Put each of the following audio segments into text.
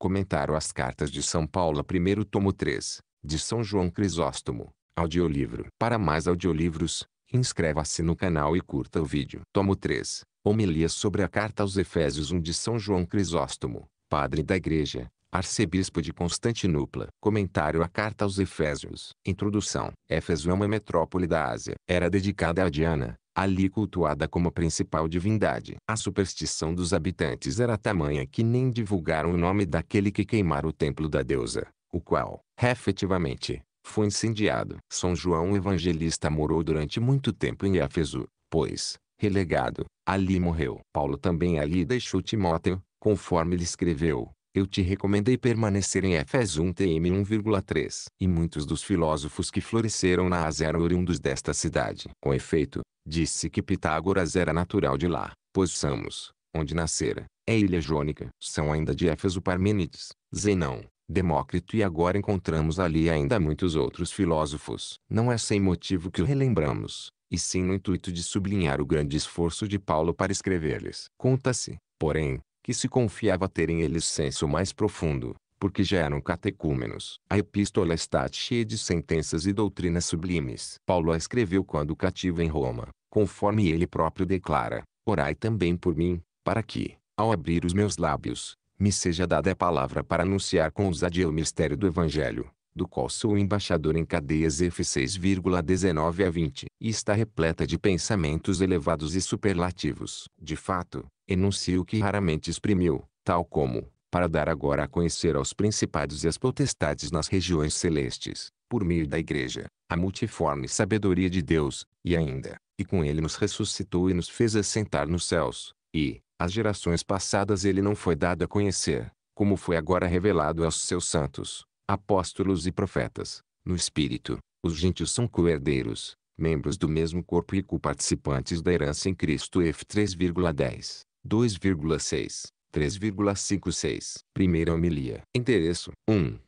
Comentário às Cartas de São Paulo, primeiro tomo 3, de São João Crisóstomo, audiolivro. Para mais audiolivros, inscreva-se no canal e curta o vídeo. Tomo 3, Homilia sobre a Carta aos Efésios 1 de São João Crisóstomo, padre da Igreja, arcebispo de Constantinopla. Comentário à Carta aos Efésios. Introdução. Éfeso é uma metrópole da Ásia. Era dedicada a Diana, ali cultuada como principal divindade. A superstição dos habitantes era tamanha que nem divulgaram o nome daquele que queimara o templo da deusa, o qual, efetivamente, foi incendiado. São João Evangelista morou durante muito tempo em Éfeso, pois, relegado, ali morreu. Paulo também ali deixou Timóteo, conforme lhe escreveu, eu te recomendei permanecer em Efes 1 TM 1,3. E muitos dos filósofos que floresceram na Ásia eram oriundos desta cidade. Com efeito, disse que Pitágoras era natural de lá, pois Samos, onde nascera, é ilha jônica. São ainda de Éfeso Parmênides, Zenão, Demócrito e agora encontramos ali ainda muitos outros filósofos. Não é sem motivo que o relembramos, e sim no intuito de sublinhar o grande esforço de Paulo para escrever-lhes. Conta-se, porém, que se confiava ter em eles senso mais profundo, porque já eram catecúmenos. A epístola está cheia de sentenças e doutrinas sublimes. Paulo a escreveu quando cativo em Roma, conforme ele próprio declara, orai também por mim, para que, ao abrir os meus lábios, me seja dada a palavra para anunciar com ousadia o mistério do Evangelho, do qual sou embaixador em cadeias F6,19 a 20, e está repleta de pensamentos elevados e superlativos. De fato, enuncio que raramente exprimiu, tal como, para dar agora a conhecer aos principados e às potestades nas regiões celestes, por meio da Igreja, a multiforme sabedoria de Deus, e ainda, e com ele nos ressuscitou e nos fez assentar nos céus, e, às gerações passadas ele não foi dado a conhecer, como foi agora revelado aos seus santos, apóstolos e profetas, no Espírito, os gentios são coerdeiros, membros do mesmo corpo e coparticipantes da herança em Cristo F 3,10, 2,6, 3,56. Primeira homilia. Endereço 1.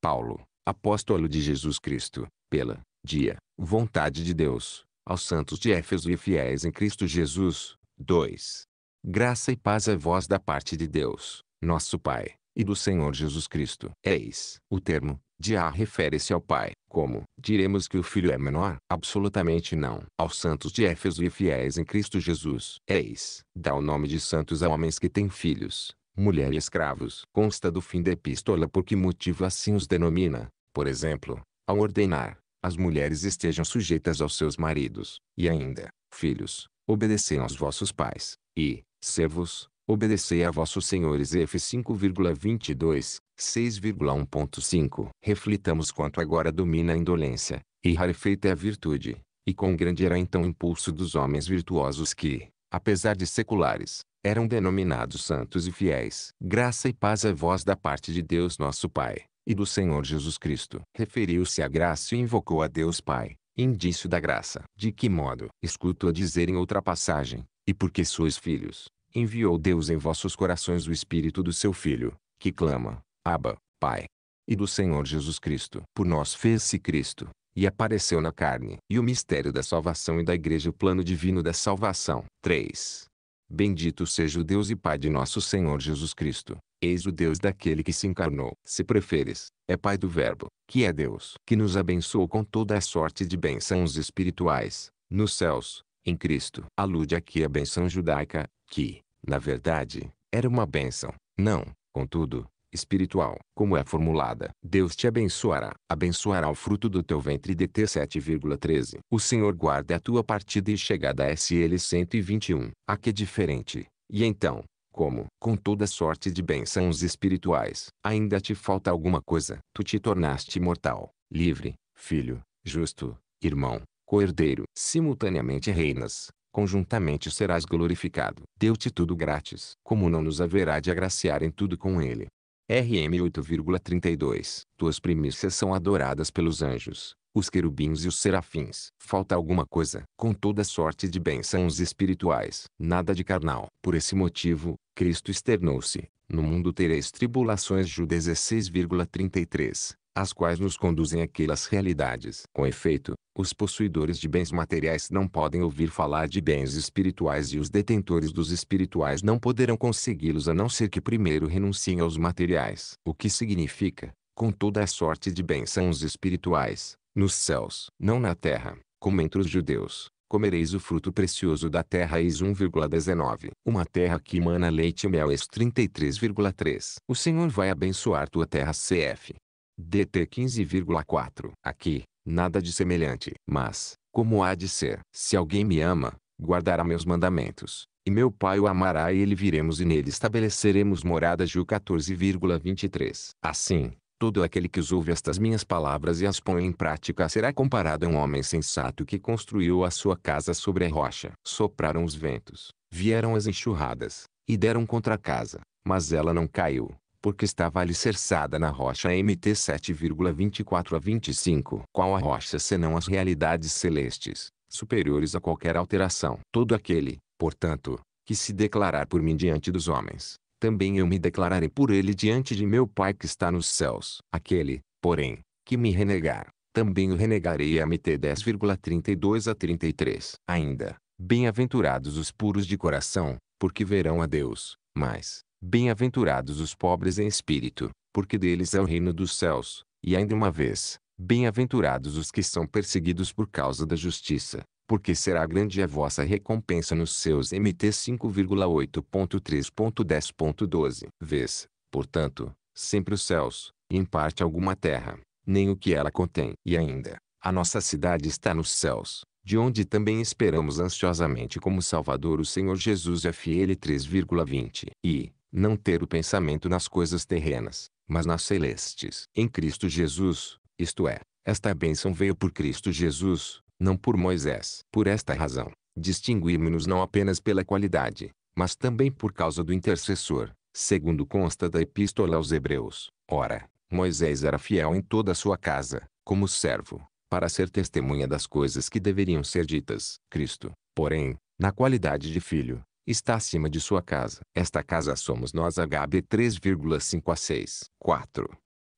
Paulo, apóstolo de Jesus Cristo, pela dia, vontade de Deus, aos santos de Éfeso e fiéis em Cristo Jesus. 2. Graça e paz a vós da parte de Deus, nosso Pai e do Senhor Jesus Cristo. Eis, o termo, Diá refere-se ao Pai. Como? Diremos que o Filho é menor? Absolutamente não. Aos santos de Éfeso e fiéis em Cristo Jesus. Eis, dá o nome de santos a homens que têm filhos, mulher e escravos. Consta do fim da epístola por que motivo assim os denomina. Por exemplo, ao ordenar, as mulheres estejam sujeitas aos seus maridos, e ainda, filhos, obedecem aos vossos pais, e, servos, Obedecei a vossos senhores. Ef 5,22, 6,1.5. Reflitamos quanto agora domina a indolência, e rarefeita é a virtude, e quão grande era então o impulso dos homens virtuosos que, apesar de seculares, eram denominados santos e fiéis. Graça e paz a vós da parte de Deus nosso Pai, e do Senhor Jesus Cristo. Referiu-se à graça e invocou a Deus Pai, indício da graça. De que modo? Escuto a dizer em outra passagem, e porque sois filhos, enviou Deus em vossos corações o Espírito do seu Filho, que clama, Abba, Pai. E do Senhor Jesus Cristo. Por nós fez-se Cristo, e apareceu na carne. E o mistério da salvação e da igreja o plano divino da salvação. 3. Bendito seja o Deus e Pai de nosso Senhor Jesus Cristo. Eis o Deus daquele que se encarnou. Se preferes, é Pai do Verbo, que é Deus, que nos abençoou com toda a sorte de bênçãos espirituais, nos céus, em Cristo. Alude aqui à bênção judaica, que, na verdade, era uma bênção, não, contudo, espiritual, como é formulada. Deus te abençoará. Abençoará o fruto do teu ventre DT 7,13. O Senhor guarda a tua partida e chegada SL 121. Aqui é diferente. E então, como, com toda sorte de bênçãos espirituais, ainda te falta alguma coisa. Tu te tornaste imortal, livre, filho, justo, irmão, coerdeiro. Simultaneamente reinas, conjuntamente serás glorificado. Deu-te tudo grátis, como não nos haverá de agraciar em tudo com ele. RM 8,32 Tuas primícias são adoradas pelos anjos, os querubins e os serafins. Falta alguma coisa, com toda sorte de bênçãos espirituais, nada de carnal. Por esse motivo, Cristo externou-se: No mundo tereis tribulações. Ju 16,33 as quais nos conduzem àquelas realidades. Com efeito, os possuidores de bens materiais não podem ouvir falar de bens espirituais e os detentores dos espirituais não poderão consegui-los a não ser que primeiro renunciem aos materiais. O que significa, com toda a sorte de bênçãos espirituais, nos céus, não na terra, como entre os judeus. Comereis o fruto precioso da terra eis 1,19. Uma terra que emana leite e mel ex 33,3. O Senhor vai abençoar tua terra cf. DT 15,4. Aqui, nada de semelhante. Mas, como há de ser? Se alguém me ama, guardará meus mandamentos. E meu pai o amará e ele viremos e nele estabeleceremos morada. Ju 14,23. Assim, todo aquele que ouve estas minhas palavras e as põe em prática será comparado a um homem sensato que construiu a sua casa sobre a rocha. Sopraram os ventos, vieram as enxurradas, e deram contra a casa, mas ela não caiu, porque estava alicerçada na rocha MT 7,24 a 25. Qual a rocha senão as realidades celestes, superiores a qualquer alteração? Todo aquele, portanto, que se declarar por mim diante dos homens, também eu me declararei por ele diante de meu Pai que está nos céus. Aquele, porém, que me renegar, também o renegarei MT 10,32 a 33. Ainda, bem-aventurados os puros de coração, porque verão a Deus. Mas, Bem-aventurados os pobres em espírito, porque deles é o reino dos céus. E ainda uma vez, bem-aventurados os que são perseguidos por causa da justiça, porque será grande a vossa recompensa nos seus MT 5,8.3.10.12. Vês, portanto, sempre os céus, e em parte alguma terra, nem o que ela contém. E ainda, a nossa cidade está nos céus, de onde também esperamos ansiosamente como Salvador o Senhor Jesus F. 3,20. E, não ter o pensamento nas coisas terrenas, mas nas celestes. Em Cristo Jesus, isto é, esta bênção veio por Cristo Jesus, não por Moisés. Por esta razão, distinguimos-nos não apenas pela qualidade, mas também por causa do intercessor, segundo consta da Epístola aos Hebreus. Ora, Moisés era fiel em toda a sua casa, como servo, para ser testemunha das coisas que deveriam ser ditas. Cristo, porém, na qualidade de filho, está acima de sua casa. Esta casa somos nós HB 3,5 a 6. 4.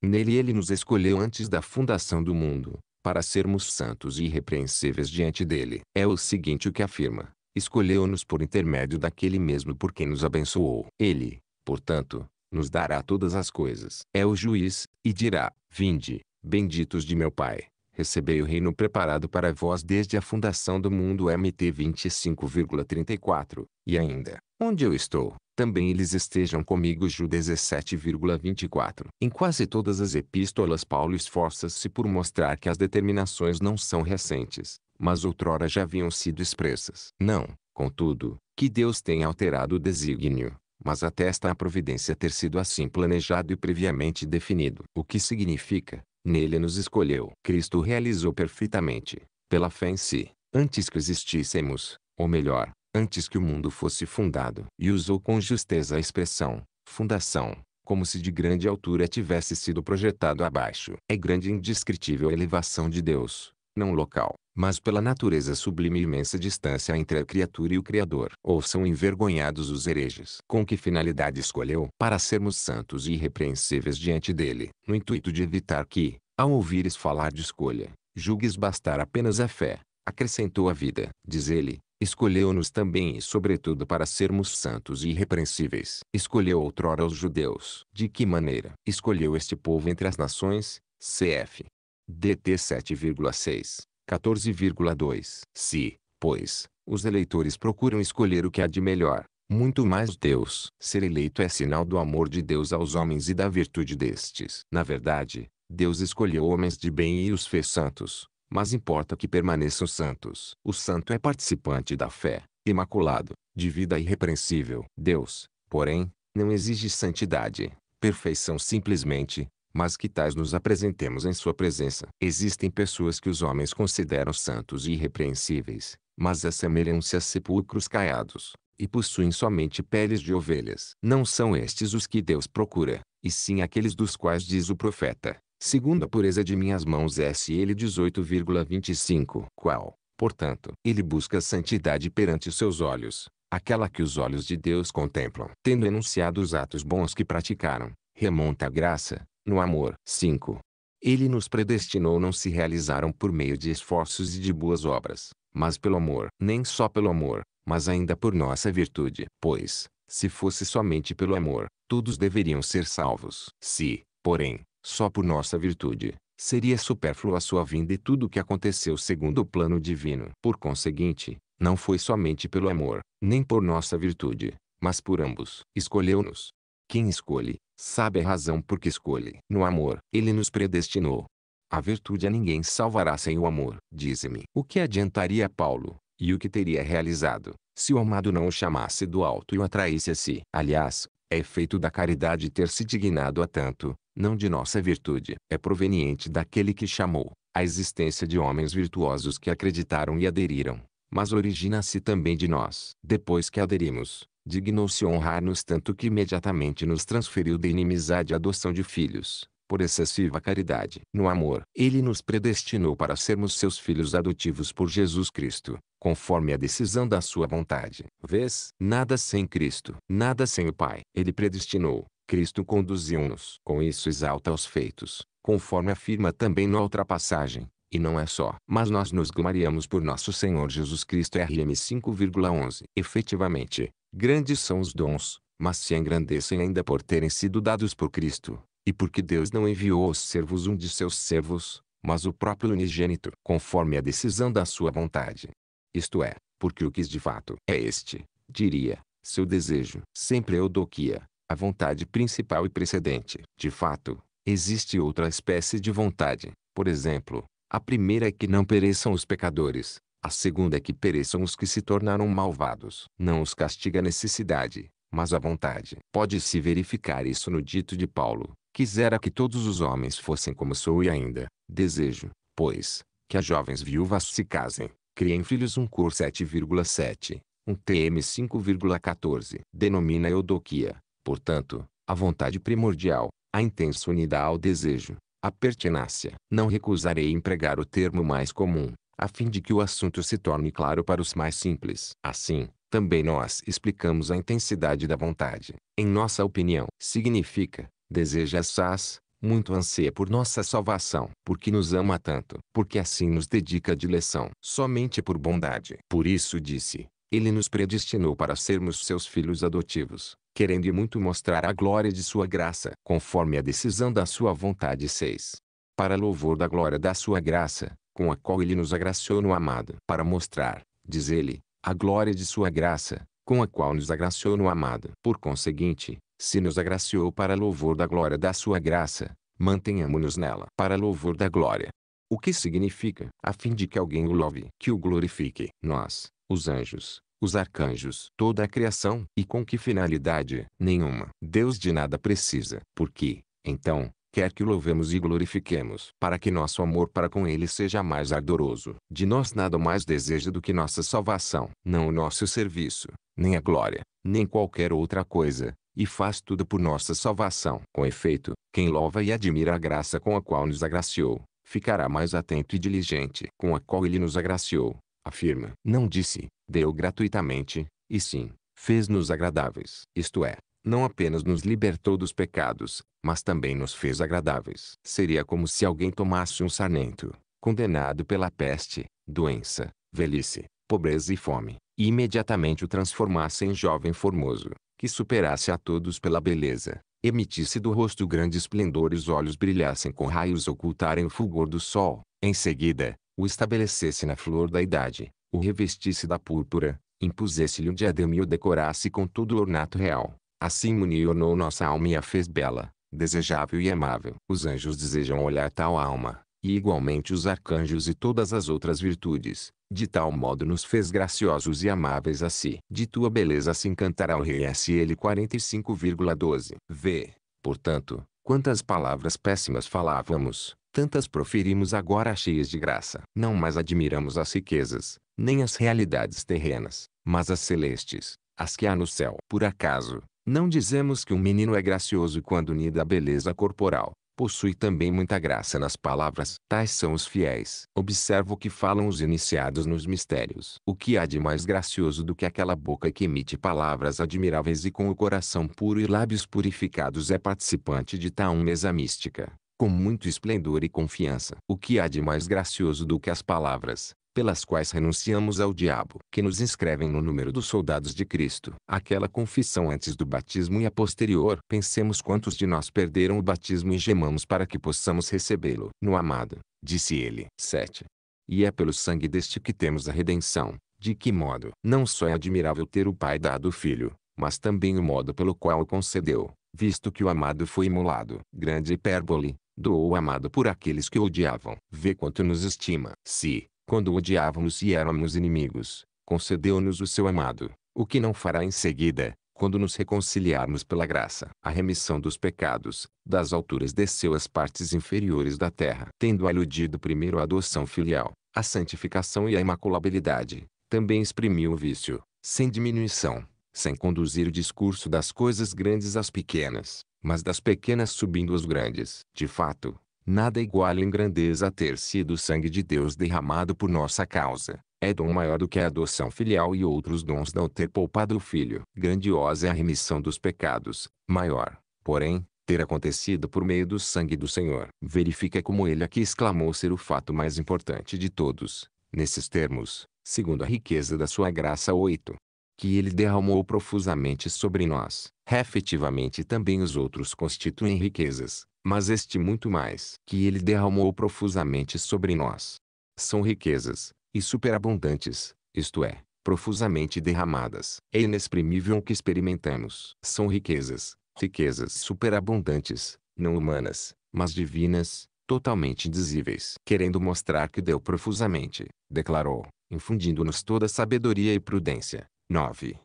Nele ele nos escolheu antes da fundação do mundo, para sermos santos e irrepreensíveis diante dele. É o seguinte o que afirma, escolheu-nos por intermédio daquele mesmo por quem nos abençoou. Ele, portanto, nos dará todas as coisas. É o juiz, e dirá, vinde, benditos de meu Pai recebei o reino preparado para vós desde a fundação do mundo é MT 25,34, e ainda, onde eu estou, também eles estejam comigo. Ju 17,24. Em quase todas as epístolas, Paulo esforça-se por mostrar que as determinações não são recentes, mas outrora já haviam sido expressas. Não, contudo, que Deus tenha alterado o desígnio, mas atesta a providência ter sido assim planejado e previamente definido, o que significa, Nele nos escolheu. Cristo realizou perfeitamente, pela fé em si, antes que existíssemos, ou melhor, antes que o mundo fosse fundado. E usou com justeza a expressão, fundação, como se de grande altura tivesse sido projetado abaixo. É grande e indescritível a elevação de Deus, não local, mas pela natureza sublime e imensa distância entre a criatura e o Criador. Ou são envergonhados os hereges. Com que finalidade escolheu? Para sermos santos e irrepreensíveis diante dele, no intuito de evitar que, ao ouvires falar de escolha, julgues bastar apenas a fé, acrescentou a vida. Diz ele, escolheu-nos também e sobretudo para sermos santos e irrepreensíveis. Escolheu outrora os judeus. De que maneira? Escolheu este povo entre as nações, cf. DT 7,6, 14,2. Se, pois, os eleitores procuram escolher o que há de melhor, muito mais Deus. Ser eleito é sinal do amor de Deus aos homens e da virtude destes. Na verdade, Deus escolheu homens de bem e os fez santos, mas importa que permaneçam santos. O santo é participante da fé, imaculado, de vida irrepreensível. Deus, porém, não exige santidade, perfeição simplesmente, mas que tais nos apresentemos em sua presença. Existem pessoas que os homens consideram santos e irrepreensíveis, mas assemelham-se a sepulcros caiados, e possuem somente peles de ovelhas. Não são estes os que Deus procura, e sim aqueles dos quais diz o profeta segundo a pureza de minhas mãos S. Ele 18,25. Qual, portanto, ele busca santidade perante seus olhos, aquela que os olhos de Deus contemplam. Tendo enunciado os atos bons que praticaram, remonta à graça, no amor. 5. Ele nos predestinou não se realizaram por meio de esforços e de boas obras, mas pelo amor. Nem só pelo amor, mas ainda por nossa virtude. Pois, se fosse somente pelo amor, todos deveriam ser salvos. Se, porém, só por nossa virtude, seria a sua vinda e tudo o que aconteceu segundo o plano divino. Por conseguinte, não foi somente pelo amor, nem por nossa virtude, mas por ambos. Escolheu-nos. Quem escolhe, sabe a razão por que escolhe. No amor, ele nos predestinou. A virtude a ninguém salvará sem o amor. Dize-me, o que adiantaria Paulo, e o que teria realizado, se o amado não o chamasse do alto e o atraísse a si? Aliás, é efeito da caridade ter se dignado a tanto, não de nossa virtude. É proveniente daquele que chamou a existência de homens virtuosos que acreditaram e aderiram, mas origina-se também de nós. Depois que aderimos, dignou-se honrar-nos tanto que imediatamente nos transferiu de inimizade à adoção de filhos por excessiva caridade. No amor, ele nos predestinou para sermos seus filhos adotivos por Jesus Cristo, conforme a decisão da sua vontade. Vês? Nada sem Cristo, nada sem o Pai. Ele predestinou, Cristo conduziu-nos. Com isso exalta os feitos, conforme afirma também na outra passagem. E não é só. Mas nós nos gloriamos por nosso Senhor Jesus Cristo RM 5,11. Efetivamente, grandes são os dons, mas se engrandecem ainda por terem sido dados por Cristo e porque Deus não enviou aos servos um de seus servos, mas o próprio unigênito, conforme a decisão da sua vontade. Isto é, porque o que de fato é este, diria, seu desejo. Sempre é o doquia, é, a vontade principal e precedente. De fato, existe outra espécie de vontade, por exemplo, a primeira é que não pereçam os pecadores, a segunda é que pereçam os que se tornaram malvados. Não os castiga a necessidade, mas a vontade. Pode-se verificar isso no dito de Paulo. Quisera que todos os homens fossem como sou e ainda, desejo, pois, que as jovens viúvas se casem, criem filhos um cor 7,7, um TM 5,14. Denomina eudoquia, portanto, a vontade primordial, a intensa unida ao desejo, a pertinácia. Não recusarei empregar o termo mais comum, a fim de que o assunto se torne claro para os mais simples. Assim, também nós explicamos a intensidade da vontade. Em nossa opinião, significa, Deseja assaz, muito anseia por nossa salvação, porque nos ama tanto, porque assim nos dedica de leção, somente por bondade. Por isso disse, ele nos predestinou para sermos seus filhos adotivos, querendo e muito mostrar a glória de sua graça, conforme a decisão da sua vontade 6. Para louvor da glória da sua graça, com a qual ele nos agraciou no amado, para mostrar, diz ele, a glória de sua graça, com a qual nos agraciou no amado. Por conseguinte, se nos agraciou para louvor da glória da sua graça, mantenhamos nos nela para louvor da glória. O que significa, a fim de que alguém o louve, que o glorifique, nós, os anjos, os arcanjos, toda a criação, e com que finalidade? Nenhuma. Deus de nada precisa, porque, então, quer que o louvemos e glorifiquemos, para que nosso amor para com Ele seja mais ardoroso. De nós nada mais deseja do que nossa salvação, não o nosso serviço, nem a glória, nem qualquer outra coisa, e faz tudo por nossa salvação. Com efeito, quem louva e admira a graça com a qual nos agraciou, ficará mais atento e diligente com a qual Ele nos agraciou, afirma. Não disse, deu gratuitamente, e sim, fez-nos agradáveis, isto é, não apenas nos libertou dos pecados, mas também nos fez agradáveis. Seria como se alguém tomasse um sarmento, condenado pela peste, doença, velhice, pobreza e fome, e imediatamente o transformasse em jovem formoso, que superasse a todos pela beleza, emitisse do rosto grande esplendor e os olhos brilhassem com raios ocultarem o fulgor do sol, em seguida, o estabelecesse na flor da idade, o revestisse da púrpura, impusesse-lhe um diadema e o decorasse com todo o ornato real. Assim uniu nossa alma e a fez bela, desejável e amável. Os anjos desejam olhar tal alma, e igualmente os arcanjos e todas as outras virtudes. De tal modo nos fez graciosos e amáveis a si. De tua beleza se encantará o rei S.L. 45,12. Vê, portanto, quantas palavras péssimas falávamos, tantas proferimos agora cheias de graça. Não mais admiramos as riquezas, nem as realidades terrenas, mas as celestes, as que há no céu. Por acaso, não dizemos que um menino é gracioso quando unida à beleza corporal. Possui também muita graça nas palavras. Tais são os fiéis. Observa o que falam os iniciados nos mistérios. O que há de mais gracioso do que aquela boca que emite palavras admiráveis e com o coração puro e lábios purificados é participante de tal mesa mística com muito esplendor e confiança. O que há de mais gracioso do que as palavras, pelas quais renunciamos ao diabo, que nos inscrevem no número dos soldados de Cristo. Aquela confissão antes do batismo e a posterior. Pensemos quantos de nós perderam o batismo e gemamos para que possamos recebê-lo. No amado, disse ele. 7. E é pelo sangue deste que temos a redenção. De que modo? Não só é admirável ter o Pai dado o Filho, mas também o modo pelo qual o concedeu, visto que o amado foi imolado. Grande hipérbole, doou o amado por aqueles que o odiavam. Vê quanto nos estima. Se, quando odiávamos e éramos inimigos, concedeu-nos o seu amado, o que não fará em seguida, quando nos reconciliarmos pela graça. A remissão dos pecados, das alturas desceu às partes inferiores da terra, tendo aludido primeiro a adoção filial, a santificação e a imaculabilidade, também exprimiu o vício, sem diminuição, sem conduzir o discurso das coisas grandes às pequenas, mas das pequenas subindo às grandes. De fato, Nada é iguala em grandeza a ter sido o sangue de Deus derramado por nossa causa. É dom maior do que a adoção filial e outros dons não ter poupado o filho. Grandiosa é a remissão dos pecados, maior, porém, ter acontecido por meio do sangue do Senhor. Verifica como ele aqui exclamou ser o fato mais importante de todos, nesses termos, segundo a riqueza da sua graça 8 que ele derramou profusamente sobre nós. Efetivamente também os outros constituem riquezas, mas este muito mais que ele derramou profusamente sobre nós. São riquezas, e superabundantes, isto é, profusamente derramadas. É inexprimível o que experimentamos. São riquezas, riquezas superabundantes, não humanas, mas divinas, totalmente indizíveis. Querendo mostrar que deu profusamente, declarou, infundindo-nos toda sabedoria e prudência. 9.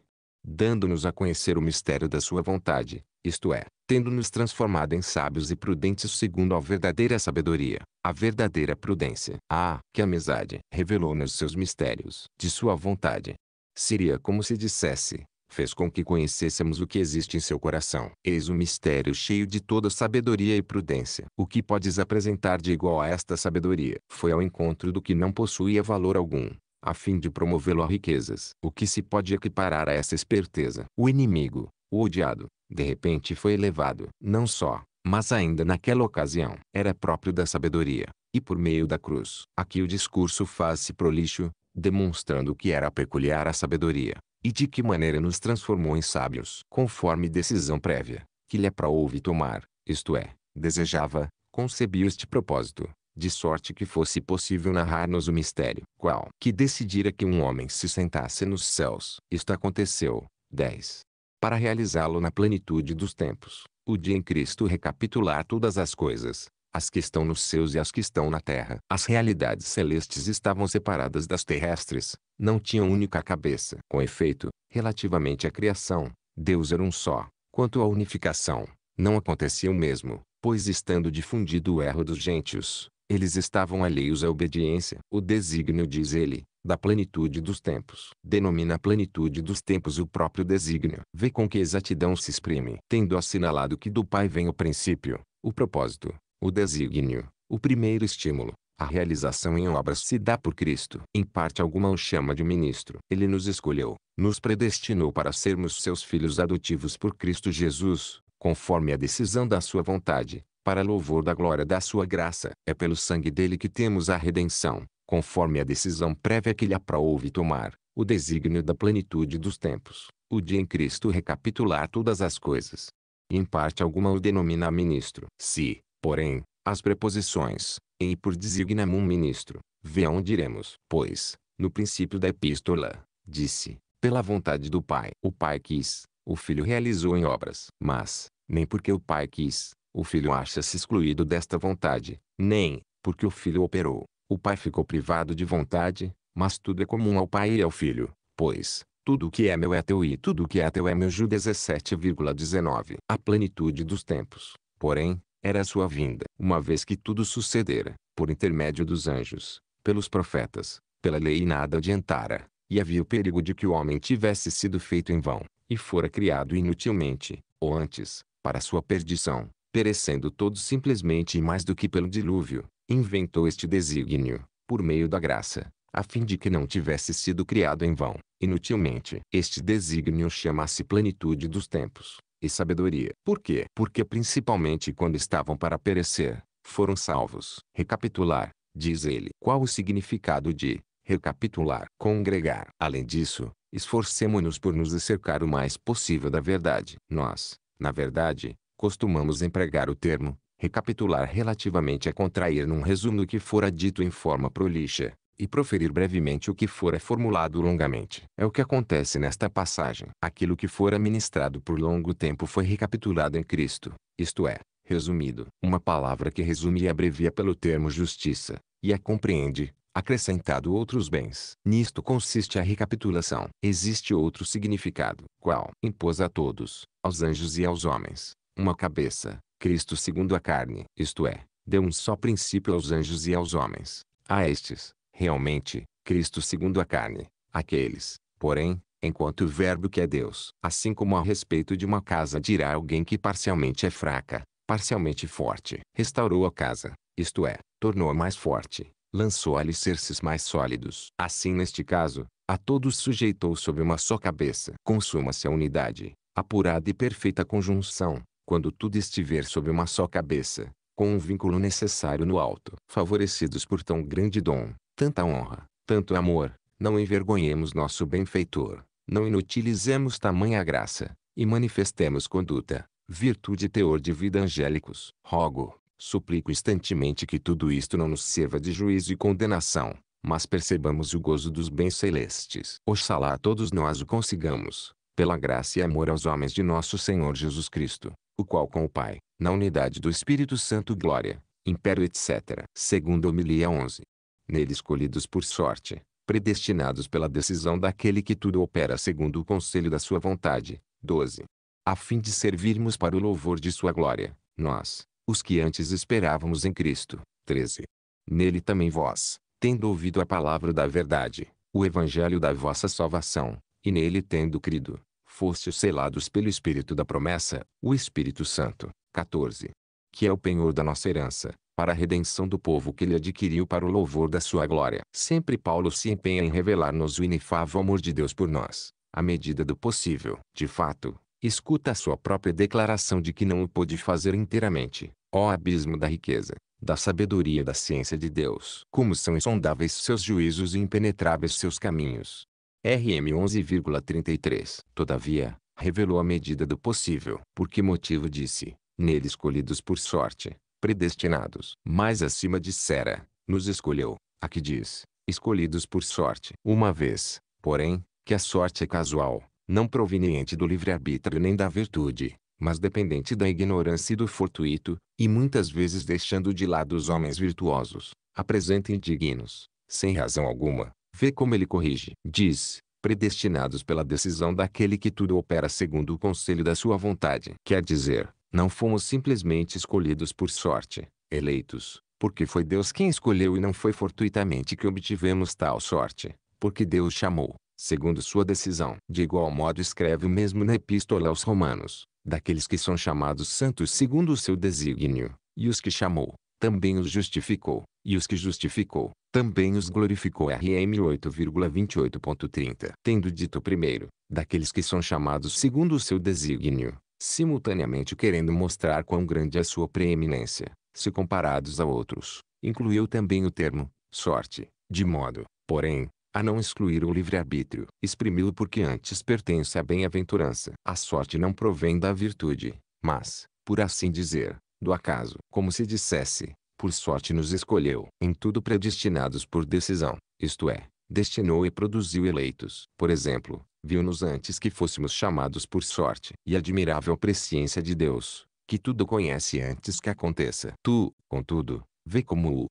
Dando-nos a conhecer o mistério da sua vontade, isto é, tendo-nos transformado em sábios e prudentes segundo a verdadeira sabedoria, a verdadeira prudência. Ah, que amizade! Revelou-nos seus mistérios, de sua vontade. Seria como se dissesse, fez com que conhecêssemos o que existe em seu coração. Eis um mistério cheio de toda sabedoria e prudência. O que podes apresentar de igual a esta sabedoria? Foi ao encontro do que não possuía valor algum, a fim de promovê-lo a riquezas. O que se pode equiparar a essa esperteza? O inimigo, o odiado, de repente foi elevado. Não só, mas ainda naquela ocasião, era próprio da sabedoria, e por meio da cruz. Aqui o discurso faz-se prolixo, demonstrando o que era peculiar à sabedoria, e de que maneira nos transformou em sábios, conforme decisão prévia, que lhe aprouve tomar, isto é, desejava, concebia este propósito, de sorte que fosse possível narrar-nos o mistério, qual que decidira que um homem se sentasse nos céus. Isto aconteceu, 10 para realizá-lo na plenitude dos tempos, o dia em Cristo recapitular todas as coisas, as que estão nos céus e as que estão na terra. As realidades celestes estavam separadas das terrestres, não tinham única cabeça. Com efeito, relativamente à criação, Deus era um só. Quanto à unificação, não acontecia o mesmo, pois estando difundido o erro dos gentios, eles estavam alheios à obediência. O desígnio, diz ele, da plenitude dos tempos. Denomina a plenitude dos tempos o próprio desígnio. Vê com que exatidão se exprime. Tendo assinalado que do Pai vem o princípio, o propósito, o desígnio, o primeiro estímulo, a realização em obras se dá por Cristo. Em parte alguma o chama de ministro. Ele nos escolheu, nos predestinou para sermos seus filhos adotivos por Cristo Jesus, conforme a decisão da sua vontade, para louvor da glória da sua graça. É pelo sangue dele que temos a redenção, conforme a decisão prévia que lhe aprouve tomar, o desígnio da plenitude dos tempos, o dia em Cristo recapitular todas as coisas. Em parte alguma o denomina ministro. Se, porém, as preposições, em e por designam um ministro, vê onde iremos. Pois, no princípio da epístola, disse, pela vontade do Pai. O Pai quis, o Filho realizou em obras. Mas, nem porque o Pai quis, o Filho acha-se excluído desta vontade, nem, porque o Filho operou, o pai ficou privado de vontade, mas tudo é comum ao pai e ao filho, pois, tudo o que é meu é teu e tudo o que é teu é meu. Ju 17,19 A plenitude dos tempos, porém, era a sua vinda. Uma vez que tudo sucedera, por intermédio dos anjos, pelos profetas, pela lei e nada adiantara, e havia o perigo de que o homem tivesse sido feito em vão, e fora criado inutilmente, ou antes, para sua perdição, perecendo todos simplesmente e mais do que pelo dilúvio, inventou este desígnio, por meio da graça, a fim de que não tivesse sido criado em vão, inutilmente. Este desígnio chama-se plenitude dos tempos, e sabedoria. Por quê? Porque principalmente quando estavam para perecer, foram salvos. Recapitular, diz ele. Qual o significado de recapitular? Congregar. Além disso, esforcemo-nos por nos acercar o mais possível da verdade. Nós, na verdade, costumamos empregar o termo Recapitular relativamente é contrair num resumo o que fora dito em forma prolixa, e proferir brevemente o que fora formulado longamente. É o que acontece nesta passagem. Aquilo que fora ministrado por longo tempo foi recapitulado em Cristo, isto é, resumido. Uma palavra que resume e abrevia pelo termo justiça, e a compreende, acrescentado outros bens. Nisto consiste a recapitulação. Existe outro significado, qual impôs a todos, aos anjos e aos homens, uma cabeça, Cristo segundo a carne, isto é, deu um só princípio aos anjos e aos homens, a estes, realmente, Cristo segundo a carne, aqueles, porém, enquanto o Verbo que é Deus. Assim como a respeito de uma casa dirá alguém que parcialmente é fraca, parcialmente forte. Restaurou a casa, isto é, tornou-a mais forte, lançou alicerces mais sólidos. Assim neste caso, a todos sujeitou sob uma só cabeça. Consuma-se a unidade, apurada e perfeita conjunção, quando tudo estiver sob uma só cabeça, com um vínculo necessário no alto. Favorecidos por tão grande dom, tanta honra, tanto amor, não envergonhemos nosso benfeitor, não inutilizemos tamanha graça, e manifestemos conduta, virtude e teor de vida angélicos. Rogo, suplico instantemente que tudo isto não nos sirva de juízo e condenação, mas percebamos o gozo dos bens celestes. Oxalá todos nós o consigamos, pela graça e amor aos homens de nosso Senhor Jesus Cristo o qual com o Pai, na unidade do Espírito Santo glória, império etc. Segundo homilia 11. Nele escolhidos por sorte, predestinados pela decisão daquele que tudo opera segundo o conselho da sua vontade. 12. A fim de servirmos para o louvor de sua glória, nós, os que antes esperávamos em Cristo. 13. Nele também vós, tendo ouvido a palavra da verdade, o evangelho da vossa salvação, e nele tendo crido, fostes selados pelo Espírito da promessa, o Espírito Santo. 14. Que é o penhor da nossa herança, para a redenção do povo que ele adquiriu para o louvor da sua glória. Sempre Paulo se empenha em revelar-nos o inefável amor de Deus por nós, à medida do possível. De fato, escuta a sua própria declaração de que não o pôde fazer inteiramente. Ó abismo da riqueza, da sabedoria e da ciência de Deus! Como são insondáveis seus juízos e impenetráveis seus caminhos! RM 11,33. Todavia, revelou a medida do possível. Por que motivo disse, nele escolhidos por sorte, predestinados. Mais acima dissera, nos escolheu. a que diz, escolhidos por sorte. Uma vez, porém, que a sorte é casual, não proveniente do livre-arbítrio nem da virtude, mas dependente da ignorância e do fortuito, e muitas vezes deixando de lado os homens virtuosos, apresenta indignos, sem razão alguma, Vê como ele corrige. Diz: predestinados pela decisão daquele que tudo opera segundo o conselho da sua vontade. Quer dizer, não fomos simplesmente escolhidos por sorte, eleitos, porque foi Deus quem escolheu e não foi fortuitamente que obtivemos tal sorte, porque Deus chamou, segundo sua decisão. De igual modo escreve o mesmo na Epístola aos Romanos, daqueles que são chamados santos segundo o seu desígnio, e os que chamou, também os justificou, e os que justificou, também os glorificou. RM 8,28.30 Tendo dito primeiro, daqueles que são chamados segundo o seu desígnio, simultaneamente querendo mostrar quão grande é sua preeminência, se comparados a outros, incluiu também o termo, sorte, de modo, porém, a não excluir o livre-arbítrio. Exprimiu porque antes pertence à bem-aventurança. A sorte não provém da virtude, mas, por assim dizer, do acaso, como se dissesse, por sorte nos escolheu, em tudo predestinados por decisão, isto é, destinou e produziu eleitos. Por exemplo, viu-nos antes que fôssemos chamados por sorte. E admirável presciência de Deus, que tudo conhece antes que aconteça. Tu, contudo, vê como o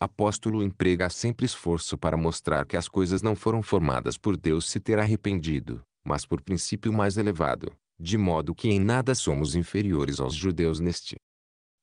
apóstolo emprega sempre esforço para mostrar que as coisas não foram formadas por Deus se ter arrependido, mas por princípio mais elevado, de modo que em nada somos inferiores aos judeus neste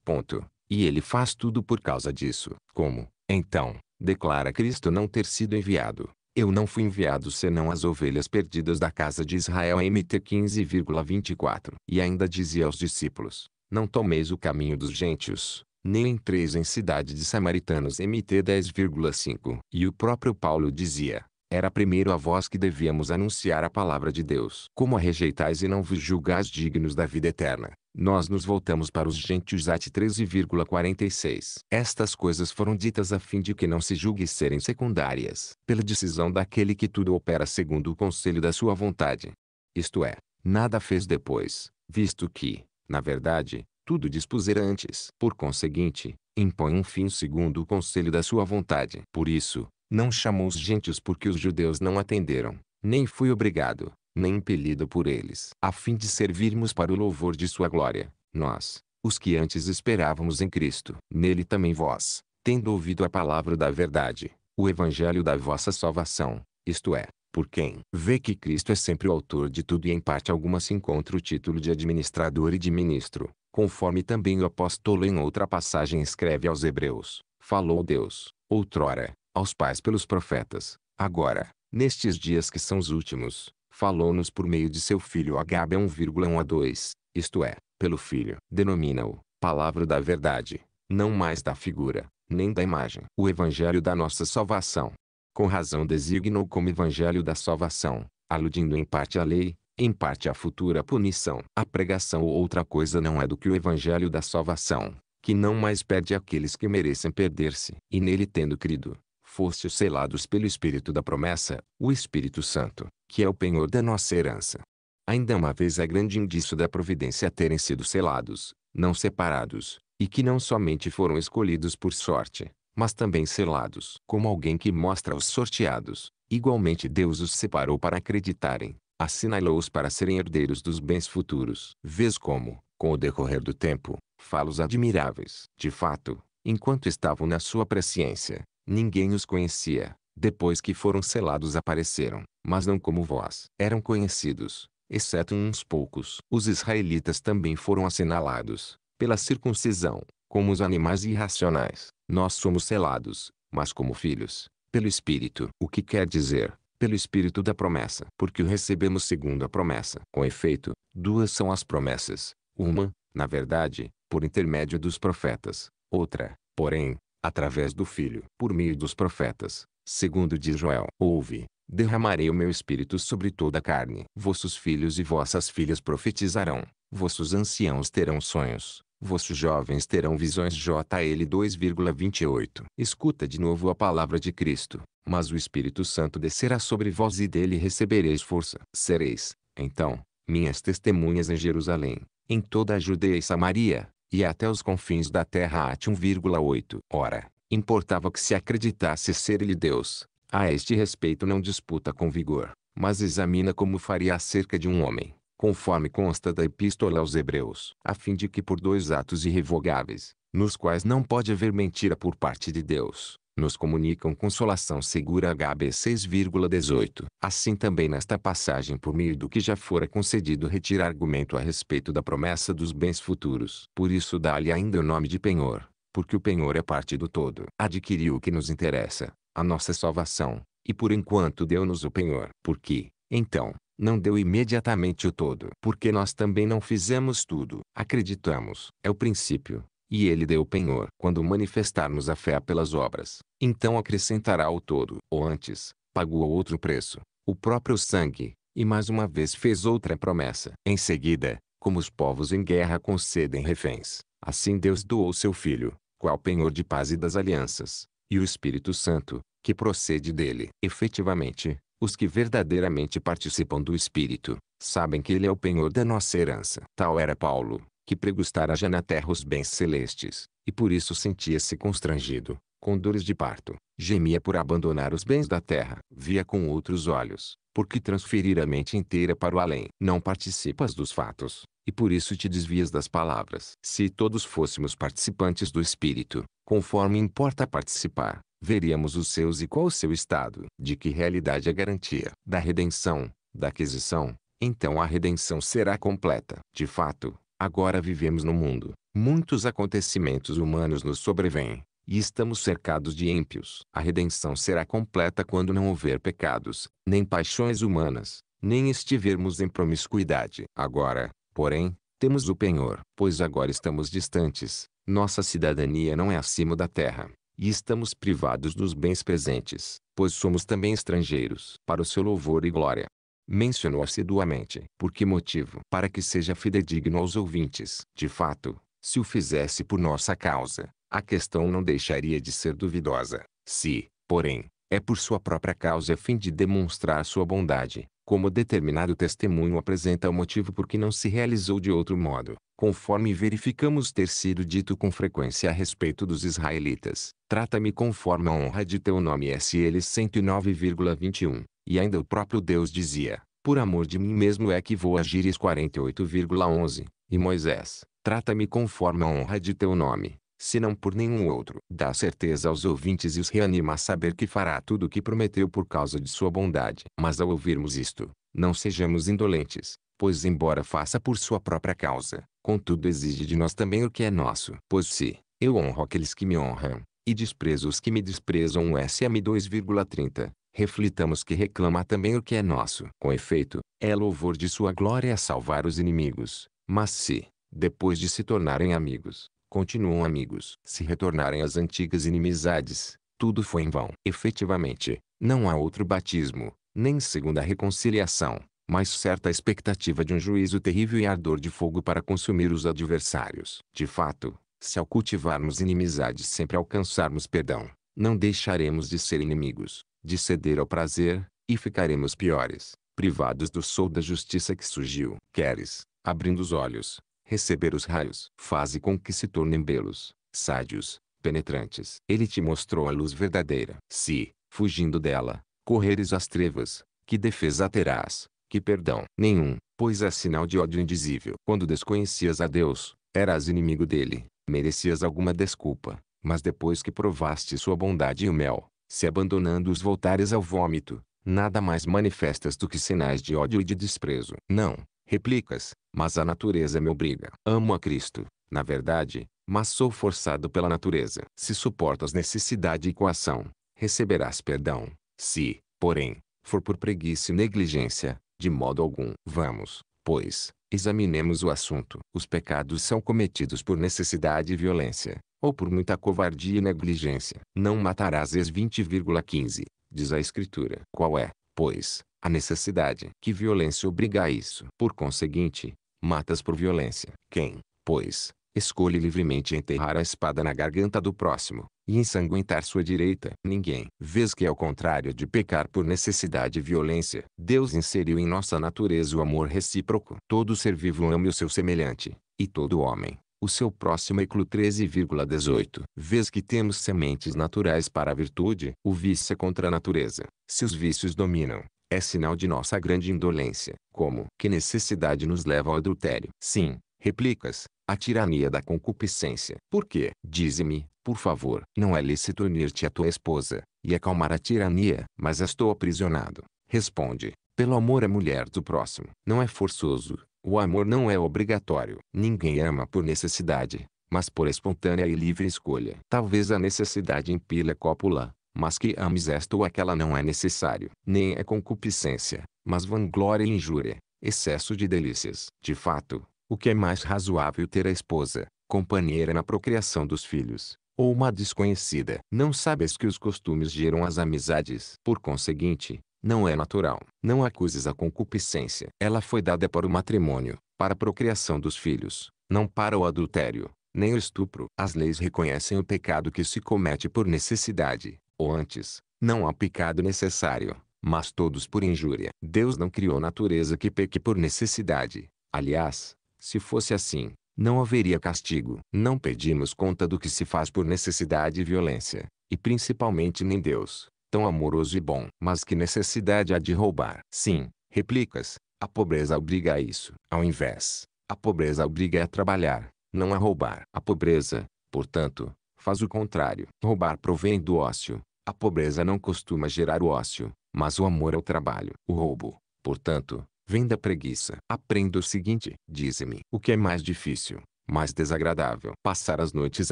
Ponto. E ele faz tudo por causa disso. Como, então, declara Cristo não ter sido enviado. Eu não fui enviado senão as ovelhas perdidas da casa de Israel. MT 15,24. E ainda dizia aos discípulos: Não tomeis o caminho dos gentios, nem entreis em cidade de samaritanos. MT 10,5. E o próprio Paulo dizia: Era primeiro a vós que devíamos anunciar a palavra de Deus. Como a rejeitais e não vos julgais dignos da vida eterna? Nós nos voltamos para os gentios at 13,46. Estas coisas foram ditas a fim de que não se julgue serem secundárias, pela decisão daquele que tudo opera segundo o conselho da sua vontade. Isto é, nada fez depois, visto que, na verdade, tudo dispusera antes. Por conseguinte, impõe um fim segundo o conselho da sua vontade. Por isso, não chamou os gentios porque os judeus não atenderam, nem fui obrigado, nem impelido por eles, a fim de servirmos para o louvor de sua glória, nós, os que antes esperávamos em Cristo. Nele também vós, tendo ouvido a palavra da verdade, o evangelho da vossa salvação, isto é, por quem vê que Cristo é sempre o autor de tudo e em parte alguma se encontra o título de administrador e de ministro, conforme também o apóstolo em outra passagem escreve aos hebreus, falou Deus, outrora, aos pais pelos profetas, agora, nestes dias que são os últimos, falou-nos por meio de seu filho Agabe 1,1 a 2, isto é, pelo filho. Denomina-o, palavra da verdade, não mais da figura, nem da imagem. O evangelho da nossa salvação. Com razão designou como evangelho da salvação, aludindo em parte à lei, em parte à futura punição. A pregação ou outra coisa não é do que o evangelho da salvação, que não mais pede aqueles que merecem perder-se. E nele tendo crido, fostes selados pelo Espírito da promessa, o Espírito Santo, que é o penhor da nossa herança. Ainda uma vez é grande indício da providência terem sido selados, não separados, e que não somente foram escolhidos por sorte, mas também selados. Como alguém que mostra os sorteados, igualmente Deus os separou para acreditarem, assinalou-os para serem herdeiros dos bens futuros. Vês como, com o decorrer do tempo, falos admiráveis. De fato, enquanto estavam na sua presciência, ninguém os conhecia, depois que foram selados apareceram, mas não como vós. Eram conhecidos, exceto uns poucos. Os israelitas também foram assinalados, pela circuncisão, como os animais irracionais. Nós somos selados, mas como filhos, pelo Espírito. O que quer dizer? Pelo Espírito da promessa. Porque o recebemos segundo a promessa. Com efeito, duas são as promessas. Uma, na verdade, por intermédio dos profetas. Outra, porém, através do Filho, por meio dos profetas. Segundo diz Joel, ouve, derramarei o meu espírito sobre toda a carne. Vossos filhos e vossas filhas profetizarão, vossos anciãos terão sonhos, vossos jovens terão visões. JL 2,28. Escuta de novo a palavra de Cristo, mas o Espírito Santo descerá sobre vós e dele recebereis força. Sereis, então, minhas testemunhas em Jerusalém, em toda a Judeia e Samaria, e até os confins da terra. 1,8. Ora, Importava que se acreditasse ser ele Deus. A este respeito não disputa com vigor, mas examina como faria acerca de um homem, conforme consta da Epístola aos Hebreus, a fim de que por dois atos irrevogáveis, nos quais não pode haver mentira por parte de Deus, nos comunicam consolação segura HB 6,18. Assim também nesta passagem por meio do que já fora concedido retirar argumento a respeito da promessa dos bens futuros. Por isso dá-lhe ainda o nome de penhor porque o penhor é parte do todo. Adquiriu o que nos interessa, a nossa salvação, e por enquanto deu-nos o penhor. Porque, então, não deu imediatamente o todo. Porque nós também não fizemos tudo. Acreditamos. É o princípio. E ele deu o penhor. Quando manifestarmos a fé pelas obras, então acrescentará o todo. Ou antes, pagou outro preço, o próprio sangue, e mais uma vez fez outra promessa. Em seguida, como os povos em guerra concedem reféns, assim Deus doou seu filho, qual penhor de paz e das alianças, e o Espírito Santo, que procede dele. Efetivamente, os que verdadeiramente participam do Espírito, sabem que ele é o penhor da nossa herança. Tal era Paulo, que pregustara já na terra os bens celestes, e por isso sentia-se constrangido, com dores de parto, gemia por abandonar os bens da terra. Via com outros olhos, porque transferir a mente inteira para o além. Não participas dos fatos, e por isso te desvias das palavras. Se todos fôssemos participantes do espírito, conforme importa participar, veríamos os seus e qual o seu estado. De que realidade a é garantia? Da redenção, da aquisição. Então a redenção será completa. De fato, agora vivemos no mundo. Muitos acontecimentos humanos nos sobrevêm, e estamos cercados de ímpios. A redenção será completa quando não houver pecados, nem paixões humanas, nem estivermos em promiscuidade. Agora, porém, temos o penhor, pois agora estamos distantes, nossa cidadania não é acima da terra, e estamos privados dos bens presentes, pois somos também estrangeiros, para o seu louvor e glória. Mencionou assiduamente. Por que motivo? Para que seja fidedigno aos ouvintes. De fato, se o fizesse por nossa causa, a questão não deixaria de ser duvidosa, se, porém, é por sua própria causa a fim de demonstrar sua bondade, como determinado testemunho apresenta o motivo por que não se realizou de outro modo, conforme verificamos ter sido dito com frequência a respeito dos israelitas. Trata-me conforme a honra de teu nome SL 109,21. E ainda o próprio Deus dizia, por amor de mim mesmo é que vou agir. 48,11. E Moisés, trata-me conforme a honra de teu nome se não por nenhum outro. Dá certeza aos ouvintes e os reanima a saber que fará tudo o que prometeu por causa de sua bondade. Mas ao ouvirmos isto, não sejamos indolentes, pois embora faça por sua própria causa, contudo exige de nós também o que é nosso. Pois se, eu honro aqueles que me honram, e desprezo os que me desprezam SM 2,30, reflitamos que reclama também o que é nosso. Com efeito, é louvor de sua glória salvar os inimigos, mas se, depois de se tornarem amigos, continuam amigos. Se retornarem às antigas inimizades, tudo foi em vão. Efetivamente, não há outro batismo, nem segunda reconciliação, mas certa expectativa de um juízo terrível e ardor de fogo para consumir os adversários. De fato, se ao cultivarmos inimizades sempre alcançarmos perdão, não deixaremos de ser inimigos, de ceder ao prazer, e ficaremos piores, privados do sol da justiça que surgiu. Queres, abrindo os olhos, receber os raios. Faze com que se tornem belos, sádios, penetrantes. Ele te mostrou a luz verdadeira. Se, fugindo dela, correres às trevas, que defesa terás, que perdão? Nenhum, pois é sinal de ódio indizível. Quando desconhecias a Deus, eras inimigo dele, merecias alguma desculpa, mas depois que provaste sua bondade e o mel, se abandonando-os voltares ao vômito, nada mais manifestas do que sinais de ódio e de desprezo. Não, Replicas, mas a natureza me obriga. Amo a Cristo, na verdade, mas sou forçado pela natureza. Se suportas necessidade e coação, receberás perdão. Se, porém, for por preguiça e negligência, de modo algum. Vamos, pois, examinemos o assunto. Os pecados são cometidos por necessidade e violência, ou por muita covardia e negligência. Não matarás ex 20,15, diz a Escritura. Qual é, pois, a necessidade. Que violência obriga a isso? Por conseguinte, matas por violência. Quem, pois, escolhe livremente enterrar a espada na garganta do próximo, e ensanguentar sua direita. Ninguém. Vês que ao contrário de pecar por necessidade e violência, Deus inseriu em nossa natureza o amor recíproco. Todo ser vivo ame o seu semelhante, e todo homem, o seu próximo. Eclu 13,18. Vês que temos sementes naturais para a virtude. O vício é contra a natureza. Se os vícios dominam, é sinal de nossa grande indolência. Como que necessidade nos leva ao adultério? Sim, replicas, a tirania da concupiscência. Por quê? Dize-me, por favor, não é lícito unir-te à tua esposa, e acalmar a tirania, mas estou aprisionado. Responde, pelo amor à mulher do próximo. Não é forçoso, o amor não é obrigatório. Ninguém ama por necessidade, mas por espontânea e livre escolha. Talvez a necessidade a cópula, mas que ames esta ou é aquela não é necessário, nem é concupiscência, mas vanglória e injúria, excesso de delícias. De fato, o que é mais razoável ter a esposa, companheira na procriação dos filhos, ou uma desconhecida. Não sabes que os costumes geram as amizades. Por conseguinte, não é natural. Não acuses a concupiscência. Ela foi dada para o matrimônio, para a procriação dos filhos, não para o adultério, nem o estupro. As leis reconhecem o pecado que se comete por necessidade, ou antes, não há pecado necessário, mas todos por injúria. Deus não criou natureza que peque por necessidade. Aliás, se fosse assim, não haveria castigo. Não pedimos conta do que se faz por necessidade e violência, e principalmente nem Deus, tão amoroso e bom. Mas que necessidade há de roubar? Sim, replicas, a pobreza obriga a isso. Ao invés, a pobreza obriga a trabalhar, não a roubar. A pobreza, portanto, faz o contrário. Roubar provém do ócio. A pobreza não costuma gerar o ócio, mas o amor ao é trabalho. O roubo, portanto, vem da preguiça. Aprenda o seguinte: dize-me o que é mais difícil, mais desagradável. Passar as noites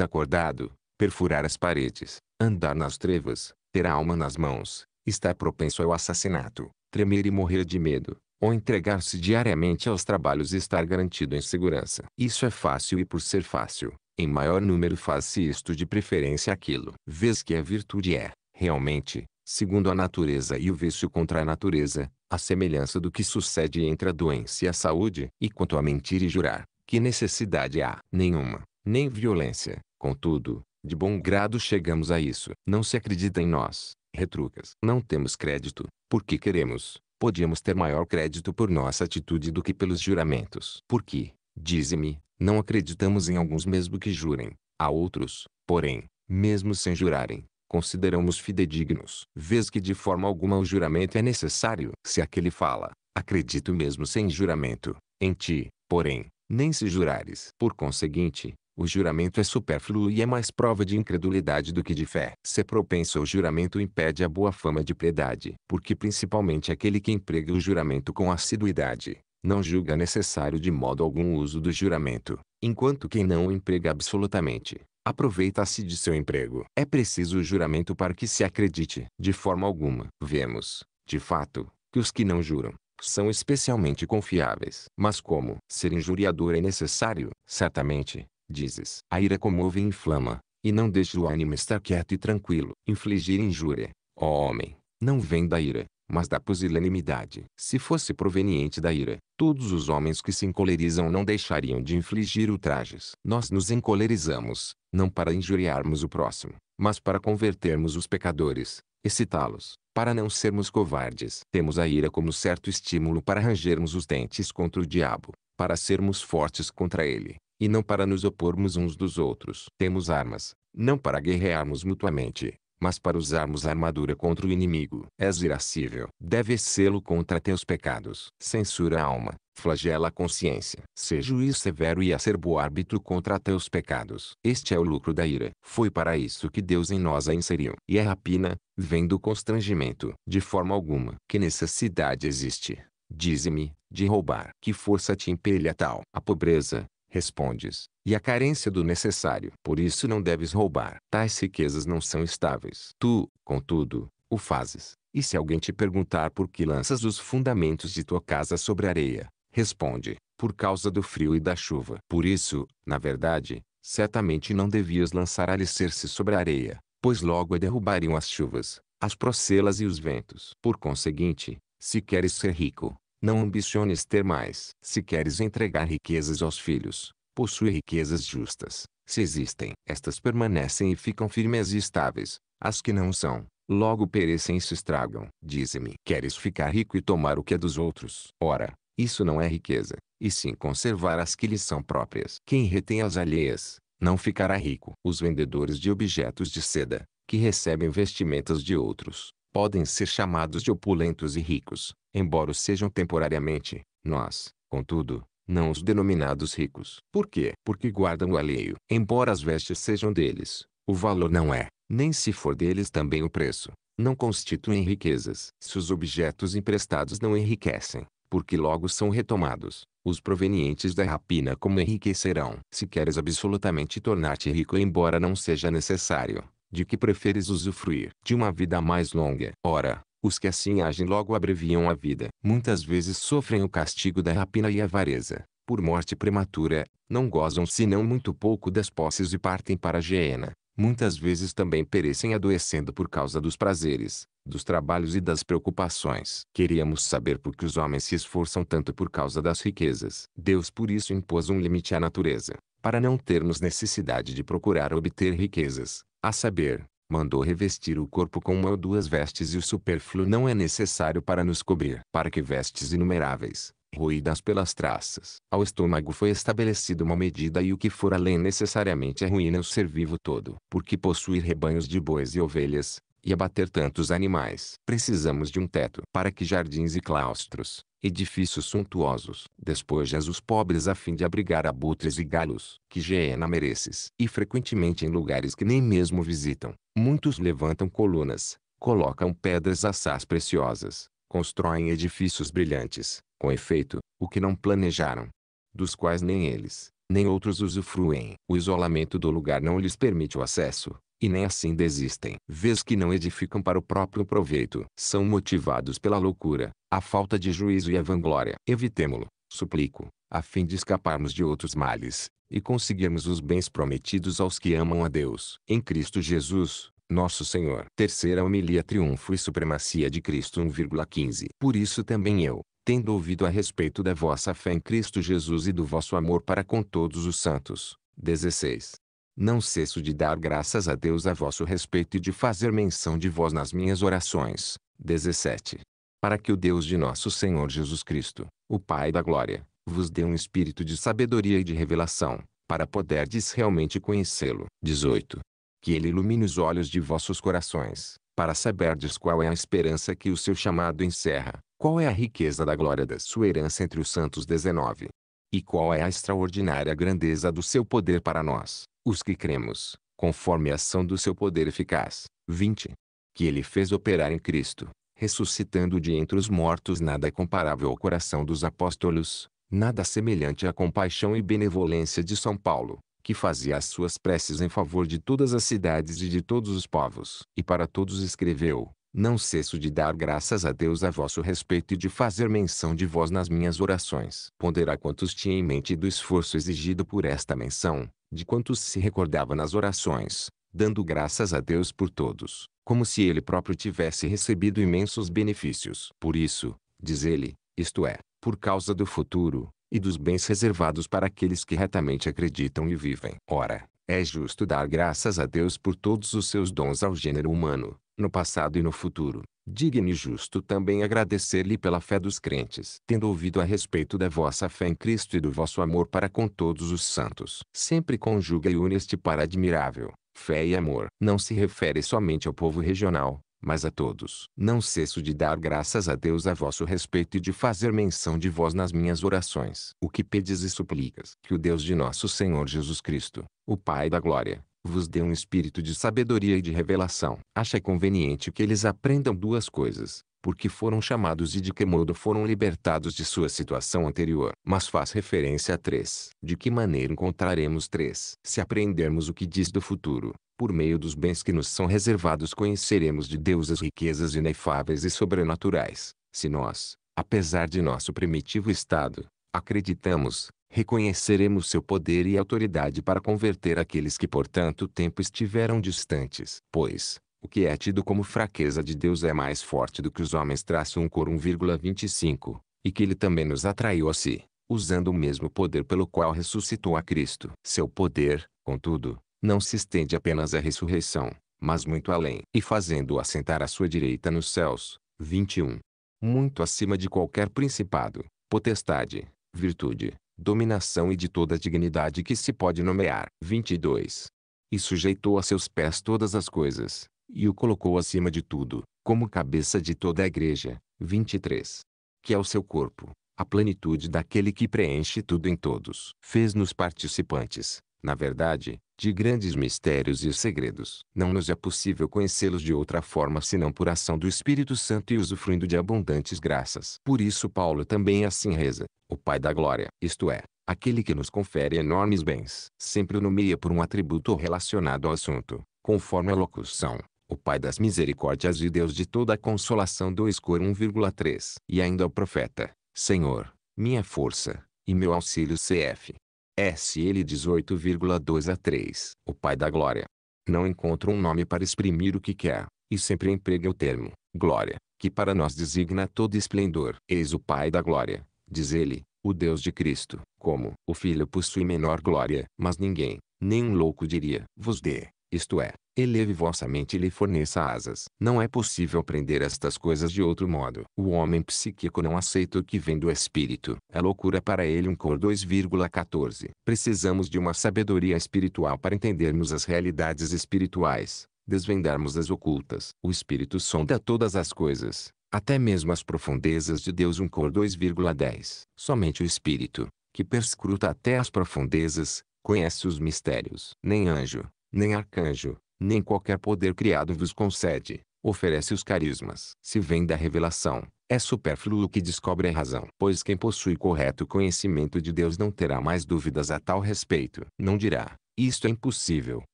acordado, perfurar as paredes, andar nas trevas, ter a alma nas mãos, estar propenso ao assassinato, tremer e morrer de medo, ou entregar-se diariamente aos trabalhos e estar garantido em segurança. Isso é fácil e por ser fácil, em maior número faz-se isto de preferência aquilo. Vês que a virtude é, realmente, segundo a natureza e o vício contra a natureza, a semelhança do que sucede entre a doença e a saúde. E quanto a mentir e jurar, que necessidade há? Nenhuma, nem violência. Contudo, de bom grado chegamos a isso. Não se acredita em nós, retrucas. Não temos crédito, porque queremos, podíamos ter maior crédito por nossa atitude do que pelos juramentos. Porque, dize-me, não acreditamos em alguns mesmo que jurem, a outros, porém, mesmo sem jurarem, consideramos fidedignos. Vês que de forma alguma o juramento é necessário. Se aquele fala, acredito mesmo sem juramento, em ti, porém, nem se jurares. Por conseguinte, o juramento é supérfluo e é mais prova de incredulidade do que de fé. Ser propenso ao juramento impede a boa fama de piedade, porque principalmente aquele que emprega o juramento com assiduidade, não julga necessário de modo algum o uso do juramento, enquanto quem não o emprega absolutamente, aproveita-se de seu emprego. É preciso o juramento para que se acredite, de forma alguma. Vemos, de fato, que os que não juram, são especialmente confiáveis. Mas como ser injuriador é necessário, certamente, dizes. A ira comove e inflama, e não deixa o ânimo estar quieto e tranquilo. Infligir injúria, ó homem, não vem da ira, mas da pusilanimidade. Se fosse proveniente da ira, todos os homens que se encolerizam não deixariam de infligir ultrajes. Nós nos encolerizamos, não para injuriarmos o próximo, mas para convertermos os pecadores, excitá-los, para não sermos covardes. Temos a ira como certo estímulo para rangermos os dentes contra o diabo, para sermos fortes contra ele e não para nos opormos uns dos outros. Temos armas, não para guerrearmos mutuamente, mas para usarmos a armadura contra o inimigo. És irascível. Deves sê-lo contra teus pecados. Censura a alma, flagela a consciência. Seja juiz severo e acerbo árbitro contra teus pecados. Este é o lucro da ira. Foi para isso que Deus em nós a inseriu. E é a rapina, vem do constrangimento. De forma alguma. Que necessidade existe, dize-me, de roubar? Que força te impelha tal? A pobreza, respondes, e a carência do necessário. Por isso não deves roubar. Tais riquezas não são estáveis. Tu, contudo, o fazes. E se alguém te perguntar por que lanças os fundamentos de tua casa sobre areia, responde, por causa do frio e da chuva. Por isso, na verdade, certamente não devias lançar alicerce sobre a areia, pois logo a derrubariam as chuvas, as procelas e os ventos. Por conseguinte, se queres ser rico, não ambiciones ter mais. Se queres entregar riquezas aos filhos, possui riquezas justas. Se existem, estas permanecem e ficam firmes e estáveis. As que não são, logo perecem e se estragam. Dize-me, queres ficar rico e tomar o que é dos outros? Ora, isso não é riqueza, e sim conservar as que lhe são próprias. Quem retém as alheias, não ficará rico. Os vendedores de objetos de seda, que recebem vestimentas de outros, podem ser chamados de opulentos e ricos, embora sejam temporariamente, nós, contudo, não os denominados ricos. Por quê? Porque guardam o alheio. Embora as vestes sejam deles, o valor não é, nem se for deles também o preço, não constituem riquezas. Se os objetos emprestados não enriquecem, porque logo são retomados, os provenientes da rapina como enriquecerão. Se queres absolutamente tornar-te rico embora não seja necessário, de que preferes usufruir, de uma vida mais longa. Ora, os que assim agem logo abreviam a vida. Muitas vezes sofrem o castigo da rapina e avareza, por morte prematura, não gozam senão muito pouco das posses e partem para a geena. Muitas vezes também perecem adoecendo por causa dos prazeres, dos trabalhos e das preocupações. Queríamos saber por que os homens se esforçam tanto por causa das riquezas. Deus por isso impôs um limite à natureza, para não termos necessidade de procurar obter riquezas, a saber, mandou revestir o corpo com uma ou duas vestes e o supérfluo não é necessário para nos cobrir. Para que vestes inumeráveis, roídas pelas traças. Ao estômago foi estabelecida uma medida e o que for além necessariamente arruína é o ser vivo todo. Porque possuir rebanhos de bois e ovelhas, e abater tantos animais. Precisamos de um teto para que jardins e claustros, edifícios suntuosos. Despojas os pobres a fim de abrigar abutres e galos, que Geena mereces. E frequentemente em lugares que nem mesmo visitam, muitos levantam colunas, colocam pedras assaz preciosas, constroem edifícios brilhantes, com efeito, o que não planejaram, dos quais nem eles, nem outros usufruem. O isolamento do lugar não lhes permite o acesso, e nem assim desistem. Vês que não edificam para o próprio proveito. São motivados pela loucura, a falta de juízo e a vanglória. Evitemo-lo, suplico, a fim de escaparmos de outros males, e conseguirmos os bens prometidos aos que amam a Deus. Em Cristo Jesus, nosso Senhor. Terceira homilia triunfo e supremacia de Cristo 1,15. Por isso também eu, tendo ouvido a respeito da vossa fé em Cristo Jesus e do vosso amor para com todos os santos. 16. Não cesso de dar graças a Deus a vosso respeito e de fazer menção de vós nas minhas orações. 17 para que o Deus de nosso Senhor Jesus Cristo, o Pai da Glória, vos dê um espírito de sabedoria e de revelação, para poderdes realmente conhecê-lo. 18. Que ele ilumine os olhos de vossos corações, para saberdes qual é a esperança que o seu chamado encerra, qual é a riqueza da glória da sua herança entre os santos 19. E qual é a extraordinária grandeza do seu poder para nós, os que cremos, conforme a ação do seu poder eficaz. 20. Que ele fez operar em Cristo, ressuscitando de entre os mortos nada é comparável ao coração dos apóstolos, nada semelhante à compaixão e benevolência de São Paulo, que fazia as suas preces em favor de todas as cidades e de todos os povos. E para todos escreveu, não cesso de dar graças a Deus a vosso respeito e de fazer menção de vós nas minhas orações. Ponderar quantos tinha em mente do esforço exigido por esta menção, de quantos se recordava nas orações, dando graças a Deus por todos como se ele próprio tivesse recebido imensos benefícios. Por isso, diz ele, isto é, por causa do futuro, e dos bens reservados para aqueles que retamente acreditam e vivem. Ora, é justo dar graças a Deus por todos os seus dons ao gênero humano, no passado e no futuro. Digno e justo também agradecer-lhe pela fé dos crentes, tendo ouvido a respeito da vossa fé em Cristo e do vosso amor para com todos os santos. Sempre conjuga e une este par admirável, Fé e amor não se refere somente ao povo regional, mas a todos. Não cesso de dar graças a Deus a vosso respeito e de fazer menção de vós nas minhas orações. O que pedes e suplicas, que o Deus de nosso Senhor Jesus Cristo, o Pai da Glória, vos dê um espírito de sabedoria e de revelação. Acha conveniente que eles aprendam duas coisas porque foram chamados e de que modo foram libertados de sua situação anterior. Mas faz referência a três. De que maneira encontraremos três? Se aprendermos o que diz do futuro, por meio dos bens que nos são reservados conheceremos de Deus as riquezas inefáveis e sobrenaturais. Se nós, apesar de nosso primitivo estado, acreditamos, reconheceremos seu poder e autoridade para converter aqueles que por tanto tempo estiveram distantes. Pois, o que é tido como fraqueza de Deus é mais forte do que os homens traço 1 cor 1,25, e que ele também nos atraiu a si, usando o mesmo poder pelo qual ressuscitou a Cristo. Seu poder, contudo, não se estende apenas à ressurreição, mas muito além, e fazendo-o assentar à sua direita nos céus. 21. Muito acima de qualquer principado, potestade, virtude, dominação e de toda dignidade que se pode nomear. 22. E sujeitou a seus pés todas as coisas, e o colocou acima de tudo, como cabeça de toda a igreja. 23. Que é o seu corpo, a plenitude daquele que preenche tudo em todos. Fez-nos participantes, na verdade, de grandes mistérios e segredos. Não nos é possível conhecê-los de outra forma senão por ação do Espírito Santo e usufruindo de abundantes graças. Por isso Paulo também assim reza, o Pai da Glória, isto é, aquele que nos confere enormes bens. Sempre o nomeia por um atributo relacionado ao assunto, conforme a locução, o Pai das misericórdias e Deus de toda a consolação 2 Cor 1,3. E ainda o profeta, Senhor, minha força, e meu auxílio CF. SL 18,2 a 3. O Pai da Glória. Não encontro um nome para exprimir o que quer, e sempre emprega o termo, glória, que para nós designa todo esplendor. Eis o Pai da Glória, diz ele, o Deus de Cristo, como o Filho possui menor glória, mas ninguém, nenhum louco diria, vos dê isto é, eleve vossa mente e lhe forneça asas. Não é possível aprender estas coisas de outro modo. O homem psíquico não aceita o que vem do espírito. É loucura para ele um cor 2,14. Precisamos de uma sabedoria espiritual para entendermos as realidades espirituais, desvendarmos as ocultas. O espírito sonda todas as coisas. Até mesmo as profundezas de Deus um cor 2,10. Somente o espírito, que perscruta até as profundezas, conhece os mistérios. Nem anjo, nem arcanjo, nem qualquer poder criado vos concede, oferece os carismas. Se vem da revelação, é supérfluo o que descobre a razão. Pois quem possui correto conhecimento de Deus não terá mais dúvidas a tal respeito. Não dirá, isto é impossível,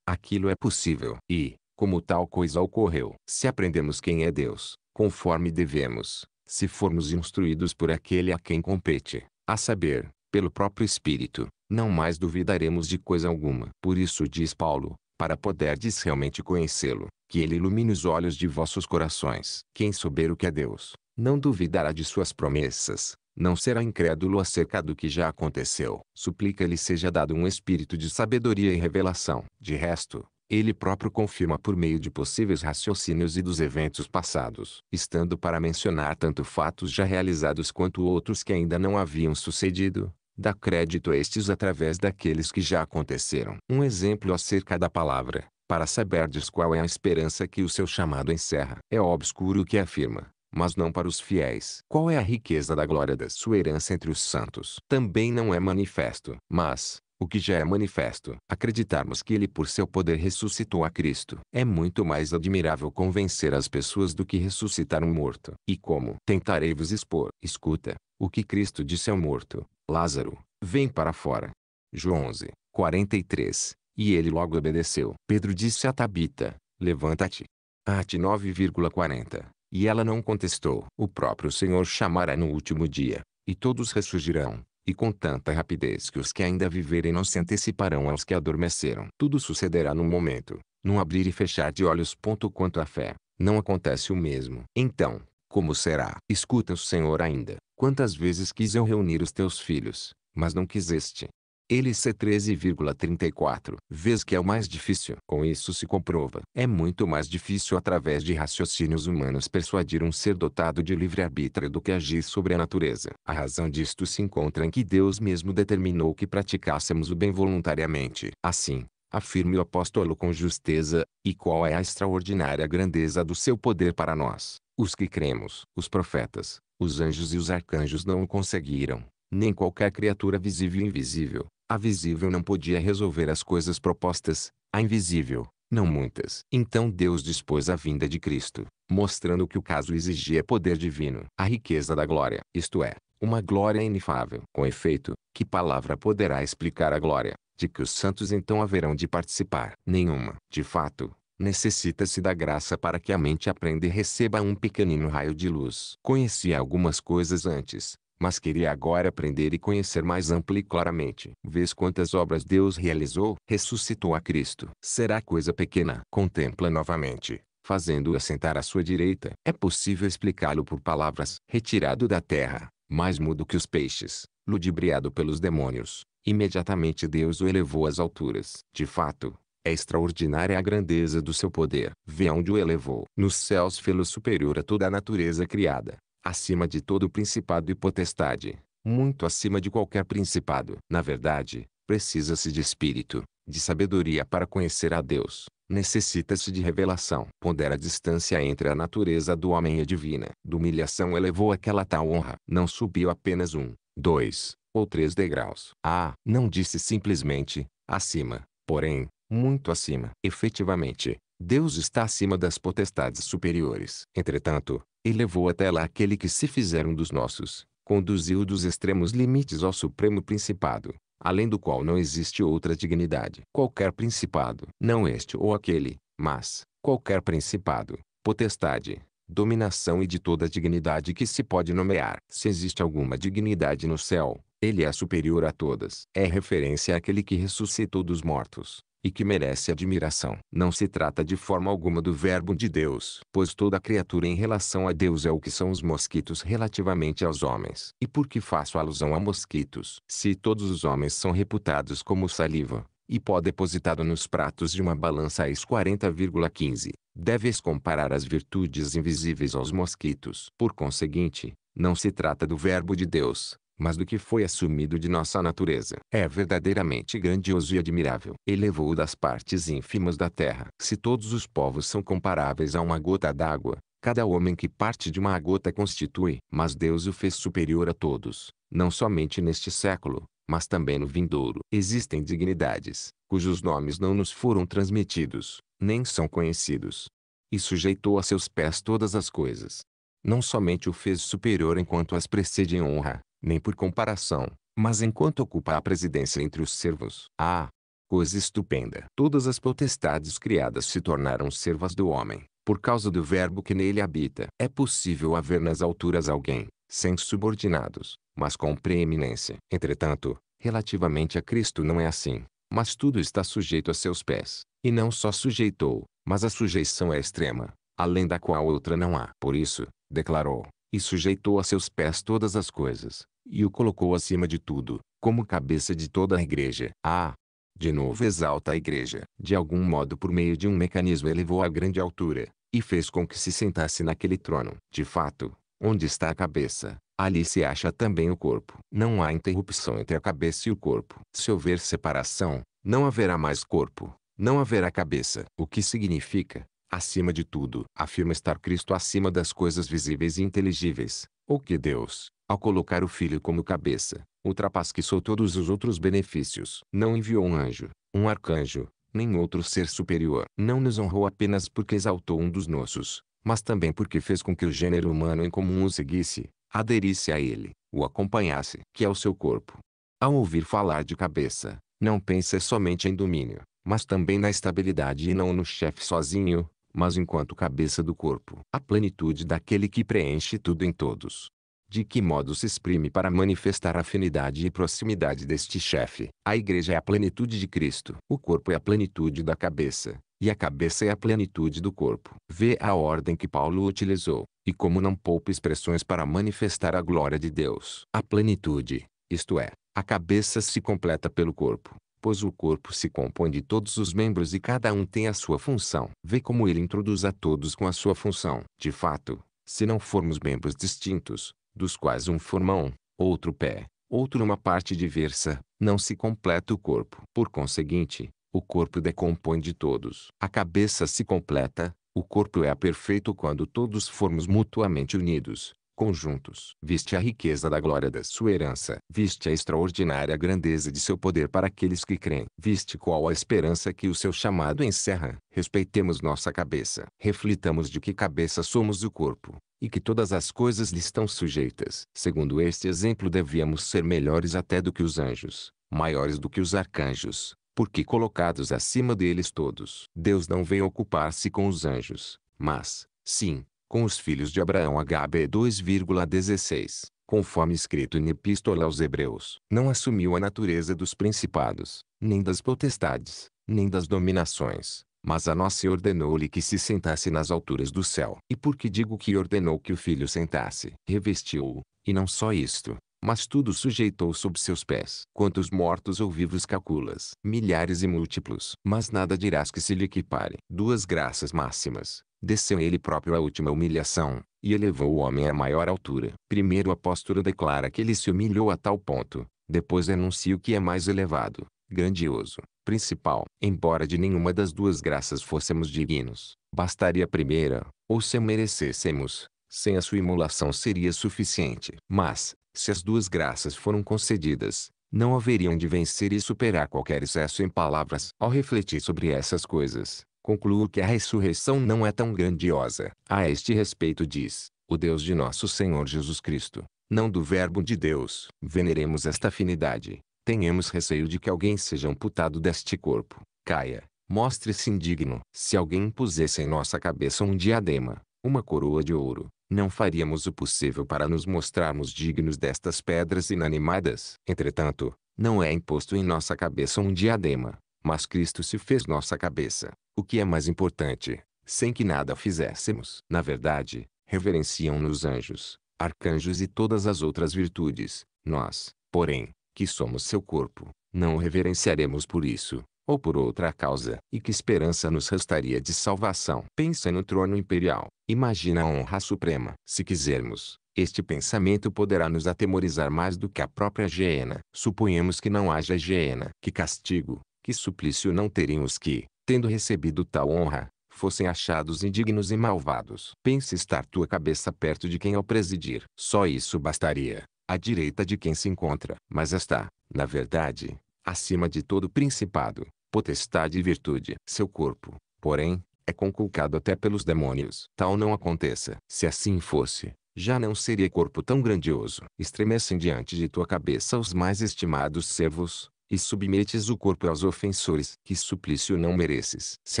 aquilo é possível. E, como tal coisa ocorreu, se aprendemos quem é Deus, conforme devemos, se formos instruídos por aquele a quem compete, a saber, pelo próprio Espírito, não mais duvidaremos de coisa alguma. Por isso diz Paulo, para poderdes realmente conhecê-lo, que ele ilumine os olhos de vossos corações. Quem souber o que é Deus, não duvidará de suas promessas, não será incrédulo acerca do que já aconteceu. Suplica-lhe seja dado um espírito de sabedoria e revelação. De resto, ele próprio confirma por meio de possíveis raciocínios e dos eventos passados, estando para mencionar tanto fatos já realizados quanto outros que ainda não haviam sucedido, Dá crédito a estes através daqueles que já aconteceram. Um exemplo acerca da palavra, para saberdes qual é a esperança que o seu chamado encerra. É obscuro o que afirma, mas não para os fiéis. Qual é a riqueza da glória da sua herança entre os santos? Também não é manifesto, mas, o que já é manifesto. Acreditarmos que ele por seu poder ressuscitou a Cristo. É muito mais admirável convencer as pessoas do que ressuscitar um morto. E como? Tentarei vos expor. Escuta, o que Cristo disse ao morto, Lázaro, vem para fora. João 11, 43. E ele logo obedeceu. Pedro disse a Tabita, levanta-te. Ate 9,40. E ela não contestou. O próprio Senhor chamará no último dia, e todos ressurgirão, e com tanta rapidez que os que ainda viverem não se anteciparão aos que adormeceram. Tudo sucederá num momento, num abrir e fechar de olhos. Quanto à fé, não acontece o mesmo. Então, como será? Escuta o Senhor ainda. Quantas vezes quis eu reunir os teus filhos, mas não quiseste. c 13,34 Vês que é o mais difícil. Com isso se comprova. É muito mais difícil através de raciocínios humanos persuadir um ser dotado de livre-arbítrio do que agir sobre a natureza. A razão disto se encontra em que Deus mesmo determinou que praticássemos o bem voluntariamente. Assim, afirma o apóstolo com justeza, e qual é a extraordinária grandeza do seu poder para nós. Os que cremos, os profetas, os anjos e os arcanjos não o conseguiram, nem qualquer criatura visível e invisível. A visível não podia resolver as coisas propostas, a invisível, não muitas. Então Deus dispôs a vinda de Cristo, mostrando que o caso exigia poder divino. A riqueza da glória, isto é, uma glória inefável. Com efeito, que palavra poderá explicar a glória, de que os santos então haverão de participar? Nenhuma. De fato, necessita-se da graça para que a mente aprenda e receba um pequenino raio de luz. Conhecia algumas coisas antes, mas queria agora aprender e conhecer mais ampla e claramente. Vês quantas obras Deus realizou? Ressuscitou a Cristo. Será coisa pequena. Contempla novamente, fazendo-o assentar à sua direita. É possível explicá-lo por palavras. Retirado da terra, mais mudo que os peixes, ludibriado pelos demônios. Imediatamente Deus o elevou às alturas. De fato, é extraordinária a grandeza do seu poder. Vê onde o elevou. Nos céus fê-lo superior a toda a natureza criada. Acima de todo principado e potestade. Muito acima de qualquer principado. Na verdade, precisa-se de espírito, de sabedoria para conhecer a Deus. Necessita-se de revelação. Pondera a distância entre a natureza do homem e a divina. Do humilhação elevou aquela tal honra. Não subiu apenas um, dois ou três degraus. Ah, não disse simplesmente, acima, porém, muito acima. Efetivamente, Deus está acima das potestades superiores. Entretanto, elevou até lá aquele que se fizeram um dos nossos, conduziu dos extremos limites ao supremo principado, além do qual não existe outra dignidade. Qualquer principado, não este ou aquele, mas qualquer principado, potestade, dominação e de toda dignidade que se pode nomear. Se existe alguma dignidade no céu, ele é superior a todas. É referência àquele que ressuscitou dos mortos, e que merece admiração. Não se trata de forma alguma do Verbo de Deus, pois toda criatura em relação a Deus é o que são os mosquitos relativamente aos homens. E por que faço alusão a mosquitos? Se todos os homens são reputados como saliva, e pó depositado nos pratos de uma balança às 40,15. Deves comparar as virtudes invisíveis aos mosquitos. Por conseguinte, não se trata do Verbo de Deus, mas do que foi assumido de nossa natureza. É verdadeiramente grandioso e admirável. Elevou das partes ínfimas da terra. Se todos os povos são comparáveis a uma gota d'água, cada homem que parte de uma gota constitui. Mas Deus o fez superior a todos, não somente neste século, mas também no vindouro. Existem dignidades, cujos nomes não nos foram transmitidos, nem são conhecidos. E sujeitou a seus pés todas as coisas. Não somente o fez superior enquanto as precede em honra, nem por comparação, mas enquanto ocupa a presidência entre os servos. Ah, coisa estupenda! Todas as potestades criadas se tornaram servas do homem, por causa do verbo que nele habita. É possível haver nas alturas alguém, sem subordinados, mas com preeminência. Entretanto, relativamente a Cristo não é assim, mas tudo está sujeito a seus pés. E não só sujeitou, mas a sujeição é extrema, além da qual outra não há. Por isso, declarou, e sujeitou a seus pés todas as coisas, e o colocou acima de tudo, como cabeça de toda a igreja. Ah, de novo exalta a igreja. De algum modo por meio de um mecanismo elevou a grande altura, e fez com que se sentasse naquele trono. De fato, onde está a cabeça, ali se acha também o corpo. Não há interrupção entre a cabeça e o corpo. Se houver separação, não haverá mais corpo, não haverá cabeça. O que significa, acima de tudo, afirma estar Cristo acima das coisas visíveis e inteligíveis, ou que Deus, ao colocar o filho como cabeça, o ultrapassou todos os outros benefícios. Não enviou um anjo, um arcanjo, nem outro ser superior. Não nos honrou apenas porque exaltou um dos nossos, mas também porque fez com que o gênero humano em comum o seguisse, aderisse a ele, o acompanhasse, que é o seu corpo. Ao ouvir falar de cabeça, não pensa somente em domínio, mas também na estabilidade e não no chefe sozinho, mas enquanto cabeça do corpo. A plenitude daquele que preenche tudo em todos de que modo se exprime para manifestar a afinidade e proximidade deste chefe. A igreja é a plenitude de Cristo. O corpo é a plenitude da cabeça, e a cabeça é a plenitude do corpo. Vê a ordem que Paulo utilizou, e como não poupa expressões para manifestar a glória de Deus. A plenitude, isto é, a cabeça se completa pelo corpo pois o corpo se compõe de todos os membros e cada um tem a sua função. Vê como ele introduz a todos com a sua função. De fato, se não formos membros distintos, dos quais um forma um, outro pé, outro uma parte diversa, não se completa o corpo. Por conseguinte, o corpo decompõe de todos. A cabeça se completa, o corpo é perfeito quando todos formos mutuamente unidos conjuntos. Viste a riqueza da glória da sua herança. Viste a extraordinária grandeza de seu poder para aqueles que creem. Viste qual a esperança que o seu chamado encerra. Respeitemos nossa cabeça. Reflitamos de que cabeça somos o corpo, e que todas as coisas lhe estão sujeitas. Segundo este exemplo devíamos ser melhores até do que os anjos, maiores do que os arcanjos, porque colocados acima deles todos. Deus não veio ocupar-se com os anjos, mas, sim, com os filhos de Abraão HB 2,16, conforme escrito em Epístola aos Hebreus. Não assumiu a natureza dos principados, nem das potestades, nem das dominações, mas a nossa ordenou-lhe que se sentasse nas alturas do céu. E porque digo que ordenou que o filho sentasse? Revestiu-o, e não só isto, mas tudo sujeitou sob seus pés. Quantos mortos ou vivos calculas? Milhares e múltiplos. Mas nada dirás que se lhe equipare. Duas graças máximas desceu ele próprio à última humilhação, e elevou o homem à maior altura. Primeiro o apóstolo declara que ele se humilhou a tal ponto, depois anuncia o que é mais elevado, grandioso, principal. Embora de nenhuma das duas graças fôssemos dignos, bastaria a primeira, ou se merecêssemos, sem a sua imolação seria suficiente. Mas, se as duas graças foram concedidas, não haveriam de vencer e superar qualquer excesso em palavras. Ao refletir sobre essas coisas, concluo que a ressurreição não é tão grandiosa. A este respeito diz, o Deus de nosso Senhor Jesus Cristo, não do Verbo de Deus. Veneremos esta afinidade, tenhamos receio de que alguém seja amputado deste corpo, caia, mostre-se indigno. Se alguém pusesse em nossa cabeça um diadema, uma coroa de ouro, não faríamos o possível para nos mostrarmos dignos destas pedras inanimadas. Entretanto, não é imposto em nossa cabeça um diadema, mas Cristo se fez nossa cabeça, o que é mais importante, sem que nada fizéssemos. Na verdade, reverenciam-nos anjos, arcanjos e todas as outras virtudes. Nós, porém, que somos seu corpo, não o reverenciaremos por isso, ou por outra causa. E que esperança nos restaria de salvação? Pensa no trono imperial. Imagina a honra suprema. Se quisermos, este pensamento poderá nos atemorizar mais do que a própria hiena. Suponhamos que não haja hiena. Que castigo, que suplício não teriam os que, tendo recebido tal honra, fossem achados indignos e malvados. Pense estar tua cabeça perto de quem ao presidir. Só isso bastaria, à direita de quem se encontra. Mas está, na verdade, acima de todo principado, potestade e virtude. Seu corpo, porém, é conculcado até pelos demônios. Tal não aconteça. Se assim fosse, já não seria corpo tão grandioso. Estremecem diante de tua cabeça os mais estimados servos, e submetes o corpo aos ofensores, que suplício não mereces. Se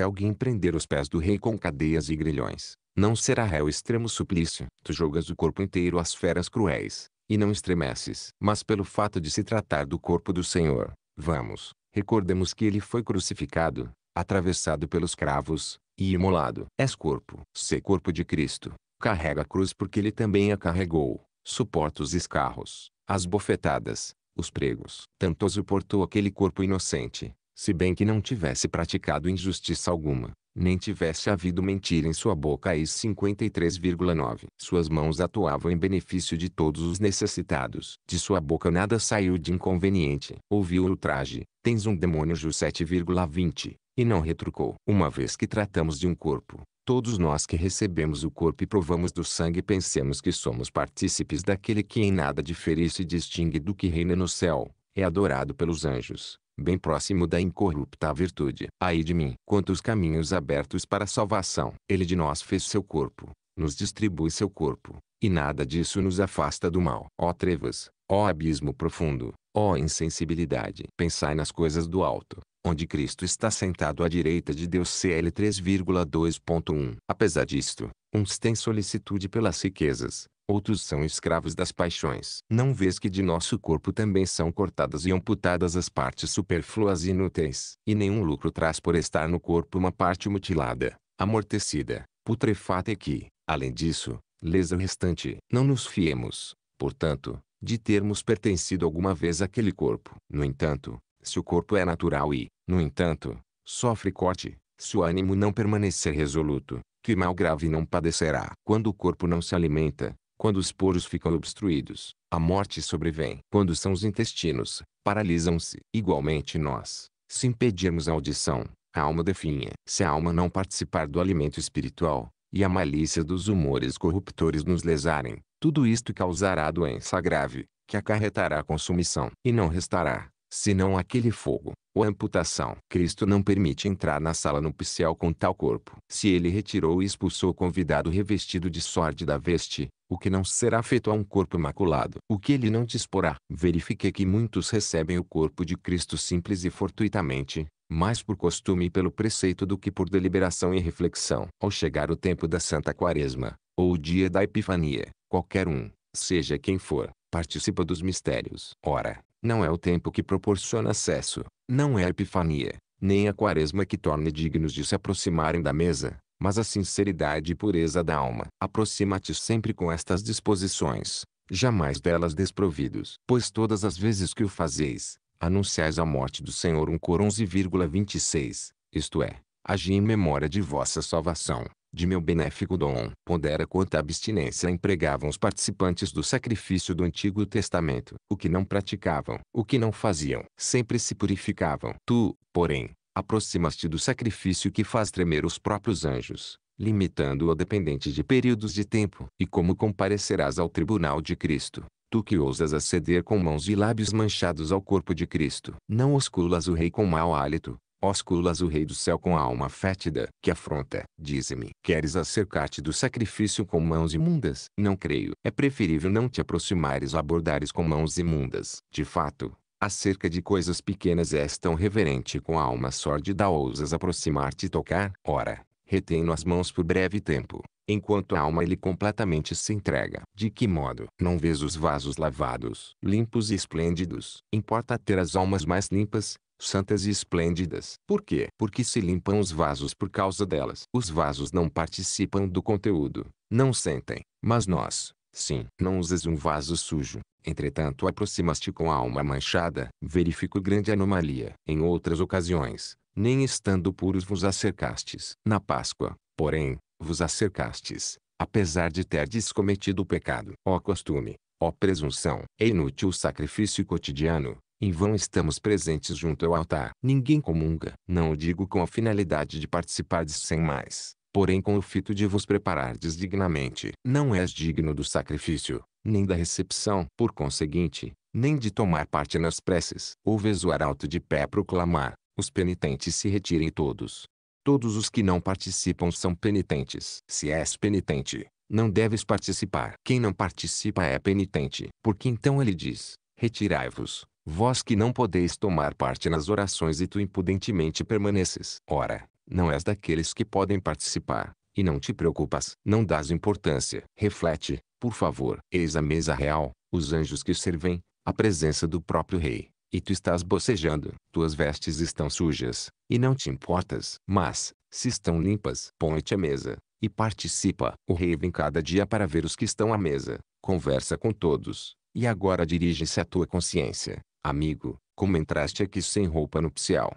alguém prender os pés do rei com cadeias e grilhões, não será réu extremo suplício. Tu jogas o corpo inteiro às feras cruéis, e não estremeces. Mas pelo fato de se tratar do corpo do Senhor, vamos, recordemos que ele foi crucificado, atravessado pelos cravos, e imolado. És corpo. se corpo de Cristo, carrega a cruz porque ele também a carregou, suporta os escarros, as bofetadas, os pregos. Tanto suportou aquele corpo inocente, se bem que não tivesse praticado injustiça alguma, nem tivesse havido mentira em sua boca e 53,9. Suas mãos atuavam em benefício de todos os necessitados. De sua boca nada saiu de inconveniente. Ouviu o ultraje, tens um demônio Ju 7,20, e não retrucou. Uma vez que tratamos de um corpo, Todos nós que recebemos o corpo e provamos do sangue pensemos que somos partícipes daquele que em nada difere e se distingue do que reina no céu, é adorado pelos anjos, bem próximo da incorrupta virtude. Ai de mim! Quantos caminhos abertos para a salvação! Ele de nós fez seu corpo, nos distribui seu corpo, e nada disso nos afasta do mal. Ó trevas, ó abismo profundo, ó insensibilidade! Pensai nas coisas do alto, onde Cristo está sentado à direita de Deus CL 3,2.1. Apesar disto, uns têm solicitude pelas riquezas, outros são escravos das paixões. Não vês que de nosso corpo também são cortadas e amputadas as partes superfluas e inúteis, e nenhum lucro traz por estar no corpo uma parte mutilada, amortecida, putrefata e que, além disso, lesa o restante. Não nos fiemos, portanto, de termos pertencido alguma vez àquele corpo. No entanto, se o corpo é natural e, no entanto, sofre corte, se o ânimo não permanecer resoluto, que mal grave não padecerá. Quando o corpo não se alimenta, quando os poros ficam obstruídos, a morte sobrevém. Quando são os intestinos, paralisam-se. Igualmente nós, se impedirmos a audição, a alma definha. Se a alma não participar do alimento espiritual, e a malícia dos humores corruptores nos lesarem, tudo isto causará doença grave, que acarretará a consumição. E não restará, senão aquele fogo, ou amputação. Cristo não permite entrar na sala nupcial com tal corpo. Se ele retirou e expulsou o convidado revestido de sorte da veste, o que não será feito a um corpo imaculado, o que ele não disporá. Verifique que muitos recebem o corpo de Cristo simples e fortuitamente, mais por costume e pelo preceito do que por deliberação e reflexão. Ao chegar o tempo da Santa Quaresma, ou o dia da Epifania, qualquer um, seja quem for, participa dos mistérios. Ora, não é o tempo que proporciona acesso, não é a epifania, nem a quaresma que torne dignos de se aproximarem da mesa, mas a sinceridade e pureza da alma. Aproxima-te sempre com estas disposições, jamais delas desprovidos. Pois todas as vezes que o fazeis, anunciais a morte do Senhor um cor 11,26, isto é, agi em memória de vossa salvação de meu benéfico dom. Pondera quanta abstinência empregavam os participantes do sacrifício do Antigo Testamento, o que não praticavam, o que não faziam. Sempre se purificavam. Tu, porém, aproximas-te do sacrifício que faz tremer os próprios anjos, limitando-o dependente de períodos de tempo. E como comparecerás ao tribunal de Cristo? Tu que ousas aceder com mãos e lábios manchados ao corpo de Cristo. Não osculas o rei com mau hálito, Ósculas o rei do céu com a alma fétida, que afronta, dize-me, queres acercar-te do sacrifício com mãos imundas? Não creio. É preferível não te aproximares ou abordares com mãos imundas. De fato, acerca de coisas pequenas és tão reverente com a alma sórdida ousas aproximar-te e tocar? Ora, retém as mãos por breve tempo, enquanto a alma ele completamente se entrega. De que modo? Não vês os vasos lavados, limpos e esplêndidos? Importa ter as almas mais limpas, santas e esplêndidas. Por quê? Porque se limpam os vasos por causa delas. Os vasos não participam do conteúdo, não sentem, mas nós, sim. Não usas um vaso sujo, entretanto aproximas-te com a alma manchada. Verifico grande anomalia. Em outras ocasiões, nem estando puros vos acercastes. Na Páscoa, porém, vos acercastes, apesar de terdes cometido o pecado. Ó costume, ó presunção, é inútil o sacrifício cotidiano, em vão estamos presentes junto ao altar. Ninguém comunga. Não o digo com a finalidade de participar de sem mais, porém com o fito de vos preparar dignamente. Não és digno do sacrifício, nem da recepção. Por conseguinte, nem de tomar parte nas preces. Ouves o arauto de pé proclamar, os penitentes se retirem todos. Todos os que não participam são penitentes. Se és penitente, não deves participar. Quem não participa é penitente. Porque então ele diz, retirai-vos, Vós que não podeis tomar parte nas orações e tu impudentemente permaneces. Ora, não és daqueles que podem participar, e não te preocupas, não dás importância. Reflete, por favor. Eis a mesa real, os anjos que servem, a presença do próprio rei. E tu estás bocejando, tuas vestes estão sujas, e não te importas. Mas, se estão limpas, põe-te à mesa, e participa. O rei vem cada dia para ver os que estão à mesa, conversa com todos, e agora dirige-se à tua consciência Amigo, como entraste aqui sem roupa nupcial?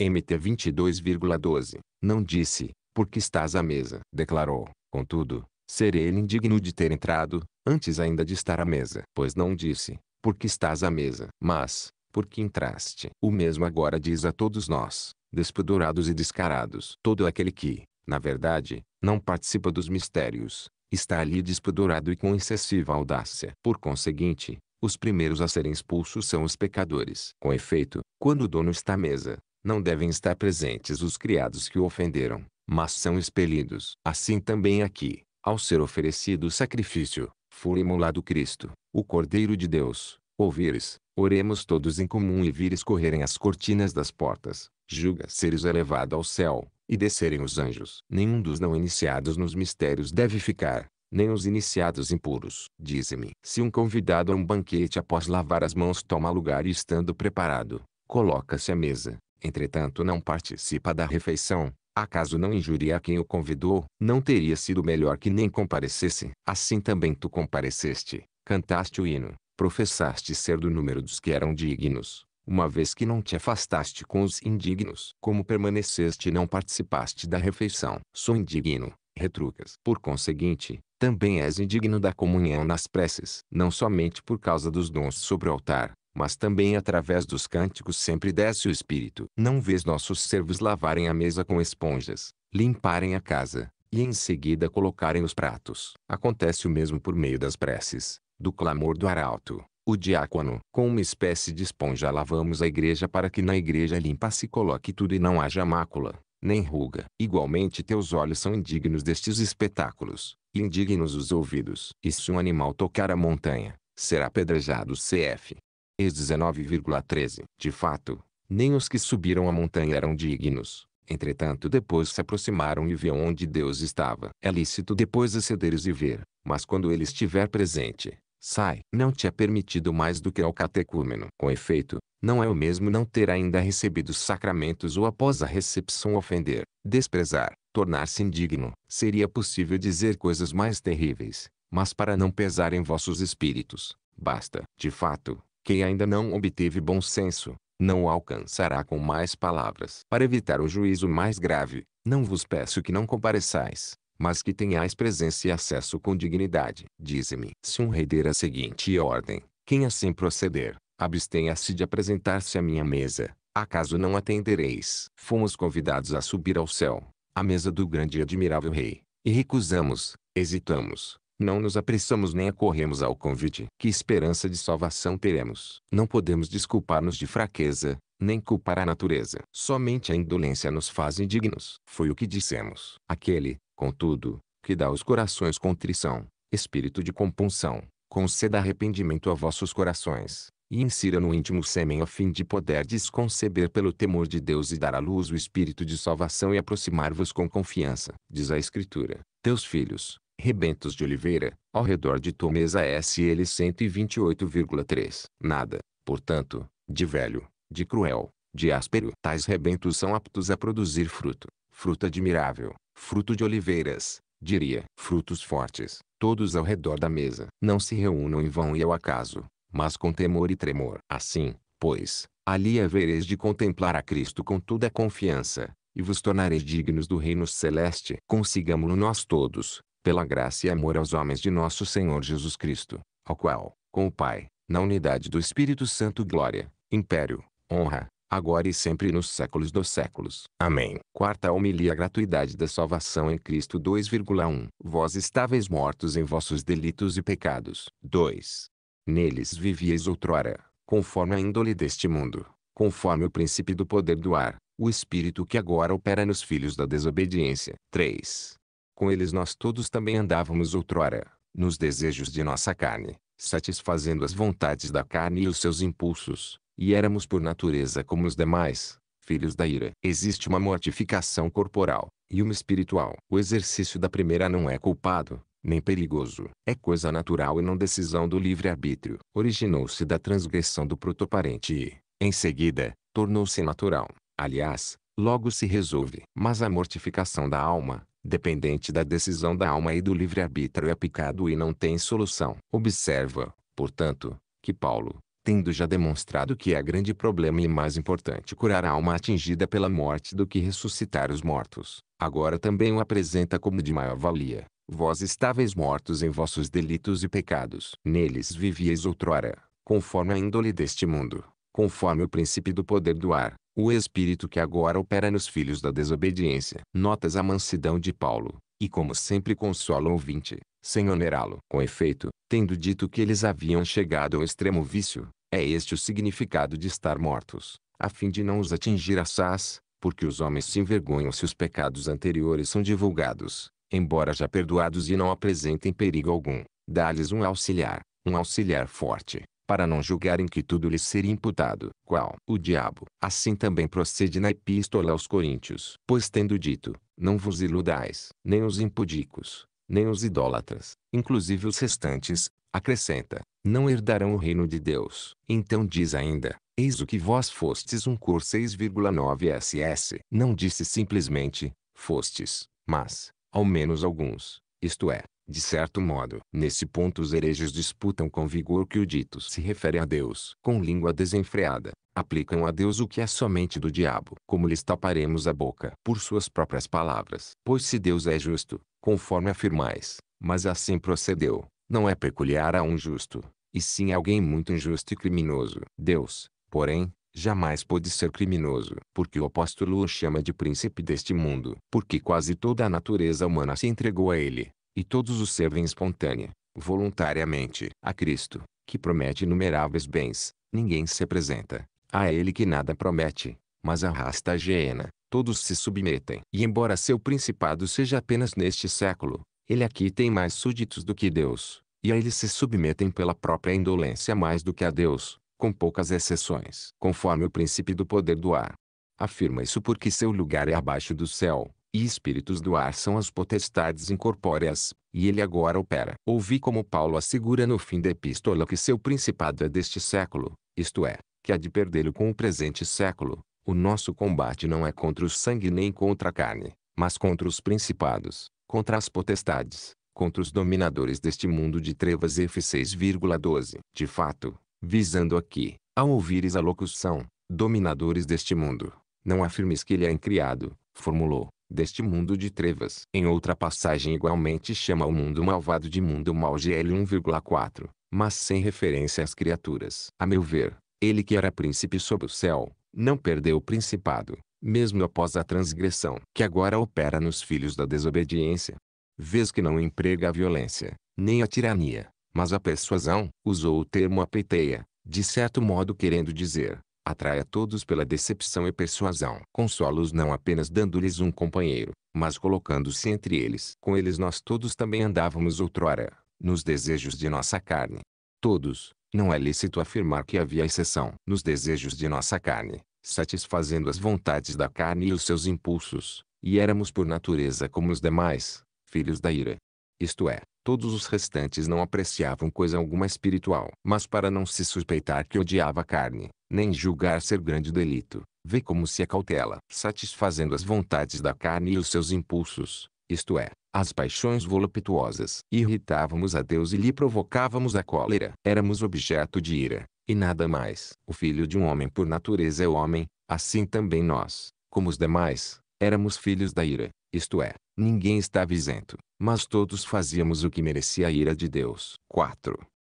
MT 22,12. Não disse, porque estás à mesa. Declarou, contudo, ser ele indigno de ter entrado, antes ainda de estar à mesa. Pois não disse, porque estás à mesa. Mas, porque entraste. O mesmo agora diz a todos nós, despedorados e descarados. Todo aquele que, na verdade, não participa dos mistérios, está ali despedorado e com excessiva audácia. Por conseguinte, os primeiros a serem expulsos são os pecadores. Com efeito, quando o dono está à mesa, não devem estar presentes os criados que o ofenderam, mas são expelidos. Assim também aqui, ao ser oferecido o sacrifício, foi imolado Cristo, o Cordeiro de Deus, ouvires, oremos todos em comum e vires correrem as cortinas das portas, julga seres elevado ao céu, e descerem os anjos. Nenhum dos não iniciados nos mistérios deve ficar, nem os iniciados impuros. Dize-me, se um convidado a um banquete após lavar as mãos toma lugar e estando preparado, coloca-se à mesa, entretanto não participa da refeição, acaso não injuria a quem o convidou, não teria sido melhor que nem comparecesse. Assim também tu compareceste, cantaste o hino, professaste ser do número dos que eram dignos, uma vez que não te afastaste com os indignos. Como permaneceste e não participaste da refeição, sou indigno, retrucas. Por conseguinte, também és indigno da comunhão nas preces, não somente por causa dos dons sobre o altar, mas também através dos cânticos sempre desce o Espírito. Não vês nossos servos lavarem a mesa com esponjas, limparem a casa, e em seguida colocarem os pratos. Acontece o mesmo por meio das preces, do clamor do arauto, o diácono. Com uma espécie de esponja lavamos a igreja para que na igreja limpa se coloque tudo e não haja mácula, nem ruga. Igualmente teus olhos são indignos destes espetáculos e indignos os ouvidos. E se um animal tocar a montanha, será apedrejado cf. Ex 19,13. De fato, nem os que subiram a montanha eram dignos. Entretanto depois se aproximaram e viam onde Deus estava. É lícito depois acederes e ver, mas quando ele estiver presente, sai. Não te é permitido mais do que ao catecúmeno. Com efeito, não é o mesmo não ter ainda recebido os sacramentos ou após a recepção ofender, desprezar, tornar-se indigno, seria possível dizer coisas mais terríveis, mas para não pesar em vossos espíritos, basta. De fato, quem ainda não obteve bom senso, não o alcançará com mais palavras. Para evitar o juízo mais grave, não vos peço que não compareçais, mas que tenhais presença e acesso com dignidade. Dize-me, se um rei der a seguinte ordem, quem assim proceder, abstenha-se de apresentar-se à minha mesa, acaso não atendereis? Fomos convidados a subir ao céu, à mesa do grande e admirável rei, e recusamos, hesitamos, não nos apressamos nem acorremos ao convite. Que esperança de salvação teremos? Não podemos desculpar-nos de fraqueza, nem culpar a natureza. Somente a indolência nos faz indignos. Foi o que dissemos. Aquele, contudo, que dá os corações contrição, espírito de compunção, conceda arrependimento a vossos corações, e insira no íntimo sêmen a fim de poderdes conceber pelo temor de Deus e dar à luz o espírito de salvação e aproximar-vos com confiança. Diz a Escritura, teus filhos, rebentos de oliveira, ao redor de tua mesa é SL 128,3. Nada, portanto, de velho, de cruel, de áspero. Tais rebentos são aptos a produzir fruto, fruto admirável, fruto de oliveiras, diria, frutos fortes, todos ao redor da mesa. Não se reúnam em vão e ao acaso, mas com temor e tremor. Assim, pois, ali havereis de contemplar a Cristo com toda a confiança, e vos tornareis dignos do reino celeste. Consigamo-lo nós todos, pela graça e amor aos homens de nosso Senhor Jesus Cristo, ao qual, com o Pai, na unidade do Espírito Santo glória, império, honra, agora e sempre nos séculos dos séculos. Amém. Quarta homilia gratuidade da salvação em Cristo 2,1 Vós estáveis mortos em vossos delitos e pecados. 2. Neles vivieis outrora, conforme a índole deste mundo, conforme o príncipe do poder do ar, o espírito que agora opera nos filhos da desobediência. 3. Com eles nós todos também andávamos outrora, nos desejos de nossa carne, satisfazendo as vontades da carne e os seus impulsos, e éramos por natureza como os demais, filhos da ira. Existe uma mortificação corporal e uma espiritual. O exercício da primeira não é culpado, nem perigoso. É coisa natural e não decisão do livre-arbítrio. Originou-se da transgressão do protoparente e, em seguida, tornou-se natural. Aliás, logo se resolve. Mas a mortificação da alma, dependente da decisão da alma e do livre-arbítrio é picado e não tem solução. Observa, portanto, que Paulo, tendo já demonstrado que é grande problema e mais importante curar a alma atingida pela morte do que ressuscitar os mortos, agora também o apresenta como de maior valia. Vós estáveis mortos em vossos delitos e pecados. Neles vivieis outrora, conforme a índole deste mundo, conforme o príncipe do poder do ar, o espírito que agora opera nos filhos da desobediência. Notas a mansidão de Paulo, e como sempre consola o ouvinte, sem onerá-lo. Com efeito, tendo dito que eles haviam chegado ao extremo vício, é este o significado de estar mortos, a fim de não os atingir assaz, porque os homens se envergonham se os pecados anteriores são divulgados embora já perdoados e não apresentem perigo algum, dá-lhes um auxiliar, um auxiliar forte, para não julgarem que tudo lhes seria imputado. Qual? O diabo. Assim também procede na epístola aos Coríntios. Pois tendo dito, não vos iludais, nem os impudicos, nem os idólatras, inclusive os restantes, acrescenta, não herdarão o reino de Deus. Então diz ainda, eis o que vós fostes um cor 6,9 SS. Não disse simplesmente, fostes, mas, ao menos alguns, isto é, de certo modo. Nesse ponto os hereges disputam com vigor que o dito se refere a Deus. Com língua desenfreada, aplicam a Deus o que é somente do diabo. Como lhes taparemos a boca por suas próprias palavras. Pois se Deus é justo, conforme afirmais, mas assim procedeu, não é peculiar a um justo, e sim a alguém muito injusto e criminoso. Deus, porém, jamais pôde ser criminoso, porque o apóstolo o chama de príncipe deste mundo, porque quase toda a natureza humana se entregou a ele, e todos os servem espontânea, voluntariamente, a Cristo, que promete inumeráveis bens, ninguém se apresenta, a ele que nada promete, mas arrasta a hiena, todos se submetem. E embora seu principado seja apenas neste século, ele aqui tem mais súditos do que Deus, e a eles se submetem pela própria indolência mais do que a Deus, com poucas exceções, conforme o princípio do poder do ar. Afirma isso porque seu lugar é abaixo do céu, e espíritos do ar são as potestades incorpóreas, e ele agora opera. Ouvi como Paulo assegura no fim da epístola que seu principado é deste século, isto é, que há de perdê-lo com o presente século. O nosso combate não é contra o sangue nem contra a carne, mas contra os principados, contra as potestades, contra os dominadores deste mundo de trevas F6,12. De fato, visando aqui, ao ouvires a locução, dominadores deste mundo, não afirmes que ele é criado, formulou, deste mundo de trevas. Em outra passagem igualmente chama o mundo malvado de mundo mal GL 1,4, mas sem referência às criaturas. A meu ver, ele que era príncipe sob o céu, não perdeu o principado, mesmo após a transgressão que agora opera nos filhos da desobediência. Vês que não emprega a violência, nem a tirania, mas a persuasão, usou o termo apeteia, de certo modo querendo dizer, atrai a todos pela decepção e persuasão. Consola-os não apenas dando-lhes um companheiro, mas colocando-se entre eles. Com eles nós todos também andávamos outrora, nos desejos de nossa carne. Todos, não é lícito afirmar que havia exceção nos desejos de nossa carne, satisfazendo as vontades da carne e os seus impulsos, e éramos por natureza como os demais, filhos da ira. Isto é, todos os restantes não apreciavam coisa alguma espiritual. Mas para não se suspeitar que odiava a carne, nem julgar ser grande delito, vê como se acautela, satisfazendo as vontades da carne e os seus impulsos, isto é, as paixões voluptuosas. Irritávamos a Deus e lhe provocávamos a cólera. Éramos objeto de ira, e nada mais. O filho de um homem por natureza é homem, assim também nós, como os demais, éramos filhos da ira. Isto é, ninguém estava isento, mas todos fazíamos o que merecia a ira de Deus. 4.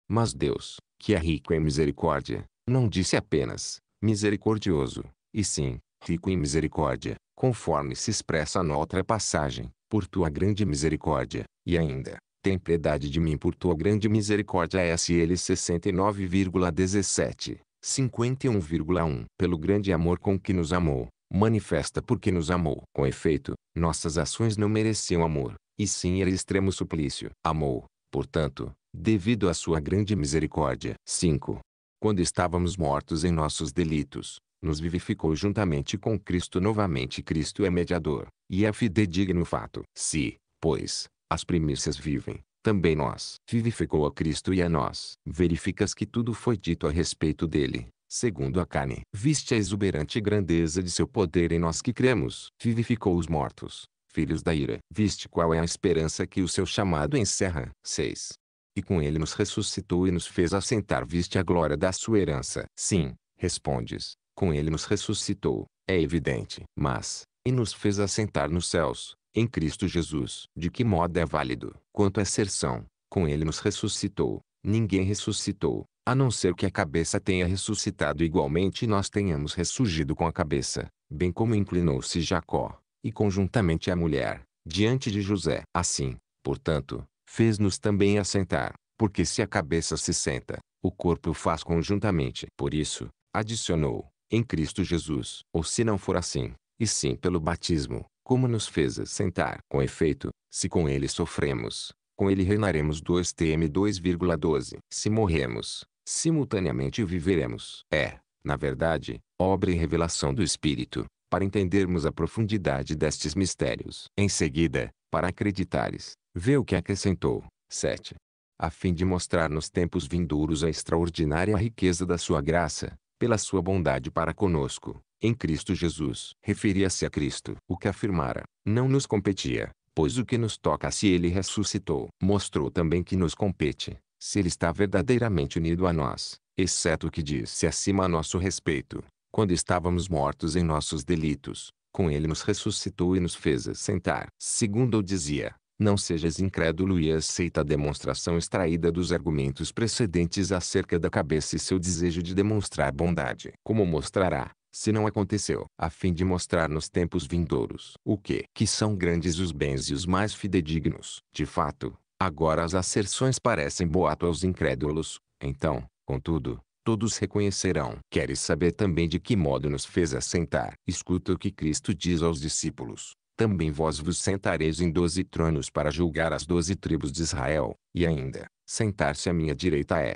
Mas Deus, que é rico em misericórdia, não disse apenas misericordioso, e sim, rico em misericórdia, conforme se expressa noutra passagem, por tua grande misericórdia, e ainda, tem piedade de mim por tua grande misericórdia SL 69,17, 51,1. Pelo grande amor com que nos amou, manifesta porque nos amou. Com efeito, nossas ações não mereciam amor, e sim era extremo suplício. Amou, portanto, devido à sua grande misericórdia. 5. Quando estávamos mortos em nossos delitos, nos vivificou juntamente com Cristo novamente. Cristo é mediador, e é fidedigno fato. Se, pois, as primícias vivem, também nós. Vivificou a Cristo e a nós. Verificas que tudo foi dito a respeito dele, segundo a carne. Viste a exuberante grandeza de seu poder em nós que cremos. Vivificou os mortos, filhos da ira. Viste qual é a esperança que o seu chamado encerra. 6. E com ele nos ressuscitou e nos fez assentar. Viste a glória da sua herança. Sim, respondes, com ele nos ressuscitou, é evidente. Mas, e nos fez assentar nos céus, em Cristo Jesus. De que modo é válido? Quanto à serção, com ele nos ressuscitou, ninguém ressuscitou, a não ser que a cabeça tenha ressuscitado igualmente e nós tenhamos ressurgido com a cabeça, bem como inclinou-se Jacó, e conjuntamente a mulher, diante de José. Assim, portanto, fez-nos também assentar, porque se a cabeça se senta, o corpo o faz conjuntamente. Por isso, adicionou, em Cristo Jesus. Ou se não for assim, e sim pelo batismo, como nos fez assentar. Com efeito, se com ele sofremos, com ele reinaremos 2tm 2,12. Se morremos, simultaneamente viveremos. É, na verdade, obra e revelação do Espírito, para entendermos a profundidade destes mistérios. Em seguida, para acreditares, vê o que acrescentou. 7. A fim de mostrar nos tempos vindouros a extraordinária riqueza da sua graça, pela sua bondade para conosco, em Cristo Jesus. Referia-se a Cristo. O que afirmara, não nos competia, pois o que nos toca se ele ressuscitou. Mostrou também que nos compete, se ele está verdadeiramente unido a nós, exceto o que disse acima a nosso respeito, quando estávamos mortos em nossos delitos, com ele nos ressuscitou e nos fez assentar. Segundo eu dizia, não sejas incrédulo e aceita a demonstração extraída dos argumentos precedentes acerca da cabeça e seu desejo de demonstrar bondade. Como mostrará, se não aconteceu, a fim de mostrar nos tempos vindouros o que que são grandes os bens e os mais fidedignos. De fato, agora as asserções parecem boato aos incrédulos, então, contudo, todos reconhecerão. Queres saber também de que modo nos fez assentar? Escuta o que Cristo diz aos discípulos. Também vós vos sentareis em doze tronos para julgar as doze tribos de Israel, e ainda, sentar-se à minha direita é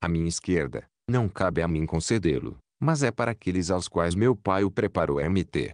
a minha esquerda, não cabe a mim concedê-lo mas é para aqueles aos quais meu Pai o preparou MT.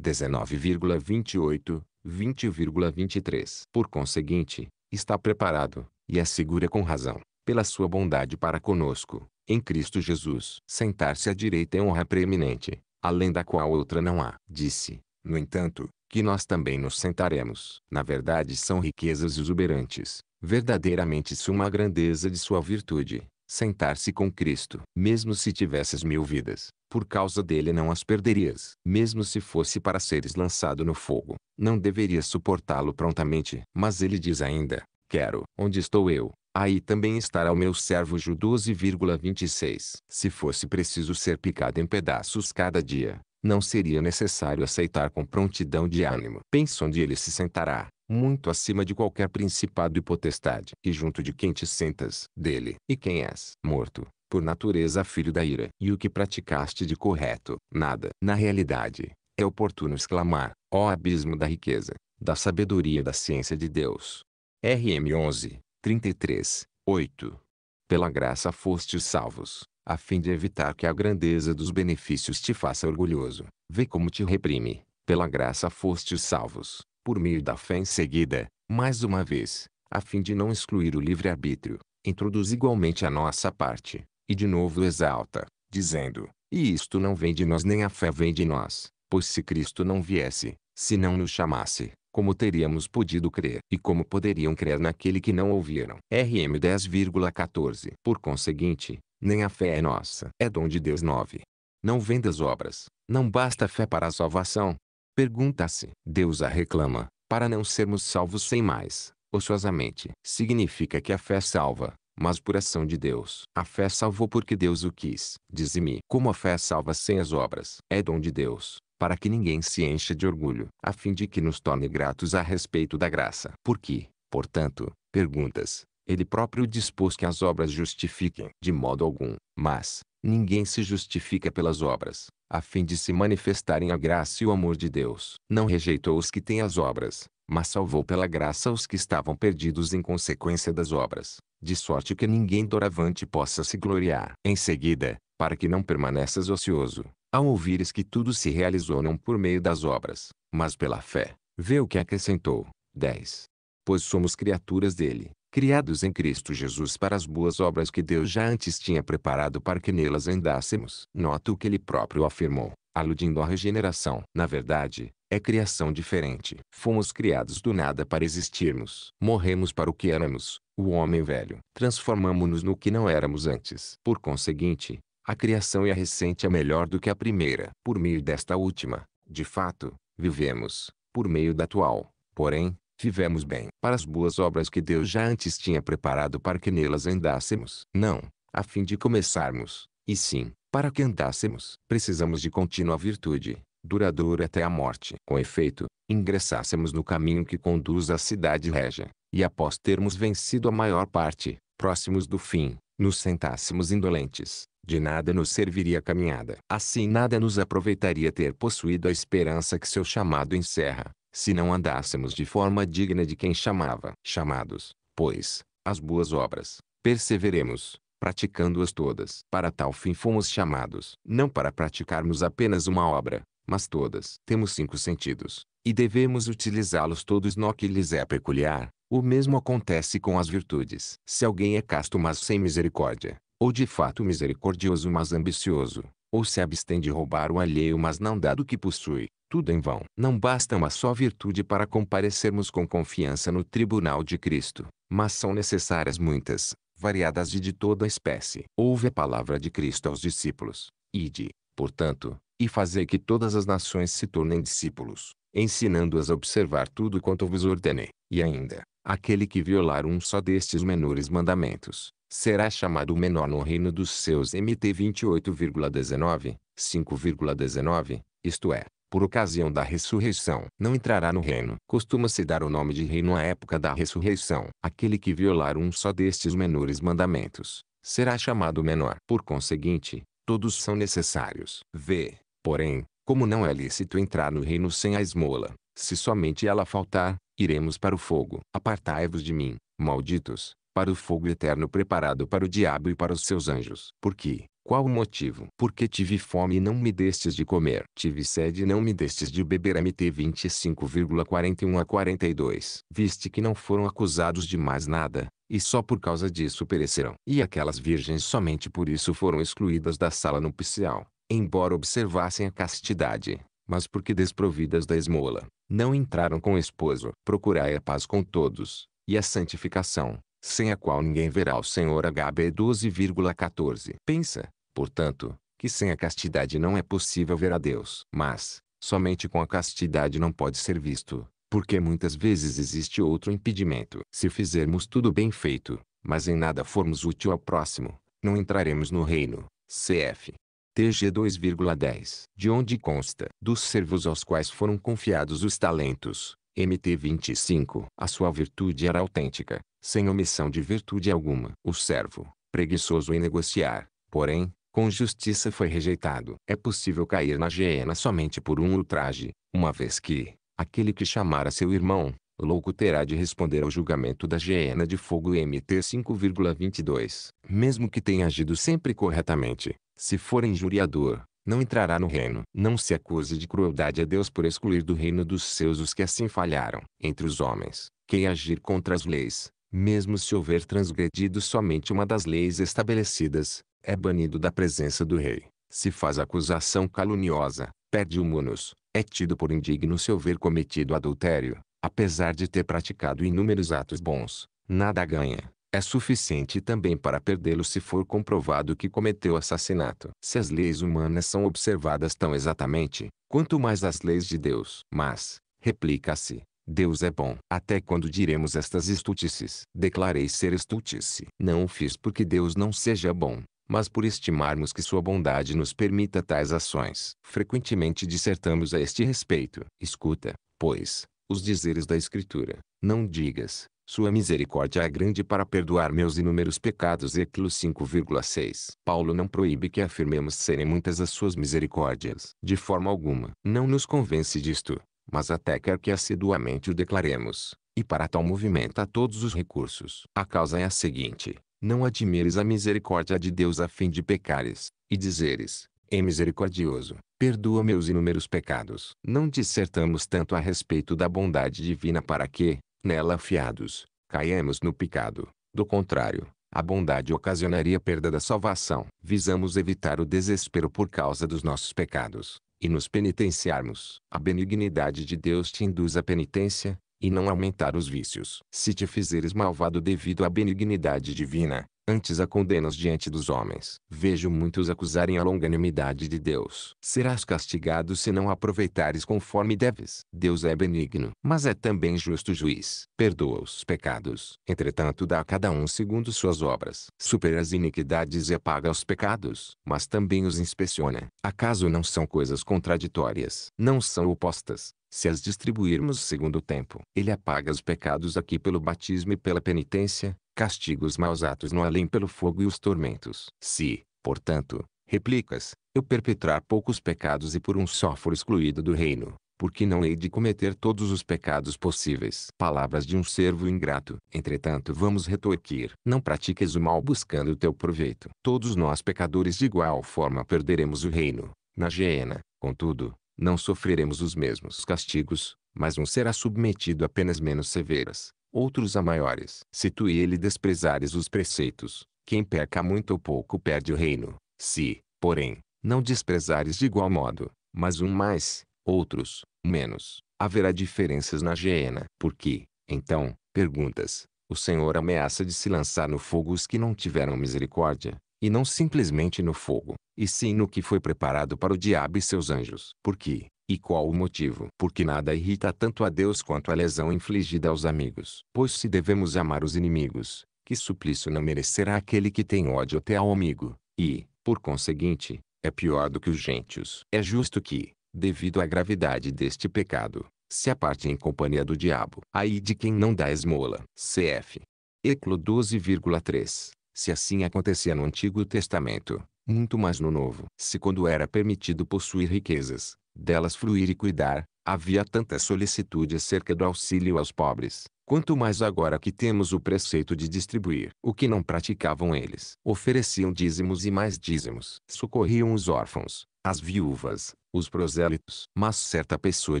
19,28, 20,23. Por conseguinte, está preparado, e assegura é com razão, pela sua bondade para conosco, em Cristo Jesus. Sentar-se à direita é honra preeminente, além da qual outra não há. Disse, no entanto, que nós também nos sentaremos. Na verdade são riquezas exuberantes, verdadeiramente suma grandeza de sua virtude, sentar-se com Cristo. Mesmo se tivesses mil vidas, por causa dele não as perderias. Mesmo se fosse para seres lançado no fogo, não deverias suportá-lo prontamente. Mas ele diz ainda, quero, onde estou eu, aí também estará o meu servo Ju 12,26. Se fosse preciso ser picado em pedaços cada dia, não seria necessário aceitar com prontidão de ânimo. Pensa onde ele se sentará, muito acima de qualquer principado e potestade, e junto de quem te sentas, dele, e quem és, morto, por natureza filho da ira. E o que praticaste de correto, nada, na realidade, é oportuno exclamar, ó abismo da riqueza, da sabedoria e da ciência de Deus. RM 11, 33, 8. Pela graça fostes salvos, a fim de evitar que a grandeza dos benefícios te faça orgulhoso. Vê como te reprime. Pela graça fostes salvos, por meio da fé em seguida, mais uma vez, a fim de não excluir o livre-arbítrio, introduz igualmente a nossa parte, e de novo exalta, dizendo: E isto não vem de nós, nem a fé vem de nós, pois se Cristo não viesse, se não nos chamasse, como teríamos podido crer e como poderiam crer naquele que não ouviram? RM 10,14. Por conseguinte, nem a fé é nossa, é dom de Deus. 9. Não vem das obras, não basta fé para a salvação, Pergunta-se. Deus a reclama, para não sermos salvos sem mais, ociosamente. Significa que a fé salva, mas por ação de Deus. A fé salvou porque Deus o quis. Dize-me como a fé salva sem as obras. É dom de Deus, para que ninguém se encha de orgulho, a fim de que nos torne gratos a respeito da graça. Porque, portanto, perguntas, ele próprio dispôs que as obras justifiquem, de modo algum, mas, Ninguém se justifica pelas obras, a fim de se manifestarem a graça e o amor de Deus. Não rejeitou os que têm as obras, mas salvou pela graça os que estavam perdidos em consequência das obras, de sorte que ninguém doravante possa se gloriar. Em seguida, para que não permaneças ocioso, ao ouvires que tudo se realizou não por meio das obras, mas pela fé, vê o que acrescentou. 10. Pois somos criaturas dele, criados em Cristo Jesus para as boas obras que Deus já antes tinha preparado para que nelas andássemos. Nota o que ele próprio afirmou, aludindo à regeneração. Na verdade, é criação diferente. Fomos criados do nada para existirmos. Morremos para o que éramos, o homem velho. Transformamos-nos no que não éramos antes. Por conseguinte, a criação é recente é melhor do que a primeira. Por meio desta última, de fato, vivemos, por meio da atual. Porém, Vivemos bem para as boas obras que Deus já antes tinha preparado para que nelas andássemos. Não, a fim de começarmos, e sim, para que andássemos. Precisamos de contínua virtude, duradoura até a morte. Com efeito, ingressássemos no caminho que conduz à cidade régia, e após termos vencido a maior parte, próximos do fim, nos sentássemos indolentes, de nada nos serviria a caminhada. Assim nada nos aproveitaria ter possuído a esperança que seu chamado encerra, se não andássemos de forma digna de quem chamava. Chamados, pois, as boas obras, perseveremos, praticando-as todas. Para tal fim fomos chamados, não para praticarmos apenas uma obra, mas todas. Temos cinco sentidos, e devemos utilizá-los todos no que lhes é peculiar. O mesmo acontece com as virtudes. Se alguém é casto mas sem misericórdia, ou de fato misericordioso mas ambicioso, ou se abstém de roubar o alheio mas não dá do que possui, tudo em vão. Não basta uma só virtude para comparecermos com confiança no tribunal de Cristo, mas são necessárias muitas, variadas e de toda espécie. Ouve a palavra de Cristo aos discípulos. Ide, portanto, e fazei que todas as nações se tornem discípulos, ensinando-as a observar tudo quanto vos ordenei. E ainda, aquele que violar um só destes menores mandamentos, será chamado menor no reino dos seus MT 28,19, 5,19, isto é, por ocasião da ressurreição, não entrará no reino. Costuma-se dar o nome de reino à época da ressurreição. Aquele que violar um só destes menores mandamentos, será chamado menor. Por conseguinte, todos são necessários. V. Porém, como não é lícito entrar no reino sem a esmola, se somente ela faltar, iremos para o fogo. Apartai-vos de mim, malditos, para o fogo eterno preparado para o diabo e para os seus anjos. Por quê? Qual o motivo? Porque tive fome e não me destes de comer. Tive sede e não me destes de beber. MT 25,41 a 42. Viste que não foram acusados de mais nada, e só por causa disso pereceram. E aquelas virgens somente por isso foram excluídas da sala nupcial, embora observassem a castidade, mas porque desprovidas da esmola, não entraram com o esposo. Procurai a paz com todos, e a santificação, sem a qual ninguém verá o Senhor. HB 12,14. Pensa, portanto, que sem a castidade não é possível ver a Deus. Mas, somente com a castidade não pode ser visto, porque muitas vezes existe outro impedimento. Se fizermos tudo bem feito, mas em nada formos útil ao próximo, não entraremos no reino. CF. TG 2,10. De onde consta? Dos servos aos quais foram confiados os talentos. MT 25. A sua virtude era autêntica, sem omissão de virtude alguma. O servo, preguiçoso em negociar, porém, com justiça foi rejeitado. É possível cair na hiena somente por um ultraje, uma vez que, aquele que chamara seu irmão, louco terá de responder ao julgamento da hiena de fogo MT 5,22. Mesmo que tenha agido sempre corretamente, se for injuriador, não entrará no reino. Não se acuse de crueldade a Deus por excluir do reino dos seus os que assim falharam. Entre os homens, quem agir contra as leis, mesmo se houver transgredido somente uma das leis estabelecidas, é banido da presença do rei. Se faz acusação caluniosa, perde o munus, é tido por indigno se houver cometido adultério, apesar de ter praticado inúmeros atos bons, nada ganha. É suficiente também para perdê-lo se for comprovado que cometeu assassinato. Se as leis humanas são observadas tão exatamente, quanto mais as leis de Deus. Mas, replica-se, Deus é bom. Até quando diremos estas estutices? Declarei ser estutice. Não o fiz porque Deus não seja bom, mas por estimarmos que sua bondade nos permita tais ações. Frequentemente dissertamos a este respeito. Escuta, pois, os dizeres da Escritura. Não digas, sua misericórdia é grande para perdoar meus inúmeros pecados. Eclos 5,6 Paulo não proíbe que afirmemos serem muitas as suas misericórdias. De forma alguma. Não nos convence disto, mas até quer que assiduamente o declaremos, e para tal movimento a todos os recursos. A causa é a seguinte, não admires a misericórdia de Deus a fim de pecares, e dizeres, é misericordioso, perdoa meus inúmeros pecados. Não dissertamos tanto a respeito da bondade divina para que, nela afiados, caiamos no pecado. Do contrário, a bondade ocasionaria perda da salvação. Visamos evitar o desespero por causa dos nossos pecados e nos penitenciarmos. A benignidade de Deus te induz à penitência, e não aumentar os vícios. Se te fizeres malvado devido à benignidade divina, antes a condenas diante dos homens. Vejo muitos acusarem a longanimidade de Deus. Serás castigado se não aproveitares conforme deves. Deus é benigno, mas é também justo juiz. Perdoa os pecados, entretanto dá a cada um segundo suas obras. Supera as iniquidades e apaga os pecados, mas também os inspeciona. Acaso não são coisas contraditórias? Não são opostas? se as distribuirmos segundo o tempo. Ele apaga os pecados aqui pelo batismo e pela penitência, castiga os maus atos no além pelo fogo e os tormentos. Se, portanto, replicas, eu perpetrar poucos pecados e por um só for excluído do reino, porque não hei de cometer todos os pecados possíveis. Palavras de um servo ingrato. Entretanto vamos retorquir. Não pratiques o mal buscando o teu proveito. Todos nós pecadores de igual forma perderemos o reino, na geena. Contudo, não sofreremos os mesmos castigos, mas um será submetido a penas menos severas outros a maiores. Se tu e ele desprezares os preceitos, quem peca muito ou pouco perde o reino. Se, porém, não desprezares de igual modo, mas um mais, outros, menos, haverá diferenças na geena. Porque, então, perguntas, o Senhor ameaça de se lançar no fogo os que não tiveram misericórdia, e não simplesmente no fogo, e sim no que foi preparado para o diabo e seus anjos. Porque, e qual o motivo? Porque nada irrita tanto a Deus quanto a lesão infligida aos amigos. Pois se devemos amar os inimigos, que suplício não merecerá aquele que tem ódio até ao amigo, e, por conseguinte, é pior do que os gentios. É justo que, devido à gravidade deste pecado, se aparte em companhia do diabo. Aí de quem não dá esmola. Cf. Eclo 12,3. Se assim acontecia no Antigo Testamento, muito mais no Novo. Se quando era permitido possuir riquezas, delas fruir e cuidar, havia tanta solicitude acerca do auxílio aos pobres, quanto mais agora que temos o preceito de distribuir o que não praticavam eles. Ofereciam dízimos e mais dízimos, socorriam os órfãos, as viúvas, os prosélitos. Mas certa pessoa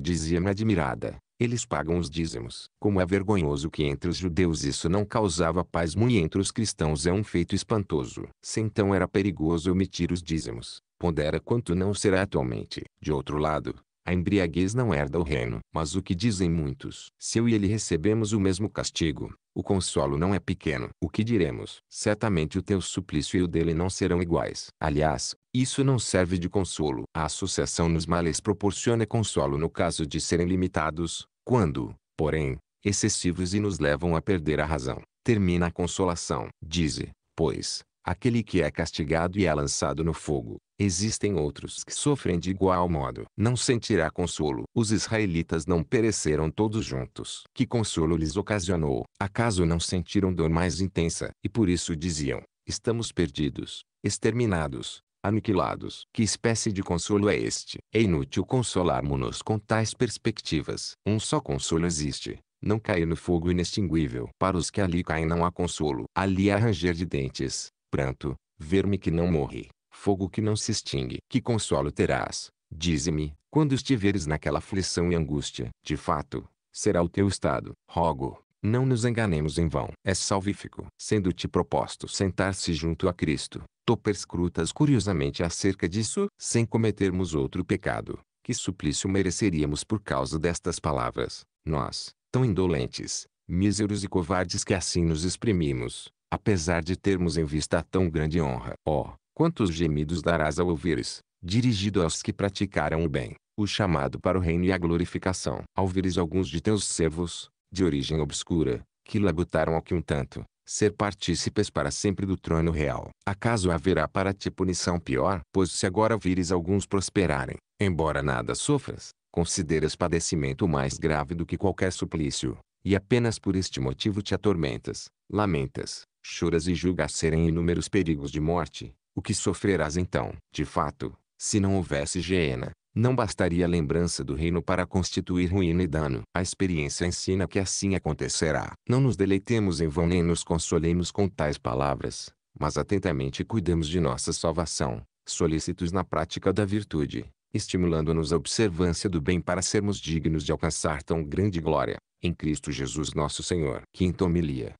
dizia-me admirada, eles pagam os dízimos. Como é vergonhoso que entre os judeus isso não causava paz; muito entre os cristãos é um feito espantoso. Se então era perigoso omitir os dízimos, pondera quanto não será atualmente. De outro lado, a embriaguez não herda o reino. Mas o que dizem muitos? Se eu e ele recebemos o mesmo castigo, o consolo não é pequeno. O que diremos? Certamente o teu suplício e o dele não serão iguais. Aliás, isso não serve de consolo. A associação nos males proporciona consolo no caso de serem limitados, quando, porém, excessivos e nos levam a perder a razão. Termina a consolação. Dize, pois, aquele que é castigado e é lançado no fogo. Existem outros que sofrem de igual modo. Não sentirá consolo. Os israelitas não pereceram todos juntos. Que consolo lhes ocasionou? Acaso não sentiram dor mais intensa? E por isso diziam, estamos perdidos, exterminados, aniquilados. Que espécie de consolo é este? É inútil consolarmos-nos com tais perspectivas. Um só consolo existe. Não cair no fogo inextinguível. Para os que ali caem não há consolo. Ali há ranger de dentes, pranto, verme que não morre, fogo que não se extingue. Que consolo terás? Dize-me, quando estiveres naquela aflição e angústia, de fato, será o teu estado. Rogo, não nos enganemos em vão. É salvífico. Sendo-te proposto sentar-se junto a Cristo, tu perscrutas curiosamente acerca disso, sem cometermos outro pecado. Que suplício mereceríamos por causa destas palavras, nós, tão indolentes, míseros e covardes que assim nos exprimimos, apesar de termos em vista tão grande honra. Oh, quantos gemidos darás ao ouvires, dirigido aos que praticaram o bem, o chamado para o reino e a glorificação. Ao ouvires alguns de teus servos, de origem obscura, que labutaram ao que um tanto, ser partícipes para sempre do trono real. Acaso haverá para ti punição pior? Pois se agora vires alguns prosperarem, embora nada sofras, consideras padecimento mais grave do que qualquer suplício, e apenas por este motivo te atormentas, lamentas, choras e julgas serem inúmeros perigos de morte, o que sofrerás então? De fato, se não houvesse hiena, não bastaria a lembrança do reino para constituir ruína e dano. A experiência ensina que assim acontecerá. Não nos deleitemos em vão nem nos consolemos com tais palavras, mas atentamente cuidemos de nossa salvação, solícitos na prática da virtude, estimulando-nos à observância do bem para sermos dignos de alcançar tão grande glória, em Cristo Jesus nosso Senhor. Quinta homilia.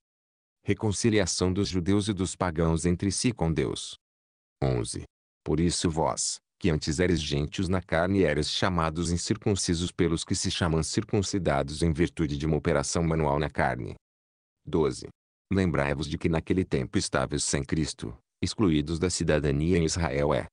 Reconciliação dos judeus e dos pagãos entre si com Deus. 11. Por isso vós, que antes eres gentios na carne e eres chamados incircuncisos pelos que se chamam circuncidados em virtude de uma operação manual na carne. 12. Lembrai-vos de que naquele tempo estáveis sem Cristo, excluídos da cidadania em Israel é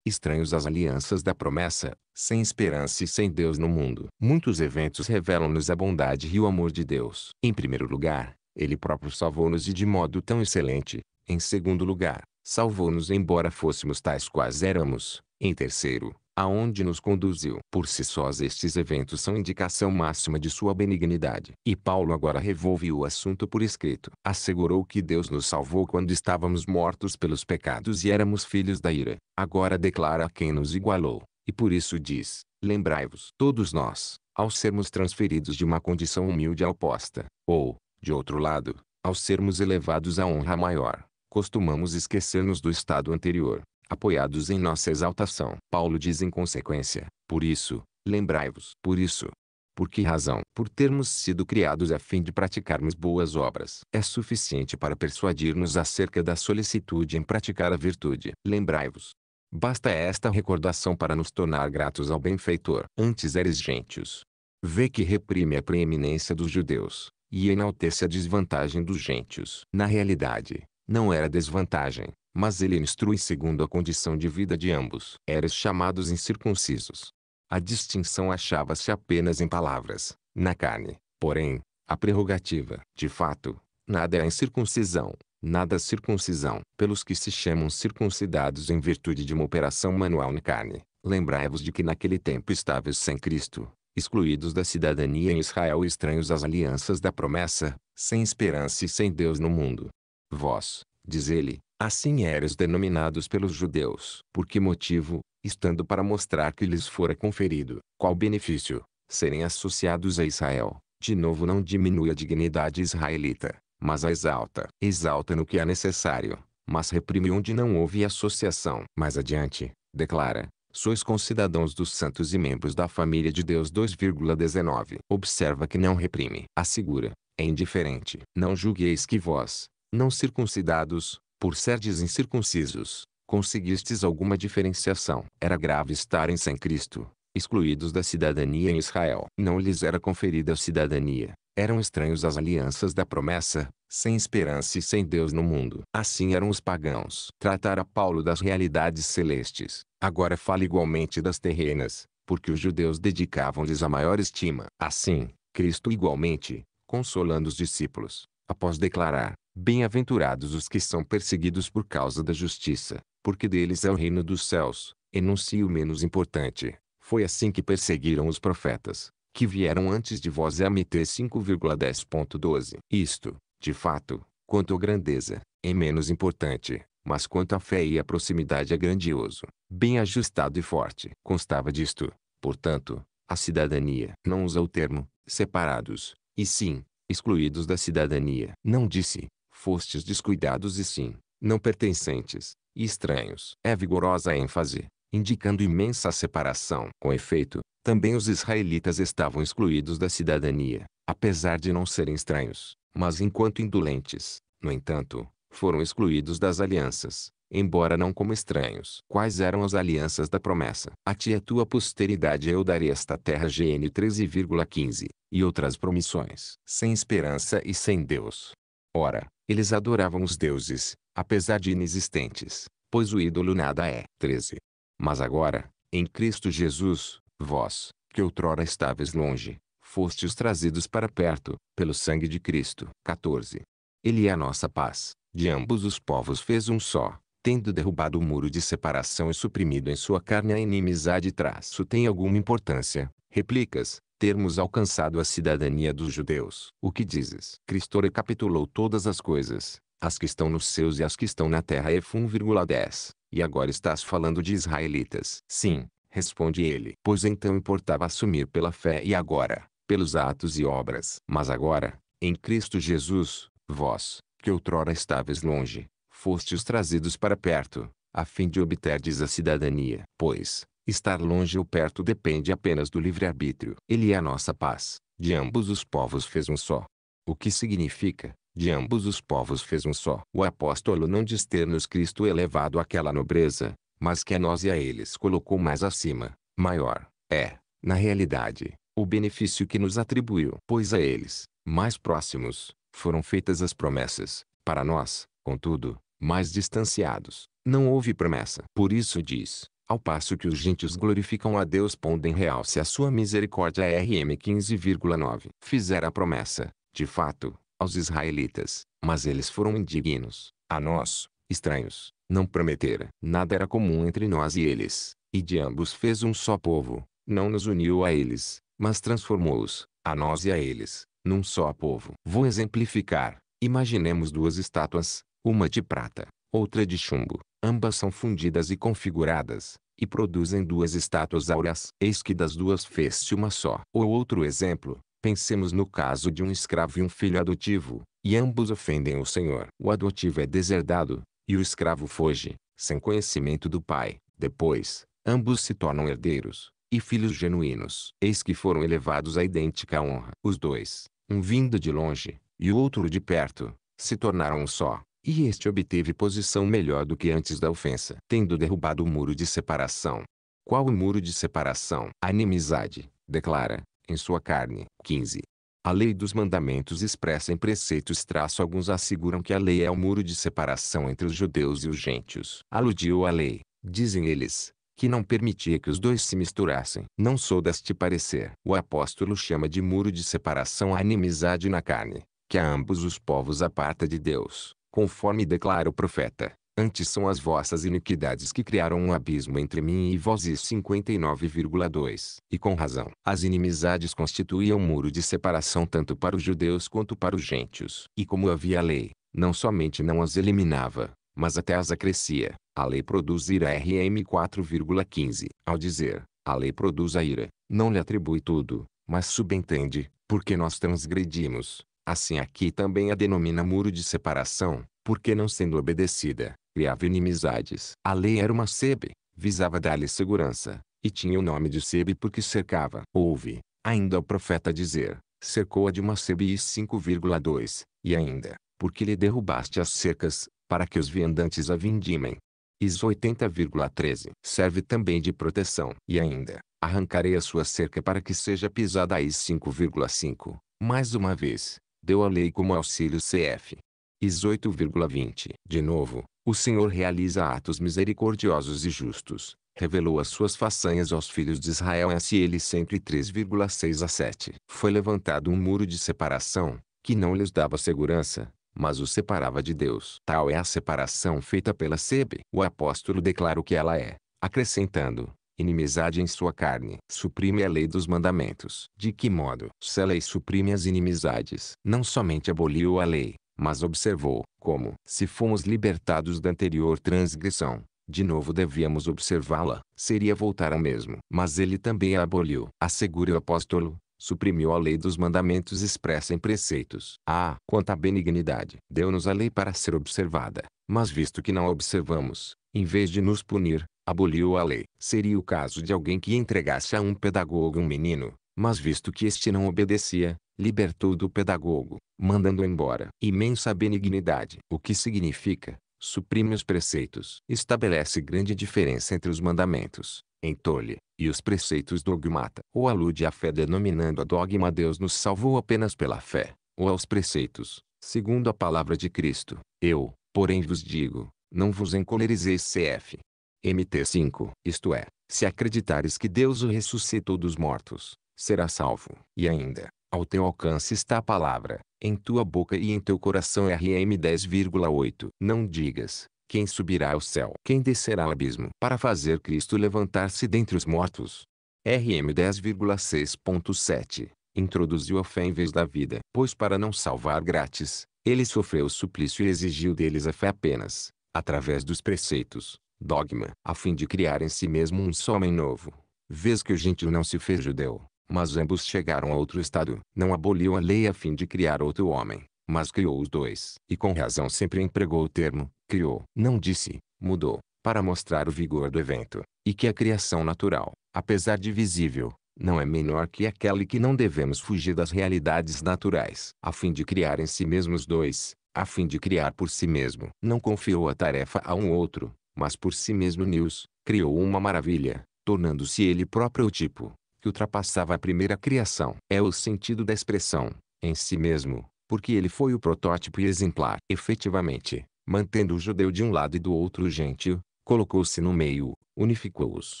estranhos às alianças da promessa, sem esperança e sem Deus no mundo. Muitos eventos revelam-nos a bondade e o amor de Deus. Em primeiro lugar, ele próprio salvou-nos e de modo tão excelente. Em segundo lugar, salvou-nos embora fôssemos tais quais éramos. Em terceiro, aonde nos conduziu. Por si sós estes eventos são indicação máxima de sua benignidade. E Paulo agora revolve o assunto por escrito. Assegurou que Deus nos salvou quando estávamos mortos pelos pecados e éramos filhos da ira. Agora declara quem nos igualou. E por isso diz, lembrai-vos. Todos nós, ao sermos transferidos de uma condição humilde à oposta, ou, de outro lado, ao sermos elevados à honra maior, costumamos esquecer-nos do estado anterior, apoiados em nossa exaltação. Paulo diz em consequência, por isso, lembrai-vos. Por isso, por que razão? Por termos sido criados a fim de praticarmos boas obras. É suficiente para persuadir-nos acerca da solicitude em praticar a virtude. Lembrai-vos. Basta esta recordação para nos tornar gratos ao benfeitor. Antes eres gentios. Vê que reprime a preeminência dos judeus, e enaltece a desvantagem dos gentios. Na realidade, não era desvantagem, mas ele instrui segundo a condição de vida de ambos. Eres chamados incircuncisos. A distinção achava-se apenas em palavras, na carne, porém, a prerrogativa, de fato, nada é a incircuncisão, nada a circuncisão. Pelos que se chamam circuncidados em virtude de uma operação manual na carne, lembrai-vos de que naquele tempo estáveis sem Cristo, excluídos da cidadania em Israel e estranhos às alianças da promessa, sem esperança e sem Deus no mundo. Vós, diz ele, assim eres denominados pelos judeus. Por que motivo, estando para mostrar que lhes fora conferido, qual benefício, serem associados a Israel, de novo não diminui a dignidade israelita, mas a exalta. Exalta no que é necessário, mas reprime onde não houve associação. Mais adiante, declara, sois concidadãos dos santos e membros da família de Deus 2,19. Observa que não reprime. Assegura, é indiferente. Não julgueis que vós, não circuncidados, por serdes incircuncisos, conseguistes alguma diferenciação. Era grave estarem sem Cristo, excluídos da cidadania em Israel. Não lhes era conferida a cidadania. Eram estranhos às alianças da promessa, sem esperança e sem Deus no mundo. Assim eram os pagãos. Tratara Paulo das realidades celestes. Agora fala igualmente das terrenas, porque os judeus dedicavam-lhes a maior estima. Assim, Cristo igualmente, consolando os discípulos, após declarar: Bem-aventurados os que são perseguidos por causa da justiça, porque deles é o reino dos céus. Enuncio o menos importante. Foi assim que perseguiram os profetas, que vieram antes de vós. MT 5,10.12. Isto, de fato, quanto à grandeza, é menos importante, mas quanto à fé e à proximidade é grandioso, bem ajustado e forte. Constava disto, portanto, a cidadania. Não usa o termo separados, e sim, excluídos da cidadania. Não disse fostes descuidados e sim, não pertencentes, e estranhos. É vigorosa a ênfase, indicando imensa separação. Com efeito, também os israelitas estavam excluídos da cidadania, apesar de não serem estranhos, mas enquanto indolentes. No entanto, foram excluídos das alianças, embora não como estranhos. Quais eram as alianças da promessa? A ti e a tua posteridade eu darei esta terra GN 13,15, e outras promissões. Sem esperança e sem Deus. Ora, eles adoravam os deuses, apesar de inexistentes, pois o ídolo nada é. 13. Mas agora, em Cristo Jesus, vós, que outrora estáveis longe, fostes trazidos para perto, pelo sangue de Cristo. 14. Ele é a nossa paz, de ambos os povos fez um só, tendo derrubado o muro de separação e suprimido em sua carne a inimizade. Traço tem alguma importância, replicas, termos alcançado a cidadania dos judeus. O que dizes? Cristo recapitulou todas as coisas, as que estão nos céus e as que estão na terra. F 1,10. E agora estás falando de israelitas. Sim, responde ele. Pois então importava assumir pela fé e agora, pelos atos e obras. Mas agora, em Cristo Jesus, vós, que outrora estáveis longe, fostes trazidos para perto, a fim de obterdes a cidadania. Pois, Estar longe ou perto depende apenas do livre-arbítrio. Ele é a nossa paz. De ambos os povos fez um só. O que significa, de ambos os povos fez um só. O apóstolo não diz ter-nos Cristo elevado àquela nobreza, mas que a nós e a eles colocou mais acima, maior, é, na realidade, o benefício que nos atribuiu. Pois a eles, mais próximos, foram feitas as promessas, para nós, contudo, mais distanciados, não houve promessa. Por isso diz, ao passo que os gentios glorificam a Deus pondo em realce a sua misericórdia. RM 15,9 Fizera a promessa, de fato, aos israelitas, mas eles foram indignos, a nós, estranhos, não prometera. Nada era comum entre nós e eles, e de ambos fez um só povo, não nos uniu a eles, mas transformou-os, a nós e a eles, num só povo. Vou exemplificar. Imaginemos duas estátuas, uma de prata outra de chumbo. Ambas são fundidas e configuradas, e produzem duas estátuas áureas. Eis que das duas fez-se uma só. Ou outro exemplo, pensemos no caso de um escravo e um filho adotivo, e ambos ofendem o senhor. O adotivo é deserdado, e o escravo foge, sem conhecimento do pai. Depois, ambos se tornam herdeiros, e filhos genuínos. Eis que foram elevados à idêntica honra. Os dois, um vindo de longe, e o outro de perto, se tornaram um só. E este obteve posição melhor do que antes da ofensa, tendo derrubado o muro de separação. Qual o muro de separação? A inimizade, declara, em sua carne. 15. A lei dos mandamentos expressa em preceitos traço alguns asseguram que a lei é o muro de separação entre os judeus e os gentios. Aludiu à lei, dizem eles, que não permitia que os dois se misturassem. Não sou deste parecer. O apóstolo chama de muro de separação a inimizade na carne, que a ambos os povos aparta de Deus conforme declara o profeta. Antes são as vossas iniquidades que criaram um abismo entre mim e vós e 59,2. E com razão. As inimizades constituíam um muro de separação tanto para os judeus quanto para os gentios. E como havia lei, não somente não as eliminava, mas até as acrescia. A lei produz ira RM 4,15. Ao dizer, a lei produz a ira, não lhe atribui tudo, mas subentende, porque nós transgredimos, Assim aqui também a denomina muro de separação, porque não sendo obedecida, criava inimizades. A lei era uma sebe, visava dar-lhe segurança, e tinha o nome de sebe porque cercava. Houve, ainda o profeta dizer, cercou-a de uma sebe e 5,2, e ainda, porque lhe derrubaste as cercas, para que os viandantes a vindimem. Is 80,13 serve também de proteção. E ainda, arrancarei a sua cerca para que seja pisada a Is 5,5, mais uma vez, deu a lei como auxílio CF. 18,20 De novo, o Senhor realiza atos misericordiosos e justos, revelou as suas façanhas aos filhos de Israel SL 103,6 a 7. Foi levantado um muro de separação, que não lhes dava segurança, mas os separava de Deus. Tal é a separação feita pela Sebe. O apóstolo declara o que ela é, acrescentando, inimizade em sua carne. Suprime a lei dos mandamentos. De que modo? Se a lei suprime as inimizades, não somente aboliu a lei, mas observou, como, se fomos libertados da anterior transgressão, de novo devíamos observá-la, seria voltar ao mesmo. Mas ele também a aboliu. Assegure o apóstolo, suprimiu a lei dos mandamentos expressa em preceitos. Ah, quanta benignidade! Deu-nos a lei para ser observada, mas visto que não a observamos, em vez de nos punir, aboliu a lei. Seria o caso de alguém que entregasse a um pedagogo um menino, mas visto que este não obedecia, libertou do pedagogo, mandando embora. Imensa benignidade. O que significa? Suprime os preceitos. Estabelece grande diferença entre os mandamentos, entolhe, e os preceitos dogmata. Ou alude à fé denominando a dogma Deus nos salvou apenas pela fé, ou aos preceitos, segundo a palavra de Cristo. Eu, porém vos digo, não vos encolerizeis cf. MT5, isto é, se acreditares que Deus o ressuscitou dos mortos, será salvo. E ainda, ao teu alcance está a palavra, em tua boca e em teu coração é RM 10,8. Não digas, quem subirá ao céu? Quem descerá ao abismo? Para fazer Cristo levantar-se dentre os mortos. RM 10,6.7 Introduziu a fé em vez da vida. Pois para não salvar grátis, ele sofreu o suplício e exigiu deles a fé apenas, através dos preceitos, dogma, a fim de criar em si mesmo um só homem novo. Vês que o gentil não se fez judeu, mas ambos chegaram a outro estado. Não aboliu a lei a fim de criar outro homem, mas criou os dois. E com razão sempre empregou o termo, criou. Não disse, mudou, para mostrar o vigor do evento, e que a criação natural, apesar de visível, não é menor que aquela que não devemos fugir das realidades naturais, a fim de criar em si mesmos dois, a fim de criar por si mesmo. Não confiou a tarefa a um outro, mas por si mesmo News, criou uma maravilha, tornando-se ele próprio o tipo, que ultrapassava a primeira criação. É o sentido da expressão, em si mesmo, porque ele foi o protótipo e exemplar. Efetivamente, mantendo o judeu de um lado e do outro o gentio, colocou-se no meio, unificou-os,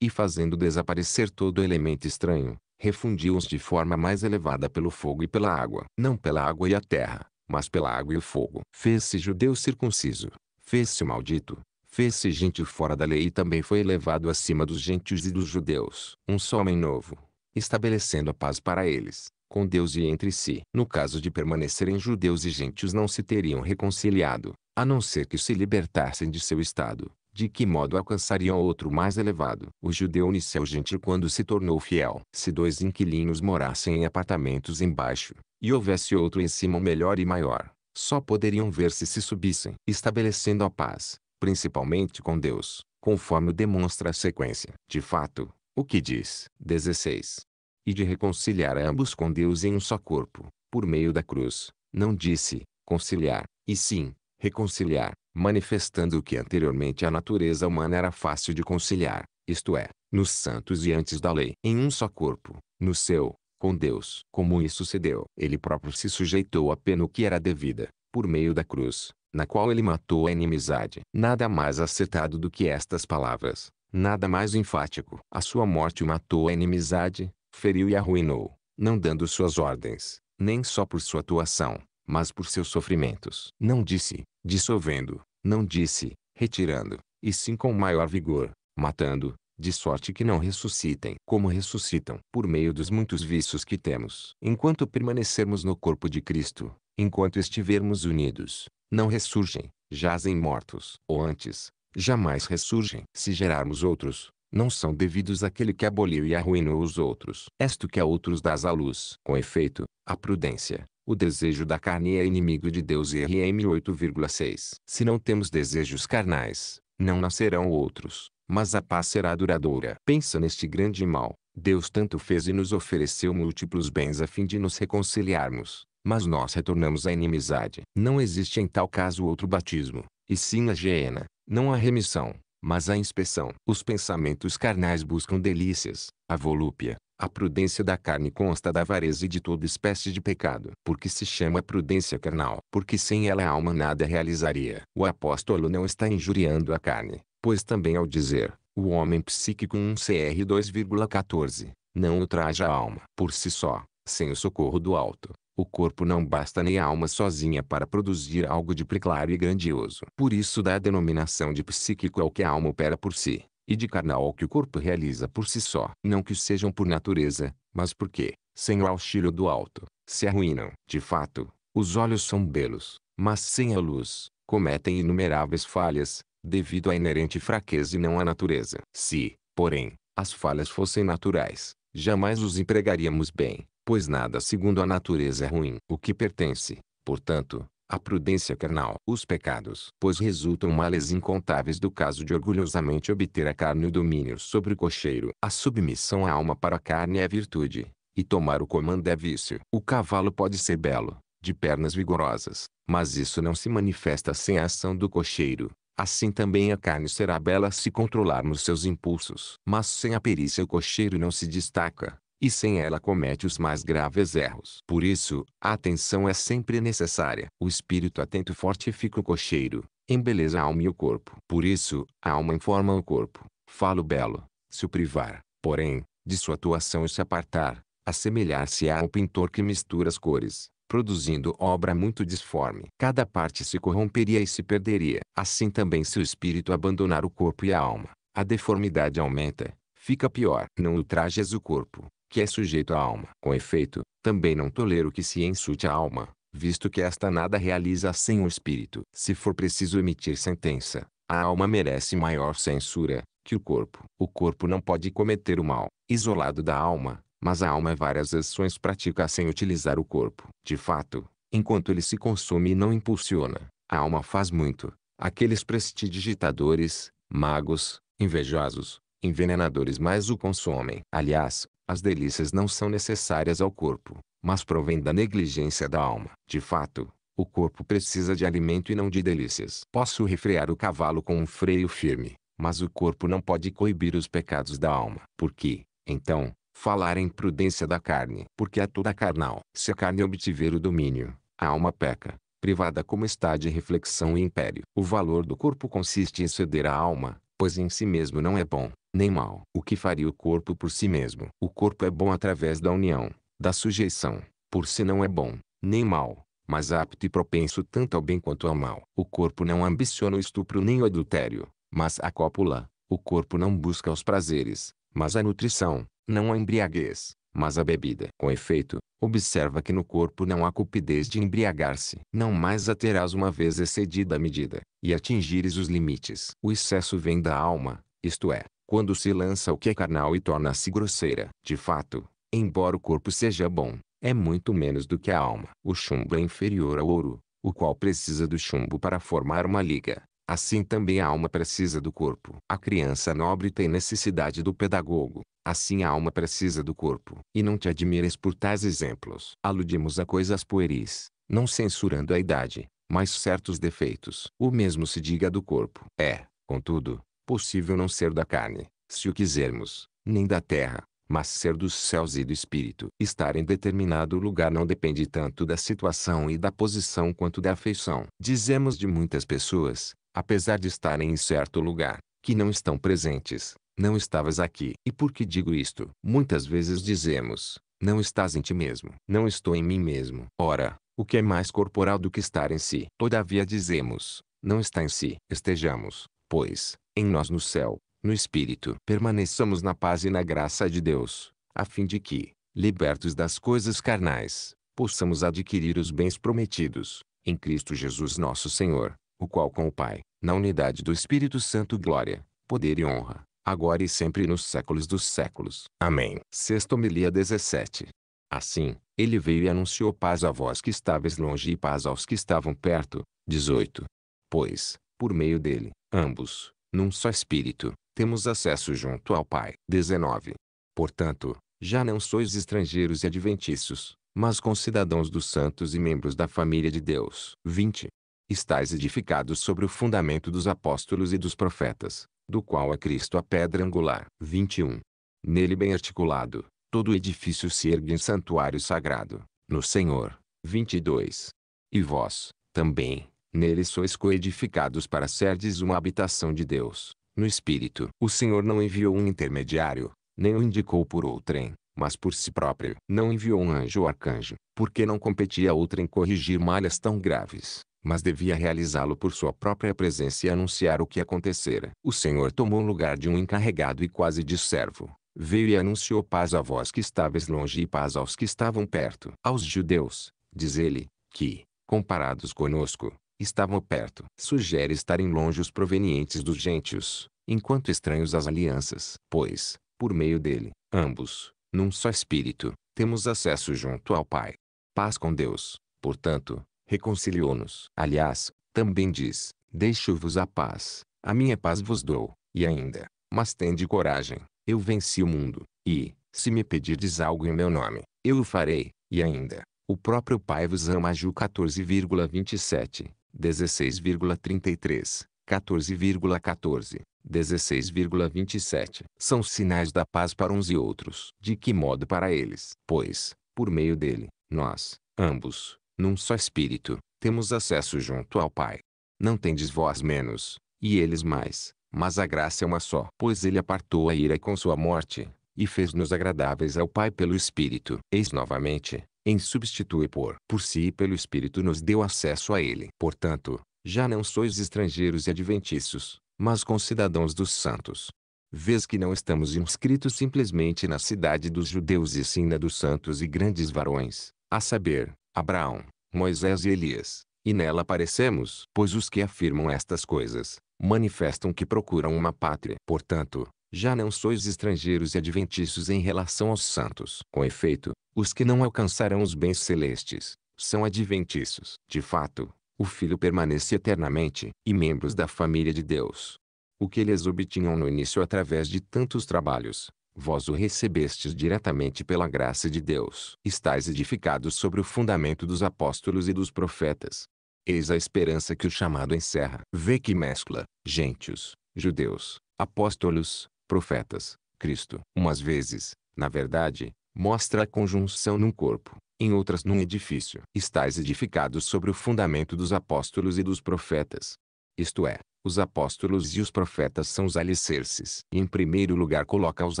e fazendo desaparecer todo elemento estranho, refundiu-os de forma mais elevada pelo fogo e pela água. Não pela água e a terra, mas pela água e o fogo. Fez-se judeu circunciso, fez-se maldito, Fez-se gente fora da lei e também foi elevado acima dos gentios e dos judeus. Um só homem novo, estabelecendo a paz para eles, com Deus e entre si. No caso de permanecerem judeus e gentios não se teriam reconciliado, a não ser que se libertassem de seu estado. De que modo alcançariam outro mais elevado? O judeu unisse ao gentil quando se tornou fiel. Se dois inquilinos morassem em apartamentos embaixo, e houvesse outro em cima melhor e maior, só poderiam ver se se subissem, estabelecendo a paz principalmente com Deus, conforme demonstra a sequência. De fato, o que diz 16. E de reconciliar ambos com Deus em um só corpo, por meio da cruz, não disse conciliar, e sim reconciliar, manifestando que anteriormente a natureza humana era fácil de conciliar, isto é, nos santos e antes da lei, em um só corpo, no seu, com Deus. Como isso se Ele próprio se sujeitou à pena que era devida, por meio da cruz, na qual ele matou a inimizade. Nada mais acertado do que estas palavras, nada mais enfático. A sua morte matou a inimizade, feriu e arruinou, não dando suas ordens, nem só por sua atuação, mas por seus sofrimentos. Não disse, dissolvendo, não disse, retirando, e sim com maior vigor, matando, de sorte que não ressuscitem como ressuscitam, por meio dos muitos vícios que temos. Enquanto permanecermos no corpo de Cristo, enquanto estivermos unidos não ressurgem, jazem mortos. Ou antes, jamais ressurgem. Se gerarmos outros, não são devidos àquele que aboliu e arruinou os outros. Esto que a é outros dás à luz. Com efeito, a prudência, o desejo da carne é inimigo de Deus RM 8,6. Se não temos desejos carnais, não nascerão outros, mas a paz será duradoura. Pensa neste grande mal. Deus tanto fez e nos ofereceu múltiplos bens a fim de nos reconciliarmos mas nós retornamos à inimizade. Não existe em tal caso outro batismo, e sim a hiena, não a remissão, mas a inspeção. Os pensamentos carnais buscam delícias, a volúpia, a prudência da carne consta da avareza e de toda espécie de pecado. Porque se chama prudência carnal? Porque sem ela a alma nada realizaria. O apóstolo não está injuriando a carne, pois também ao dizer, o homem psíquico um CR 2,14, não ultraja a alma. Por si só, sem o socorro do alto, o corpo não basta nem a alma sozinha para produzir algo de preclaro e grandioso. Por isso dá a denominação de psíquico ao é que a alma opera por si, e de carnal ao é que o corpo realiza por si só. Não que sejam por natureza, mas porque, sem o auxílio do alto, se arruinam. De fato, os olhos são belos, mas sem a luz, cometem inumeráveis falhas, devido à inerente fraqueza e não à natureza. Se, porém, as falhas fossem naturais, jamais os empregaríamos bem, pois nada segundo a natureza é ruim. O que pertence, portanto, à prudência carnal. Os pecados, pois resultam males incontáveis do caso de orgulhosamente obter a carne o domínio sobre o cocheiro. A submissão à alma para a carne é virtude, e tomar o comando é vício. O cavalo pode ser belo, de pernas vigorosas, mas isso não se manifesta sem a ação do cocheiro. Assim também a carne será bela se controlarmos seus impulsos. Mas sem a perícia o cocheiro não se destaca, e sem ela comete os mais graves erros. Por isso, a atenção é sempre necessária. O espírito atento e fortifica o cocheiro, embeleza a alma e o corpo. Por isso, a alma informa o corpo, fala o belo, se o privar, porém, de sua atuação e se apartar, assemelhar-se a um pintor que mistura as cores, produzindo obra muito disforme. Cada parte se corromperia e se perderia. Assim também se o espírito abandonar o corpo e a alma, a deformidade aumenta, fica pior. Não ultrajes o corpo, que é sujeito à alma. Com efeito, também não tolero que se insulte a alma, visto que esta nada realiza sem o espírito. Se for preciso emitir sentença, a alma merece maior censura que o corpo. O corpo não pode cometer o mal, isolado da alma, mas a alma várias ações pratica sem utilizar o corpo. De fato, enquanto ele se consome e não impulsiona, a alma faz muito. Aqueles prestidigitadores, magos, invejosos, envenenadores mais o consomem. Aliás, as delícias não são necessárias ao corpo, mas provém da negligência da alma. De fato, o corpo precisa de alimento e não de delícias. Posso refrear o cavalo com um freio firme, mas o corpo não pode coibir os pecados da alma. Por que? então, falar em prudência da carne? Porque é toda carnal. Se a carne obtiver o domínio, a alma peca, privada como está de reflexão e império. O valor do corpo consiste em ceder à alma, pois em si mesmo não é bom, nem mal. O que faria o corpo por si mesmo? O corpo é bom através da união, da sujeição. Por si não é bom, nem mal, mas apto e propenso tanto ao bem quanto ao mal. O corpo não ambiciona o estupro nem o adultério, mas a cópula. O corpo não busca os prazeres, mas a nutrição, não a embriaguez mas a bebida. Com efeito, observa que no corpo não há cupidez de embriagar-se. Não mais a terás uma vez excedida a medida, e atingires os limites. O excesso vem da alma, isto é, quando se lança o que é carnal e torna-se grosseira. De fato, embora o corpo seja bom, é muito menos do que a alma. O chumbo é inferior ao ouro, o qual precisa do chumbo para formar uma liga. Assim também a alma precisa do corpo. A criança nobre tem necessidade do pedagogo. Assim a alma precisa do corpo. E não te admires por tais exemplos. Aludimos a coisas pueris, não censurando a idade, mas certos defeitos. O mesmo se diga do corpo. É, contudo, possível não ser da carne, se o quisermos, nem da terra, mas ser dos céus e do espírito. Estar em determinado lugar não depende tanto da situação e da posição quanto da afeição. Dizemos de muitas pessoas, apesar de estarem em certo lugar, que não estão presentes, não estavas aqui. E por que digo isto? Muitas vezes dizemos, não estás em ti mesmo, não estou em mim mesmo. Ora, o que é mais corporal do que estar em si? Todavia dizemos, não está em si. Estejamos, pois, em nós no céu, no Espírito. Permaneçamos na paz e na graça de Deus, a fim de que, libertos das coisas carnais, possamos adquirir os bens prometidos, em Cristo Jesus nosso Senhor o qual com o Pai, na unidade do Espírito Santo glória, poder e honra, agora e sempre nos séculos dos séculos. Amém. Sexta homilia 17. Assim, ele veio e anunciou paz a vós que estáveis longe e paz aos que estavam perto. 18. Pois, por meio dele, ambos, num só espírito, temos acesso junto ao Pai. 19. Portanto, já não sois estrangeiros e adventícios, mas concidadãos dos santos e membros da família de Deus. 20 estáis edificados sobre o fundamento dos apóstolos e dos profetas, do qual é Cristo a pedra angular. 21. Nele bem articulado, todo edifício se ergue em santuário sagrado, no Senhor. 22. E vós, também, nele sois coedificados para serdes uma habitação de Deus, no Espírito. O Senhor não enviou um intermediário, nem o indicou por outrem, mas por si próprio. Não enviou um anjo ou arcanjo, porque não competia a outrem corrigir malhas tão graves mas devia realizá-lo por sua própria presença e anunciar o que acontecera. O Senhor tomou o lugar de um encarregado e quase de servo. Veio e anunciou paz a vós que estáveis longe e paz aos que estavam perto. Aos judeus, diz ele, que, comparados conosco, estavam perto. Sugere estarem longe os provenientes dos gentios, enquanto estranhos às alianças. Pois, por meio dele, ambos, num só espírito, temos acesso junto ao Pai. Paz com Deus, portanto, reconciliou-nos. Aliás, também diz: Deixo-vos a paz, a minha paz vos dou. E ainda, mas tende coragem, eu venci o mundo, e, se me pedirdes algo em meu nome, eu o farei. E ainda, o próprio Pai vos ama. Ju 14,27, 16,33, 14,14, 16,27. São sinais da paz para uns e outros. De que modo para eles? Pois, por meio dele, nós, ambos, num só Espírito, temos acesso junto ao Pai. Não tendes vós menos, e eles mais, mas a graça é uma só. Pois ele apartou a ira com sua morte, e fez-nos agradáveis ao Pai pelo Espírito. Eis novamente, em substitui por. Por si e pelo Espírito nos deu acesso a ele. Portanto, já não sois estrangeiros e adventícios, mas concidadãos dos santos. Vês que não estamos inscritos simplesmente na cidade dos judeus e sim na dos santos e grandes varões, a saber, Abraão, Moisés e Elias, e nela aparecemos. Pois os que afirmam estas coisas, manifestam que procuram uma pátria. Portanto, já não sois estrangeiros e adventícios em relação aos santos. Com efeito, os que não alcançarão os bens celestes, são adventícios. De fato, o filho permanece eternamente, e membros da família de Deus. O que eles obtinham no início através de tantos trabalhos, vós o recebestes diretamente pela graça de Deus. Estais edificados sobre o fundamento dos apóstolos e dos profetas. Eis a esperança que o chamado encerra. Vê que mescla, gentios, judeus, apóstolos, profetas, Cristo. Umas vezes, na verdade, mostra a conjunção num corpo, em outras num edifício. Estais edificados sobre o fundamento dos apóstolos e dos profetas. Isto é, os apóstolos e os profetas são os alicerces. E em primeiro lugar coloca os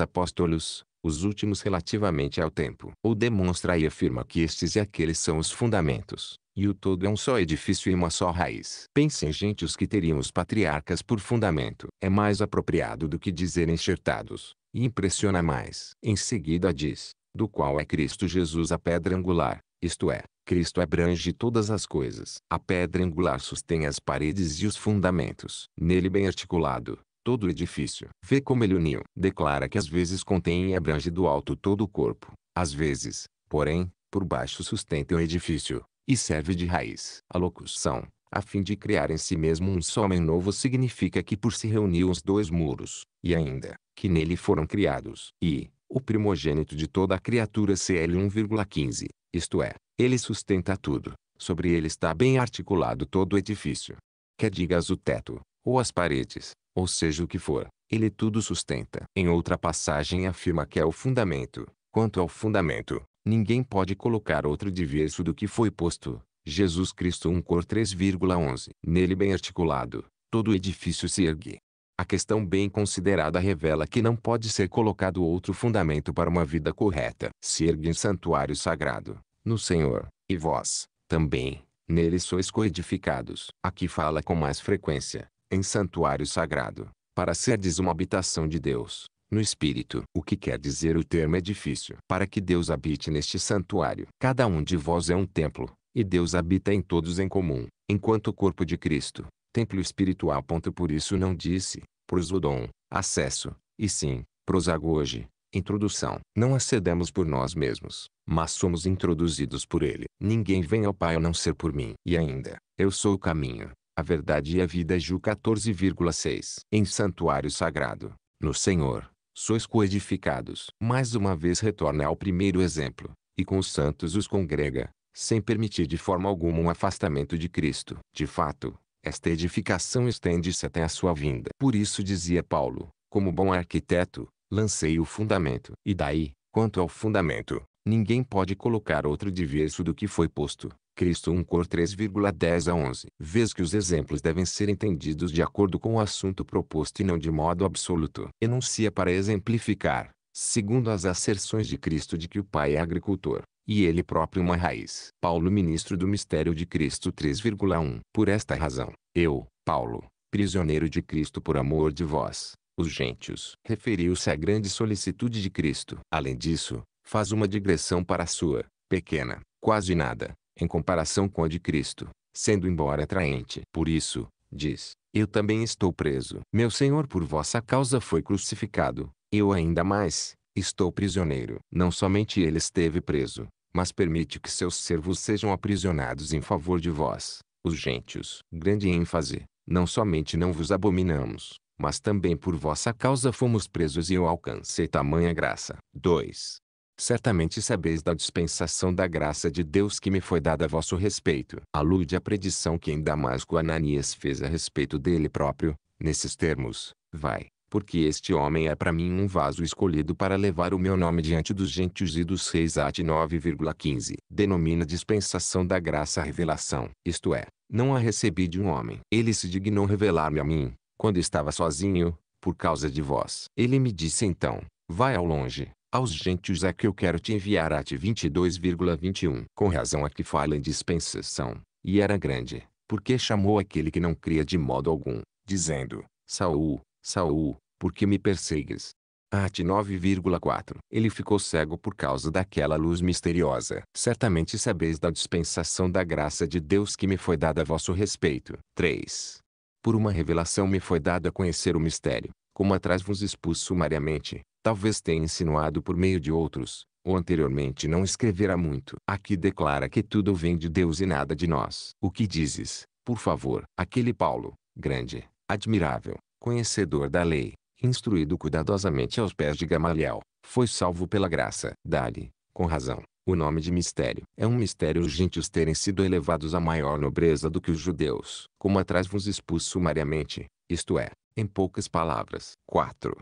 apóstolos, os últimos relativamente ao tempo. Ou demonstra e afirma que estes e aqueles são os fundamentos, e o todo é um só edifício e uma só raiz. Pensem gente os que teriam os patriarcas por fundamento. É mais apropriado do que dizer enxertados, e impressiona mais. Em seguida diz, do qual é Cristo Jesus a pedra angular, isto é, Cristo abrange todas as coisas. A pedra angular sustém as paredes e os fundamentos. Nele bem articulado, todo o edifício. Vê como ele uniu. Declara que às vezes contém e abrange do alto todo o corpo. Às vezes, porém, por baixo sustenta o edifício, e serve de raiz. A locução, a fim de criar em si mesmo um só homem novo significa que por se reuniu os dois muros, e ainda, que nele foram criados. E, o primogênito de toda a criatura CL 1,15. Isto é, ele sustenta tudo, sobre ele está bem articulado todo o edifício. Quer digas o teto, ou as paredes, ou seja o que for, ele tudo sustenta. Em outra passagem afirma que é o fundamento. Quanto ao fundamento, ninguém pode colocar outro diverso do que foi posto. Jesus Cristo 1 cor 3,11. Nele bem articulado, todo o edifício se ergue, a questão bem considerada revela que não pode ser colocado outro fundamento para uma vida correta. Se ergue em santuário sagrado, no Senhor, e vós, também, nele sois coedificados. Aqui fala com mais frequência, em santuário sagrado, para serdes uma habitação de Deus, no Espírito. O que quer dizer o termo é difícil. Para que Deus habite neste santuário. Cada um de vós é um templo, e Deus habita em todos em comum, enquanto o corpo de Cristo templo espiritual. Por isso não disse, prosodon, acesso, e sim, prosagoge, introdução. Não acedemos por nós mesmos, mas somos introduzidos por ele. Ninguém vem ao Pai a não ser por mim. E ainda, eu sou o caminho, a verdade e a vida. Ju 14,6. Em santuário sagrado, no Senhor, sois coedificados. Mais uma vez retorna ao primeiro exemplo, e com os santos os congrega, sem permitir de forma alguma um afastamento de Cristo. De fato, esta edificação estende-se até a sua vinda. Por isso dizia Paulo, como bom arquiteto, lancei o fundamento. E daí, quanto ao fundamento, ninguém pode colocar outro diverso do que foi posto. Cristo 1 Cor 3,10 a 11. Vês que os exemplos devem ser entendidos de acordo com o assunto proposto e não de modo absoluto. Enuncia para exemplificar, segundo as asserções de Cristo de que o Pai é agricultor, e ele próprio uma raiz. Paulo ministro do mistério de Cristo 3,1 Por esta razão, eu, Paulo, prisioneiro de Cristo por amor de vós, os gentios, referiu-se à grande solicitude de Cristo. Além disso, faz uma digressão para a sua, pequena, quase nada, em comparação com a de Cristo, sendo embora atraente. Por isso, diz, eu também estou preso. Meu Senhor por vossa causa foi crucificado, eu ainda mais, estou prisioneiro. Não somente ele esteve preso, mas permite que seus servos sejam aprisionados em favor de vós, os gentios. Grande ênfase, não somente não vos abominamos, mas também por vossa causa fomos presos e eu alcancei tamanha graça. 2. Certamente sabeis da dispensação da graça de Deus que me foi dada a vosso respeito. Alude à predição que em Damasco Ananias fez a respeito dele próprio, nesses termos, vai, porque este homem é para mim um vaso escolhido para levar o meu nome diante dos gentios e dos reis at 9,15. Denomina dispensação da graça a revelação, isto é, não a recebi de um homem. Ele se dignou revelar-me a mim, quando estava sozinho, por causa de vós. Ele me disse então, vai ao longe, aos gentios é que eu quero te enviar at 22,21. Com razão a é que fala em dispensação, e era grande, porque chamou aquele que não cria de modo algum, dizendo, Saul, Saul, por que me persegues? Arte 9,4 Ele ficou cego por causa daquela luz misteriosa. Certamente sabeis da dispensação da graça de Deus que me foi dada a vosso respeito. 3. Por uma revelação me foi dado a conhecer o mistério, como atrás vos expus sumariamente, talvez tenha insinuado por meio de outros, ou anteriormente não escrevera muito. Aqui declara que tudo vem de Deus e nada de nós. O que dizes, por favor? Aquele Paulo, grande, admirável, conhecedor da lei, instruído cuidadosamente aos pés de Gamaliel, foi salvo pela graça. Dali, com razão, o nome de mistério. É um mistério os gentios terem sido elevados à maior nobreza do que os judeus, como atrás vos expus sumariamente, isto é, em poucas palavras. 4.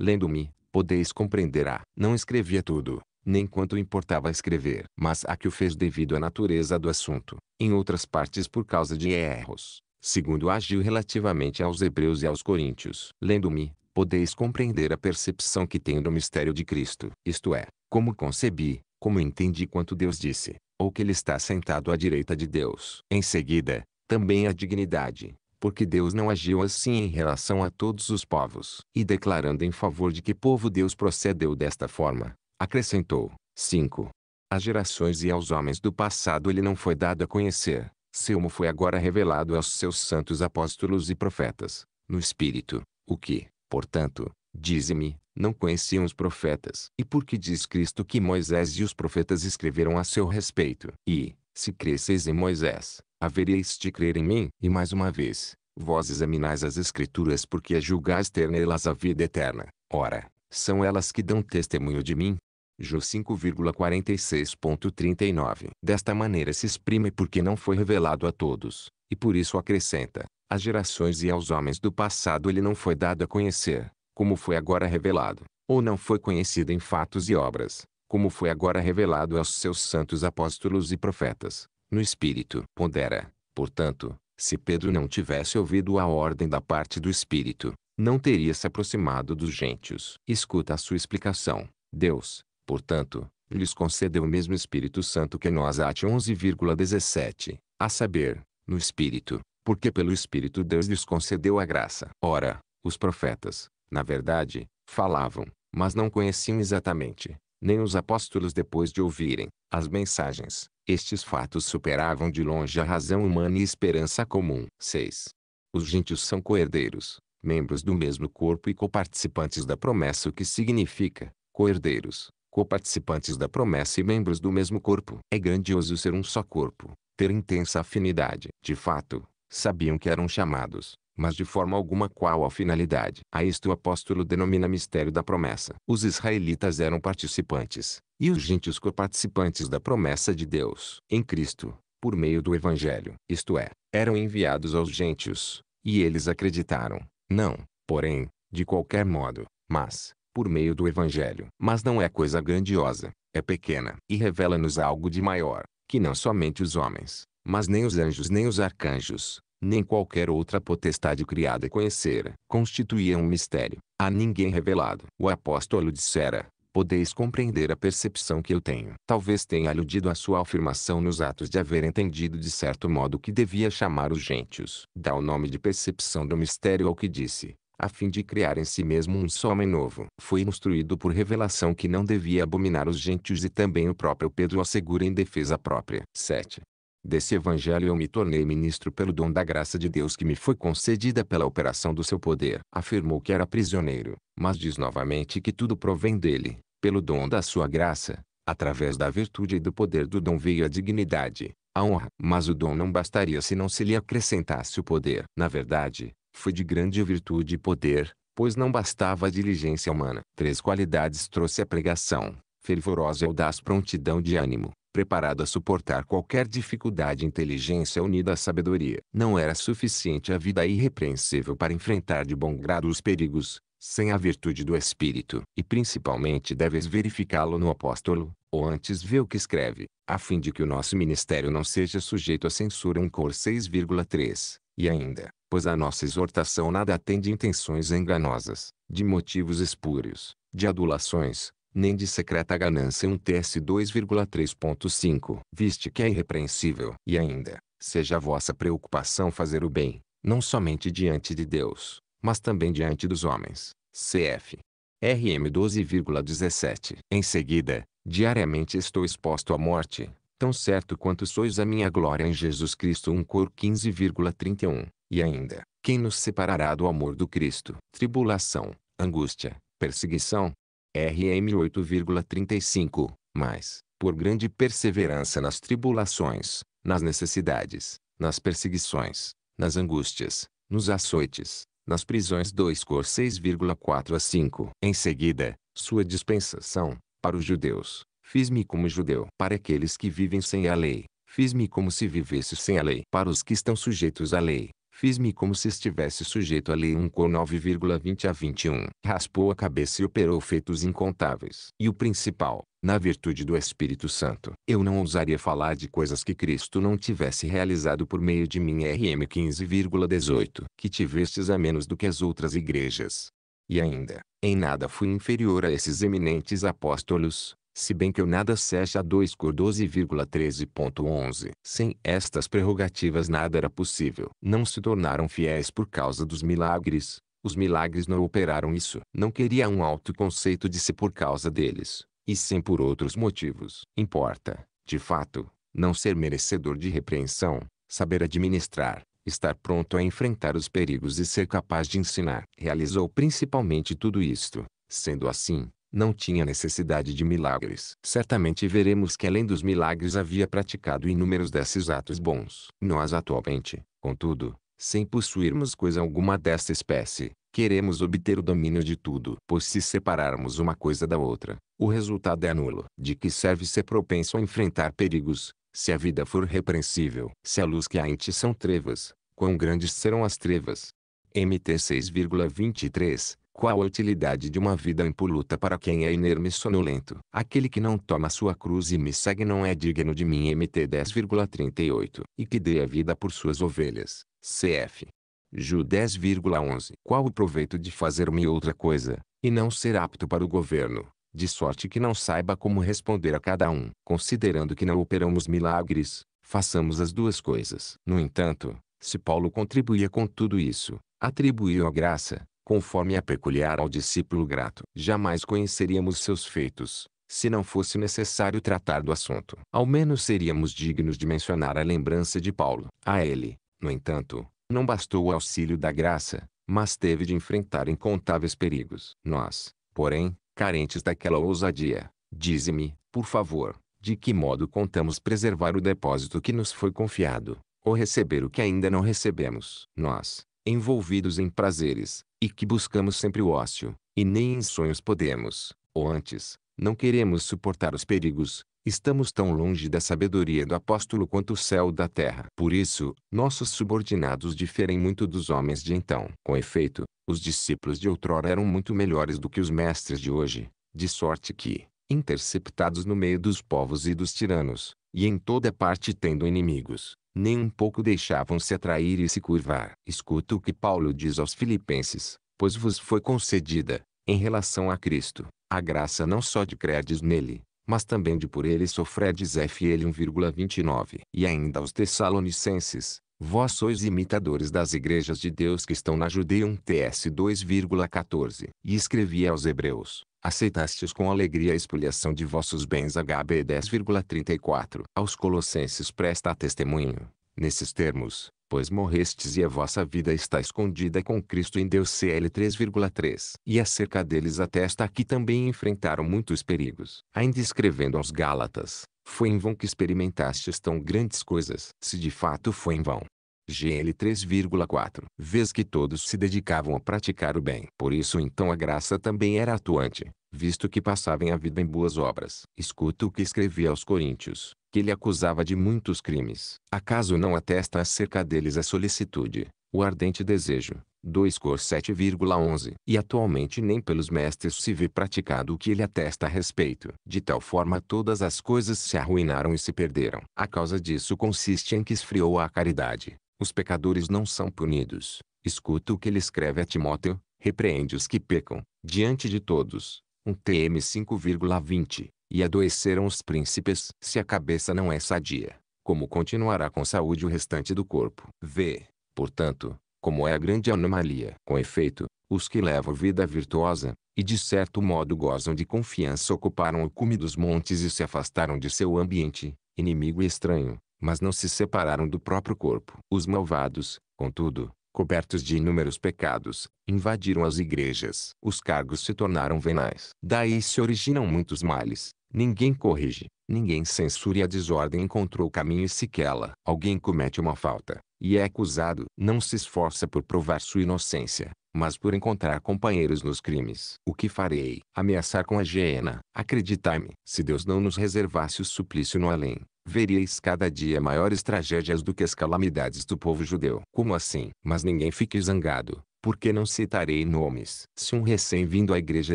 Lendo-me, podeis compreender a. Não escrevia tudo, nem quanto importava escrever, mas a que o fez devido à natureza do assunto, em outras partes por causa de erros, segundo agiu relativamente aos hebreus e aos coríntios. Lendo-me, podeis compreender a percepção que tenho do mistério de Cristo. Isto é, como concebi, como entendi quanto Deus disse, ou que ele está sentado à direita de Deus. Em seguida, também a dignidade, porque Deus não agiu assim em relação a todos os povos. E declarando em favor de que povo Deus procedeu desta forma, acrescentou, 5. Às gerações e aos homens do passado ele não foi dado a conhecer, Selmo foi agora revelado aos seus santos apóstolos e profetas, no Espírito, o que, portanto, dize-me, não conheciam os profetas. E por que diz Cristo que Moisés e os profetas escreveram a seu respeito? E, se cresceis em Moisés, havereis de crer em mim? E mais uma vez, vós examinais as Escrituras porque julgais ter nelas a vida eterna. Ora, são elas que dão testemunho de mim, Jó 5,46.39. Desta maneira se exprime porque não foi revelado a todos, e por isso acrescenta, às gerações e aos homens do passado ele não foi dado a conhecer, como foi agora revelado, ou não foi conhecido em fatos e obras, como foi agora revelado aos seus santos apóstolos e profetas, no Espírito. Pondera, portanto, se Pedro não tivesse ouvido a ordem da parte do Espírito, não teria se aproximado dos gentios. Escuta a sua explicação. Deus, Portanto, lhes concedeu o mesmo Espírito Santo que nós ate 11,17, a saber, no Espírito, porque pelo Espírito Deus lhes concedeu a graça. Ora, os profetas, na verdade, falavam, mas não conheciam exatamente, nem os apóstolos depois de ouvirem, as mensagens. Estes fatos superavam de longe a razão humana e esperança comum. 6. Os gentios são coerdeiros, membros do mesmo corpo e coparticipantes da promessa o que significa, coerdeiros, coparticipantes da promessa e membros do mesmo corpo. É grandioso ser um só corpo, ter intensa afinidade. De fato, sabiam que eram chamados, mas de forma alguma qual a finalidade. A isto o apóstolo denomina mistério da promessa. Os israelitas eram participantes, e os gentios coparticipantes da promessa de Deus. Em Cristo, por meio do Evangelho. Isto é, eram enviados aos gentios, e eles acreditaram. Não, porém, de qualquer modo, mas, por meio do Evangelho. Mas não é coisa grandiosa, é pequena, e revela-nos algo de maior, que não somente os homens, mas nem os anjos nem os arcanjos, nem qualquer outra potestade criada conhecera, constituía um mistério, a ninguém revelado. O apóstolo dissera, podeis compreender a percepção que eu tenho. Talvez tenha aludido à sua afirmação nos atos de haver entendido de certo modo que devia chamar os gentios. Dá o nome de percepção do mistério ao que disse, a fim de criar em si mesmo um só homem novo. Foi instruído por revelação que não devia abominar os gentios e também o próprio Pedro assegura em defesa própria. 7. Desse evangelho eu me tornei ministro pelo dom da graça de Deus que me foi concedida pela operação do seu poder. Afirmou que era prisioneiro, mas diz novamente que tudo provém dele, pelo dom da sua graça. Através da virtude e do poder do dom veio a dignidade, a honra. Mas o dom não bastaria se não se lhe acrescentasse o poder. Na verdade, foi de grande virtude e poder, pois não bastava a diligência humana. Três qualidades trouxe a pregação, fervorosa e audaz prontidão de ânimo, preparado a suportar qualquer dificuldade inteligência unida à sabedoria. Não era suficiente a vida irrepreensível para enfrentar de bom grado os perigos, sem a virtude do Espírito. E principalmente deves verificá-lo no apóstolo, ou antes vê o que escreve, a fim de que o nosso ministério não seja sujeito à censura 1 Cor 6,3, e ainda, pois a nossa exortação nada tem de intenções enganosas, de motivos espúrios, de adulações, nem de secreta ganância. um TS 2,3.5 Viste que é irrepreensível. E ainda, seja a vossa preocupação fazer o bem, não somente diante de Deus, mas também diante dos homens. CF. RM 12,17 Em seguida, diariamente estou exposto à morte, tão certo quanto sois a minha glória em Jesus Cristo 1 Cor 15,31. E ainda, quem nos separará do amor do Cristo? Tribulação, angústia, perseguição. RM 8,35. Mas, por grande perseverança nas tribulações, nas necessidades, nas perseguições, nas angústias, nos açoites, nas prisões 2 Cor 6,4 a 5. Em seguida, sua dispensação, para os judeus, Fiz-me como judeu para aqueles que vivem sem a lei. Fiz-me como se vivesse sem a lei para os que estão sujeitos à lei. Fiz-me como se estivesse sujeito à lei 1 com 9,20 a 21. Raspou a cabeça e operou feitos incontáveis. E o principal, na virtude do Espírito Santo, eu não ousaria falar de coisas que Cristo não tivesse realizado por meio de mim RM 15,18, que tivestes a menos do que as outras igrejas. E ainda, em nada fui inferior a esses eminentes apóstolos, se bem que o nada seja a 2 cor 12,13.11. Sem estas prerrogativas nada era possível. Não se tornaram fiéis por causa dos milagres, os milagres não operaram isso. Não queria um alto conceito de si por causa deles, e sim por outros motivos. Importa, de fato, não ser merecedor de repreensão, saber administrar, estar pronto a enfrentar os perigos e ser capaz de ensinar. Realizou principalmente tudo isto. Sendo assim, não tinha necessidade de milagres. Certamente veremos que além dos milagres havia praticado inúmeros desses atos bons. Nós atualmente, contudo, sem possuirmos coisa alguma dessa espécie, queremos obter o domínio de tudo. Pois se separarmos uma coisa da outra, o resultado é nulo. De que serve ser propenso a enfrentar perigos, se a vida for repreensível? Se a luz que há em ti são trevas, quão grandes serão as trevas? MT 6,23 qual a utilidade de uma vida impoluta para quem é inerme e sonolento? Aquele que não toma sua cruz e me segue não é digno de mim. MT 10,38. E que dê a vida por suas ovelhas. CF. Ju 10,11. Qual o proveito de fazer-me outra coisa, e não ser apto para o governo? De sorte que não saiba como responder a cada um. Considerando que não operamos milagres, façamos as duas coisas. No entanto, se Paulo contribuía com tudo isso, atribuiu a graça, conforme é peculiar ao discípulo grato. Jamais conheceríamos seus feitos, se não fosse necessário tratar do assunto. Ao menos seríamos dignos de mencionar a lembrança de Paulo. A ele, no entanto, não bastou o auxílio da graça, mas teve de enfrentar incontáveis perigos. Nós, porém, carentes daquela ousadia, dize-me, por favor, de que modo contamos preservar o depósito que nos foi confiado, ou receber o que ainda não recebemos. Nós, envolvidos em prazeres, e que buscamos sempre o ócio, e nem em sonhos podemos, ou antes, não queremos suportar os perigos, estamos tão longe da sabedoria do apóstolo quanto o céu da terra. Por isso, nossos subordinados diferem muito dos homens de então. Com efeito, os discípulos de outrora eram muito melhores do que os mestres de hoje, de sorte que, interceptados no meio dos povos e dos tiranos, e em toda parte tendo inimigos, nem um pouco deixavam-se atrair e se curvar. Escuta o que Paulo diz aos Filipenses: Pois vos foi concedida, em relação a Cristo, a graça não só de credes nele, mas também de por ele sofredes FL 1,29. E ainda aos Tessalonicenses: Vós sois imitadores das igrejas de Deus que estão na Judeia 1 TS 2,14. E escrevi aos hebreus, aceitastes com alegria a expoliação de vossos bens HB 10,34. Aos colossenses presta testemunho, nesses termos, pois morrestes e a vossa vida está escondida com Cristo em Deus CL 3,3. E acerca deles atesta que também enfrentaram muitos perigos. Ainda escrevendo aos Gálatas, foi em vão que experimentastes tão grandes coisas, se de fato foi em vão. GL 3,4 vez que todos se dedicavam a praticar o bem. Por isso então a graça também era atuante, visto que passavam a vida em boas obras. Escuta o que escrevia aos coríntios, que ele acusava de muitos crimes. Acaso não atesta acerca deles a solicitude, o ardente desejo, 2 Cor 7,11. E atualmente nem pelos mestres se vê praticado o que ele atesta a respeito. De tal forma todas as coisas se arruinaram e se perderam. A causa disso consiste em que esfriou a caridade. Os pecadores não são punidos. Escuta o que ele escreve a Timóteo, repreende os que pecam, diante de todos. Um TM 5,20. E adoeceram os príncipes. Se a cabeça não é sadia, como continuará com saúde o restante do corpo? Vê, portanto, como é a grande anomalia. Com efeito, os que levam vida virtuosa, e de certo modo gozam de confiança ocuparam o cume dos montes e se afastaram de seu ambiente, inimigo e estranho, mas não se separaram do próprio corpo. Os malvados, contudo, cobertos de inúmeros pecados, invadiram as igrejas. Os cargos se tornaram venais. Daí se originam muitos males. Ninguém corrige, ninguém censura e a desordem encontrou o caminho e se quela. Alguém comete uma falta, e é acusado. Não se esforça por provar sua inocência, mas por encontrar companheiros nos crimes. O que farei? Ameaçar com a hiena. Acreditai-me, se Deus não nos reservasse o suplício no além, veríeis cada dia maiores tragédias do que as calamidades do povo judeu. Como assim? Mas ninguém fique zangado, porque não citarei nomes. Se um recém-vindo à igreja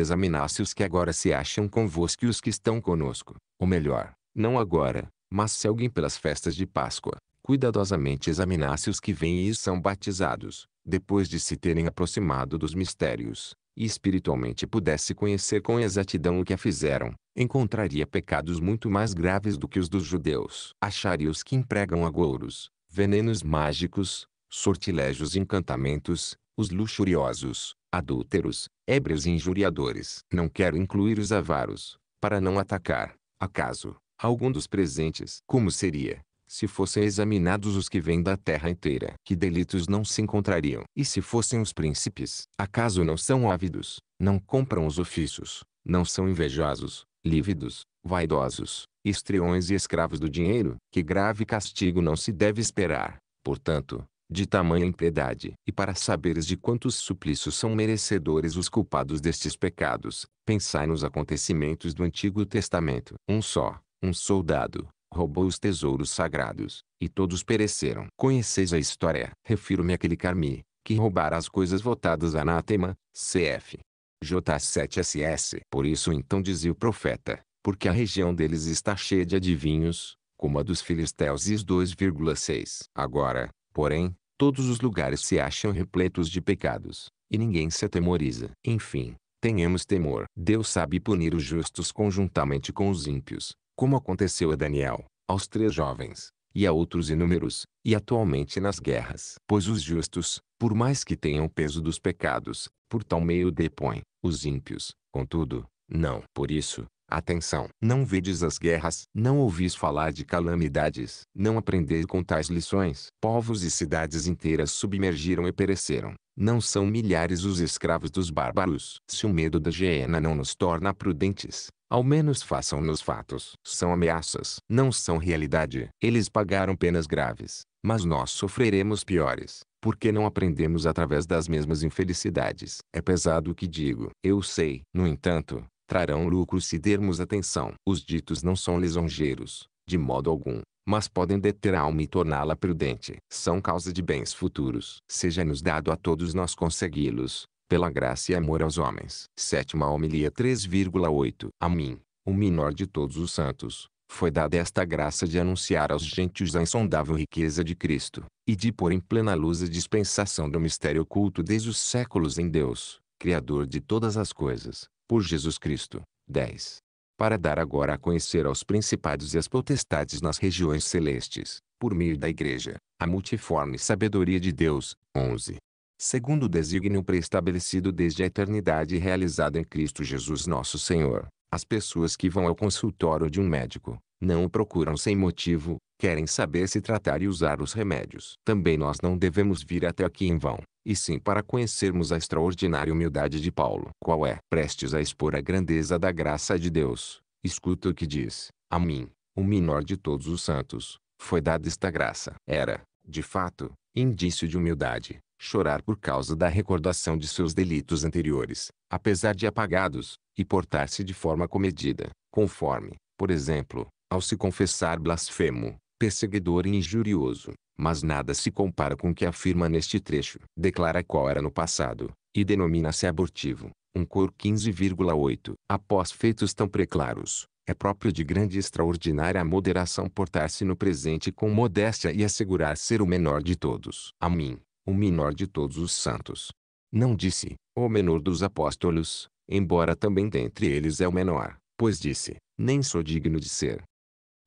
examinasse os que agora se acham convosco e os que estão conosco, ou melhor, não agora, mas se alguém pelas festas de Páscoa, cuidadosamente examinasse os que vêm e são batizados, depois de se terem aproximado dos mistérios, e espiritualmente pudesse conhecer com exatidão o que a fizeram, encontraria pecados muito mais graves do que os dos judeus. Acharia os que empregam agouros, venenos mágicos, sortilégios e encantamentos, os luxuriosos, adúlteros, ébrios e injuriadores. Não quero incluir os avaros, para não atacar, acaso, algum dos presentes. Como seria, se fossem examinados os que vêm da terra inteira, que delitos não se encontrariam. E se fossem os príncipes, acaso não são ávidos, não compram os ofícios, não são invejosos, lívidos, vaidosos, estriões e escravos do dinheiro? Que grave castigo não se deve esperar, portanto, de tamanha impiedade. E para saberes de quantos suplícios são merecedores os culpados destes pecados, pensai nos acontecimentos do Antigo Testamento. Um só, um soldado, roubou os tesouros sagrados, e todos pereceram. Conheceis a história. Refiro-me àquele Carmi, que roubara as coisas votadas a anátema, cf. J7SS. Por isso então dizia o profeta, porque a região deles está cheia de adivinhos, como a dos filisteus e os 2,6. Agora, porém, todos os lugares se acham repletos de pecados, e ninguém se atemoriza. Enfim, tenhamos temor. Deus sabe punir os justos conjuntamente com os ímpios, como aconteceu a Daniel, aos três jovens, e a outros inúmeros, e atualmente nas guerras. Pois os justos, por mais que tenham peso dos pecados, por tal meio depõem, os ímpios, contudo, não. Por isso, atenção, não vedes as guerras, não ouvis falar de calamidades, não aprendes com tais lições. Povos e cidades inteiras submergiram e pereceram. Não são milhares os escravos dos bárbaros. Se o medo da hiena não nos torna prudentes, ao menos façam-nos fatos. São ameaças, não são realidade. Eles pagaram penas graves, mas nós sofreremos piores, porque não aprendemos através das mesmas infelicidades. É pesado o que digo, eu sei. No entanto, trarão lucro se dermos atenção. Os ditos não são lisonjeiros, de modo algum, mas podem deter a alma e torná-la prudente. São causa de bens futuros. Seja-nos dado a todos nós consegui-los, pela graça e amor aos homens. Sétima homilia 3,8 A mim, o menor de todos os santos, foi dada esta graça de anunciar aos gentios a insondável riqueza de Cristo, e de pôr em plena luz a dispensação do mistério oculto desde os séculos em Deus, Criador de todas as coisas, por Jesus Cristo. 10. Para dar agora a conhecer aos principados e às potestades nas regiões celestes, por meio da Igreja, a multiforme sabedoria de Deus. 11 segundo o desígnio preestabelecido desde a eternidade e realizado em Cristo Jesus nosso Senhor. As pessoas que vão ao consultório de um médico, não o procuram sem motivo, querem saber se tratar e usar os remédios. Também nós não devemos vir até aqui em vão, e sim para conhecermos a extraordinária humildade de Paulo. Qual é? Prestes a expor a grandeza da graça de Deus, escuta o que diz: A mim, o menor de todos os santos, foi dada esta graça. Era, de fato, indício de humildade, chorar por causa da recordação de seus delitos anteriores, apesar de apagados, e portar-se de forma comedida, conforme, por exemplo, ao se confessar blasfemo, perseguidor e injurioso, mas nada se compara com o que afirma neste trecho. Declara qual era no passado, e denomina-se abortivo, um cor 15,8. Após feitos tão preclaros, é próprio de grande e extraordinária moderação portar-se no presente com modéstia e assegurar ser o menor de todos. A mim, o menor de todos os santos. Não disse, o menor dos apóstolos, embora também dentre eles é o menor, pois disse, nem sou digno de ser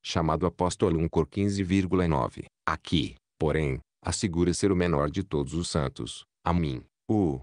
chamado apóstolo 1 Cor 15,9. Aqui, porém, assegura ser o menor de todos os santos, a mim, o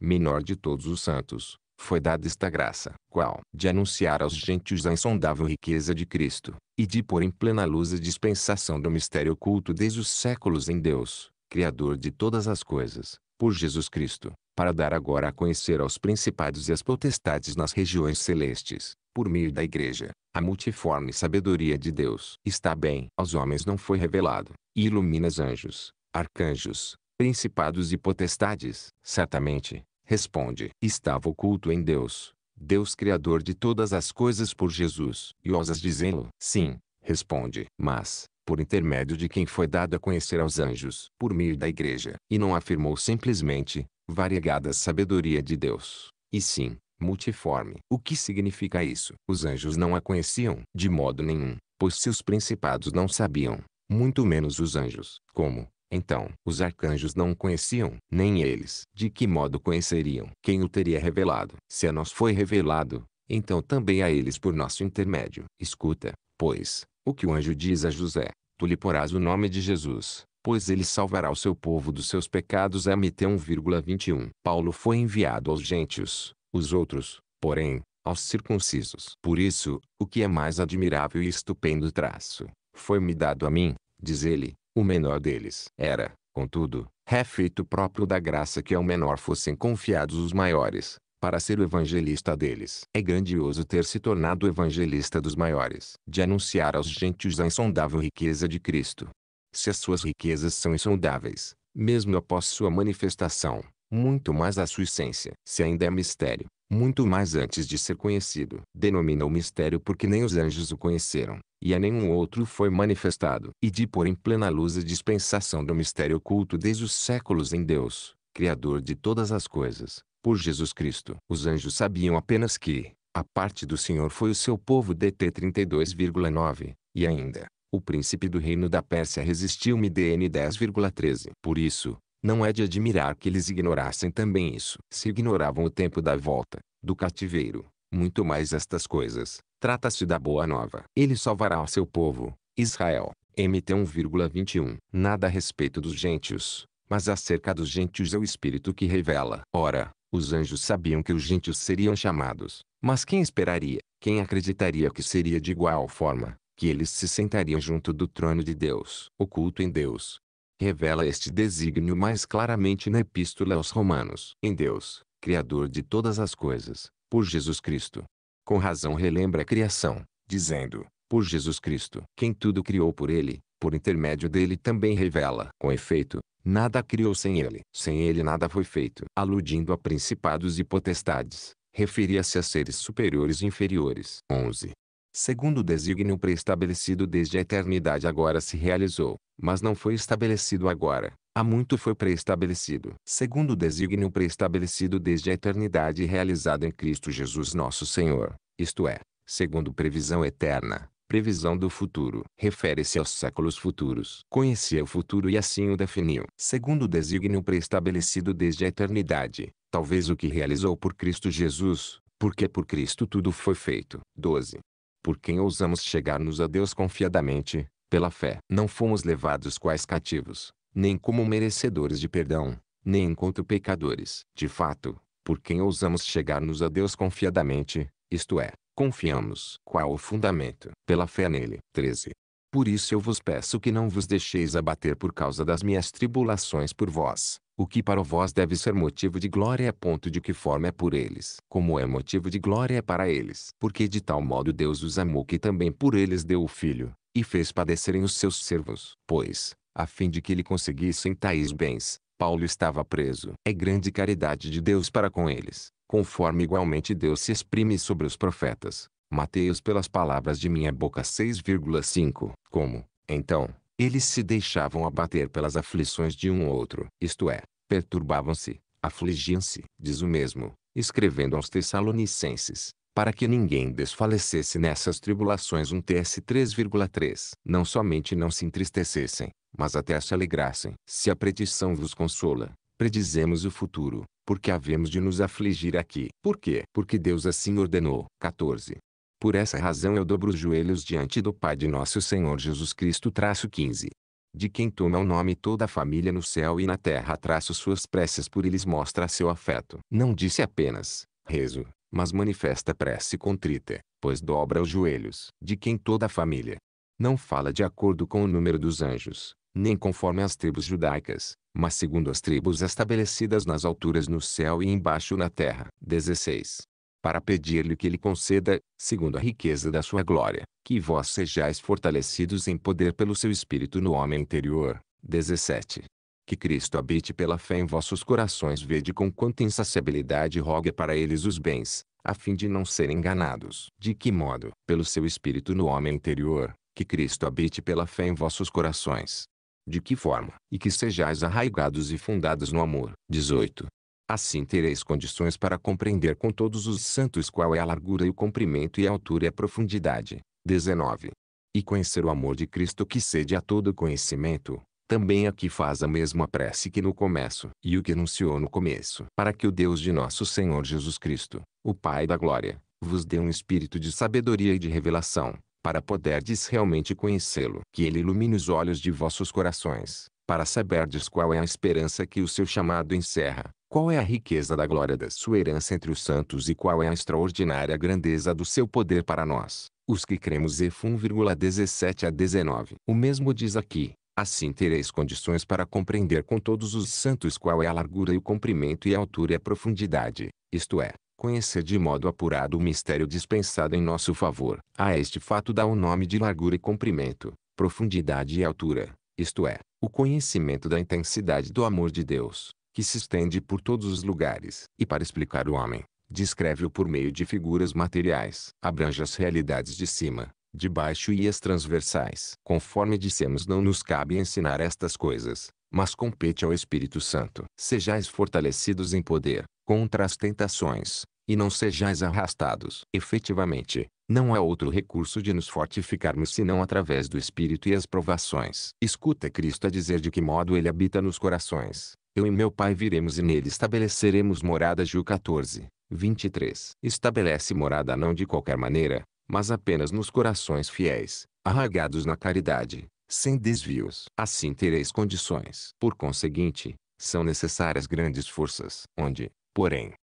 menor de todos os santos, foi dada esta graça, qual de anunciar aos gentios a insondável riqueza de Cristo, e de pôr em plena luz a dispensação do mistério oculto desde os séculos em Deus, Criador de todas as coisas, por Jesus Cristo, para dar agora a conhecer aos principados e às potestades nas regiões celestes, por meio da Igreja, a multiforme sabedoria de Deus. Está bem, aos homens não foi revelado, e ilumina os anjos, arcanjos, principados e potestades. Certamente, responde, estava oculto em Deus, Deus Criador de todas as coisas por Jesus. E ousas dizê-lo? Sim, responde, mas, por intermédio de quem foi dado a conhecer aos anjos, por meio da igreja, e não afirmou simplesmente, variegada sabedoria de Deus, e sim, multiforme. O que significa isso? Os anjos não a conheciam, de modo nenhum, pois seus principados não sabiam, muito menos os anjos. Como, então, os arcanjos não o conheciam, nem eles. De que modo conheceriam? Quem o teria revelado? Se a nós foi revelado, então também a eles por nosso intermédio. Escuta, pois, o que o anjo diz a José, tu lhe porás o nome de Jesus, pois ele salvará o seu povo dos seus pecados. MT 1,21 Paulo foi enviado aos gentios, os outros, porém, aos circuncisos. Por isso, o que é mais admirável e estupendo traço, foi-me dado a mim, diz ele, o menor deles. Era, contudo, refeito próprio da graça que ao menor fossem confiados os maiores, para ser o evangelista deles. É grandioso ter se tornado evangelista dos maiores, de anunciar aos gentios a insondável riqueza de Cristo. Se as suas riquezas são insondáveis, mesmo após sua manifestação, muito mais a sua essência, se ainda é mistério, muito mais antes de ser conhecido. Denomina o mistério porque nem os anjos o conheceram, e a nenhum outro foi manifestado. E de pôr em plena luz a dispensação do mistério oculto desde os séculos em Deus, Criador de todas as coisas, por Jesus Cristo. Os anjos sabiam apenas que, a parte do Senhor foi o seu povo DT 32,9, e ainda, o príncipe do reino da Pérsia resistiu-me DN 10,13. Por isso, não é de admirar que eles ignorassem também isso. Se ignoravam o tempo da volta, do cativeiro, muito mais estas coisas, trata-se da boa nova. Ele salvará o seu povo, Israel. MT 1,21 Nada a respeito dos gentios, mas acerca dos gentios é o Espírito que revela. Ora, os anjos sabiam que os gentios seriam chamados, mas quem esperaria, quem acreditaria que seria de igual forma, que eles se sentariam junto do trono de Deus? oculto em Deus. Revela este desígnio mais claramente na Epístola aos Romanos. Em Deus, Criador de todas as coisas, por Jesus Cristo. Com razão relembra a criação, dizendo, por Jesus Cristo, quem tudo criou por ele, por intermédio dele também revela, com efeito, Nada criou sem ele. Sem ele nada foi feito. Aludindo a principados e potestades, referia-se a seres superiores e inferiores. 11. Segundo o desígnio preestabelecido desde a eternidade agora se realizou, mas não foi estabelecido agora. Há muito foi preestabelecido. Segundo o desígnio preestabelecido desde a eternidade realizado em Cristo Jesus nosso Senhor, isto é, segundo previsão eterna, previsão do futuro. Refere-se aos séculos futuros. Conhecia o futuro e assim o definiu. Segundo o desígnio preestabelecido desde a eternidade, talvez o que realizou por Cristo Jesus, porque por Cristo tudo foi feito. 12. Por quem ousamos chegar-nos a Deus confiadamente, pela fé. Não fomos levados quais cativos, nem como merecedores de perdão, nem enquanto pecadores. De fato, por quem ousamos chegar-nos a Deus confiadamente, isto é, Confiamos. Qual o fundamento? Pela fé nele. 13. Por isso eu vos peço que não vos deixeis abater por causa das minhas tribulações por vós, o que para vós deve ser motivo de glória a é ponto de que forma é por eles, como é motivo de glória é para eles. Porque de tal modo Deus os amou que também por eles deu o Filho, e fez padecerem os seus servos. Pois, a fim de que lhe conseguissem tais bens, Paulo estava preso. É grande caridade de Deus para com eles, conforme igualmente Deus se exprime sobre os profetas. Mateus pelas palavras de minha boca 6,5. Como, então, eles se deixavam abater pelas aflições de um outro, isto é, perturbavam-se, afligiam-se, diz o mesmo, escrevendo aos Tessalonicenses, para que ninguém desfalecesse nessas tribulações. Um TS 3,3. Não somente não se entristecessem, mas até se alegrassem. Se a predição vos consola, predizemos o futuro, porque havemos de nos afligir aqui. Por quê? Porque Deus assim ordenou. 14. Por essa razão eu dobro os joelhos diante do Pai de nosso Senhor Jesus Cristo. Traço 15. De quem toma o nome toda a família no céu e na terra traço suas preces por eles mostra seu afeto. Não disse apenas, rezo, mas manifesta prece contrita, pois dobra os joelhos. De quem toda a família. Não fala de acordo com o número dos anjos, nem conforme as tribos judaicas, mas segundo as tribos estabelecidas nas alturas no céu e embaixo na terra. 16. Para pedir-lhe que lhe conceda, segundo a riqueza da sua glória, que vós sejais fortalecidos em poder pelo seu Espírito no homem interior. 17. Que Cristo habite pela fé em vossos corações vede com quanta insaciabilidade roga para eles os bens, a fim de não serem enganados. De que modo? Pelo seu Espírito no homem interior, que Cristo habite pela fé em vossos corações, de que forma, e que sejais arraigados e fundados no amor. 18. Assim tereis condições para compreender com todos os santos qual é a largura e o comprimento e a altura e a profundidade. 19. E conhecer o amor de Cristo que cede a todo conhecimento, também aqui faz a mesma prece que no começo e o que anunciou no começo, para que o Deus de nosso Senhor Jesus Cristo, o Pai da Glória, vos dê um espírito de sabedoria e de revelação, para poderdes realmente conhecê-lo. Que ele ilumine os olhos de vossos corações, para saberdes qual é a esperança que o seu chamado encerra, qual é a riqueza da glória da sua herança entre os santos e qual é a extraordinária grandeza do seu poder para nós, os que cremos. Efo 1,17 a 19. O mesmo diz aqui. Assim tereis condições para compreender com todos os santos qual é a largura e o comprimento e a altura e a profundidade, isto é, conhecer de modo apurado o mistério dispensado em nosso favor. A este fato dá o nome de largura e comprimento, profundidade e altura, isto é, o conhecimento da intensidade do amor de Deus, que se estende por todos os lugares. E para explicar o homem, descreve-o por meio de figuras materiais. Abrange as realidades de cima, de baixo e as transversais. Conforme dissemos, não nos cabe ensinar estas coisas, mas compete ao Espírito Santo. Sejais fortalecidos em poder, contra as tentações, e não sejais arrastados. Efetivamente, não há outro recurso de nos fortificarmos senão através do Espírito e as provações. Escuta Cristo a dizer de que modo ele habita nos corações. Eu e meu Pai viremos e nele estabeleceremos morada. Ju 14, 23. Estabelece morada não de qualquer maneira, mas apenas nos corações fiéis, arraigados na caridade, sem desvios. Assim tereis condições. Por conseguinte, são necessárias grandes forças, onde, porém,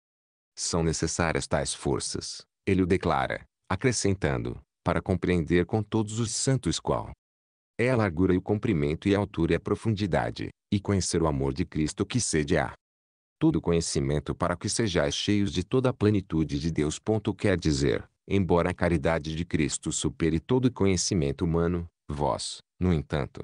são necessárias tais forças, ele o declara, acrescentando, para compreender com todos os santos qual é a largura e o comprimento e a altura e a profundidade, e conhecer o amor de Cristo que sede a todo conhecimento para que sejais cheios de toda a plenitude de Deus. Quer dizer, embora a caridade de Cristo supere todo conhecimento humano, vós, no entanto,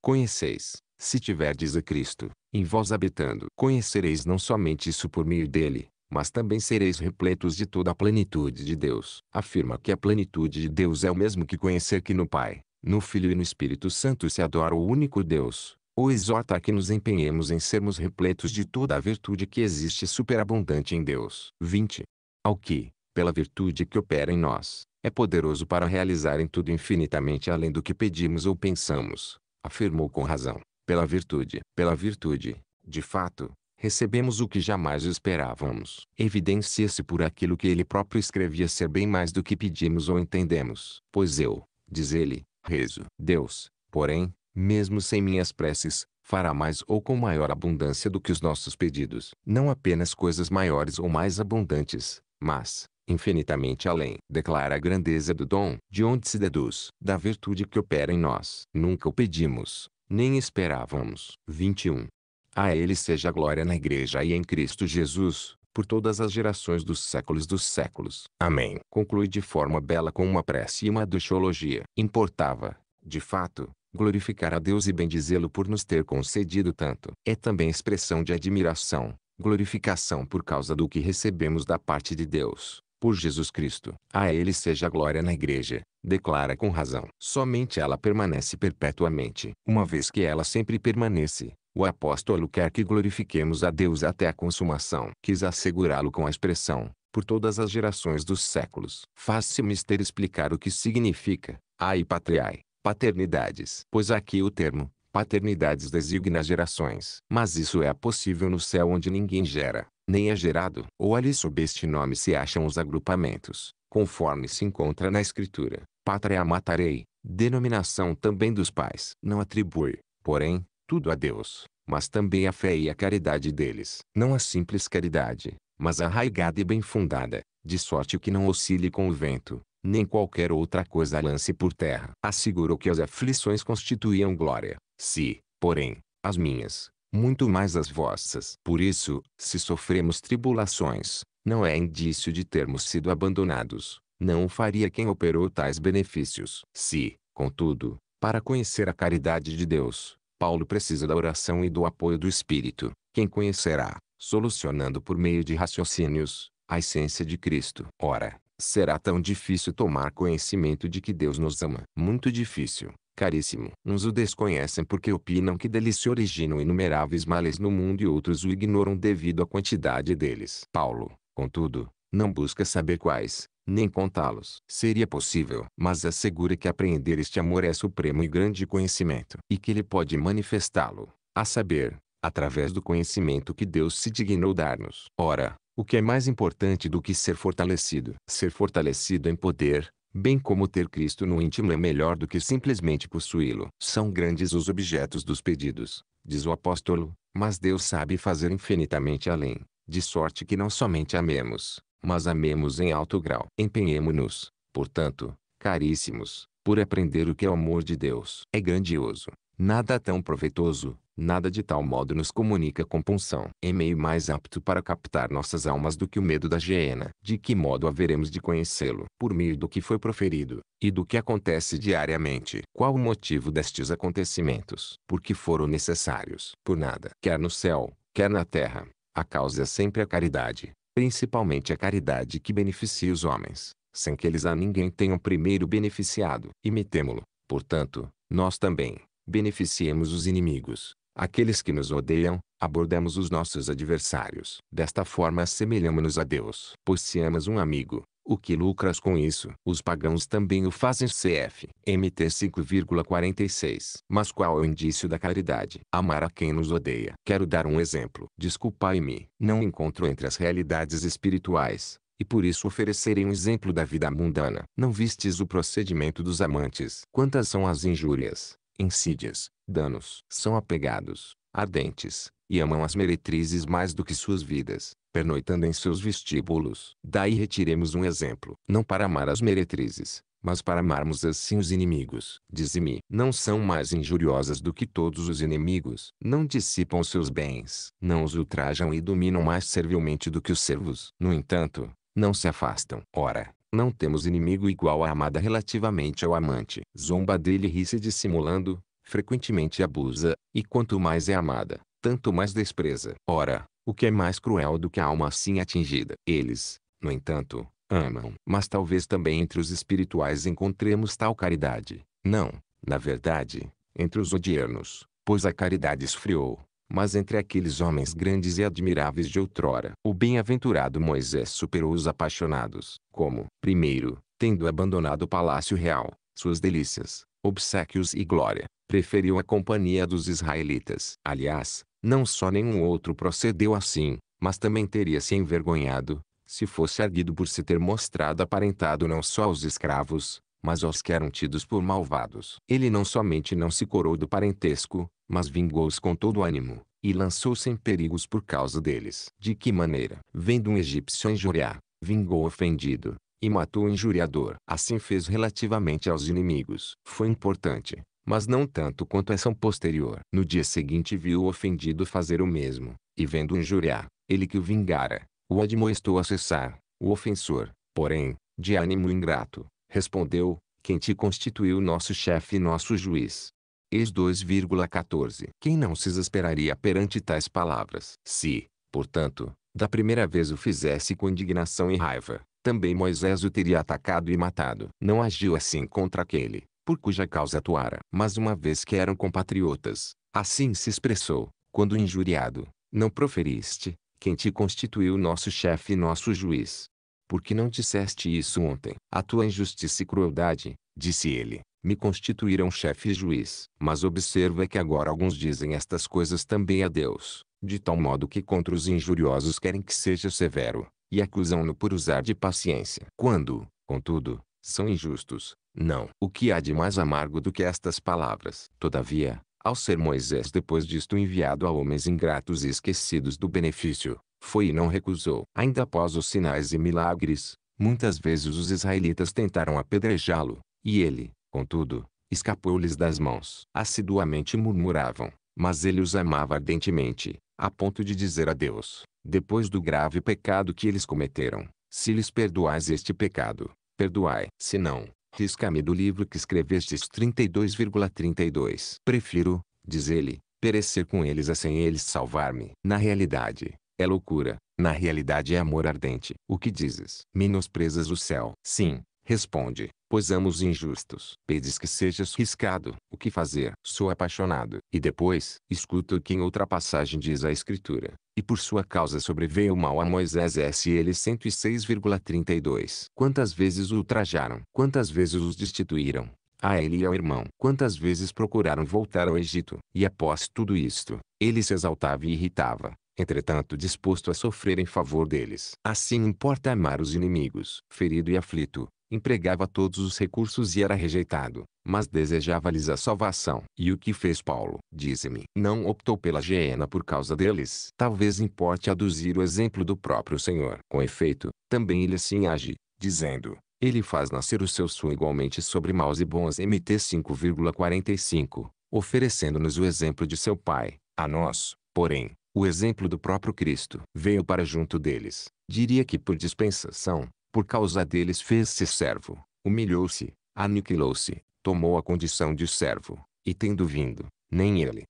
conheceis, se tiverdes a Cristo, em vós habitando, conhecereis não somente isso por meio dele, mas também sereis repletos de toda a plenitude de Deus. Afirma que a plenitude de Deus é o mesmo que conhecer que no Pai, no Filho e no Espírito Santo se adora o único Deus. O exorta a que nos empenhemos em sermos repletos de toda a virtude que existe superabundante em Deus. 20. Ao que, pela virtude que opera em nós, é poderoso para realizar em tudo infinitamente além do que pedimos ou pensamos, afirmou com razão. Pela virtude, pela virtude, de fato, recebemos o que jamais esperávamos. Evidencia-se por aquilo que ele próprio escrevia ser bem mais do que pedimos ou entendemos. Pois eu, diz ele, rezo. Deus, porém, mesmo sem minhas preces, fará mais ou com maior abundância do que os nossos pedidos. Não apenas coisas maiores ou mais abundantes, mas, infinitamente além. Declara a grandeza do dom, de onde se deduz, da virtude que opera em nós. Nunca o pedimos, nem esperávamos. 21. A Ele seja glória na Igreja e em Cristo Jesus, por todas as gerações dos séculos dos séculos. Amém. Conclui de forma bela com uma prece e uma doxologia. Importava, de fato, glorificar a Deus e bendizê-lo por nos ter concedido tanto. É também expressão de admiração, glorificação por causa do que recebemos da parte de Deus, por Jesus Cristo. A Ele seja glória na Igreja, declara com razão. Somente ela permanece perpetuamente, uma vez que ela sempre permanece. O apóstolo quer que glorifiquemos a Deus até a consumação. Quis assegurá-lo com a expressão, por todas as gerações dos séculos. Faz-se-me ter explicar o que significa, ai patriae, paternidades. Pois aqui o termo, paternidades designa gerações. Mas isso é possível no céu onde ninguém gera, nem é gerado. Ou ali sob este nome se acham os agrupamentos, conforme se encontra na escritura. Pátria matarei, denominação também dos pais. Não atribui, porém, tudo a Deus, mas também a fé e a caridade deles. Não a simples caridade, mas arraigada e bem fundada, de sorte que não oscile com o vento, nem qualquer outra coisa lance por terra. Assegurou que as aflições constituíam glória, se, porém, as minhas, muito mais as vossas. Por isso, se sofremos tribulações, não é indício de termos sido abandonados, não o faria quem operou tais benefícios. Se, contudo, para conhecer a caridade de Deus, Paulo precisa da oração e do apoio do Espírito, quem conhecerá, solucionando por meio de raciocínios, a essência de Cristo. Ora, será tão difícil tomar conhecimento de que Deus nos ama. Muito difícil, caríssimo. Uns o desconhecem porque opinam que deles se originam inumeráveis males no mundo e outros o ignoram devido à quantidade deles. Paulo, contudo, não busca saber quais, nem contá-los. Seria possível, mas assegura que apreender este amor é supremo e grande conhecimento, e que ele pode manifestá-lo, a saber, através do conhecimento que Deus se dignou dar-nos. Ora, o que é mais importante do que ser fortalecido? Ser fortalecido em poder, bem como ter Cristo no íntimo é melhor do que simplesmente possuí-lo. São grandes os objetos dos pedidos, diz o apóstolo, mas Deus sabe fazer infinitamente além, de sorte que não somente amemos, mas amemos em alto grau. Empenhemo-nos, portanto, caríssimos, por aprender o que é o amor de Deus. É grandioso. Nada tão proveitoso, nada de tal modo nos comunica compunção. É meio mais apto para captar nossas almas do que o medo da hiena. De que modo haveremos de conhecê-lo? Por meio do que foi proferido, e do que acontece diariamente. Qual o motivo destes acontecimentos? Por que foram necessários? Por nada. Quer no céu, quer na terra, a causa é sempre a caridade principalmente a caridade que beneficia os homens, sem que eles a ninguém tenham primeiro beneficiado. Imitemo-lo, portanto, nós também, beneficiemos os inimigos, aqueles que nos odeiam, abordemos os nossos adversários. Desta forma assemelhamos-nos a Deus. Pois se amas um amigo, o que lucras com isso? Os pagãos também o fazem. Cf. MT 5,46. Mas qual é o indício da caridade? Amar a quem nos odeia. Quero dar um exemplo. Desculpai-me, não encontro entre as realidades espirituais, e por isso oferecerei um exemplo da vida mundana. Não vistes o procedimento dos amantes. Quantas são as injúrias, insídias, danos? São apegados, ardentes, e amam as meretrizes mais do que suas vidas, pernoitando em seus vestíbulos. Daí retiremos um exemplo, não para amar as meretrizes, mas para amarmos assim os inimigos. Dize-me, não são mais injuriosas do que todos os inimigos, não dissipam seus bens, não os ultrajam e dominam mais servilmente do que os servos. No entanto, não se afastam. Ora, não temos inimigo igual à amada relativamente ao amante. Zomba dele ri-se dissimulando, frequentemente abusa, e quanto mais é amada, tanto mais despreza. Ora, o que é mais cruel do que a alma assim atingida? Eles, no entanto, amam. Mas talvez também entre os espirituais encontremos tal caridade. Não, na verdade, entre os odiernos, pois a caridade esfriou. Mas entre aqueles homens grandes e admiráveis de outrora, o bem-aventurado Moisés superou os apaixonados, como, primeiro, tendo abandonado o palácio real, suas delícias, obsequios e glória, preferiu a companhia dos israelitas. Aliás, não só nenhum outro procedeu assim, mas também teria se envergonhado, se fosse arguido por se ter mostrado aparentado não só aos escravos, mas aos que eram tidos por malvados. Ele não somente não se corou do parentesco, mas vingou-os com todo ânimo, e lançou-se em perigos por causa deles. De que maneira? Vendo um egípcio injuriar, vingou ofendido, e matou o injuriador. Assim fez relativamente aos inimigos. Foi importante, mas não tanto quanto a ação posterior. No dia seguinte viu o ofendido fazer o mesmo, e vendo injuriar, ele que o vingara, o admoestou a cessar. O ofensor, porém, de ânimo ingrato, respondeu, quem te constituiu nosso chefe e nosso juiz? Eis 2,14. Quem não se exasperaria perante tais palavras? Se, portanto, da primeira vez o fizesse com indignação e raiva, também Moisés o teria atacado e matado. Não agiu assim contra aquele, por cuja causa atuara. Mas uma vez que eram compatriotas, assim se expressou, quando injuriado, não proferiste, quem te constituiu nosso chefe e nosso juiz. Por que não disseste isso ontem? A tua injustiça e crueldade, disse ele, me constituíram chefe e juiz. Mas observa é que agora alguns dizem estas coisas também a Deus, de tal modo que contra os injuriosos querem que seja severo, e acusam-no por usar de paciência. Quando, contudo, são injustos. Não. O que há de mais amargo do que estas palavras? Todavia, ao ser Moisés depois disto enviado a homens ingratos e esquecidos do benefício, foi e não recusou. Ainda após os sinais e milagres, muitas vezes os israelitas tentaram apedrejá-lo, e ele, contudo, escapou-lhes das mãos. Assiduamente murmuravam, mas ele os amava ardentemente, a ponto de dizer a Deus, depois do grave pecado que eles cometeram, se lhes perdoais este pecado, Perdoai, se não, risca-me do livro que escrevestes 32,32. Prefiro, diz ele, perecer com eles a sem eles salvar-me. Na realidade, é loucura, na realidade é amor ardente. O que dizes? Menosprezas o céu. Sim, responde, pois amos injustos. Pedes que sejas riscado, o que fazer? Sou apaixonado. E depois, escuta o que em outra passagem diz a Escritura. E por sua causa sobreveio o mal a Moisés SL 106,32. Quantas vezes o ultrajaram? Quantas vezes os destituíram? a ele e ao irmão. Quantas vezes procuraram voltar ao Egito, e após tudo isto, ele se exaltava e irritava, entretanto disposto a sofrer em favor deles. Assim importa amar os inimigos. Ferido e aflito, empregava todos os recursos e era rejeitado, mas desejava-lhes a salvação. E o que fez Paulo? disse me Não optou pela hiena por causa deles. Talvez importe aduzir o exemplo do próprio Senhor. Com efeito, também ele assim age, dizendo, ele faz nascer o seu suor igualmente sobre maus e bons MT 5,45, oferecendo-nos o exemplo de seu Pai, a nós, porém, o exemplo do próprio Cristo. Veio para junto deles, diria que por dispensação, por causa deles fez-se servo, humilhou-se, aniquilou-se, tomou a condição de servo, e tendo vindo, nem ele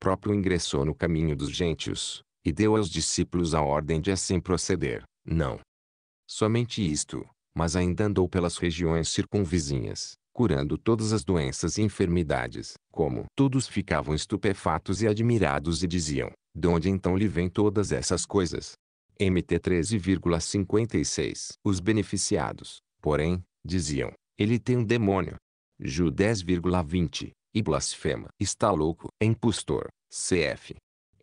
próprio ingressou no caminho dos gentios, e deu aos discípulos a ordem de assim proceder, não somente isto, mas ainda andou pelas regiões circunvizinhas, curando todas as doenças e enfermidades, como todos ficavam estupefatos e admirados e diziam, de onde então lhe vêm todas essas coisas? MT 13,56. Os beneficiados, porém, diziam, ele tem um demônio. Ju 10,20. E blasfema. Está louco. É impostor. CF.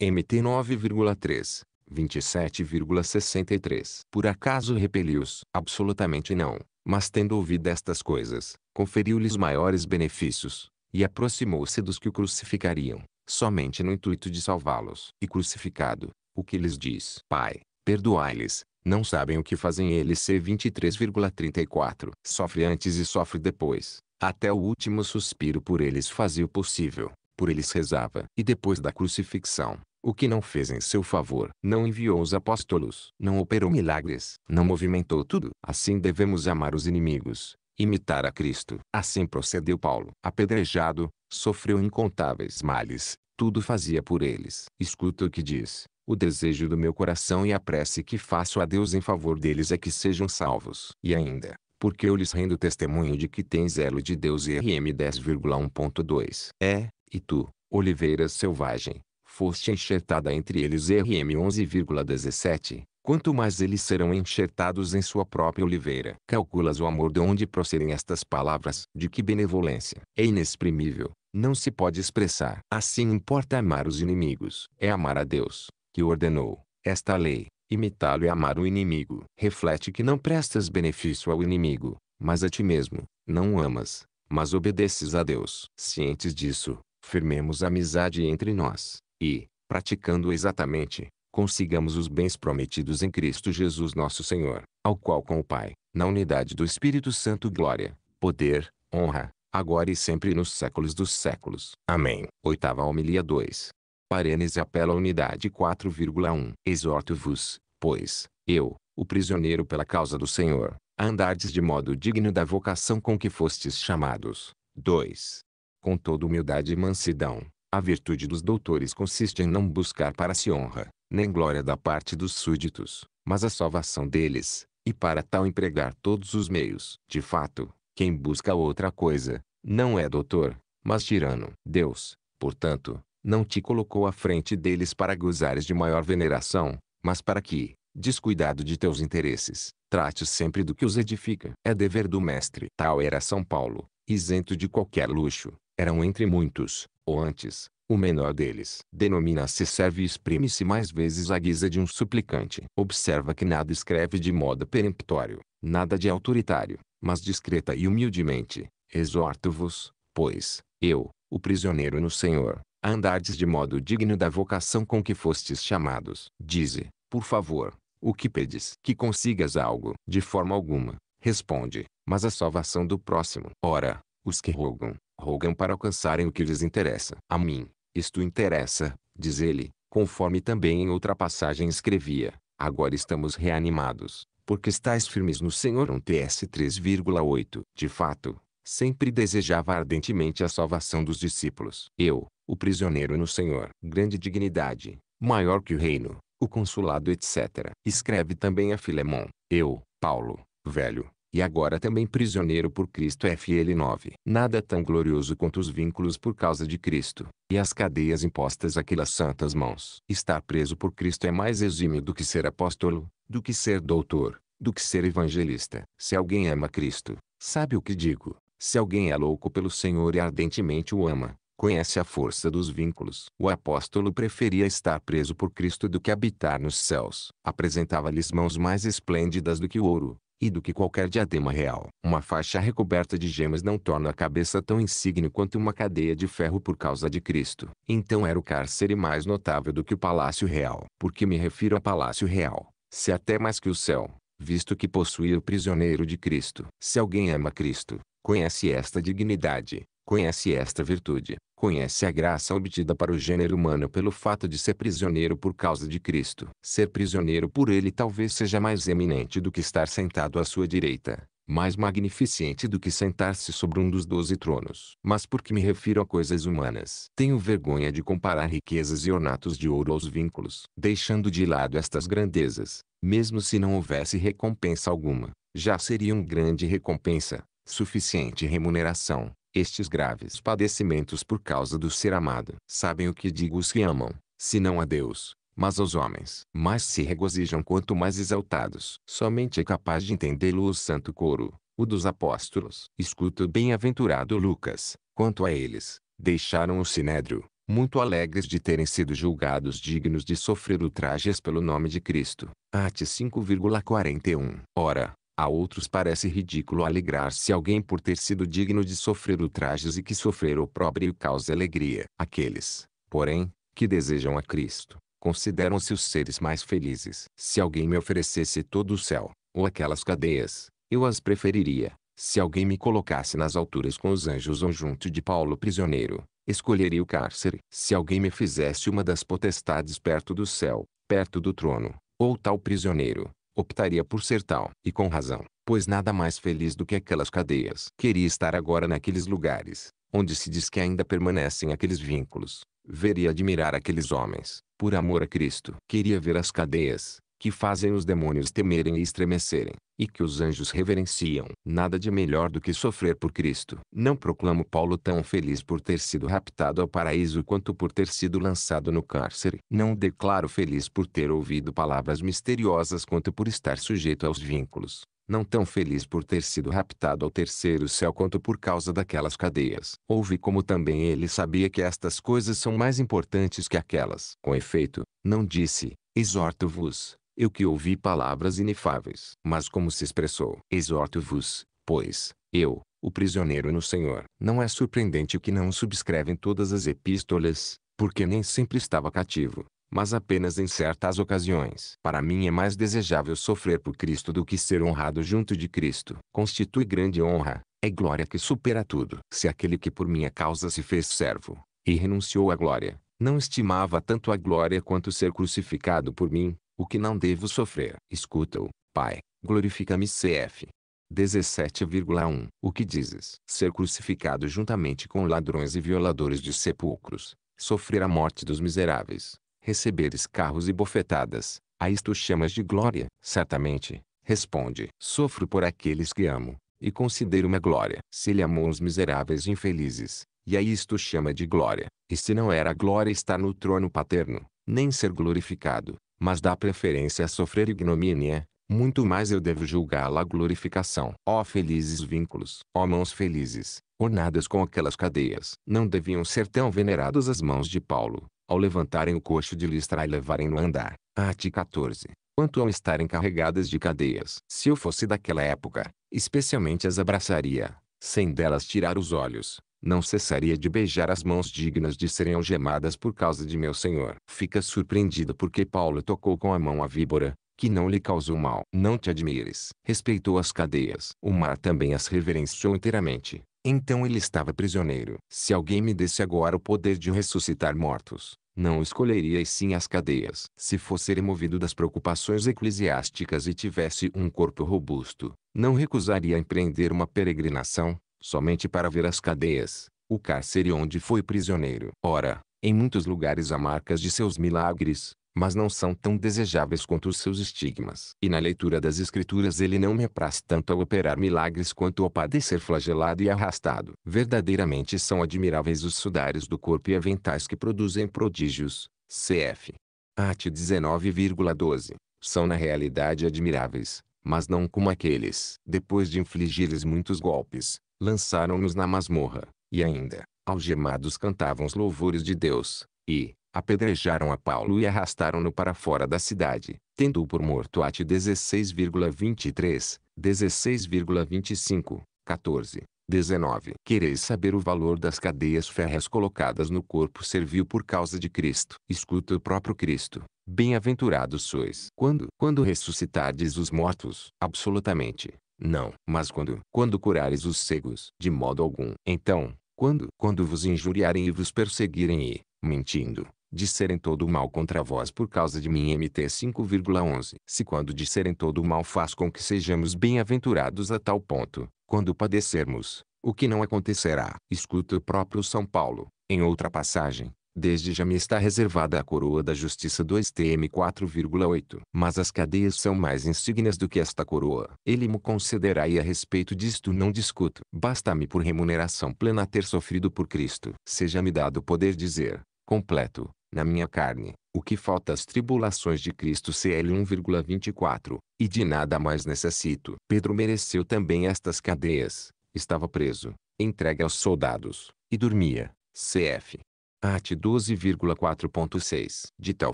MT 9,3. 27,63. Por acaso repeliu-os? Absolutamente não. Mas tendo ouvido estas coisas, conferiu-lhes maiores benefícios, e aproximou-se dos que o crucificariam, somente no intuito de salvá-los. E crucificado, o que lhes diz: Pai, Perdoai-lhes, não sabem o que fazem eles. C23,34 Sofre antes e sofre depois, até o último suspiro por eles fazia o possível, por eles rezava. E depois da crucifixão, o que não fez em seu favor, não enviou os apóstolos, não operou milagres, não movimentou tudo. Assim devemos amar os inimigos, imitar a Cristo. Assim procedeu Paulo. Apedrejado, sofreu incontáveis males, tudo fazia por eles. Escuta o que diz, o desejo do meu coração e a prece que faço a Deus em favor deles é que sejam salvos. E ainda, porque eu lhes rendo testemunho de que tens zelo de Deus e RM 10,1.2. É, e tu, Oliveira Selvagem, foste enxertada entre eles RM 11,17. Quanto mais eles serão enxertados em sua própria oliveira. Calculas o amor de onde procedem estas palavras. De que benevolência. É inexprimível. Não se pode expressar. Assim importa amar os inimigos. É amar a Deus que ordenou, esta lei, imitá-lo e amar o inimigo. Reflete que não prestas benefício ao inimigo, mas a ti mesmo, não o amas, mas obedeces a Deus. Cientes disso, firmemos a amizade entre nós, e, praticando exatamente, consigamos os bens prometidos em Cristo Jesus nosso Senhor, ao qual com o Pai, na unidade do Espírito Santo glória, poder, honra, agora e sempre nos séculos dos séculos. Amém. Oitava homilia 2. Parenes apela à unidade 4,1. Exorto-vos, pois, eu, o prisioneiro pela causa do Senhor, a andardes de modo digno da vocação com que fostes chamados. 2. Com toda humildade e mansidão, a virtude dos doutores consiste em não buscar para si honra, nem glória da parte dos súditos, mas a salvação deles, e para tal empregar todos os meios. De fato, quem busca outra coisa, não é doutor, mas tirano. Deus, portanto, não te colocou à frente deles para gozares de maior veneração, mas para que, descuidado de teus interesses, trates sempre do que os edifica. É dever do mestre. Tal era São Paulo, isento de qualquer luxo, eram entre muitos, ou antes, o menor deles. Denomina-se serve e exprime-se mais vezes à guisa de um suplicante. Observa que nada escreve de modo peremptório, nada de autoritário, mas discreta e humildemente. Exorto-vos, pois, eu, o prisioneiro no Senhor, andardes de modo digno da vocação com que fostes chamados. Dize, por favor, o que pedes? Que consigas algo? De forma alguma, responde, mas a salvação do próximo. Ora, os que rogam, rogam para alcançarem o que lhes interessa. A mim, isto interessa, diz ele, conforme também em outra passagem escrevia. Agora estamos reanimados, porque estáis firmes no Senhor. 1 um TS 3,8. De fato, sempre desejava ardentemente a salvação dos discípulos. Eu, o prisioneiro no Senhor, grande dignidade, maior que o reino, o consulado etc. Escreve também a Filemon, eu, Paulo, velho, e agora também prisioneiro por Cristo FL 9. Nada tão glorioso quanto os vínculos por causa de Cristo, e as cadeias impostas àquelas santas mãos. Estar preso por Cristo é mais exímio do que ser apóstolo, do que ser doutor, do que ser evangelista. Se alguém ama Cristo, sabe o que digo, se alguém é louco pelo Senhor e ardentemente o ama, conhece a força dos vínculos. O apóstolo preferia estar preso por Cristo do que habitar nos céus. Apresentava-lhes mãos mais esplêndidas do que o ouro, e do que qualquer diadema real. Uma faixa recoberta de gemas não torna a cabeça tão insigne quanto uma cadeia de ferro por causa de Cristo. Então era o cárcere mais notável do que o palácio real. Porque me refiro a palácio real, se até mais que o céu, visto que possuía o prisioneiro de Cristo. Se alguém ama Cristo, Conhece esta dignidade, conhece esta virtude, conhece a graça obtida para o gênero humano pelo fato de ser prisioneiro por causa de Cristo. Ser prisioneiro por ele talvez seja mais eminente do que estar sentado à sua direita, mais magnificente do que sentar-se sobre um dos doze tronos. Mas por que me refiro a coisas humanas? Tenho vergonha de comparar riquezas e ornatos de ouro aos vínculos. Deixando de lado estas grandezas, mesmo se não houvesse recompensa alguma, já seria uma grande recompensa, suficiente remuneração, estes graves padecimentos por causa do ser amado. Sabem o que digo os que amam, se não a Deus, mas aos homens. Mas se regozijam quanto mais exaltados. Somente é capaz de entendê-lo o santo coro, o dos apóstolos. Escuta o bem-aventurado Lucas, quanto a eles, deixaram o sinédrio, muito alegres de terem sido julgados dignos de sofrer ultrajes pelo nome de Cristo. Atos 5,41 Ora, a outros parece ridículo alegrar-se alguém por ter sido digno de sofrer ultrajes e que sofrer opróbrio causa alegria. Aqueles, porém, que desejam a Cristo, consideram-se os seres mais felizes. Se alguém me oferecesse todo o céu, ou aquelas cadeias, eu as preferiria. Se alguém me colocasse nas alturas com os anjos ou junto de Paulo prisioneiro, escolheria o cárcere. Se alguém me fizesse uma das potestades perto do céu, perto do trono, ou tal prisioneiro, Optaria por ser tal. E com razão, pois nada mais feliz do que aquelas cadeias. Queria estar agora naqueles lugares, onde se diz que ainda permanecem aqueles vínculos. Veria admirar aqueles homens, por amor a Cristo. Queria ver as cadeias, que fazem os demônios temerem e estremecerem, e que os anjos reverenciam. Nada de melhor do que sofrer por Cristo. Não proclamo Paulo tão feliz por ter sido raptado ao paraíso quanto por ter sido lançado no cárcere. Não declaro feliz por ter ouvido palavras misteriosas quanto por estar sujeito aos vínculos não tão feliz por ter sido raptado ao terceiro céu quanto por causa daquelas cadeias. Ouvi como também ele sabia que estas coisas são mais importantes que aquelas. Com efeito, não disse, exorto-vos, eu que ouvi palavras inefáveis. Mas como se expressou, exorto-vos, pois, eu, o prisioneiro no Senhor. Não é surpreendente o que não subscrevem todas as epístolas, porque nem sempre estava cativo, mas apenas em certas ocasiões. Para mim é mais desejável sofrer por Cristo do que ser honrado junto de Cristo. Constitui grande honra, é glória que supera tudo. Se aquele que por minha causa se fez servo, e renunciou à glória, não estimava tanto a glória quanto ser crucificado por mim, o que não devo sofrer. Escuta-o, Pai, glorifica-me cf. 17,1 O que dizes? Ser crucificado juntamente com ladrões e violadores de sepulcros, sofrer a morte dos miseráveis, receber escarros e bofetadas, a isto chamas de glória? Certamente, responde, sofro por aqueles que amo, e considero uma glória. Se ele amou os miseráveis e infelizes, e a isto chama de glória, e se não era glória estar no trono paterno, nem ser glorificado, mas dá preferência a sofrer ignomínia, muito mais eu devo julgá-la glorificação. Ó oh, felizes vínculos! Ó oh, mãos felizes, ornadas com aquelas cadeias! Não deviam ser tão veneradas as mãos de Paulo, ao levantarem o coxo de Listra e levarem-no a andar. Arte 14. Quanto ao estarem carregadas de cadeias. Se eu fosse daquela época, especialmente as abraçaria, sem delas tirar os olhos, não cessaria de beijar as mãos dignas de serem algemadas por causa de meu senhor. Fica surpreendido porque Paulo tocou com a mão a víbora, que não lhe causou mal. Não te admires. Respeitou as cadeias. O mar também as reverenciou inteiramente. Então ele estava prisioneiro. Se alguém me desse agora o poder de ressuscitar mortos, não escolheria e sim as cadeias. Se fosse removido das preocupações eclesiásticas e tivesse um corpo robusto, não recusaria empreender uma peregrinação, somente para ver as cadeias, o cárcere onde foi prisioneiro. Ora, em muitos lugares há marcas de seus milagres, mas não são tão desejáveis quanto os seus estigmas. E na leitura das escrituras ele não me apraz tanto ao operar milagres quanto ao padecer flagelado e arrastado. Verdadeiramente são admiráveis os sudários do corpo e aventais que produzem prodígios. Cf. At 19,12. São na realidade admiráveis, mas não como aqueles. Depois de infligir-lhes muitos golpes, lançaram-nos na masmorra, e ainda, algemados cantavam os louvores de Deus, e, apedrejaram a Paulo e arrastaram-no para fora da cidade, tendo-o por morto ate 16,23, 16,25, 14, 19. Quereis saber o valor das cadeias férreas colocadas no corpo servil por causa de Cristo. Escuta o próprio Cristo. Bem-aventurados sois. Quando? Quando ressuscitardes os mortos. Absolutamente. Não. Mas quando? Quando curares os cegos? De modo algum. Então, quando? Quando vos injuriarem e vos perseguirem e, mentindo, disserem todo o mal contra vós por causa de mim MT 5,11. Se quando disserem todo o mal faz com que sejamos bem-aventurados a tal ponto, quando padecermos, o que não acontecerá. Escuta o próprio São Paulo, em outra passagem, Desde já me está reservada a coroa da justiça 2 Tm 4,8. Mas as cadeias são mais insignes do que esta coroa. Ele me concederá e a respeito disto não discuto. Basta-me por remuneração plena ter sofrido por Cristo. Seja-me dado o poder dizer, completo, na minha carne, o que falta às tribulações de Cristo CL 1,24, e de nada mais necessito. Pedro mereceu também estas cadeias. Estava preso, entregue aos soldados, e dormia. CF At 12,4.6. De tal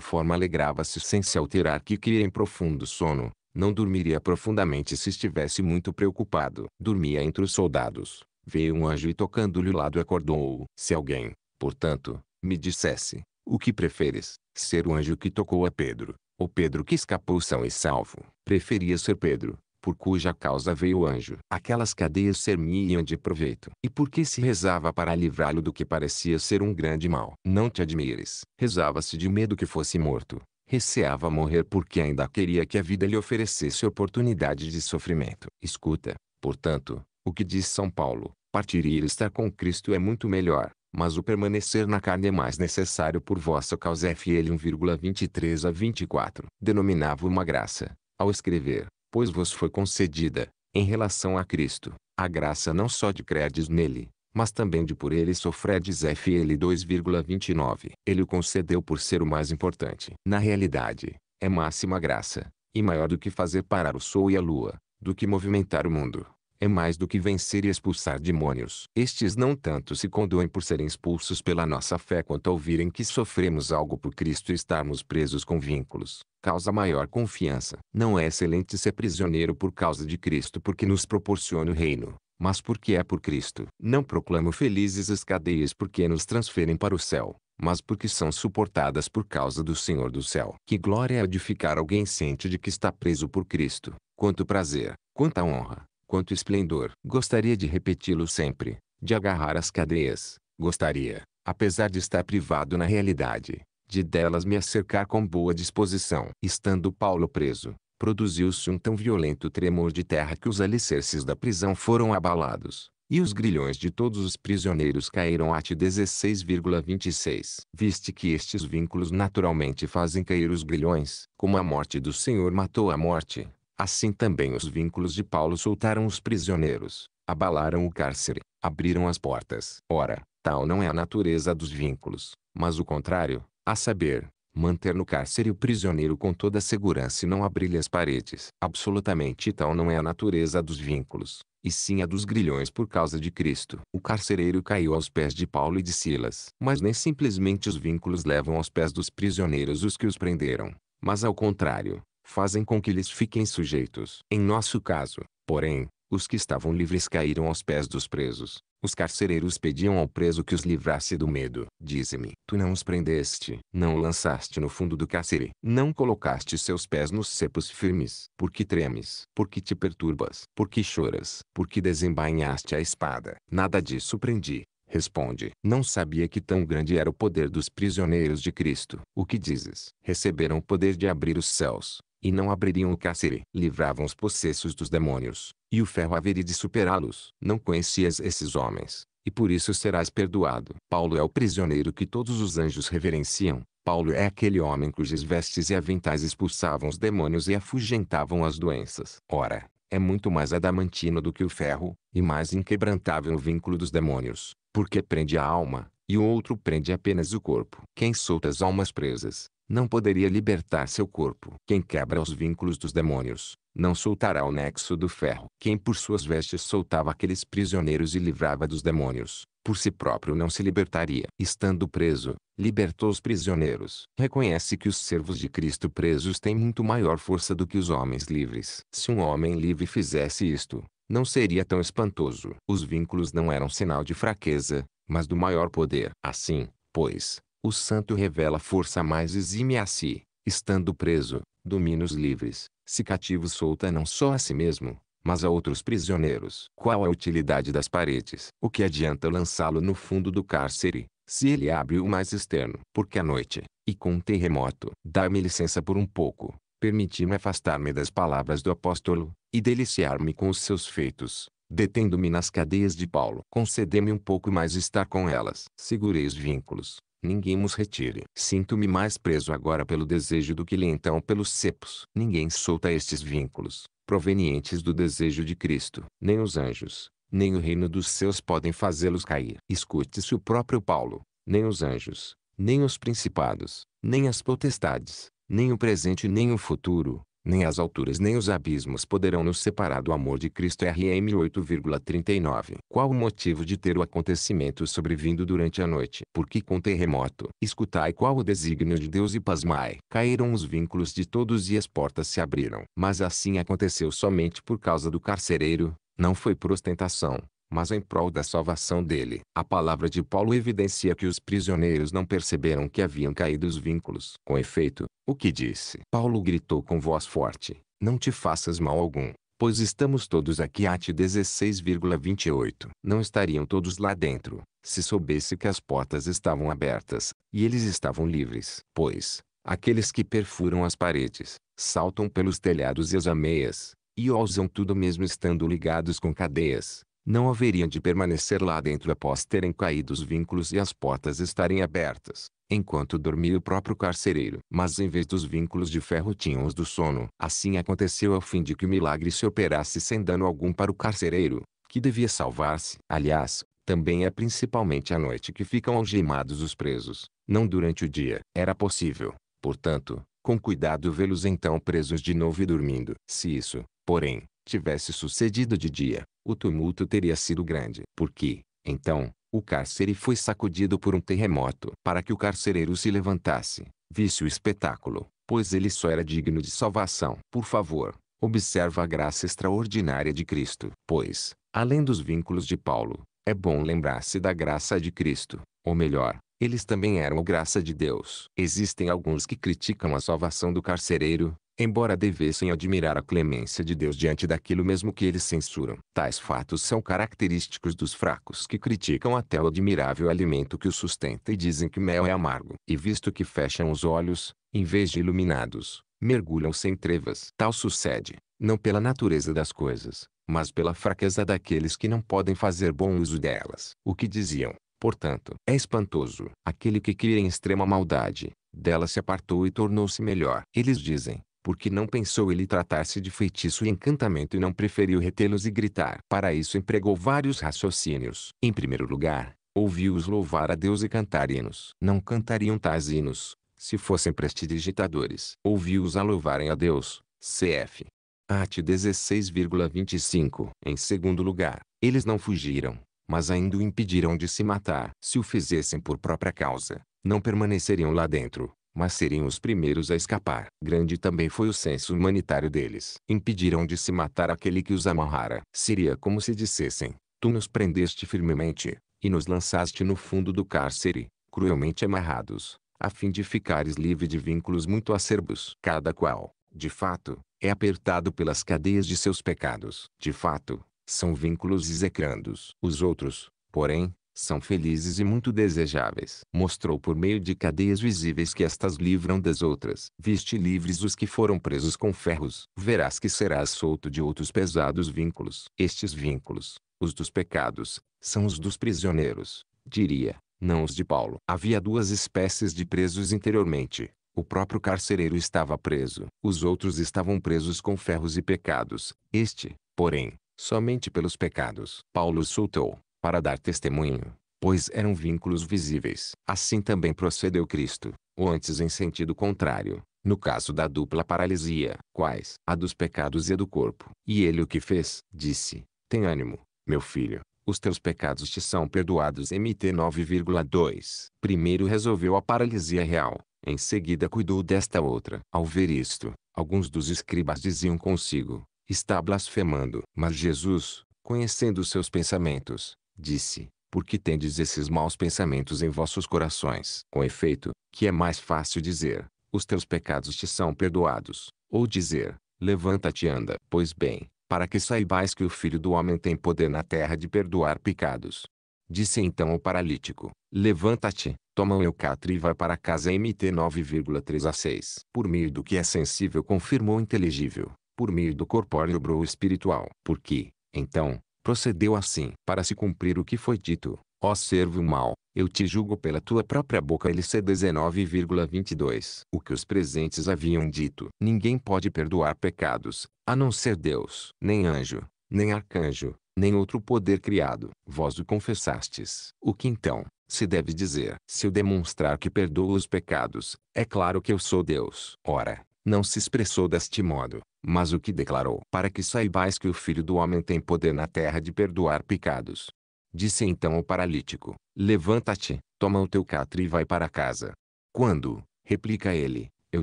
forma alegrava-se sem se alterar que cria em profundo sono. Não dormiria profundamente se estivesse muito preocupado. Dormia entre os soldados. Veio um anjo e tocando-lhe o lado acordou-o. Se alguém, portanto, me dissesse, o que preferes, ser o anjo que tocou a Pedro, ou Pedro que escapou são e salvo, preferia ser Pedro, por cuja causa veio o anjo. Aquelas cadeias ser de proveito. E por que se rezava para livrá-lo do que parecia ser um grande mal? Não te admires. Rezava-se de medo que fosse morto. Receava morrer porque ainda queria que a vida lhe oferecesse oportunidade de sofrimento. Escuta, portanto, o que diz São Paulo. Partir e estar com Cristo é muito melhor mas o permanecer na carne é mais necessário por vossa causa. FL 1,23 a 24. Denominava uma graça, ao escrever, pois vos foi concedida, em relação a Cristo, a graça não só de credes nele, mas também de por ele sofredes FL 2,29. Ele o concedeu por ser o mais importante. Na realidade, é máxima graça, e maior do que fazer parar o sol e a lua, do que movimentar o mundo, é mais do que vencer e expulsar demônios. Estes não tanto se condoem por serem expulsos pela nossa fé quanto ao virem que sofremos algo por Cristo e estarmos presos com vínculos. Causa maior confiança. Não é excelente ser prisioneiro por causa de Cristo porque nos proporciona o reino mas porque é por Cristo. Não proclamo felizes as cadeias porque nos transferem para o céu, mas porque são suportadas por causa do Senhor do céu. Que glória é edificar alguém ciente de que está preso por Cristo. Quanto prazer, quanta honra, quanto esplendor. Gostaria de repeti-lo sempre, de agarrar as cadeias. Gostaria, apesar de estar privado na realidade, de delas me acercar com boa disposição. Estando Paulo preso, produziu-se um tão violento tremor de terra que os alicerces da prisão foram abalados, e os grilhões de todos os prisioneiros caíram a 16,26. Viste que estes vínculos naturalmente fazem cair os grilhões, como a morte do Senhor matou a morte, Assim também os vínculos de Paulo soltaram os prisioneiros, abalaram o cárcere, abriram as portas. Ora, tal não é a natureza dos vínculos, mas o contrário, a saber, manter no cárcere o prisioneiro com toda segurança e não abrir-lhe as paredes. Absolutamente tal não é a natureza dos vínculos, e sim a dos grilhões por causa de Cristo. O carcereiro caiu aos pés de Paulo e de Silas. Mas nem simplesmente os vínculos levam aos pés dos prisioneiros os que os prenderam, mas ao contrário, fazem com que lhes fiquem sujeitos. Em nosso caso, porém, os que estavam livres caíram aos pés dos presos. Os carcereiros pediam ao preso que os livrasse do medo. Dize-me, tu não os prendeste, não o lançaste no fundo do cárcere, não colocaste seus pés nos cepos firmes. Por que tremes? Por que te perturbas? Por que choras? Por que desembainhaste a espada? Nada disso prendi. Responde: Não sabia que tão grande era o poder dos prisioneiros de Cristo. O que dizes? Receberam o poder de abrir os céus e não abririam o cárcere. Livravam os possessos dos demônios, e o ferro haveria de superá-los. Não conhecias esses homens, e por isso serás perdoado. Paulo é o prisioneiro que todos os anjos reverenciam. Paulo é aquele homem cujas vestes e aventais expulsavam os demônios e afugentavam as doenças. Ora, é muito mais adamantino do que o ferro, e mais inquebrantável o vínculo dos demônios, porque prende a alma, e o outro prende apenas o corpo. Quem solta as almas presas, não poderia libertar seu corpo. Quem quebra os vínculos dos demônios, não soltará o nexo do ferro. Quem por suas vestes soltava aqueles prisioneiros e livrava dos demônios, por si próprio não se libertaria. Estando preso, libertou os prisioneiros. Reconhece que os servos de Cristo presos têm muito maior força do que os homens livres. Se um homem livre fizesse isto, não seria tão espantoso. Os vínculos não eram sinal de fraqueza, mas do maior poder. Assim, pois, o santo revela força mais exime a si, estando preso, domínios livres, se cativo solta não só a si mesmo, mas a outros prisioneiros. Qual a utilidade das paredes? O que adianta lançá-lo no fundo do cárcere, se ele abre o mais externo? Porque à noite, e com um terremoto, dá-me licença por um pouco, permiti-me afastar-me das palavras do apóstolo, e deliciar-me com os seus feitos, detendo-me nas cadeias de Paulo. Concedei-me um pouco mais estar com elas. Segurei os vínculos, Ninguém nos retire. Sinto-me mais preso agora pelo desejo do que lhe então pelos cepos. Ninguém solta estes vínculos, provenientes do desejo de Cristo. Nem os anjos, nem o reino dos céus podem fazê-los cair. Escute-se o próprio Paulo. Nem os anjos, nem os principados, nem as potestades, nem o presente nem o futuro, nem as alturas nem os abismos poderão nos separar do amor de Cristo RM 8,39. Qual o motivo de ter o acontecimento sobrevindo durante a noite? Porque com terremoto, escutai qual o desígnio de Deus e pasmai. Caíram os vínculos de todos e as portas se abriram. Mas assim aconteceu somente por causa do carcereiro, não foi por ostentação, mas em prol da salvação dele. A palavra de Paulo evidencia que os prisioneiros não perceberam que haviam caído os vínculos. Com efeito, o que disse? Paulo gritou com voz forte: Não te faças mal algum, pois estamos todos aqui. Ate 16,28. Não estariam todos lá dentro, se soubesse que as portas estavam abertas, e eles estavam livres. Pois, aqueles que perfuram as paredes, saltam pelos telhados e as ameias, e ousam tudo mesmo estando ligados com cadeias, não haveriam de permanecer lá dentro após terem caído os vínculos e as portas estarem abertas, enquanto dormia o próprio carcereiro. Mas em vez dos vínculos de ferro tinham os do sono. Assim aconteceu ao fim de que o milagre se operasse sem dano algum para o carcereiro, que devia salvar-se. Aliás, também é principalmente à noite que ficam algemados os presos, não durante o dia. Era possível, portanto, com cuidado vê-los então presos de novo e dormindo. Se isso, porém, tivesse sucedido de dia, o tumulto teria sido grande. Porque, então, o cárcere foi sacudido por um terremoto para que o carcereiro se levantasse, visse o espetáculo, pois ele só era digno de salvação. Por favor, observa a graça extraordinária de Cristo. Pois, além dos vínculos de Paulo, é bom lembrar-se da graça de Cristo, ou melhor, eles também eram a graça de Deus. Existem alguns que criticam a salvação do carcereiro, embora devessem admirar a clemência de Deus diante daquilo mesmo que eles censuram. Tais fatos são característicos dos fracos que criticam até o admirável alimento que o sustenta e dizem que mel é amargo. E visto que fecham os olhos, em vez de iluminados, mergulham-se em trevas. Tal sucede, não pela natureza das coisas, mas pela fraqueza daqueles que não podem fazer bom uso delas. O que diziam, portanto, é espantoso. Aquele que cria em extrema maldade, dela se apartou e tornou-se melhor. Eles dizem, porque não pensou ele tratar-se de feitiço e encantamento e não preferiu retê-los e gritar. Para isso empregou vários raciocínios. Em primeiro lugar, ouviu-os louvar a Deus e cantar hinos. Não cantariam tais hinos, se fossem prestidigitadores. Ouviu-os a louvarem a Deus, cf. Ate 16,25. Em segundo lugar, eles não fugiram, mas ainda o impediram de se matar. Se o fizessem por própria causa, não permaneceriam lá dentro mas seriam os primeiros a escapar. Grande também foi o senso humanitário deles. Impediram de se matar aquele que os amarrara. Seria como se dissessem, tu nos prendeste firmemente, e nos lançaste no fundo do cárcere, cruelmente amarrados, a fim de ficares livre de vínculos muito acerbos. Cada qual, de fato, é apertado pelas cadeias de seus pecados. De fato, são vínculos execrandos. Os outros, porém, são felizes e muito desejáveis. Mostrou por meio de cadeias visíveis que estas livram das outras. Viste livres os que foram presos com ferros. Verás que serás solto de outros pesados vínculos. Estes vínculos, os dos pecados, são os dos prisioneiros, diria, não os de Paulo. Havia duas espécies de presos interiormente. O próprio carcereiro estava preso. Os outros estavam presos com ferros e pecados. Este, porém, somente pelos pecados. Paulo soltou para dar testemunho, pois eram vínculos visíveis. Assim também procedeu Cristo, ou antes em sentido contrário, no caso da dupla paralisia, quais a dos pecados e a do corpo. E ele o que fez? Disse: Tem ânimo, meu filho, os teus pecados te são perdoados. MT 9,2. Primeiro resolveu a paralisia real, em seguida cuidou desta outra. Ao ver isto, alguns dos escribas diziam consigo: Está blasfemando. Mas Jesus, conhecendo seus pensamentos, disse, porque tendes esses maus pensamentos em vossos corações. Com efeito, que é mais fácil dizer, os teus pecados te são perdoados, ou dizer, levanta-te e anda. Pois bem, para que saibais que o Filho do Homem tem poder na terra de perdoar pecados. Disse então o paralítico, levanta-te, toma o eucatri e vai para casa MT 9,3 a 6. Por meio do que é sensível confirmou inteligível, por meio do corpóreo o espiritual. Porque, então, procedeu assim. Para se cumprir o que foi dito, ó servo mau, eu te julgo pela tua própria boca LC 19,22. O que os presentes haviam dito. Ninguém pode perdoar pecados, a não ser Deus. Nem anjo, nem arcanjo, nem outro poder criado. Vós o confessastes. O que então, se deve dizer? Se eu demonstrar que perdoo os pecados, é claro que eu sou Deus. Ora, não se expressou deste modo, mas o que declarou: Para que saibais que o filho do homem tem poder na terra de perdoar pecados. Disse então ao paralítico: Levanta-te, toma o teu catre e vai para casa. Quando, replica ele, eu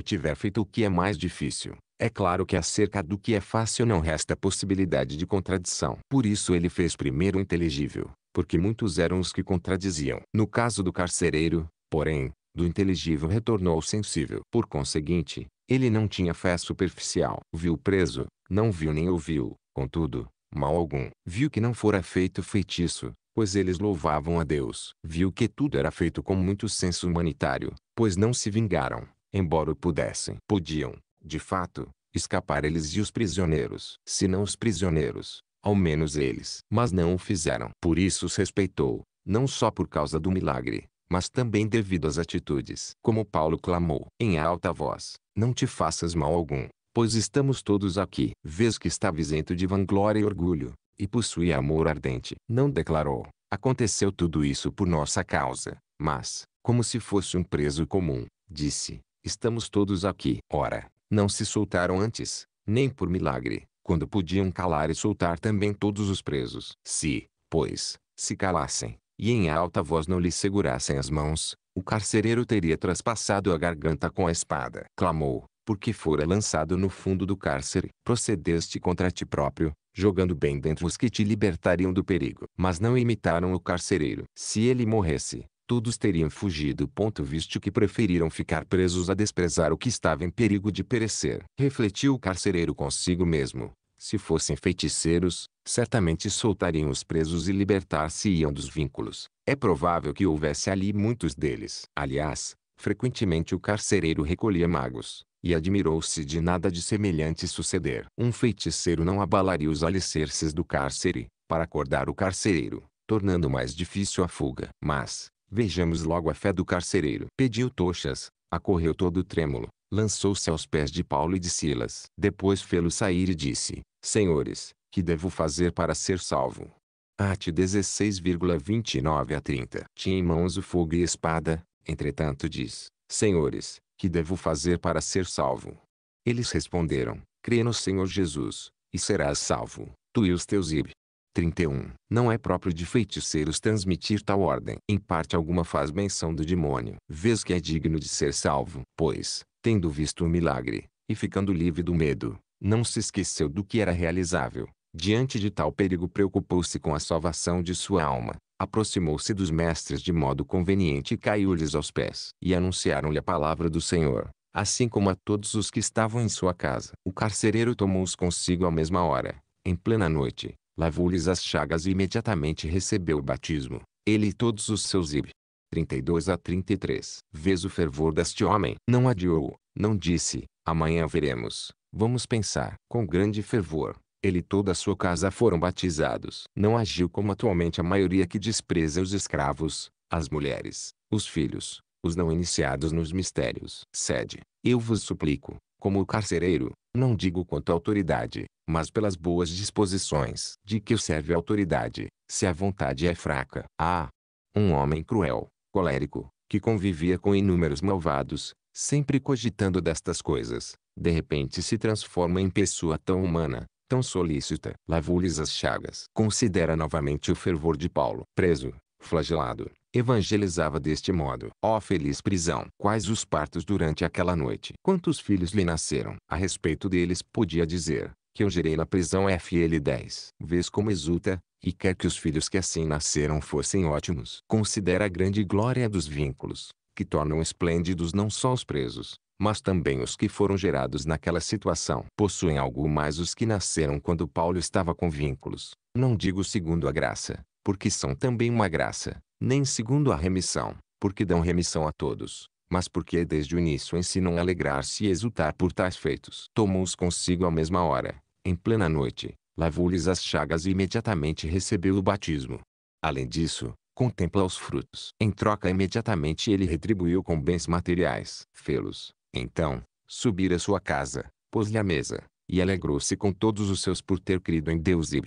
tiver feito o que é mais difícil, é claro que acerca do que é fácil não resta possibilidade de contradição. Por isso ele fez primeiro o inteligível, porque muitos eram os que contradiziam. No caso do carcereiro, porém, do inteligível retornou ao sensível. Por conseguinte, ele não tinha fé superficial. Viu preso, não viu nem ouviu, contudo, mal algum. Viu que não fora feito feitiço, pois eles louvavam a Deus. Viu que tudo era feito com muito senso humanitário, pois não se vingaram, embora pudessem. Podiam, de fato, escapar eles e os prisioneiros. Se não os prisioneiros, ao menos eles. Mas não o fizeram. Por isso os respeitou, não só por causa do milagre, mas também devido às atitudes. Como Paulo clamou em alta voz: Não te faças mal algum, pois estamos todos aqui. Vês que estava isento de vanglória e orgulho, e possui amor ardente. Não declarou: Aconteceu tudo isso por nossa causa, mas, como se fosse um preso comum, disse: Estamos todos aqui. Ora, não se soltaram antes, nem por milagre, quando podiam calar e soltar também todos os presos. Se, pois, se calassem, e em alta voz não lhe segurassem as mãos, o carcereiro teria traspassado a garganta com a espada. Clamou, porque fora lançado no fundo do cárcere. Procedeste contra ti próprio, jogando bem dentro os que te libertariam do perigo. Mas não imitaram o carcereiro. Se ele morresse, todos teriam fugido. Ponto visto que preferiram ficar presos a desprezar o que estava em perigo de perecer. Refletiu o carcereiro consigo mesmo. Se fossem feiticeiros, certamente soltariam os presos e libertar-se-iam dos vínculos. É provável que houvesse ali muitos deles. Aliás, frequentemente o carcereiro recolhia magos, e admirou-se de nada de semelhante suceder. Um feiticeiro não abalaria os alicerces do cárcere, para acordar o carcereiro, tornando mais difícil a fuga. Mas, vejamos logo a fé do carcereiro. Pediu tochas, acorreu todo trêmulo, lançou-se aos pés de Paulo e de Silas. Depois fê-lo sair e disse: Senhores, que devo fazer para ser salvo? Ate 16,29 a 30. Tinha em mãos o fogo e a espada, entretanto diz: Senhores, que devo fazer para ser salvo? Eles responderam: Crê no Senhor Jesus, e serás salvo, tu e os teus ib. 31. Não é próprio de feiticeiros transmitir tal ordem. Em parte alguma faz menção do demônio. Vês que é digno de ser salvo, pois, tendo visto o milagre, e ficando livre do medo, não se esqueceu do que era realizável. Diante de tal perigo preocupou-se com a salvação de sua alma. Aproximou-se dos mestres de modo conveniente e caiu-lhes aos pés. E anunciaram-lhe a palavra do Senhor, assim como a todos os que estavam em sua casa. O carcereiro tomou-os consigo à mesma hora, em plena noite, lavou-lhes as chagas e imediatamente recebeu o batismo, ele e todos os seus ib. 32 a 33. Vês o fervor deste homem. Não adiou, não disse, amanhã veremos, vamos pensar. Com grande fervor, ele e toda a sua casa foram batizados. Não agiu como atualmente a maioria que despreza os escravos, as mulheres, os filhos, os não iniciados nos mistérios. Sede, eu vos suplico, como o carcereiro, não digo quanto à autoridade, mas pelas boas disposições de que serve a autoridade, se a vontade é fraca. Ah! Um homem cruel, colérico, que convivia com inúmeros malvados, sempre cogitando destas coisas, de repente se transforma em pessoa tão humana, tão solícita. Lavou-lhes as chagas. Considera novamente o fervor de Paulo. Preso, flagelado, evangelizava deste modo. Ó oh, feliz prisão! Quais os partos durante aquela noite! Quantos filhos lhe nasceram? A respeito deles podia dizer, que eu gerei na prisão FL10. Vês como exulta, e quer que os filhos que assim nasceram fossem ótimos. Considera a grande glória dos vínculos, que tornam esplêndidos não só os presos, mas também os que foram gerados naquela situação. Possuem algo mais os que nasceram quando Paulo estava com vínculos. Não digo segundo a graça, porque são também uma graça, nem segundo a remissão, porque dão remissão a todos, mas porque desde o início ensinam a alegrar-se e exultar por tais feitos. Tomou-os consigo à mesma hora, em plena noite, lavou-lhes as chagas e imediatamente recebeu o batismo. Além disso, contempla os frutos. Em troca imediatamente ele retribuiu com bens materiais. Fê-los, então, subir à sua casa, pôs-lhe a mesa, e alegrou-se com todos os seus por ter crido em Deus e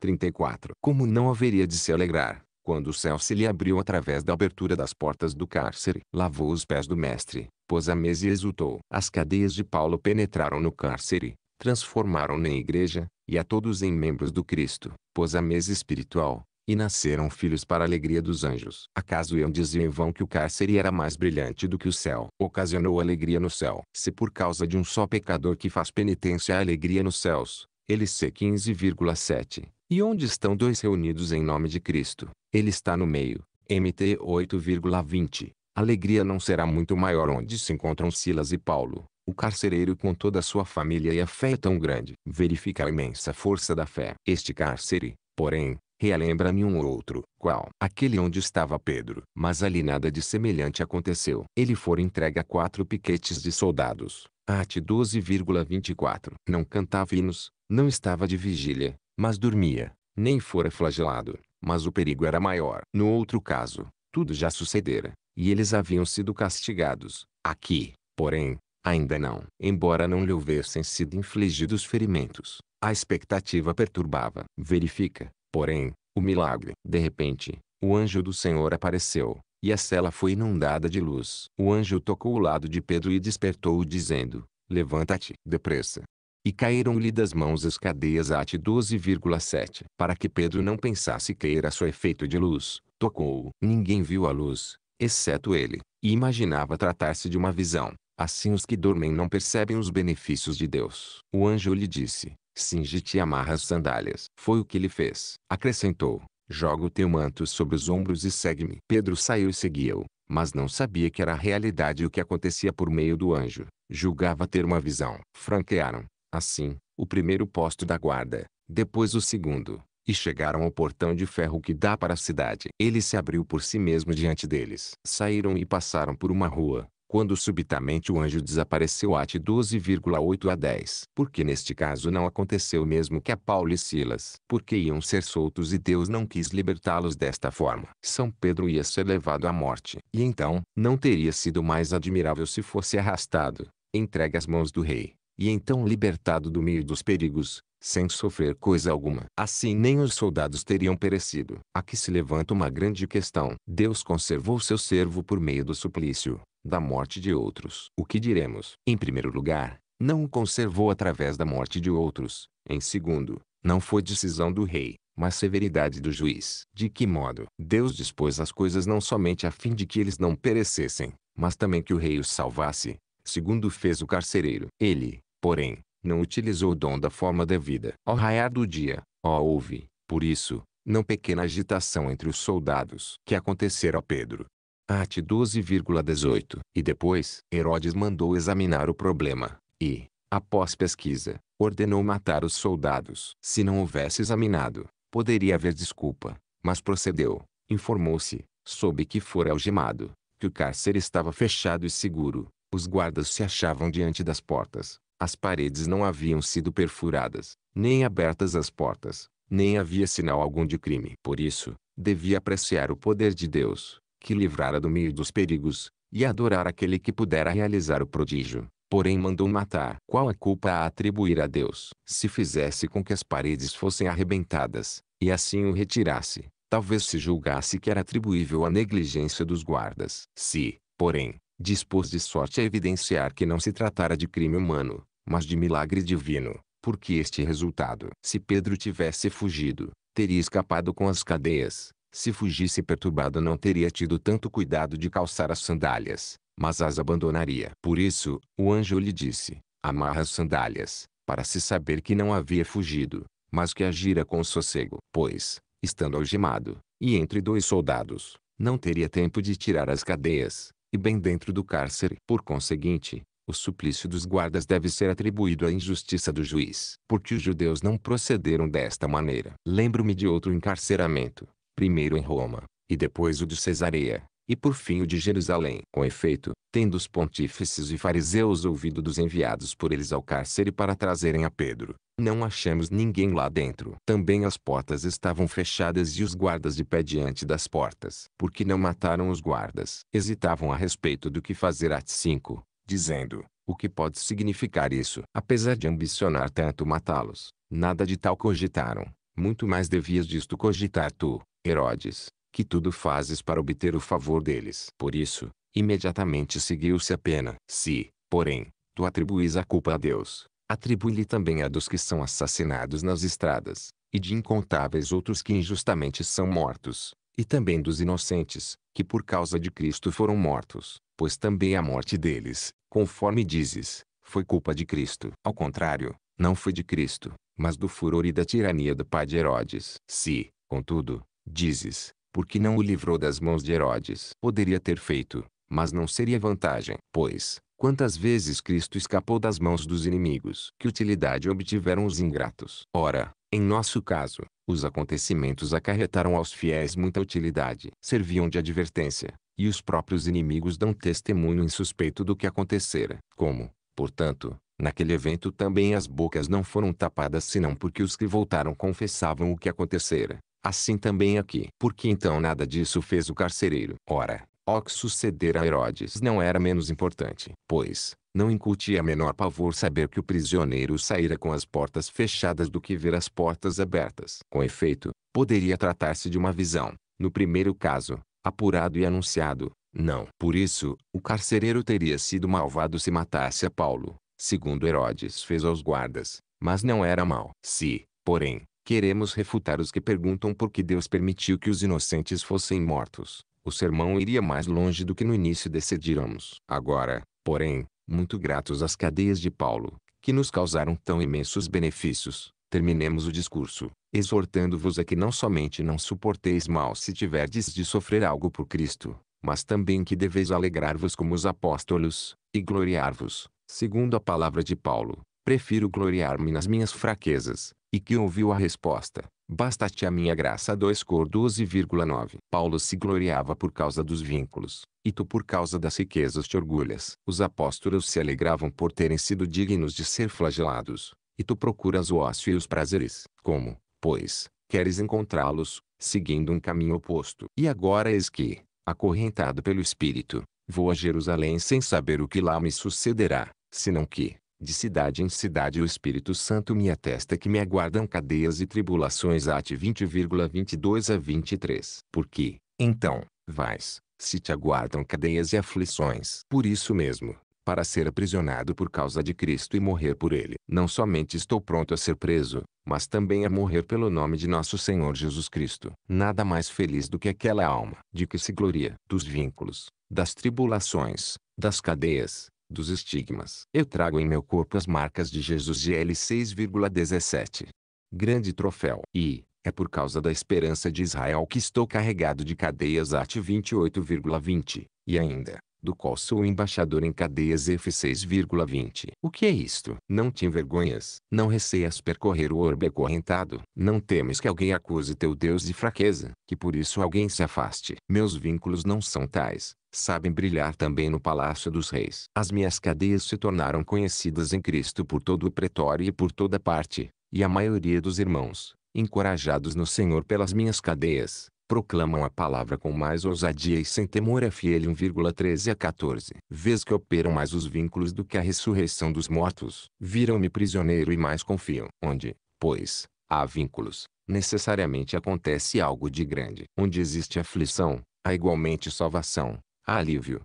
34. Como não haveria de se alegrar, quando o céu se lhe abriu através da abertura das portas do cárcere, lavou os pés do mestre, pôs a mesa e exultou. As cadeias de Paulo penetraram no cárcere, transformaram-na em igreja, e a todos em membros do Cristo, pôs a mesa espiritual, e nasceram filhos para a alegria dos anjos. Acaso eu dizia em vão que o cárcere era mais brilhante do que o céu? Ocasionou alegria no céu. Se por causa de um só pecador que faz penitência a alegria nos céus, ele C15,7. E onde estão dois reunidos em nome de Cristo, ele está no meio. MT 8,20. Alegria não será muito maior onde se encontram Silas e Paulo, o carcereiro com toda a sua família e a fé é tão grande. Verifica a imensa força da fé. Este cárcere, porém, relembra-me um outro, qual? Aquele onde estava Pedro. Mas ali nada de semelhante aconteceu. Ele for entregue a quatro piquetes de soldados. Ate 12,24. Não cantava hinos, não estava de vigília, mas dormia, nem fora flagelado, mas o perigo era maior. No outro caso, tudo já sucedera, e eles haviam sido castigados. Aqui, porém, ainda não. Embora não lhe houvessem sido infligidos ferimentos, a expectativa perturbava. Verifica, porém, o milagre. De repente, o anjo do Senhor apareceu, e a cela foi inundada de luz. O anjo tocou o lado de Pedro e despertou-o dizendo, Levanta-te, depressa. E caíram-lhe das mãos as cadeias ate 12,7. Para que Pedro não pensasse que era só efeito de luz, tocou-o. Ninguém viu a luz, exceto ele, e imaginava tratar-se de uma visão. Assim os que dormem não percebem os benefícios de Deus. O anjo lhe disse, cinge-te e amarra as sandálias. Foi o que ele fez. Acrescentou, joga o teu manto sobre os ombros e segue-me. Pedro saiu e seguiu, mas não sabia que era a realidade o que acontecia por meio do anjo. Julgava ter uma visão. Franquearam assim, o primeiro posto da guarda, depois o segundo, e chegaram ao portão de ferro que dá para a cidade. Ele se abriu por si mesmo diante deles. Saíram e passaram por uma rua, quando subitamente o anjo desapareceu at 12,8 a 10. Porque neste caso não aconteceu mesmo que a Paulo e Silas, porque iam ser soltos e Deus não quis libertá-los desta forma. São Pedro ia ser levado à morte, e então, não teria sido mais admirável se fosse arrastado, entregue às mãos do rei e então libertado do meio dos perigos, sem sofrer coisa alguma. Assim nem os soldados teriam perecido. Aqui se levanta uma grande questão. Deus conservou seu servo por meio do suplício, da morte de outros. O que diremos? Em primeiro lugar, não o conservou através da morte de outros. Em segundo, não foi decisão do rei, mas severidade do juiz. De que modo? Deus dispôs as coisas não somente a fim de que eles não perecessem, mas também que o rei os salvasse, segundo fez o carcereiro. Ele, porém, não utilizou o dom da forma devida. Ao raiar do dia, ó houve, por isso, não pequena agitação entre os soldados. que acontecera a Pedro? Ate 12,18 E depois, Herodes mandou examinar o problema, e, após pesquisa, ordenou matar os soldados. Se não houvesse examinado, poderia haver desculpa, mas procedeu, informou-se, soube que fora algemado, que o cárcere estava fechado e seguro, os guardas se achavam diante das portas. As paredes não haviam sido perfuradas, nem abertas as portas, nem havia sinal algum de crime. Por isso, devia apreciar o poder de Deus, que livrara do meio dos perigos, e adorar aquele que pudera realizar o prodígio. Porém mandou matar. Qual é a culpa a atribuir a Deus? Se fizesse com que as paredes fossem arrebentadas, e assim o retirasse, talvez se julgasse que era atribuível à negligência dos guardas. Se, porém, dispôs de sorte a evidenciar que não se tratara de crime humano, mas de milagre divino, porque este resultado. Se Pedro tivesse fugido, teria escapado com as cadeias. Se fugisse perturbado não teria tido tanto cuidado de calçar as sandálias, mas as abandonaria. Por isso, o anjo lhe disse, amarra as sandálias, para se saber que não havia fugido, mas que agira com sossego. Pois, estando algemado, e entre dois soldados, não teria tempo de tirar as cadeias, e bem dentro do cárcere. Por conseguinte, o suplício dos guardas deve ser atribuído à injustiça do juiz, porque os judeus não procederam desta maneira. Lembro-me de outro encarceramento, primeiro em Roma, e depois o de Cesareia, e por fim o de Jerusalém. Com efeito, tendo os pontífices e fariseus ouvido dos enviados por eles ao cárcere para trazerem a Pedro, não achamos ninguém lá dentro. Também as portas estavam fechadas e os guardas de pé diante das portas. Porque não mataram os guardas? Hesitavam a respeito do que fazer at 5, dizendo, o que pode significar isso? Apesar de ambicionar tanto matá-los, nada de tal cogitaram. Muito mais devias disto cogitar tu, Herodes, que tudo fazes para obter o favor deles. Por isso, imediatamente seguiu-se a pena. Se, porém, tu atribuís a culpa a Deus, atribui-lhe também a dos que são assassinados nas estradas, e de incontáveis outros que injustamente são mortos, e também dos inocentes, que por causa de Cristo foram mortos, pois também a morte deles, conforme dizes, foi culpa de Cristo. Ao contrário, não foi de Cristo, mas do furor e da tirania do pai de Herodes. Se, contudo, dizes, porque não o livrou das mãos de Herodes. Poderia ter feito, mas não seria vantagem, pois, quantas vezes Cristo escapou das mãos dos inimigos? Que utilidade obtiveram os ingratos? Ora, em nosso caso, os acontecimentos acarretaram aos fiéis muita utilidade. Serviam de advertência, e os próprios inimigos dão testemunho insuspeito do que acontecera. Como, portanto, Naquele evento também as bocas não foram tapadas senão porque os que voltaram confessavam o que acontecera. Assim também aqui. Porque então nada disso fez o carcereiro. Ora, o que sucedera a Herodes não era menos importante, pois, não incutia menor pavor saber que o prisioneiro saíra com as portas fechadas do que ver as portas abertas. Com efeito, poderia tratar-se de uma visão, no primeiro caso, apurado e anunciado, não. Por isso, o carcereiro teria sido malvado se matasse a Paulo, segundo Herodes fez aos guardas, mas não era mal. Se, porém, Queremos refutar os que perguntam por que Deus permitiu que os inocentes fossem mortos. O sermão iria mais longe do que no início decidiramos. Agora, porém, muito gratos às cadeias de Paulo, que nos causaram tão imensos benefícios, terminemos o discurso, exortando-vos a que não somente não suporteis mal se tiverdes de sofrer algo por Cristo, mas também que deveis alegrar-vos como os apóstolos, e gloriar-vos, segundo a palavra de Paulo. Prefiro gloriar-me nas minhas fraquezas, e que ouviu a resposta: Basta-te a minha graça 2 Cor 12,9. Paulo se gloriava por causa dos vínculos, e tu por causa das riquezas te orgulhas. Os apóstolos se alegravam por terem sido dignos de ser flagelados, e tu procuras o ócio e os prazeres. Como, pois, queres encontrá-los, seguindo um caminho oposto? E agora és que, acorrentado pelo Espírito, vou a Jerusalém sem saber o que lá me sucederá, senão que, de cidade em cidade o Espírito Santo me atesta que me aguardam cadeias e tribulações ate 20,22 a 23. Porque, então, vais, se te aguardam cadeias e aflições. Por isso mesmo, para ser aprisionado por causa de Cristo e morrer por ele. Não somente estou pronto a ser preso, mas também a morrer pelo nome de nosso Senhor Jesus Cristo. Nada mais feliz do que aquela alma de que se gloria dos vínculos, das tribulações, das cadeias, dos estigmas. Eu trago em meu corpo as marcas de Jesus L 6,17. Grande troféu. E, é por causa da esperança de Israel que estou carregado de cadeias AT 28,20, e ainda, do qual sou embaixador em cadeias F6,20. O que é isto? Não te envergonhas, não receias percorrer o orbe acorrentado, não temes que alguém acuse teu Deus de fraqueza, que por isso alguém se afaste. Meus vínculos não são tais, sabem brilhar também no palácio dos reis. As minhas cadeias se tornaram conhecidas em Cristo por todo o pretório e por toda parte, e a maioria dos irmãos, encorajados no Senhor pelas minhas cadeias, proclamam a palavra com mais ousadia e sem temor. Fiel 1,13 a 14. Vês que operam mais os vínculos do que a ressurreição dos mortos. Viram-me prisioneiro e mais confiam. Onde, pois, há vínculos, necessariamente acontece algo de grande. Onde existe aflição, há igualmente salvação, a alívio,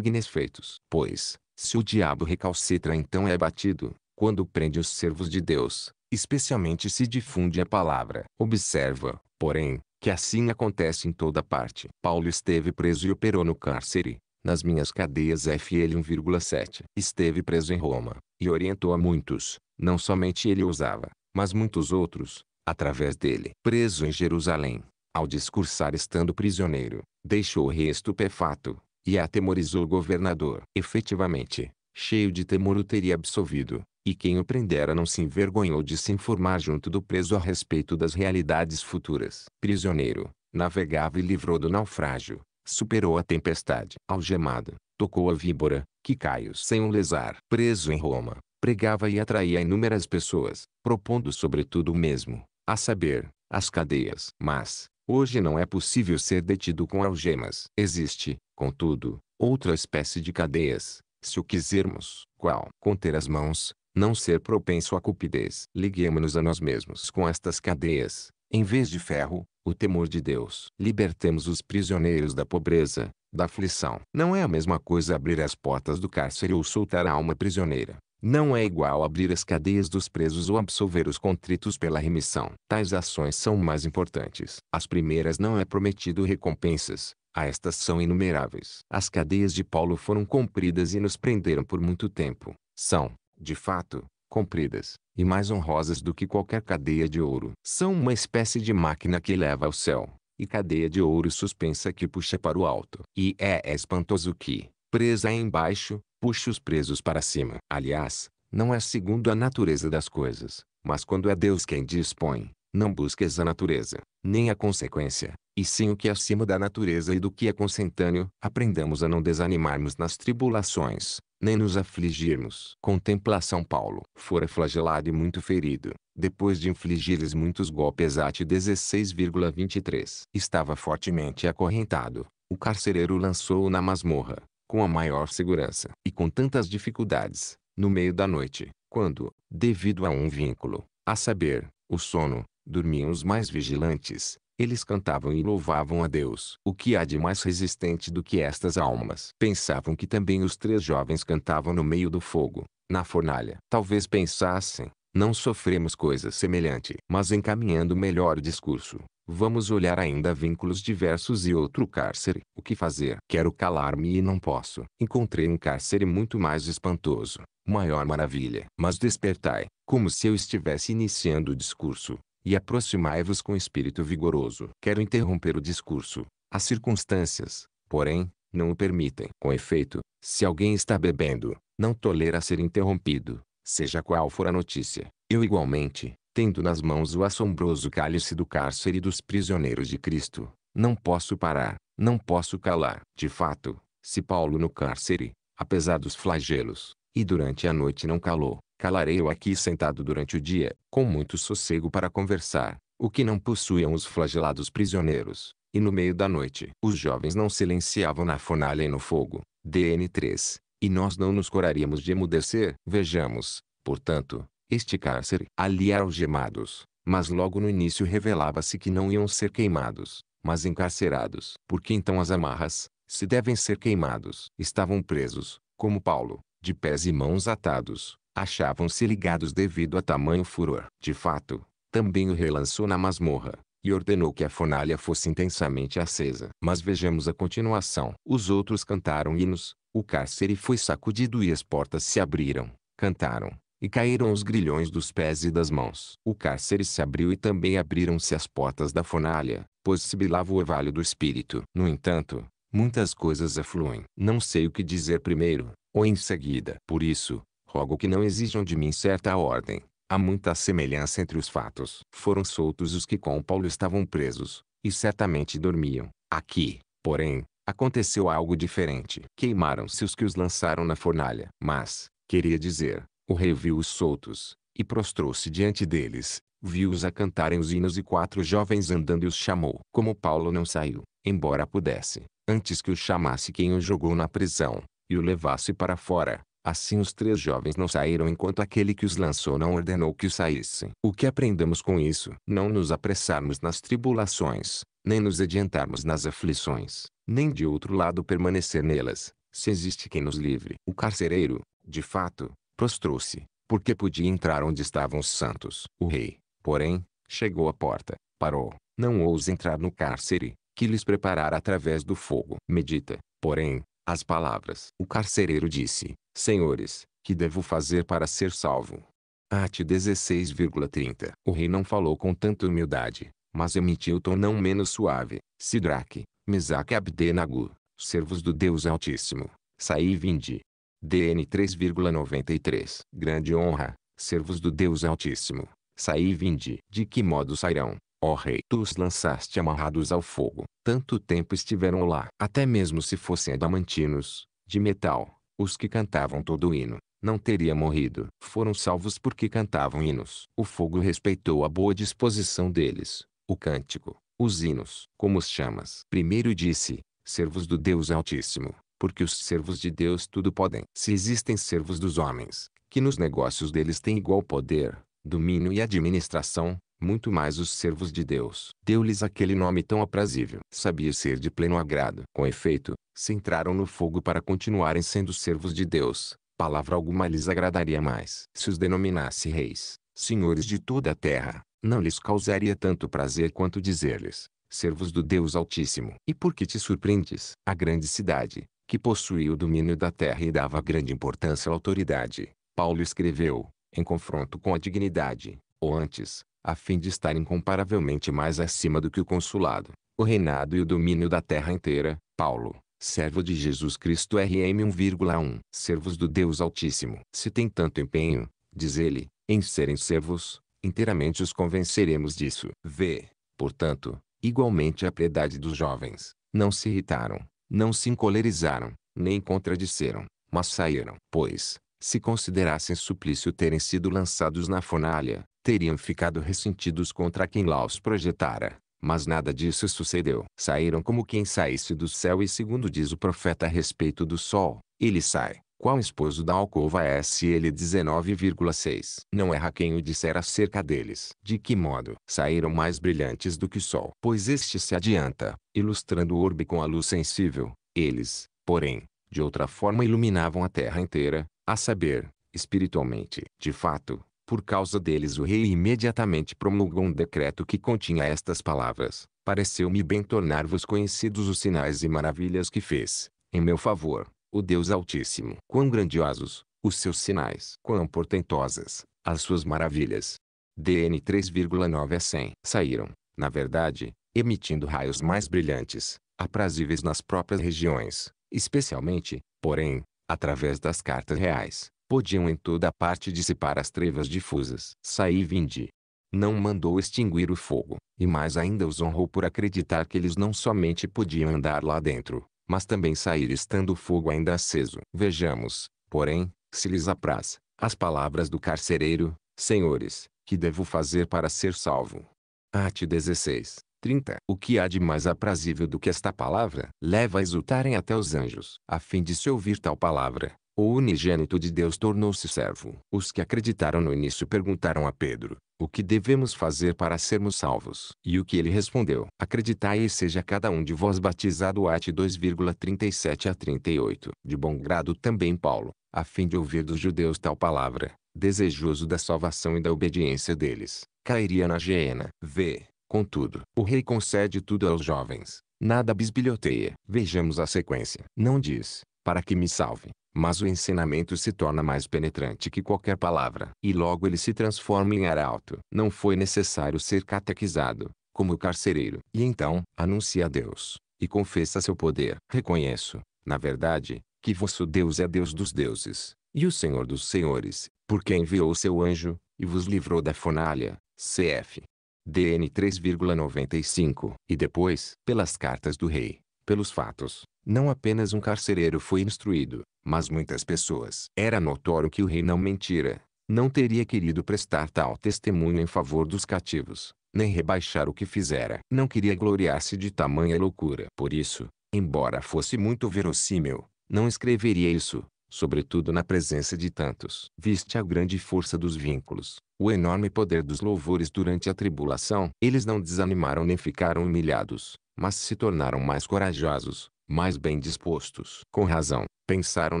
feitos, Pois, se o diabo recalcitra então é abatido, quando prende os servos de Deus, especialmente se difunde a palavra. Observa, porém, que assim acontece em toda parte. Paulo esteve preso e operou no cárcere, nas minhas cadeias FL 1,7. Esteve preso em Roma, e orientou a muitos, não somente ele usava, mas muitos outros, através dele. Preso em Jerusalém, ao discursar estando prisioneiro, deixou o rei estupefato, e atemorizou o governador. Efetivamente, cheio de temor o teria absolvido, e quem o prendera não se envergonhou de se informar junto do preso a respeito das realidades futuras. Prisioneiro, navegava e livrou do naufrágio, superou a tempestade. Algemado, tocou a víbora, que caiu sem o lesar. Preso em Roma, pregava e atraía inúmeras pessoas, propondo sobretudo o mesmo, a saber, as cadeias. Mas, Hoje não é possível ser detido com algemas. Existe, contudo, outra espécie de cadeias, se o quisermos, qual conter as mãos, não ser propenso à cupidez. Liguemos-nos a nós mesmos com estas cadeias, em vez de ferro, o temor de Deus. Libertemos os prisioneiros da pobreza, da aflição. Não é a mesma coisa abrir as portas do cárcere ou soltar a alma prisioneira. Não é igual abrir as cadeias dos presos ou absolver os contritos pela remissão. Tais ações são mais importantes. As primeiras não é prometido recompensas, a estas são inumeráveis. As cadeias de Paulo foram compridas e nos prenderam por muito tempo. São, de fato, compridas, e mais honrosas do que qualquer cadeia de ouro. São uma espécie de máquina que leva ao céu, e cadeia de ouro suspensa que puxa para o alto. E é espantoso que, presa embaixo, Puxe os presos para cima. Aliás, não é segundo a natureza das coisas, mas quando é Deus quem dispõe, não busques a natureza, nem a consequência, e sim o que é acima da natureza e do que é consentâneo. Aprendamos a não desanimarmos nas tribulações, nem nos afligirmos. Contemplação Paulo fora flagelado e muito ferido, depois de infligir-lhes muitos golpes ate 16,23. Estava fortemente acorrentado. O carcereiro lançou-o na masmorra, com a maior segurança e com tantas dificuldades, no meio da noite, quando, devido a um vínculo, a saber, o sono, dormiam os mais vigilantes, eles cantavam e louvavam a Deus. O que há de mais resistente do que estas almas? Pensavam que também os três jovens cantavam no meio do fogo, na fornalha. Talvez pensassem, não sofremos coisa semelhante. Mas encaminhando melhor o discurso, Vamos olhar ainda vínculos diversos e outro cárcere. O que fazer? Quero calar-me e não posso. Encontrei um cárcere muito mais espantoso. Maior maravilha. Mas despertai, como se eu estivesse iniciando o discurso, e aproximai-vos com espírito vigoroso. Quero interromper o discurso. As circunstâncias, porém, não o permitem. Com efeito, se alguém está bebendo, não tolera ser interrompido, seja qual for a notícia. Eu igualmente, tendo nas mãos o assombroso cálice do cárcere e dos prisioneiros de Cristo, não posso parar, não posso calar. De fato, se Paulo no cárcere, apesar dos flagelos, e durante a noite não calou, calarei-o aqui sentado durante o dia, com muito sossego para conversar, o que não possuíam os flagelados prisioneiros. E no meio da noite, os jovens não silenciavam na fornalha e no fogo. DN 3. E nós não nos coraríamos de emudecer. Vejamos, portanto, este cárcere. Ali algemados, mas logo no início revelava-se que não iam ser queimados, mas encarcerados. Porque então as amarras, se devem ser queimados, estavam presos, como Paulo, de pés e mãos atados, achavam-se ligados devido a tamanho furor. De fato, também o relançou na masmorra, e ordenou que a fornalha fosse intensamente acesa. Mas vejamos a continuação. Os outros cantaram hinos, o cárcere foi sacudido e as portas se abriram. Cantaram, e caíram os grilhões dos pés e das mãos. O cárcere se abriu e também abriram-se as portas da fornalha, pois sibilava o orvalho do espírito. No entanto, muitas coisas afluem. Não sei o que dizer primeiro, ou em seguida. Por isso, rogo que não exijam de mim certa ordem. Há muita semelhança entre os fatos. Foram soltos os que com Paulo estavam presos, e certamente dormiam. Aqui, porém, aconteceu algo diferente. Queimaram-se os que os lançaram na fornalha. Mas, queria dizer, o rei viu-os soltos, e prostrou-se diante deles, viu-os a cantarem os hinos e quatro jovens andando e os chamou. Como Paulo não saiu, embora pudesse, antes que o chamasse quem o jogou na prisão, e o levasse para fora, assim os três jovens não saíram enquanto aquele que os lançou não ordenou que saíssem. O que aprendemos com isso? Não nos apressarmos nas tribulações, nem nos adiantarmos nas aflições, nem de outro lado permanecer nelas, se existe quem nos livre. O carcereiro, de fato, prostrou-se, porque podia entrar onde estavam os santos. O rei, porém, chegou à porta, parou, não ousa entrar no cárcere, que lhes preparara através do fogo. Medita, porém, as palavras. O carcereiro disse, Senhores, que devo fazer para ser salvo? Ate 16,30. O rei não falou com tanta humildade, mas emitiu tom não menos suave. Sidraque, Mesaque e Abdenagu, servos do Deus Altíssimo, saí e vinde. DN 3,93 Grande honra, servos do Deus Altíssimo, saí e vinde. De que modo sairão, ó rei? Tu os lançaste amarrados ao fogo, tanto tempo estiveram lá. Até mesmo se fossem adamantinos, de metal, os que cantavam todo o hino, não teria morrido. Foram salvos porque cantavam hinos. O fogo respeitou a boa disposição deles, o cântico, os hinos, como os chamas. Primeiro disse, servos do Deus Altíssimo, porque os servos de Deus tudo podem. Se existem servos dos homens, que nos negócios deles têm igual poder, domínio e administração, muito mais os servos de Deus. Deu-lhes aquele nome tão aprazível. Sabia ser de pleno agrado. Com efeito, se entraram no fogo para continuarem sendo servos de Deus, palavra alguma lhes agradaria mais. Se os denominasse reis, senhores de toda a terra, não lhes causaria tanto prazer quanto dizer-lhes, servos do Deus Altíssimo. E por que te surpreendes? A grande cidade, que possuía o domínio da terra e dava grande importância à autoridade. Paulo escreveu, em confronto com a dignidade, ou antes, a fim de estar incomparavelmente mais acima do que o consulado, o reinado e o domínio da terra inteira, Paulo, servo de Jesus Cristo RM 1,1, servos do Deus Altíssimo. Se tem tanto empenho, diz ele, em serem servos, inteiramente os convenceremos disso. V. Portanto, igualmente a piedade dos jovens, não se irritaram, não se encolerizaram, nem contradisseram, mas saíram. Pois, se considerassem suplício terem sido lançados na fornalha, teriam ficado ressentidos contra quem Laos projetara. Mas nada disso sucedeu. Saíram como quem saísse do céu e segundo diz o profeta a respeito do sol, ele sai, qual esposo da alcova é SL19,6? Não erra é quem o disser acerca deles. De que modo saíram mais brilhantes do que o sol? Pois este se adianta, ilustrando o orbe com a luz sensível. Eles, porém, de outra forma iluminavam a terra inteira, a saber, espiritualmente. De fato, por causa deles o rei imediatamente promulgou um decreto que continha estas palavras. Pareceu-me bem tornar-vos conhecidos os sinais e maravilhas que fez, em meu favor o Deus Altíssimo. Quão grandiosos, os seus sinais. Quão portentosas, as suas maravilhas. DN 3,9 a 100. Saíram, na verdade, emitindo raios mais brilhantes, aprazíveis nas próprias regiões, especialmente, porém, através das cartas reais, podiam em toda a parte dissipar as trevas difusas. Saí vindi. Não mandou extinguir o fogo, e mais ainda os honrou por acreditar que eles não somente podiam andar lá dentro, mas também sair estando o fogo ainda aceso. Vejamos, porém, se lhes apraz, as palavras do carcereiro, senhores, que devo fazer para ser salvo? Arte 16, 30. O que há de mais aprazível do que esta palavra? Leva a exultarem até os anjos, a fim de se ouvir tal palavra, o unigênito de Deus tornou-se servo. Os que acreditaram no início perguntaram a Pedro, o que devemos fazer para sermos salvos? E o que ele respondeu? Acreditai e seja cada um de vós batizado Ate 2,37 a 38. De bom grado também Paulo, a fim de ouvir dos judeus tal palavra, desejoso da salvação e da obediência deles, cairia na hiena. V. Contudo, o rei concede tudo aos jovens, nada bisbilhoteia. Vejamos a sequência. Não diz, para que me salve, mas o ensinamento se torna mais penetrante que qualquer palavra. E logo ele se transforma em arauto. Não foi necessário ser catequizado, como o carcereiro. E então, anuncia a Deus, e confessa seu poder. Reconheço, na verdade, que vosso Deus é Deus dos deuses, e o Senhor dos senhores, porque enviou seu anjo, e vos livrou da fornalha. Cf. DN 3,95. E depois, pelas cartas do rei, pelos fatos, não apenas um carcereiro foi instruído, mas muitas pessoas. Era notório que o rei não mentira. Não teria querido prestar tal testemunho em favor dos cativos, nem rebaixar o que fizera. Não queria gloriar-se de tamanha loucura. Por isso, embora fosse muito verossímil, não escreveria isso, sobretudo na presença de tantos. Viste a grande força dos vínculos, o enorme poder dos louvores durante a tribulação. Eles não desanimaram nem ficaram humilhados, mas se tornaram mais corajosos, mais bem dispostos. Com razão, pensaram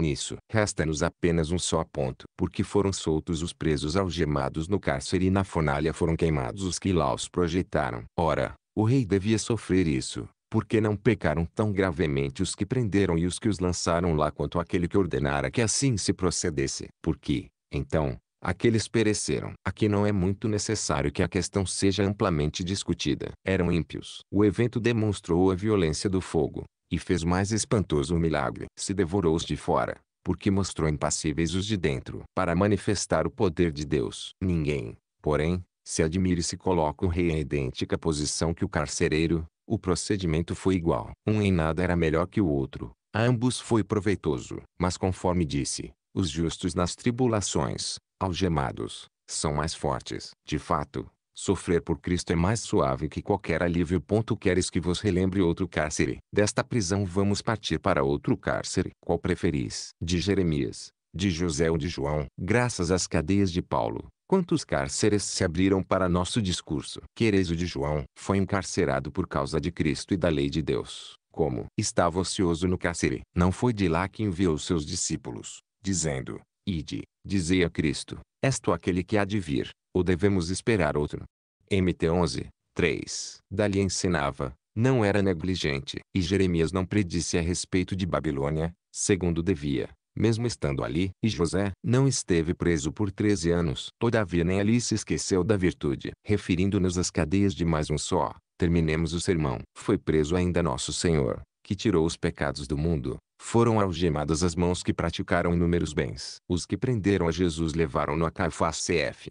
nisso. Resta-nos apenas um só ponto. Porque foram soltos os presos algemados no cárcere e na fornalha foram queimados os que lá os projetaram. Ora, o rei devia sofrer isso. Porque não pecaram tão gravemente os que prenderam e os que os lançaram lá quanto aquele que ordenara que assim se procedesse. Porque, então, aqueles pereceram. Aqui não é muito necessário que a questão seja amplamente discutida. Eram ímpios. O evento demonstrou a violência do fogo, e fez mais espantoso milagre. Se devorou os de fora, porque mostrou impassíveis os de dentro. Para manifestar o poder de Deus. Ninguém, porém, se admire se coloca o rei em idêntica posição que o carcereiro. O procedimento foi igual. Um em nada era melhor que o outro. A ambos foi proveitoso. Mas conforme disse, os justos nas tribulações, algemados, são mais fortes. De fato, Sofrer por Cristo é mais suave que qualquer alívio. Queres que vos relembre outro cárcere? Desta prisão vamos partir para outro cárcere. Qual preferis? De Jeremias, de José ou de João? Graças às cadeias de Paulo, Quantos cárceres se abriram para nosso discurso? Quereis o de João foi encarcerado por causa de Cristo e da lei de Deus. Como estava ocioso no cárcere, não foi de lá que enviou seus discípulos, dizendo: Ide, dizei a Cristo, és aquele que há de vir, ou devemos esperar outro? MT 11, 3. Dali ensinava, não era negligente, e Jeremias não predisse a respeito de Babilônia, segundo devia, mesmo estando ali. E José não esteve preso por 13 anos. Todavia nem ali se esqueceu da virtude. Referindo-nos às cadeias de mais um só, terminemos o sermão. Foi preso ainda nosso Senhor, que tirou os pecados do mundo, foram algemadas as mãos que praticaram inúmeros bens. Os que prenderam a Jesus levaram-no a Caifás CF.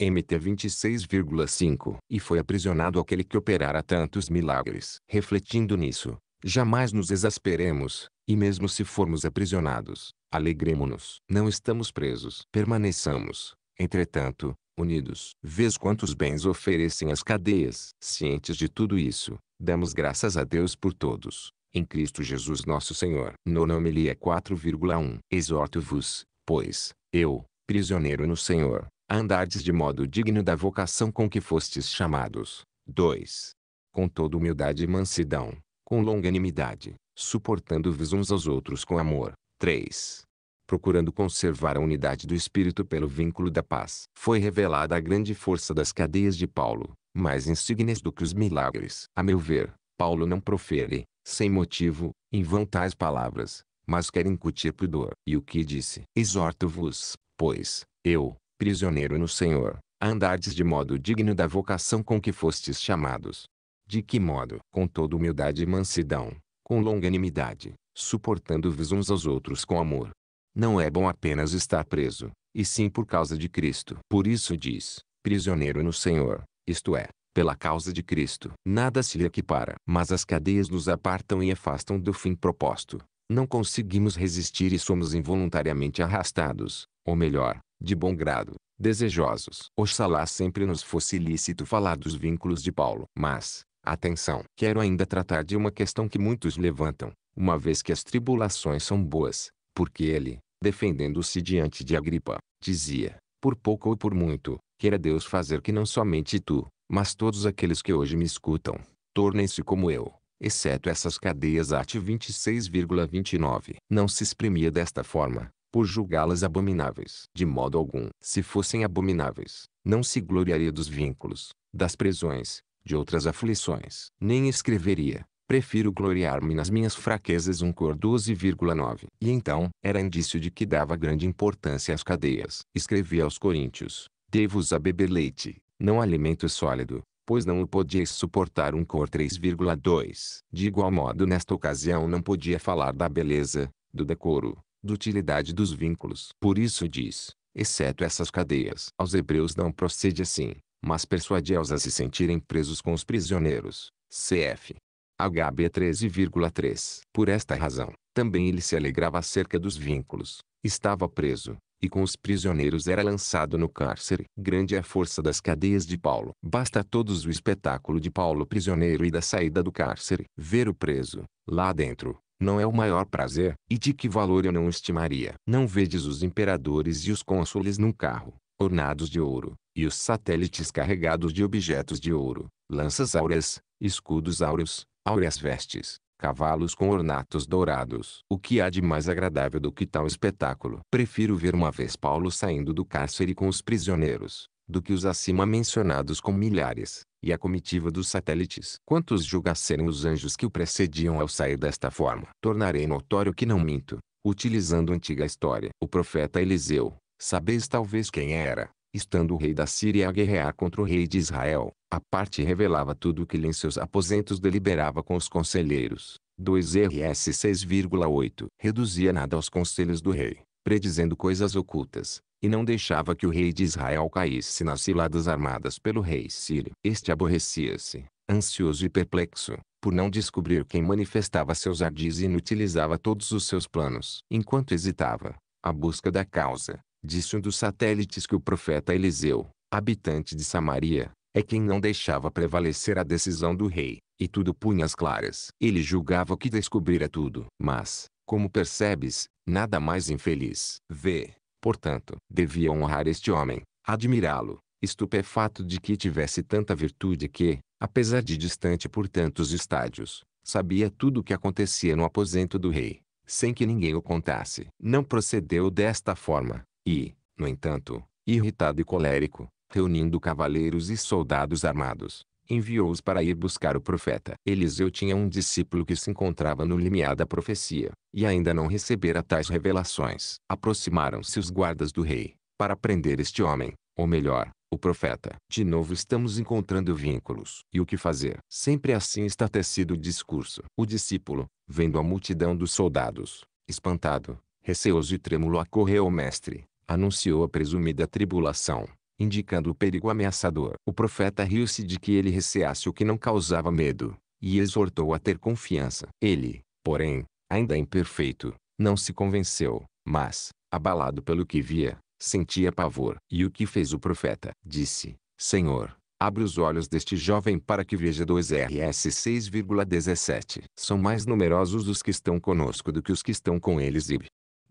MT 26,5 E foi aprisionado aquele que operara tantos milagres. Refletindo nisso, jamais nos exasperemos, e mesmo se formos aprisionados, alegremo-nos. Não estamos presos. Permaneçamos, entretanto, unidos. Vês quantos bens oferecem as cadeias. Cientes de tudo isso, damos graças a Deus por todos em Cristo Jesus nosso Senhor. Nonomilia é 4,1 Exorto-vos, pois, eu, prisioneiro no Senhor, a andardes de modo digno da vocação com que fostes chamados. 2. Com toda humildade e mansidão, com longanimidade, suportando-vos uns aos outros com amor. 3. Procurando conservar a unidade do espírito pelo vínculo da paz. Foi revelada a grande força das cadeias de Paulo, mais insignes do que os milagres. A meu ver, Paulo não profere, sem motivo, em vão tais palavras, mas quer incutir pudor. E o que disse? Exorto-vos, pois, eu, prisioneiro no Senhor, a andardes de modo digno da vocação com que fostes chamados. De que modo? Com toda humildade e mansidão, com longanimidade, suportando-vos uns aos outros com amor. Não é bom apenas estar preso, e sim por causa de Cristo. Por isso diz, prisioneiro no Senhor, isto é, pela causa de Cristo. Nada se lhe equipara. Mas as cadeias nos apartam e afastam do fim proposto. Não conseguimos resistir e somos involuntariamente arrastados, ou melhor, de bom grado, desejosos. Oxalá sempre nos fosse lícito falar dos vínculos de Paulo. Mas, atenção, quero ainda tratar de uma questão que muitos levantam, uma vez que as tribulações são boas, porque ele, defendendo-se diante de Agripa, dizia, por pouco ou por muito, queira Deus fazer que não somente tu, mas todos aqueles que hoje me escutam, tornem-se como eu, exceto essas cadeias AT 26,29. Não se exprimia desta forma, por julgá-las abomináveis. De modo algum, se fossem abomináveis, não se gloriaria dos vínculos, das prisões, de outras aflições. Nem escreveria, prefiro gloriar-me nas minhas fraquezas um cor 12,9. E então, era indício de que dava grande importância às cadeias. Escrevi aos coríntios, devo vos a beber leite, não alimento sólido, pois não o podiais suportar um cor 3,2. De igual modo nesta ocasião não podia falar da beleza, do decoro, da utilidade dos vínculos. Por isso diz, exceto essas cadeias. Aos hebreus não procede assim, mas persuade-os a se sentirem presos com os prisioneiros. Cf. HB 13,3. Por esta razão, também ele se alegrava acerca dos vínculos. Estava preso, e com os prisioneiros era lançado no cárcere. Grande é a força das cadeias de Paulo. Basta a todos o espetáculo de Paulo prisioneiro e da saída do cárcere. Ver o preso, lá dentro, não é o maior prazer, e de que valor eu não estimaria. Não vedes os imperadores e os cônsules num carro, ornados de ouro, e os satélites carregados de objetos de ouro, lanças áureas, escudos áureos, áureas vestes, cavalos com ornatos dourados. O que há de mais agradável do que tal espetáculo? Prefiro ver uma vez Paulo saindo do cárcere com os prisioneiros, do que os acima mencionados com milhares, e a comitiva dos satélites. Quantos julgassem os anjos que o precediam ao sair desta forma? Tornarei notório que não minto, utilizando a antiga história. O profeta Eliseu, sabeis talvez quem era, estando o rei da Síria a guerrear contra o rei de Israel a parte revelava tudo o que ele em seus aposentos deliberava com os conselheiros. 2 RS 6,8 Reduzia nada aos conselhos do rei, predizendo coisas ocultas, e não deixava que o rei de Israel caísse nas ciladas armadas pelo rei Sírio. Este aborrecia-se, ansioso e perplexo, por não descobrir quem manifestava seus ardis e inutilizava todos os seus planos. Enquanto hesitava, a busca da causa, disse um dos satélites que o profeta Eliseu, habitante de Samaria, é quem não deixava prevalecer a decisão do rei, e tudo punha às claras. Ele julgava que descobrira tudo. Mas, como percebes, nada mais infeliz. Vê, portanto, devia honrar este homem, admirá-lo, estupefato de que tivesse tanta virtude que, apesar de distante por tantos estádios, sabia tudo o que acontecia no aposento do rei, sem que ninguém o contasse. Não procedeu desta forma, e, no entanto, irritado e colérico, reunindo cavaleiros e soldados armados, enviou-os para ir buscar o profeta. Eliseu tinha um discípulo que se encontrava no limiar da profecia, e ainda não recebera tais revelações. Aproximaram-se os guardas do rei, para prender este homem, ou melhor, o profeta. De novo estamos encontrando vínculos. E o que fazer? Sempre assim está tecido o discurso. O discípulo, vendo a multidão dos soldados, espantado, receoso e trêmulo acorreu ao mestre, anunciou a presumida tribulação indicando o perigo ameaçador. O profeta riu-se de que ele receasse o que não causava medo, e exortou a ter confiança. Ele, porém, ainda imperfeito, não se convenceu, mas, abalado pelo que via, sentia pavor. E o que fez o profeta? Disse, Senhor, abre os olhos deste jovem para que veja 2RS 6,17. São mais numerosos os que estão conosco do que os que estão com eles. Ib.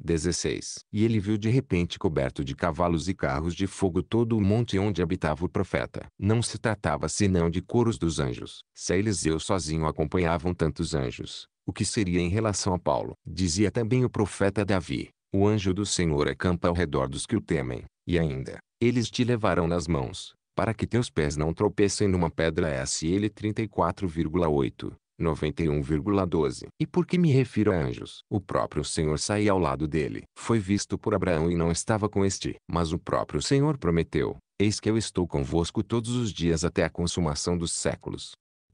16. E ele viu de repente coberto de cavalos e carros de fogo todo o monte onde habitava o profeta. Não se tratava senão de coros dos anjos. Se Eliseu sozinho acompanhavam tantos anjos, o que seria em relação a Paulo? Dizia também o profeta Davi, o anjo do Senhor acampa ao redor dos que o temem, e ainda, eles te levarão nas mãos, para que teus pés não tropecem numa pedra SL 34,8. 91,12. E por que me refiro a anjos? O próprio Senhor saía ao lado dele. Foi visto por Abraão e não estava com este. Mas o próprio Senhor prometeu: Eis que eu estou convosco todos os dias até a consumação dos séculos.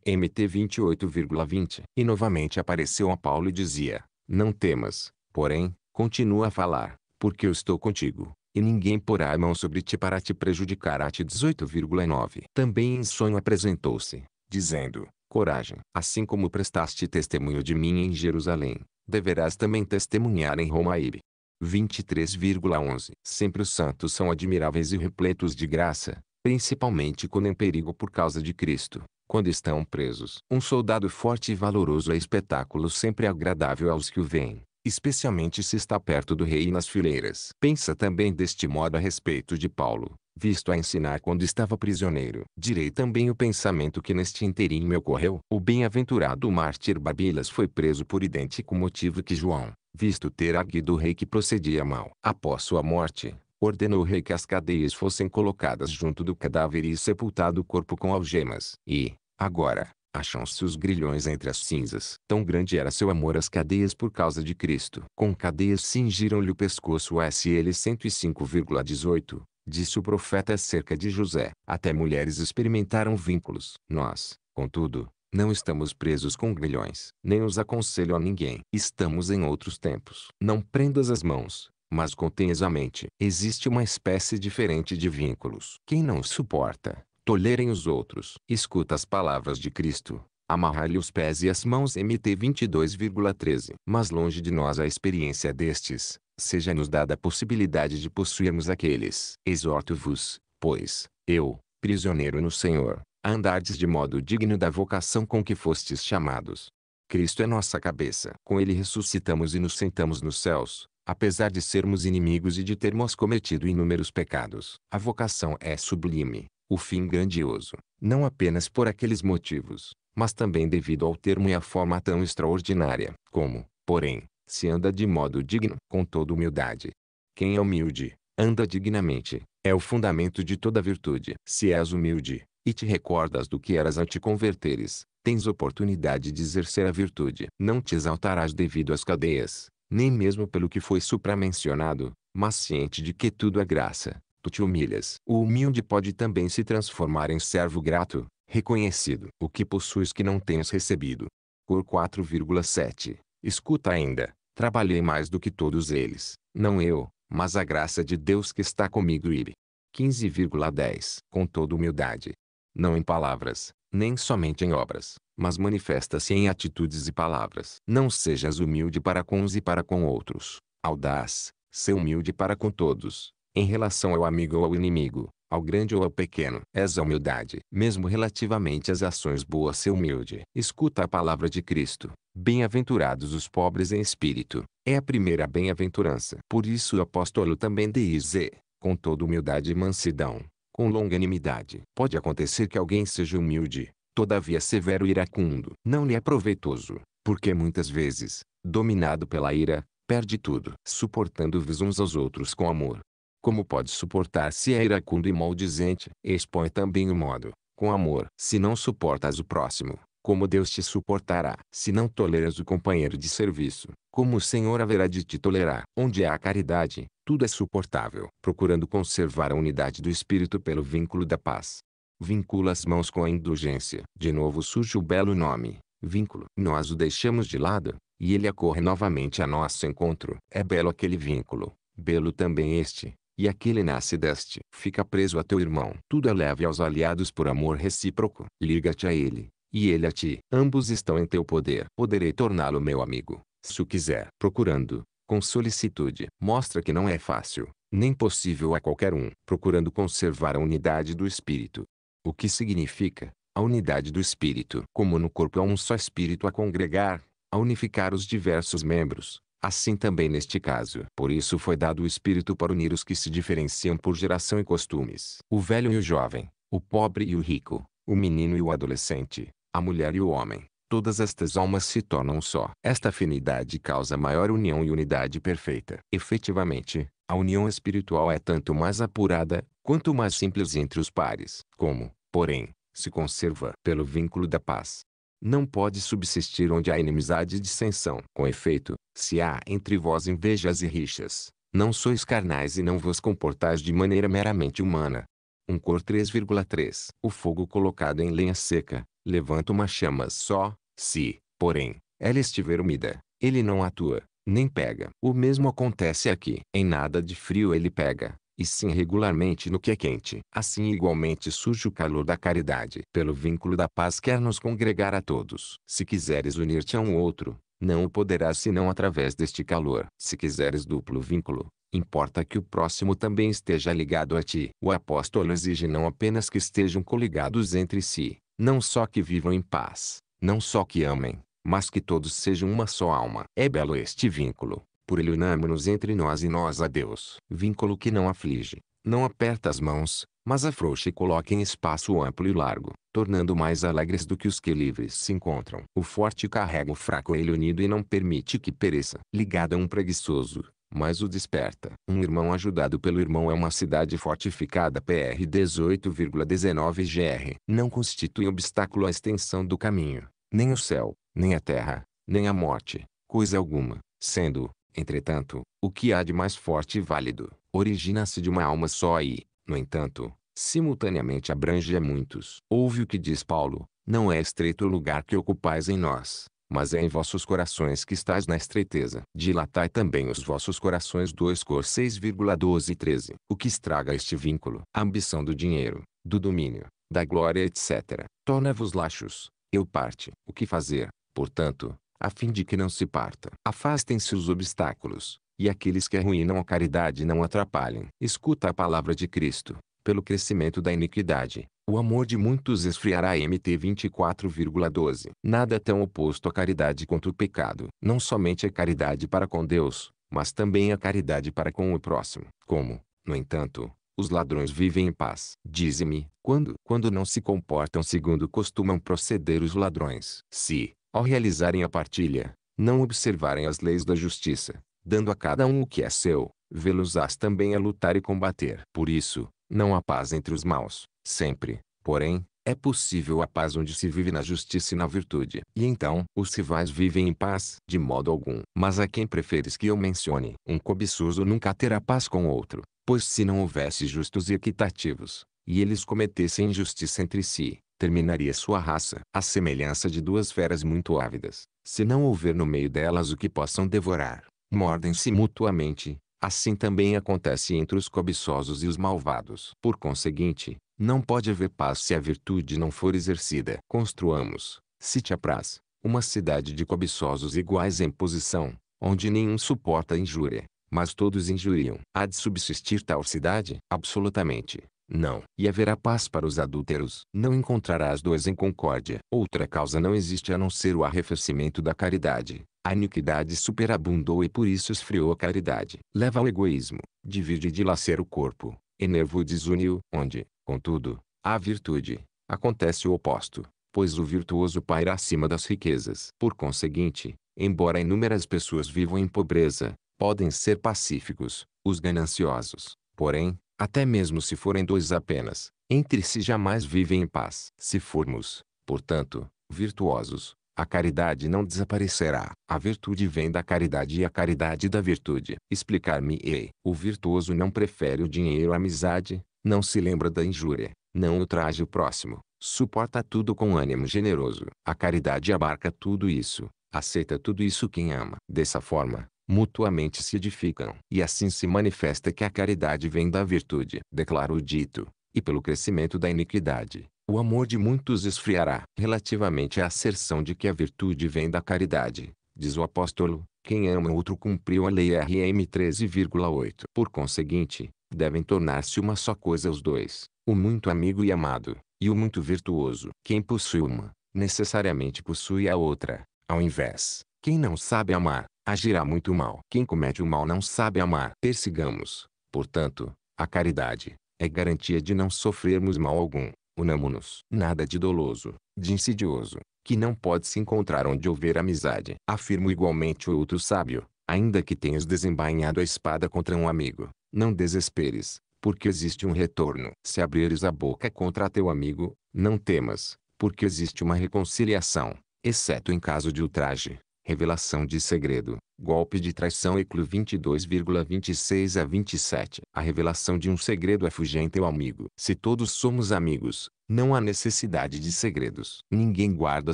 MT 28,20. E novamente apareceu a Paulo e dizia: Não temas, porém, continua a falar, porque eu estou contigo e ninguém porá a mão sobre ti para te prejudicar. Ate 18,9. Também em sonho apresentou-se, dizendo: coragem. Assim como prestaste testemunho de mim em Jerusalém, deverás também testemunhar em Romaíbe. 23,11 Sempre os santos são admiráveis e repletos de graça, principalmente quando em perigo por causa de Cristo, quando estão presos. Um soldado forte e valoroso é espetáculo sempre agradável aos que o veem, especialmente se está perto do rei e nas fileiras. Pensa também deste modo a respeito de Paulo, visto a ensinar quando estava prisioneiro. Direi também o pensamento que neste inteirinho me ocorreu. O bem-aventurado mártir Babilas foi preso por idêntico motivo que João, visto ter arguido o rei que procedia mal. Após sua morte, ordenou o rei que as cadeias fossem colocadas junto do cadáver e sepultado o corpo com algemas. E, agora, acham-se os grilhões entre as cinzas. Tão grande era seu amor às cadeias por causa de Cristo. Com cadeias cingiram-lhe o pescoço SL 105,18, Disse o profeta acerca de José. Até mulheres experimentaram vínculos. Nós, contudo, não estamos presos com grilhões. Nem os aconselho a ninguém. Estamos em outros tempos. Não prendas as mãos, mas contenhas a mente. Existe uma espécie diferente de vínculos. Quem não suporta, tolerem os outros. Escuta as palavras de Cristo. Amarrar-lhe os pés e as mãos MT 22,13. Mas longe de nós a experiência destes, seja-nos dada a possibilidade de possuirmos aqueles. Exorto-vos, pois, eu, prisioneiro no Senhor, a andardes de modo digno da vocação com que fostes chamados. Cristo é nossa cabeça. Com ele ressuscitamos e nos sentamos nos céus, apesar de sermos inimigos e de termos cometido inúmeros pecados. A vocação é sublime, o fim grandioso, não apenas por aqueles motivos, mas também devido ao termo e à forma tão extraordinária. Como, porém, se anda de modo digno, com toda humildade. Quem é humilde, anda dignamente, é o fundamento de toda virtude. Se és humilde, e te recordas do que eras ao te converteres, tens oportunidade de exercer a virtude. Não te exaltarás devido às cadeias, nem mesmo pelo que foi supramencionado, mas ciente de que tudo é graça, tu te humilhas. O humilde pode também se transformar em servo grato, reconhecido. O que possuis que não tens recebido. Cor 4,7 Escuta ainda, trabalhei mais do que todos eles, não eu, mas a graça de Deus que está comigo. e 15,10 Com toda humildade. Não em palavras, nem somente em obras, mas manifesta-se em atitudes e palavras. Não sejas humilde para com uns e para com outros. Audaz, se humilde para com todos, em relação ao amigo ou ao inimigo, ao grande ou ao pequeno. És a humildade. Mesmo relativamente às ações boas ser humilde. Escuta a palavra de Cristo. Bem-aventurados os pobres em espírito. É a primeira bem-aventurança. Por isso o apóstolo também diz, com toda humildade e mansidão, com longanimidade. Pode acontecer que alguém seja humilde, todavia severo e iracundo. Não lhe é proveitoso, porque muitas vezes, dominado pela ira, perde tudo. Suportando-vos uns aos outros com amor, como pode suportar se é iracundo e maldizente? Expõe também o modo, com amor. Se não suportas o próximo, como Deus te suportará? Se não toleras o companheiro de serviço, como o Senhor haverá de te tolerar? Onde há caridade, tudo é suportável. Procurando conservar a unidade do espírito pelo vínculo da paz. Vincula as mãos com a indulgência. De novo surge o belo nome, vínculo. Nós o deixamos de lado, e ele acorre novamente a nosso encontro. É belo aquele vínculo, belo também este, e aquele nasce deste. Fica preso a teu irmão. Tudo é leve aos aliados por amor recíproco. Liga-te a ele, e ele a ti. Ambos estão em teu poder. Poderei torná-lo meu amigo, se o quiser. Procurando, com solicitude, mostra que não é fácil, nem possível a qualquer um. Procurando conservar a unidade do espírito. O que significa, a unidade do espírito. Como no corpo há um só espírito a congregar, a unificar os diversos membros, Assim também neste caso. Por isso foi dado o espírito para unir os que se diferenciam por geração e costumes. O velho e o jovem, o pobre e o rico, o menino e o adolescente, a mulher e o homem. Todas estas almas se tornam só. Esta afinidade causa maior união e unidade perfeita. Efetivamente, a união espiritual é tanto mais apurada, quanto mais simples entre os pares. Como, porém, se conserva pelo vínculo da paz, não pode subsistir onde há inimizade e dissensão. Com efeito, se há entre vós invejas e rixas, não sois carnais e não vos comportais de maneira meramente humana. 1 Cor 3,3 O fogo colocado em lenha seca, levanta uma chama só, se, porém, ela estiver úmida, ele não atua, nem pega. O mesmo acontece aqui. Em nada de frio ele pega, e sim regularmente no que é quente. Assim igualmente surge o calor da caridade. Pelo vínculo da paz quer nos congregar a todos. Se quiseres unir-te a um outro, não o poderás senão através deste calor. Se quiseres duplo vínculo, importa que o próximo também esteja ligado a ti. O apóstolo exige não apenas que estejam coligados entre si, não só que vivam em paz, não só que amem, mas que todos sejam uma só alma. É belo este vínculo, por ele unamo-nos entre nós e nós a Deus. Vínculo que não aflige, não aperta as mãos, mas afrouxa e coloca em espaço amplo e largo, tornando mais alegres do que os que livres se encontram. O forte carrega o fraco ele unido e não permite que pereça. Ligado a um preguiçoso, mas o desperta. Um irmão ajudado pelo irmão é uma cidade fortificada PR 18,19 GR. Não constitui obstáculo à extensão do caminho, nem o céu, nem a terra, nem a morte, coisa alguma, sendo, Entretanto, o que há de mais forte e válido, origina-se de uma alma só e, no entanto, simultaneamente abrange a muitos. Ouve o que diz Paulo, não é estreito o lugar que ocupais em nós, mas é em vossos corações que estáis na estreiteza. Dilatai também os vossos corações 2 Cor 6,12 e 13. O que estraga este vínculo? A ambição do dinheiro, do domínio, da glória etc. Torna-vos laxos, eu parte. O que fazer, portanto, a fim de que não se parta. Afastem-se os obstáculos, e aqueles que arruinam a caridade não atrapalhem. Escuta a palavra de Cristo. Pelo crescimento da iniquidade, o amor de muitos esfriará. MT 24,12 Nada tão oposto à caridade quanto o pecado. Não somente a caridade para com Deus, mas também a caridade para com o próximo. Como, no entanto, os ladrões vivem em paz. Dize-me, quando? Quando não se comportam segundo costumam proceder os ladrões. Se, ao realizarem a partilha, não observarem as leis da justiça, dando a cada um o que é seu, vê-los-ás também a lutar e combater. Por isso, não há paz entre os maus, sempre, porém, é possível a paz onde se vive na justiça e na virtude. E então, os rivais vivem em paz, de modo algum. Mas a quem preferes que eu mencione? Um cobiçoso nunca terá paz com outro, pois se não houvesse justos e equitativos, e eles cometessem injustiça entre si, terminaria sua raça, à semelhança de duas feras muito ávidas, se não houver no meio delas o que possam devorar. Mordem-se mutuamente, assim também acontece entre os cobiçosos e os malvados. Por conseguinte, não pode haver paz se a virtude não for exercida. Construamos, se te apraz, uma cidade de cobiçosos iguais em posição, onde nenhum suporta a injúria, mas todos injuriam. Há de subsistir tal cidade? Absolutamente. Não. E haverá paz para os adúlteros. Não encontrarás dois em concórdia. Outra causa não existe a não ser o arrefecimento da caridade. A iniquidade superabundou e por isso esfriou a caridade. Leva ao egoísmo, divide e dilacera o corpo, enervo desuniu, onde, contudo, a virtude, acontece o oposto, pois o virtuoso paira acima das riquezas. Por conseguinte, embora inúmeras pessoas vivam em pobreza, podem ser pacíficos, os gananciosos, porém, até mesmo se forem dois apenas, entre si jamais vivem em paz. Se formos, portanto, virtuosos, a caridade não desaparecerá. A virtude vem da caridade e a caridade da virtude. Explicar-me-ei. O virtuoso não prefere o dinheiro à amizade, não se lembra da injúria, não ultraja o próximo, suporta tudo com ânimo generoso. A caridade abarca tudo isso, aceita tudo isso quem ama. Dessa forma, mutuamente se edificam. E assim se manifesta que a caridade vem da virtude. Declara o dito, e pelo crescimento da iniquidade, o amor de muitos esfriará. Relativamente à asserção de que a virtude vem da caridade, diz o apóstolo, quem ama outro cumpriu a lei RM 13,8. Por conseguinte, devem tornar-se uma só coisa os dois, o muito amigo e amado, e o muito virtuoso. Quem possui uma, necessariamente possui a outra. Ao invés, quem não sabe amar, agirá muito mal. Quem comete o mal não sabe amar. Persigamos, portanto, a caridade, é garantia de não sofrermos mal algum. Unamo-nos. Nada de doloso, de insidioso, que não pode se encontrar onde houver amizade. Afirmo igualmente outro sábio, ainda que tenhas desembainhado a espada contra um amigo, não desesperes, porque existe um retorno. Se abrires a boca contra teu amigo, não temas, porque existe uma reconciliação, exceto em caso de ultraje revelação de segredo, golpe de traição Eclu 22,26 a 27. A revelação de um segredo é fugente ao amigo. Se todos somos amigos, não há necessidade de segredos. Ninguém guarda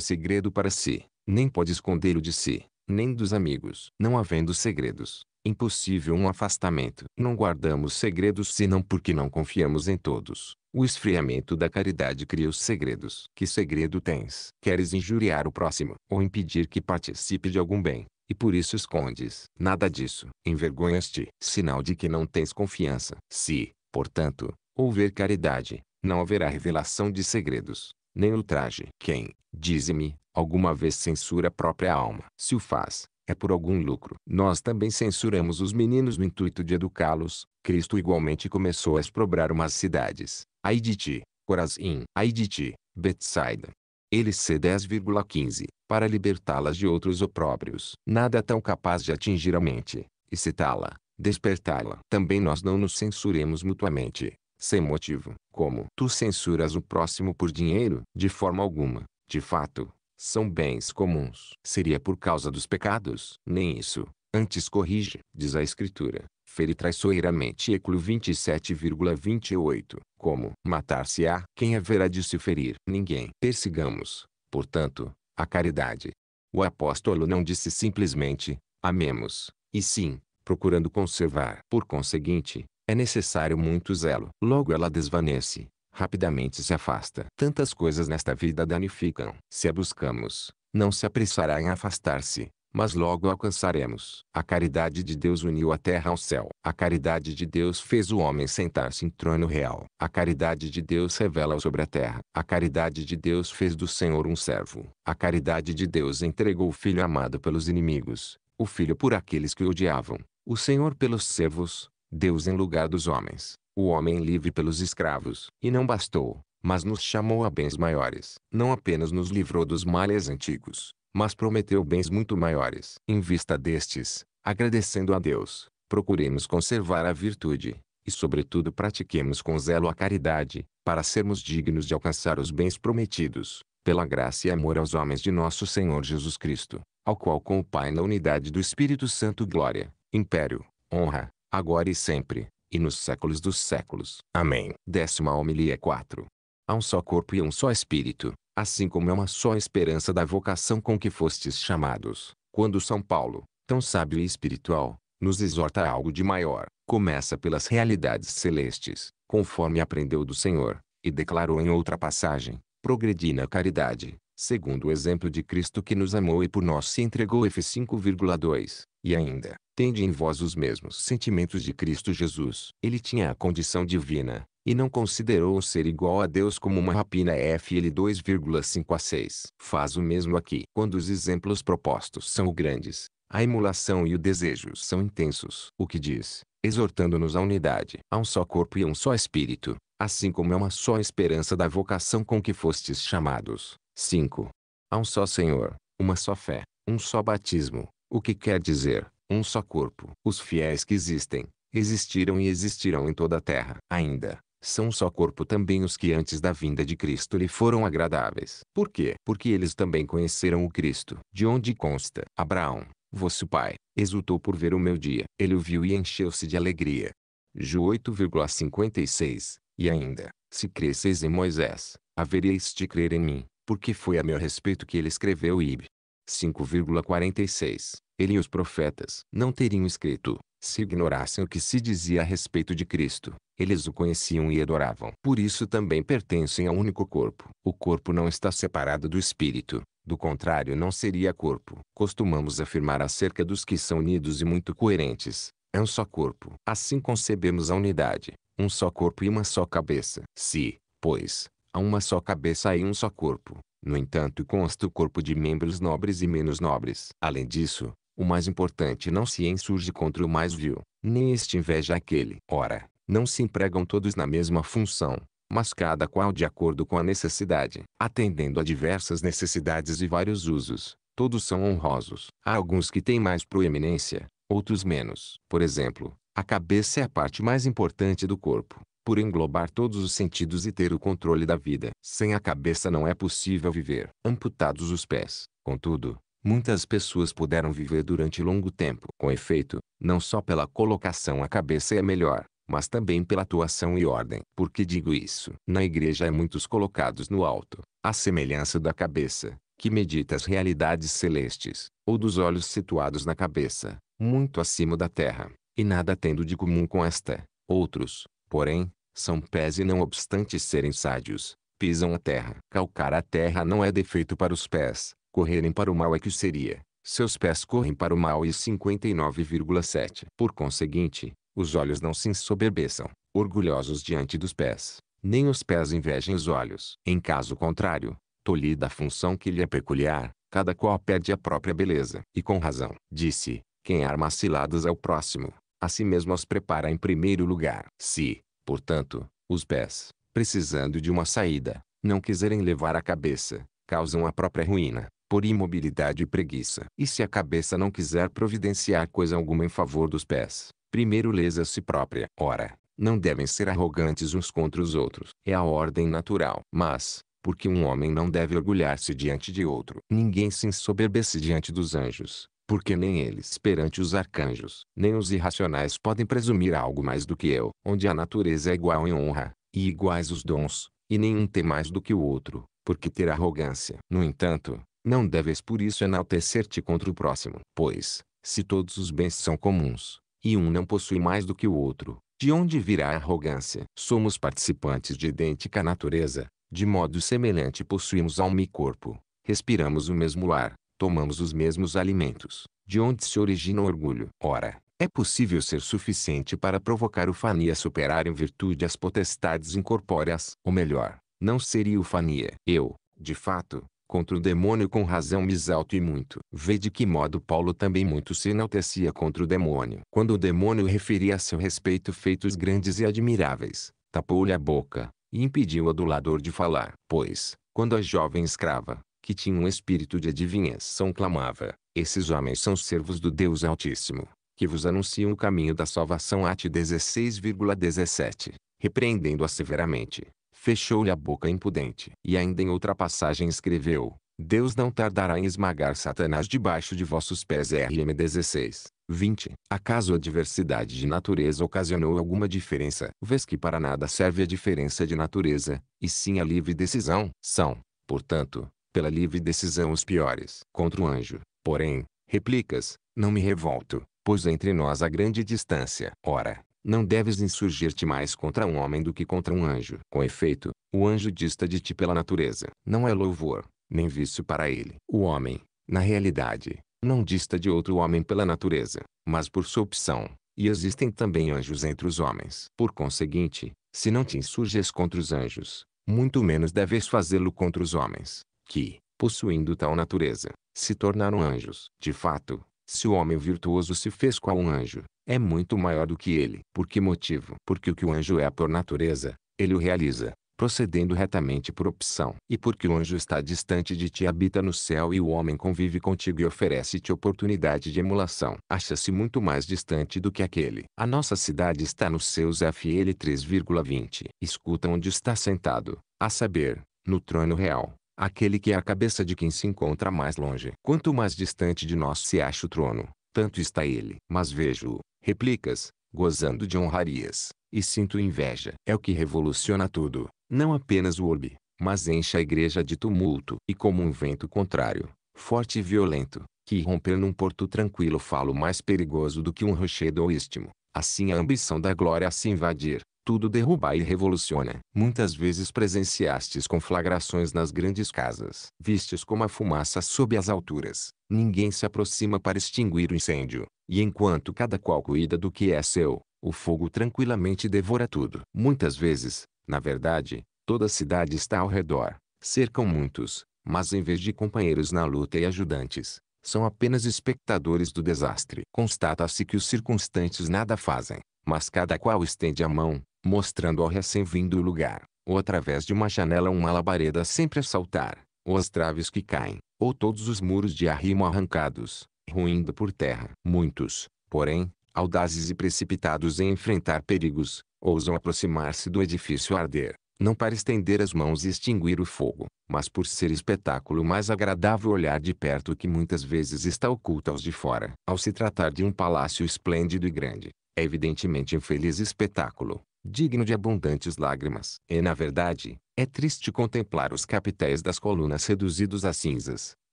segredo para si, nem pode escondê-lo de si, nem dos amigos. Não havendo segredos, Impossível um afastamento. Não guardamos segredos senão porque não confiamos em todos. O esfriamento da caridade cria os segredos. Que segredo tens? Queres injuriar o próximo ou impedir que participe de algum bem? e por isso escondes. Nada disso. Envergonhas-te, sinal de que não tens confiança. Se, portanto, houver caridade, não haverá revelação de segredos, nem ultraje. Quem, dize-me, alguma vez censura a própria alma, se o faz, é por algum lucro. Nós também censuramos os meninos no intuito de educá-los. Cristo igualmente começou a exprobrar umas cidades. Ai de ti, Corazim. Ai de ti, Betsaida. 10,15, para libertá-las de outros opróbrios. Nada tão capaz de atingir a mente, excitá-la, despertá-la. Também nós não nos censuremos mutuamente, sem motivo. Como tu censuras o próximo por dinheiro? De forma alguma. De fato, são bens comuns. Seria por causa dos pecados? Nem isso. Antes corrige, diz a Escritura, fere traiçoeiramente Eclo 27,28, como matar-se-á. Quem haverá de se ferir? Ninguém. Persigamos, portanto, a caridade. O apóstolo não disse simplesmente, amemos, e sim, procurando conservar. Por conseguinte, é necessário muito zelo. Logo ela desvanece, rapidamente se afasta. Tantas coisas nesta vida danificam. Se a buscamos, não se apressará em afastar-se, mas logo alcançaremos. A caridade de Deus uniu a terra ao céu. A caridade de Deus fez o homem sentar-se em trono real. A caridade de Deus revela sobre a terra. A caridade de Deus fez do Senhor um servo. A caridade de Deus entregou o filho amado pelos inimigos, o filho por aqueles que o odiavam, o Senhor pelos servos, Deus em lugar dos homens o homem livre pelos escravos. E não bastou, mas nos chamou a bens maiores. Não apenas nos livrou dos males antigos, mas prometeu bens muito maiores. Em vista destes, agradecendo a Deus, procuremos conservar a virtude, e sobretudo pratiquemos com zelo a caridade, para sermos dignos de alcançar os bens prometidos, pela graça e amor aos homens de nosso Senhor Jesus Cristo, ao qual com o Pai na unidade do Espírito Santo glória, império, honra, agora e sempre e nos séculos dos séculos. Amém. Décima homilia 4. É Há um só corpo e um só espírito, assim como é uma só esperança da vocação com que fostes chamados. Quando São Paulo, tão sábio e espiritual, nos exorta a algo de maior, começa pelas realidades celestes, conforme aprendeu do Senhor, e declarou em outra passagem, progredi na caridade, segundo o exemplo de Cristo que nos amou e por nós se entregou F5,2, e ainda, tende em vós os mesmos sentimentos de Cristo Jesus. Ele tinha a condição divina, e não considerou o ser igual a Deus como uma rapina FL 2,5 a 6. Faz o mesmo aqui. Quando os exemplos propostos são grandes, a emulação e o desejo são intensos. O que diz, exortando-nos à unidade, a um só corpo e um só espírito, assim como é uma só esperança da vocação com que fostes chamados, 5. Há um só Senhor, uma só fé, um só batismo, o que quer dizer, um só corpo. Os fiéis que existem, existiram e existirão em toda a terra. Ainda, são um só corpo também os que antes da vinda de Cristo lhe foram agradáveis. Por quê? Porque eles também conheceram o Cristo. De onde consta? Abraão, vosso pai, exultou por ver o meu dia. Ele o viu e encheu-se de alegria. Ju 8,56 E ainda, se cresceis em Moisés, havereis de crer em mim, porque foi a meu respeito que ele escreveu Ib. 5,46. Ele e os profetas não teriam escrito, se ignorassem o que se dizia a respeito de Cristo. Eles o conheciam e adoravam. Por isso também pertencem a único corpo. O corpo não está separado do espírito. Do contrário não seria corpo. Costumamos afirmar acerca dos que são unidos e muito coerentes. É um só corpo. Assim concebemos a unidade. Um só corpo e uma só cabeça. Se, pois, Há uma só cabeça e um só corpo. No entanto, consta o corpo de membros nobres e menos nobres. Além disso, o mais importante não se insurge contra o mais vil, nem este inveja aquele. Ora, não se empregam todos na mesma função, mas cada qual de acordo com a necessidade, atendendo a diversas necessidades e vários usos. Todos são honrosos. Há alguns que têm mais proeminência, outros menos. Por exemplo, a cabeça é a parte mais importante do corpo por englobar todos os sentidos e ter o controle da vida. Sem a cabeça não é possível viver. Amputados os pés, contudo, muitas pessoas puderam viver durante longo tempo. Com efeito, não só pela colocação a cabeça é melhor, mas também pela atuação e ordem. Por que digo isso? Na igreja há muitos colocados no alto, à semelhança da cabeça, que medita as realidades celestes, ou dos olhos situados na cabeça, muito acima da terra, e nada tendo de comum com esta. Outros, Porém, são pés e não obstante serem sádios, pisam a terra. Calcar a terra não é defeito para os pés, correrem para o mal é que seria. Seus pés correm para o mal e 59,7. Por conseguinte, os olhos não se ensoberbeçam, orgulhosos diante dos pés, nem os pés invejem os olhos. Em caso contrário, tolhida a função que lhe é peculiar, cada qual perde a própria beleza. E com razão. Disse, quem arma ciladas ao é próximo, a si mesmo as prepara em primeiro lugar. Se, portanto, os pés, precisando de uma saída, não quiserem levar a cabeça, causam a própria ruína, por imobilidade e preguiça. E se a cabeça não quiser providenciar coisa alguma em favor dos pés, primeiro lesa a si própria. Ora, não devem ser arrogantes uns contra os outros. É a ordem natural. Mas, porque um homem não deve orgulhar-se diante de outro. Ninguém se ensoberbece diante dos anjos, porque nem eles perante os arcanjos, nem os irracionais podem presumir algo mais do que eu, onde a natureza é igual em honra, e iguais os dons, e nenhum tem mais do que o outro, porque ter arrogância. No entanto, não deves por isso enaltecer-te contra o próximo, pois, se todos os bens são comuns, e um não possui mais do que o outro, de onde virá a arrogância? Somos participantes de idêntica natureza, de modo semelhante possuímos alma e corpo, respiramos o mesmo ar, tomamos os mesmos alimentos, de onde se origina o orgulho. Ora, é possível ser suficiente para provocar o fania superar em virtude as potestades incorpóreas, ou melhor, não seria o fania. Eu, de fato, contra o demônio com razão me exalto e muito. Vê de que modo Paulo também muito se enaltecia contra o demônio. Quando o demônio referia a seu respeito feitos grandes e admiráveis, tapou-lhe a boca, e impediu o adulador de falar. Pois, quando a jovem escrava, que tinha um espírito de adivinhação clamava, esses homens são servos do Deus Altíssimo, que vos anunciam o caminho da salvação Ate 16,17, repreendendo-a severamente, fechou-lhe a boca impudente. E ainda em outra passagem escreveu, Deus não tardará em esmagar Satanás debaixo de vossos pés. RM 16, 20. Acaso a diversidade de natureza ocasionou alguma diferença? Vês que para nada serve a diferença de natureza, e sim a livre decisão. São, portanto, pela livre decisão os piores. Contra o anjo, porém, replicas, não me revolto, pois entre nós há grande distância. Ora, não deves insurgir-te mais contra um homem do que contra um anjo. Com efeito, o anjo dista de ti pela natureza. Não é louvor, nem vício para ele. O homem, na realidade, não dista de outro homem pela natureza, mas por sua opção. E existem também anjos entre os homens. Por conseguinte, se não te insurges contra os anjos, muito menos deves fazê-lo contra os homens que, possuindo tal natureza, se tornaram anjos. De fato, se o homem virtuoso se fez qual um anjo, é muito maior do que ele. Por que motivo? Porque o que o anjo é por natureza, ele o realiza, procedendo retamente por opção. E porque o anjo está distante de ti habita no céu e o homem convive contigo e oferece-te oportunidade de emulação. Acha-se muito mais distante do que aquele. A nossa cidade está nos seus FL 3,20. Escuta onde está sentado, a saber, no trono real aquele que é a cabeça de quem se encontra mais longe. Quanto mais distante de nós se acha o trono, tanto está ele. Mas vejo-o, replicas, gozando de honrarias, e sinto inveja. É o que revoluciona tudo, não apenas o orbe, mas enche a igreja de tumulto. E como um vento contrário, forte e violento, que romper num porto tranquilo falo mais perigoso do que um rochedo ou istmo. Assim a ambição da glória se invadir, tudo derruba e revoluciona. Muitas vezes presenciastes conflagrações nas grandes casas. Vistes como a fumaça sob as alturas. Ninguém se aproxima para extinguir o incêndio. E enquanto cada qual cuida do que é seu, o fogo tranquilamente devora tudo. Muitas vezes, na verdade, toda a cidade está ao redor. Cercam muitos, mas em vez de companheiros na luta e ajudantes, são apenas espectadores do desastre. Constata-se que os circunstantes nada fazem, mas cada qual estende a mão, mostrando ao recém-vindo o lugar, ou através de uma janela uma labareda sempre a saltar, ou as traves que caem, ou todos os muros de arrimo arrancados, ruindo por terra. Muitos, porém, audazes e precipitados em enfrentar perigos, ousam aproximar-se do edifício arder, não para estender as mãos e extinguir o fogo, mas por ser espetáculo mais agradável olhar de perto que muitas vezes está oculto aos de fora. Ao se tratar de um palácio esplêndido e grande, é evidentemente um feliz espetáculo, digno de abundantes lágrimas. E na verdade, é triste contemplar os capitéis das colunas reduzidos a cinzas,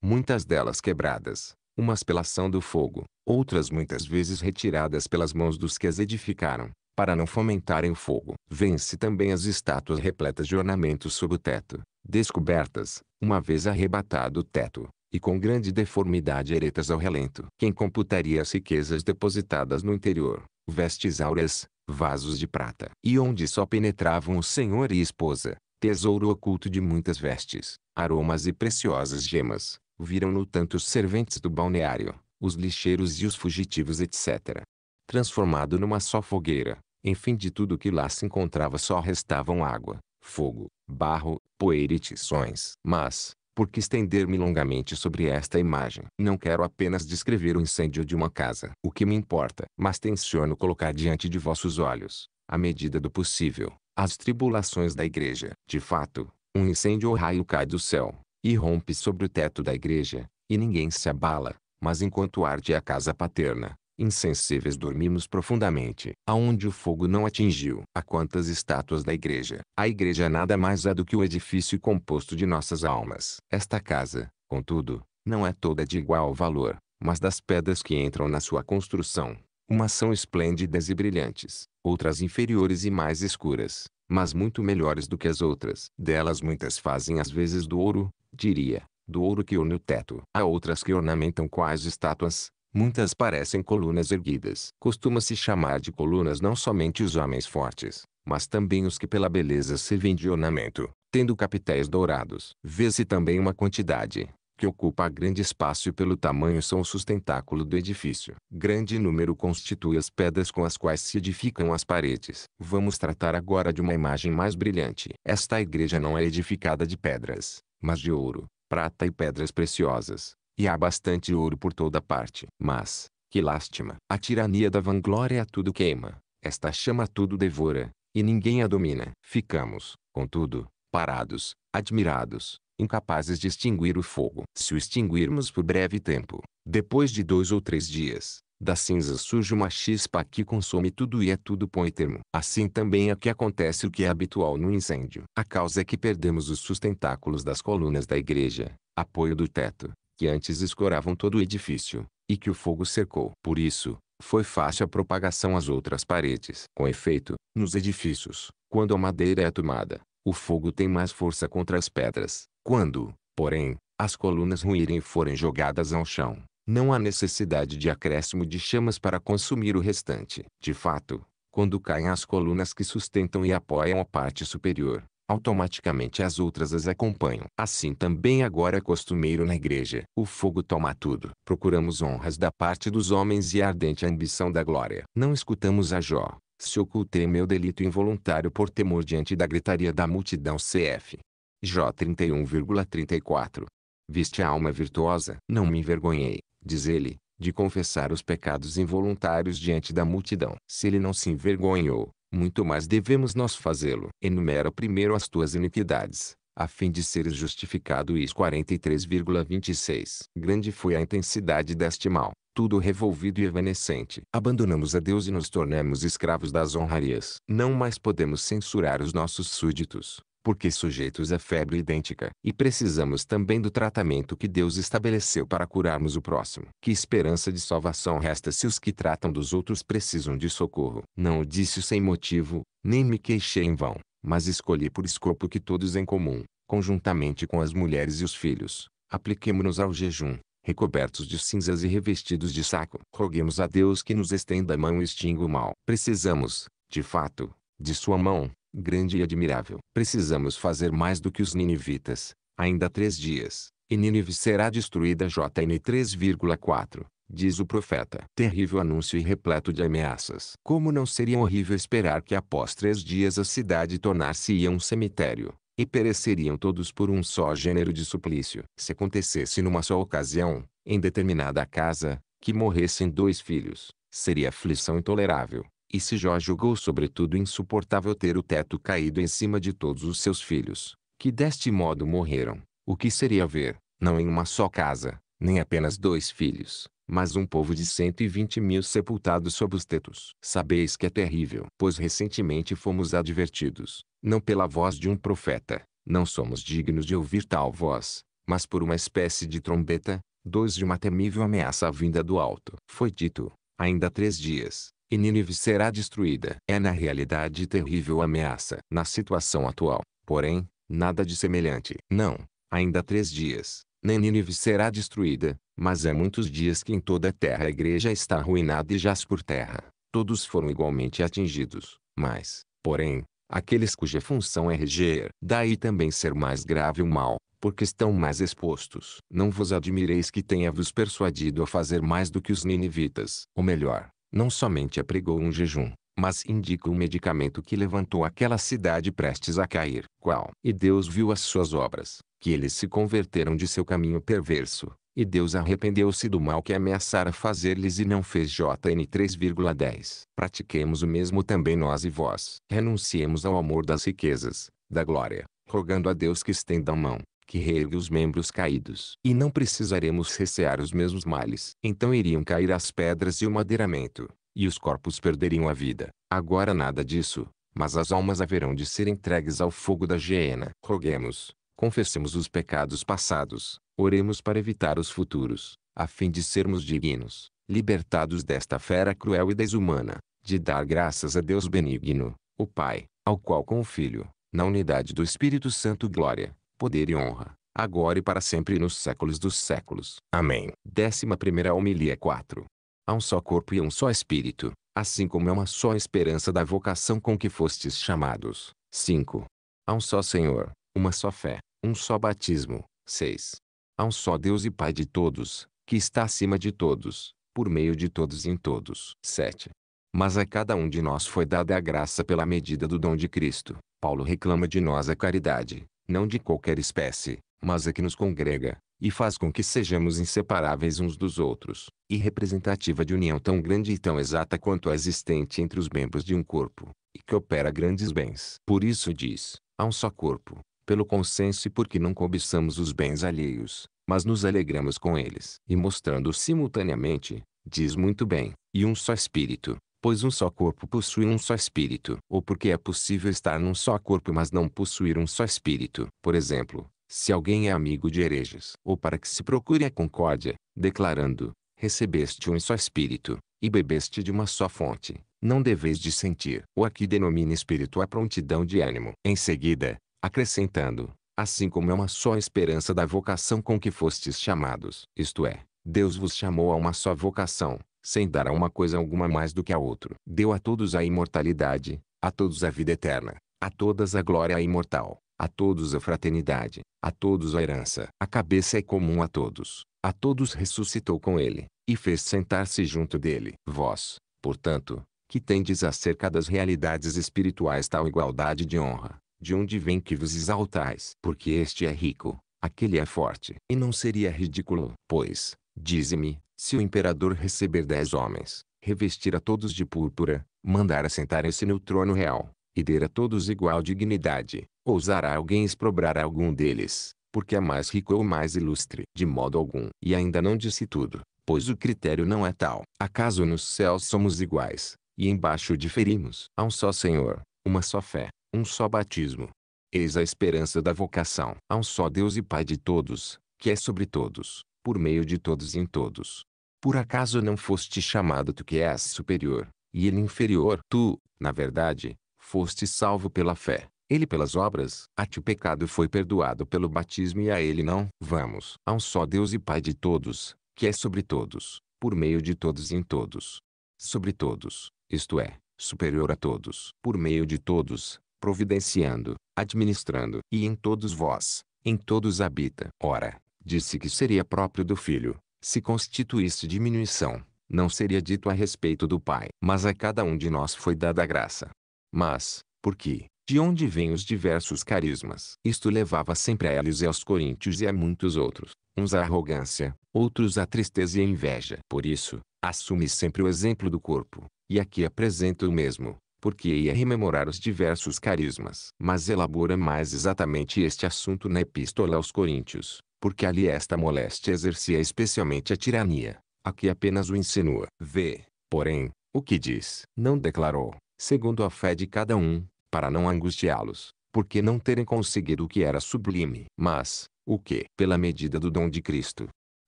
muitas delas quebradas, umas pela ação do fogo, outras muitas vezes retiradas pelas mãos dos que as edificaram, para não fomentarem o fogo. Vence também as estátuas repletas de ornamentos sob o teto, descobertas, uma vez arrebatado o teto, e com grande deformidade eretas ao relento. Quem computaria as riquezas depositadas no interior, vestes áureas, vasos de prata, e onde só penetravam o senhor e esposa, tesouro oculto de muitas vestes, aromas e preciosas gemas, viram-no tanto os serventes do balneário, os lixeiros e os fugitivos etc. Transformado numa só fogueira, enfim de tudo que lá se encontrava só restavam água, fogo, barro, poeira e tições. Mas, porque estender-me longamente sobre esta imagem. Não quero apenas descrever o incêndio de uma casa, o que me importa, mas tenciono colocar diante de vossos olhos, à medida do possível, as tribulações da igreja. De fato, um incêndio ou raio cai do céu, e rompe sobre o teto da igreja, e ninguém se abala, mas enquanto arde a casa paterna, insensíveis dormimos profundamente, aonde o fogo não atingiu. Há quantas estátuas da igreja? A igreja nada mais é do que o edifício composto de nossas almas. Esta casa, contudo, não é toda de igual valor, mas das pedras que entram na sua construção, umas são esplêndidas e brilhantes, outras inferiores e mais escuras, mas muito melhores do que as outras. Delas muitas fazem às vezes do ouro, diria, do ouro que orna o teto. Há outras que ornamentam quais estátuas, Muitas parecem colunas erguidas. Costuma-se chamar de colunas não somente os homens fortes, mas também os que pela beleza servem de ornamento, tendo capitéis dourados. Vê-se também uma quantidade, que ocupa grande espaço e pelo tamanho são o sustentáculo do edifício. Grande número constitui as pedras com as quais se edificam as paredes. Vamos tratar agora de uma imagem mais brilhante. Esta igreja não é edificada de pedras, mas de ouro, prata e pedras preciosas. E há bastante ouro por toda parte. Mas, que lástima! A tirania da vanglória é tudo queima. Esta chama tudo devora. E ninguém a domina. Ficamos, contudo, parados, admirados, incapazes de extinguir o fogo. Se o extinguirmos por breve tempo, depois de dois ou três dias, da cinza surge uma chispa que consome tudo e a é tudo põe termo. Assim também é que acontece o que é habitual no incêndio. A causa é que perdemos os sustentáculos das colunas da igreja, apoio do teto, que antes escoravam todo o edifício, e que o fogo cercou. Por isso, foi fácil a propagação às outras paredes. Com efeito, nos edifícios, quando a madeira é tomada, o fogo tem mais força contra as pedras. Quando, porém, as colunas ruírem e forem jogadas ao chão, não há necessidade de acréscimo de chamas para consumir o restante. De fato, quando caem as colunas que sustentam e apoiam a parte superior, automaticamente as outras as acompanham. Assim também agora é costumeiro na igreja. O fogo toma tudo. Procuramos honras da parte dos homens e a ardente ambição da glória. Não escutamos a Jó. Se ocultei meu delito involuntário por temor diante da gritaria da multidão CF. Jó 31,34 Viste a alma virtuosa? Não me envergonhei, diz ele, de confessar os pecados involuntários diante da multidão. Se ele não se envergonhou, muito mais devemos nós fazê-lo. Enumera primeiro as tuas iniquidades, a fim de seres justificado. Is 43,26. Grande foi a intensidade deste mal, tudo revolvido e evanescente. Abandonamos a Deus e nos tornamos escravos das honrarias. Não mais podemos censurar os nossos súditos, porque sujeitos à febre idêntica. E precisamos também do tratamento que Deus estabeleceu para curarmos o próximo. Que esperança de salvação resta se os que tratam dos outros precisam de socorro? Não o disse sem motivo, nem me queixei em vão, mas escolhi por escopo que todos em comum, conjuntamente com as mulheres e os filhos, apliquemos nos ao jejum. Recobertos de cinzas e revestidos de saco, roguemos a Deus que nos estenda a mão e extinga o mal. Precisamos, de fato, de sua mão, grande e admirável. Precisamos fazer mais do que os ninivitas. Ainda três dias, e Nínive será destruída. JN 3,4 diz o profeta. Terrível anúncio e repleto de ameaças. Como não seria horrível esperar que após três dias a cidade tornar-se-ia um cemitério, e pereceriam todos por um só gênero de suplício. Se acontecesse numa só ocasião, em determinada casa, que morressem dois filhos, seria aflição intolerável. E se Jó julgou sobretudo insuportável ter o teto caído em cima de todos os seus filhos, que deste modo morreram, o que seria ver, não em uma só casa, nem apenas dois filhos, mas um povo de cento e vinte mil sepultados sob os tetos. Sabeis que é terrível, pois recentemente fomos advertidos, não pela voz de um profeta, não somos dignos de ouvir tal voz, mas por uma espécie de trombeta, dois de uma temível ameaça vinda do alto. Foi dito, ainda há três dias, e Nínive será destruída. É na realidade terrível ameaça. Na situação atual, porém, nada de semelhante. Não, ainda três dias, nem Nínive será destruída, mas há muitos dias que em toda a terra a igreja está arruinada e jaz por terra. Todos foram igualmente atingidos, mas, porém, aqueles cuja função é reger, daí também ser mais grave o mal, porque estão mais expostos. Não vos admireis que tenha vos persuadido a fazer mais do que os ninivitas, ou melhor, não somente apregou um jejum, mas indica um medicamento que levantou aquela cidade prestes a cair. Qual? E Deus viu as suas obras, que eles se converteram de seu caminho perverso, e Deus arrependeu-se do mal que ameaçara fazer-lhes e não fez. JN 3,10 Pratiquemos o mesmo também nós e vós. Renunciemos ao amor das riquezas, da glória, rogando a Deus que estenda a mão que reergue os membros caídos. E não precisaremos recear os mesmos males. Então iriam cair as pedras e o madeiramento, e os corpos perderiam a vida. Agora nada disso, mas as almas haverão de ser entregues ao fogo da hiena. Roguemos, confessemos os pecados passados, oremos para evitar os futuros, a fim de sermos dignos, libertados desta fera cruel e desumana, de dar graças a Deus benigno, o Pai, ao qual com o Filho, na unidade do Espírito Santo glória, poder e honra, agora e para sempre e nos séculos dos séculos. Amém. 11 Homilia 4 é Há um só corpo e um só espírito, assim como é uma só esperança da vocação com que fostes chamados. 5. Há um só Senhor, uma só fé, um só batismo. 6. Há um só Deus e Pai de todos, que está acima de todos, por meio de todos e em todos. 7. Mas a cada um de nós foi dada a graça pela medida do dom de Cristo. Paulo reclama de nós a caridade, não de qualquer espécie, mas a que nos congrega, e faz com que sejamos inseparáveis uns dos outros, e representativa de união tão grande e tão exata quanto a existente entre os membros de um corpo, e que opera grandes bens. Por isso diz, há um só corpo, pelo consenso e porque não cobiçamos os bens alheios, mas nos alegramos com eles. E mostrando simultaneamente, diz muito bem, e um só espírito, pois um só corpo possui um só espírito, ou porque é possível estar num só corpo mas não possuir um só espírito. Por exemplo, se alguém é amigo de hereges, ou para que se procure a concórdia, declarando, recebeste um só espírito, e bebeste de uma só fonte, não deveis de sentir. O aqui denomina espírito a prontidão de ânimo. Em seguida, acrescentando, assim como é uma só esperança da vocação com que fostes chamados, isto é, Deus vos chamou a uma só vocação, sem dar a uma coisa alguma mais do que a outro, Deu a todos a imortalidade, a todos a vida eterna, a todas a glória imortal, a todos a fraternidade, a todos a herança. A cabeça é comum a todos, a todos ressuscitou com ele, e fez sentar-se junto dele. Vós, portanto, que tendes acerca das realidades espirituais tal igualdade de honra, de onde vem que vos exaltais? Porque este é rico, aquele é forte. E não seria ridículo, pois, Dize-me, se o imperador receber dez homens, revestir a todos de púrpura, mandar assentar se no trono real, e der a todos igual dignidade, ousará alguém exprobrar a algum deles, porque é mais rico ou mais ilustre, de modo algum. E ainda não disse tudo, pois o critério não é tal. Acaso nos céus somos iguais, e embaixo diferimos? Há um só Senhor, uma só fé, um só batismo. Eis a esperança da vocação. Há um só Deus e Pai de todos, que é sobre todos, por meio de todos e em todos. Por acaso não foste chamado tu que és superior, e ele inferior? Tu, na verdade, foste salvo pela fé, ele pelas obras. A ti o pecado foi perdoado pelo batismo e a ele não. Vamos a um só Deus e Pai de todos, que é sobre todos, por meio de todos e em todos. Sobre todos, isto é, superior a todos, por meio de todos, providenciando, administrando e em todos vós, em todos habita. Ora, Disse que seria próprio do filho, se constituísse diminuição, não seria dito a respeito do Pai. Mas a cada um de nós foi dada a graça. Mas, por que? De onde vêm os diversos carismas? Isto levava sempre a eles e aos coríntios e a muitos outros, uns à arrogância, outros à tristeza e à inveja. Por isso, assume sempre o exemplo do corpo, e aqui apresenta o mesmo, porque ia rememorar os diversos carismas. Mas elabora mais exatamente este assunto na Epístola aos Coríntios, porque ali esta moléstia exercia especialmente a tirania, aqui apenas o insinua. Vê, Porém, o que diz, não declarou, segundo a fé de cada um, para não angustiá-los, porque não terem conseguido o que era sublime. Mas, o que, pela medida do dom de Cristo,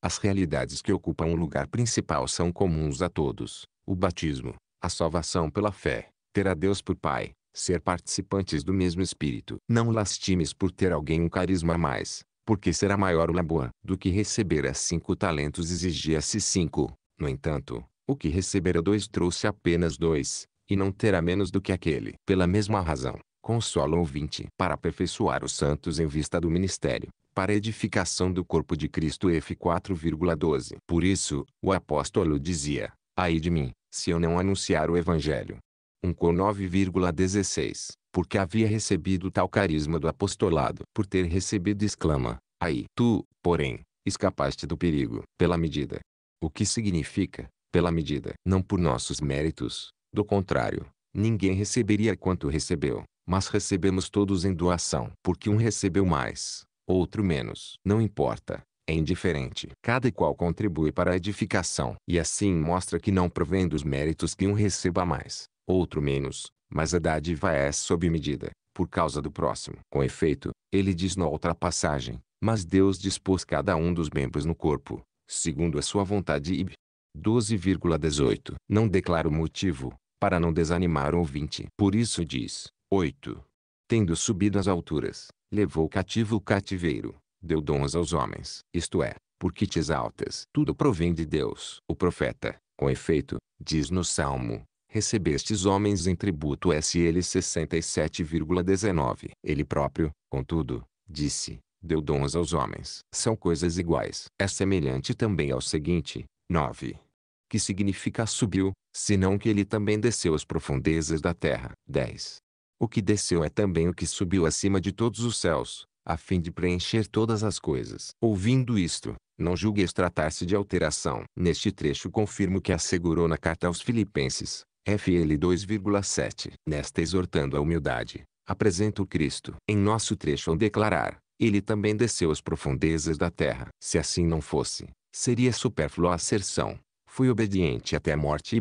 as realidades que ocupam o lugar principal são comuns a todos: o batismo, a salvação pela fé, ter a Deus por Pai, ser participantes do mesmo Espírito. Não lastimes por ter alguém um carisma a mais, porque será maior o laboa, do que recebera cinco talentos exigia-se cinco. No entanto, o que recebera dois trouxe apenas dois, e não terá menos do que aquele. Pela mesma razão, consola o vinte para aperfeiçoar os santos em vista do ministério, para edificação do corpo de Cristo F 4,12. Por isso, o apóstolo dizia, ai de mim, se eu não anunciar o evangelho. 1 Cor 9,16 porque havia recebido tal carisma do apostolado. Por ter recebido exclama, aí tu, porém, escapaste do perigo pela medida. O que significa, pela medida, não por nossos méritos, do contrário, ninguém receberia quanto recebeu, mas recebemos todos em doação, porque um recebeu mais, outro menos. Não importa, é indiferente. Cada qual contribui para a edificação, e assim mostra que não provém dos méritos que um receba mais, outro menos, mas a dádiva é sob medida, por causa do próximo. Com efeito, ele diz na outra passagem, mas Deus dispôs cada um dos membros no corpo, segundo a sua vontade e 12,18. Não declara o motivo, para não desanimar o ouvinte. Por isso diz, 8. Tendo subido às alturas, levou cativo o cativeiro, deu dons aos homens. Isto é, porque te exaltas. Tudo provém de Deus. O profeta, com efeito, diz no Salmo, recebestes homens em tributo SL 67,19. Ele próprio, contudo, disse, deu dons aos homens. São coisas iguais. É semelhante também ao seguinte, 9. Que significa subiu, senão que ele também desceu as profundezas da terra. 10. O que desceu é também o que subiu acima de todos os céus, a fim de preencher todas as coisas. Ouvindo isto, não julgues tratar-se de alteração. Neste trecho confirmo que assegurou na carta aos filipenses, FL 2,7. Nesta exortando a humildade, apresenta o Cristo. Em nosso trecho ao declarar, ele também desceu às profundezas da terra. Se assim não fosse, seria supérflua a asserção. Fui obediente até a morte.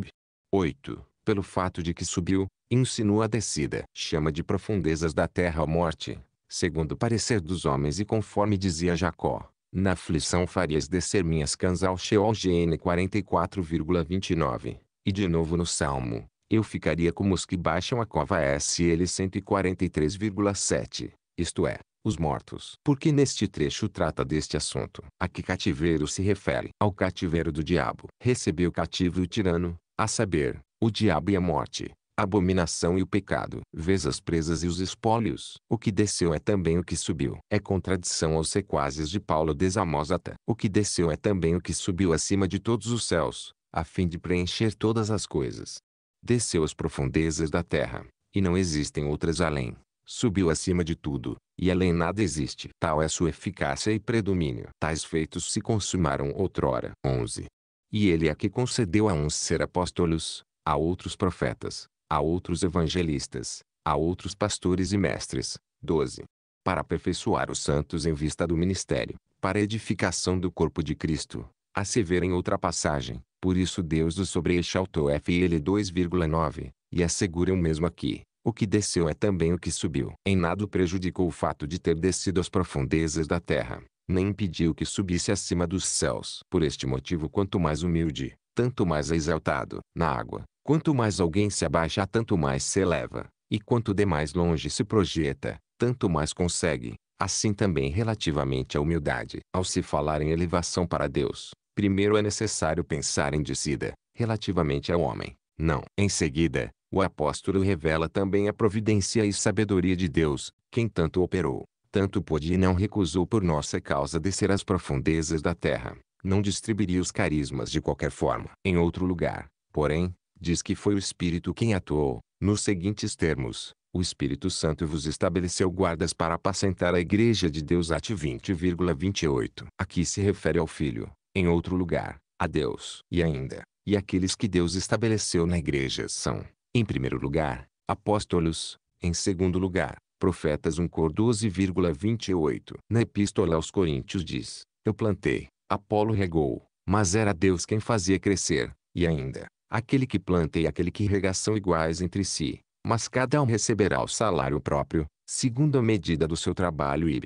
8. Pelo fato de que subiu, insinua a descida. Chama de profundezas da terra a morte, segundo o parecer dos homens e conforme dizia Jacó. Na aflição farias descer minhas cãs ao Sheol GN 44,29. E de novo no Salmo, eu ficaria como os que baixam a cova SL 143,7, isto é, os mortos. Porque neste trecho trata deste assunto. A que cativeiro se refere? Ao cativeiro do diabo. Recebeu cativo e o tirano, a saber, o diabo e a morte, a abominação e o pecado. Vês as presas e os espólios. O que desceu é também o que subiu. É contradição aos sequazes de Paulo desamosata. O que desceu é também o que subiu acima de todos os céus, a fim de preencher todas as coisas. Desceu as profundezas da terra, e não existem outras além. Subiu acima de tudo, e além nada existe. Tal é sua eficácia e predomínio. Tais feitos se consumaram outrora. 11. E ele é que concedeu a uns ser apóstolos, a outros profetas, a outros evangelistas, a outros pastores e mestres. 12. Para aperfeiçoar os santos em vista do ministério, para edificação do corpo de Cristo, a se ver em outra passagem, por isso Deus o sobreexaltou FL 2,9, e assegura o mesmo aqui. O que desceu é também o que subiu. Em nada prejudicou o fato de ter descido às profundezas da terra, nem impediu que subisse acima dos céus. Por este motivo, quanto mais humilde, tanto mais é exaltado. Na água, quanto mais alguém se abaixa, tanto mais se eleva, e quanto de mais longe se projeta, tanto mais consegue. Assim também relativamente à humildade. Ao se falar em elevação para Deus, Primeiro é necessário pensar em decida relativamente ao homem, não. Em seguida, o apóstolo revela também a providência e sabedoria de Deus, quem tanto operou, tanto pôde e não recusou por nossa causa descer às profundezas da terra, não distribuiria os carismas de qualquer forma. Em outro lugar, porém, diz que foi o Espírito quem atuou, nos seguintes termos. O Espírito Santo vos estabeleceu guardas para apacentar a Igreja de Deus. At 20,28. Aqui se refere ao Filho, em outro lugar, a Deus. E ainda, e aqueles que Deus estabeleceu na igreja são, em primeiro lugar, apóstolos, em segundo lugar, profetas 1 Cor 12,28. Na epístola aos Coríntios diz, eu plantei, Apolo regou, mas era Deus quem fazia crescer, e ainda, aquele que planta e aquele que rega são iguais entre si, mas cada um receberá o salário próprio, segundo a medida do seu trabalho. e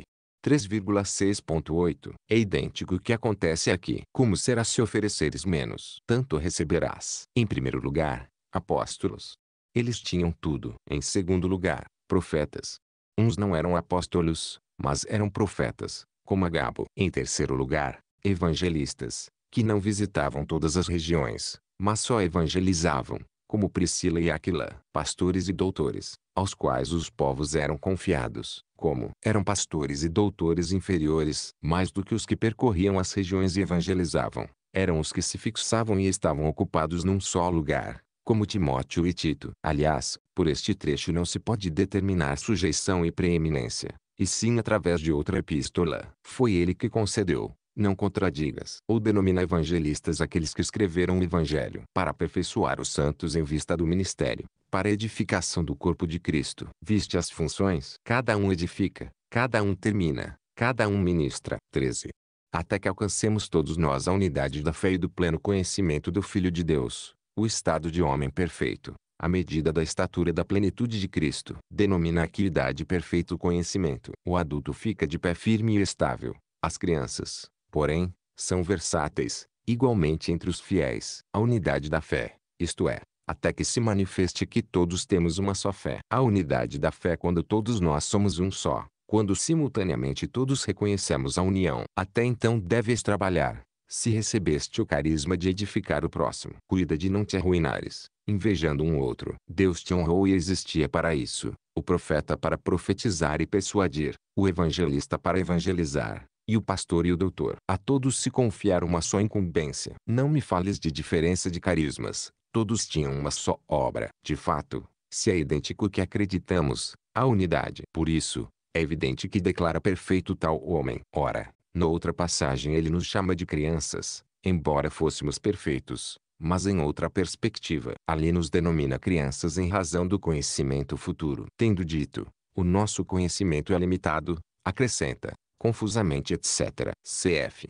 3,6.8, é idêntico o que acontece aqui. Como será se ofereceres menos? Tanto receberás. Em primeiro lugar, apóstolos. Eles tinham tudo. Em segundo lugar, profetas. Uns não eram apóstolos, mas eram profetas, como Agabo. Em terceiro lugar, evangelistas, que não visitavam todas as regiões, mas só evangelizavam, como Priscila e Aquila. Pastores e doutores, aos quais os povos eram confiados, como eram pastores e doutores inferiores, mais do que os que percorriam as regiões e evangelizavam, eram os que se fixavam e estavam ocupados num só lugar, como Timóteo e Tito. Aliás, por este trecho não se pode determinar sujeição e preeminência, e sim através de outra epístola. Foi ele que concedeu, não contradigas ou denomina evangelistas aqueles que escreveram o Evangelho para aperfeiçoar os santos em vista do ministério, para a edificação do corpo de Cristo. Viste as funções? Cada um edifica, cada um termina, cada um ministra. 13. Até que alcancemos todos nós a unidade da fé e do pleno conhecimento do Filho de Deus, o estado de homem perfeito, a medida da estatura da plenitude de Cristo. Denomina aqui idade perfeito conhecimento. O adulto fica de pé firme e estável. As crianças, porém, são versáteis, igualmente entre os fiéis, a unidade da fé, isto é, até que se manifeste que todos temos uma só fé. A unidade da fé quando todos nós somos um só, quando simultaneamente todos reconhecemos a união. Até então deves trabalhar, se recebeste o carisma de edificar o próximo. Cuida de não te arruinares, invejando um outro. Deus te honrou e existia para isso, o profeta para profetizar e persuadir, o evangelista para evangelizar, e o pastor e o doutor. A todos se confiaram uma só incumbência. Não me fales de diferença de carismas, todos tinham uma só obra. De fato, se é idêntico que acreditamos, a unidade. Por isso, é evidente que declara perfeito tal homem. Ora, noutra passagem ele nos chama de crianças, embora fôssemos perfeitos, mas em outra perspectiva. Ali nos denomina crianças em razão do conhecimento futuro. Tendo dito, o nosso conhecimento é limitado, acrescenta, confusamente etc. Cf.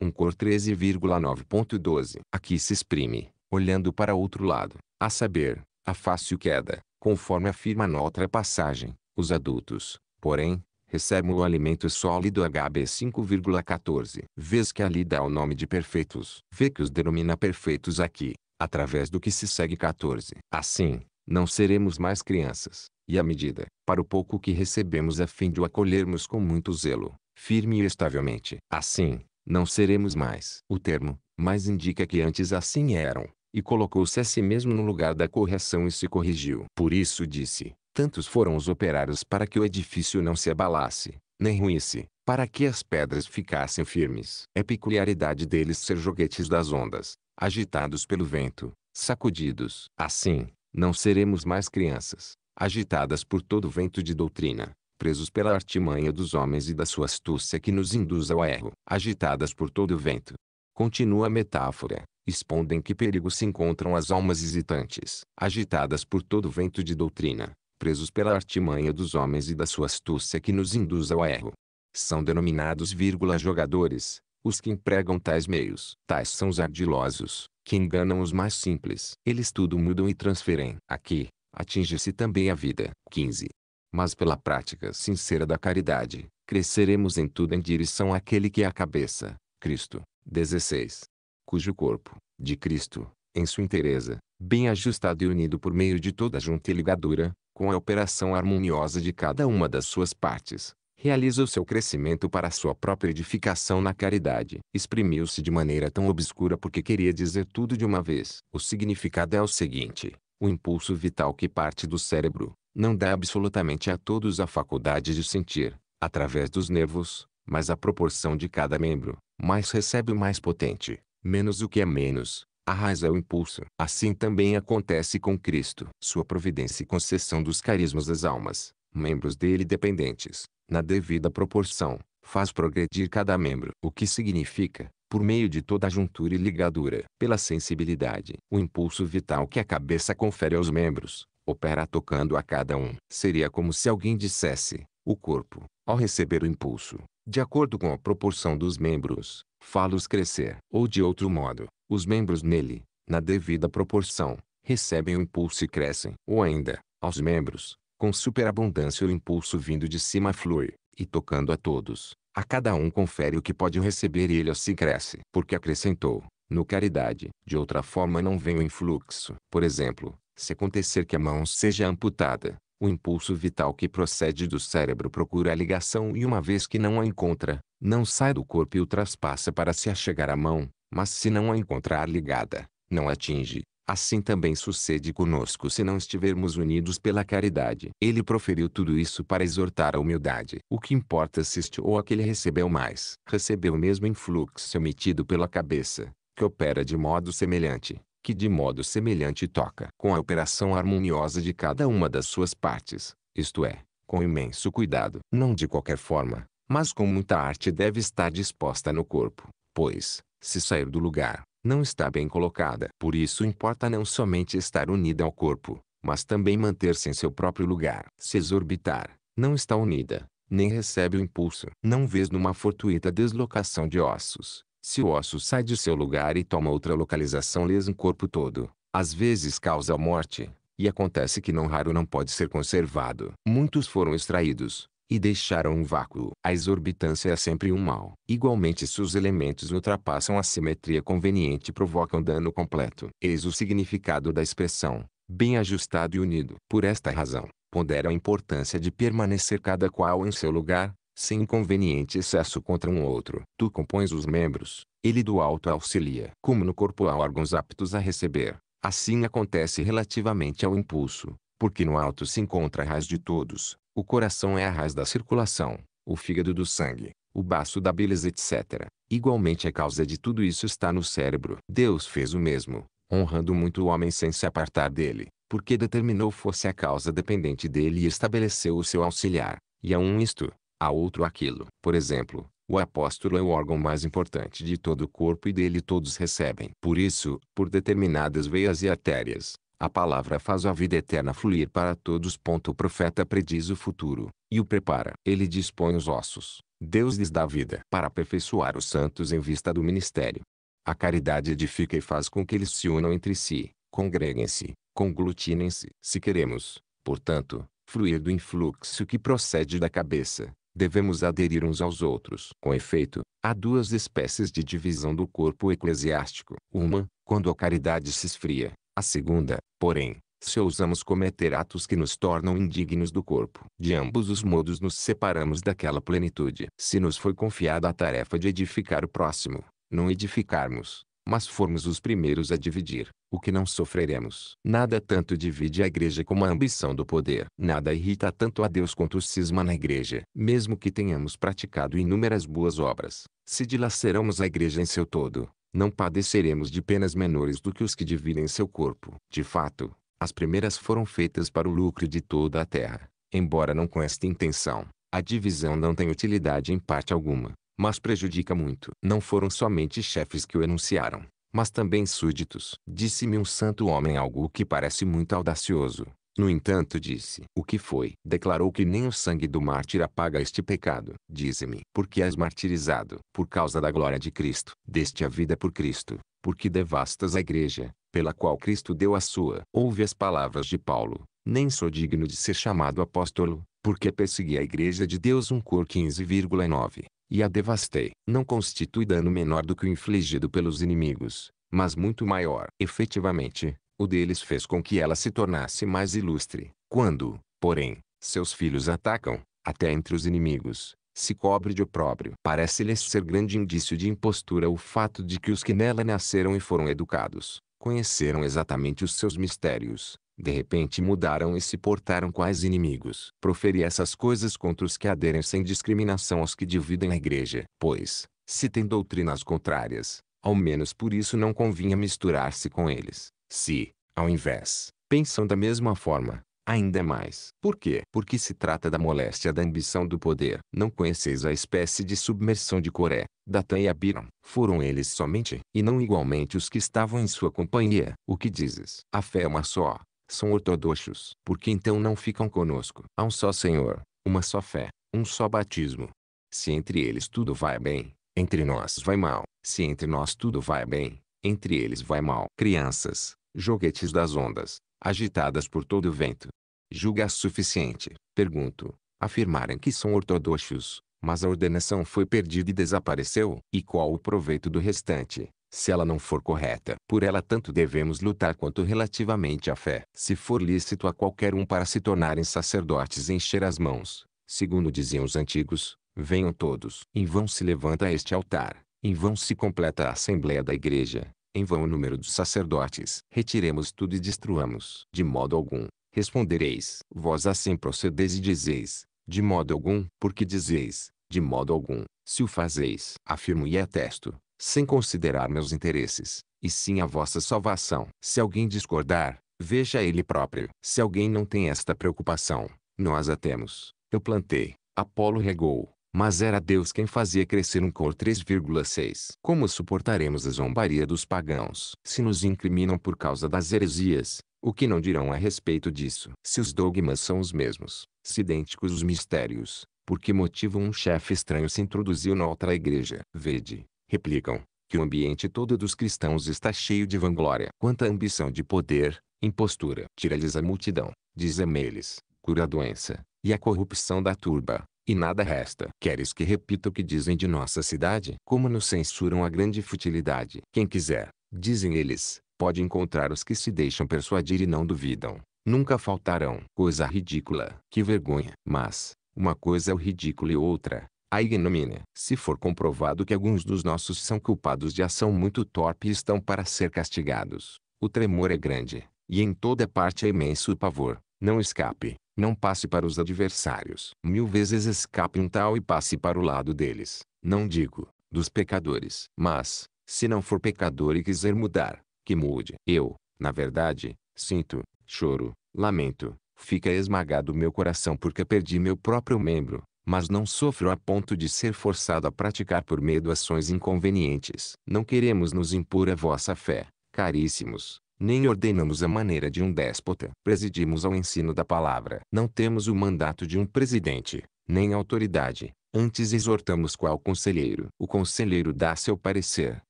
1 cor 13,9.12. Aqui se exprime, olhando para outro lado, a saber, a fácil queda, conforme afirma noutra passagem, os adultos, porém, recebem o alimento sólido HB 5,14, vês que ali dá o nome de perfeitos, vê que os denomina perfeitos aqui, através do que se segue 14. Assim, não seremos mais crianças, e à medida, para o pouco que recebemos a fim de o acolhermos com muito zelo, firme e estavelmente. Assim, não seremos mais. O termo, mas indica que antes assim eram, e colocou-se a si mesmo no lugar da correção e se corrigiu. Por isso disse, tantos foram os operários para que o edifício não se abalasse, nem ruísse, para que as pedras ficassem firmes. É peculiaridade deles ser joguetes das ondas, agitados pelo vento, sacudidos. Assim, não seremos mais crianças, agitadas por todo vento de doutrina, presos pela artimanha dos homens e da sua astúcia que nos induz ao erro, agitadas por todo o vento. Continua a metáfora, expondo em que perigo se encontram as almas hesitantes, agitadas por todo o vento de doutrina, presos pela artimanha dos homens e da sua astúcia que nos induz ao erro. São denominados vírgula jogadores, os que empregam tais meios. Tais são os ardilosos, que enganam os mais simples. Eles tudo mudam e transferem. Aqui, atinge-se também a vida. 15 mas pela prática sincera da caridade, cresceremos em tudo em direção àquele que é a cabeça, Cristo. 16. Cujo corpo, de Cristo, em sua inteireza, bem ajustado e unido por meio de toda junta e ligadura, com a operação harmoniosa de cada uma das suas partes, realiza o seu crescimento para sua própria edificação na caridade. Exprimiu-se de maneira tão obscura porque queria dizer tudo de uma vez. O significado é o seguinte: o impulso vital que parte do cérebro, não dá absolutamente a todos a faculdade de sentir, através dos nervos, mas a proporção de cada membro, mais recebe o mais potente, menos o que é menos, a raiz é o impulso. Assim também acontece com Cristo. Sua providência e concessão dos carismas das almas, membros dele dependentes, na devida proporção, faz progredir cada membro. O que significa, por meio de toda a juntura e ligadura, pela sensibilidade, o impulso vital que a cabeça confere aos membros, opera tocando a cada um. Seria como se alguém dissesse: o corpo, ao receber o impulso, de acordo com a proporção dos membros, fala os crescer. Ou de outro modo, os membros nele, na devida proporção, recebem o impulso e crescem. Ou ainda, aos membros, com superabundância o impulso vindo de cima flui, e tocando a todos, a cada um confere o que pode receber e ele assim cresce. Porque acrescentou, no caridade, de outra forma não vem o influxo. Por exemplo, se acontecer que a mão seja amputada, o impulso vital que procede do cérebro procura a ligação e uma vez que não a encontra, não sai do corpo e o traspassa para se achegar à mão, mas se não a encontrar ligada, não atinge. Assim também sucede conosco se não estivermos unidos pela caridade. Ele proferiu tudo isso para exortar a humildade. O que importa se este ou aquele recebeu mais. Recebeu o mesmo influxo emitido pela cabeça, que opera de modo semelhante que de modo semelhante toca com a operação harmoniosa de cada uma das suas partes, isto é, com imenso cuidado, não de qualquer forma, mas com muita arte deve estar disposta no corpo, pois, se sair do lugar, não está bem colocada. Por isso importa não somente estar unida ao corpo, mas também manter-se em seu próprio lugar. Se exorbitar, não está unida, nem recebe o impulso. Não vês numa fortuita deslocação de ossos, se o osso sai de seu lugar e toma outra localização lesa um corpo todo, às vezes causa a morte, e acontece que não raro não pode ser conservado. Muitos foram extraídos, e deixaram um vácuo. A exorbitância é sempre um mal. Igualmente se os elementos ultrapassam a simetria conveniente provocam dano completo. Eis o significado da expressão, bem ajustado e unido. Por esta razão, pondera a importância de permanecer cada qual em seu lugar, sem inconveniente excesso contra um outro. Tu compões os membros, ele do alto auxilia. Como no corpo há órgãos aptos a receber, assim acontece relativamente ao impulso, porque no alto se encontra a raiz de todos. O coração é a raiz da circulação, o fígado do sangue, o baço da beleza, etc. Igualmente a causa de tudo isso está no cérebro. Deus fez o mesmo, honrando muito o homem sem se apartar dele, porque determinou fosse a causa dependente dele e estabeleceu o seu auxiliar. E a um isto, a outro aquilo. Por exemplo, o apóstolo é o órgão mais importante de todo o corpo e dele todos recebem. Por isso, por determinadas veias e artérias, a palavra faz a vida eterna fluir para todos. O profeta prediz o futuro, e o prepara. Ele dispõe os ossos, Deus lhes dá vida para aperfeiçoar os santos em vista do ministério. A caridade edifica e faz com que eles se unam entre si, congreguem-se, conglutinem-se. Se queremos, portanto, fluir do influxo que procede da cabeça, devemos aderir uns aos outros. Com efeito, há duas espécies de divisão do corpo eclesiástico. Uma, quando a caridade se esfria. A segunda, porém, se ousamos cometer atos que nos tornam indignos do corpo. De ambos os modos nos separamos daquela plenitude. Se nos foi confiada a tarefa de edificar o próximo, não edificarmos, mas formos os primeiros a dividir, o que não sofreremos. Nada tanto divide a igreja como a ambição do poder. Nada irrita tanto a Deus quanto o cisma na igreja. Mesmo que tenhamos praticado inúmeras boas obras, se dilaceramos a igreja em seu todo, não padeceremos de penas menores do que os que dividem seu corpo. De fato, as primeiras foram feitas para o lucro de toda a terra, embora não com esta intenção. A divisão não tem utilidade em parte alguma, mas prejudica muito. Não foram somente chefes que o enunciaram, mas também súditos. Disse-me um santo homem algo que parece muito audacioso. No entanto disse, o que foi? Declarou que nem o sangue do mártir apaga este pecado. Dize-me, por que és martirizado? Por causa da glória de Cristo. Deste a vida por Cristo, porque devastas a igreja, pela qual Cristo deu a sua. Ouve as palavras de Paulo, nem sou digno de ser chamado apóstolo, porque persegui a igreja de Deus. 1 Cor 15,9 e a devastei. Não constitui dano menor do que o infligido pelos inimigos, mas muito maior. Efetivamente, o deles fez com que ela se tornasse mais ilustre. Quando, porém, seus filhos atacam, até entre os inimigos, se cobre de opróbrio. Parece-lhes ser grande indício de impostura o fato de que os que nela nasceram e foram educados, conheceram exatamente os seus mistérios, de repente mudaram e se portaram quais inimigos. Proferi essas coisas contra os que aderem sem discriminação aos que dividem a igreja. Pois, se tem doutrinas contrárias, ao menos por isso não convinha misturar-se com eles. Se, ao invés, pensam da mesma forma, ainda mais. Por quê? Porque se trata da moléstia da ambição do poder. Não conheceis a espécie de submersão de Coré, Datã e Abiram. Foram eles somente, e não igualmente os que estavam em sua companhia. O que dizes? A fé é uma só, são ortodoxos, porque então não ficam conosco. Há um só Senhor, uma só fé, um só batismo. Se entre eles tudo vai bem, entre nós vai mal. Se entre nós tudo vai bem, entre eles vai mal. Crianças, joguetes das ondas, agitadas por todo o vento. Julga suficiente, pergunto, afirmarem que são ortodoxos, mas a ordenação foi perdida e desapareceu? E qual o proveito do restante? se ela não for correta. Por ela tanto devemos lutar quanto relativamente à fé. Se for lícito a qualquer um para se tornarem sacerdotes encher as mãos, segundo diziam os antigos, venham todos. Em vão se levanta este altar, em vão se completa a assembleia da igreja, em vão o número dos sacerdotes. Retiremos tudo e destruamos. De modo algum, respondereis. Vós assim procedeis e dizeis, de modo algum, porque dizeis, de modo algum, se o fazeis. Afirmo e atesto, sem considerar meus interesses, e sim a vossa salvação. Se alguém discordar, veja ele próprio. Se alguém não tem esta preocupação, nós a temos. Eu plantei, Apolo regou, mas era Deus quem fazia crescer um cor 3,6. Como suportaremos a zombaria dos pagãos? Se nos incriminam por causa das heresias, o que não dirão a respeito disso? Se os dogmas são os mesmos, se idênticos os mistérios, por que motivo um chefe estranho se introduziu na outra igreja? Vede, replicam, que o ambiente todo dos cristãos está cheio de vanglória. Quanta ambição de poder, impostura. Tira-lhes a multidão, dizem-eles, cura a doença, e a corrupção da turba, e nada resta. Queres que repita o que dizem de nossa cidade? Como nos censuram a grande futilidade. Quem quiser, dizem eles, pode encontrar os que se deixam persuadir e não duvidam. Nunca faltarão. Coisa ridícula. Que vergonha. Mas, uma coisa é o ridículo e outra, a ignomínia. Se for comprovado que alguns dos nossos são culpados de ação muito torpe e estão para ser castigados, o tremor é grande, e em toda parte é imenso o pavor. Não escape, não passe para os adversários. Mil vezes escape um tal e passe para o lado deles. Não digo, dos pecadores. Mas, se não for pecador e quiser mudar, que mude. Eu, na verdade, sinto, choro, lamento, fica esmagado meu coração porque perdi meu próprio membro, mas não sofro a ponto de ser forçado a praticar por medo ações inconvenientes. Não queremos nos impor a vossa fé, caríssimos, nem ordenamos a maneira de um déspota. Presidimos ao ensino da palavra. Não temos o mandato de um presidente, nem autoridade. Antes exortamos qual conselheiro. O conselheiro dá seu parecer,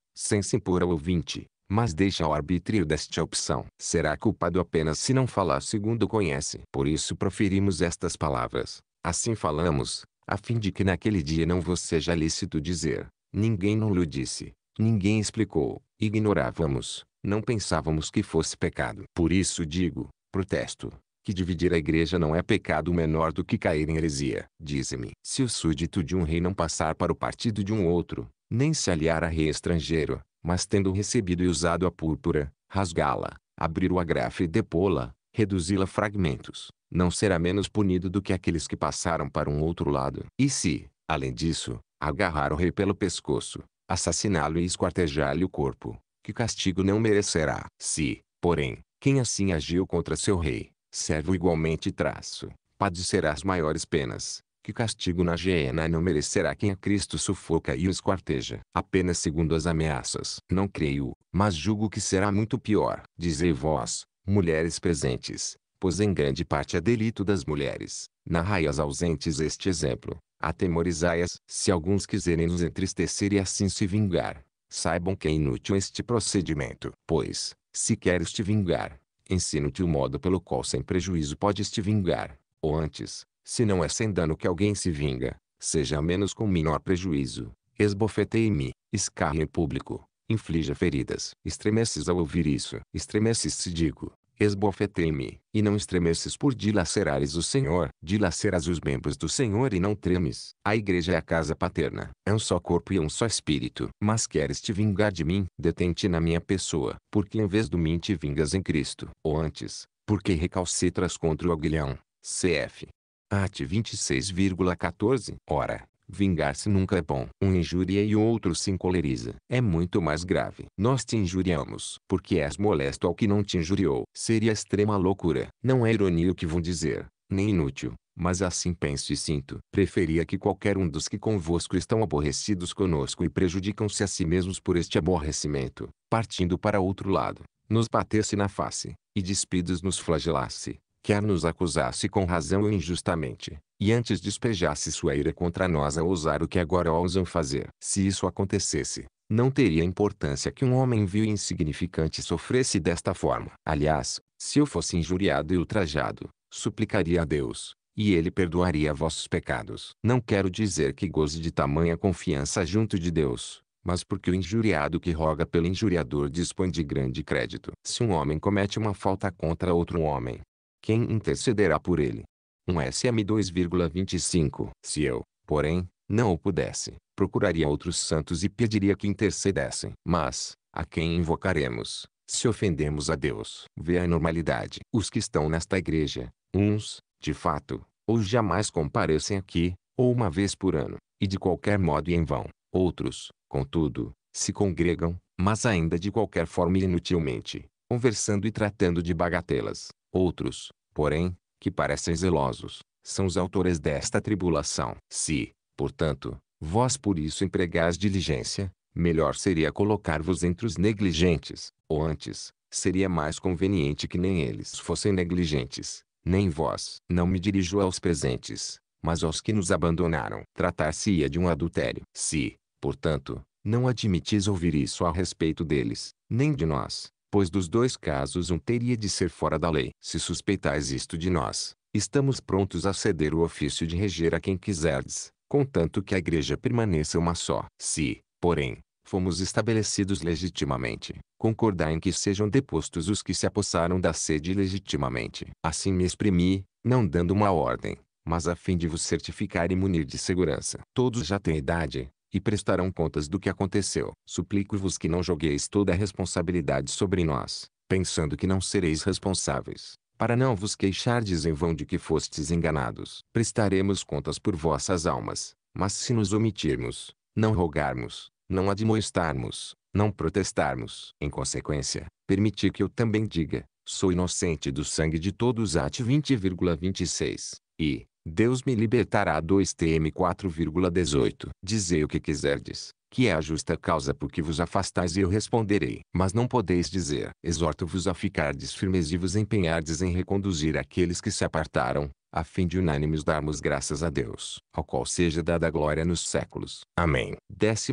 sem se impor ao ouvinte, mas deixa ao arbítrio desta opção. Será culpado apenas se não falar segundo conhece. Por isso proferimos estas palavras. Assim falamos, a fim de que naquele dia não vos seja lícito dizer, ninguém não lhe disse, ninguém explicou, ignorávamos, não pensávamos que fosse pecado. Por isso digo, protesto, que dividir a igreja não é pecado menor do que cair em heresia. Dize-me, se o súdito de um rei não passar para o partido de um outro, nem se aliar a rei estrangeiro, mas tendo recebido e usado a púrpura, rasgá-la, abrir o agrafe e depô-la, reduzi-la a fragmentos, não será menos punido do que aqueles que passaram para um outro lado. E se, além disso, agarrar o rei pelo pescoço, assassiná-lo e esquartejar-lhe o corpo, que castigo não merecerá. Se, porém, quem assim agiu contra seu rei, servo igualmente traço, padecerá as maiores penas, que castigo na hiena não merecerá quem a Cristo sufoca e o esquarteja, apenas segundo as ameaças. Não creio, mas julgo que será muito pior. Dizei vós, mulheres presentes, pois em grande parte é delito das mulheres. Narrai as ausentes este exemplo, atemorizai-as, se alguns quiserem nos entristecer e assim se vingar. Saibam que é inútil este procedimento, pois, se queres te vingar, ensino-te o modo pelo qual sem prejuízo podes te vingar, ou antes, se não é sem dano que alguém se vinga, seja menos com menor prejuízo, esbofeteie-me, escarre em público, inflija feridas. Estremeces ao ouvir isso. Estremeces-se digo, esbofetei-me, e não estremeces por dilacerares o Senhor, dilaceras os membros do Senhor e não tremes. A igreja é a casa paterna, é um só corpo e um só espírito. Mas queres te vingar de mim? Detente na minha pessoa, porque em vez do mim te vingas em Cristo. Ou antes, porque recalcitras contra o aguilhão. CF. At 26,14 Ora, Vingar-se nunca é bom. Um injuria e o outro se encoleriza. É muito mais grave. Nós te injuriamos, porque és molesto ao que não te injuriou. Seria extrema loucura. Não é ironia o que vão dizer, nem inútil. Mas assim penso e sinto. Preferia que qualquer um dos que convosco estão aborrecidos conosco e prejudicam-se a si mesmos por este aborrecimento, partindo para outro lado, nos batesse na face, e despidos nos flagelasse, quer nos acusasse com razão ou injustamente, e antes despejasse sua ira contra nós a ousar o que agora ousam fazer. Se isso acontecesse, não teria importância que um homem vil e insignificante sofresse desta forma. Aliás, se eu fosse injuriado e ultrajado, suplicaria a Deus, e ele perdoaria vossos pecados. Não quero dizer que goze de tamanha confiança junto de Deus, mas porque o injuriado que roga pelo injuriador dispõe de grande crédito. Se um homem comete uma falta contra outro homem, quem intercederá por ele? Um SM2,25. Se eu, porém, não o pudesse, procuraria outros santos e pediria que intercedessem. Mas, a quem invocaremos, se ofendemos a Deus? Vê a normalidade. Os que estão nesta igreja, uns, de fato, ou jamais comparecem aqui, ou uma vez por ano, e de qualquer modo e em vão. Outros, contudo, se congregam, mas ainda de qualquer forma e inutilmente, conversando e tratando de bagatelas. Outros, porém, que parecem zelosos, são os autores desta tribulação. Se, portanto, vós por isso empregais diligência, melhor seria colocar-vos entre os negligentes, ou antes, seria mais conveniente que nem eles fossem negligentes, nem vós. Não me dirijo aos presentes, mas aos que nos abandonaram. Tratar-se-ia de um adultério. Se, portanto, não admitis ouvir isso a respeito deles, nem de nós, pois dos dois casos um teria de ser fora da lei. Se suspeitais isto de nós, estamos prontos a ceder o ofício de reger a quem quiserdes, contanto que a igreja permaneça uma só. Se, porém, fomos estabelecidos legitimamente, concordar em que sejam depostos os que se apossaram da sede legitimamente. Assim me exprimi, não dando uma ordem, mas a fim de vos certificar e munir de segurança. Todos já têm idade, e prestarão contas do que aconteceu. Suplico-vos que não jogueis toda a responsabilidade sobre nós, pensando que não sereis responsáveis, para não vos queixardes em vão de que fostes enganados. Prestaremos contas por vossas almas, mas se nos omitirmos, não rogarmos, não admoestarmos, não protestarmos, em consequência, permiti que eu também diga, sou inocente do sangue de todos. At 20,26. E, Deus me libertará 2TM 4,18. Dizei o que quiserdes, que é a justa causa por que vos afastais e eu responderei. Mas não podeis dizer, exorto-vos a ficardes firmes e vos empenhardes em reconduzir aqueles que se apartaram, a fim de unânimes darmos graças a Deus, ao qual seja dada a glória nos séculos. Amém. 12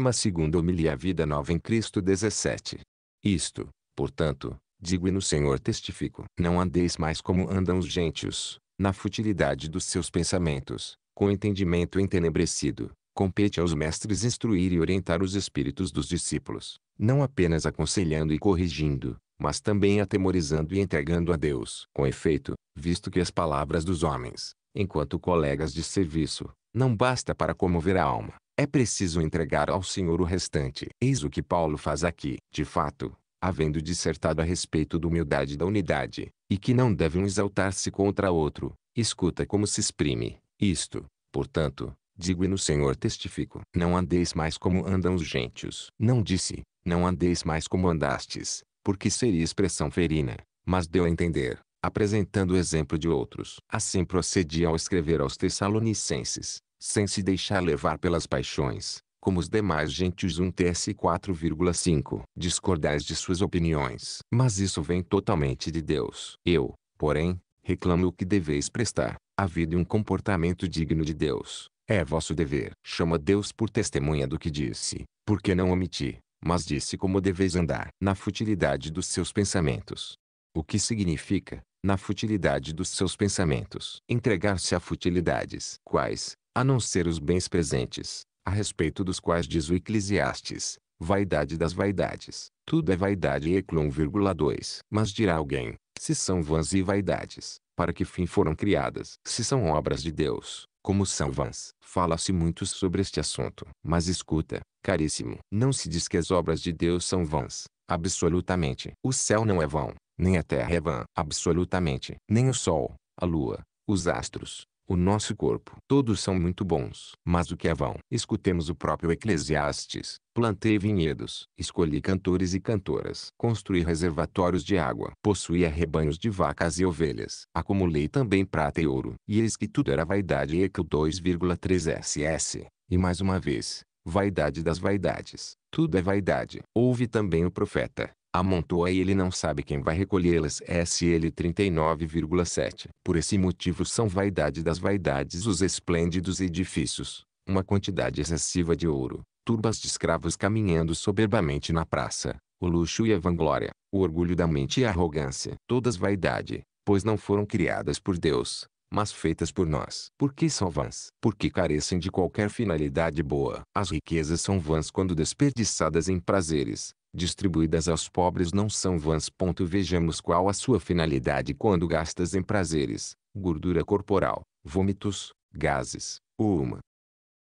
Homilia Vida Nova em Cristo 17. Isto, portanto, digo e no Senhor testifico. Não andeis mais como andam os gentios, na futilidade dos seus pensamentos, com entendimento entenebrecido, compete aos mestres instruir e orientar os espíritos dos discípulos, não apenas aconselhando e corrigindo, mas também atemorizando e entregando a Deus. Com efeito, visto que as palavras dos homens, enquanto colegas de serviço, não basta para comover a alma, é preciso entregar ao Senhor o restante. Eis o que Paulo faz aqui. De fato, havendo dissertado a respeito da humildade da unidade, e que não deve um exaltar-se contra outro, escuta como se exprime, isto, portanto, digo e no Senhor testifico, não andeis mais como andam os gentios. Não disse, não andeis mais como andastes, porque seria expressão ferina, mas deu a entender, apresentando o exemplo de outros. Assim procedia ao escrever aos Tessalonicenses, sem se deixar levar pelas paixões, como os demais gentios um TS 4,5. Discordais de suas opiniões. Mas isso vem totalmente de Deus. Eu, porém, reclamo o que deveis prestar, a vida e um comportamento digno de Deus. É vosso dever. Chama Deus por testemunha do que disse, porque não omiti, mas disse como deveis andar. Na futilidade dos seus pensamentos. O que significa, na futilidade dos seus pensamentos? Entregar-se a futilidades. Quais, a não ser os bens presentes, a respeito dos quais diz o Eclesiastes, vaidade das vaidades, tudo é vaidade e 1,2. Mas dirá alguém, se são vãs e vaidades, para que fim foram criadas? Se são obras de Deus, como são vãs? Fala-se muito sobre este assunto. Mas escuta, caríssimo, não se diz que as obras de Deus são vãs, absolutamente. O céu não é vão, nem a terra é vã, absolutamente. Nem o sol, a lua, os astros, o nosso corpo. Todos são muito bons, mas o que é vão? Escutemos o próprio Eclesiastes. Plantei vinhedos, escolhi cantores e cantoras, construí reservatórios de água, possuía rebanhos de vacas e ovelhas, acumulei também prata e ouro, e eis que tudo era vaidade e Eco 2,3 SS. E mais uma vez, vaidade das vaidades, tudo é vaidade. Houve também o profeta, amontoa e ele não sabe quem vai recolhê-las. SL 39,7. Por esse motivo são vaidade das vaidades os esplêndidos edifícios, uma quantidade excessiva de ouro, turbas de escravos caminhando soberbamente na praça, o luxo e a vanglória, o orgulho da mente e a arrogância. Todas vaidade, pois não foram criadas por Deus, mas feitas por nós. Porque são vãs? Porque carecem de qualquer finalidade boa. As riquezas são vãs quando desperdiçadas em prazeres, distribuídas aos pobres não são vãs. Vejamos qual a sua finalidade quando gastas em prazeres, gordura corporal, vômitos, gases, ou uma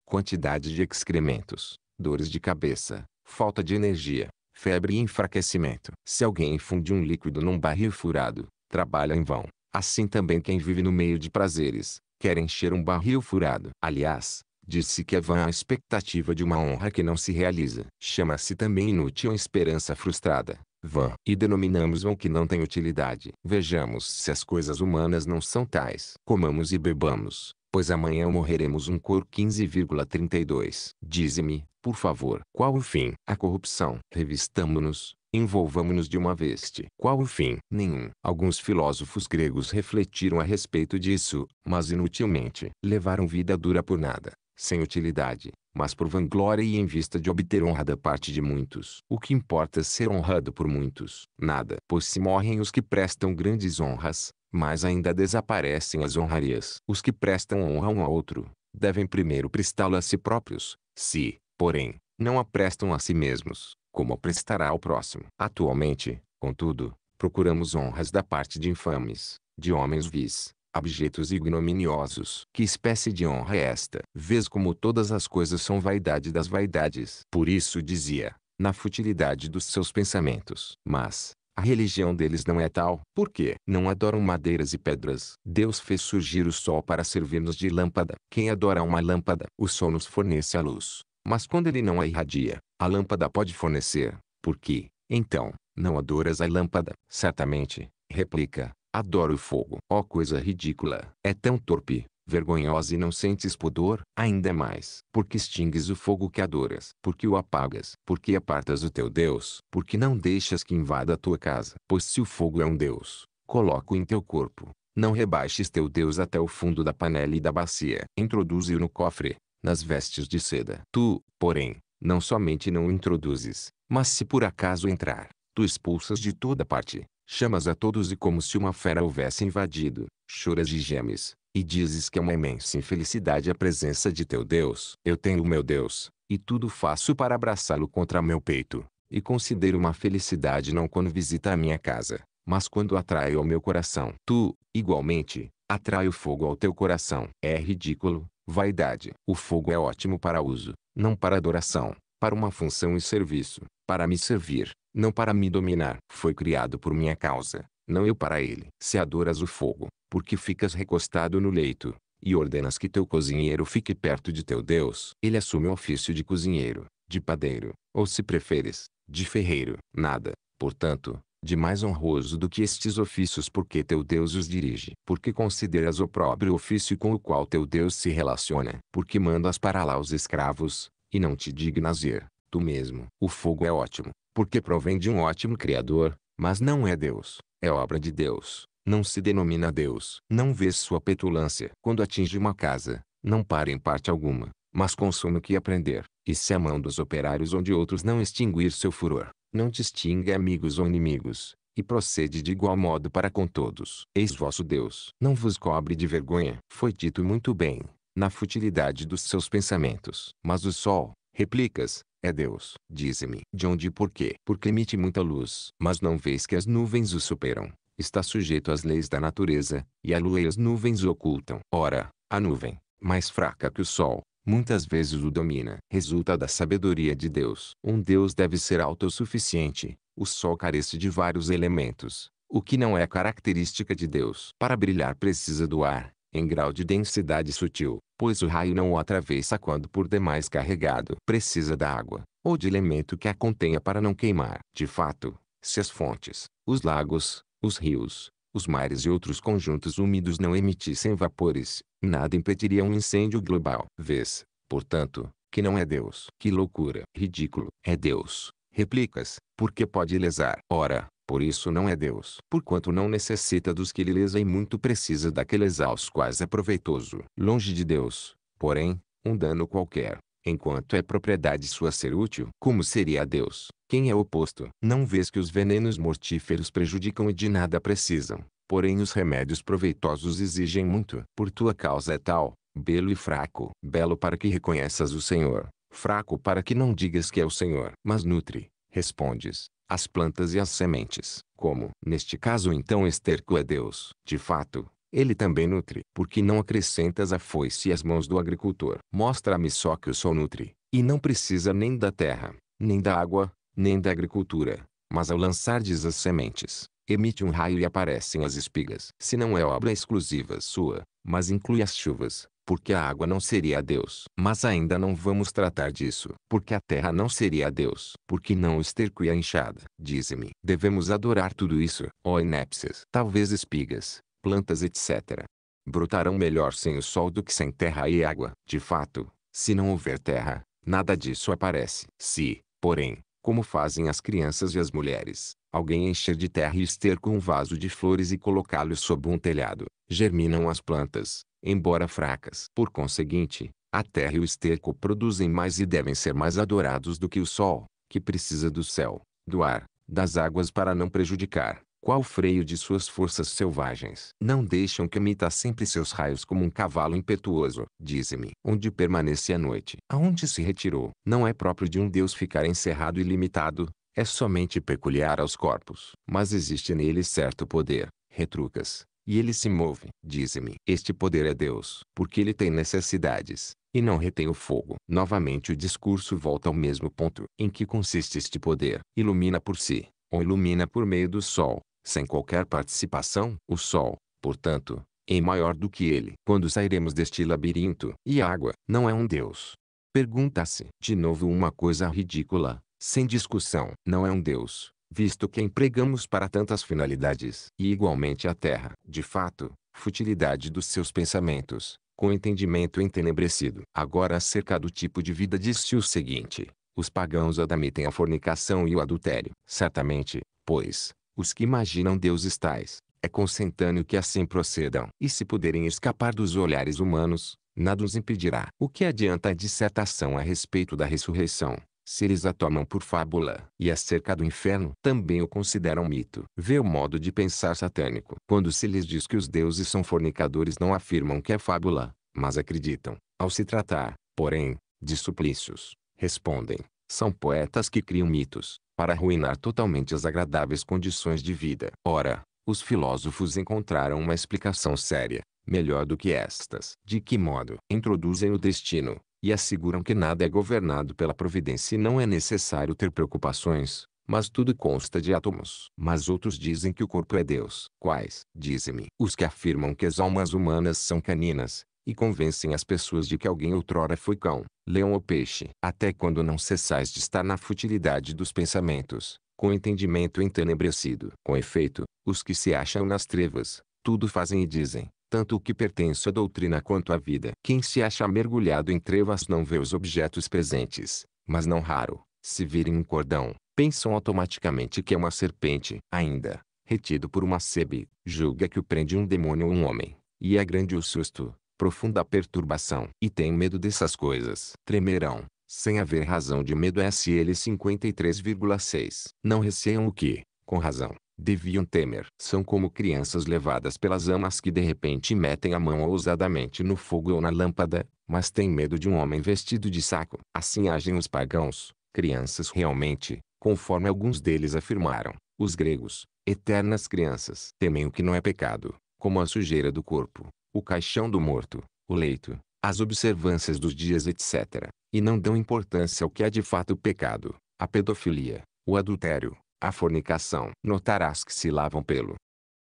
quantidade de excrementos, dores de cabeça, falta de energia, febre e enfraquecimento. Se alguém infunde um líquido num barril furado, trabalha em vão. Assim também quem vive no meio de prazeres, quer encher um barril furado. Aliás, Diz-se que é a expectativa de uma honra que não se realiza. Chama-se também inútil a esperança frustrada, vã. E denominamos vão que não tem utilidade. Vejamos se as coisas humanas não são tais. Comamos e bebamos, pois amanhã morreremos um cor 15,32. Dize-me, por favor, qual o fim? A corrupção. Revistamo-nos, Envolvamo-nos de uma veste Qual o fim? Nenhum. Alguns filósofos gregos refletiram a respeito disso, mas inutilmente. Levaram vida dura por nada sem utilidade, mas por vanglória e em vista de obter honra da parte de muitos. O que importa é ser honrado por muitos. Nada. Pois se morrem os que prestam grandes honras, mas ainda desaparecem as honrarias. Os que prestam honra um ao outro, devem primeiro prestá-la a si próprios. Se, porém, não a prestam a si mesmos, como a prestará ao próximo. Atualmente, contudo, procuramos honras da parte de infames, de homens vis, abjetos e ignominiosos. Que espécie de honra é esta? Vês como todas as coisas são vaidade das vaidades. Por isso dizia, na futilidade dos seus pensamentos. Mas, a religião deles não é tal, porque não adoram madeiras e pedras. Deus fez surgir o sol para servir-nos de lâmpada. Quem adora uma lâmpada, o sol nos fornece a luz. Mas quando ele não a irradia, a lâmpada pode fornecer, Por quê? então, não adoras a lâmpada. Certamente, replica, Adoro o fogo. Ó oh, coisa ridícula. É tão torpe, vergonhosa e não sentes pudor, ainda mais. Porque extingues o fogo que adoras. Porque o apagas. Porque apartas o teu Deus. Porque não deixas que invada a tua casa. Pois se o fogo é um Deus, coloca-o em teu corpo. Não rebaixes teu Deus até o fundo da panela e da bacia. Introduze-o no cofre, nas vestes de seda. Tu, porém, não somente não o introduzes, mas se por acaso entrar, tu expulsas de toda parte, chamas a todos e como se uma fera houvesse invadido, choras e gemes, e dizes que é uma imensa infelicidade a presença de teu Deus. Eu tenho o meu Deus, e tudo faço para abraçá-lo contra meu peito, e considero uma felicidade não quando visita a minha casa, mas quando atrai ao meu coração. Tu, igualmente, atrai o fogo ao teu coração. É ridículo, vaidade. O fogo é ótimo para uso, não para adoração, para uma função e serviço, para me servir, não para me dominar. Foi criado por minha causa, não eu para ele. Se adoras o fogo, porque ficas recostado no leito, e ordenas que teu cozinheiro fique perto de teu Deus. Ele assume o ofício de cozinheiro, de padeiro, ou se preferes, de ferreiro. Nada, portanto, de mais honroso do que estes ofícios porque teu Deus os dirige. Porque consideras o próprio ofício com o qual teu Deus se relaciona. Porque mandas para lá os escravos, e não te dignas ir, tu mesmo. O fogo é ótimo, porque provém de um ótimo Criador, mas não é Deus, é obra de Deus, não se denomina Deus. Não vês sua petulância quando atinge uma casa, não para em parte alguma, mas consome o que aprender. E se a mão dos operários ou de outros não extinguir seu furor, não distingue amigos ou inimigos, e procede de igual modo para com todos. Eis vosso Deus. Não vos cobre de vergonha. Foi dito muito bem, na futilidade dos seus pensamentos. Mas o sol, replicas, é Deus. Dize-me, de onde e por quê? Porque emite muita luz. Mas não vês que as nuvens o superam. Está sujeito às leis da natureza, e a lua e as nuvens o ocultam. Ora, a nuvem, mais fraca que o sol, muitas vezes o domina. Resulta da sabedoria de Deus. Um Deus deve ser autossuficiente. O sol carece de vários elementos, o que não é característica de Deus. Para brilhar precisa do ar, em grau de densidade sutil, pois o raio não o atravessa quando por demais carregado precisa da água, ou de elemento que a contenha para não queimar. De fato, se as fontes, os lagos, os rios, os mares e outros conjuntos úmidos não emitissem vapores, nada impediria um incêndio global. Vês, portanto, que não é Deus. Que loucura! Ridículo! É Deus. Replicas, porque pode lesar. Ora, por isso não é Deus, porquanto não necessita dos que lhe lesa e muito precisa daqueles aos quais é proveitoso. Longe de Deus, porém, um dano qualquer, enquanto é propriedade sua ser útil, como seria a Deus, quem é oposto? Não vês que os venenos mortíferos prejudicam e de nada precisam, porém os remédios proveitosos exigem muito. Por tua causa é tal, belo e fraco, belo para que reconheças o Senhor, fraco para que não digas que é o Senhor, mas nutre, respondes, as plantas e as sementes, como, neste caso então esterco é Deus, de fato, ele também nutre, porque não acrescentas a foice às mãos do agricultor. Mostra-me só que o sol nutre, e não precisa nem da terra, nem da água, nem da agricultura, mas ao lançar lançardes as sementes, emite um raio e aparecem as espigas. Se não é obra exclusiva sua, mas inclui as chuvas, porque a água não seria Deus. Mas ainda não vamos tratar disso, porque a terra não seria Deus, porque não o esterco e a enxada. diz me devemos adorar tudo isso, ó inépcias, Talvez espigas, plantas etc. Brotarão melhor sem o sol do que sem terra e água. De fato, se não houver terra, nada disso aparece. Se, porém, como fazem as crianças e as mulheres, alguém encher de terra e esterco um vaso de flores e colocá-lo sob um telhado, germinam as plantas, embora fracas. Por conseguinte, a terra e o esterco produzem mais e devem ser mais adorados do que o sol, que precisa do céu, do ar, das águas para não prejudicar, qual freio de suas forças selvagens. Não deixam que emita sempre seus raios como um cavalo impetuoso. Dize-me, onde permanece a noite? Aonde se retirou? Não é próprio de um Deus ficar encerrado e limitado, é somente peculiar aos corpos. Mas existe nele certo poder, retrucas, e ele se move. diz me este poder é Deus, porque ele tem necessidades, e não retém o fogo. Novamente o discurso volta ao mesmo ponto. Em que consiste este poder? Ilumina por si, ou ilumina por meio do sol, sem qualquer participação. O sol, portanto, é maior do que ele. Quando sairemos deste labirinto? E a água? Não é um Deus. Pergunta-se. De novo uma coisa ridícula, sem discussão. Não é um Deus visto que empregamos para tantas finalidades, e igualmente a terra, de fato, futilidade dos seus pensamentos, com entendimento entenebrecido. Agora acerca do tipo de vida disse o seguinte, os pagãos admitem a fornicação e o adultério. Certamente, pois, os que imaginam deuses tais, é consentâneo que assim procedam. E se puderem escapar dos olhares humanos, nada os impedirá. O que adianta a dissertação a respeito da ressurreição, se eles a tomam por fábula, e acerca do inferno, também o consideram mito. Vê o modo de pensar satânico. Quando se lhes diz que os deuses são fornicadores não afirmam que é fábula, mas acreditam. Ao se tratar, porém, de suplícios, respondem, são poetas que criam mitos, para arruinar totalmente as agradáveis condições de vida. Ora, os filósofos encontraram uma explicação séria, melhor do que estas. De que modo introduzem o destino, e asseguram que nada é governado pela providência e não é necessário ter preocupações, mas tudo consta de átomos. Mas outros dizem que o corpo é Deus. Quais? Dizem-me. Os que afirmam que as almas humanas são caninas, e convencem as pessoas de que alguém outrora foi cão, leão ou peixe. Até quando não cessais de estar na futilidade dos pensamentos, com entendimento entenebrecido. Com efeito, os que se acham nas trevas, tudo fazem e dizem, tanto o que pertence à doutrina quanto à vida. Quem se acha mergulhado em trevas não vê os objetos presentes, mas não raro, se virem um cordão, pensam automaticamente que é uma serpente. Ainda, retido por uma sebe, julga que o prende um demônio ou um homem, e é grande o susto, profunda perturbação. E tem medo dessas coisas. Tremerão, sem haver razão de medo SL 53,6. Não receiam o que, com razão, deviam temer. São como crianças levadas pelas amas que de repente metem a mão ousadamente no fogo ou na lâmpada, mas têm medo de um homem vestido de saco. Assim agem os pagãos, crianças realmente, conforme alguns deles afirmaram, os gregos, eternas crianças. Temem o que não é pecado, como a sujeira do corpo, o caixão do morto, o leito, as observâncias dos dias etc. E não dão importância ao que é de fato pecado, a pedofilia, o adultério, a fornicação. Notarás que se lavam pelo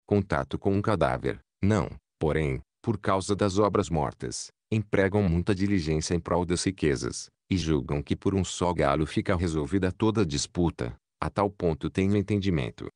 contato com um cadáver. Não, porém, por causa das obras mortas, empregam muita diligência em prol das riquezas, e julgam que por um só galo fica resolvida toda disputa, a tal ponto tem o entendimento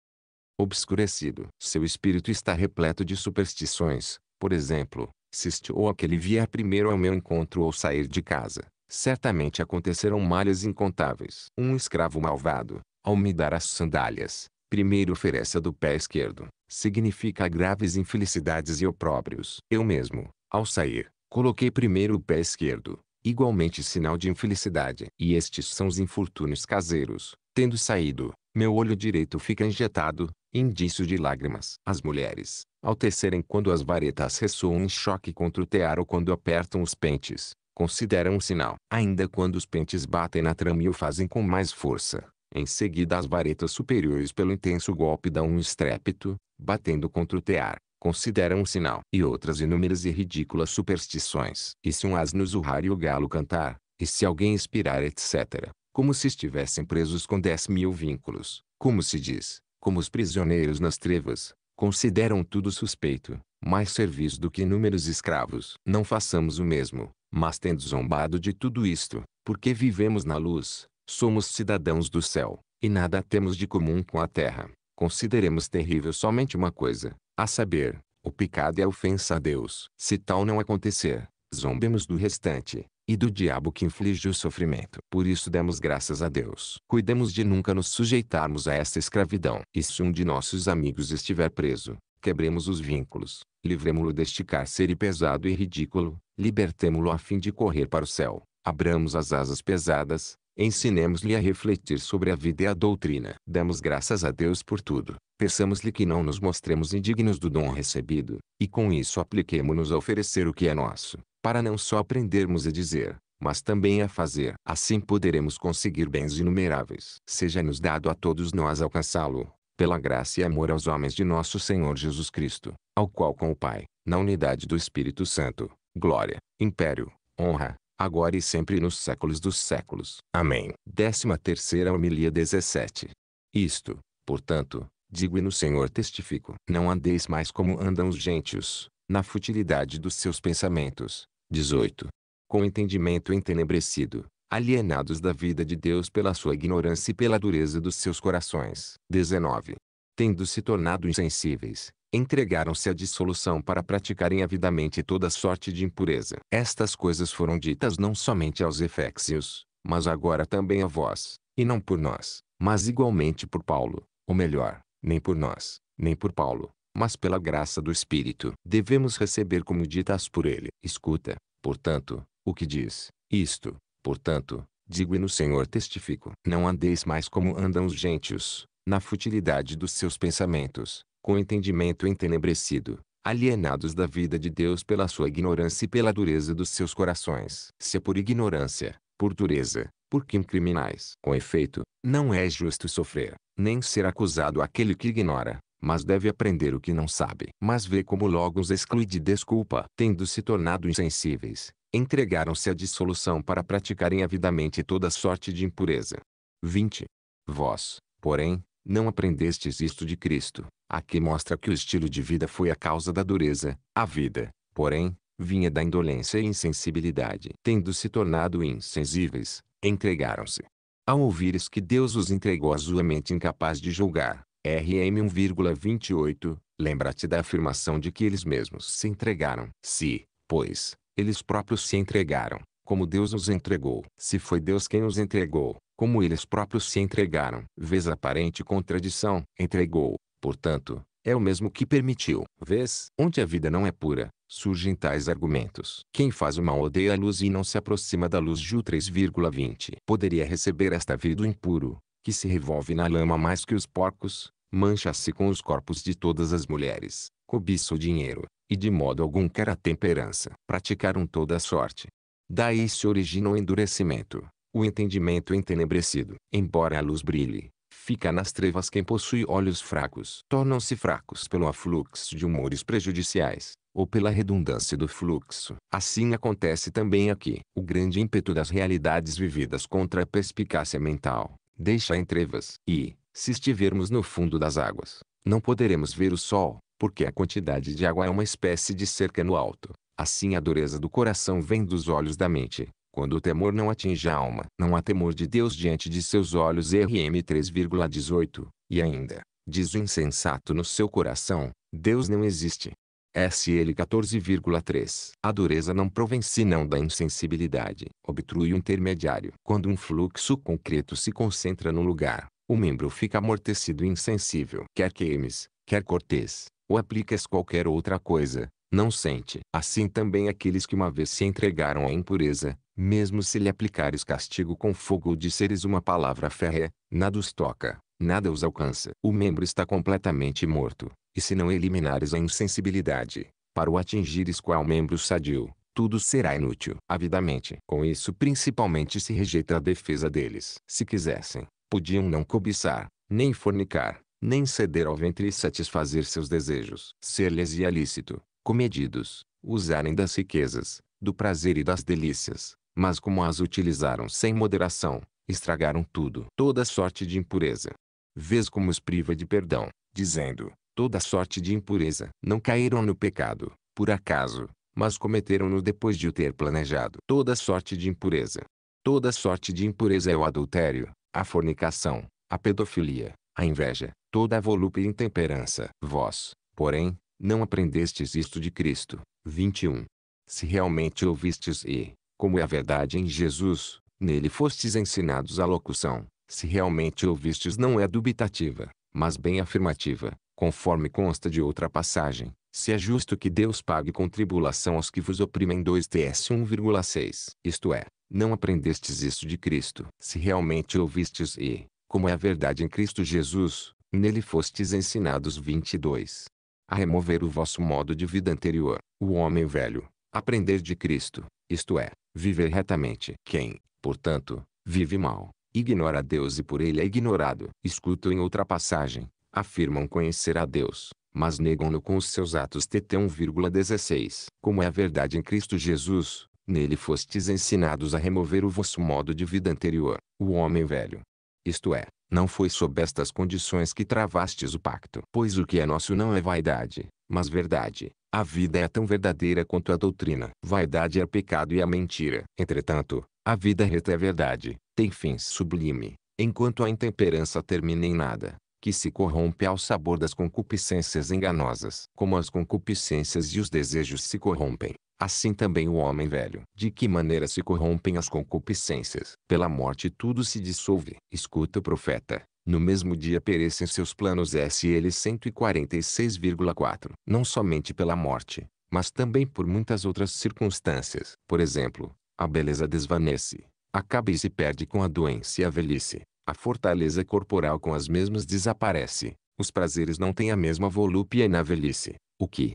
obscurecido. Seu espírito está repleto de superstições, por exemplo, se este ou aquele vier primeiro ao meu encontro ou sair de casa, certamente acontecerão malhas incontáveis. Um escravo malvado, ao me dar as sandálias, primeiro ofereça do pé esquerdo, significa graves infelicidades e opróbrios. Eu mesmo, ao sair, coloquei primeiro o pé esquerdo, igualmente sinal de infelicidade. E estes são os infortúnios caseiros. Tendo saído, meu olho direito fica injetado, indício de lágrimas. As mulheres, ao tecerem quando as varetas ressoam em choque contra o tear ou quando apertam os pentes, consideram um sinal. Ainda quando os pentes batem na trama e o fazem com mais força, em seguida as varetas superiores pelo intenso golpe dão um estrépito, batendo contra o tear, consideram um sinal. E outras inúmeras e ridículas superstições. E se um asno zurrar e o galo cantar, e se alguém expirar etc. Como se estivessem presos com dez mil vínculos, como se diz, como os prisioneiros nas trevas, consideram tudo suspeito, mais serviço do que inúmeros escravos. Não façamos o mesmo, mas tendo zombado de tudo isto, porque vivemos na luz, Somos cidadãos do céu, e nada temos de comum com a terra. Consideremos terrível somente uma coisa, a saber, o pecado e a ofensa a Deus. Se tal não acontecer, zombemos do restante, e do diabo que inflige o sofrimento. Por isso demos graças a Deus. Cuidemos de nunca nos sujeitarmos a esta escravidão. E se um de nossos amigos estiver preso, quebremos os vínculos, livremo-lo deste cárcere pesado e ridículo, libertemo-lo a fim de correr para o céu. Abramos as asas pesadas, Ensinemos-lhe a refletir sobre a vida e a doutrina. Damos graças a Deus por tudo. Peçamos-lhe que não nos mostremos indignos do dom recebido, e com isso apliquemos nos a oferecer o que é nosso, para não só aprendermos a dizer, mas também a fazer. Assim poderemos conseguir bens inumeráveis. Seja-nos dado a todos nós alcançá-lo, pela graça e amor aos homens de nosso Senhor Jesus Cristo, ao qual com o Pai, na unidade do Espírito Santo, glória, império, honra, agora e sempre nos séculos dos séculos. Amém. 13 terceira homilia 17. Isto, portanto, digo e no Senhor testifico. Não andeis mais como andam os gentios, na futilidade dos seus pensamentos. 18. Com entendimento entenebrecido, alienados da vida de Deus pela sua ignorância e pela dureza dos seus corações. 19. Tendo se tornado insensíveis, entregaram-se à dissolução para praticarem avidamente toda sorte de impureza. Estas coisas foram ditas não somente aos efésios, mas agora também a vós, e não por nós, mas igualmente por Paulo, ou melhor, nem por nós, nem por Paulo, mas pela graça do Espírito. Devemos receber como ditas por ele. Escuta, portanto, o que diz, isto, portanto, digo e no Senhor testifico. Não andeis mais como andam os gentios, na futilidade dos seus pensamentos, com entendimento entenebrecido, alienados da vida de Deus pela sua ignorância e pela dureza dos seus corações. Se é por ignorância, por dureza, por criminais. Com efeito, não é justo sofrer, nem ser acusado aquele que ignora, mas deve aprender o que não sabe. Mas vê como logo os exclui de desculpa. Tendo se tornado insensíveis, entregaram-se à dissolução para praticarem avidamente toda sorte de impureza. 20. Vós, porém, não aprendestes isto de Cristo. Aqui mostra que o estilo de vida foi a causa da dureza, a vida, porém, vinha da indolência e insensibilidade. Tendo se tornado insensíveis, entregaram-se. Ao ouvires que Deus os entregou sua mente incapaz de julgar, RM 1,28, lembra-te da afirmação de que eles mesmos se entregaram. Se, pois, eles próprios se entregaram, como Deus os entregou. Se foi Deus quem os entregou, como eles próprios se entregaram. Vês aparente contradição, entregou, portanto, é o mesmo que permitiu. Vês, onde a vida não é pura, surgem tais argumentos. Quem faz o mal odeia a luz e não se aproxima da luz Ju 3,20. Poderia receber esta vida do impuro, que se revolve na lama mais que os porcos, mancha-se com os corpos de todas as mulheres, cobiça o dinheiro, e de modo algum quer a temperança. Praticaram toda a sorte. Daí se origina o endurecimento o entendimento entenebrecido, embora a luz brilhe, fica nas trevas quem possui olhos fracos. Tornam-se fracos pelo afluxo de humores prejudiciais, ou pela redundância do fluxo. Assim acontece também aqui. O grande ímpeto das realidades vividas contra a perspicácia mental, deixa em trevas. E, se estivermos no fundo das águas, não poderemos ver o sol, porque a quantidade de água é uma espécie de cerca no alto. Assim a dureza do coração vem dos olhos da mente, quando o temor não atinge a alma, não há temor de Deus diante de seus olhos. RM 3,18. E ainda, diz o insensato no seu coração: Deus não existe. SL 14,3 A dureza não provém senão da insensibilidade. Obtrui o intermediário. Quando um fluxo concreto se concentra no lugar, o membro fica amortecido e insensível. Quer queimes, quer cortês, ou apliques qualquer outra coisa, não sente. Assim também aqueles que uma vez se entregaram à impureza, mesmo se lhe aplicares castigo com fogo ou disseres uma palavra férrea, nada os toca, nada os alcança. O membro está completamente morto, e se não eliminares a insensibilidade, para o atingires qual membro sadio, tudo será inútil. Avidamente. Com isso principalmente se rejeita a defesa deles. Se quisessem, podiam não cobiçar, nem fornicar, nem ceder ao ventre e satisfazer seus desejos. Ser-lhes ia lícito, comedidos, usarem das riquezas, do prazer e das delícias, mas como as utilizaram sem moderação, estragaram tudo, toda sorte de impureza. Vês como os priva de perdão, dizendo, toda sorte de impureza. Não caíram no pecado, por acaso, mas cometeram-no depois de o ter planejado. Toda sorte de impureza. Toda sorte de impureza é o adultério, a fornicação, a pedofilia, a inveja, toda a volúpia e intemperança. Vós, porém, não aprendestes isto de Cristo. 21. Se realmente ouvistes e, como é a verdade em Jesus, nele fostes ensinados a locução, se realmente ouvistes não é dubitativa, mas bem afirmativa, conforme consta de outra passagem, se é justo que Deus pague com tribulação aos que vos oprimem 2 TS 1,6. Isto é, não aprendestes isso de Cristo. Se realmente ouvistes e, como é a verdade em Cristo Jesus, nele fostes ensinados 22 a remover o vosso modo de vida anterior, o homem velho, aprender de Cristo, isto é, viver retamente. Quem, portanto, vive mal, ignora Deus e por ele é ignorado. Escuto em outra passagem, afirmam conhecer a Deus, mas negam-no com os seus atos. TT 1,16 Como é a verdade em Cristo Jesus, nele fostes ensinados a remover o vosso modo de vida anterior, o homem velho. Isto é, não foi sob estas condições que travastes o pacto. Pois o que é nosso não é vaidade, mas verdade. A vida é tão verdadeira quanto a doutrina. Vaidade é pecado e a mentira. Entretanto, a vida reta é verdade, tem fins sublime, enquanto a intemperança termina em nada, que se corrompe ao sabor das concupiscências enganosas. Como as concupiscências e os desejos se corrompem, Assim também o homem velho. De que maneira se corrompem as concupiscências? Pela morte tudo se dissolve. Escuta o profeta. No mesmo dia perecem seus planos SL 146,4. Não somente pela morte, mas também por muitas outras circunstâncias. Por exemplo, a beleza desvanece, acaba e se perde com a doença e a velhice. A fortaleza corporal com as mesmas desaparece. Os prazeres não têm a mesma volúpia na velhice. O que,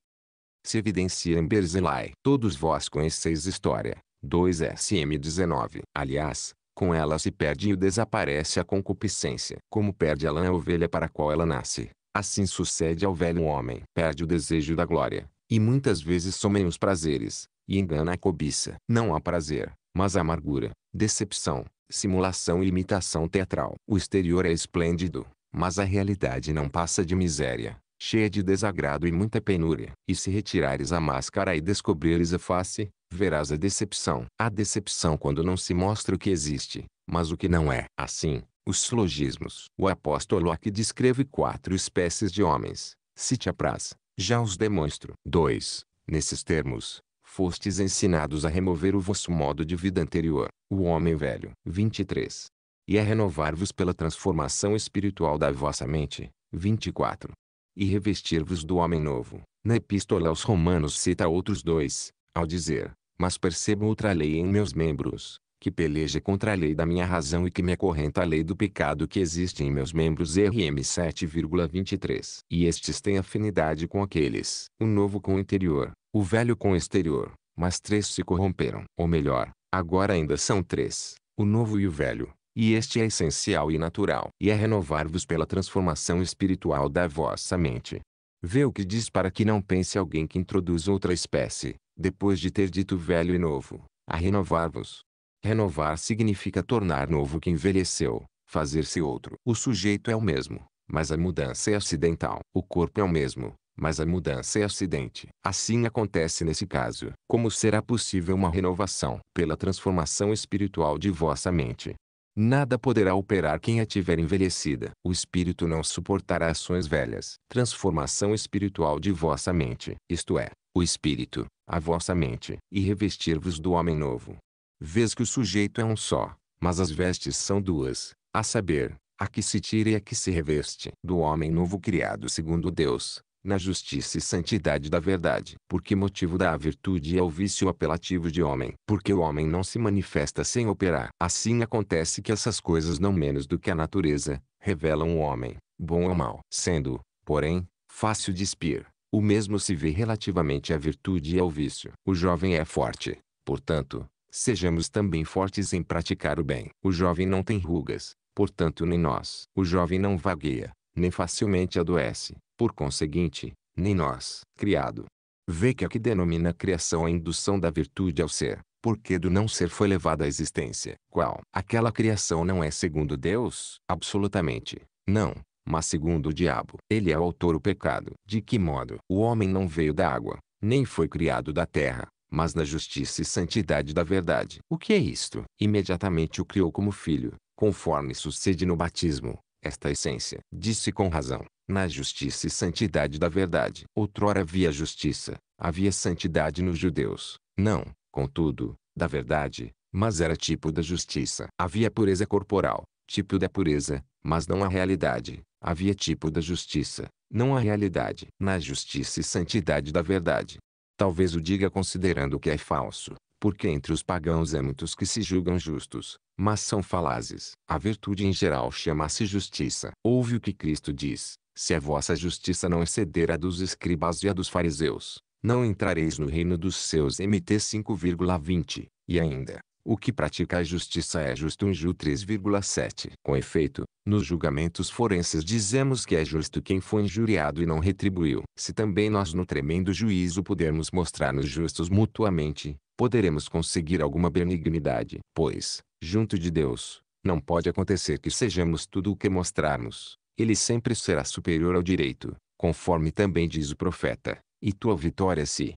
se evidencia em Berzelai, Todos vós conheceis história. 2 SM 19. Aliás, com ela se perde e desaparece a concupiscência. Como perde a lã a ovelha para a qual ela nasce, assim sucede ao velho homem. Perde o desejo da glória, e muitas vezes somem os prazeres, e engana a cobiça. Não há prazer, mas amargura, decepção, simulação e imitação teatral. O exterior é esplêndido, mas a realidade não passa de miséria cheia de desagrado e muita penúria. E se retirares a máscara e descobrires a face, verás a decepção. A decepção quando não se mostra o que existe, mas o que não é. Assim, os silogismos. O apóstolo aqui descreve quatro espécies de homens. Se te apraz, já os demonstro. 2. Nesses termos, fostes ensinados a remover o vosso modo de vida anterior, o homem velho. 23. E a renovar-vos pela transformação espiritual da vossa mente. 24 e revestir-vos do homem novo. Na Epístola aos Romanos cita outros dois, ao dizer: Mas percebo outra lei em meus membros, que peleja contra a lei da minha razão e que me acorrenta a lei do pecado que existe em meus membros. RM 7,23. E estes têm afinidade com aqueles: o novo com o interior, o velho com o exterior, mas três se corromperam. Ou melhor, agora ainda são três: o novo e o velho e este é essencial e natural, e é renovar-vos pela transformação espiritual da vossa mente. Vê o que diz para que não pense alguém que introduz outra espécie, depois de ter dito velho e novo, a renovar-vos. Renovar significa tornar novo o que envelheceu, fazer-se outro. O sujeito é o mesmo, mas a mudança é acidental. O corpo é o mesmo, mas a mudança é acidente. Assim acontece nesse caso. Como será possível uma renovação? Pela transformação espiritual de vossa mente. Nada poderá operar quem a tiver envelhecida. O espírito não suportará ações velhas. Transformação espiritual de vossa mente, isto é, o espírito, a vossa mente, e revestir-vos do homem novo. Vês que o sujeito é um só, mas as vestes são duas, a saber, a que se tira e a que se reveste. Do homem novo criado segundo Deus, na justiça e santidade da verdade. por que motivo da virtude é o vício apelativo de homem. Porque o homem não se manifesta sem operar. Assim acontece que essas coisas não menos do que a natureza, revelam o homem, bom ou mal. Sendo, porém, fácil de expir. O mesmo se vê relativamente à virtude e ao vício. O jovem é forte, portanto, sejamos também fortes em praticar o bem. O jovem não tem rugas, portanto nem nós. O jovem não vagueia, nem facilmente adoece. Por conseguinte, nem nós, criado. Vê que a que denomina criação a indução da virtude ao ser, porque do não ser foi levada à existência. Qual? Aquela criação não é segundo Deus? Absolutamente. Não, mas segundo o diabo. Ele é o autor do pecado. De que modo? O homem não veio da água, nem foi criado da terra, mas na justiça e santidade da verdade. O que é isto? Imediatamente o criou como filho, conforme sucede no batismo, esta essência, disse com razão, na justiça e santidade da verdade. Outrora havia justiça, havia santidade nos judeus, não, contudo, da verdade, mas era tipo da justiça. Havia pureza corporal, tipo da pureza, mas não a realidade. Havia tipo da justiça, não a realidade. Na justiça e santidade da verdade. Talvez o diga considerando que é falso porque entre os pagãos há é muitos que se julgam justos, mas são falazes. A virtude em geral chama-se justiça. Ouve o que Cristo diz, se a vossa justiça não exceder a dos escribas e a dos fariseus, não entrareis no reino dos seus MT 5,20, e ainda, o que pratica a justiça é justo em Ju 3,7. Com efeito, nos julgamentos forenses dizemos que é justo quem foi injuriado e não retribuiu. Se também nós no tremendo juízo pudermos mostrar-nos justos mutuamente, poderemos conseguir alguma benignidade, pois, junto de Deus, não pode acontecer que sejamos tudo o que mostrarmos. Ele sempre será superior ao direito, conforme também diz o profeta, e tua vitória se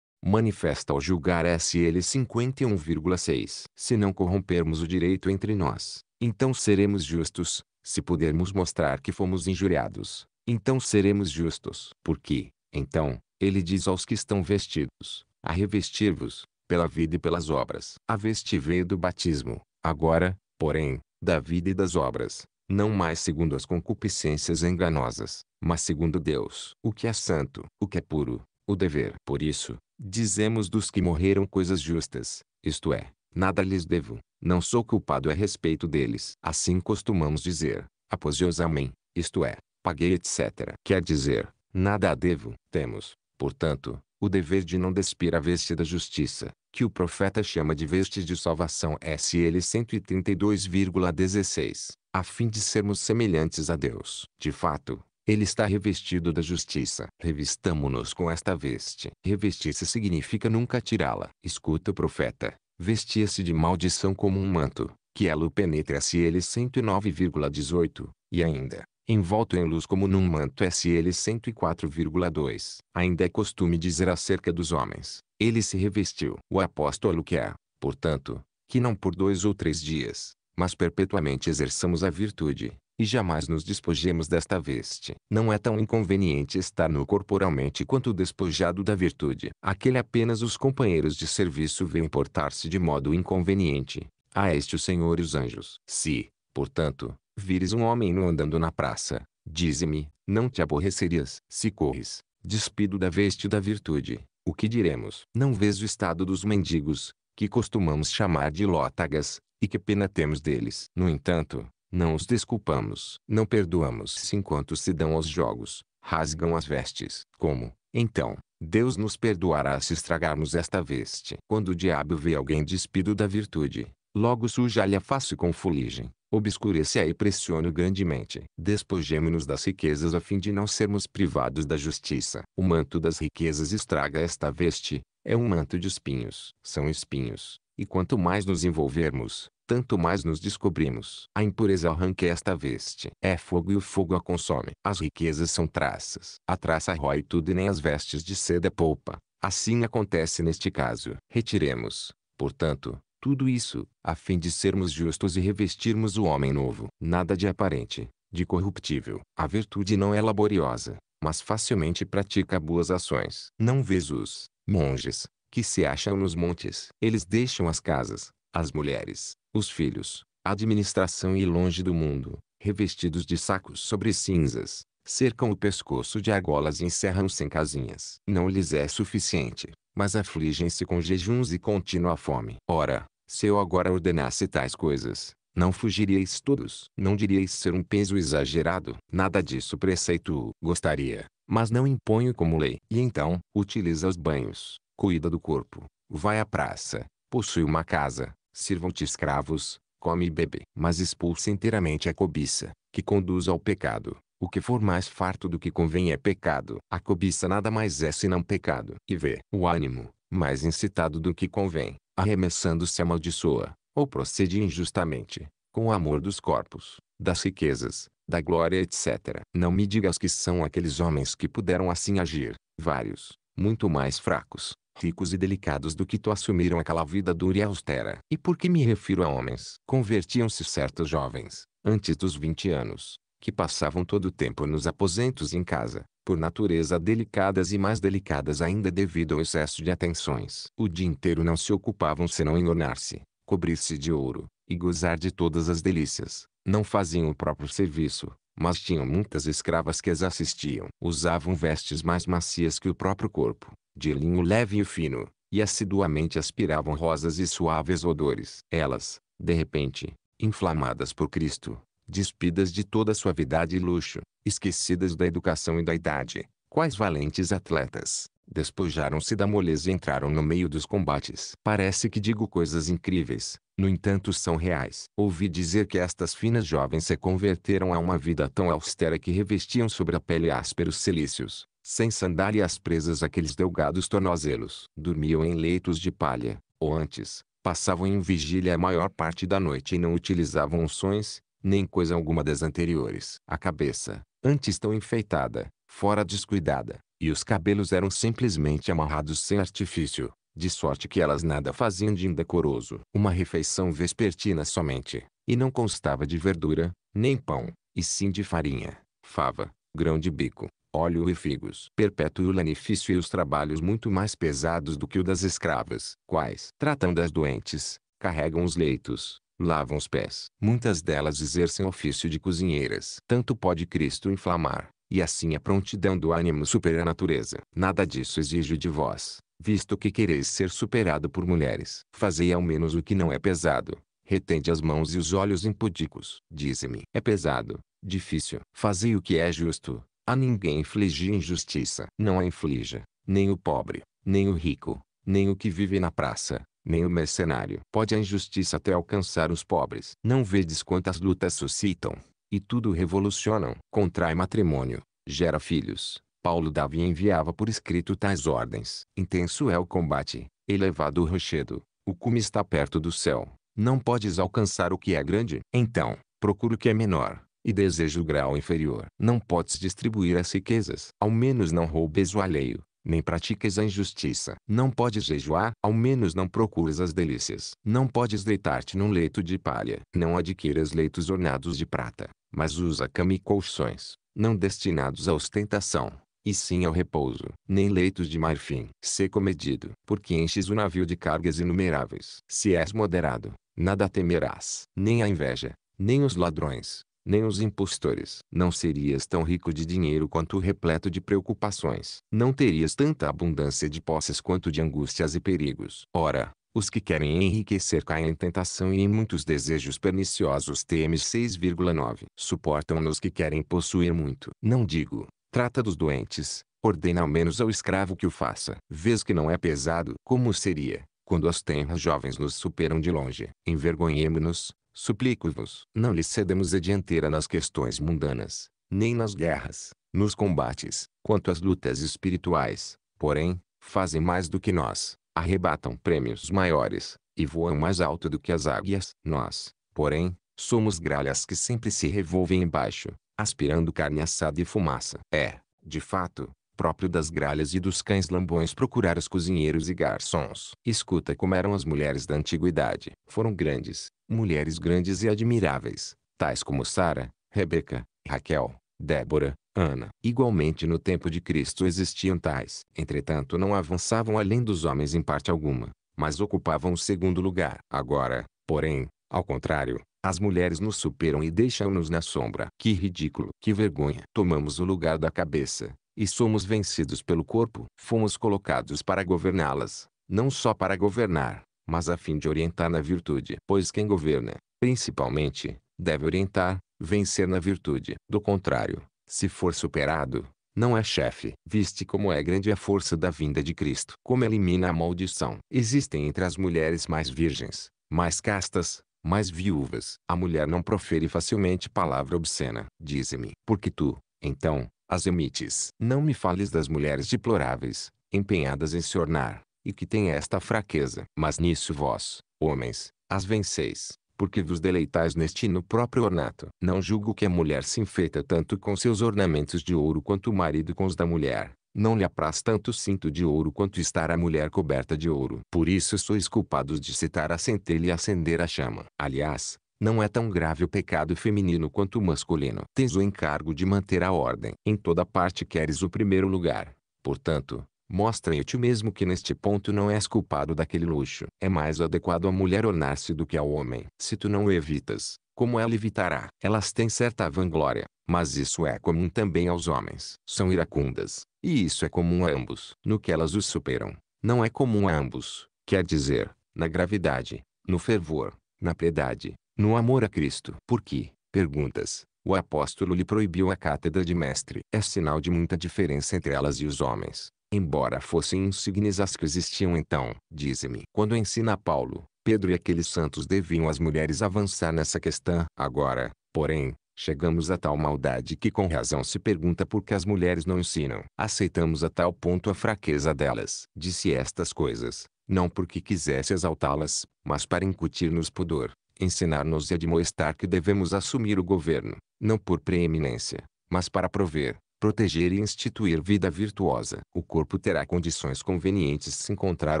manifesta ao julgar SL 51,6. Se não corrompermos o direito entre nós, então seremos justos, se pudermos mostrar que fomos injuriados, então seremos justos. Porque, então, ele diz aos que estão vestidos, a revestir-vos, pela vida e pelas obras. Haveste veio do batismo, agora, porém, da vida e das obras, não mais segundo as concupiscências enganosas, mas segundo Deus. O que é santo, o que é puro, o dever. Por isso, dizemos dos que morreram coisas justas, isto é, nada lhes devo, não sou culpado a respeito deles. Assim costumamos dizer, após Deus amém, isto é, paguei etc. Quer dizer, nada a devo. Temos, portanto, o dever de não despir a veste da justiça, que o profeta chama de vestes de salvação SL 132,16, a fim de sermos semelhantes a Deus. De fato, ele está revestido da justiça. Revistamo-nos com esta veste. Revestir-se significa nunca tirá-la. Escuta o profeta. Vestia-se de maldição como um manto, que ela o penetra se ele 109,18, e ainda, envolto em luz como num manto SL 104,2. Ainda é costume dizer acerca dos homens, ele se revestiu. O apóstolo que é, portanto, que não por dois ou três dias, mas perpetuamente exerçamos a virtude, e jamais nos despojemos desta veste. Não é tão inconveniente estar nu corporalmente quanto despojado da virtude. Aquele apenas os companheiros de serviço veem portar-se de modo inconveniente. A este o Senhor e os anjos. Se, portanto, vires um homem nu andando na praça, dize-me, não te aborrecerias? Se corres, despido da veste da virtude, o que diremos? Não vês o estado dos mendigos, que costumamos chamar de lótagas, e que pena temos deles. No entanto, não os desculpamos. Não perdoamos-se enquanto se dão aos jogos, rasgam as vestes. Como, então, Deus nos perdoará se estragarmos esta veste? Quando o diabo vê alguém despido da virtude, logo suja-lhe a face com fuligem obscurece aí e pressione grandemente. despojemos nos das riquezas a fim de não sermos privados da justiça. O manto das riquezas estraga esta veste, é um manto de espinhos. São espinhos, e quanto mais nos envolvermos, tanto mais nos descobrimos. A impureza arranca esta veste. É fogo e o fogo a consome. As riquezas são traças. A traça rói tudo e nem as vestes de seda poupa. Assim acontece neste caso. Retiremos, portanto, tudo isso, a fim de sermos justos e revestirmos o homem novo. Nada de aparente, de corruptível. A virtude não é laboriosa, mas facilmente pratica boas ações. Não vês os monges, que se acham nos montes. Eles deixam as casas, as mulheres, os filhos, a administração e longe do mundo, revestidos de sacos sobre cinzas, cercam o pescoço de argolas e encerram-se em casinhas. Não lhes é suficiente, mas afligem-se com jejuns e contínua fome. Ora, se eu agora ordenasse tais coisas, não fugiríeis todos, não diríeis ser um peso exagerado, nada disso preceito Gostaria, mas não imponho como lei. E então, utiliza os banhos, cuida do corpo, vai à praça, possui uma casa, sirvam-te escravos, come e bebe. Mas expulsa inteiramente a cobiça, que conduz ao pecado. O que for mais farto do que convém é pecado. A cobiça nada mais é senão pecado. E vê o ânimo, mais incitado do que convém, arremessando-se amaldiçoa, ou procede injustamente, com o amor dos corpos, das riquezas, da glória etc. Não me digas que são aqueles homens que puderam assim agir, vários, muito mais fracos, ricos e delicados do que tu assumiram aquela vida dura e austera. E por que me refiro a homens? Convertiam-se certos jovens, antes dos 20 anos, que passavam todo o tempo nos aposentos em casa, por natureza delicadas e mais delicadas ainda devido ao excesso de atenções. O dia inteiro não se ocupavam senão em ornar-se, cobrir-se de ouro, e gozar de todas as delícias. Não faziam o próprio serviço, mas tinham muitas escravas que as assistiam. Usavam vestes mais macias que o próprio corpo, de linho leve e fino, e assiduamente aspiravam rosas e suaves odores. Elas, de repente, inflamadas por Cristo, despidas de toda suavidade e luxo, esquecidas da educação e da idade, quais valentes atletas, despojaram-se da moleza e entraram no meio dos combates. Parece que digo coisas incríveis, no entanto são reais. Ouvi dizer que estas finas jovens se converteram a uma vida tão austera que revestiam sobre a pele ásperos cilícios, sem sandálias presas aqueles delgados tornozelos. Dormiam em leitos de palha, ou antes, passavam em vigília a maior parte da noite e não utilizavam unções, nem coisa alguma das anteriores. A cabeça, antes tão enfeitada, fora descuidada, e os cabelos eram simplesmente amarrados sem artifício, de sorte que elas nada faziam de indecoroso. Uma refeição vespertina somente, e não constava de verdura, nem pão, e sim de farinha, fava, grão de bico, óleo e figos. Perpétuo o lanifício e os trabalhos muito mais pesados do que o das escravas, quais tratam das doentes, carregam os leitos, lavam os pés. Muitas delas exercem ofício de cozinheiras. Tanto pode Cristo inflamar, e assim a prontidão do ânimo supera a natureza. Nada disso exijo de vós, visto que quereis ser superado por mulheres. Fazei ao menos o que não é pesado. Retende as mãos e os olhos impudicos. Dize-me, é pesado, difícil. Fazei o que é justo. A ninguém infligir injustiça. Não a inflija, nem o pobre, nem o rico, nem o que vive na praça, nem o mercenário pode a injustiça até alcançar os pobres. Não vedes quantas lutas suscitam, e tudo revolucionam. Contrai matrimônio, gera filhos. Paulo Davi enviava por escrito tais ordens. Intenso é o combate, elevado o rochedo, o cume está perto do céu. Não podes alcançar o que é grande. Então, procura o que é menor, e deseja o grau inferior. Não podes distribuir as riquezas. Ao menos não roubes o alheio nem praticas a injustiça. Não podes jejuar, ao menos não procures as delícias. Não podes deitar-te num leito de palha. Não adquiras leitos ornados de prata, mas usa cama e colchões, não destinados à ostentação, e sim ao repouso. Nem leitos de marfim. Sê comedido, porque enches o navio de cargas inumeráveis. Se és moderado, nada temerás. Nem a inveja, nem os ladrões, nem os impostores. Não serias tão rico de dinheiro quanto repleto de preocupações. Não terias tanta abundância de posses quanto de angústias e perigos. Ora, os que querem enriquecer caem em tentação e em muitos desejos perniciosos. TM 6,9. Suportam nos que querem possuir muito. Não digo, trata dos doentes, ordena ao menos ao escravo que o faça. Vês que não é pesado. Como seria, quando as tenras jovens nos superam de longe? Envergonhemo-nos, Suplico-vos, não lhe cedemos a dianteira nas questões mundanas, nem nas guerras, nos combates, quanto às lutas espirituais, porém, fazem mais do que nós, arrebatam prêmios maiores, e voam mais alto do que as águias. Nós, porém, somos gralhas que sempre se revolvem embaixo, aspirando carne assada e fumaça. É, de fato, próprio das gralhas e dos cães lambões procurar os cozinheiros e garçons. Escuta como eram as mulheres da antiguidade. Foram grandes, mulheres grandes e admiráveis, tais como Sara, Rebeca, Raquel, Débora, Ana. Igualmente no tempo de Cristo existiam tais. Entretanto não avançavam além dos homens em parte alguma, mas ocupavam o segundo lugar. Agora, porém, ao contrário, as mulheres nos superam e deixam-nos na sombra. Que ridículo! Que vergonha! Tomamos o lugar da cabeça e somos vencidos pelo corpo, fomos colocados para governá-las, não só para governar, mas a fim de orientar na virtude. Pois quem governa, principalmente, deve orientar, vencer na virtude. Do contrário, se for superado, não é chefe. Viste como é grande a força da vinda de Cristo. Como elimina a maldição. Existem entre as mulheres mais virgens, mais castas, mais viúvas. A mulher não profere facilmente palavra obscena. Dize-me, porque tu, então, as emites. Não me fales das mulheres deploráveis, empenhadas em se ornar, e que têm esta fraqueza. Mas nisso vós, homens, as venceis, porque vos deleitais neste no próprio ornato. Não julgo que a mulher se enfeita tanto com seus ornamentos de ouro quanto o marido com os da mulher. Não lhe apraz tanto cinto de ouro quanto estar a mulher coberta de ouro. Por isso sois culpados de citar a centelha e acender a chama. Aliás, não é tão grave o pecado feminino quanto o masculino. Tens o encargo de manter a ordem. Em toda parte queres o primeiro lugar. Portanto, mostra te ti mesmo que neste ponto não és culpado daquele luxo. É mais adequado à mulher ornar-se do que ao homem. Se tu não o evitas, como ela evitará? Elas têm certa vanglória, mas isso é comum também aos homens. São iracundas, e isso é comum a ambos. No que elas os superam, não é comum a ambos. Quer dizer, na gravidade, no fervor, na piedade, no amor a Cristo. Por perguntas, o apóstolo lhe proibiu a cátedra de mestre? É sinal de muita diferença entre elas e os homens, embora fossem insignes as que existiam então. Dize-me. Quando ensina Paulo, Pedro e aqueles santos deviam as mulheres avançar nessa questão. Agora, porém, Chegamos a tal maldade que com razão se pergunta por que as mulheres não ensinam. Aceitamos a tal ponto a fraqueza delas. Disse estas coisas, não porque quisesse exaltá-las, mas para incutir-nos pudor ensinar-nos e admoestar que devemos assumir o governo, não por preeminência, mas para prover, proteger e instituir vida virtuosa. O corpo terá condições convenientes se encontrar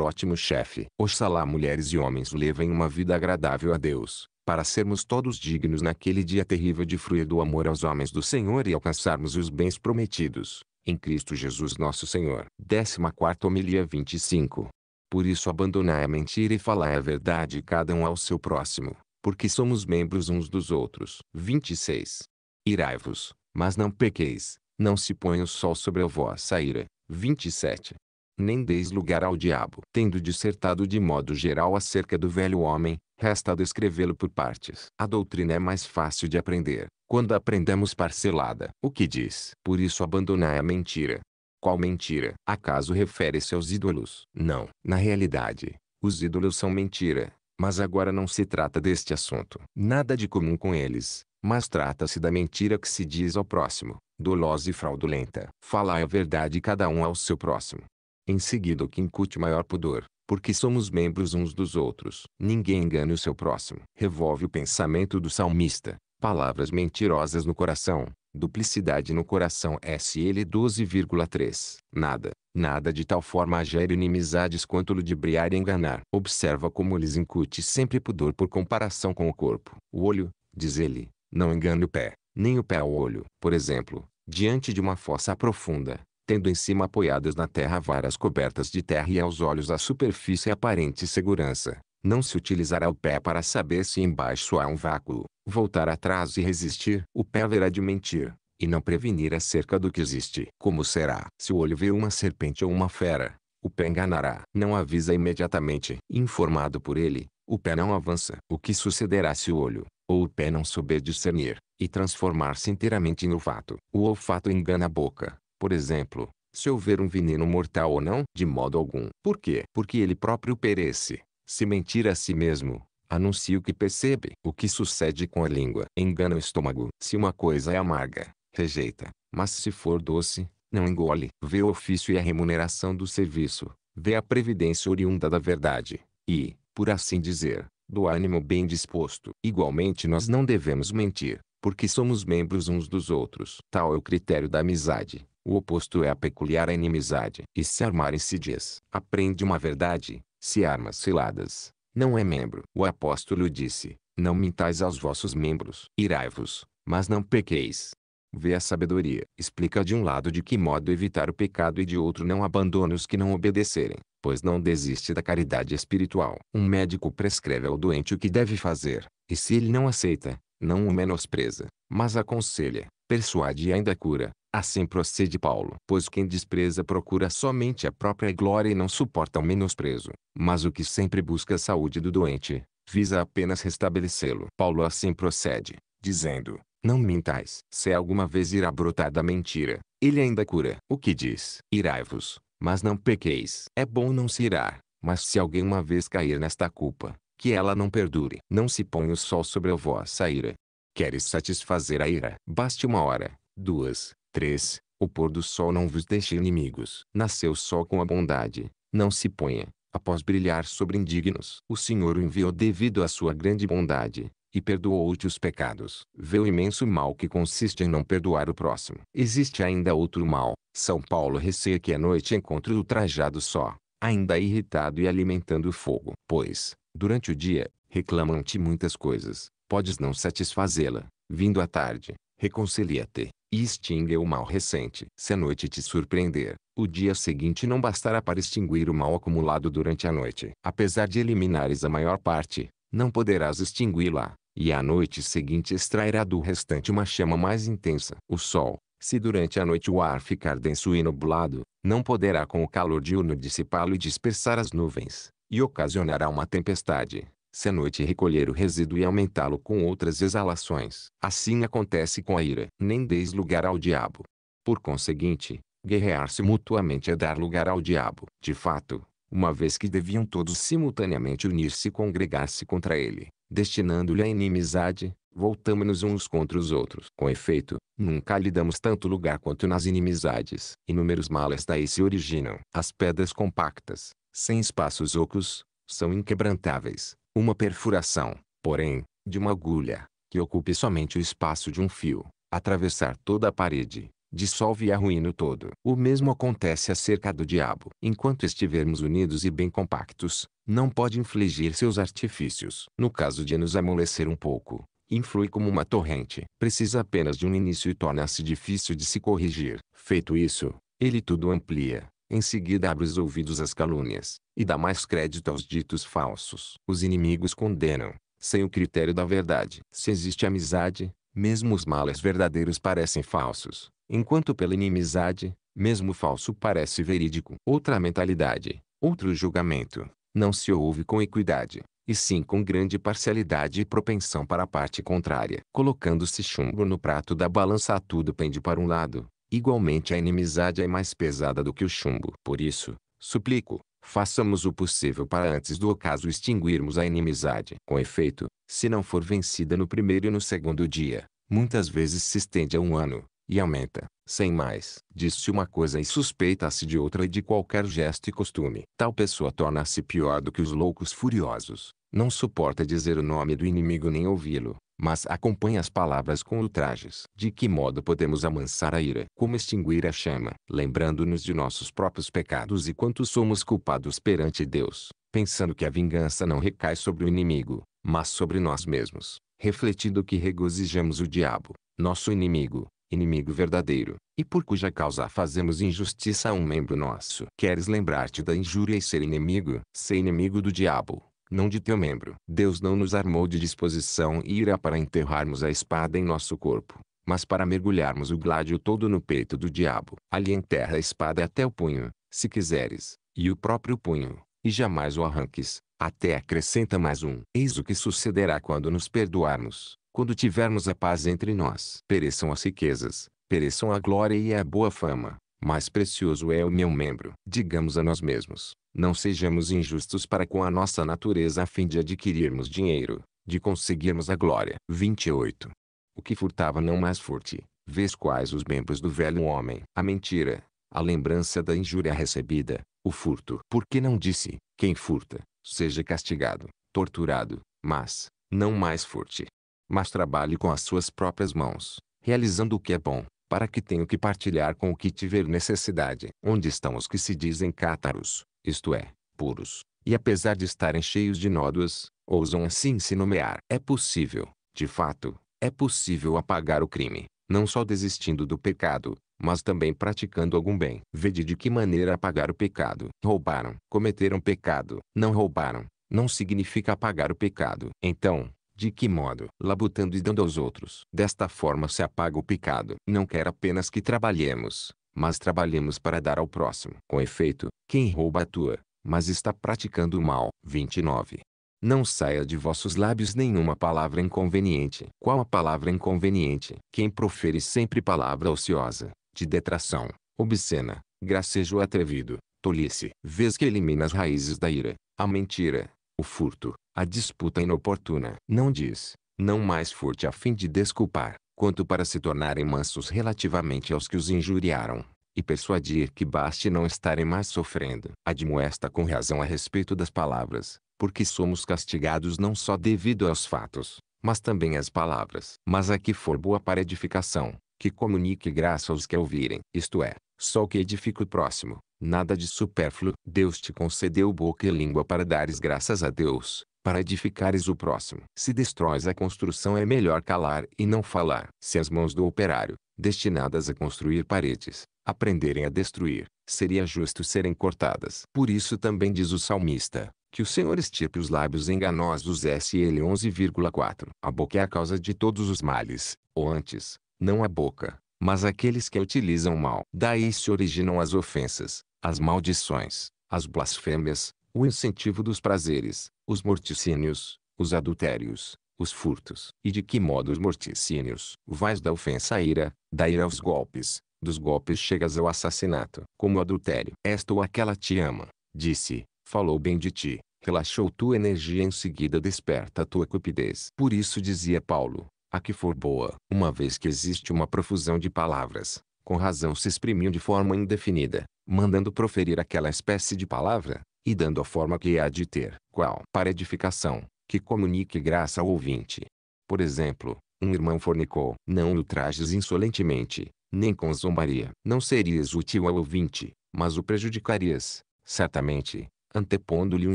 ótimo chefe. Oxalá mulheres e homens levem uma vida agradável a Deus, para sermos todos dignos naquele dia terrível de fruir do amor aos homens do Senhor e alcançarmos os bens prometidos, em Cristo Jesus nosso Senhor. 14 Homilia 25 Por isso abandonai a mentira e falai a verdade cada um ao seu próximo, porque somos membros uns dos outros. 26. Irai-vos, mas não pequeis, não se põe o sol sobre a vossa ira. 27. Nem deis lugar ao diabo. Tendo dissertado de modo geral acerca do velho homem, resta descrevê-lo por partes. A doutrina é mais fácil de aprender, quando aprendemos parcelada. O que diz? Por isso abandonai a mentira. Qual mentira? Acaso refere-se aos ídolos? Não. Na realidade, os ídolos são mentira, mas agora não se trata deste assunto. Nada de comum com eles, mas trata-se da mentira que se diz ao próximo, dolosa e fraudulenta. Falai a verdade cada um ao seu próximo. Em seguida o que incute maior pudor, porque somos membros uns dos outros. Ninguém engane o seu próximo. Revolve o pensamento do salmista, palavras mentirosas no coração, Duplicidade no coração SL 12,3. Nada, nada de tal forma gera inimizades quanto ludibriar e enganar. Observa como lhes incute sempre pudor por comparação com o corpo. O olho, diz ele, não engane o pé, nem o pé ao olho. Por exemplo, diante de uma fossa profunda, tendo em cima apoiadas na terra varas cobertas de terra e aos olhos a superfície aparente segurança, não se utilizará o pé para saber se embaixo há um vácuo, voltar atrás e resistir. O pé haverá de mentir, e não prevenir acerca do que existe. Como será? Se o olho vê uma serpente ou uma fera, o pé enganará. Não avisa imediatamente. Informado por ele, o pé não avança. O que sucederá se o olho, ou o pé não souber discernir, e transformar-se inteiramente no fato? O olfato engana a boca, por exemplo, se houver um veneno mortal ou não? De modo algum. Por quê? Porque ele próprio perece. Se mentir a si mesmo, anuncia o que percebe. O que sucede com a língua? Engana o estômago. Se uma coisa é amarga, rejeita. Mas se for doce, não engole. Vê o ofício e a remuneração do serviço. Vê a previdência oriunda da verdade. E, por assim dizer, do ânimo bem disposto. Igualmente nós não devemos mentir, porque somos membros uns dos outros. Tal é o critério da amizade. O oposto é a peculiar inimizade. E se armarem-se diz, aprende uma verdade, se armas ciladas, não é membro. O apóstolo disse, não mintais aos vossos membros. Irai-vos, mas não pequeis. Vê a sabedoria. Explica de um lado de que modo evitar o pecado e de outro não abandone os que não obedecerem, pois não desiste da caridade espiritual. Um médico prescreve ao doente o que deve fazer, e se ele não aceita, não o menospreza, mas aconselha, persuade e ainda cura. Assim procede Paulo. Pois quem despreza procura somente a própria glória e não suporta o menosprezo, mas o que sempre busca a saúde do doente, visa apenas restabelecê-lo. Paulo assim procede, dizendo: Não mintais. Se alguma vez irá brotar da mentira, ele ainda cura. O que diz? Irai-vos, mas não pequeis. É bom não se irar, mas se alguém uma vez cair nesta culpa, que ela não perdure. Não se põe o sol sobre a vossa ira. Queres satisfazer a ira? Baste uma hora, duas, 3. O pôr do sol não vos deixe inimigos. Nasceu o sol com a bondade, não se ponha, após brilhar sobre indignos. O Senhor o enviou devido à sua grande bondade, e perdoou-te os pecados. Vê o imenso mal que consiste em não perdoar o próximo. Existe ainda outro mal. São Paulo receia que à noite encontre o trajado só, ainda irritado e alimentando o fogo. Pois, durante o dia, reclamam-te muitas coisas, podes não satisfazê-la. Vindo à tarde, reconcilia-te e extingue o mal recente. Se a noite te surpreender, o dia seguinte não bastará para extinguir o mal acumulado durante a noite. Apesar de eliminares a maior parte, não poderás extingui-la, e a noite seguinte extrairá do restante uma chama mais intensa. O sol, se durante a noite o ar ficar denso e nublado, não poderá com o calor diurno dissipá-lo e dispersar as nuvens, e ocasionará uma tempestade se à noite recolher o resíduo e aumentá-lo com outras exalações. Assim acontece com a ira. Nem deis lugar ao diabo. Por conseguinte, guerrear-se mutuamente é dar lugar ao diabo. De fato, uma vez que deviam todos simultaneamente unir-se e congregar-se contra ele, destinando-lhe a inimizade, voltamos-nos uns contra os outros. Com efeito, nunca lhe damos tanto lugar quanto nas inimizades. Inúmeros males daí se originam. As pedras compactas, sem espaços ocos, são inquebrantáveis uma perfuração, porém, de uma agulha, que ocupe somente o espaço de um fio, atravessar toda a parede, dissolve e arruína o todo. O mesmo acontece acerca do diabo. Enquanto estivermos unidos e bem compactos, não pode infligir seus artifícios. No caso de nos amolecer um pouco, influi como uma torrente. Precisa apenas de um início e torna-se difícil de se corrigir. Feito isso, ele tudo amplia. Em seguida abre os ouvidos às calúnias e dá mais crédito aos ditos falsos. Os inimigos condenam, sem o critério da verdade. Se existe amizade, mesmo os males verdadeiros parecem falsos, enquanto pela inimizade, mesmo o falso parece verídico. Outra mentalidade, outro julgamento, não se ouve com equidade, e sim com grande parcialidade e propensão para a parte contrária. Colocando-se chumbo no prato da balança tudo pende para um lado, igualmente a inimizade é mais pesada do que o chumbo. Por isso, suplico, façamos o possível para antes do ocaso extinguirmos a inimizade. Com efeito, se não for vencida no primeiro e no segundo dia, muitas vezes se estende a um ano, e aumenta, sem mais. Diz-se uma coisa e suspeita-se de outra e de qualquer gesto e costume. Tal pessoa torna-se pior do que os loucos furiosos, não suporta dizer o nome do inimigo nem ouvi-lo, mas acompanha as palavras com ultrajes. De que modo podemos amansar a ira? Como extinguir a chama? Lembrando-nos de nossos próprios pecados e quanto somos culpados perante Deus, pensando que a vingança não recai sobre o inimigo, mas sobre nós mesmos, refletindo que regozijamos o diabo, nosso inimigo, inimigo verdadeiro, e por cuja causa fazemos injustiça a um membro nosso. Queres lembrar-te da injúria e ser inimigo? Ser inimigo do diabo não de teu membro. Deus não nos armou de disposição e ira para enterrarmos a espada em nosso corpo, mas para mergulharmos o gládio todo no peito do diabo. Ali enterra a espada até o punho, se quiseres, e o próprio punho, e jamais o arranques. Até acrescenta mais um. Eis o que sucederá quando nos perdoarmos, quando tivermos a paz entre nós. Pereçam as riquezas, pereçam a glória e a boa fama, mais precioso é o meu membro. Digamos a nós mesmos, não sejamos injustos para com a nossa natureza a fim de adquirirmos dinheiro, de conseguirmos a glória. 28. O que furtava não mais furte, vês quais os membros do velho homem. A mentira, a lembrança da injúria recebida, o furto. Porque não disse, quem furta, seja castigado, torturado, mas, não mais furte. Mas trabalhe com as suas próprias mãos, realizando o que é bom, para que tenha que partilhar com o que tiver necessidade. Onde estão os que se dizem cátaros, isto é, puros, e apesar de estarem cheios de nódoas, ousam assim se nomear? É possível, de fato, é possível apagar o crime, não só desistindo do pecado, mas também praticando algum bem. Vede de que maneira apagar o pecado. Roubaram, cometeram pecado, não roubaram, não significa apagar o pecado. Então, de que modo? Labutando e dando aos outros. Desta forma se apaga o pecado. Não quer apenas que trabalhemos, mas trabalhemos para dar ao próximo. Com efeito, quem rouba tua, mas está praticando o mal. 29. Não saia de vossos lábios nenhuma palavra inconveniente. Qual a palavra inconveniente? Quem profere sempre palavra ociosa, de detração, obscena, gracejo atrevido, tolice. Vês que elimina as raízes da ira, a mentira, o furto, a disputa inoportuna. Não diz, não mais furte a fim de desculpar, quanto para se tornarem mansos relativamente aos que os injuriaram, e persuadir que baste não estarem mais sofrendo. Admoesta com razão a respeito das palavras, porque somos castigados não só devido aos fatos, mas também às palavras. Mas a que for boa para edificação, que comunique graça aos que ouvirem, isto é, só o que edifica o próximo, nada de supérfluo. Deus te concedeu boca e língua para dares graças a Deus, para edificares o próximo. Se destróis a construção é melhor calar e não falar. Se as mãos do operário, destinadas a construir paredes, aprenderem a destruir, seria justo serem cortadas. Por isso também diz o salmista, que o Senhor estirpe os lábios enganosos SL 11,4. A boca é a causa de todos os males, ou antes, não a boca, mas aqueles que a utilizam mal. Daí se originam as ofensas, as maldições, as blasfêmias, o incentivo dos prazeres, os morticínios, os adultérios, os furtos. E de que modo os morticínios? Vais da ofensa à ira, da ira aos golpes, dos golpes chegas ao assassinato. Como adultério. Esta ou aquela te ama, disse, falou bem de ti, relaxou tua energia em seguida desperta tua cupidez. Por isso dizia Paulo, a que for boa. Uma vez que existe uma profusão de palavras, com razão se exprimiam de forma indefinida, mandando proferir aquela espécie de palavra, e dando a forma que há de ter, qual para edificação, que comunique graça ao ouvinte. Por exemplo, um irmão fornicou, não o trajes insolentemente, nem com zombaria. Não serias útil ao ouvinte, mas o prejudicarias, certamente, antepondo-lhe um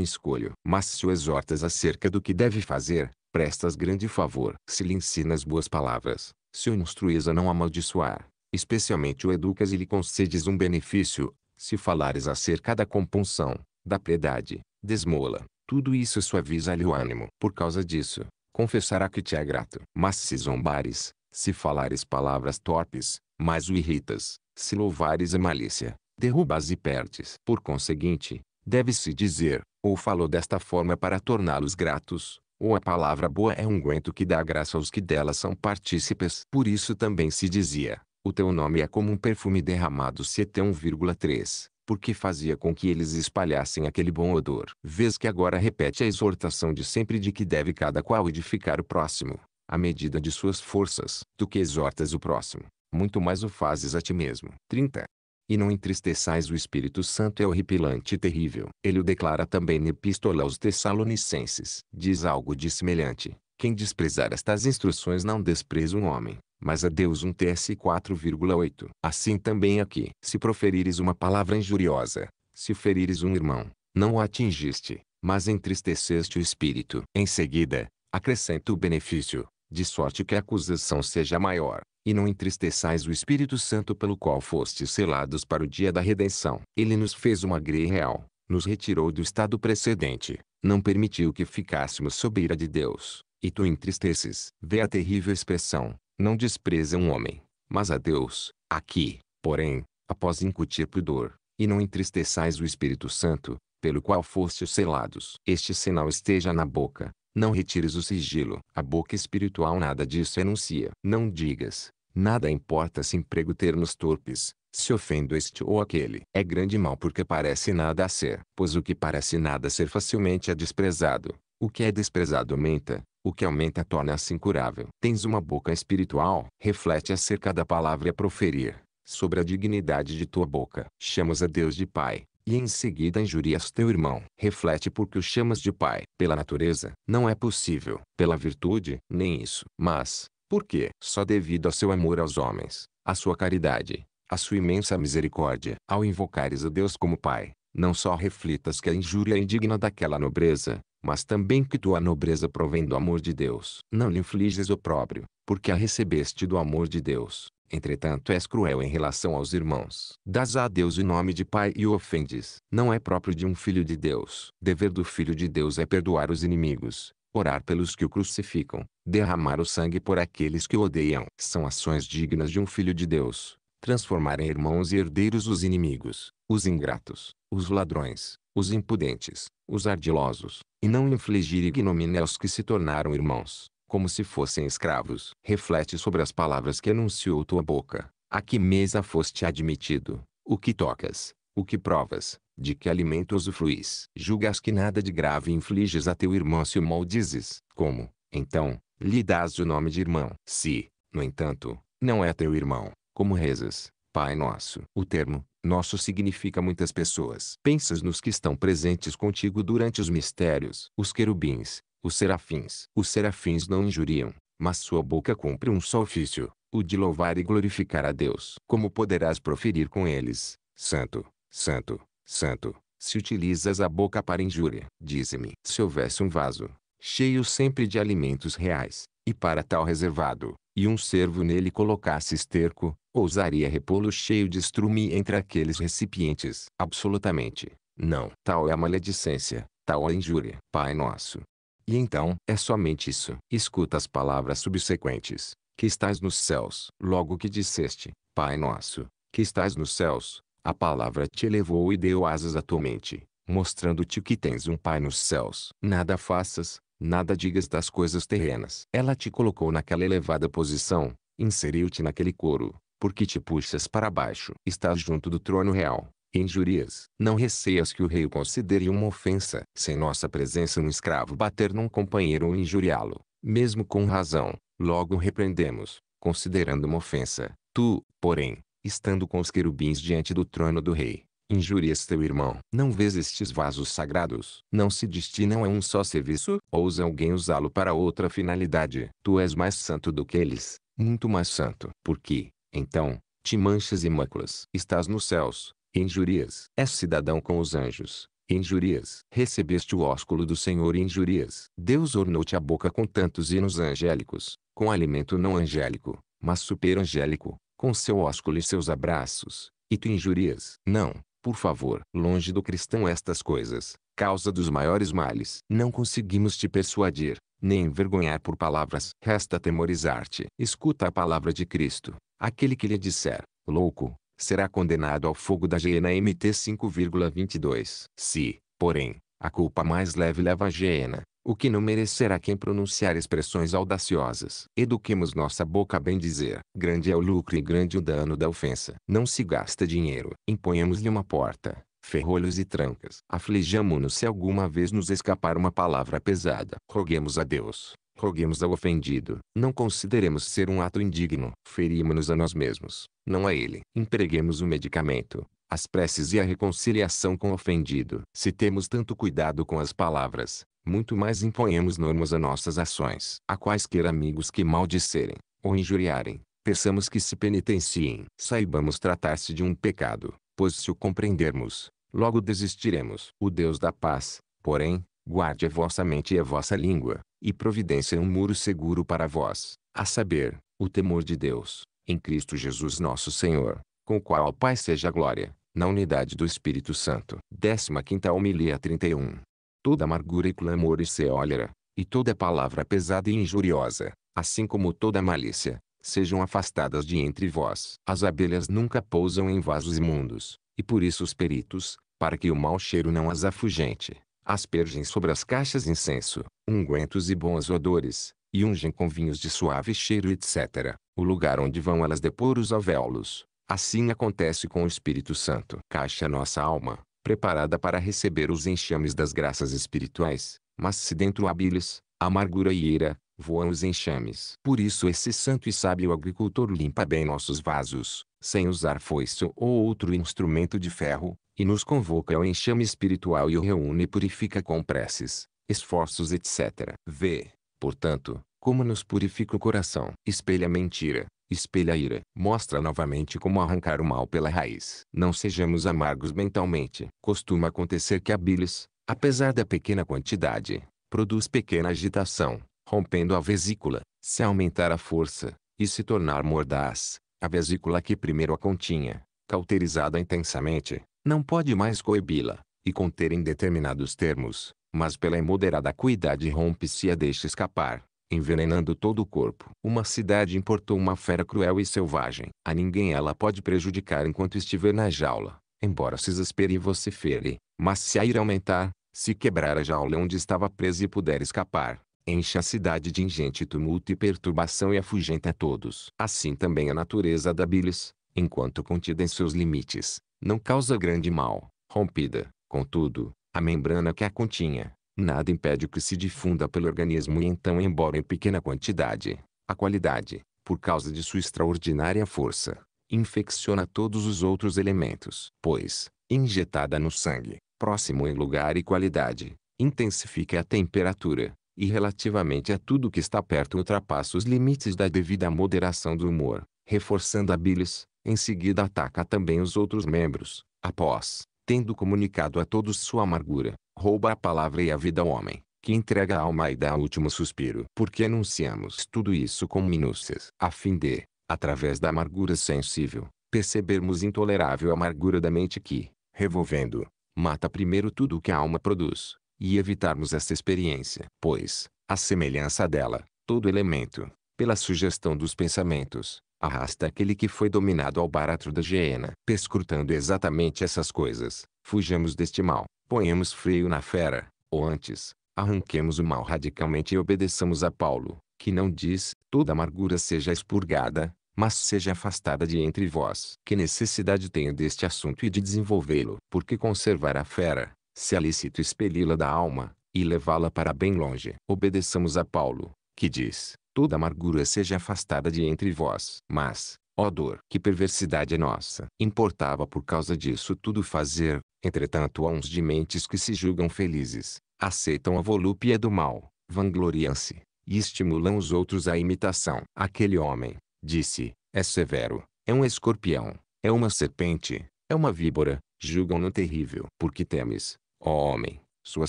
escolho. Mas se o exortas acerca do que deve fazer, prestas grande favor. Se lhe ensinas boas palavras, se o instruís a não amaldiçoar, especialmente o educas e lhe concedes um benefício, se falares acerca da compunção, da piedade, desmola, tudo isso suaviza-lhe o ânimo. Por causa disso, confessará que te é grato. Mas se zombares, se falares palavras torpes, mais o irritas, se louvares a malícia, derrubas e perdes. Por conseguinte, deve-se dizer, ou falou desta forma para torná-los gratos, ou a palavra boa é um guento que dá graça aos que dela são partícipes. Por isso também se dizia, o teu nome é como um perfume derramado C1,3, porque fazia com que eles espalhassem aquele bom odor. Vês que agora repete a exortação de sempre de que deve cada qual edificar o próximo, à medida de suas forças. do que exortas o próximo, muito mais o fazes a ti mesmo. 30. E não entristeçais o Espírito Santo é horripilante e terrível. Ele o declara também na epístola aos Tessalonicenses. Diz algo de semelhante. Quem desprezar estas instruções não despreza um homem, mas a Deus um TS 4,8. Assim também aqui. Se proferires uma palavra injuriosa, se ferires um irmão, não o atingiste, mas entristeceste o espírito. Em seguida, acrescenta o benefício, de sorte que a acusação seja maior, e não entristeçais o Espírito Santo pelo qual fostes selados para o dia da redenção. Ele nos fez uma grei real, nos retirou do estado precedente, não permitiu que ficássemos sob ira de Deus, e tu entristeces. Vê a terrível expressão, não despreza um homem, mas a Deus. Aqui, porém, após incutir pudor, e não entristeçais o Espírito Santo, pelo qual fostes selados. Este sinal esteja na boca, não retires o sigilo. A boca espiritual nada disso enuncia. Não digas, nada importa se emprego termos torpes, se ofendo este ou aquele. É grande mal porque parece nada a ser. Pois o que parece nada ser facilmente é desprezado, o que é desprezado aumenta, o que aumenta torna-se incurável. Tens uma boca espiritual, reflete acerca da palavra a proferir, sobre a dignidade de tua boca. Chamas a Deus de Pai, e em seguida injurias teu irmão. Reflete porque o chamas de Pai. Pela natureza, não é possível. Pela virtude, nem isso. Mas, por quê? Só devido ao seu amor aos homens, à sua caridade, à sua imensa misericórdia. Ao invocares a Deus como Pai, não só reflitas que a injúria é indigna daquela nobreza, mas também que tua nobreza provém do amor de Deus. Não lhe infliges o próprio, porque a recebeste do amor de Deus. Entretanto, és cruel em relação aos irmãos. Dás a Deus o nome de Pai e o ofendes. Não é próprio de um filho de Deus. Dever do filho de Deus é perdoar os inimigos, orar pelos que o crucificam, derramar o sangue por aqueles que o odeiam. São ações dignas de um filho de Deus transformar em irmãos e herdeiros os inimigos, os ingratos, os ladrões, os impudentes, os ardilosos, e não infligir ignomínia aos que se tornaram irmãos, como se fossem escravos. Reflete sobre as palavras que anunciou tua boca, a que mesa foste admitido, o que tocas, o que provas, de que alimento usufruís. Julgas que nada de grave infliges a teu irmão se o maldizes. Como, então, lhe dás o nome de irmão? Se, no entanto, não é teu irmão, como rezas, Pai Nosso. O termo, nosso significa muitas pessoas. Pensas nos que estão presentes contigo durante os mistérios, os querubins, os serafins. Os serafins não injuriam, mas sua boca cumpre um só ofício, o de louvar e glorificar a Deus. Como poderás proferir com eles, Santo, Santo, Santo, se utilizas a boca para injúria? Dize-me, se houvesse um vaso, cheio sempre de alimentos reais, e para tal reservado, e um servo nele colocasse esterco, ousaria repô-lo cheio de estrume entre aqueles recipientes. Absolutamente, não. Tal é a maledicência, tal é a injúria. Pai nosso. E então, é somente isso. Escuta as palavras subsequentes, que estás nos céus. Logo que disseste, Pai nosso, que estás nos céus, a palavra te elevou e deu asas à tua mente, mostrando-te que tens um Pai nos céus. Nada faças, Nada digas das coisas terrenas. Ela te colocou naquela elevada posição, inseriu-te naquele couro, porque te puxas para baixo. Estás junto do trono real. Injurias. Não receias que o rei o considere uma ofensa. Sem nossa presença um escravo bater num companheiro ou injuriá-lo, mesmo com razão, logo repreendemos, considerando uma ofensa. Tu, porém, estando com os querubins diante do trono do rei, Injurias teu irmão. Não vês estes vasos sagrados? Não se destinam a um só serviço? Ousa alguém usá-lo para outra finalidade? Tu és mais santo do que eles, muito mais santo. Porque, então, te manchas e máculas. Estás nos céus, injurias. És cidadão com os anjos, injurias. Recebeste o ósculo do Senhor injurias. Deus ornou-te a boca com tantos hinos angélicos, com alimento não angélico, mas superangélico, com seu ósculo e seus abraços. E tu injurias? Não, por favor, longe do cristão estas coisas, causa dos maiores males. Não conseguimos te persuadir, nem envergonhar por palavras. Resta atemorizar-te. Escuta a palavra de Cristo. Aquele que lhe disser, louco, será condenado ao fogo da Geena MT 5,22. Se, porém, a culpa mais leve leva a Geena, o que não merecerá quem pronunciar expressões audaciosas. Eduquemos nossa boca a bem dizer. Grande é o lucro e grande o dano da ofensa. Não se gasta dinheiro. Imponhamos-lhe uma porta, ferrolhos e trancas. Aflijamo-nos se alguma vez nos escapar uma palavra pesada. Roguemos a Deus. Roguemos ao ofendido. Não consideremos ser um ato indigno. Ferimos-nos a nós mesmos, não a ele. Empreguemos o medicamento, as preces e a reconciliação com o ofendido. Se temos tanto cuidado com as palavras, muito mais imponhamos normas a nossas ações. A quaisquer amigos que maldicerem, ou injuriarem, peçamos que se penitenciem. Saibamos tratar-se de um pecado, pois se o compreendermos, logo desistiremos. O Deus da paz, porém, guarde a vossa mente e a vossa língua, e providência um muro seguro para vós, a saber, o temor de Deus, em Cristo Jesus nosso Senhor com o qual ao Pai seja a glória, na unidade do Espírito Santo. 15 Homilia 31 Toda amargura e clamor e ceólera, e toda palavra pesada e injuriosa, assim como toda malícia, sejam afastadas de entre vós. As abelhas nunca pousam em vasos imundos, e por isso os peritos, para que o mau cheiro não as afugente, aspergem sobre as caixas incenso, ungüentos e bons odores, e ungem com vinhos de suave cheiro etc. O lugar onde vão elas depor os alvéolos, Assim acontece com o Espírito Santo. Caixa nossa alma, preparada para receber os enxames das graças espirituais, mas se dentro há bilis, amargura e ira, voam os enxames. Por isso esse santo e sábio agricultor limpa bem nossos vasos, sem usar foice ou outro instrumento de ferro, e nos convoca ao enxame espiritual e o reúne e purifica com preces, esforços etc. Vê, portanto, como nos purifica o coração. Espelha mentira, Espelha a ira. Mostra novamente como arrancar o mal pela raiz. Não sejamos amargos mentalmente. Costuma acontecer que a bilis, apesar da pequena quantidade, produz pequena agitação, rompendo a vesícula. Se aumentar a força, e se tornar mordaz, a vesícula que primeiro a continha, cauterizada intensamente, não pode mais coibi-la, e conter em determinados termos, mas pela imoderada cuidade rompe-se e a deixa escapar envenenando todo o corpo. Uma cidade importou uma fera cruel e selvagem. A ninguém ela pode prejudicar enquanto estiver na jaula, embora se exaspere e você fere. Mas se a ira aumentar, se quebrar a jaula onde estava presa e puder escapar, enche a cidade de ingente tumulto e perturbação e afugenta a todos. Assim também a natureza da bilis, enquanto contida em seus limites, não causa grande mal. Rompida, contudo, a membrana que a continha, Nada impede que se difunda pelo organismo e então embora em pequena quantidade, a qualidade, por causa de sua extraordinária força, infecciona todos os outros elementos, pois, injetada no sangue, próximo em lugar e qualidade, intensifica a temperatura, e relativamente a tudo que está perto ultrapassa os limites da devida moderação do humor, reforçando a bilis, em seguida ataca também os outros membros, após, tendo comunicado a todos sua amargura, rouba a palavra e a vida ao homem, que entrega a alma e dá o último suspiro. Porque anunciamos tudo isso com minúcias, a fim de, através da amargura sensível, percebermos intolerável a amargura da mente que, revolvendo, mata primeiro tudo o que a alma produz, e evitarmos essa experiência. Pois, à semelhança dela, todo elemento, pela sugestão dos pensamentos, arrasta aquele que foi dominado ao baratro da hiena. Pescrutando exatamente essas coisas, fujamos deste mal. Ponhamos freio na fera, ou antes, arranquemos o mal radicalmente e obedeçamos a Paulo, que não diz, toda amargura seja expurgada, mas seja afastada de entre vós. Que necessidade tenho deste assunto e de desenvolvê-lo? Porque conservar a fera, se é lícito expeli-la da alma, e levá-la para bem longe. Obedeçamos a Paulo, que diz, toda amargura seja afastada de entre vós. Mas, ó dor, que perversidade é nossa! Importava por causa disso tudo fazer, Entretanto há uns dementes que se julgam felizes, aceitam a volúpia do mal, vangloriam-se, e estimulam os outros à imitação. Aquele homem, disse, é severo, é um escorpião, é uma serpente, é uma víbora, julgam-no terrível. Porque temes, ó homem, sua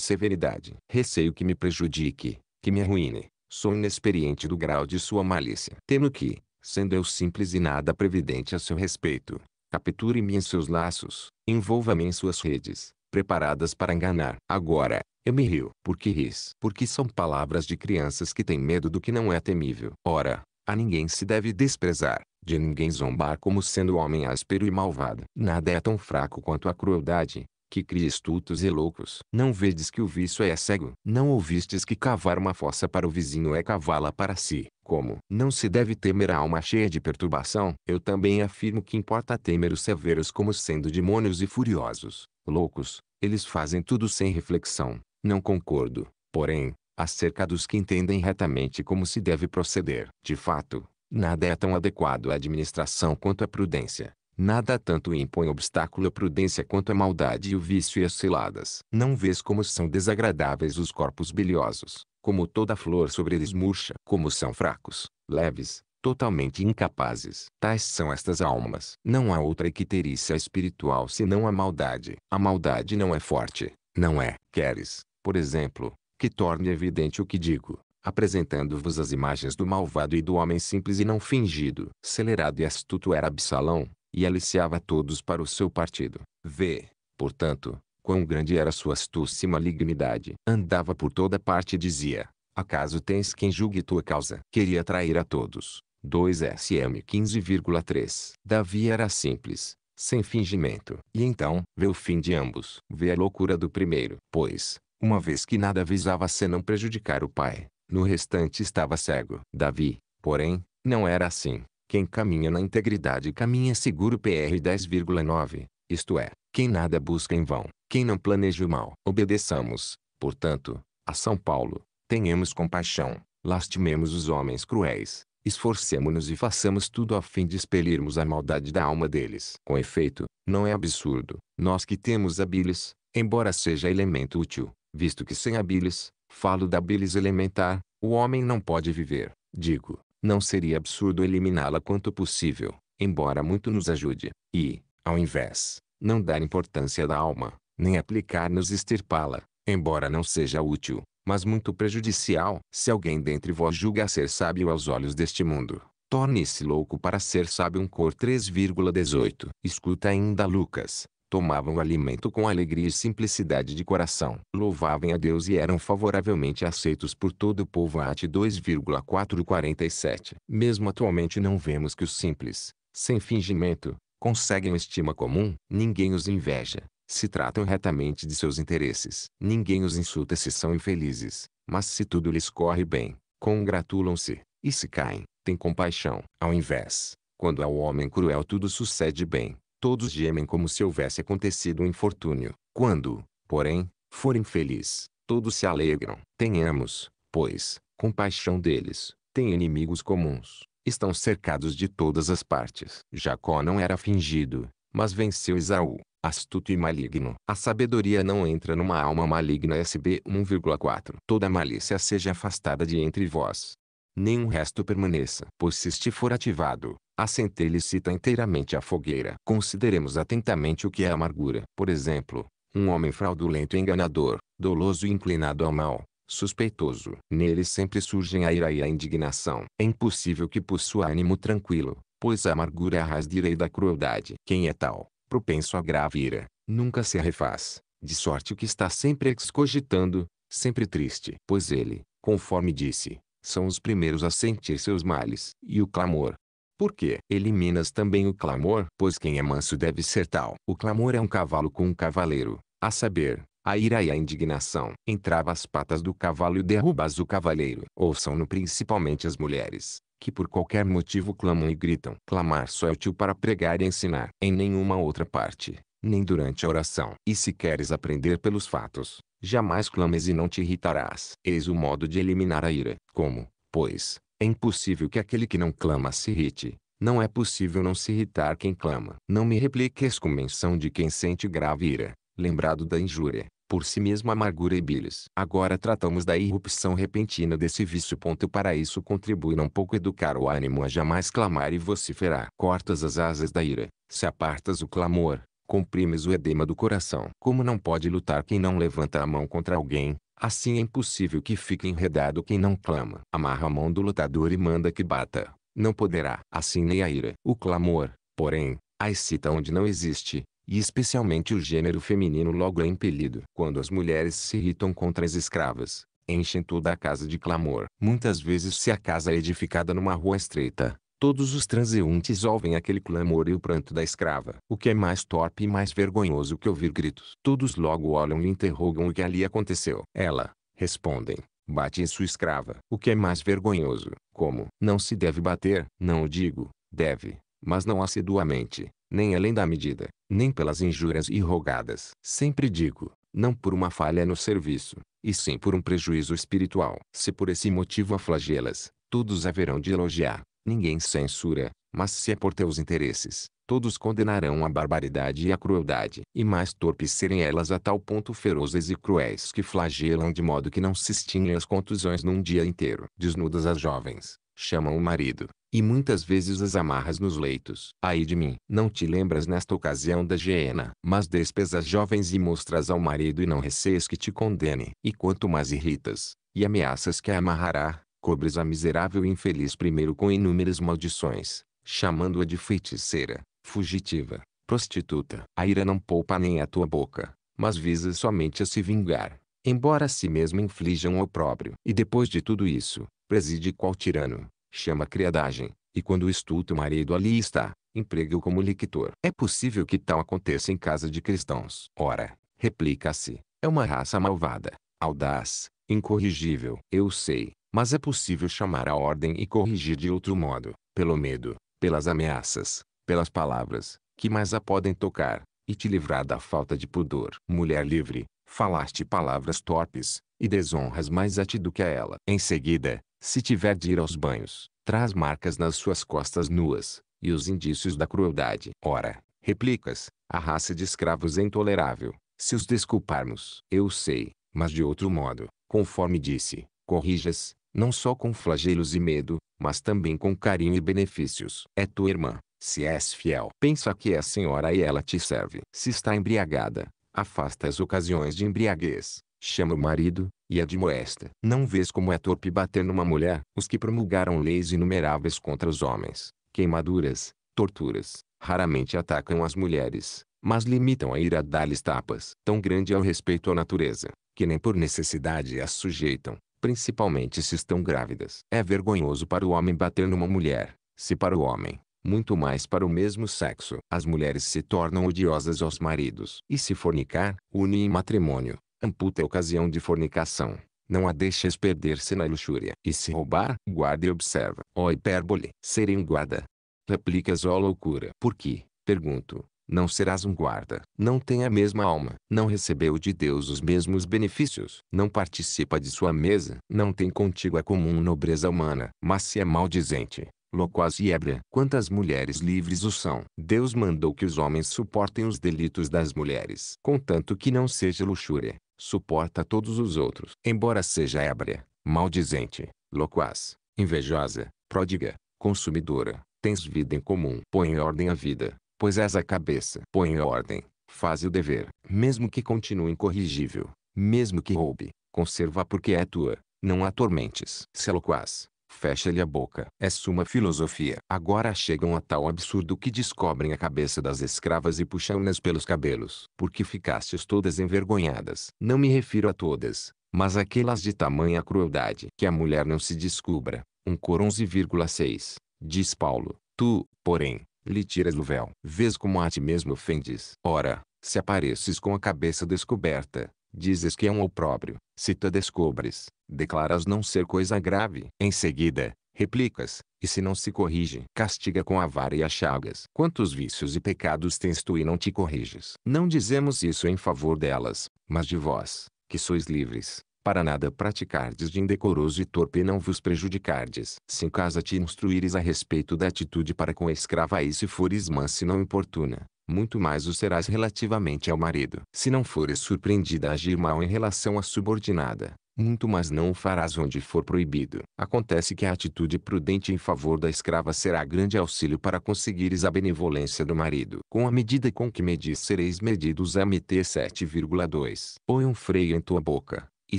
severidade? Receio que me prejudique, que me arruine. Sou inexperiente do grau de sua malícia. Temo que, sendo eu simples e nada previdente a seu respeito, Capture-me em seus laços, envolva-me em suas redes, preparadas para enganar. Agora, eu me rio. Por que ris? Porque são palavras de crianças que têm medo do que não é temível. Ora, a ninguém se deve desprezar, de ninguém zombar como sendo homem áspero e malvado. Nada é tão fraco quanto a crueldade, que cria estultos e loucos. Não vedes que o vício é cego? Não ouvistes que cavar uma fossa para o vizinho é cavá-la para si? Como? Não se deve temer a alma cheia de perturbação? Eu também afirmo que importa temer os severos como sendo demônios e furiosos, loucos, eles fazem tudo sem reflexão. Não concordo, porém, acerca dos que entendem retamente como se deve proceder. De fato, nada é tão adequado à administração quanto a prudência. Nada tanto impõe obstáculo à prudência quanto a maldade e o vício e as ciladas. Não vês como são desagradáveis os corpos biliosos, como toda flor sobre eles murcha, como são fracos, leves, totalmente incapazes. Tais são estas almas. Não há outra equiterícia espiritual senão a maldade. A maldade não é forte, não é. Queres, por exemplo, que torne evidente o que digo, apresentando-vos as imagens do malvado e do homem simples e não fingido. Celerado e astuto era Absalão, e aliciava todos para o seu partido. Vê, portanto, quão grande era sua astúcia e malignidade. Andava por toda parte e dizia, acaso tens quem julgue tua causa? Queria trair a todos. 2 SM 15,3 Davi era simples, sem fingimento. E então, vê o fim de ambos. Vê a loucura do primeiro. Pois, uma vez que nada avisava senão prejudicar o pai, no restante estava cego. Davi, porém, não era assim. Quem caminha na integridade caminha seguro PR 10,9, isto é, quem nada busca em vão, quem não planeja o mal. Obedeçamos, portanto, a São Paulo, tenhamos compaixão, lastimemos os homens cruéis, esforcemo-nos e façamos tudo a fim de expelirmos a maldade da alma deles. Com efeito, não é absurdo, nós que temos a bilis, embora seja elemento útil, visto que sem a bilis, falo da bilis elementar, o homem não pode viver. Digo, não seria absurdo eliminá-la quanto possível, embora muito nos ajude, e, ao invés, não dar importância da alma, nem aplicar-nos extirpá-la, embora não seja útil, mas muito prejudicial. Se alguém dentre vós julga ser sábio aos olhos deste mundo, torne-se louco para ser sábio. Um cor 3,18. Escuta ainda Lucas, tomavam o alimento com alegria e simplicidade de coração. Louvavam a Deus e eram favoravelmente aceitos por todo o povo. Ate 2,447. Mesmo atualmente não vemos que os simples, sem fingimento, conseguem estima comum. Ninguém os inveja. Se tratam retamente de seus interesses. Ninguém os insulta se são infelizes. Mas se tudo lhes corre bem, congratulam-se. E se caem, têm compaixão. Ao invés, quando ao homem cruel tudo sucede bem, Todos gemem como se houvesse acontecido um infortúnio. Quando, porém, for infeliz, todos se alegram. Tenhamos, pois, compaixão deles. Têm inimigos comuns. Estão cercados de todas as partes. Jacó não era fingido, mas venceu Esaú, astuto e maligno. A sabedoria não entra numa alma maligna SB 1,4. Toda malícia seja afastada de entre vós. Nenhum resto permaneça, pois se este for ativado, a centelha cita inteiramente a fogueira. Consideremos atentamente o que é amargura. Por exemplo, um homem fraudulento e enganador, doloso e inclinado ao mal, suspeitoso. Nele sempre surgem a ira e a indignação. É impossível que possua ânimo tranquilo, pois a amargura é a raiz direita da crueldade. Quem é tal, propenso à grave ira, nunca se refaz, de sorte que está sempre excogitando, sempre triste. Pois ele, conforme disse, são os primeiros a sentir seus males. E o clamor, porque eliminas também o clamor, pois quem é manso deve ser tal. O clamor é um cavalo com um cavaleiro, a saber, a ira e a indignação. Entrava as patas do cavalo e derrubas o cavaleiro. Ouçam-no principalmente as mulheres, que por qualquer motivo clamam e gritam. Clamar só é útil para pregar e ensinar. Em nenhuma outra parte, nem durante a oração. E se queres aprender pelos fatos, jamais clames e não te irritarás. Eis o modo de eliminar a ira. Como, pois, é impossível que aquele que não clama se irrite. Não é possível não se irritar quem clama. Não me repliques com menção de quem sente grave ira, lembrado da injúria, por si mesmo amargura e bilhas. Agora tratamos da irrupção repentina desse vício. Ponto para isso contribui não pouco educar o ânimo a jamais clamar e vociferar. Cortas as asas da ira, se apartas o clamor, comprimes o edema do coração. Como não pode lutar quem não levanta a mão contra alguém, Assim é impossível que fique enredado quem não clama. Amarra a mão do lutador e manda que bata. Não poderá. Assim nem a ira. O clamor, porém, a excita onde não existe, e especialmente o gênero feminino logo é impelido. Quando as mulheres se irritam contra as escravas, enchem toda a casa de clamor. Muitas vezes se a casa é edificada numa rua estreita, Todos os transeuntes ouvem aquele clamor e o pranto da escrava. O que é mais torpe e mais vergonhoso que ouvir gritos. Todos logo olham e interrogam o que ali aconteceu. Ela, respondem, bate em sua escrava. O que é mais vergonhoso? Como? Não se deve bater, não o digo, deve, mas não assiduamente, nem além da medida, nem pelas injúrias e rogadas. Sempre digo, não por uma falha no serviço, e sim por um prejuízo espiritual. Se por esse motivo a flagelas, todos haverão de elogiar, Ninguém censura, mas se é por teus interesses, todos condenarão a barbaridade e a crueldade. E mais torpes serem elas a tal ponto ferozes e cruéis que flagelam de modo que não se extinguem as contusões num dia inteiro. Desnudas as jovens, chamam o marido, e muitas vezes as amarras nos leitos. Ai de mim! Não te lembras nesta ocasião da hiena, mas despes as jovens e mostras ao marido e não receias que te condene. E quanto mais irritas, e ameaças que a amarrará, cobres a miserável e infeliz primeiro com inúmeras maldições, chamando-a de feiticeira, fugitiva, prostituta. A ira não poupa nem a tua boca, mas visa somente a se vingar, embora a si mesmo inflijam um o próprio. E depois de tudo isso, preside qual tirano, chama criadagem, e quando o o marido ali está, emprega-o como lictor. É possível que tal aconteça em casa de cristãos. Ora, replica-se, é uma raça malvada, audaz, incorrigível. Eu sei, mas é possível chamar a ordem e corrigir de outro modo, pelo medo, pelas ameaças, pelas palavras, que mais a podem tocar, e te livrar da falta de pudor. Mulher livre, falaste palavras torpes, e desonras mais a ti do que a ela. Em seguida, se tiver de ir aos banhos, traz marcas nas suas costas nuas, e os indícios da crueldade. Ora, replicas, a raça de escravos é intolerável, se os desculparmos. Eu sei, mas de outro modo, conforme disse, corrijas, não só com flagelos e medo, mas também com carinho e benefícios. É tua irmã. Se és fiel, pensa que é senhora e ela te serve. Se está embriagada, afasta as ocasiões de embriaguez. Chama o marido, e admoesta. Não vês como é torpe bater numa mulher? Os que promulgaram leis inumeráveis contra os homens, queimaduras, torturas, raramente atacam as mulheres, mas limitam a ir a dar-lhes tapas. Tão grande é o respeito à natureza, que nem por necessidade as sujeitam principalmente se estão grávidas. É vergonhoso para o homem bater numa mulher, se para o homem, muito mais para o mesmo sexo. As mulheres se tornam odiosas aos maridos. E se fornicar, une em matrimônio, amputa a ocasião de fornicação. Não a deixes perder-se na luxúria. E se roubar, guarda e observa. Ó hipérbole, serem guarda. Replicas ó loucura. Por que, pergunto, não serás um guarda. Não tem a mesma alma. Não recebeu de Deus os mesmos benefícios. Não participa de sua mesa. Não tem contigo a comum nobreza humana. Mas se é maldizente, loquaz e ébria. Quantas mulheres livres o são? Deus mandou que os homens suportem os delitos das mulheres. Contanto que não seja luxúria, suporta todos os outros. Embora seja ébria, maldizente, loquaz, invejosa, pródiga, consumidora, tens vida em comum. Põe em ordem a vida, pois és a cabeça. Põe em ordem, faz o dever, mesmo que continue incorrigível, mesmo que roube, conserva porque é tua, não a tormentes. Se loquaz, fecha-lhe a boca. É suma filosofia. Agora chegam a tal absurdo que descobrem a cabeça das escravas e puxam-nas pelos cabelos. Porque ficastes todas envergonhadas. Não me refiro a todas, mas aquelas de tamanha crueldade. Que a mulher não se descubra. um Cor 11,6 Diz Paulo, tu, porém, lhe tiras o véu. Vês como a ti mesmo ofendes. Ora, se apareces com a cabeça descoberta, dizes que é um opróbrio. Se te descobres, declaras não ser coisa grave. Em seguida, replicas, e se não se corrige, castiga com a vara e as chagas. Quantos vícios e pecados tens tu e não te corriges? Não dizemos isso em favor delas, mas de vós, que sois livres para nada praticardes de indecoroso e torpe e não vos prejudicardes. Se em casa te instruíres a respeito da atitude para com a escrava e se fores mansa e não importuna, muito mais o serás relativamente ao marido. Se não fores surpreendida a agir mal em relação à subordinada, muito mais não o farás onde for proibido. Acontece que a atitude prudente em favor da escrava será grande auxílio para conseguires a benevolência do marido. Com a medida com que medis sereis medidos MT 7,2. Põe um freio em tua boca, e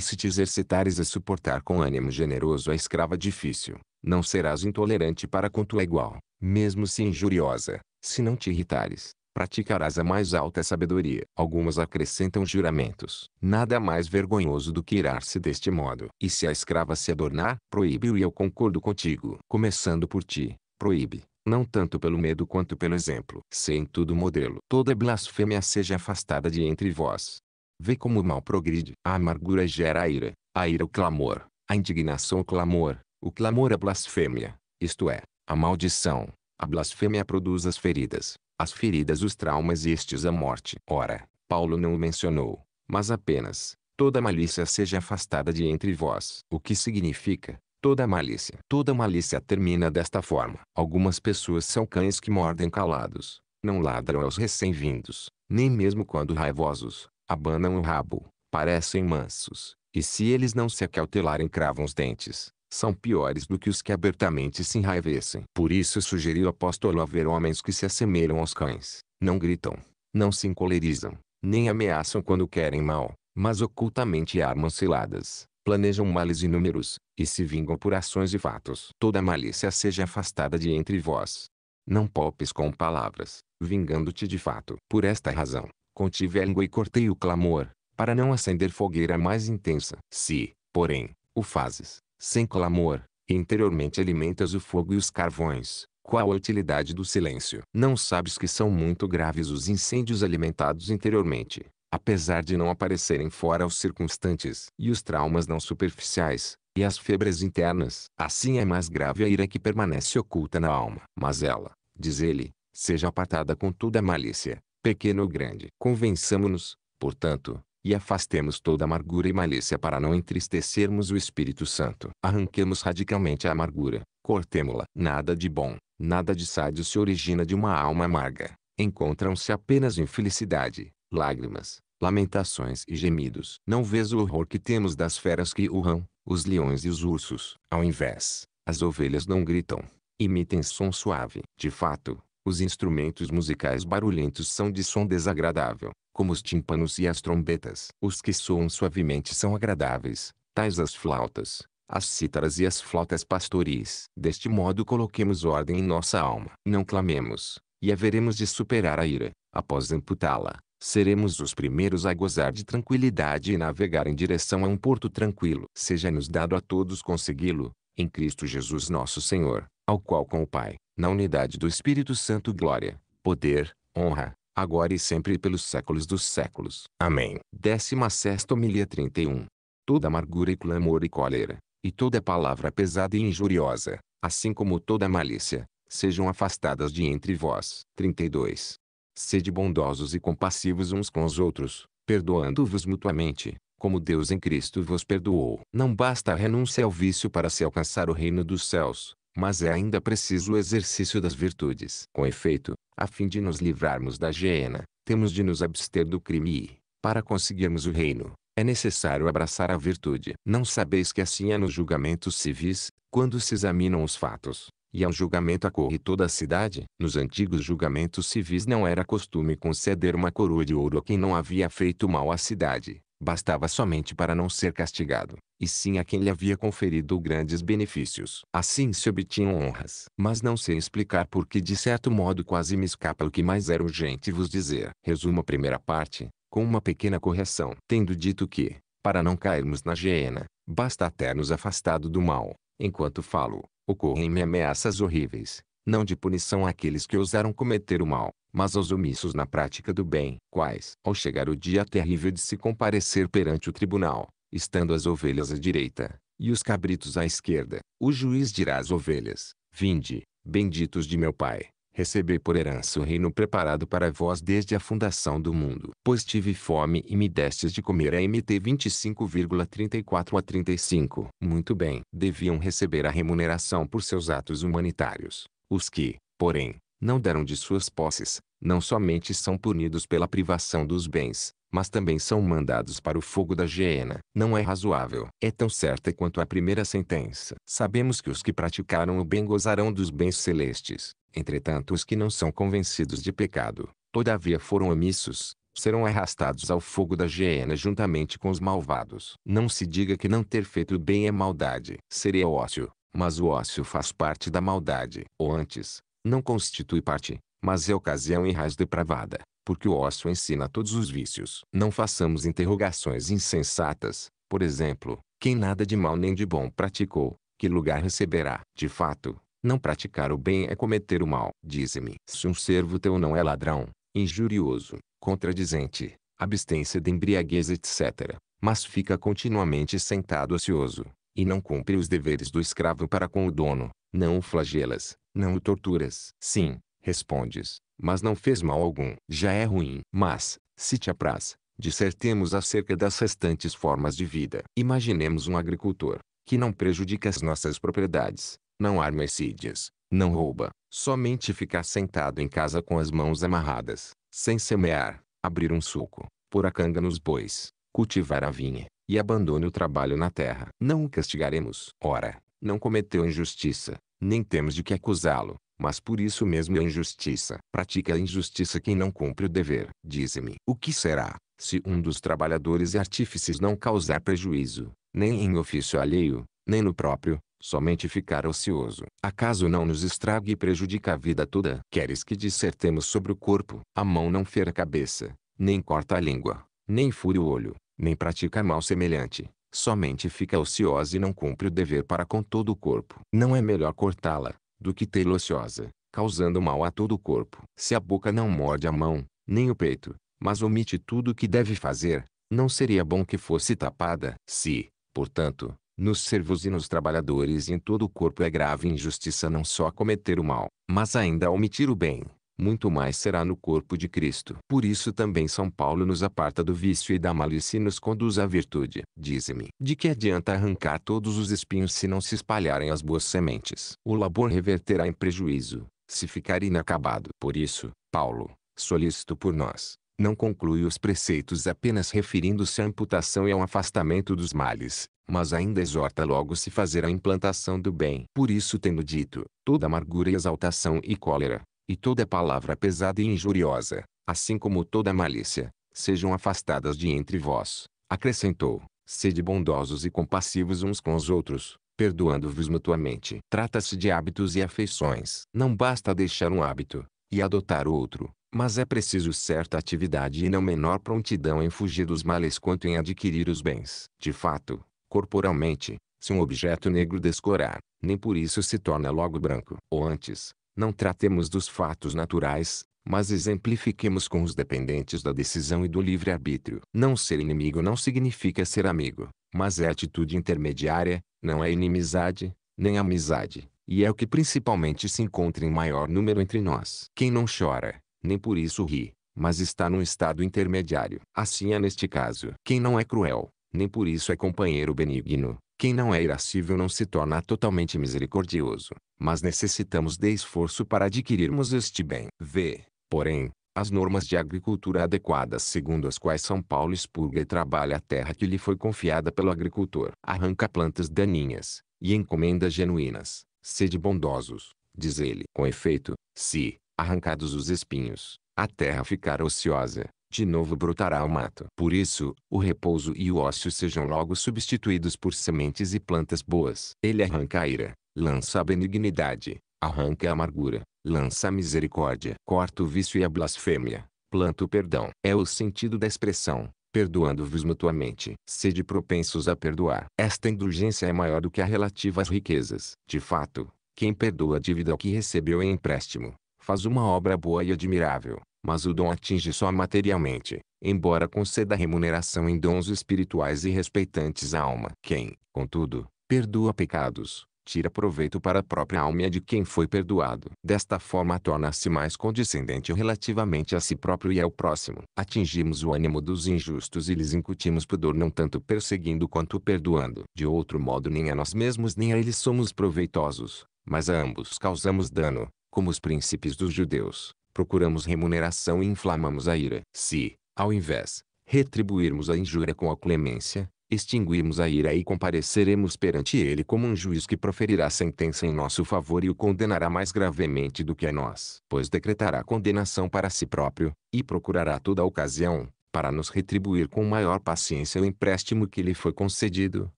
se te exercitares a suportar com ânimo generoso a escrava difícil, não serás intolerante para com tua igual, mesmo se injuriosa, se não te irritares, praticarás a mais alta sabedoria. Algumas acrescentam juramentos. Nada mais vergonhoso do que irar-se deste modo. E se a escrava se adornar, proíbe-o e eu concordo contigo. Começando por ti, proíbe. Não tanto pelo medo quanto pelo exemplo. Sem tudo modelo. Toda blasfêmia seja afastada de entre vós. Vê como o mal progride. A amargura gera a ira, a ira o clamor, a indignação o clamor, o clamor a é blasfêmia, isto é, a maldição. A blasfêmia produz as feridas, as feridas os traumas e estes a morte. Ora, Paulo não o mencionou, mas apenas, toda malícia seja afastada de entre vós. O que significa, toda malícia? Toda malícia termina desta forma. Algumas pessoas são cães que mordem calados, não ladram aos recém-vindos, nem mesmo quando raivosos, abanam o rabo, parecem mansos, e se eles não se acautelarem cravam os dentes, são piores do que os que abertamente se enraivecem. Por isso sugeriu o apóstolo haver homens que se assemelham aos cães, não gritam, não se encolerizam, nem ameaçam quando querem mal, mas ocultamente armam ciladas, planejam males inúmeros, e se vingam por ações e fatos. Toda malícia seja afastada de entre vós. Não popes com palavras, vingando-te de fato. Por esta razão, Contive a língua e cortei o clamor, para não acender fogueira mais intensa. Se, porém, o fazes, sem clamor, interiormente alimentas o fogo e os carvões, qual a utilidade do silêncio? Não sabes que são muito graves os incêndios alimentados interiormente, apesar de não aparecerem fora os circunstantes, e os traumas não superficiais, e as febres internas. Assim é mais grave a ira que permanece oculta na alma. Mas ela, diz ele, seja apartada com toda a malícia, pequeno ou grande. Convençamo-nos, portanto, e afastemos toda amargura e malícia para não entristecermos o Espírito Santo. Arranquemos radicalmente a amargura, cortemo-la. Nada de bom, nada de sádio se origina de uma alma amarga. Encontram-se apenas infelicidade, lágrimas, lamentações e gemidos. Não vês o horror que temos das feras que urram, os leões e os ursos. Ao invés, as ovelhas não gritam, emitem som suave. De fato, os instrumentos musicais barulhentos são de som desagradável, como os tímpanos e as trombetas. Os que soam suavemente são agradáveis, tais as flautas, as cítaras e as flautas pastoris. Deste modo coloquemos ordem em nossa alma. Não clamemos, e haveremos de superar a ira, após amputá-la. Seremos os primeiros a gozar de tranquilidade e navegar em direção a um porto tranquilo. Seja-nos dado a todos consegui-lo, em Cristo Jesus nosso Senhor ao qual com o Pai, na unidade do Espírito Santo glória, poder, honra, agora e sempre pelos séculos dos séculos. Amém. 16 Homilia 31 Toda amargura e clamor e cólera, e toda palavra pesada e injuriosa, assim como toda malícia, sejam afastadas de entre vós. 32. Sede bondosos e compassivos uns com os outros, perdoando-vos mutuamente, como Deus em Cristo vos perdoou. Não basta a renúncia ao vício para se alcançar o reino dos céus, mas é ainda preciso o exercício das virtudes. Com efeito, a fim de nos livrarmos da hiena, temos de nos abster do crime e, para conseguirmos o reino, é necessário abraçar a virtude. Não sabeis que assim é nos julgamentos civis, quando se examinam os fatos, e ao julgamento acorre toda a cidade. Nos antigos julgamentos civis não era costume conceder uma coroa de ouro a quem não havia feito mal à cidade, bastava somente para não ser castigado, e sim a quem lhe havia conferido grandes benefícios. Assim se obtinham honras. Mas não sei explicar porque de certo modo quase me escapa o que mais era urgente vos dizer. Resumo a primeira parte, com uma pequena correção. Tendo dito que, para não cairmos na hiena, basta ter nos afastado do mal, enquanto falo, ocorrem-me ameaças horríveis, não de punição àqueles que ousaram cometer o mal, mas aos omissos na prática do bem, quais, ao chegar o dia terrível de se comparecer perante o tribunal, estando as ovelhas à direita, e os cabritos à esquerda, o juiz dirá às ovelhas, Vinde, benditos de meu Pai, receber por herança o reino preparado para vós desde a fundação do mundo. Pois tive fome e me destes de comer a MT 25,34 a 35. Muito bem, deviam receber a remuneração por seus atos humanitários. Os que, porém, não deram de suas posses, não somente são punidos pela privação dos bens, mas também são mandados para o fogo da hiena. Não é razoável. É tão certa quanto a primeira sentença. Sabemos que os que praticaram o bem gozarão dos bens celestes. Entretanto, os que não são convencidos de pecado, todavia foram omissos, serão arrastados ao fogo da hiena juntamente com os malvados. Não se diga que não ter feito o bem é maldade. Seria ócio, mas o ócio faz parte da maldade. Ou antes, não constitui parte, mas é ocasião e raiz depravada, porque o ócio ensina todos os vícios. Não façamos interrogações insensatas, por exemplo, quem nada de mal nem de bom praticou, que lugar receberá? De fato, não praticar o bem é cometer o mal. Dize-me, se um servo teu não é ladrão, injurioso, contradizente, abstência de embriaguez etc., mas fica continuamente sentado ocioso, e não cumpre os deveres do escravo para com o dono, não o flagelas, não o torturas. Sim, respondes, mas não fez mal algum. Já é ruim. Mas, se te apraz, dissertemos acerca das restantes formas de vida. Imaginemos um agricultor, que não prejudica as nossas propriedades, não arma essídias, não rouba, somente ficar sentado em casa com as mãos amarradas, sem semear, abrir um suco, pôr a canga nos bois, cultivar a vinha, e abandone o trabalho na terra. Não o castigaremos. Ora, não cometeu injustiça, nem temos de que acusá-lo, mas por isso mesmo é injustiça. Pratica a injustiça quem não cumpre o dever. Dize-me, o que será, se um dos trabalhadores e artífices não causar prejuízo, nem em ofício alheio, nem no próprio, somente ficar ocioso. Acaso não nos estrague e prejudique a vida toda? Queres que dissertemos sobre o corpo? A mão não fere a cabeça, nem corta a língua, nem fure o olho, nem pratica mal semelhante, somente fica ociosa e não cumpre o dever para com todo o corpo. Não é melhor cortá-la, do que tê-la ociosa, causando mal a todo o corpo. Se a boca não morde a mão, nem o peito, mas omite tudo o que deve fazer, não seria bom que fosse tapada. Se, portanto, nos servos e nos trabalhadores e em todo o corpo é grave injustiça não só cometer o mal, mas ainda omitir o bem muito mais será no corpo de Cristo. Por isso também São Paulo nos aparta do vício e da malícia e nos conduz à virtude. Dize-me, de que adianta arrancar todos os espinhos se não se espalharem as boas sementes? O labor reverterá em prejuízo, se ficar inacabado. Por isso, Paulo, solícito por nós, não conclui os preceitos apenas referindo-se à amputação e ao afastamento dos males, mas ainda exorta logo se fazer a implantação do bem. Por isso tendo dito, toda amargura e exaltação e cólera, e toda palavra pesada e injuriosa, assim como toda malícia, sejam afastadas de entre vós. Acrescentou: Sede bondosos e compassivos uns com os outros, perdoando-vos mutuamente. Trata-se de hábitos e afeições. Não basta deixar um hábito e adotar outro, mas é preciso certa atividade e não menor prontidão em fugir dos males quanto em adquirir os bens. De fato, corporalmente, se um objeto negro descorar, nem por isso se torna logo branco, ou antes, não tratemos dos fatos naturais, mas exemplifiquemos com os dependentes da decisão e do livre-arbítrio. Não ser inimigo não significa ser amigo, mas é atitude intermediária, não é inimizade, nem amizade, e é o que principalmente se encontra em maior número entre nós. Quem não chora, nem por isso ri, mas está num estado intermediário. Assim é neste caso. Quem não é cruel, nem por isso é companheiro benigno, quem não é irascível não se torna totalmente misericordioso, mas necessitamos de esforço para adquirirmos este bem. V. Porém, as normas de agricultura adequadas segundo as quais São Paulo expurga e trabalha a terra que lhe foi confiada pelo agricultor. Arranca plantas daninhas, e encomenda genuínas. Sede bondosos, diz ele. Com efeito, se, arrancados os espinhos, a terra ficar ociosa, de novo brotará o mato. Por isso, o repouso e o ócio sejam logo substituídos por sementes e plantas boas. Ele arranca a ira, lança a benignidade, arranca a amargura, lança a misericórdia. Corta o vício e a blasfêmia, planta o perdão. É o sentido da expressão, perdoando-vos mutuamente. Sede propensos a perdoar. Esta indulgência é maior do que a relativa às riquezas. De fato, quem perdoa a dívida que recebeu em empréstimo, faz uma obra boa e admirável mas o dom atinge só materialmente, embora conceda remuneração em dons espirituais e respeitantes à alma. Quem, contudo, perdoa pecados, tira proveito para a própria alma e de quem foi perdoado. Desta forma torna-se mais condescendente relativamente a si próprio e ao próximo. Atingimos o ânimo dos injustos e lhes incutimos pudor não tanto perseguindo quanto perdoando. De outro modo nem a nós mesmos nem a eles somos proveitosos, mas a ambos causamos dano, como os príncipes dos judeus procuramos remuneração e inflamamos a ira. Se, ao invés, retribuirmos a injúria com a clemência, extinguirmos a ira e compareceremos perante ele como um juiz que proferirá sentença em nosso favor e o condenará mais gravemente do que a nós, pois decretará condenação para si próprio, e procurará toda ocasião, para nos retribuir com maior paciência o empréstimo que lhe foi concedido,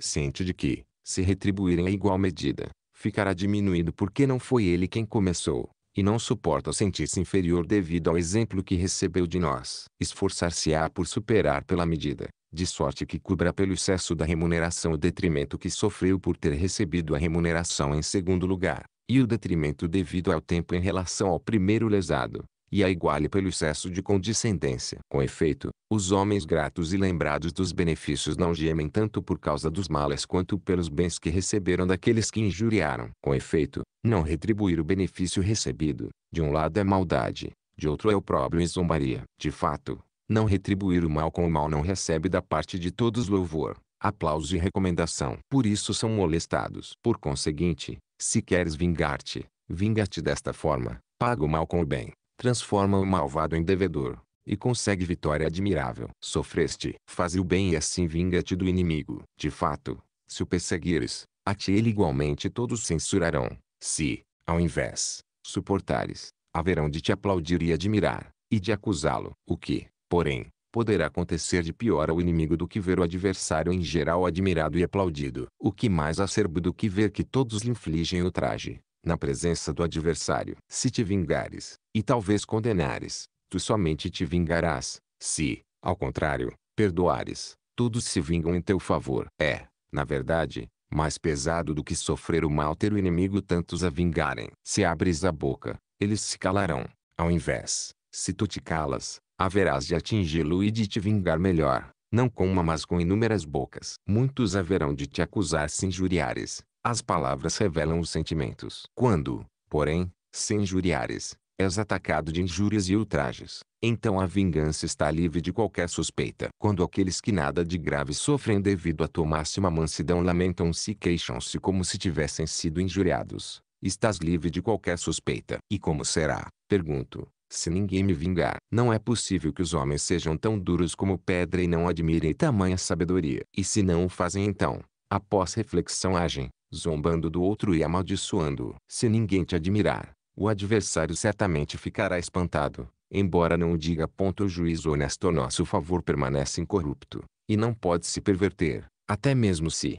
ciente de que, se retribuírem em igual medida, ficará diminuído porque não foi ele quem começou, e não suporta sentir-se inferior devido ao exemplo que recebeu de nós. Esforçar-se-á por superar pela medida, de sorte que cubra pelo excesso da remuneração o detrimento que sofreu por ter recebido a remuneração em segundo lugar, e o detrimento devido ao tempo em relação ao primeiro lesado e a iguale pelo excesso de condescendência. Com efeito, os homens gratos e lembrados dos benefícios não gemem tanto por causa dos males quanto pelos bens que receberam daqueles que injuriaram. Com efeito, não retribuir o benefício recebido, de um lado é maldade, de outro é o próprio e zombaria. De fato, não retribuir o mal com o mal não recebe da parte de todos louvor, aplauso e recomendação. Por isso são molestados. Por conseguinte, se queres vingar-te, vinga-te desta forma, paga o mal com o bem transforma o malvado em devedor, e consegue vitória admirável. Sofreste, faze o bem e assim vinga-te do inimigo. De fato, se o perseguires, a ti ele igualmente todos censurarão. Se, ao invés, suportares, haverão de te aplaudir e admirar, e de acusá-lo. O que, porém, poderá acontecer de pior ao inimigo do que ver o adversário em geral admirado e aplaudido. O que mais acerbo do que ver que todos lhe infligem traje na presença do adversário. Se te vingares, e talvez condenares, tu somente te vingarás. Se, ao contrário, perdoares, todos se vingam em teu favor. É, na verdade, mais pesado do que sofrer o mal ter o inimigo tantos a vingarem. Se abres a boca, eles se calarão. Ao invés, se tu te calas, haverás de atingi-lo e de te vingar melhor, não com uma mas com inúmeras bocas. Muitos haverão de te acusar se injuriares, as palavras revelam os sentimentos. Quando, porém, se injuriares, és atacado de injúrias e ultrajes, então a vingança está livre de qualquer suspeita. Quando aqueles que nada de grave sofrem devido a tua máxima mansidão lamentam-se e queixam-se como se tivessem sido injuriados, estás livre de qualquer suspeita. E como será, pergunto, se ninguém me vingar? Não é possível que os homens sejam tão duros como pedra e não admirem tamanha sabedoria. E se não o fazem então, após reflexão agem, zombando do outro e amaldiçoando-o. Se ninguém te admirar, o adversário certamente ficará espantado, embora não o diga. Ponto o juízo honesto a nosso favor permanece incorrupto, e não pode se perverter, até mesmo se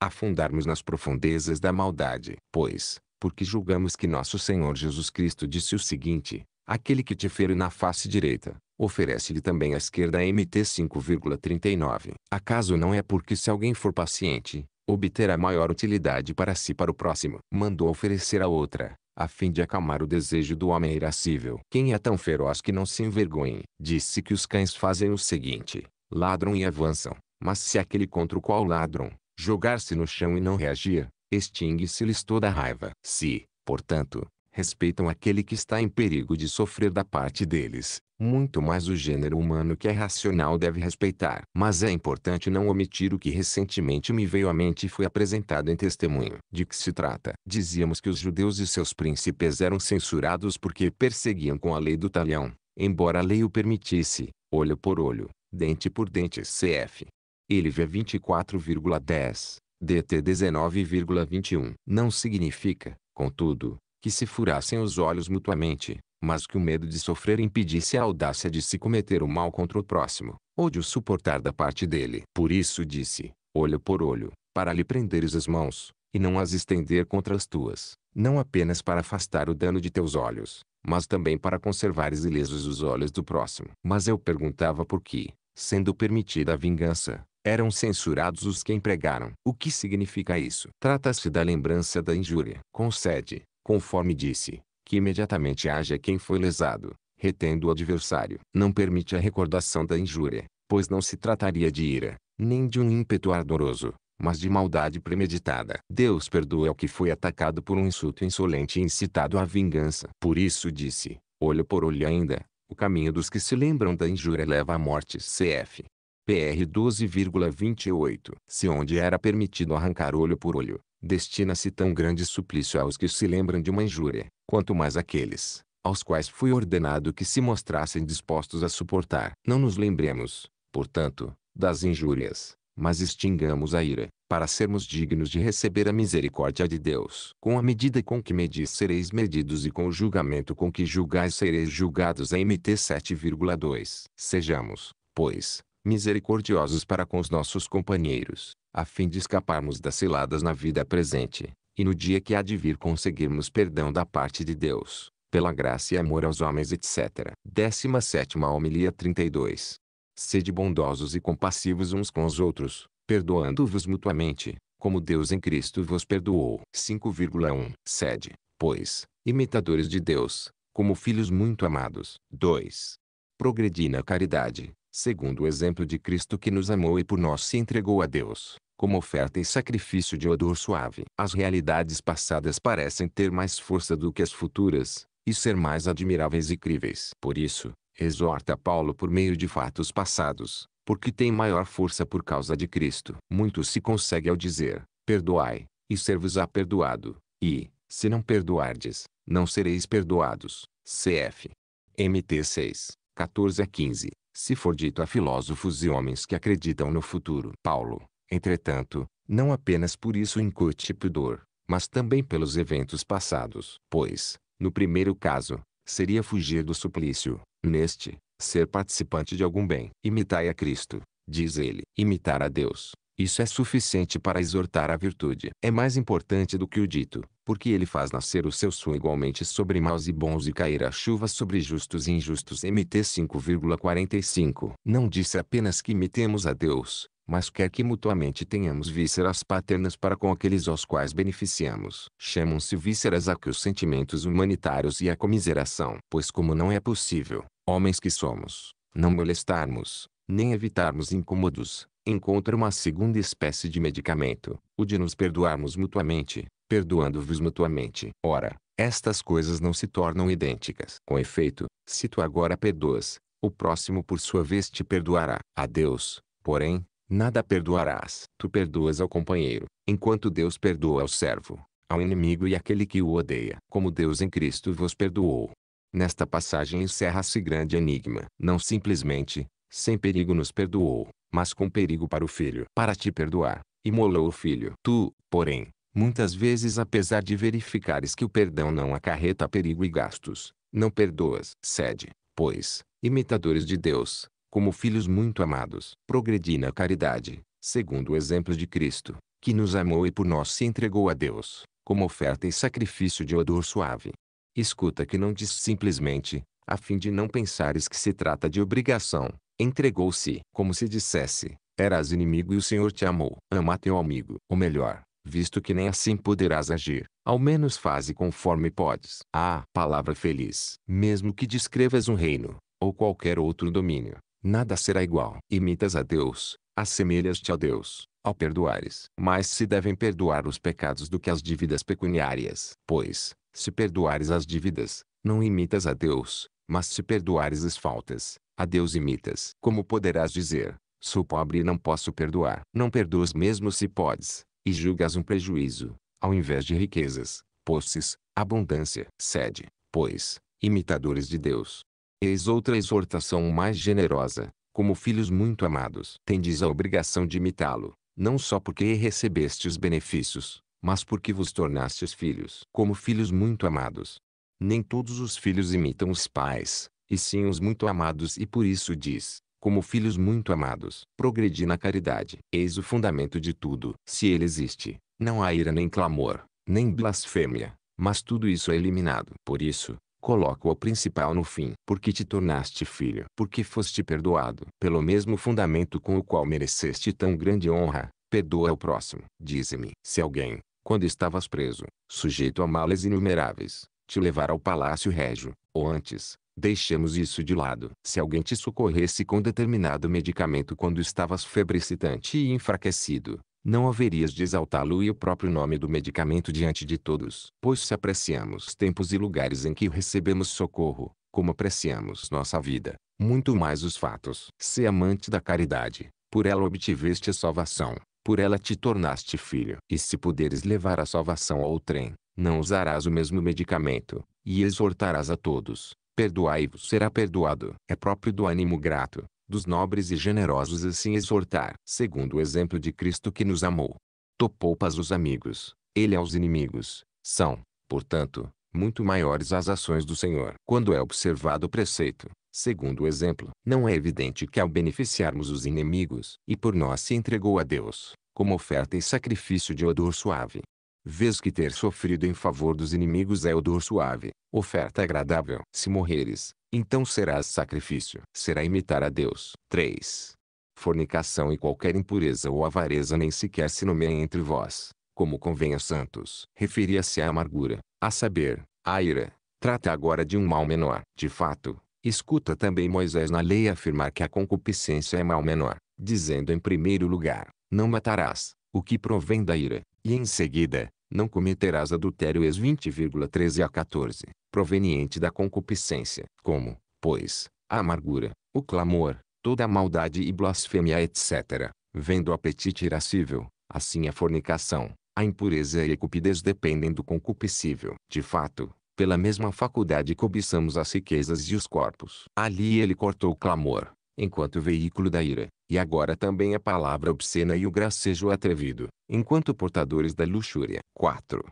afundarmos nas profundezas da maldade. Pois, porque julgamos que nosso Senhor Jesus Cristo disse o seguinte, aquele que te fere na face direita, oferece-lhe também a esquerda MT 5,39. Acaso não é porque se alguém for paciente, obterá maior utilidade para si para o próximo. Mandou oferecer a outra, a fim de acalmar o desejo do homem irascível. Quem é tão feroz que não se envergonhe? Disse que os cães fazem o seguinte, ladram e avançam, mas se aquele contra o qual ladram, jogar-se no chão e não reagir, extingue-se-lhes toda a raiva. Se, portanto, respeitam aquele que está em perigo de sofrer da parte deles. Muito mais o gênero humano que é racional deve respeitar. Mas é importante não omitir o que recentemente me veio à mente e foi apresentado em testemunho. De que se trata? Dizíamos que os judeus e seus príncipes eram censurados porque perseguiam com a lei do talhão, embora a lei o permitisse, olho por olho, dente por dente cf. Ele vê 24,10, dt 19,21. Não significa, contudo, que se furassem os olhos mutuamente, mas que o medo de sofrer impedisse a audácia de se cometer o mal contra o próximo, ou de o suportar da parte dele. Por isso disse, olho por olho, para lhe prenderes as mãos, e não as estender contra as tuas, não apenas para afastar o dano de teus olhos, mas também para conservares ilesos os olhos do próximo. Mas eu perguntava por que, sendo permitida a vingança, eram censurados os que empregaram. O que significa isso? Trata-se da lembrança da injúria. Concede, conforme disse, que imediatamente haja quem foi lesado, retendo o adversário. Não permite a recordação da injúria, pois não se trataria de ira, nem de um ímpeto ardoroso, mas de maldade premeditada. Deus perdoa o que foi atacado por um insulto insolente e incitado à vingança. Por isso disse, olho por olho ainda, o caminho dos que se lembram da injúria leva à morte. Cf. PR 12,28. Se onde era permitido arrancar olho por olho, destina-se tão grande suplício aos que se lembram de uma injúria, quanto mais àqueles, aos quais foi ordenado que se mostrassem dispostos a suportar. Não nos lembremos, portanto, das injúrias, mas extingamos a ira, para sermos dignos de receber a misericórdia de Deus. Com a medida com que medis sereis medidos e com o julgamento com que julgais sereis julgados. MT 7,2 Sejamos, pois, misericordiosos para com os nossos companheiros, a fim de escaparmos das ciladas na vida presente, e no dia que há de vir conseguirmos perdão da parte de Deus, pela graça e amor aos homens, etc. 17 Homilia 32 Sede bondosos e compassivos uns com os outros, perdoando-vos mutuamente, como Deus em Cristo vos perdoou. 5,1 Sede, pois, imitadores de Deus, como filhos muito amados. 2. Progredi na caridade, segundo o exemplo de Cristo que nos amou e por nós se entregou a Deus, como oferta e sacrifício de odor suave. As realidades passadas parecem ter mais força do que as futuras, e ser mais admiráveis e críveis. Por isso, exorta Paulo por meio de fatos passados, porque tem maior força por causa de Cristo. Muito se consegue ao dizer, perdoai, e ser-vos-á perdoado, e, se não perdoardes, não sereis perdoados. CF. MT 6, 14 a 15 se for dito a filósofos e homens que acreditam no futuro. Paulo, entretanto, não apenas por isso incute pudor, mas também pelos eventos passados. Pois, no primeiro caso, seria fugir do suplício, neste, ser participante de algum bem. Imitai a Cristo, diz ele. Imitar a Deus, isso é suficiente para exortar a virtude. É mais importante do que o dito porque ele faz nascer o seu sol igualmente sobre maus e bons e cair a chuva sobre justos e injustos. MT 5,45 Não disse apenas que imitemos a Deus, mas quer que mutuamente tenhamos vísceras paternas para com aqueles aos quais beneficiamos. Chamam-se vísceras a que os sentimentos humanitários e a comiseração. Pois como não é possível, homens que somos, não molestarmos, nem evitarmos incômodos, encontra uma segunda espécie de medicamento, o de nos perdoarmos mutuamente, perdoando-vos mutuamente. Ora, estas coisas não se tornam idênticas. Com efeito, se tu agora perdoas, o próximo por sua vez te perdoará. A Deus, porém, nada perdoarás. Tu perdoas ao companheiro, enquanto Deus perdoa ao servo, ao inimigo e àquele que o odeia. Como Deus em Cristo vos perdoou. Nesta passagem encerra-se grande enigma. Não simplesmente, sem perigo nos perdoou, mas com perigo para o filho. Para te perdoar, imolou o filho. Tu, porém, Muitas vezes apesar de verificares que o perdão não acarreta perigo e gastos, não perdoas. Sede, pois, imitadores de Deus, como filhos muito amados. Progredi na caridade, segundo o exemplo de Cristo, que nos amou e por nós se entregou a Deus, como oferta e sacrifício de odor suave. Escuta que não diz simplesmente, a fim de não pensares que se trata de obrigação, entregou-se, como se dissesse, eras inimigo e o Senhor te amou. Ama teu amigo. Ou melhor, visto que nem assim poderás agir, ao menos faze conforme podes. ah, palavra feliz, mesmo que descrevas um reino, ou qualquer outro domínio, nada será igual. Imitas a Deus, assemelhas-te a Deus, ao perdoares. Mas se devem perdoar os pecados do que as dívidas pecuniárias. Pois, se perdoares as dívidas, não imitas a Deus, mas se perdoares as faltas, a Deus imitas. Como poderás dizer, sou pobre e não posso perdoar? Não perdoas mesmo se podes, e julgas um prejuízo, ao invés de riquezas, posses, abundância. Sede, pois, imitadores de Deus. Eis outra exortação mais generosa, como filhos muito amados. Tendes a obrigação de imitá-lo, não só porque recebestes benefícios, mas porque vos tornastes filhos. Como filhos muito amados. Nem todos os filhos imitam os pais, e sim os muito amados e por isso diz, como filhos muito amados, progredi na caridade. Eis o fundamento de tudo. Se ele existe, não há ira nem clamor, nem blasfêmia, mas tudo isso é eliminado. Por isso, coloco o principal no fim, porque te tornaste filho, porque foste perdoado, pelo mesmo fundamento com o qual mereceste tão grande honra, perdoa o próximo. Dize-me, se alguém, quando estavas preso, sujeito a males inumeráveis, te levar ao palácio régio, ou antes, Deixemos isso de lado. Se alguém te socorresse com determinado medicamento quando estavas febricitante e enfraquecido, não haverias de exaltá-lo e o próprio nome do medicamento diante de todos. Pois se apreciamos tempos e lugares em que recebemos socorro, como apreciamos nossa vida, muito mais os fatos. Se amante da caridade, por ela obtiveste a salvação, por ela te tornaste filho. E se puderes levar a salvação ao trem, não usarás o mesmo medicamento, e exortarás a todos, Perdoai-vos será perdoado. É próprio do ânimo grato, dos nobres e generosos assim exortar. Segundo o exemplo de Cristo que nos amou. Topou paz os amigos, ele aos inimigos. São, portanto, muito maiores as ações do Senhor. Quando é observado o preceito, segundo o exemplo, não é evidente que ao beneficiarmos os inimigos, e por nós se entregou a Deus, como oferta e sacrifício de odor suave, vês que ter sofrido em favor dos inimigos é odor suave, oferta agradável. Se morreres, então serás sacrifício. Será imitar a Deus. 3. Fornicação e qualquer impureza ou avareza nem sequer se nomeia entre vós, como convém a santos. Referia-se à amargura, a saber, à ira. Trata agora de um mal menor. De fato, escuta também Moisés na lei afirmar que a concupiscência é mal menor, dizendo em primeiro lugar, não matarás, o que provém da ira. E em seguida, não cometerás adultério ex 20,13 a 14, proveniente da concupiscência, como, pois, a amargura, o clamor, toda a maldade e blasfêmia etc., vem do apetite irascível, assim a fornicação, a impureza e a cupidez dependem do concupiscível. De fato, pela mesma faculdade cobiçamos as riquezas e os corpos. Ali ele cortou o clamor, enquanto veículo da ira, e agora também a palavra obscena e o gracejo atrevido, enquanto portadores da luxúria. 4.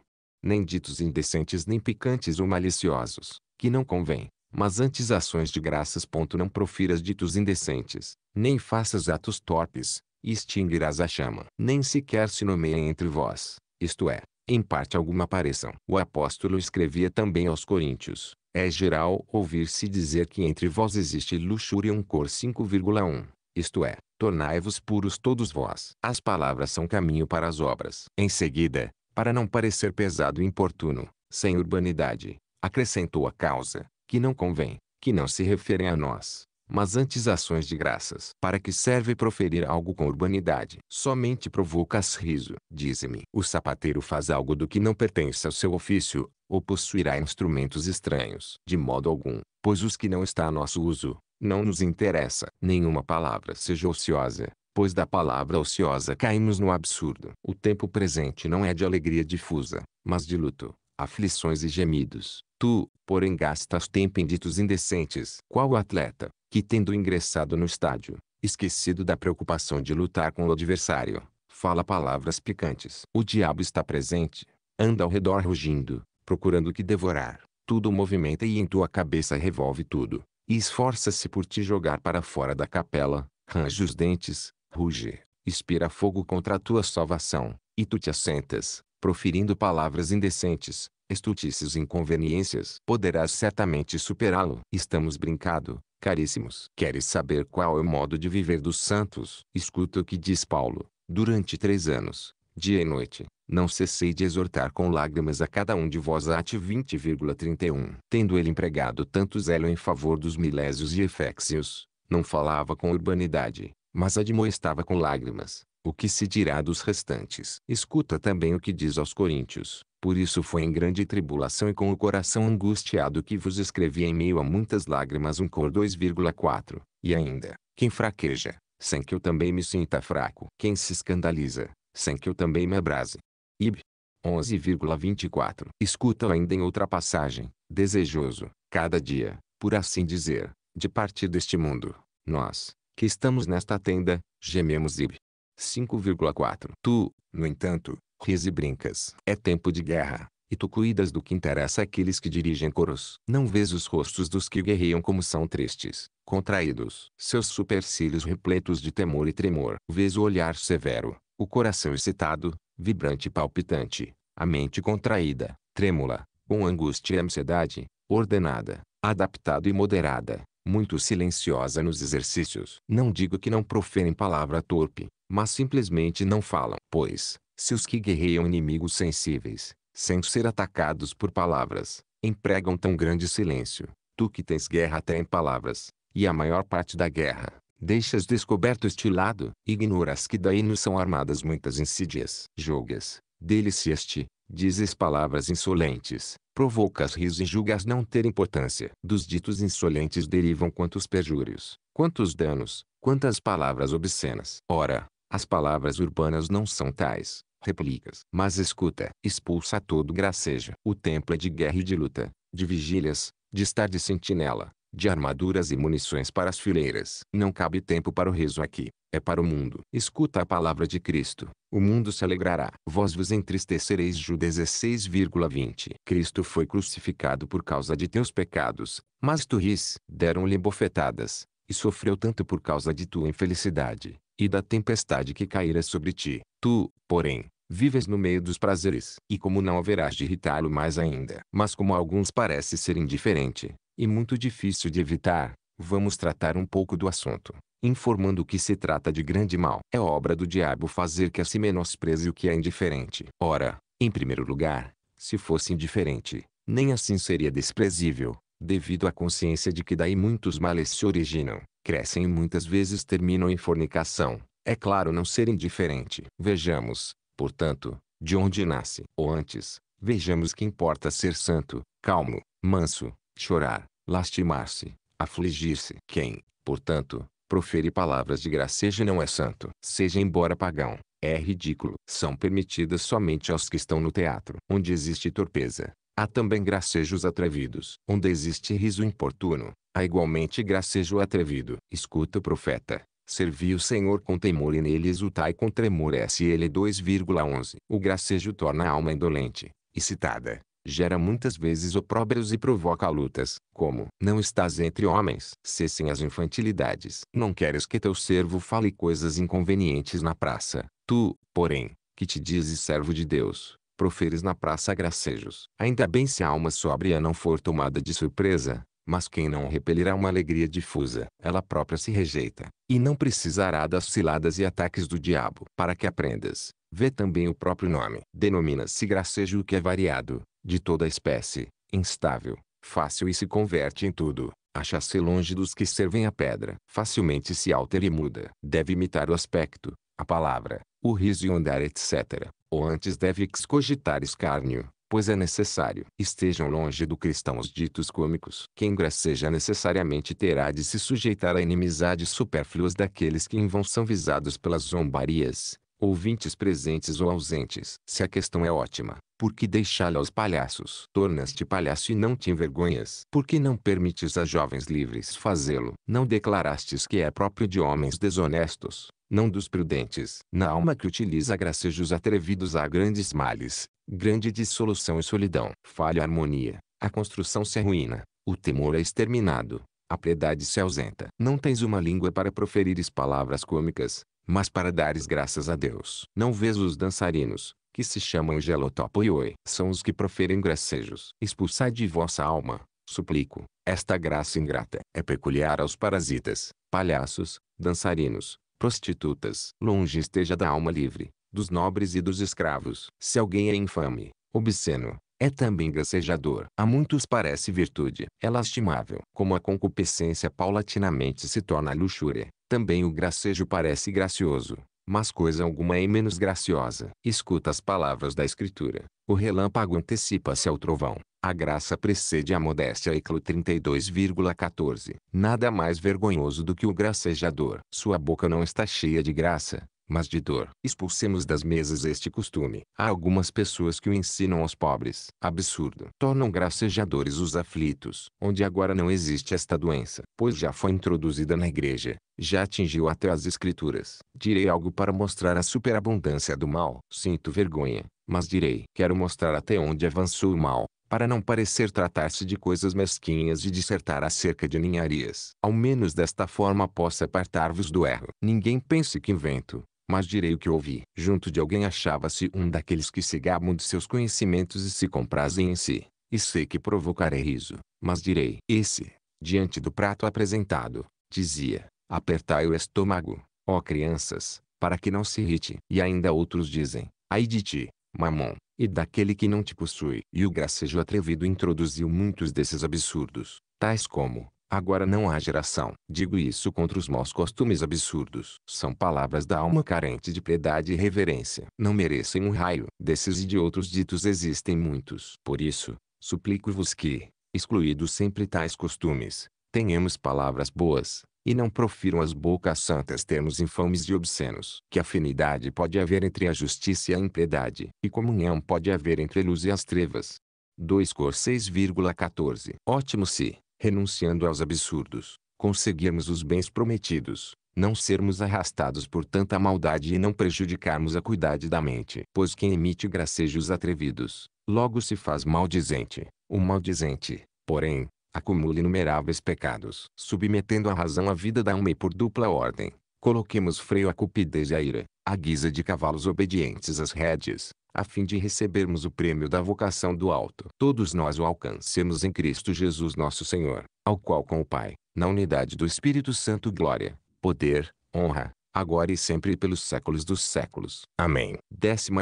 Nem ditos indecentes nem picantes ou maliciosos, que não convém, mas antes ações de graças. Não profiras ditos indecentes, nem faças atos torpes, e extinguirás a chama. Nem sequer se nomeiem entre vós, isto é, em parte alguma apareçam. O apóstolo escrevia também aos coríntios, é geral ouvir-se dizer que entre vós existe luxúria um cor 5,1, isto é, tornai-vos puros todos vós. As palavras são caminho para as obras. Em seguida, para não parecer pesado e importuno, sem urbanidade, acrescentou a causa, que não convém, que não se referem a nós, mas antes ações de graças. Para que serve proferir algo com urbanidade? Somente provocas riso. Dize-me, o sapateiro faz algo do que não pertence ao seu ofício, ou possuirá instrumentos estranhos. De modo algum, pois os que não está a nosso uso, não nos interessa. Nenhuma palavra seja ociosa, pois da palavra ociosa caímos no absurdo. O tempo presente não é de alegria difusa, mas de luto, aflições e gemidos. Tu, porém, gastas tempo em ditos indecentes. Qual o atleta, que tendo ingressado no estádio, esquecido da preocupação de lutar com o adversário, fala palavras picantes. O diabo está presente, anda ao redor rugindo, procurando o que devorar. Tudo movimenta e em tua cabeça revolve tudo, e esforça-se por te jogar para fora da capela, range os dentes, ruge, expira fogo contra a tua salvação, e tu te assentas, proferindo palavras indecentes, estutices e inconveniências. Poderás certamente superá-lo. Estamos brincado, Caríssimos, queres saber qual é o modo de viver dos santos? Escuta o que diz Paulo. Durante três anos, dia e noite, não cessei de exortar com lágrimas a cada um de vós. Ate 20,31. Tendo ele empregado tanto zelo em favor dos milésios e eféxios, não falava com urbanidade, mas admoestava com lágrimas. O que se dirá dos restantes? Escuta também o que diz aos coríntios. Por isso foi em grande tribulação e com o coração angustiado que vos escrevi em meio a muitas lágrimas um cor 2,4. E ainda, quem fraqueja, sem que eu também me sinta fraco. Quem se escandaliza, sem que eu também me abrase. Ib. 11,24. Escuta ainda em outra passagem, desejoso, cada dia, por assim dizer, de partir deste mundo. Nós, que estamos nesta tenda, gememos Ib. 5,4. Tu, no entanto, Ris e brincas. É tempo de guerra. E tu cuidas do que interessa àqueles que dirigem coros. Não vês os rostos dos que guerreiam como são tristes, contraídos. Seus supercílios repletos de temor e tremor. Vês o olhar severo, o coração excitado, vibrante e palpitante. A mente contraída, trêmula, com angústia e ansiedade, ordenada, adaptada e moderada muito silenciosa nos exercícios. Não digo que não proferem palavra torpe, mas simplesmente não falam, pois, se os que guerreiam inimigos sensíveis, sem ser atacados por palavras, empregam tão grande silêncio, tu que tens guerra até em palavras, e a maior parte da guerra, deixas descoberto este lado, ignoras que daí nos são armadas muitas insídias. Jogas, deliciaste, te dizes palavras insolentes, provocas risos e julgas não ter importância. Dos ditos insolentes derivam quantos perjúrios, quantos danos, quantas palavras obscenas. Ora, as palavras urbanas não são tais, replicas. Mas escuta, expulsa todo gracejo. O tempo é de guerra e de luta, de vigílias, de estar de sentinela, de armaduras e munições para as fileiras. Não cabe tempo para o riso aqui, é para o mundo. Escuta a palavra de Cristo, o mundo se alegrará. Vós vos entristecereis. Ju 16,20 Cristo foi crucificado por causa de teus pecados, mas tu ris. Deram-lhe bofetadas, e sofreu tanto por causa de tua infelicidade, e da tempestade que caíra sobre ti. Tu, porém, vives no meio dos prazeres, e como não haverás de irritá-lo mais ainda, mas como alguns parece ser indiferente, e muito difícil de evitar, vamos tratar um pouco do assunto, informando que se trata de grande mal. É obra do diabo fazer que a si menospreze o que é indiferente. Ora, em primeiro lugar, se fosse indiferente, nem assim seria desprezível, devido à consciência de que daí muitos males se originam, crescem e muitas vezes terminam em fornicação, é claro não ser indiferente. Vejamos, portanto, de onde nasce. Ou antes, vejamos que importa ser santo, calmo, manso, chorar, lastimar-se, afligir-se. Quem, portanto, profere palavras de gracejo não é santo. Seja embora pagão, é ridículo. São permitidas somente aos que estão no teatro. Onde existe torpeza, há também gracejos atrevidos. Onde existe riso importuno, há igualmente gracejo atrevido. Escuta o profeta, Servi o Senhor com temor e nele exultai com tremor SL 2,11. O gracejo torna a alma indolente, excitada, gera muitas vezes opróbrios e provoca lutas, como Não estás entre homens. Cessem as infantilidades. Não queres que teu servo fale coisas inconvenientes na praça. Tu, porém, que te dizes servo de Deus, proferes na praça gracejos. Ainda bem se a alma sóbria não for tomada de surpresa, mas quem não repelirá uma alegria difusa, ela própria se rejeita, e não precisará das ciladas e ataques do diabo. Para que aprendas, vê também o próprio nome. Denomina-se gracejo o que é variado, de toda espécie, instável, fácil e se converte em tudo. Acha-se longe dos que servem a pedra. Facilmente se altera e muda. Deve imitar o aspecto, a palavra, o riso e o andar etc. Ou antes deve excogitar escárnio, pois é necessário. Estejam longe do cristão os ditos cômicos. Quem graceja necessariamente terá de se sujeitar a inimizades supérfluas daqueles que em vão são visados pelas zombarias, ouvintes presentes ou ausentes. Se a questão é ótima, por que deixá-la aos palhaços? Tornas-te palhaço e não te envergonhas. Por que não permites a jovens livres fazê-lo? Não declarastes que é próprio de homens desonestos, não dos prudentes. Na alma que utiliza gracejos atrevidos há grandes males, grande dissolução e solidão. Falha a harmonia, a construção se arruína, o temor é exterminado, a piedade se ausenta. Não tens uma língua para proferires palavras cômicas, mas para dares graças a Deus. Não vês os dançarinos, que se chamam e oi, são os que proferem gracejos. Expulsai de vossa alma, suplico, esta graça ingrata. É peculiar aos parasitas, palhaços, dançarinos, prostitutas. Longe esteja da alma livre, dos nobres e dos escravos. Se alguém é infame, obsceno, é também gracejador. A muitos parece virtude. É lastimável. Como a concupiscência paulatinamente se torna luxúria, também o gracejo parece gracioso. Mas coisa alguma é menos graciosa. Escuta as palavras da Escritura. O relâmpago antecipa-se ao trovão. A graça precede a modéstia Eclo 32,14. Nada mais vergonhoso do que o gracejador. Sua boca não está cheia de graça, mas de dor. Expulsemos das mesas este costume. Há algumas pessoas que o ensinam aos pobres. Absurdo. Tornam gracejadores os aflitos, onde agora não existe esta doença, pois já foi introduzida na igreja, já atingiu até as escrituras. Direi algo para mostrar a superabundância do mal. Sinto vergonha. Mas direi, quero mostrar até onde avançou o mal, para não parecer tratar-se de coisas mesquinhas e dissertar acerca de ninharias. Ao menos desta forma posso apartar-vos do erro. Ninguém pense que invento, mas direi o que ouvi. Junto de alguém achava-se um daqueles que se gabam de seus conhecimentos e se comprazem em si. E sei que provocarei riso, mas direi. Esse, diante do prato apresentado, dizia, apertai o estômago, ó crianças, para que não se irrite. E ainda outros dizem, ai de ti, Mamon, e daquele que não te possui. E o gracejo atrevido introduziu muitos desses absurdos, tais como, agora não há geração. Digo isso contra os maus costumes absurdos. São palavras da alma carente de piedade e reverência. Não merecem um raio. Desses e de outros ditos existem muitos. Por isso, suplico-vos que, excluídos sempre tais costumes, tenhamos palavras boas, e não profiram as bocas santas termos infames e obscenos. Que afinidade pode haver entre a justiça e a impiedade, e comunhão pode haver entre a luz e as trevas. 2 Cor 6,14 Ótimo se, renunciando aos absurdos, conseguirmos os bens prometidos, não sermos arrastados por tanta maldade e não prejudicarmos a cuidade da mente. Pois quem emite gracejos atrevidos, logo se faz maldizente. O maldizente, porém, acumula inumeráveis pecados, submetendo a razão à vida da alma e por dupla ordem. Coloquemos freio à cupidez e à ira, à guisa de cavalos obedientes às rédeas, a fim de recebermos o prêmio da vocação do alto. Todos nós o alcancemos em Cristo Jesus nosso Senhor, ao qual com o Pai, na unidade do Espírito Santo glória, poder, honra, agora e sempre e pelos séculos dos séculos. Amém. 18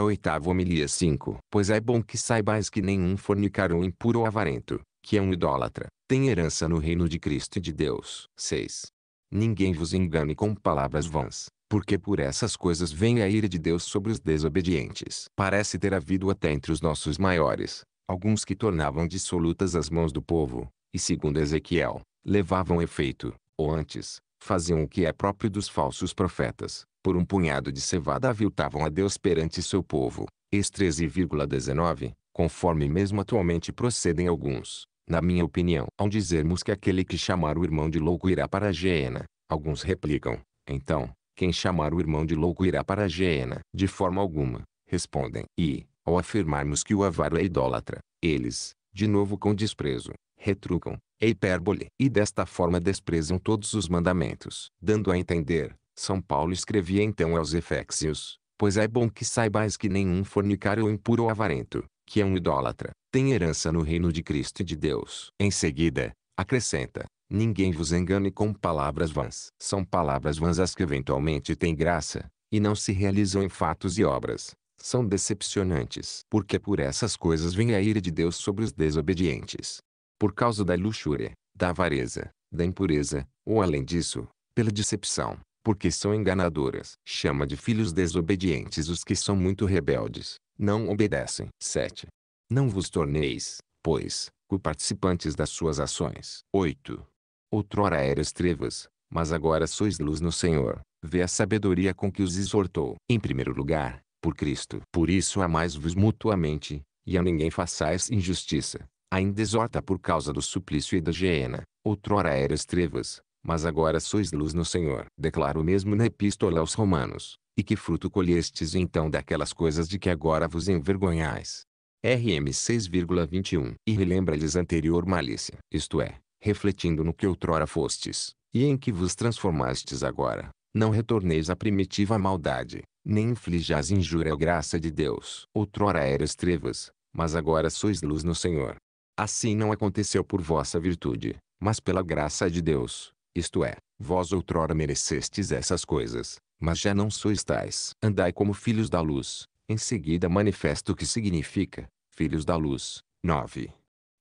Homilia 5 Pois é bom que saibais que nenhum fornicarão impuro ou avarento, que é um idólatra, tem herança no reino de Cristo e de Deus. 6. Ninguém vos engane com palavras vãs, porque por essas coisas vem a ira de Deus sobre os desobedientes. Parece ter havido até entre os nossos maiores, alguns que tornavam dissolutas as mãos do povo, e segundo Ezequiel, levavam efeito, ou antes, faziam o que é próprio dos falsos profetas, por um punhado de cevada aviltavam a Deus perante seu povo. Ex 13,19 conforme mesmo atualmente procedem alguns, na minha opinião. Ao dizermos que aquele que chamar o irmão de louco irá para a Geena, alguns replicam, então, quem chamar o irmão de louco irá para a Geena. De forma alguma, respondem. E, ao afirmarmos que o avaro é idólatra, eles, de novo com desprezo, retrucam, é hipérbole. E desta forma desprezam todos os mandamentos. Dando a entender, São Paulo escrevia então aos Efésios, pois é bom que saibais que nenhum fornicário ou impuro ou avarento, que é um idólatra, tem herança no reino de Cristo e de Deus. Em seguida, acrescenta, ninguém vos engane com palavras vãs. São palavras vãs as que eventualmente têm graça, e não se realizam em fatos e obras. São decepcionantes, porque por essas coisas vem a ira de Deus sobre os desobedientes. Por causa da luxúria, da avareza, da impureza, ou além disso, pela decepção, porque são enganadoras. Chama de filhos desobedientes os que são muito rebeldes, não obedecem. 7. Não vos torneis, pois, co-participantes das suas ações. 8. Outrora eras trevas, mas agora sois luz no Senhor. Vê a sabedoria com que os exortou. Em primeiro lugar, por Cristo. Por isso amais-vos mutuamente, e a ninguém façais injustiça. Ainda exorta por causa do suplício e da hiena. Outrora eras trevas, mas agora sois luz no Senhor. Declara o mesmo na Epístola aos Romanos. E que fruto colhestes então daquelas coisas de que agora vos envergonhais? RM 6,21 E relembra-lhes anterior malícia, isto é, refletindo no que outrora fostes, e em que vos transformastes agora, não retorneis à primitiva maldade, nem inflijais injúria à graça de Deus. Outrora eras trevas, mas agora sois luz no Senhor. Assim não aconteceu por vossa virtude, mas pela graça de Deus, isto é, vós outrora merecestes essas coisas, mas já não sois tais. Andai como filhos da luz. Em seguida manifesto o que significa, filhos da luz. 9.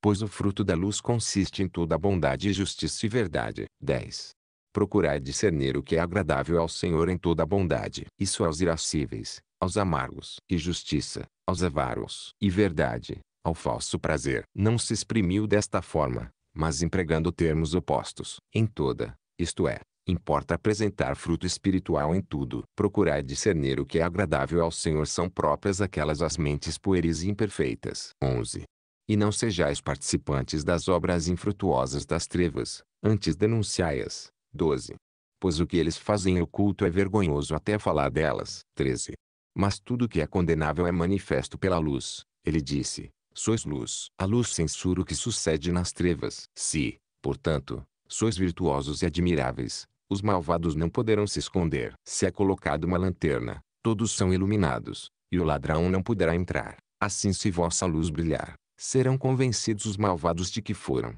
Pois o fruto da luz consiste em toda bondade, justiça e verdade. 10. Procurai discernir o que é agradável ao Senhor em toda bondade. Isso aos irascíveis, aos amargos, e justiça, aos avaros, e verdade, ao falso prazer. Não se exprimiu desta forma, mas empregando termos opostos. Em toda, isto é, Importa apresentar fruto espiritual em tudo. Procurar discernir o que é agradável ao Senhor são próprias aquelas as mentes pueris e imperfeitas. 11. E não sejais participantes das obras infrutuosas das trevas, antes denunciai-as. 12. Pois o que eles fazem oculto é vergonhoso até falar delas. 13. Mas tudo que é condenável é manifesto pela luz. Ele disse, sois luz. A luz censura o que sucede nas trevas. Se, portanto, sois virtuosos e admiráveis, os malvados não poderão se esconder. Se é colocada uma lanterna, todos são iluminados, e o ladrão não poderá entrar. Assim se vossa luz brilhar, serão convencidos os malvados de que foram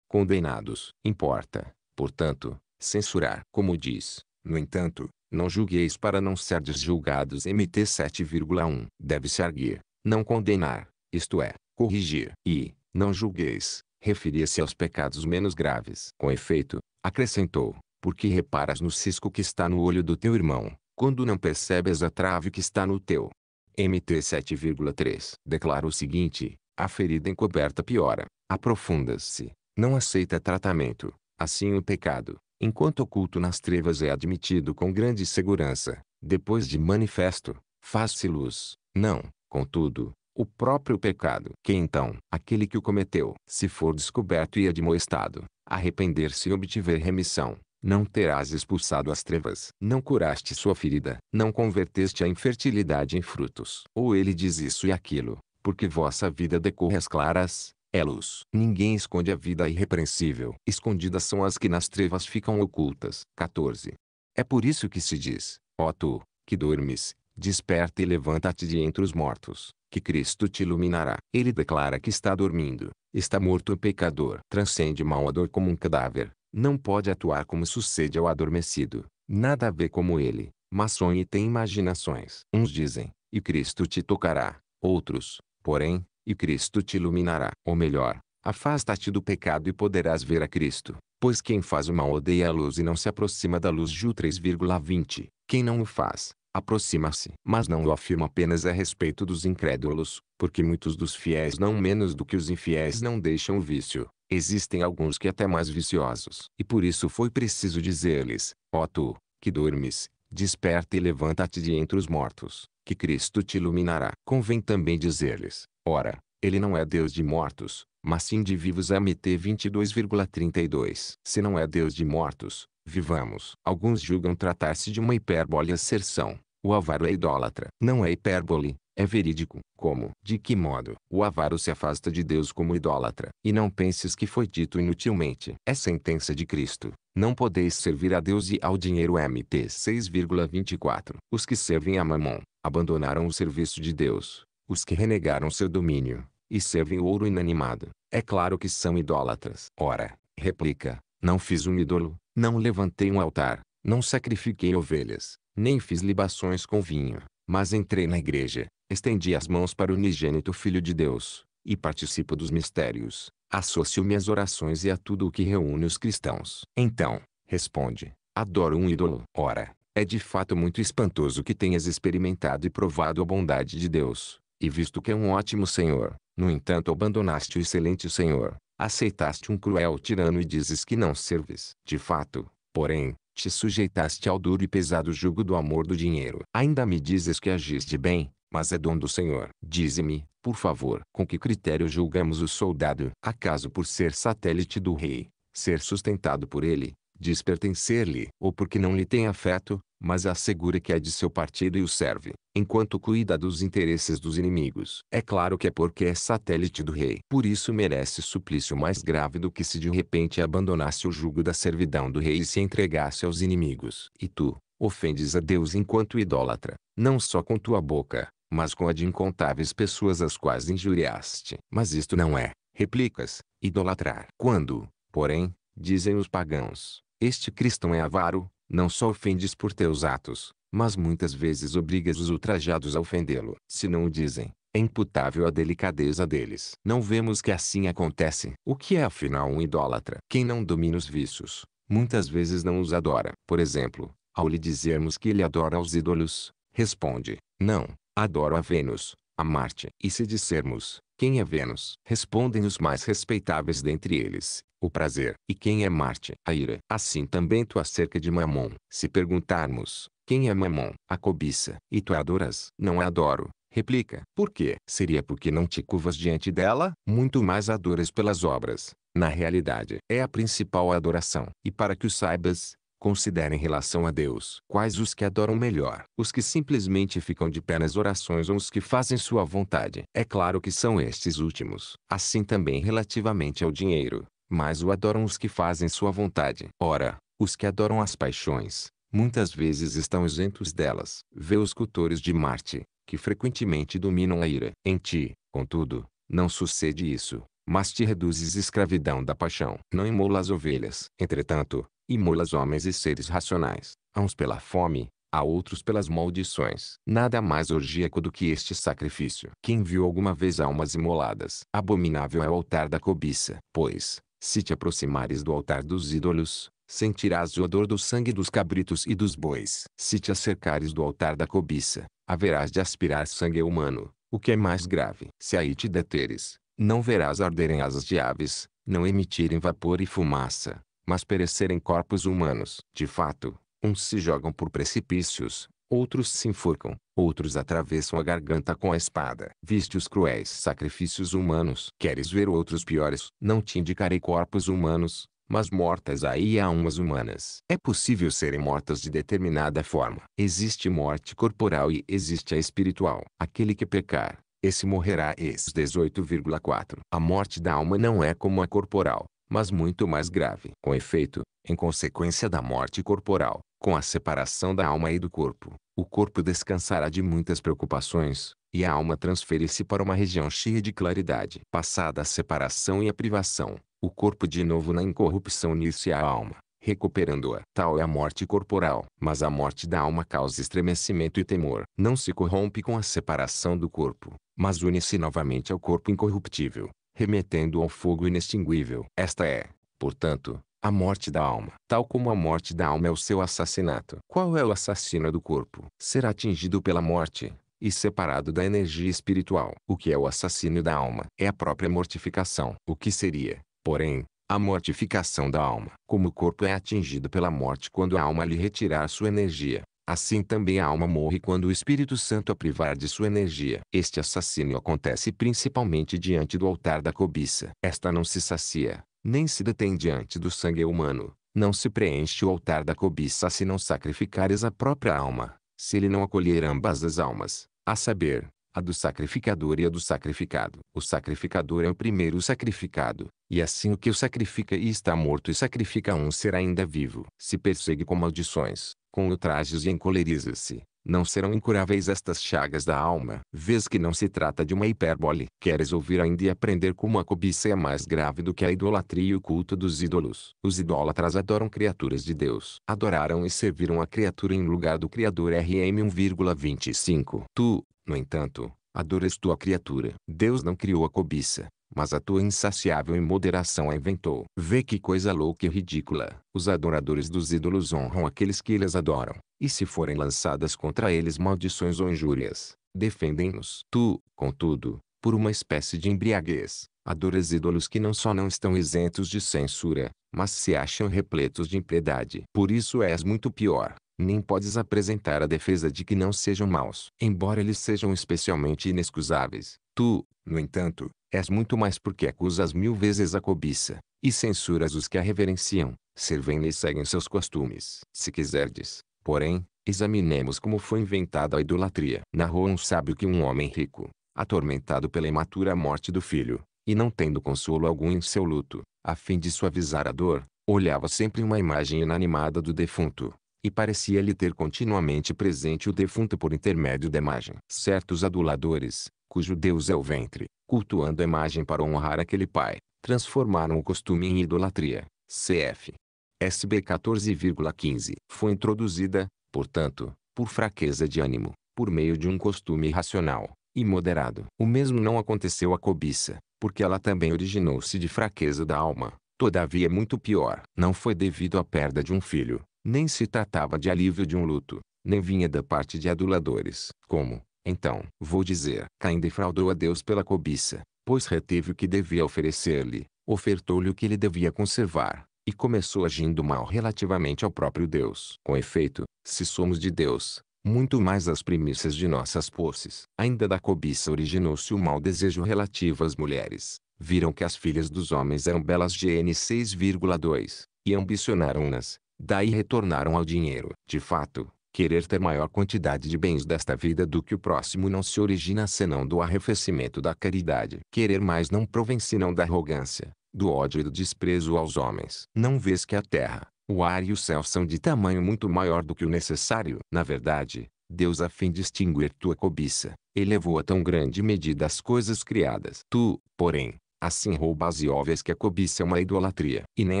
condenados. Importa, portanto, censurar. Como diz, no entanto, não julgueis para não ser desjulgados. MT 7,1 Deve-se arguir, não condenar, isto é, corrigir. E, não julgueis, referia-se aos pecados menos graves. Com efeito, acrescentou, porque reparas no cisco que está no olho do teu irmão, quando não percebes a trave que está no teu. MT 7,3 declara o seguinte: a ferida encoberta piora, aprofunda-se, não aceita tratamento, assim o pecado, enquanto oculto nas trevas é admitido com grande segurança, depois de manifesto, faz-se luz, não, contudo, o próprio pecado, que então, aquele que o cometeu, se for descoberto e admoestado, arrepender-se e obtiver remissão, não terás expulsado as trevas. Não curaste sua ferida. Não converteste a infertilidade em frutos. Ou ele diz isso e aquilo. Porque vossa vida decorre às claras, é luz. Ninguém esconde a vida irrepreensível. Escondidas são as que nas trevas ficam ocultas. 14. É por isso que se diz, ó tu, que dormes, desperta e levanta-te de entre os mortos, que Cristo te iluminará. Ele declara que está dormindo, está morto o pecador. Transcende mal a dor como um cadáver, não pode atuar como sucede ao adormecido. Nada vê como ele, mas sonha e tem imaginações. Uns dizem, e Cristo te tocará. Outros, porém, e Cristo te iluminará. Ou melhor, afasta-te do pecado e poderás ver a Cristo. Pois quem faz o mal odeia a luz e não se aproxima da luz. Ju 3,20. Quem não o faz, aproxima-se. Mas não o afirma apenas a respeito dos incrédulos, porque muitos dos fiéis não menos do que os infiéis não deixam o vício, Existem alguns que até mais viciosos. E por isso foi preciso dizer-lhes, ó tu, que dormes, desperta e levanta-te de entre os mortos, que Cristo te iluminará. Convém também dizer-lhes, ora, ele não é Deus de mortos, mas sim de vivos MT 22,32. Se não é Deus de mortos, vivamos. Alguns julgam tratar-se de uma hipérbole asserção. O avaro é idólatra. Não é hipérbole, é verídico, como, de que modo, o avaro se afasta de Deus como idólatra, e não penses que foi dito inutilmente. É sentença de Cristo. Não podeis servir a Deus e ao dinheiro MT 6,24. Os que servem a Mamon, abandonaram o serviço de Deus. Os que renegaram seu domínio, e servem o ouro inanimado, é claro que são idólatras. Ora, replica, não fiz um ídolo, não levantei um altar, não sacrifiquei ovelhas, nem fiz libações com vinho, mas entrei na igreja, estendi as mãos para o unigênito Filho de Deus, e participo dos mistérios, associo-me às orações e a tudo o que reúne os cristãos. Então, responde, adoro um ídolo. Ora, é de fato muito espantoso que tenhas experimentado e provado a bondade de Deus, e visto que é um ótimo Senhor, no entanto abandonaste o excelente Senhor, aceitaste um cruel tirano e dizes que não serves. De fato, porém, te sujeitaste ao duro e pesado jugo do amor do dinheiro. Ainda me dizes que agiste bem, mas é dom do Senhor. Dize-me, por favor, com que critério julgamos o soldado? Acaso por ser satélite do rei, ser sustentado por ele, diz pertencer-lhe, ou porque não lhe tem afeto, mas assegura que é de seu partido e o serve, enquanto cuida dos interesses dos inimigos. É claro que é porque é satélite do rei. Por isso merece suplício mais grave do que se de repente abandonasse o jugo da servidão do rei e se entregasse aos inimigos. E tu, ofendes a Deus enquanto idólatra, não só com tua boca, mas com a de incontáveis pessoas as quais injuriaste. Mas isto não é, replicas, idolatrar. Quando, porém, Dizem os pagãos, este cristão é avaro, não só ofendes por teus atos, mas muitas vezes obrigas os ultrajados a ofendê-lo. Se não o dizem, é imputável à delicadeza deles. Não vemos que assim acontece. O que é afinal um idólatra? Quem não domina os vícios, muitas vezes não os adora. Por exemplo, ao lhe dizermos que ele adora os ídolos, responde, não, adoro a Vênus, a Marte. E se dissermos, quem é Vênus? Respondem os mais respeitáveis dentre eles, o prazer. E quem é Marte? A ira. Assim também tu acerca de Mamon. Se perguntarmos, quem é Mamon? A cobiça. E tu a adoras? Não a adoro. Replica. Por quê? Seria porque não te curvas diante dela? Muito mais adoras pelas obras. Na realidade, é a principal adoração. E para que o saibas, considerem em relação a Deus quais os que adoram melhor, os que simplesmente ficam de pé nas orações ou os que fazem sua vontade. É claro que são estes últimos, assim também relativamente ao dinheiro, mas o adoram os que fazem sua vontade. Ora, os que adoram as paixões, muitas vezes estão isentos delas. Vê os cultores de Marte, que frequentemente dominam a ira. Em ti, contudo, não sucede isso mas te reduzes escravidão da paixão. Não imola as ovelhas. Entretanto, e homens e seres racionais, a uns pela fome, a outros pelas maldições. Nada mais orgíaco do que este sacrifício. Quem viu alguma vez almas imoladas? Abominável é o altar da cobiça. Pois, se te aproximares do altar dos ídolos, sentirás o odor do sangue dos cabritos e dos bois. Se te acercares do altar da cobiça, haverás de aspirar sangue humano, o que é mais grave. Se aí te deteres, não verás arderem asas de aves, não emitirem vapor e fumaça, mas perecerem corpos humanos. De fato, uns se jogam por precipícios, outros se enforcam, outros atravessam a garganta com a espada. Viste os cruéis sacrifícios humanos. Queres ver outros piores? Não te indicarei corpos humanos, mas mortas aí há umas humanas. É possível serem mortas de determinada forma. Existe morte corporal e existe a espiritual. Aquele que pecar, esse morrerá. Ex 18,4. A morte da alma não é como a corporal mas muito mais grave. Com efeito, em consequência da morte corporal, com a separação da alma e do corpo, o corpo descansará de muitas preocupações, e a alma transfere-se para uma região cheia de claridade. Passada a separação e a privação, o corpo de novo na incorrupção unir se à alma, recuperando-a. Tal é a morte corporal. Mas a morte da alma causa estremecimento e temor. Não se corrompe com a separação do corpo, mas une-se novamente ao corpo incorruptível, remetendo ao fogo inextinguível. Esta é, portanto, a morte da alma. Tal como a morte da alma é o seu assassinato. Qual é o assassino do corpo? Será atingido pela morte e separado da energia espiritual. O que é o assassino da alma? É a própria mortificação. O que seria, porém, a mortificação da alma? Como o corpo é atingido pela morte quando a alma lhe retirar sua energia, Assim também a alma morre quando o Espírito Santo a privar de sua energia. Este assassínio acontece principalmente diante do altar da cobiça. Esta não se sacia, nem se detém diante do sangue humano. Não se preenche o altar da cobiça se não sacrificares a própria alma, se ele não acolher ambas as almas, a saber, a do sacrificador e a do sacrificado. O sacrificador é o primeiro sacrificado, e assim o que o sacrifica e está morto e sacrifica um ser ainda vivo. Se persegue com maldições, com ultrajes e encoleriza-se, não serão incuráveis estas chagas da alma. Vês que não se trata de uma hipérbole. Queres ouvir ainda e aprender como a cobiça é mais grave do que a idolatria e o culto dos ídolos. Os idólatras adoram criaturas de Deus. Adoraram e serviram a criatura em lugar do Criador RM 1,25. Tu, no entanto, adoras tua criatura. Deus não criou a cobiça, mas a tua insaciável imoderação a inventou. Vê que coisa louca e ridícula. Os adoradores dos ídolos honram aqueles que eles adoram, e se forem lançadas contra eles maldições ou injúrias, defendem-nos. Tu, contudo, por uma espécie de embriaguez, adoras ídolos que não só não estão isentos de censura, mas se acham repletos de impiedade. Por isso és muito pior nem podes apresentar a defesa de que não sejam maus, embora eles sejam especialmente inexcusáveis. Tu, no entanto, És muito mais porque acusas mil vezes a cobiça, e censuras os que a reverenciam, servem-lhe e seguem seus costumes. Se quiserdes, porém, examinemos como foi inventada a idolatria. Narrou um sábio que um homem rico, atormentado pela imatura morte do filho, e não tendo consolo algum em seu luto, a fim de suavizar a dor, olhava sempre uma imagem inanimada do defunto, e parecia-lhe ter continuamente presente o defunto por intermédio da imagem. Certos aduladores, cujo deus é o ventre, cultuando a imagem para honrar aquele pai, transformaram o costume em idolatria. Cf. SB 14,15. Foi introduzida, portanto, por fraqueza de ânimo, por meio de um costume irracional, e moderado. O mesmo não aconteceu à cobiça, porque ela também originou-se de fraqueza da alma. Todavia é muito pior. Não foi devido à perda de um filho, nem se tratava de alívio de um luto, nem vinha da parte de aduladores. Como, então, vou dizer, Caim defraudou a Deus pela cobiça, pois reteve o que devia oferecer-lhe, ofertou-lhe o que ele devia conservar, e começou agindo mal relativamente ao próprio Deus. Com efeito, se somos de Deus, muito mais as primícias de nossas posses. Ainda da cobiça originou-se o mau desejo relativo às mulheres. Viram que as filhas dos homens eram belas GN 6,2, e ambicionaram-nas. Daí retornaram ao dinheiro. De fato, Querer ter maior quantidade de bens desta vida do que o próximo não se origina senão do arrefecimento da caridade. Querer mais não provém senão da arrogância, do ódio e do desprezo aos homens. Não vês que a terra, o ar e o céu são de tamanho muito maior do que o necessário? Na verdade, Deus a fim de extinguir tua cobiça, elevou a tão grande medida as coisas criadas. Tu, porém, Assim roubas e óvias que a cobiça é uma idolatria. E nem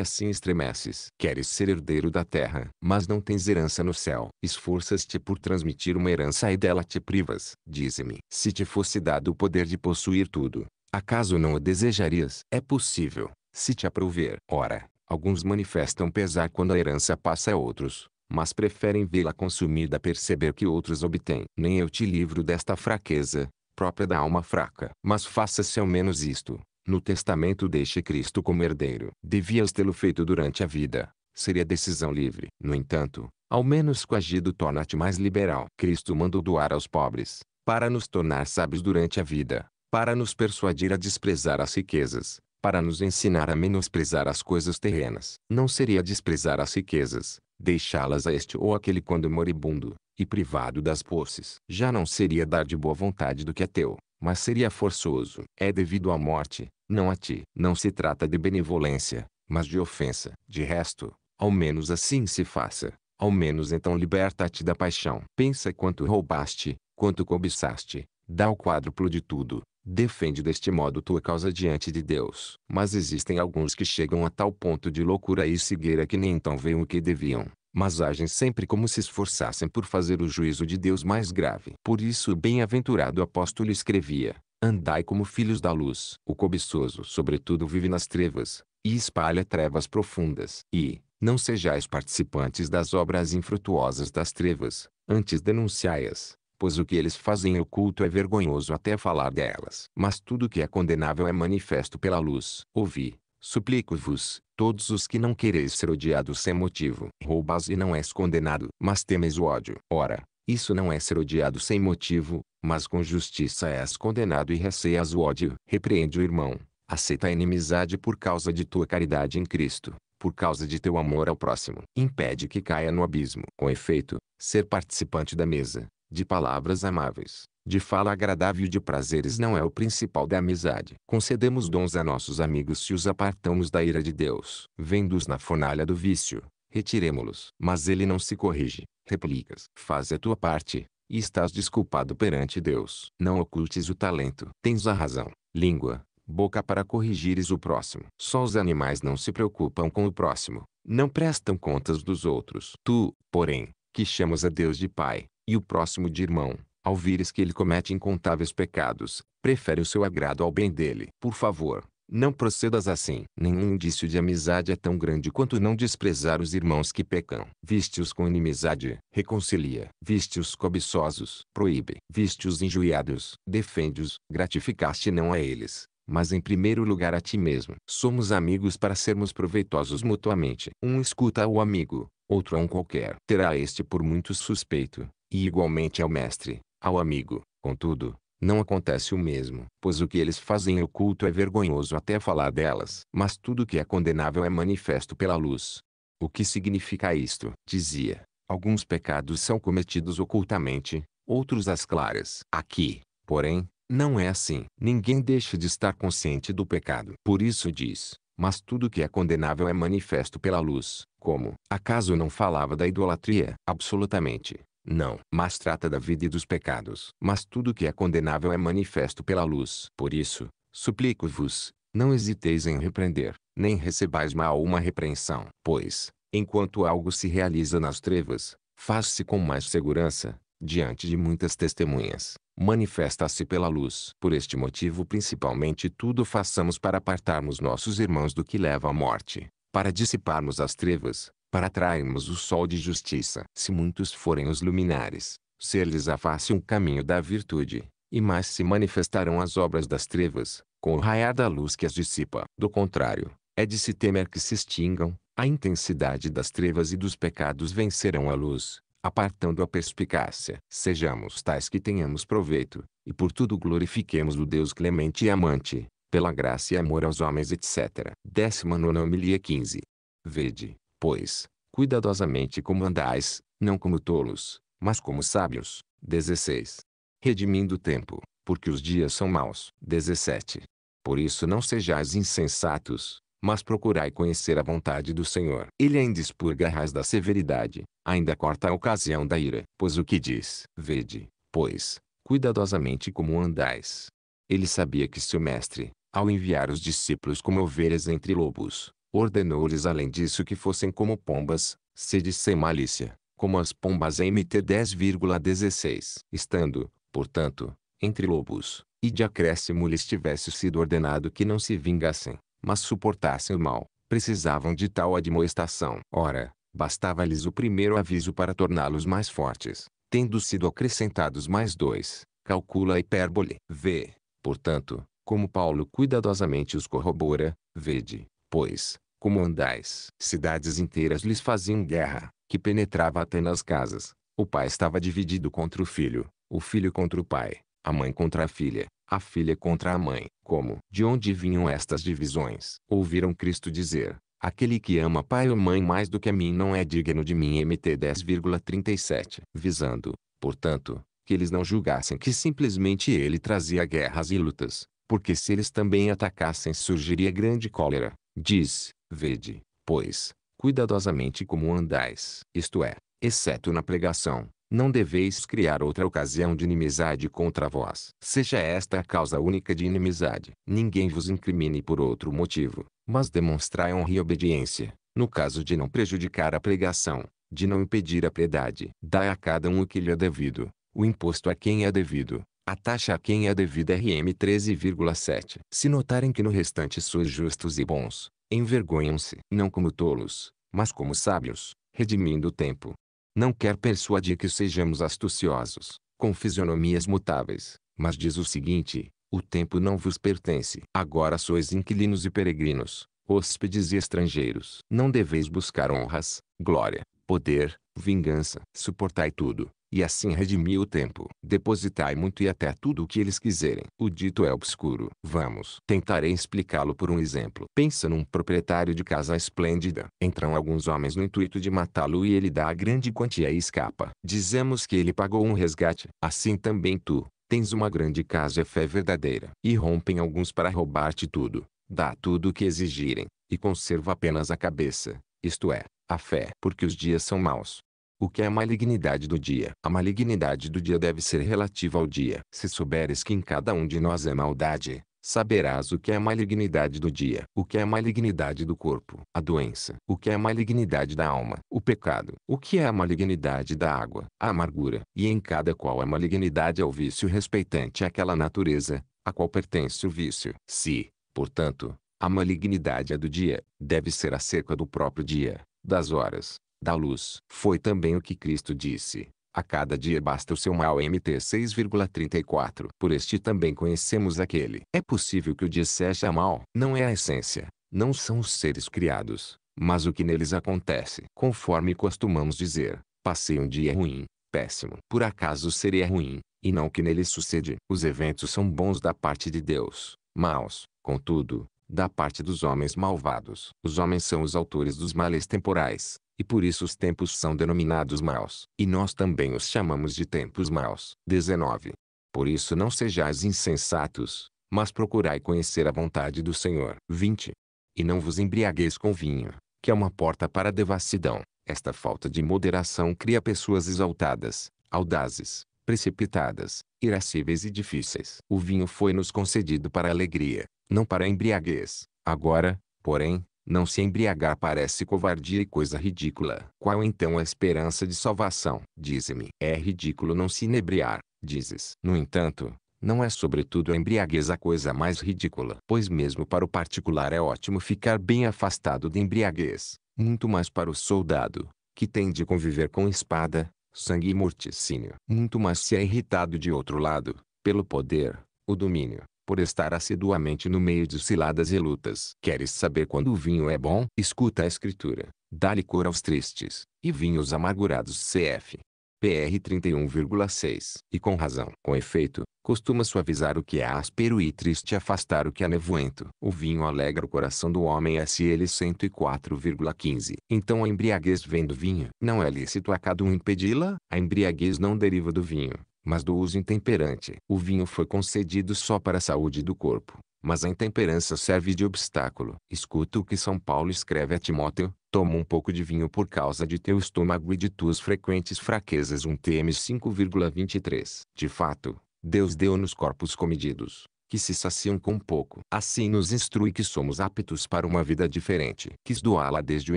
assim estremeces. Queres ser herdeiro da terra, mas não tens herança no céu. Esforças-te por transmitir uma herança e dela te privas. Dize-me, se te fosse dado o poder de possuir tudo, acaso não o desejarias? É possível, se te aprover. Ora, alguns manifestam pesar quando a herança passa a outros mas preferem vê-la consumida a perceber que outros obtêm. Nem eu te livro desta fraqueza, própria da alma fraca. Mas faça-se ao menos isto, no testamento deixa Cristo como herdeiro. Devias tê-lo feito durante a vida. Seria decisão livre. No entanto, ao menos coagido torna-te mais liberal. Cristo mandou doar aos pobres, para nos tornar sábios durante a vida, para nos persuadir a desprezar as riquezas, para nos ensinar a menosprezar as coisas terrenas. Não seria desprezar as riquezas, deixá-las a este ou aquele quando moribundo, e privado das posses. Já não seria dar de boa vontade do que é teu, mas seria forçoso. É devido à morte, não a ti. Não se trata de benevolência, mas de ofensa. De resto, ao menos assim se faça. Ao menos então liberta-te da paixão. Pensa quanto roubaste, quanto cobiçaste. Dá o quádruplo de tudo. Defende deste modo tua causa diante de Deus. Mas existem alguns que chegam a tal ponto de loucura e cegueira que nem então veem o que deviam, mas agem sempre como se esforçassem por fazer o juízo de Deus mais grave. Por isso o bem-aventurado apóstolo escrevia: Andai como filhos da luz. O cobiçoso, sobretudo, vive nas trevas, e espalha trevas profundas. E, não sejais participantes das obras infrutuosas das trevas, antes denunciai-as, pois o que eles fazem oculto é vergonhoso até falar delas. Mas tudo que é condenável é manifesto pela luz. Ouvi, suplico-vos, todos os que não quereis ser odiados sem motivo. Roubas e não és condenado, mas temes o ódio. Ora, isso não é ser odiado sem motivo, mas com justiça és condenado e receias o ódio. Repreende o irmão, aceita a inimizade por causa de tua caridade em Cristo, por causa de teu amor ao próximo. Impede que caia no abismo. Com efeito, ser participante da mesa, de palavras amáveis, de fala agradável e de prazeres não é o principal da amizade. Concedemos dons a nossos amigos se os apartamos da ira de Deus. Vendo-os na fornalha do vício, retiremo-los. Mas ele não se corrige. Replicas. Faz a tua parte, e estás desculpado perante Deus. Não ocultes o talento. Tens a razão, língua, boca para corrigires o próximo. Só os animais não se preocupam com o próximo, não prestam contas dos outros. Tu, porém, que chamas a Deus de Pai, e o próximo de irmão, ao vires que ele comete incontáveis pecados, prefere o seu agrado ao bem dele. Por favor, não procedas assim. Nenhum indício de amizade é tão grande quanto não desprezar os irmãos que pecam. Viste-os com inimizade, reconcilia. Viste-os cobiçosos, proíbe. Viste-os injuriados, defende-os. Gratificaste não a eles, mas em primeiro lugar a ti mesmo. Somos amigos para sermos proveitosos mutuamente. Um escuta o amigo, outro a um qualquer. Terá este por muito suspeito, e igualmente ao mestre, ao amigo. Contudo, não acontece o mesmo, pois o que eles fazem oculto é vergonhoso até falar delas, mas tudo que é condenável é manifesto pela luz. O que significa isto? Dizia, alguns pecados são cometidos ocultamente, outros às claras. Aqui, porém, não é assim. Ninguém deixa de estar consciente do pecado. Por isso diz, mas tudo que é condenável é manifesto pela luz. Como, acaso não falava da idolatria? Absolutamente. Não, mas trata da vida e dos pecados. Mas tudo que é condenável é manifesto pela luz. Por isso, suplico-vos, não hesiteis em repreender, nem recebais mal uma repreensão. Pois, enquanto algo se realiza nas trevas, faz-se com mais segurança, diante de muitas testemunhas, manifesta-se pela luz. Por este motivo principalmente tudo façamos para apartarmos nossos irmãos do que leva à morte, para dissiparmos as trevas, para atrairmos o sol de justiça. Se muitos forem os luminares, ser-lhes a face um caminho da virtude, e mais se manifestarão as obras das trevas, com o raiar da luz que as dissipa. Do contrário, é de se temer que se extingam, a intensidade das trevas e dos pecados vencerão a luz, apartando a perspicácia. Sejamos tais que tenhamos proveito, e por tudo glorifiquemos o Deus clemente e amante, pela graça e amor aos homens etc. 19 homilia 15. Vede, pois, cuidadosamente como andais, não como tolos, mas como sábios. 16. Redimindo o tempo, porque os dias são maus. 17. Por isso não sejais insensatos, mas procurai conhecer a vontade do Senhor. Ele ainda expurga a raiz da severidade, ainda corta a ocasião da ira. Pois o que diz? Vede, pois, cuidadosamente como andais. Ele sabia que seu mestre, ao enviar os discípulos como ovelhas entre lobos, Ordenou-lhes além disso que fossem como pombas, sede sem malícia, como as pombas MT 10,16. Estando, portanto, entre lobos, e de acréscimo lhes tivesse sido ordenado que não se vingassem, mas suportassem o mal, precisavam de tal admoestação. Ora, bastava-lhes o primeiro aviso para torná-los mais fortes, tendo sido acrescentados mais dois, calcula a hipérbole. Vê, Portanto, como Paulo cuidadosamente os corrobora, vede, pois, como andais. Cidades inteiras lhes faziam guerra, que penetrava até nas casas. O pai estava dividido contra o filho, o filho contra o pai, a mãe contra a filha, a filha contra a mãe. Como? De onde vinham estas divisões? Ouviram Cristo dizer: Aquele que ama pai ou mãe mais do que a mim não é digno de mim. MT 10,37. Visando, portanto, que eles não julgassem que simplesmente ele trazia guerras e lutas, porque se eles também atacassem surgiria grande cólera. Diz: Vede, pois, cuidadosamente como andais, isto é, exceto na pregação, não deveis criar outra ocasião de inimizade contra vós. Seja esta a causa única de inimizade. Ninguém vos incrimine por outro motivo, mas demonstrai honra e obediência, no caso de não prejudicar a pregação, de não impedir a piedade. Dai a cada um o que lhe é devido, o imposto a quem é devido, a taxa a quem é devida RM 13,7. Se notarem que no restante sois justos e bons, envergonham-se, não como tolos, mas como sábios, redimindo o tempo. Não quer persuadir que sejamos astuciosos, com fisionomias mutáveis, mas diz o seguinte: o tempo não vos pertence. Agora sois inquilinos e peregrinos, hóspedes e estrangeiros. Não deveis buscar honras, glória, poder, vingança. Suportai tudo, e assim redimi o tempo. Depositai muito e até tudo o que eles quiserem. O dito é obscuro. Vamos. Tentarei explicá-lo por um exemplo. Pensa num proprietário de casa esplêndida. Entram alguns homens no intuito de matá-lo e ele dá a grande quantia e escapa. Dizemos que ele pagou um resgate. Assim também tu. Tens uma grande casa e fé verdadeira. E rompem alguns para roubar-te tudo. Dá tudo o que exigirem, e conserva apenas a cabeça, isto é, a fé. Porque os dias são maus, o que é a malignidade do dia? A malignidade do dia deve ser relativa ao dia. Se souberes que em cada um de nós é maldade, saberás o que é a malignidade do dia, o que é a malignidade do corpo, a doença, o que é a malignidade da alma, o pecado, o que é a malignidade da água, a amargura, e em cada qual a malignidade é o vício respeitante àquela natureza, a qual pertence o vício. Se, portanto, a malignidade é do dia, deve ser acerca do próprio dia, das horas, da luz. Foi também o que Cristo disse. A cada dia basta o seu mal MT 6,34. Por este também conhecemos aquele. É possível que o dia seja é mal. Não é a essência. Não são os seres criados. Mas o que neles acontece. Conforme costumamos dizer. Passei um dia ruim. Péssimo. Por acaso seria ruim. E não o que neles sucede. Os eventos são bons da parte de Deus. Maus. Contudo. Da parte dos homens malvados. Os homens são os autores dos males temporais e por isso os tempos são denominados maus, e nós também os chamamos de tempos maus. 19. Por isso não sejais insensatos, mas procurai conhecer a vontade do Senhor. 20. E não vos embriagueis com vinho, que é uma porta para a devassidão. Esta falta de moderação cria pessoas exaltadas, audazes, precipitadas, irascíveis e difíceis. O vinho foi nos concedido para alegria, não para embriaguez. Agora, porém, não se embriagar parece covardia e coisa ridícula. Qual então a esperança de salvação? Dize-me. É ridículo não se inebriar, dizes. No entanto, não é sobretudo a embriaguez a coisa mais ridícula. Pois mesmo para o particular é ótimo ficar bem afastado da embriaguez, muito mais para o soldado, que tem de conviver com espada, sangue e morticínio. Muito mais se é irritado de outro lado, pelo poder, o domínio, por estar assiduamente no meio de ciladas e lutas. Queres saber quando o vinho é bom? Escuta a escritura. Dá-lhe cor aos tristes, e vinhos amargurados cf. PR 31,6. E com razão. Com efeito, costuma suavizar o que é áspero e triste afastar o que é nevoento. O vinho alegra o coração do homem SL 104,15. Então a embriaguez vem do vinho. Não é lícito a cada um impedi-la? A embriaguez não deriva do vinho, mas do uso intemperante. O vinho foi concedido só para a saúde do corpo, mas a intemperança serve de obstáculo. Escuta o que São Paulo escreve a Timóteo, toma um pouco de vinho por causa de teu estômago e de tuas frequentes fraquezas. 1 TM 5,23 De fato, Deus deu-nos corpos comedidos, que se saciam com pouco. Assim nos instrui que somos aptos para uma vida diferente. Quis doá-la desde o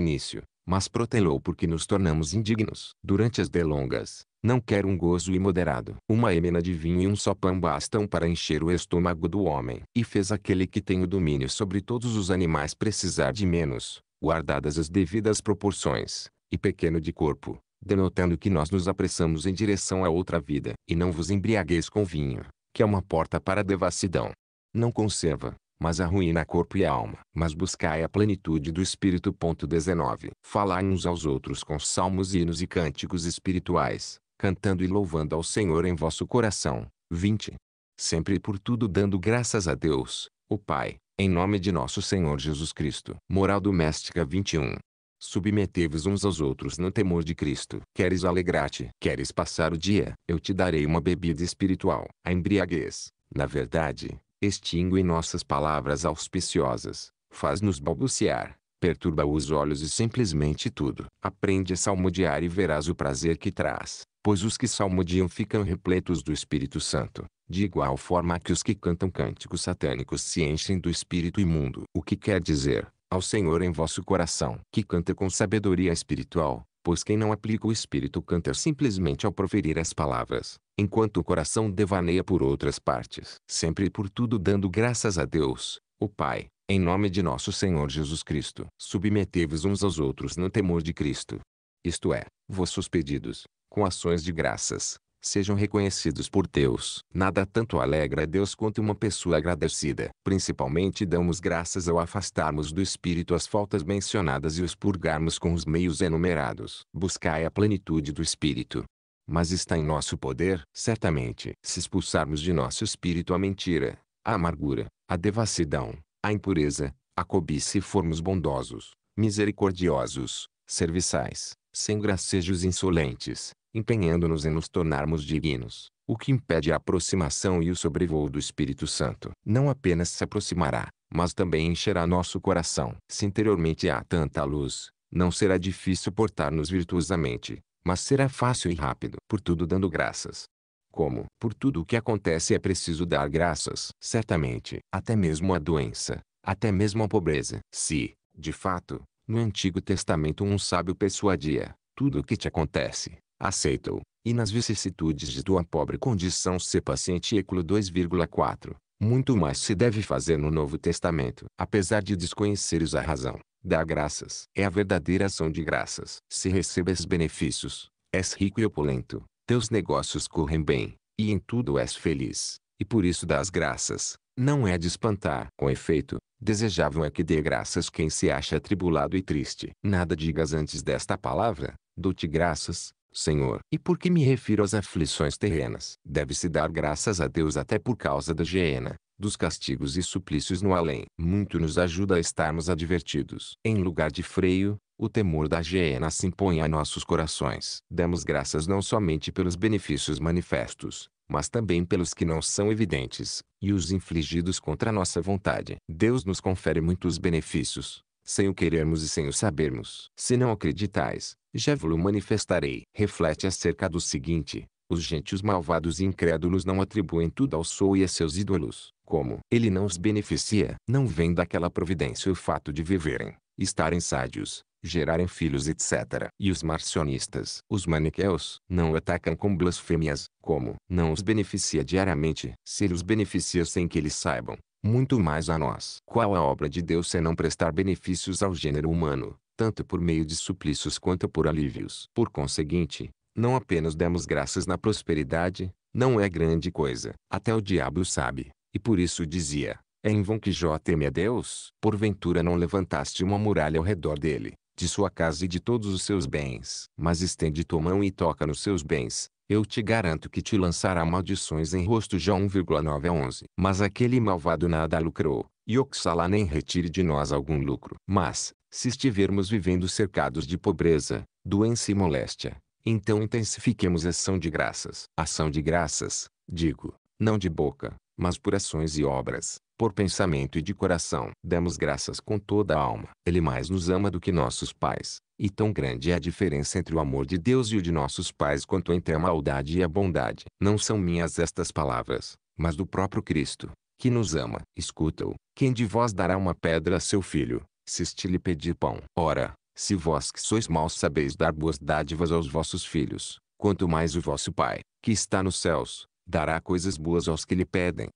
início, mas protelou porque nos tornamos indignos. Durante as delongas, não quer um gozo imoderado. Uma emena de vinho e um só pão bastam para encher o estômago do homem. E fez aquele que tem o domínio sobre todos os animais precisar de menos, guardadas as devidas proporções, e pequeno de corpo, denotando que nós nos apressamos em direção a outra vida. E não vos embriagueis com vinho, que é uma porta para a devassidão. Não conserva, mas arruína corpo e alma. Mas buscai a plenitude do Espírito. 19. Falai uns aos outros com salmos, hinos e cânticos espirituais cantando e louvando ao Senhor em vosso coração. 20. Sempre e por tudo dando graças a Deus, o Pai, em nome de nosso Senhor Jesus Cristo. Moral Doméstica 21. Submetei-vos uns aos outros no temor de Cristo. Queres alegrar-te? Queres passar o dia? Eu te darei uma bebida espiritual. A embriaguez, na verdade, extingue nossas palavras auspiciosas, faz-nos balbuciar, perturba os olhos e simplesmente tudo. Aprende a salmodiar e verás o prazer que traz, pois os que salmodiam ficam repletos do Espírito Santo, de igual forma que os que cantam cânticos satânicos se enchem do espírito imundo. O que quer dizer, ao Senhor em vosso coração, que canta com sabedoria espiritual, pois quem não aplica o espírito canta simplesmente ao proferir as palavras, enquanto o coração devaneia por outras partes, sempre e por tudo dando graças a Deus, o Pai, em nome de nosso Senhor Jesus Cristo, submetei-vos uns aos outros no temor de Cristo. Isto é, vossos pedidos, com ações de graças, sejam reconhecidos por Deus. Nada tanto alegra a Deus quanto uma pessoa agradecida. Principalmente damos graças ao afastarmos do espírito as faltas mencionadas e os purgarmos com os meios enumerados. Buscai a plenitude do espírito. Mas está em nosso poder, certamente, se expulsarmos de nosso espírito a mentira, a amargura, a devassidão, a impureza, a cobiça e formos bondosos, misericordiosos, serviçais, sem gracejos insolentes, empenhando-nos em nos tornarmos dignos, o que impede a aproximação e o sobrevoo do Espírito Santo. Não apenas se aproximará, mas também encherá nosso coração. Se interiormente há tanta luz, não será difícil portar-nos virtuosamente, mas será fácil e rápido. Por tudo dando graças, como por tudo o que acontece é preciso dar graças, certamente, até mesmo a doença, até mesmo a pobreza. Se, de fato, no Antigo Testamento um sábio persuadia, tudo o que te acontece, aceita-o, e nas vicissitudes de tua pobre condição ser paciente. 2,4 muito mais se deve fazer no Novo Testamento. Apesar de desconheceres a razão, dá graças. É a verdadeira ação de graças. Se recebes benefícios, és rico e opulento, teus negócios correm bem, e em tudo és feliz, e por isso dás graças. Não é de espantar. Com efeito, desejável é que dê graças quem se acha atribulado e triste. Nada digas antes desta palavra, dou-te graças, Senhor. E por que me refiro às aflições terrenas? Deve-se dar graças a Deus até por causa da hiena, dos castigos e suplícios no além. Muito nos ajuda a estarmos advertidos. Em lugar de freio, o temor da hiena se impõe a nossos corações. Damos graças não somente pelos benefícios manifestos, mas também pelos que não são evidentes, e os infligidos contra nossa vontade. Deus nos confere muitos benefícios, sem o querermos e sem o sabermos. Se não acreditais, já vos manifestarei. Reflete acerca do seguinte, os gentios malvados e incrédulos não atribuem tudo ao sol e a seus ídolos, como ele não os beneficia. Não vem daquela providência o fato de viverem estarem sádios, gerarem filhos etc. E os marcionistas, os maniqueus, não atacam com blasfêmias, como não os beneficia diariamente, se os beneficia sem que eles saibam, muito mais a nós. Qual a obra de Deus senão prestar benefícios ao gênero humano, tanto por meio de suplícios quanto por alívios? Por conseguinte, não apenas demos graças na prosperidade, não é grande coisa, até o diabo sabe, e por isso dizia, é em vão que Jó teme a Deus. Porventura não levantaste uma muralha ao redor dele, de sua casa e de todos os seus bens. Mas estende tua mão e toca nos seus bens. Eu te garanto que te lançará maldições em rosto Jó 1,9 a 11. Mas aquele malvado nada lucrou, e Oxalá nem retire de nós algum lucro. Mas, se estivermos vivendo cercados de pobreza, doença e moléstia, então intensifiquemos a ação de graças. Ação de graças, digo, não de boca, mas por ações e obras por pensamento e de coração, damos graças com toda a alma. Ele mais nos ama do que nossos pais, e tão grande é a diferença entre o amor de Deus e o de nossos pais quanto entre a maldade e a bondade. Não são minhas estas palavras, mas do próprio Cristo, que nos ama. Escuta-o. Quem de vós dará uma pedra a seu filho, se este lhe pedir pão? Ora, se vós que sois maus sabeis dar boas dádivas aos vossos filhos, quanto mais o vosso Pai, que está nos céus, dará coisas boas aos que lhe pedem.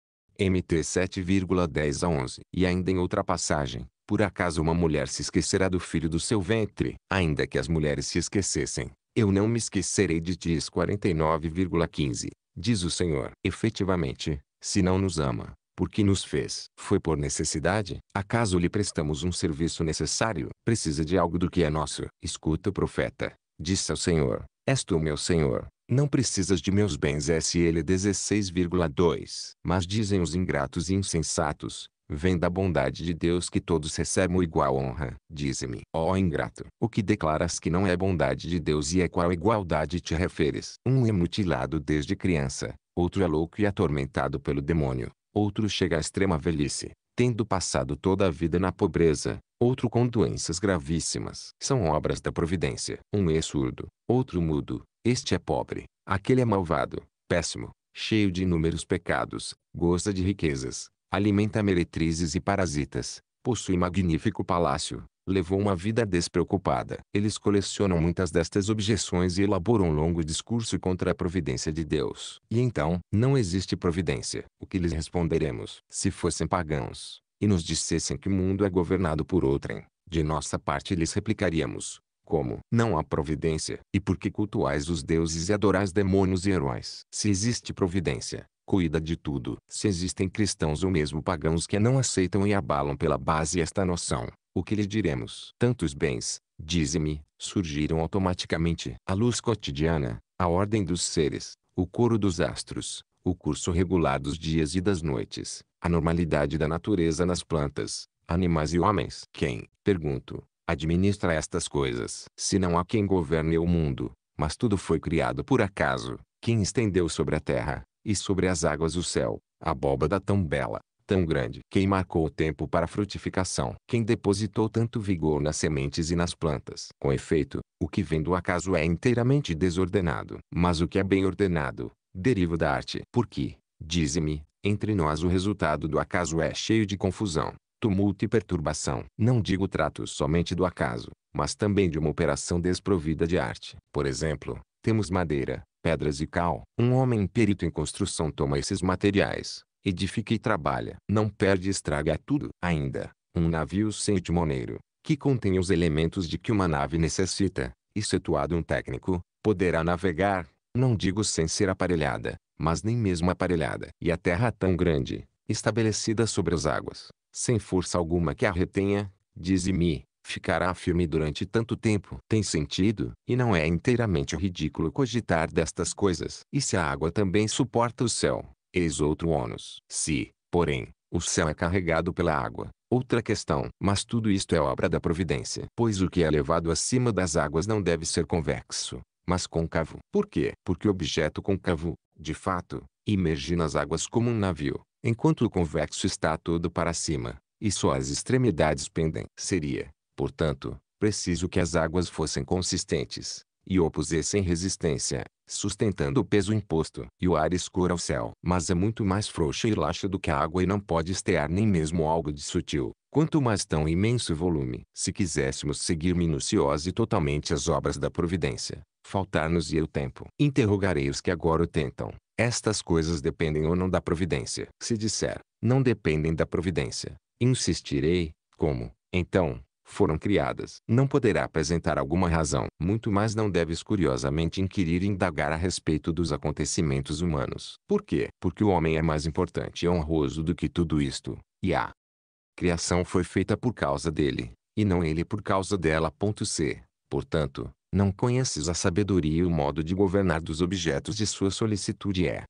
MT 7,10 a 11. E ainda em outra passagem, por acaso uma mulher se esquecerá do filho do seu ventre? Ainda que as mulheres se esquecessem, eu não me esquecerei de ti. 49,15. Diz o Senhor. Efetivamente, se não nos ama, porque nos fez? Foi por necessidade? Acaso lhe prestamos um serviço necessário? Precisa de algo do que é nosso? Escuta o profeta. Disse ao Senhor, És tu meu Senhor, não precisas de meus bens SL 16,2. Mas dizem os ingratos e insensatos, vem da bondade de Deus que todos recebam igual honra. Dize-me, ó ingrato, o que declaras que não é bondade de Deus e a é qual igualdade te referes? Um é mutilado desde criança, outro é louco e atormentado pelo demônio, outro chega à extrema velhice, tendo passado toda a vida na pobreza, outro com doenças gravíssimas. São obras da providência. Um é surdo, outro mudo, este é pobre, aquele é malvado, péssimo, cheio de inúmeros pecados, goza de riquezas, alimenta meretrizes e parasitas, possui magnífico palácio, levou uma vida despreocupada. Eles colecionam muitas destas objeções e elaboram um longo discurso contra a providência de Deus. E então, não existe providência. O que lhes responderemos? Se fossem pagãos, e nos dissessem que o mundo é governado por outrem, de nossa parte lhes replicaríamos, como não há providência, e por que cultuais os deuses e adorais demônios e heróis. Se existe providência, cuida de tudo. Se existem cristãos ou mesmo pagãos que não aceitam e abalam pela base esta noção, o que lhe diremos? Tantos bens, dize-me, surgiram automaticamente. A luz cotidiana, a ordem dos seres, o coro dos astros, o curso regular dos dias e das noites, a normalidade da natureza nas plantas, animais e homens. Quem, pergunto, administra estas coisas. Se não há quem governe o mundo, mas tudo foi criado por acaso, quem estendeu sobre a terra, e sobre as águas o céu, a abóbada tão bela, tão grande. Quem marcou o tempo para a frutificação. Quem depositou tanto vigor nas sementes e nas plantas. Com efeito, o que vem do acaso é inteiramente desordenado. Mas o que é bem ordenado, deriva da arte. Porque, dize-me, entre nós o resultado do acaso é cheio de confusão tumulto e perturbação. Não digo trato somente do acaso, mas também de uma operação desprovida de arte. Por exemplo, temos madeira, pedras e cal. Um homem perito em construção toma esses materiais, edifica e trabalha. Não perde e estraga tudo. Ainda, um navio sem timoneiro, que contém os elementos de que uma nave necessita, excetuado um técnico, poderá navegar, não digo sem ser aparelhada, mas nem mesmo aparelhada. E a terra tão grande, estabelecida sobre as águas, sem força alguma que a retenha, dize-me, ficará firme durante tanto tempo. Tem sentido, e não é inteiramente ridículo cogitar destas coisas. E se a água também suporta o céu, eis outro ônus. Se, porém, o céu é carregado pela água, Outra questão. Mas tudo isto é obra da providência. Pois o que é levado acima das águas não deve ser convexo, mas concavo. Por quê? Porque o objeto concavo, de fato, imerge nas águas como um navio, enquanto o convexo está todo para cima, e só as extremidades pendem. Seria, portanto, preciso que as águas fossem consistentes, e opusessem resistência, sustentando o peso imposto, e o ar escura ao céu. Mas é muito mais frouxo e laxa do que a água e não pode estear nem mesmo algo de sutil, quanto mais tão imenso volume. Se quiséssemos seguir minuciosa e totalmente as obras da providência, faltar-nos-ia o tempo. Interrogarei os que agora o tentam, estas coisas dependem ou não da providência. Se disser, não dependem da providência, insistirei, como, então, foram criadas. Não poderá apresentar alguma razão. Muito mais não deves curiosamente inquirir e indagar a respeito dos acontecimentos humanos. Por quê? Porque o homem é mais importante e honroso do que tudo isto, e a criação foi feita por causa dele, e não ele por causa dela. C. Portanto, não conheces a sabedoria e o modo de governar dos objetos de sua solicitude é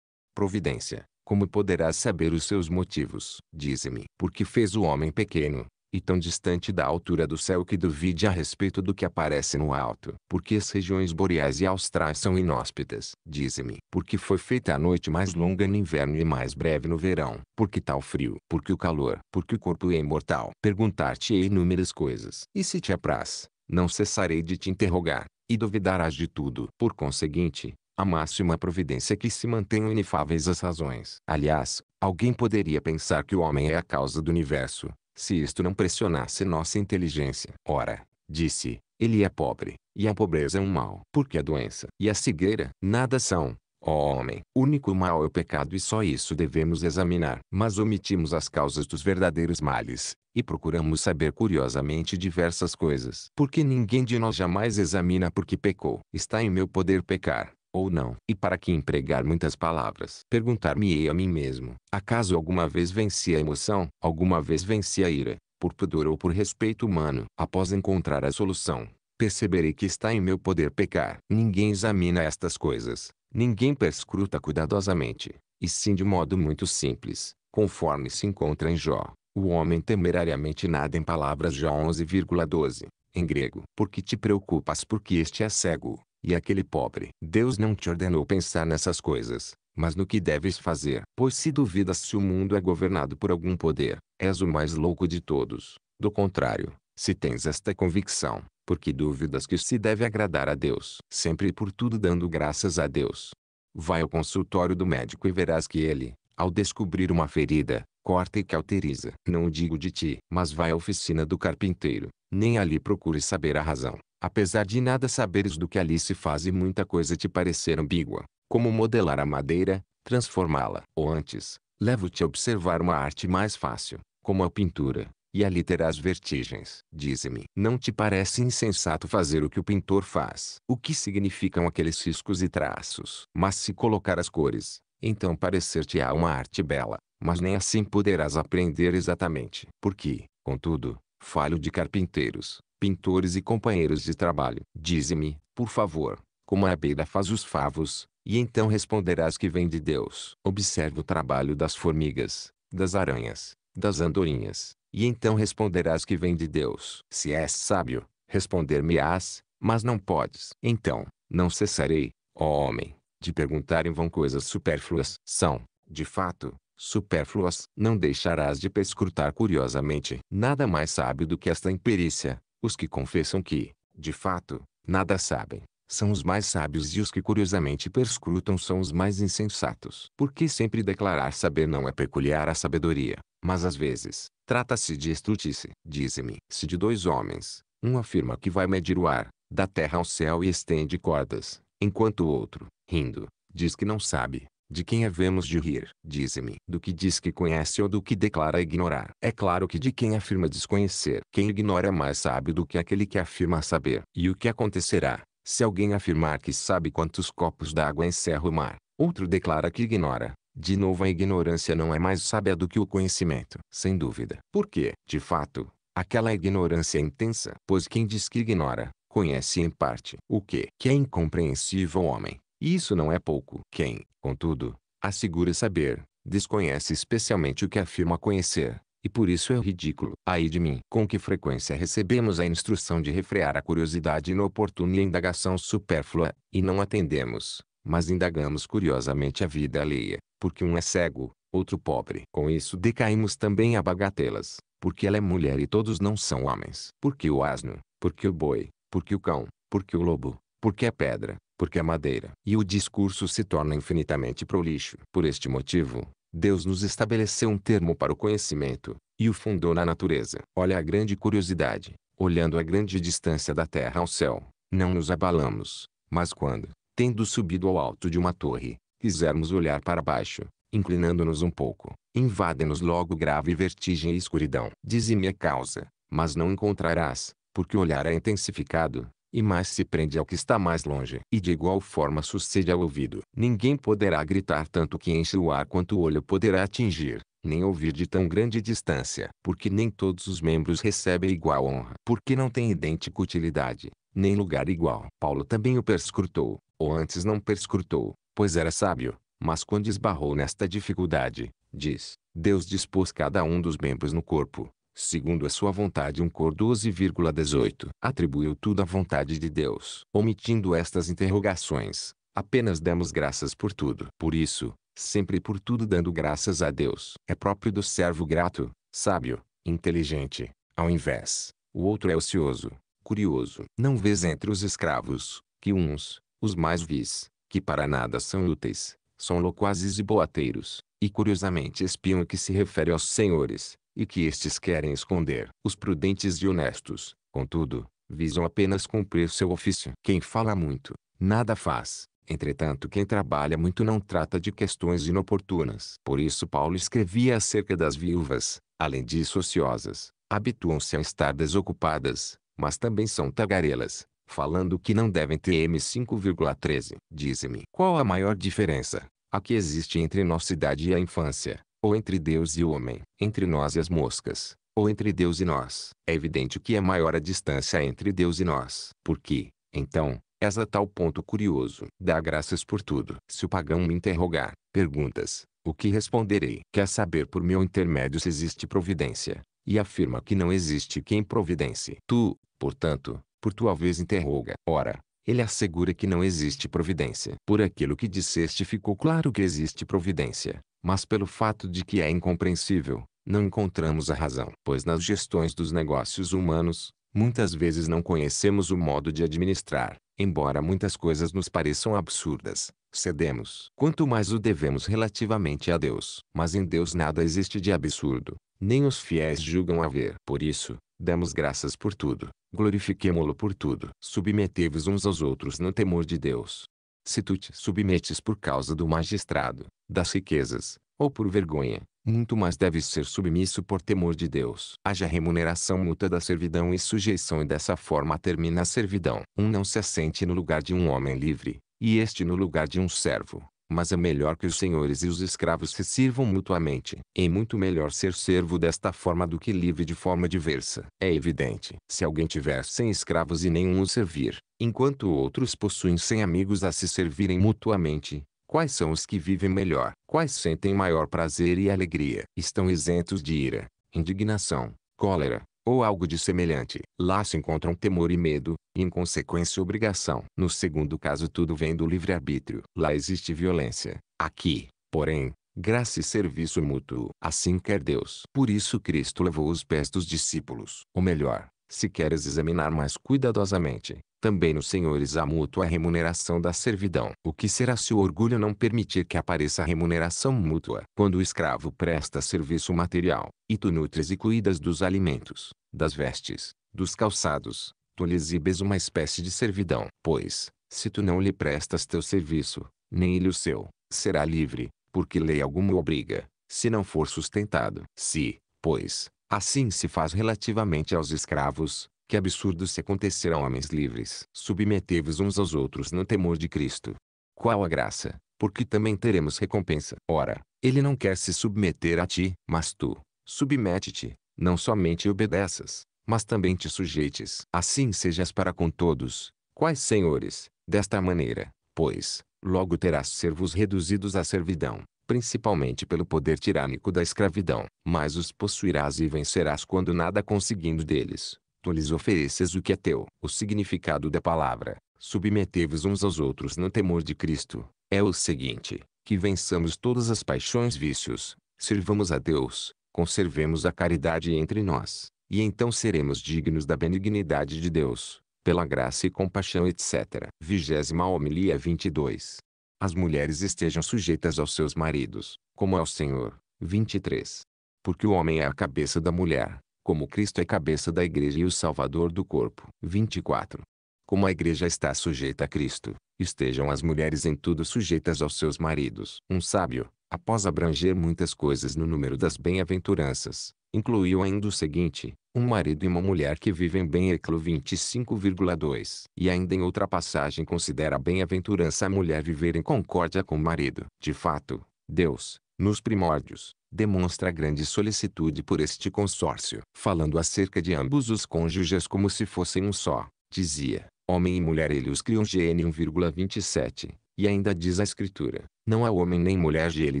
providência. Como poderás saber os seus motivos? Dize-me, porque fez o homem pequeno, e tão distante da altura do céu que duvide a respeito do que aparece no alto. Porque as regiões boreais e austrais são inóspitas. Dize-me, porque foi feita a noite mais longa no inverno e mais breve no verão. Porque tal frio? Porque o calor? Porque o corpo é imortal? Perguntar-te-ei inúmeras coisas. E se te apraz, não cessarei de te interrogar, e duvidarás de tudo. Por conseguinte, a máxima providência é que se mantenham inefáveis as razões. Aliás, alguém poderia pensar que o homem é a causa do universo, se isto não pressionasse nossa inteligência. Ora, disse, ele é pobre, e a pobreza é um mal. Porque a doença e a cegueira nada são, Ó homem, único mal é o pecado e só isso devemos examinar. Mas omitimos as causas dos verdadeiros males, e procuramos saber curiosamente diversas coisas. Porque ninguém de nós jamais examina porque pecou. Está em meu poder pecar, ou não. E para que empregar muitas palavras? Perguntar-me-ei a mim mesmo, acaso alguma vez venci a emoção? Alguma vez venci a ira? Por pudor ou por respeito humano? Após encontrar a solução, perceberei que está em meu poder pecar. Ninguém examina estas coisas, Ninguém perscruta cuidadosamente, e sim de modo muito simples, conforme se encontra em Jó. O homem temerariamente nada em palavras Jó 11,12, em grego. Porque te preocupas porque este é cego, e aquele pobre. Deus não te ordenou pensar nessas coisas, mas no que deves fazer. Pois se duvidas se o mundo é governado por algum poder, és o mais louco de todos. Do contrário, se tens esta convicção, porque dúvidas que se deve agradar a Deus, sempre e por tudo dando graças a Deus. Vai ao consultório do médico e verás que ele, ao descobrir uma ferida, corta e cauteriza. Não o digo de ti, mas vai à oficina do carpinteiro, nem ali procures saber a razão. Apesar de nada saberes do que ali se faz e muita coisa te parecer ambígua, como modelar a madeira, transformá-la, ou antes, levo-te a observar uma arte mais fácil, como a pintura, e ali terás vertigens. Dize-me, não te parece insensato fazer o que o pintor faz? O que significam aqueles riscos e traços? Mas se colocar as cores, então parecer-te-á uma arte bela, mas nem assim poderás aprender exatamente. Porque, contudo, falho de carpinteiros, pintores e companheiros de trabalho. Dize-me, por favor, como a abelha faz os favos, e então responderás que vem de Deus. Observe o trabalho das formigas, das aranhas, das andorinhas, e então responderás que vem de Deus. Se és sábio, responder-me-ás, mas não podes. Então, não cessarei, ó homem, de perguntar em vão coisas supérfluas. São, de fato, supérfluas. Não deixarás de pescrutar curiosamente. Nada mais sábio do que esta imperícia. Os que confessam que, de fato, nada sabem, são os mais sábios e os que curiosamente perscrutam são os mais insensatos. Porque sempre declarar saber não é peculiar à sabedoria, mas às vezes, Trata-se de estutice. diz me se de dois homens. Um afirma que vai medir o ar, da terra ao céu e estende cordas, enquanto o outro, rindo, diz que não sabe. De quem havemos de rir? diz me Do que diz que conhece ou do que declara ignorar? É claro que de quem afirma desconhecer. Quem ignora é mais sábio do que aquele que afirma saber. E o que acontecerá, se alguém afirmar que sabe quantos copos d'água encerra o mar, outro declara que ignora, de novo a ignorância não é mais sábia do que o conhecimento, sem dúvida. Porque, de fato, aquela ignorância é intensa, pois quem diz que ignora, conhece em parte o que, que é incompreensível ao homem. E isso não é pouco. Quem, contudo, assegura saber, desconhece especialmente o que afirma conhecer, e por isso é ridículo. Aí de mim, com que frequência recebemos a instrução de refrear a curiosidade inoportuna e a indagação supérflua, e não atendemos, mas indagamos curiosamente a vida alheia, porque um é cego, outro pobre. Com isso decaímos também a bagatelas, porque ela é mulher e todos não são homens. Porque o asno, porque o boi, porque o cão, porque o lobo, porque a é pedra, porque a é madeira. E o discurso se torna infinitamente prolixo. Por este motivo, Deus nos estabeleceu um termo para o conhecimento, e o fundou na natureza. Olha a grande curiosidade. Olhando a grande distância da terra ao céu, não nos abalamos, mas quando, tendo subido ao alto de uma torre, quisermos olhar para baixo, inclinando-nos um pouco, invade-nos logo grave vertigem e escuridão. Dize-me a causa, mas não encontrarás, porque o olhar é intensificado, e mais se prende ao que está mais longe. E de igual forma sucede ao ouvido. Ninguém poderá gritar tanto que enche o ar quanto o olho poderá atingir, nem ouvir de tão grande distância, porque nem todos os membros recebem igual honra, porque não tem idêntica utilidade, nem lugar igual. Paulo também o perscrutou, ou antes não perscrutou, pois era sábio, mas quando esbarrou nesta dificuldade, diz, Deus dispôs cada um dos membros no corpo, segundo a sua vontade. 1 Cor 12,18 atribuiu tudo à vontade de Deus. Omitindo estas interrogações, apenas damos graças por tudo. Por isso, sempre por tudo dando graças a Deus. É próprio do servo grato, sábio, inteligente, ao invés, o outro é ocioso, curioso. Não vês entre os escravos, que uns, os mais vis, que para nada são úteis, são loquazes e boateiros, e curiosamente espiam o que se refere aos senhores, e que estes querem esconder. Os prudentes e honestos, contudo, visam apenas cumprir seu ofício. Quem fala muito, nada faz. Entretanto, quem trabalha muito não trata de questões inoportunas. Por isso, Paulo escrevia acerca das viúvas, além disso, ociosas, habituam-se a estar desocupadas, mas também são tagarelas, falando que não devem ter M5,13. Dize-me, qual a maior diferença, a que existe entre nossa idade e a infância, ou entre Deus e o homem, entre nós e as moscas, ou entre Deus e nós? É evidente que é maior a distância entre Deus e nós, porque, então, és a tal ponto curioso. Dá graças por tudo. Se o pagão me interrogar, perguntas, o que responderei? Quer saber por meu intermédio se existe providência, e afirma que não existe quem providencie. Tu, portanto, por tua vez interroga. Ora, ele assegura que não existe providência. Por aquilo que disseste ficou claro que existe providência, mas pelo fato de que é incompreensível, não encontramos a razão. Pois nas gestões dos negócios humanos, muitas vezes não conhecemos o modo de administrar, embora muitas coisas nos pareçam absurdas. Cedemos. Quanto mais o devemos relativamente a Deus. Mas em Deus nada existe de absurdo, nem os fiéis julgam haver. Por isso, Demos graças por tudo, glorifiquemo-lo por tudo. Submetei-vos uns aos outros no temor de Deus. Se tu te submetes por causa do magistrado, das riquezas, ou por vergonha, muito mais deves ser submisso por temor de Deus. Haja remuneração mútua da servidão e sujeição e dessa forma termina a servidão. Um não se assente no lugar de um homem livre, e este no lugar de um servo mas é melhor que os senhores e os escravos se sirvam mutuamente. É muito melhor ser servo desta forma do que livre de forma diversa. É evidente. Se alguém tiver sem escravos e nenhum o servir, enquanto outros possuem sem amigos a se servirem mutuamente, Quais são os que vivem melhor? Quais sentem maior prazer e alegria? Estão isentos de ira, indignação, cólera, ou algo de semelhante. Lá se encontram temor e medo, e em consequência obrigação. No segundo caso tudo vem do livre-arbítrio. Lá existe violência. Aqui, porém, graça e serviço mútuo. Assim quer Deus. Por isso Cristo levou os pés dos discípulos. Ou melhor, se queres examinar mais cuidadosamente, também nos senhores a mútua remuneração da servidão. O que será se o orgulho não permitir que apareça a remuneração mútua? Quando o escravo presta serviço material, e tu nutres e cuidas dos alimentos, das vestes, dos calçados, tu lhe exibes uma espécie de servidão. Pois, se tu não lhe prestas teu serviço, nem ele o seu, será livre, porque lei alguma obriga, se não for sustentado. Se, pois, assim se faz relativamente aos escravos, que absurdo se acontecer a homens livres. Submetei-vos uns aos outros no temor de Cristo. Qual a graça, porque também teremos recompensa. Ora, ele não quer se submeter a ti, mas tu, submete-te, não somente obedeças, mas também te sujeites. Assim sejas para com todos, quais senhores, desta maneira, pois, logo terás servos reduzidos à servidão, principalmente pelo poder tirânico da escravidão, mas os possuirás e vencerás quando nada conseguindo deles. Tu lhes ofereces o que é teu. O significado da palavra, submete vos uns aos outros no temor de Cristo, é o seguinte, que vençamos todas as paixões vícios, sirvamos a Deus, conservemos a caridade entre nós, e então seremos dignos da benignidade de Deus, pela graça e compaixão etc. Vigésima homilia 22. As mulheres estejam sujeitas aos seus maridos, como ao é Senhor. 23. Porque o homem é a cabeça da mulher, como Cristo é cabeça da igreja e o salvador do corpo. 24. Como a igreja está sujeita a Cristo, estejam as mulheres em tudo sujeitas aos seus maridos. Um sábio, após abranger muitas coisas no número das bem-aventuranças, incluiu ainda o seguinte, um marido e uma mulher que vivem bem Eclo 25,2. E ainda em outra passagem considera a bem-aventurança a mulher viver em concórdia com o marido. De fato, Deus, nos primórdios, demonstra grande solicitude por este consórcio. Falando acerca de ambos os cônjuges como se fossem um só, dizia, homem e mulher ele os criou GN 1,27, e ainda diz a escritura, não há homem nem mulher GL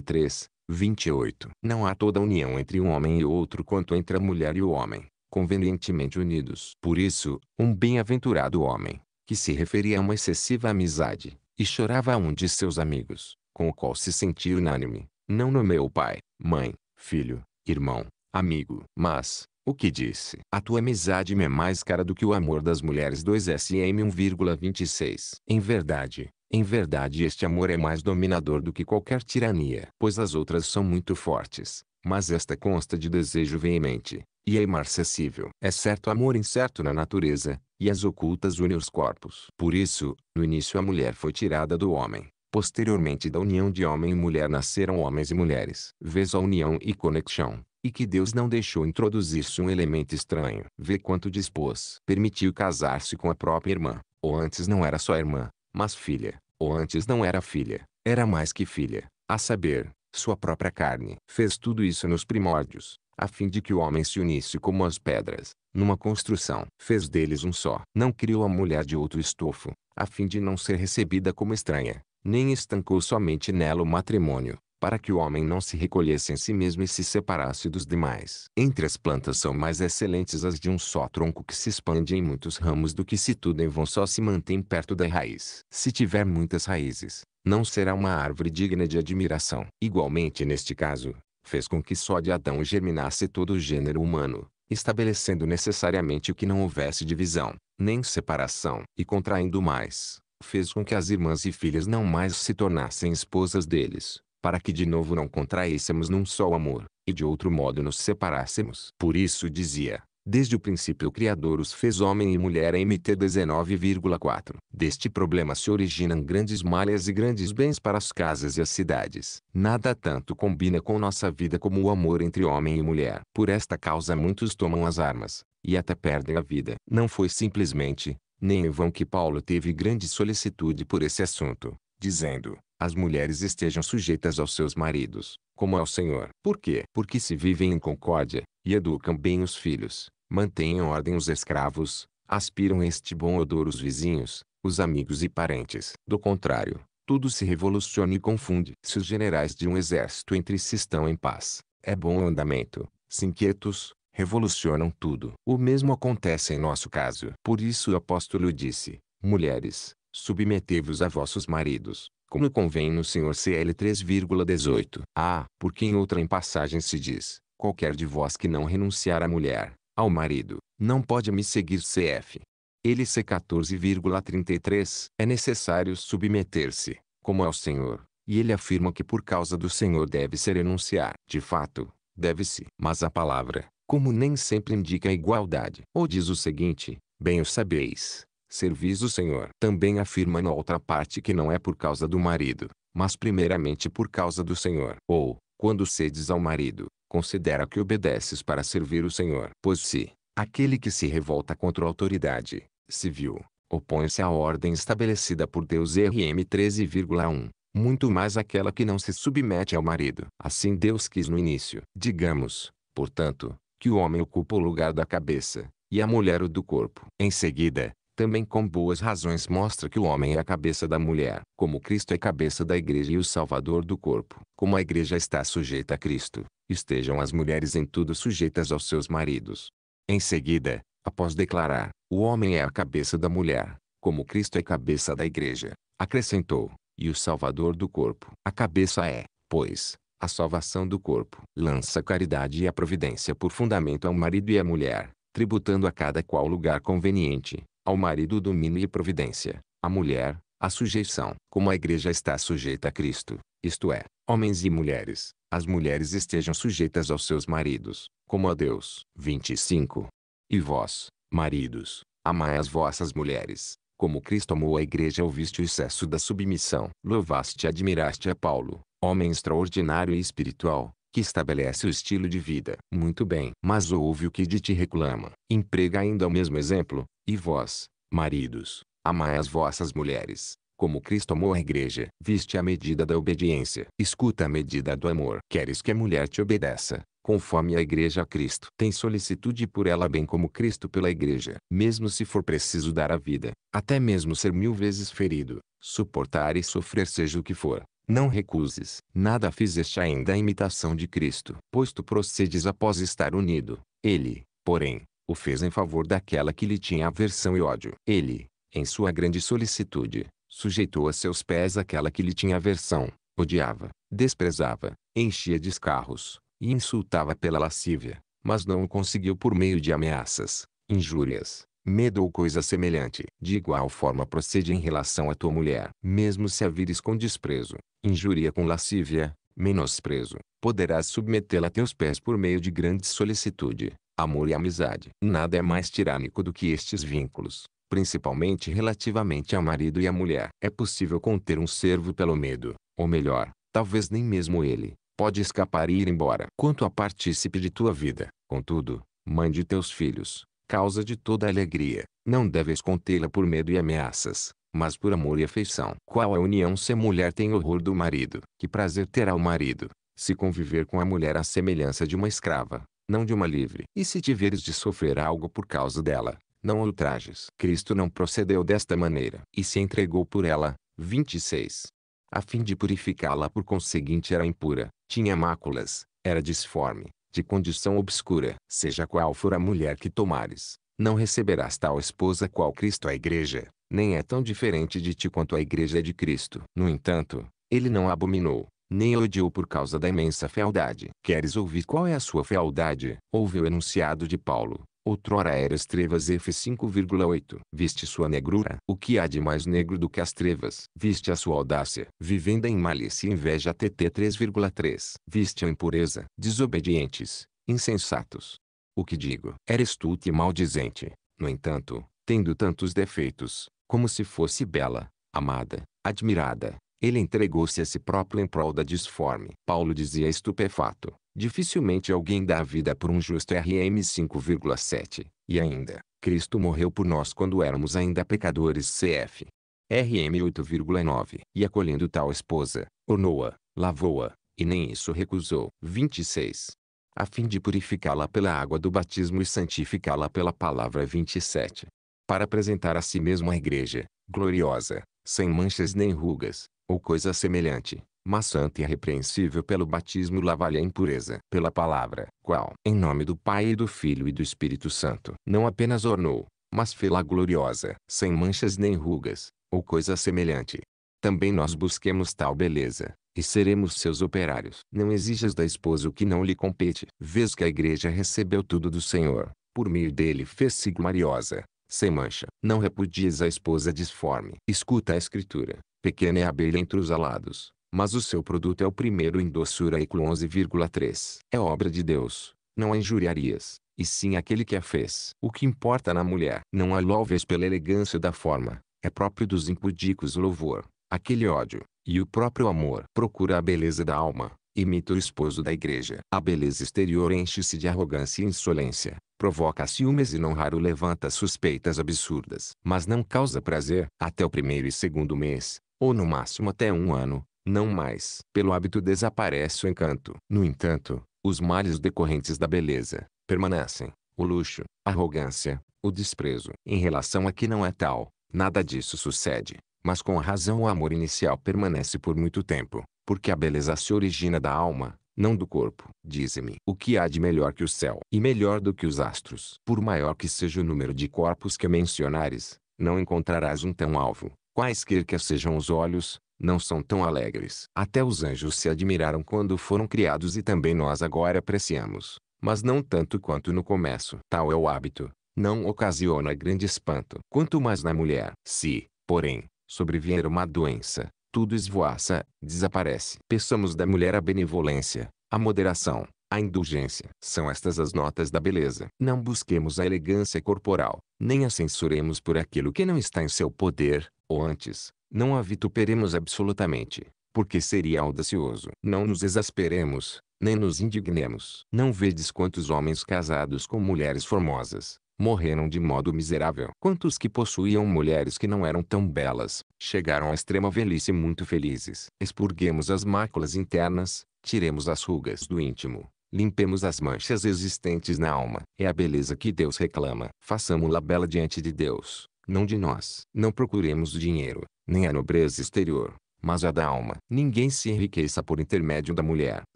3, 28. Não há toda união entre um homem e outro quanto entre a mulher e o homem, convenientemente unidos. Por isso, um bem-aventurado homem, que se referia a uma excessiva amizade, e chorava a um de seus amigos, com o qual se sentia unânime, não nomeou o pai, mãe, filho, irmão, amigo. Mas, o que disse? A tua amizade me é mais cara do que o amor das mulheres 2SM 1,26. Em verdade, em verdade este amor é mais dominador do que qualquer tirania. Pois as outras são muito fortes, mas esta consta de desejo veemente, e é imarcessível. É certo amor incerto na natureza, e as ocultas unem os corpos. Por isso, no início a mulher foi tirada do homem, Posteriormente da união de homem e mulher nasceram homens e mulheres. Vês a união e conexão, e que Deus não deixou introduzir-se um elemento estranho. Vê quanto dispôs. Permitiu casar-se com a própria irmã, ou antes não era só irmã, mas filha, ou antes não era filha, era mais que filha, a saber, sua própria carne. Fez tudo isso nos primórdios, a fim de que o homem se unisse como as pedras, numa construção. Fez deles um só. Não criou a mulher de outro estofo, a fim de não ser recebida como estranha, nem estancou somente nela o matrimônio, para que o homem não se recolhesse em si mesmo e se separasse dos demais. Entre as plantas são mais excelentes as de um só tronco que se expande em muitos ramos do que se tudo em vão só se mantém perto da raiz. Se tiver muitas raízes, não será uma árvore digna de admiração. Igualmente neste caso, fez com que só de Adão germinasse todo o gênero humano, estabelecendo necessariamente que não houvesse divisão, nem separação, e contraindo mais, fez com que as irmãs e filhas não mais se tornassem esposas deles, para que de novo não contraíssemos num só amor, e de outro modo nos separássemos. Por isso dizia, Desde o princípio o Criador os fez homem e mulher MT 19,4. Deste problema se originam grandes malhas e grandes bens para as casas e as cidades. Nada tanto combina com nossa vida como o amor entre homem e mulher. Por esta causa muitos tomam as armas, e até perdem a vida. Não foi simplesmente, nem em vão que Paulo teve grande solicitude por esse assunto, dizendo, as mulheres estejam sujeitas aos seus maridos, como ao Senhor. Por quê? Porque se vivem em concórdia, e educam bem os filhos, mantêm em ordem os escravos, aspiram este bom odor os vizinhos, os amigos e parentes. Do contrário, tudo se revoluciona e confunde. Se os generais de um exército entre si estão em paz, é bom andamento, se inquietos, revolucionam tudo. O mesmo acontece em nosso caso. Por isso o apóstolo disse: Mulheres, submetei-vos a vossos maridos, como convém no Senhor CL 3,18. Ah, porque em outra em passagem se diz: Qualquer de vós que não renunciar à mulher, ao marido, não pode me seguir CF. Ele C 14,33. É necessário submeter-se, como ao é Senhor, e ele afirma que por causa do Senhor deve se renunciar. De fato, deve-se. Mas a palavra como nem sempre indica a igualdade. Ou diz o seguinte, bem o sabeis, servis o Senhor. Também afirma na outra parte que não é por causa do marido, mas primeiramente por causa do Senhor. Ou, quando cedes ao marido, considera que obedeces para servir o Senhor. Pois se, aquele que se revolta contra a autoridade, civil, opõe-se à ordem estabelecida por Deus RM 13,1, muito mais aquela que não se submete ao marido. Assim Deus quis no início. Digamos, portanto, que o homem ocupa o lugar da cabeça, e a mulher o do corpo. Em seguida, também com boas razões mostra que o homem é a cabeça da mulher, como Cristo é cabeça da igreja e o salvador do corpo. Como a igreja está sujeita a Cristo, estejam as mulheres em tudo sujeitas aos seus maridos. Em seguida, após declarar, o homem é a cabeça da mulher, como Cristo é cabeça da igreja, acrescentou, e o salvador do corpo. A cabeça é, pois, a salvação do corpo. Lança a caridade e a providência por fundamento ao marido e à mulher, tributando a cada qual lugar conveniente, ao marido o domínio e providência, à mulher, a sujeição. Como a igreja está sujeita a Cristo, isto é, homens e mulheres, as mulheres estejam sujeitas aos seus maridos, como a Deus. 25. E vós, maridos, amai as vossas mulheres, como Cristo amou a igreja ouviste o excesso da submissão. Louvaste e admiraste a Paulo, homem extraordinário e espiritual, que estabelece o estilo de vida. Muito bem. Mas ouve o que de ti reclama. Emprega ainda o mesmo exemplo, e vós, maridos, amai as vossas mulheres, como Cristo amou a igreja. Viste a medida da obediência. Escuta a medida do amor. Queres que a mulher te obedeça, conforme a igreja a Cristo. Tem solicitude por ela bem como Cristo pela igreja. Mesmo se for preciso dar a vida, até mesmo ser mil vezes ferido, suportar e sofrer seja o que for. Não recuses, nada fizeste ainda a imitação de Cristo, pois tu procedes após estar unido. Ele, porém, o fez em favor daquela que lhe tinha aversão e ódio. Ele, em sua grande solicitude, sujeitou a seus pés aquela que lhe tinha aversão, odiava, desprezava, enchia de escarros, e insultava pela lascívia, mas não o conseguiu por meio de ameaças, injúrias, medo ou coisa semelhante. De igual forma procede em relação à tua mulher. Mesmo se a vires com desprezo, injúria com lascívia, menosprezo, poderás submetê-la a teus pés por meio de grande solicitude, amor e amizade. Nada é mais tirânico do que estes vínculos, principalmente relativamente ao marido e à mulher. É possível conter um servo pelo medo, ou melhor, talvez nem mesmo ele, pode escapar e ir embora. Quanto a partícipe de tua vida, contudo, mãe de teus filhos, causa de toda alegria. Não deves contê-la por medo e ameaças, mas por amor e afeição. Qual a união se a mulher tem horror do marido? Que prazer terá o marido, se conviver com a mulher à semelhança de uma escrava, não de uma livre? E se tiveres de sofrer algo por causa dela, não ultrajes. Cristo não procedeu desta maneira, e se entregou por ela. 26. A fim de purificá-la por conseguinte era impura, tinha máculas, era disforme, de condição obscura, seja qual for a mulher que tomares, não receberás tal esposa qual Cristo a igreja, nem é tão diferente de ti quanto a igreja é de Cristo. No entanto, ele não abominou, nem odiou por causa da imensa fealdade. Queres ouvir qual é a sua fealdade? Ouve o enunciado de Paulo. Outrora eras trevas F5,8. Viste sua negrura. O que há de mais negro do que as trevas? Viste a sua audácia. Vivenda em malícia e inveja TT 3,3. Viste a impureza. Desobedientes. Insensatos. O que digo? Eres tu e maldizente. No entanto, tendo tantos defeitos, como se fosse bela, amada, admirada, ele entregou-se a si próprio em prol da disforme. Paulo dizia estupefato. Dificilmente alguém dá a vida por um justo RM 5,7. E ainda, Cristo morreu por nós quando éramos ainda pecadores CF. RM 8,9. E acolhendo tal esposa, ornou-a, lavou-a, e nem isso recusou. 26. A fim de purificá-la pela água do batismo e santificá-la pela palavra 27. Para apresentar a si mesmo a igreja, gloriosa, sem manchas nem rugas, ou coisa semelhante, mas santo e irrepreensível pelo batismo lava-lhe a impureza. Pela palavra, qual, em nome do Pai e do Filho e do Espírito Santo, não apenas ornou, mas fê-la gloriosa, sem manchas nem rugas, ou coisa semelhante. Também nós busquemos tal beleza, e seremos seus operários. Não exijas da esposa o que não lhe compete. Vês que a igreja recebeu tudo do Senhor, por meio dele fez-se gloriosa, sem mancha. Não repudies a esposa disforme. Escuta a escritura. Pequena é a abelha entre os alados, mas o seu produto é o primeiro em doçura equo 11,3. É obra de Deus, não a injuriarias, e sim aquele que a fez. O que importa na mulher não a louves pela elegância da forma, é próprio dos impudicos o louvor, aquele ódio, e o próprio amor. Procura a beleza da alma, imita o esposo da igreja. A beleza exterior enche-se de arrogância e insolência, provoca ciúmes e não raro levanta suspeitas absurdas, mas não causa prazer. Até o primeiro e segundo mês, ou no máximo até um ano, não mais. Pelo hábito desaparece o encanto. No entanto, os males decorrentes da beleza permanecem. O luxo, a arrogância, o desprezo. Em relação a que não é tal, nada disso sucede. Mas com razão o amor inicial permanece por muito tempo, porque a beleza se origina da alma, não do corpo. Dize-me o que há de melhor que o céu e melhor do que os astros. Por maior que seja o número de corpos que mencionares, não encontrarás um tão alvo, quaisquer que sejam os olhos, não são tão alegres. Até os anjos se admiraram quando foram criados e também nós agora apreciamos, mas não tanto quanto no começo. Tal é o hábito, não ocasiona grande espanto, quanto mais na mulher. Se, porém, sobrevier uma doença, tudo esvoaça, desaparece. Peçamos da mulher a benevolência, a moderação, a indulgência. São estas as notas da beleza. Não busquemos a elegância corporal, nem a censuremos por aquilo que não está em seu poder, ou antes, não a vituperemos absolutamente, porque seria audacioso. Não nos exasperemos, nem nos indignemos. Não vedes quantos homens casados com mulheres formosas, morreram de modo miserável. Quantos que possuíam mulheres que não eram tão belas, chegaram à extrema velhice muito felizes. Expurguemos as máculas internas, tiremos as rugas do íntimo, Limpemos as manchas existentes na alma. É a beleza que Deus reclama. Façamos-la bela diante de Deus, não de nós. Não procuremos o dinheiro, nem a nobreza exterior, mas a da alma. Ninguém se enriqueça por intermédio da mulher.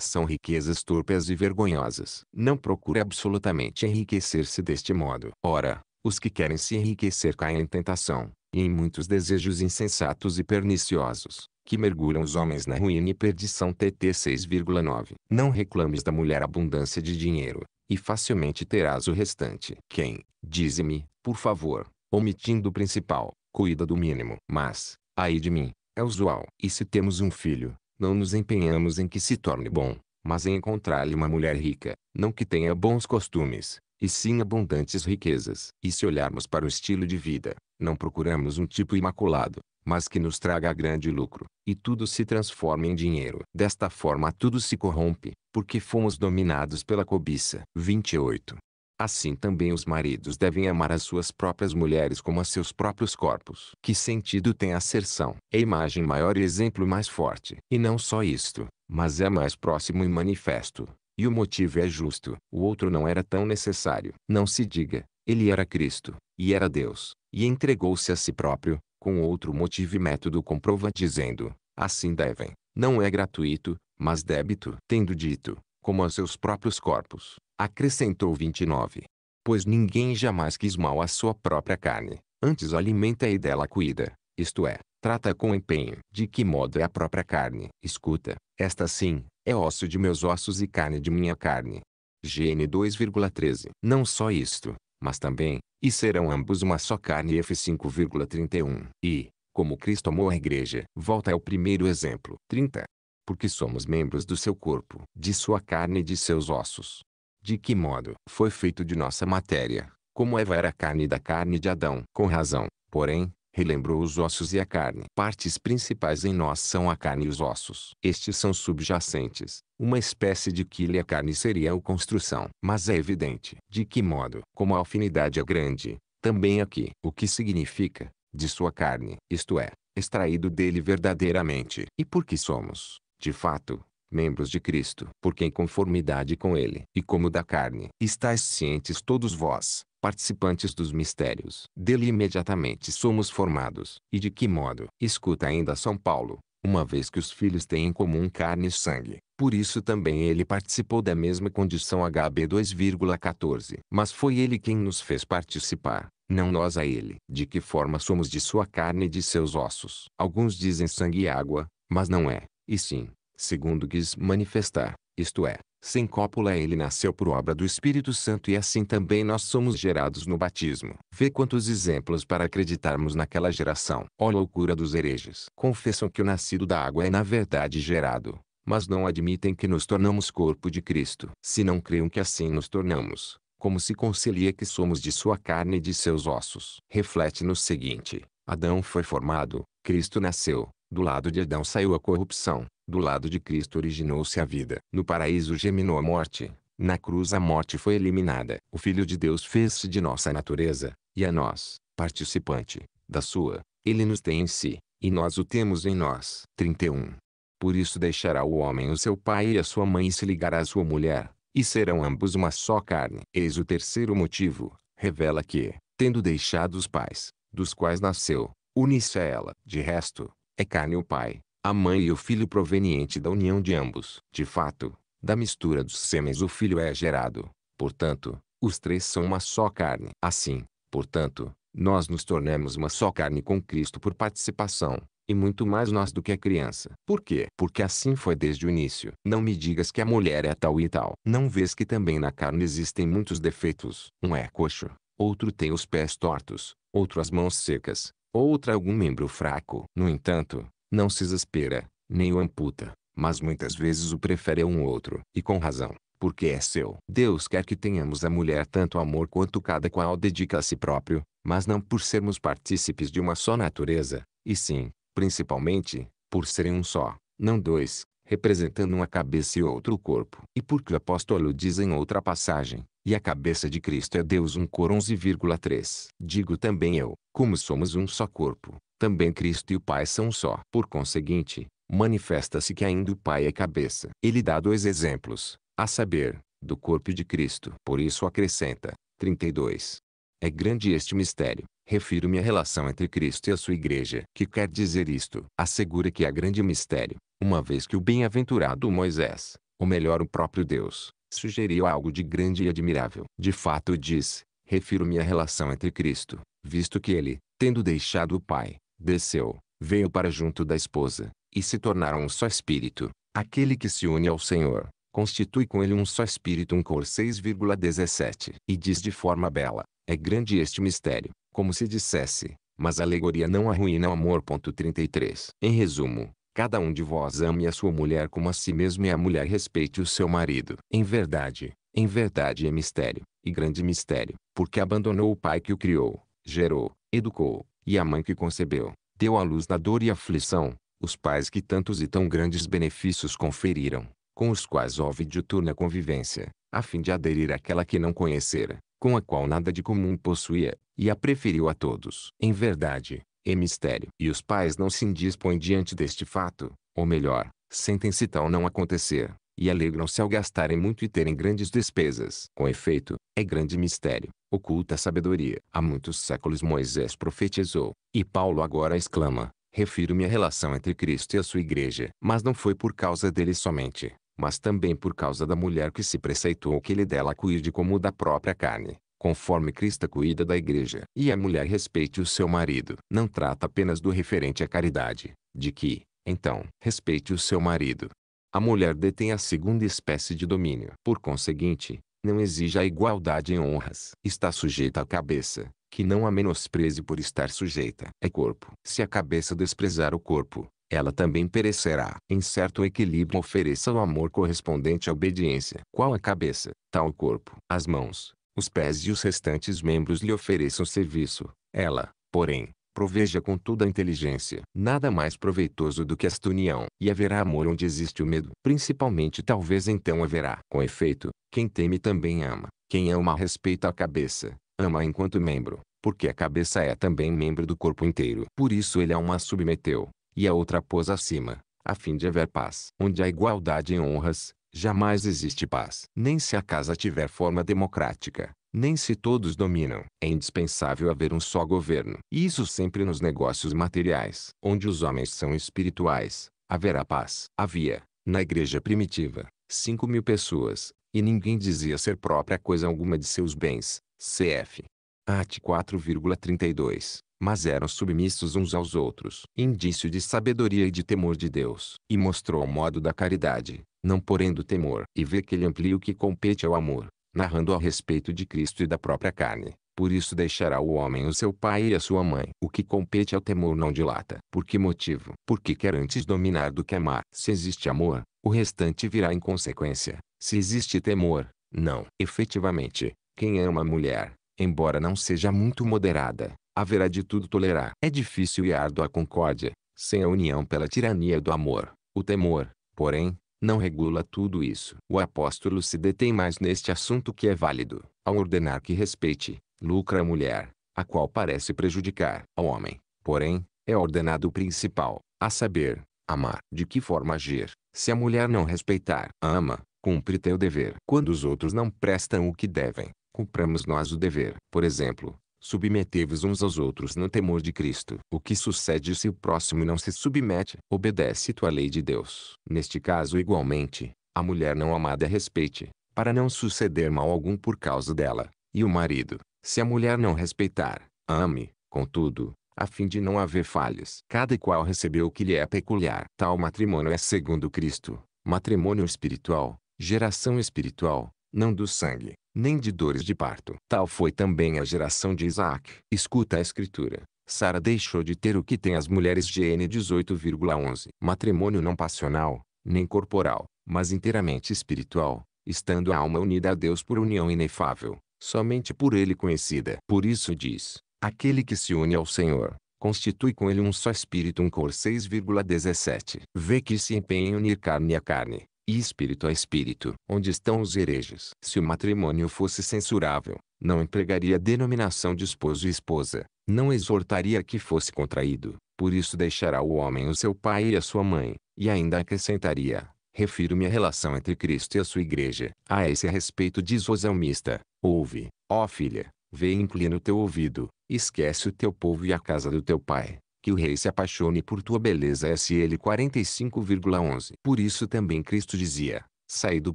São riquezas torpes e vergonhosas. Não procure absolutamente enriquecer-se deste modo. Ora, os que querem se enriquecer caem em tentação, e em muitos desejos insensatos e perniciosos, que mergulham os homens na ruína e perdição. TT 6,9 Não reclames da mulher abundância de dinheiro, e facilmente terás o restante. Quem, dize-me, por favor, omitindo o principal, cuida do mínimo. Mas, aí de mim, é usual. E se temos um filho, não nos empenhamos em que se torne bom, mas em encontrar-lhe uma mulher rica, não que tenha bons costumes, e sim abundantes riquezas. E se olharmos para o estilo de vida, não procuramos um tipo imaculado, mas que nos traga grande lucro, e tudo se transforma em dinheiro. Desta forma tudo se corrompe, porque fomos dominados pela cobiça. 28. Assim também os maridos devem amar as suas próprias mulheres como a seus próprios corpos. Que sentido tem a asserção? É imagem maior e exemplo mais forte. E não só isto, mas é mais próximo e manifesto, e o motivo é justo. O outro não era tão necessário. Não se diga, ele era Cristo, e era Deus, e entregou-se a si próprio, com outro motivo e método comprova dizendo, assim devem. Não é gratuito, mas débito. Tendo dito, como a seus próprios corpos, acrescentou 29. Pois ninguém jamais quis mal à sua própria carne, antes alimenta e dela cuida, isto é, trata com empenho. De que modo é a própria carne? Escuta, esta sim, é osso de meus ossos e carne de minha carne. GN 2,13. Não só isto, mas também, e serão ambos uma só carne F5,31. E, como Cristo amou a igreja, volta ao primeiro exemplo. 30. Porque somos membros do seu corpo, de sua carne e de seus ossos. De que modo foi feito de nossa matéria, como Eva era a carne da carne de Adão? Com razão, porém, relembrou os ossos e a carne. Partes principais em nós são a carne e os ossos. Estes são subjacentes. Uma espécie de quilha carne seria a construção. Mas é evidente de que modo, como a afinidade é grande, também aqui. O que significa, de sua carne, isto é, extraído dele verdadeiramente. E porque somos, de fato, membros de Cristo. Porque em conformidade com ele, e como da carne, estáis cientes todos vós, participantes dos mistérios. Dele imediatamente somos formados. E de que modo? Escuta ainda São Paulo, uma vez que os filhos têm em comum carne e sangue. Por isso também ele participou da mesma condição HB 2,14. Mas foi ele quem nos fez participar, não nós a ele. De que forma somos de sua carne e de seus ossos? Alguns dizem sangue e água, mas não é, e sim, segundo quis manifestar, isto é, sem cópula ele nasceu por obra do Espírito Santo e assim também nós somos gerados no batismo. Vê quantos exemplos para acreditarmos naquela geração. Ó oh, loucura dos hereges! Confessam que o nascido da água é na verdade gerado, mas não admitem que nos tornamos corpo de Cristo. Se não creiam que assim nos tornamos, como se concilia que somos de sua carne e de seus ossos. Reflete no seguinte, Adão foi formado, Cristo nasceu, do lado de Adão saiu a corrupção, do lado de Cristo originou-se a vida. No paraíso geminou a morte, na cruz a morte foi eliminada. O Filho de Deus fez-se de nossa natureza, e a nós, participante, da sua, ele nos tem em si, e nós o temos em nós. 31. Por isso deixará o homem o seu pai e a sua mãe e se ligará à sua mulher, e serão ambos uma só carne. Eis o terceiro motivo, revela que, tendo deixado os pais, dos quais nasceu, une-se a ela. De resto, é carne o pai, a mãe e o filho proveniente da união de ambos. De fato, da mistura dos sêmenes o filho é gerado. Portanto, os três são uma só carne. Assim, portanto, nós nos tornamos uma só carne com Cristo por participação, e muito mais nós do que a criança. Por quê? Porque assim foi desde o início. Não me digas que a mulher é tal e tal. Não vês que também na carne existem muitos defeitos. Um é coxo, outro tem os pés tortos, outro as mãos secas, outra algum membro fraco. No entanto, não se exaspera, nem o amputa, mas muitas vezes o prefere a um outro, e com razão, porque é seu. Deus quer que tenhamos a mulher tanto amor quanto cada qual dedica a si próprio, mas não por sermos partícipes de uma só natureza, e sim, principalmente, por serem um só, não dois, representando uma cabeça e outro corpo. E porque o apóstolo diz em outra passagem, e a cabeça de Cristo é Deus 1 Cor 11,3. Digo também eu, como somos um só corpo, também Cristo e o Pai são um só. Por conseguinte, manifesta-se que ainda o Pai é cabeça. Ele dá dois exemplos, a saber, do corpo de Cristo. Por isso acrescenta, 32. É grande este mistério. Refiro-me à relação entre Cristo e a sua igreja. Que quer dizer isto? Assegura que é grande mistério, uma vez que o bem-aventurado Moisés, ou melhor o próprio Deus, sugeriu algo de grande e admirável. De fato diz, refiro-me à relação entre Cristo, visto que ele, tendo deixado o Pai, desceu, veio para junto da esposa, e se tornaram um só espírito. Aquele que se une ao Senhor, constitui com ele um só espírito um cor 6,17. E diz de forma bela, é grande este mistério, como se dissesse, mas a alegoria não arruína o amor. 33. Em resumo, Cada um de vós ame a sua mulher como a si mesmo e a mulher respeite o seu marido. Em verdade, em verdade é mistério, e grande mistério, porque abandonou o pai que o criou, gerou, educou, e a mãe que concebeu, deu à luz na dor e aflição, os pais que tantos e tão grandes benefícios conferiram, com os quais houve diuturna convivência, a fim de aderir àquela que não conhecera, com a qual nada de comum possuía, e a preferiu a todos. Em verdade, é mistério. E os pais não se indispõem diante deste fato, ou melhor, sentem-se tal não acontecer, e alegram-se ao gastarem muito e terem grandes despesas. Com efeito, é grande mistério, oculta sabedoria. Há muitos séculos Moisés profetizou, e Paulo agora exclama, refiro-me à relação entre Cristo e a sua igreja. Mas não foi por causa dele somente, mas também por causa da mulher que se preceitou que ele dela cuide como da própria carne conforme Cristo é cuida da igreja. E a mulher respeite o seu marido. Não trata apenas do referente à caridade, de que, então, respeite o seu marido. A mulher detém a segunda espécie de domínio. Por conseguinte, não exige a igualdade em honras. Está sujeita à cabeça, que não a menospreze por estar sujeita. É corpo. Se a cabeça desprezar o corpo, ela também perecerá. Em certo equilíbrio ofereça o amor correspondente à obediência. Qual a cabeça, tal o corpo. As mãos, os pés e os restantes membros lhe ofereçam serviço. Ela, porém, proveja com toda a inteligência. Nada mais proveitoso do que esta união. E haverá amor onde existe o medo. Principalmente talvez então haverá. Com efeito, quem teme também ama. Quem ama respeita a cabeça, ama enquanto membro, porque a cabeça é também membro do corpo inteiro. Por isso ele a uma submeteu, e a outra pôs acima, a fim de haver paz. Onde há igualdade em honras, jamais existe paz. Nem se a casa tiver forma democrática, nem se todos dominam. É indispensável haver um só governo. Isso sempre nos negócios materiais, onde os homens são espirituais, haverá paz. Havia, na igreja primitiva, cinco mil pessoas, e ninguém dizia ser própria coisa alguma de seus bens. Cf. At 4,32 mas eram submissos uns aos outros. Indício de sabedoria e de temor de Deus. E mostrou o modo da caridade, não porém do temor, e vê que ele amplia o que compete ao amor, narrando a respeito de Cristo e da própria carne. Por isso deixará o homem o seu pai e a sua mãe. O que compete ao temor não dilata. Por que motivo? Porque quer antes dominar do que amar. Se existe amor, o restante virá em consequência. Se existe temor, não. Efetivamente, quem ama a mulher, embora não seja muito moderada, haverá de tudo tolerar. É difícil e árdua a concórdia, sem a união pela tirania do amor. O temor, porém, não regula tudo isso. O apóstolo se detém mais neste assunto que é válido, ao ordenar que respeite, lucra a mulher, a qual parece prejudicar ao homem. Porém, é ordenado o principal, a saber, amar. De que forma agir, se a mulher não respeitar? Ama, cumpre teu dever. Quando os outros não prestam o que devem, cumpramos nós o dever. Por exemplo, Submetei-vos uns aos outros no temor de Cristo. O que sucede se o próximo não se submete? Obedece tua lei de Deus. Neste caso igualmente, a mulher não amada respeite, para não suceder mal algum por causa dela. E o marido, se a mulher não respeitar, ame, contudo, a fim de não haver falhas. Cada qual recebeu o que lhe é peculiar. Tal matrimônio é segundo Cristo, matrimônio espiritual, geração espiritual, não do sangue, nem de dores de parto. Tal foi também a geração de Isaac. Escuta a escritura. Sara deixou de ter o que tem as mulheres GN 18,11. Matrimônio não passional, nem corporal, mas inteiramente espiritual, estando a alma unida a Deus por união inefável, somente por Ele conhecida. Por isso diz, aquele que se une ao Senhor, constitui com ele um só espírito um cor 6,17. Vê que se empenha em unir carne a carne, e espírito a espírito. Onde estão os hereges? Se o matrimônio fosse censurável, não empregaria a denominação de esposo e esposa, não exortaria que fosse contraído. Por isso deixará o homem o seu pai e a sua mãe, e ainda acrescentaria, refiro-me à relação entre Cristo e a sua igreja. A esse respeito diz o salmista, ouve, ó filha, vê e inclina o teu ouvido, esquece o teu povo e a casa do teu pai, que o rei se apaixone por tua beleza SL 45,11. Por isso também Cristo dizia, saí do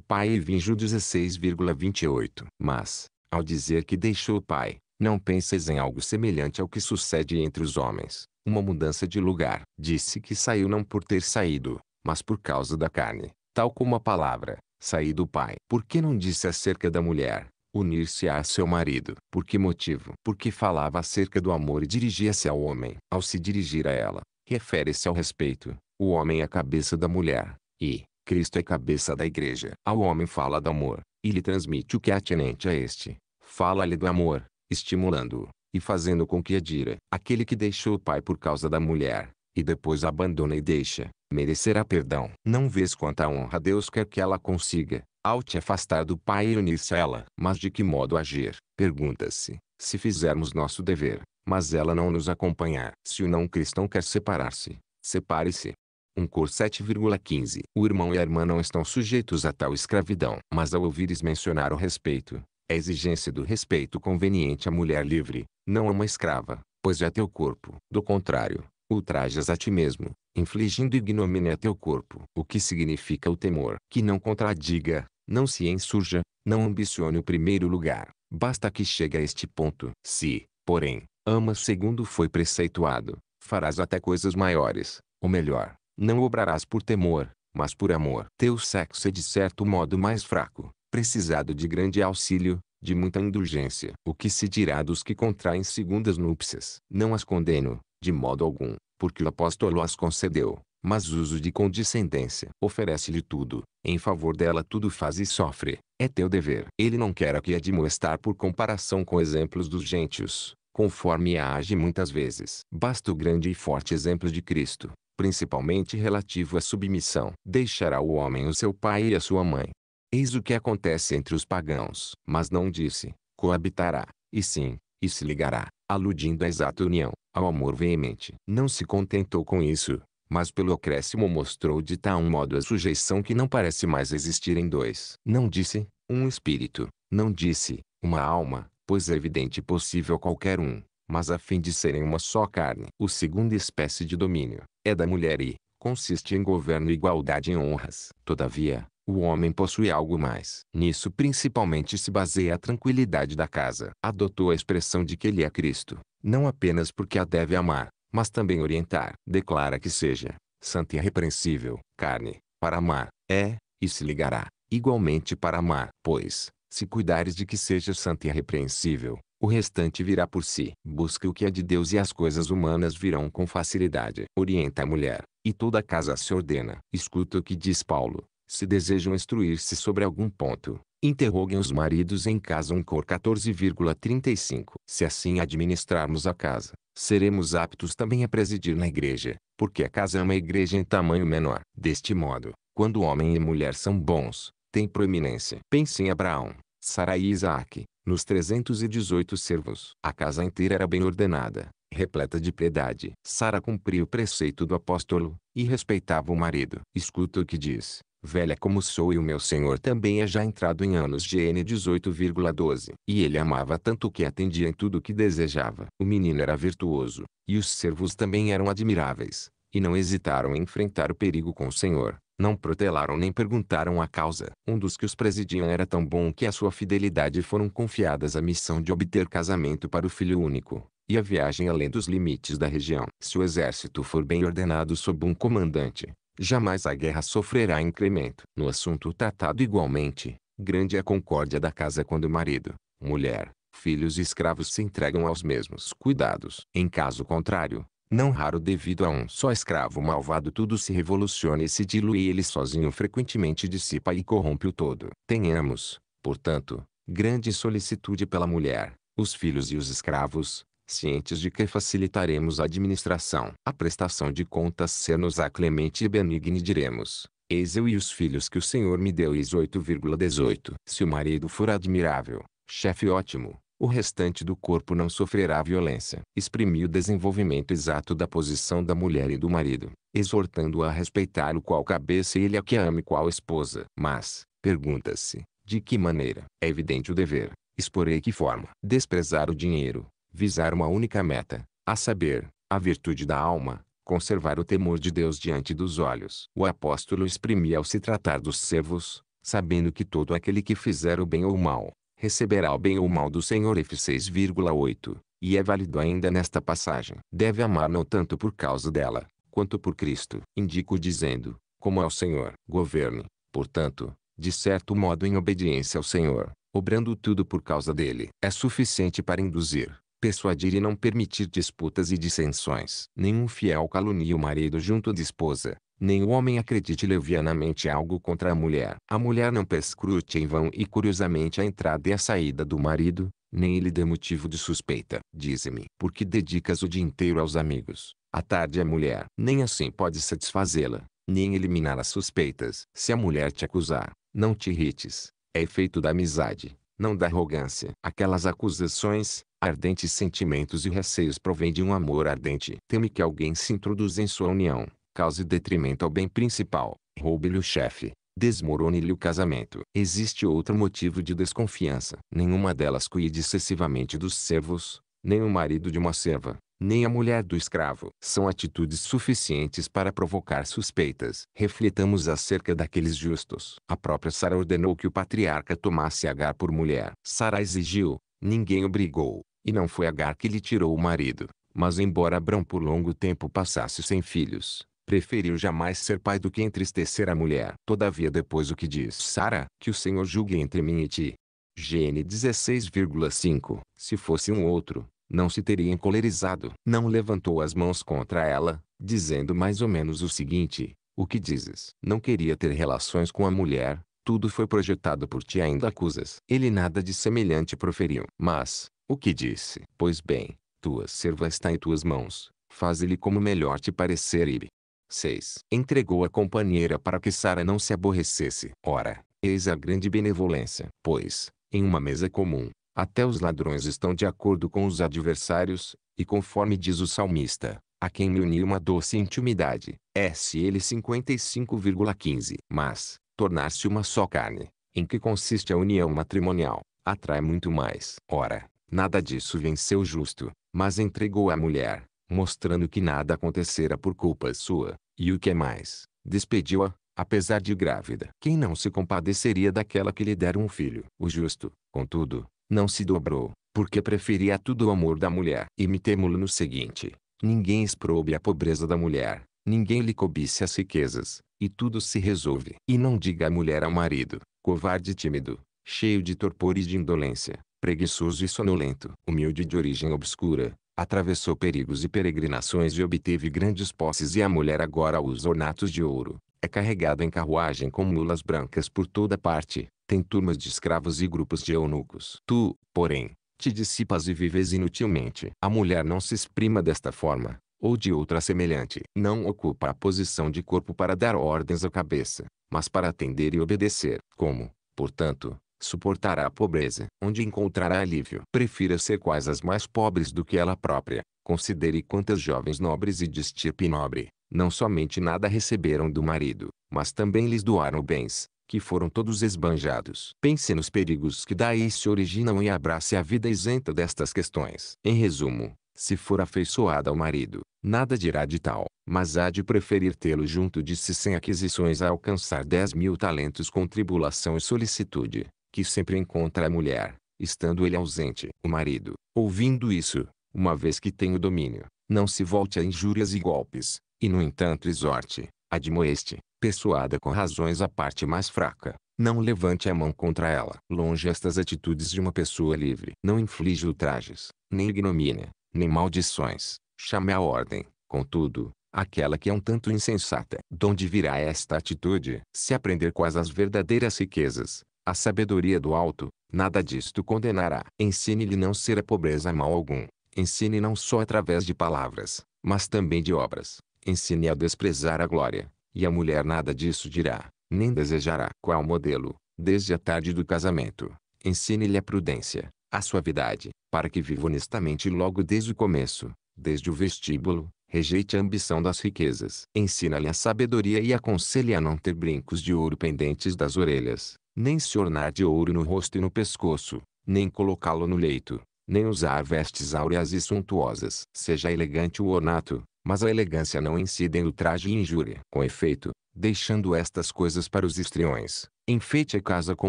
pai e vinjo 16,28. Mas, ao dizer que deixou o pai, não penses em algo semelhante ao que sucede entre os homens, uma mudança de lugar. Disse que saiu não por ter saído, mas por causa da carne, tal como a palavra, saí do pai. Por que não disse acerca da mulher, unir-se a seu marido. Por que motivo? Porque falava acerca do amor e dirigia-se ao homem. Ao se dirigir a ela, refere-se ao respeito. O homem é a cabeça da mulher, e Cristo é a cabeça da igreja. Ao homem fala do amor, e lhe transmite o que é atinente a este. Fala-lhe do amor, estimulando-o, e fazendo com que adira. Aquele que deixou o pai por causa da mulher, e depois abandona e deixa, merecerá perdão. Não vês quanta honra Deus quer que ela consiga, ao te afastar do Pai e unir-se a ela. Mas de que modo agir? Pergunta-se. Se fizermos nosso dever, mas ela não nos acompanhar. Se o não cristão quer separar-se, separe-se. Um cor 7,15 O irmão e a irmã não estão sujeitos a tal escravidão. Mas ao ouvires mencionar o respeito, a exigência do respeito conveniente à mulher livre, não a uma escrava, pois é teu corpo. Do contrário, ultrajas a ti mesmo, infligindo ignomínia a teu corpo. O que significa o temor? Que não contradiga, não se ensurja, não ambicione o primeiro lugar. Basta que chegue a este ponto. Se, porém, ama segundo foi preceituado, farás até coisas maiores, ou melhor, não obrarás por temor, mas por amor. Teu sexo é de certo modo mais fraco, precisado de grande auxílio, de muita indulgência. O que se dirá dos que contraem segundas núpcias? Não as condeno, de modo algum, porque o apóstolo as concedeu, mas uso de condescendência. Oferece-lhe tudo, em favor dela tudo faz e sofre, é teu dever. Ele não quer aqui admoestar por comparação com exemplos dos gentios, conforme age muitas vezes. Basta o grande e forte exemplo de Cristo, principalmente relativo à submissão. Deixará o homem o seu pai e a sua mãe. Eis o que acontece entre os pagãos. Mas não disse, coabitará, e sim, e se ligará, aludindo à exata união, ao amor veemente. Não se contentou com isso, mas pelo acréscimo mostrou de tal modo a sujeição que não parece mais existir em dois. Não disse, um espírito, não disse, uma alma, pois é evidente e possível qualquer um, mas a fim de serem uma só carne. O segundo espécie de domínio é da mulher e consiste em governo e igualdade em honras. Todavia, o homem possui algo mais. Nisso principalmente se baseia a tranquilidade da casa. Adotou a expressão de que ele é Cristo, não apenas porque a deve amar, mas também orientar. Declara que seja, santa e irrepreensível, carne, para amar, é, e se ligará, igualmente para amar. Pois, se cuidares de que seja santa e irrepreensível, o restante virá por si. Busque o que é de Deus e as coisas humanas virão com facilidade. Orienta a mulher, e toda a casa se ordena. Escuta o que diz Paulo. Se desejam instruir-se sobre algum ponto, Interroguem os maridos em casa um cor 14,35. Se assim administrarmos a casa, seremos aptos também a presidir na igreja, porque a casa é uma igreja em tamanho menor. Deste modo, quando homem e mulher são bons, tem proeminência. Pense em Abraão, Sarai e Isaac, nos 318 servos. A casa inteira era bem ordenada, repleta de piedade. Sara cumpria o preceito do apóstolo, e respeitava o marido. Escuta o que diz Velha como sou e o meu senhor também é já entrado em anos de N 18,12. E ele amava tanto que atendia em tudo o que desejava. O menino era virtuoso, e os servos também eram admiráveis, e não hesitaram em enfrentar o perigo com o senhor. Não protelaram nem perguntaram a causa. Um dos que os presidiam era tão bom que a sua fidelidade foram confiadas a missão de obter casamento para o filho único, e a viagem além dos limites da região. Se o exército for bem ordenado sob um comandante, Jamais a guerra sofrerá incremento. No assunto tratado igualmente, grande é a concórdia da casa quando marido, mulher, filhos e escravos se entregam aos mesmos cuidados. Em caso contrário, não raro devido a um só escravo malvado tudo se revoluciona e se dilui e ele sozinho frequentemente dissipa e corrompe o todo. Tenhamos, portanto, grande solicitude pela mulher, os filhos e os escravos, cientes de que facilitaremos a administração. A prestação de contas ser-nos a clemente e benigna diremos, eis eu e os filhos que o Senhor me deu eis 8,18. Se o marido for admirável, chefe ótimo, o restante do corpo não sofrerá violência. Exprimi o desenvolvimento exato da posição da mulher e do marido, exortando-a a respeitar o qual cabeça ele a que ame qual esposa. Mas, pergunta-se, de que maneira? É evidente o dever, exporei que forma. Desprezar o dinheiro, visar uma única meta, a saber, a virtude da alma, conservar o temor de Deus diante dos olhos. O apóstolo exprimia ao se tratar dos servos, sabendo que todo aquele que fizer o bem ou o mal, receberá o bem ou o mal do Senhor F6,8, e é válido ainda nesta passagem. Deve amar não tanto por causa dela, quanto por Cristo. Indico dizendo, como é o Senhor. Governe, portanto, de certo modo em obediência ao Senhor, obrando tudo por causa dele. É suficiente para induzir persuadir e não permitir disputas e dissensões. Nenhum fiel calunia o marido junto de esposa, nem o homem acredite levianamente algo contra a mulher. A mulher não perscrute em vão e curiosamente a entrada e a saída do marido, nem lhe dê motivo de suspeita. Dize-me, por que dedicas o dia inteiro aos amigos, à tarde a é mulher? Nem assim pode satisfazê-la, nem eliminar as suspeitas. Se a mulher te acusar, não te irrites, é efeito da amizade não da arrogância. Aquelas acusações, ardentes sentimentos e receios provêm de um amor ardente. Teme que alguém se introduza em sua união, cause detrimento ao bem principal, roube-lhe o chefe, desmorone-lhe o casamento. Existe outro motivo de desconfiança. Nenhuma delas cuide excessivamente dos servos, nem o marido de uma serva, nem a mulher do escravo, são atitudes suficientes para provocar suspeitas. Reflitamos acerca daqueles justos. A própria Sara ordenou que o patriarca tomasse Agar por mulher. Sara exigiu, ninguém obrigou, e não foi Agar que lhe tirou o marido. Mas embora Abrão por longo tempo passasse sem filhos, preferiu jamais ser pai do que entristecer a mulher. Todavia depois o que diz Sara, que o Senhor julgue entre mim e ti. GN 16,5 Se fosse um outro, não se teria encolerizado. Não levantou as mãos contra ela, dizendo mais ou menos o seguinte: O que dizes? Não queria ter relações com a mulher, tudo foi projetado por ti ainda acusas. Ele nada de semelhante proferiu. Mas, o que disse? Pois bem, tua serva está em tuas mãos, faze lhe como melhor te parecer e 6. Entregou a companheira para que Sara não se aborrecesse. Ora, eis a grande benevolência. Pois, em uma mesa comum, até os ladrões estão de acordo com os adversários, e conforme diz o salmista, a quem me uniu uma doce intimidade. É S.L. 55,15. Mas, tornar-se uma só carne, em que consiste a união matrimonial, atrai muito mais. Ora, nada disso venceu o justo, mas entregou a mulher, mostrando que nada acontecera por culpa sua, e o que é mais, despediu-a, apesar de grávida. Quem não se compadeceria daquela que lhe dera um filho? O justo, contudo, não se dobrou, porque preferia tudo o amor da mulher. E me temo-lo no seguinte, ninguém exprobe a pobreza da mulher, ninguém lhe cobice as riquezas, e tudo se resolve. E não diga a mulher ao marido, covarde e tímido, cheio de torpor e de indolência, preguiçoso e sonolento, humilde de origem obscura, atravessou perigos e peregrinações e obteve grandes posses e a mulher agora usa ornatos de ouro, é carregada em carruagem com mulas brancas por toda parte, tem turmas de escravos e grupos de eunucos. Tu, porém, te dissipas e vives inutilmente. A mulher não se exprima desta forma, ou de outra semelhante. Não ocupa a posição de corpo para dar ordens à cabeça, mas para atender e obedecer. Como, portanto, suportará a pobreza, onde encontrará alívio. Prefira ser quais as mais pobres do que ela própria. Considere quantas jovens nobres e de estirpe nobre, não somente nada receberam do marido, mas também lhes doaram bens, que foram todos esbanjados. Pense nos perigos que daí se originam e abrace a vida isenta destas questões. Em resumo, se for afeiçoada ao marido, nada dirá de tal, mas há de preferir tê-lo junto de si sem aquisições a alcançar 10 mil talentos com tribulação e solicitude, que sempre encontra a mulher, estando ele ausente. O marido, ouvindo isso, uma vez que tem o domínio, não se volte a injúrias e golpes, e no entanto exorte, admoeste, persuada com razões a parte mais fraca. Não levante a mão contra ela. Longe estas atitudes de uma pessoa livre. Não inflige ultrajes, nem ignomínia, nem maldições. Chame a ordem, contudo, aquela que é um tanto insensata. De onde virá esta atitude? Se aprender quais as verdadeiras riquezas, a sabedoria do alto, nada disto condenará. Ensine-lhe não ser a pobreza mal algum. Ensine não só através de palavras, mas também de obras. Ensine a desprezar a glória, e a mulher nada disso dirá, nem desejará. Qual modelo, desde a tarde do casamento, ensine-lhe a prudência, a suavidade, para que viva honestamente logo desde o começo, desde o vestíbulo, rejeite a ambição das riquezas. Ensina-lhe a sabedoria e aconselhe a não ter brincos de ouro pendentes das orelhas, nem se ornar de ouro no rosto e no pescoço, nem colocá-lo no leito, nem usar vestes áureas e suntuosas. Seja elegante o ornato, mas a elegância não incide em ultraje e injúria. Com efeito, deixando estas coisas para os estriões, enfeite a casa com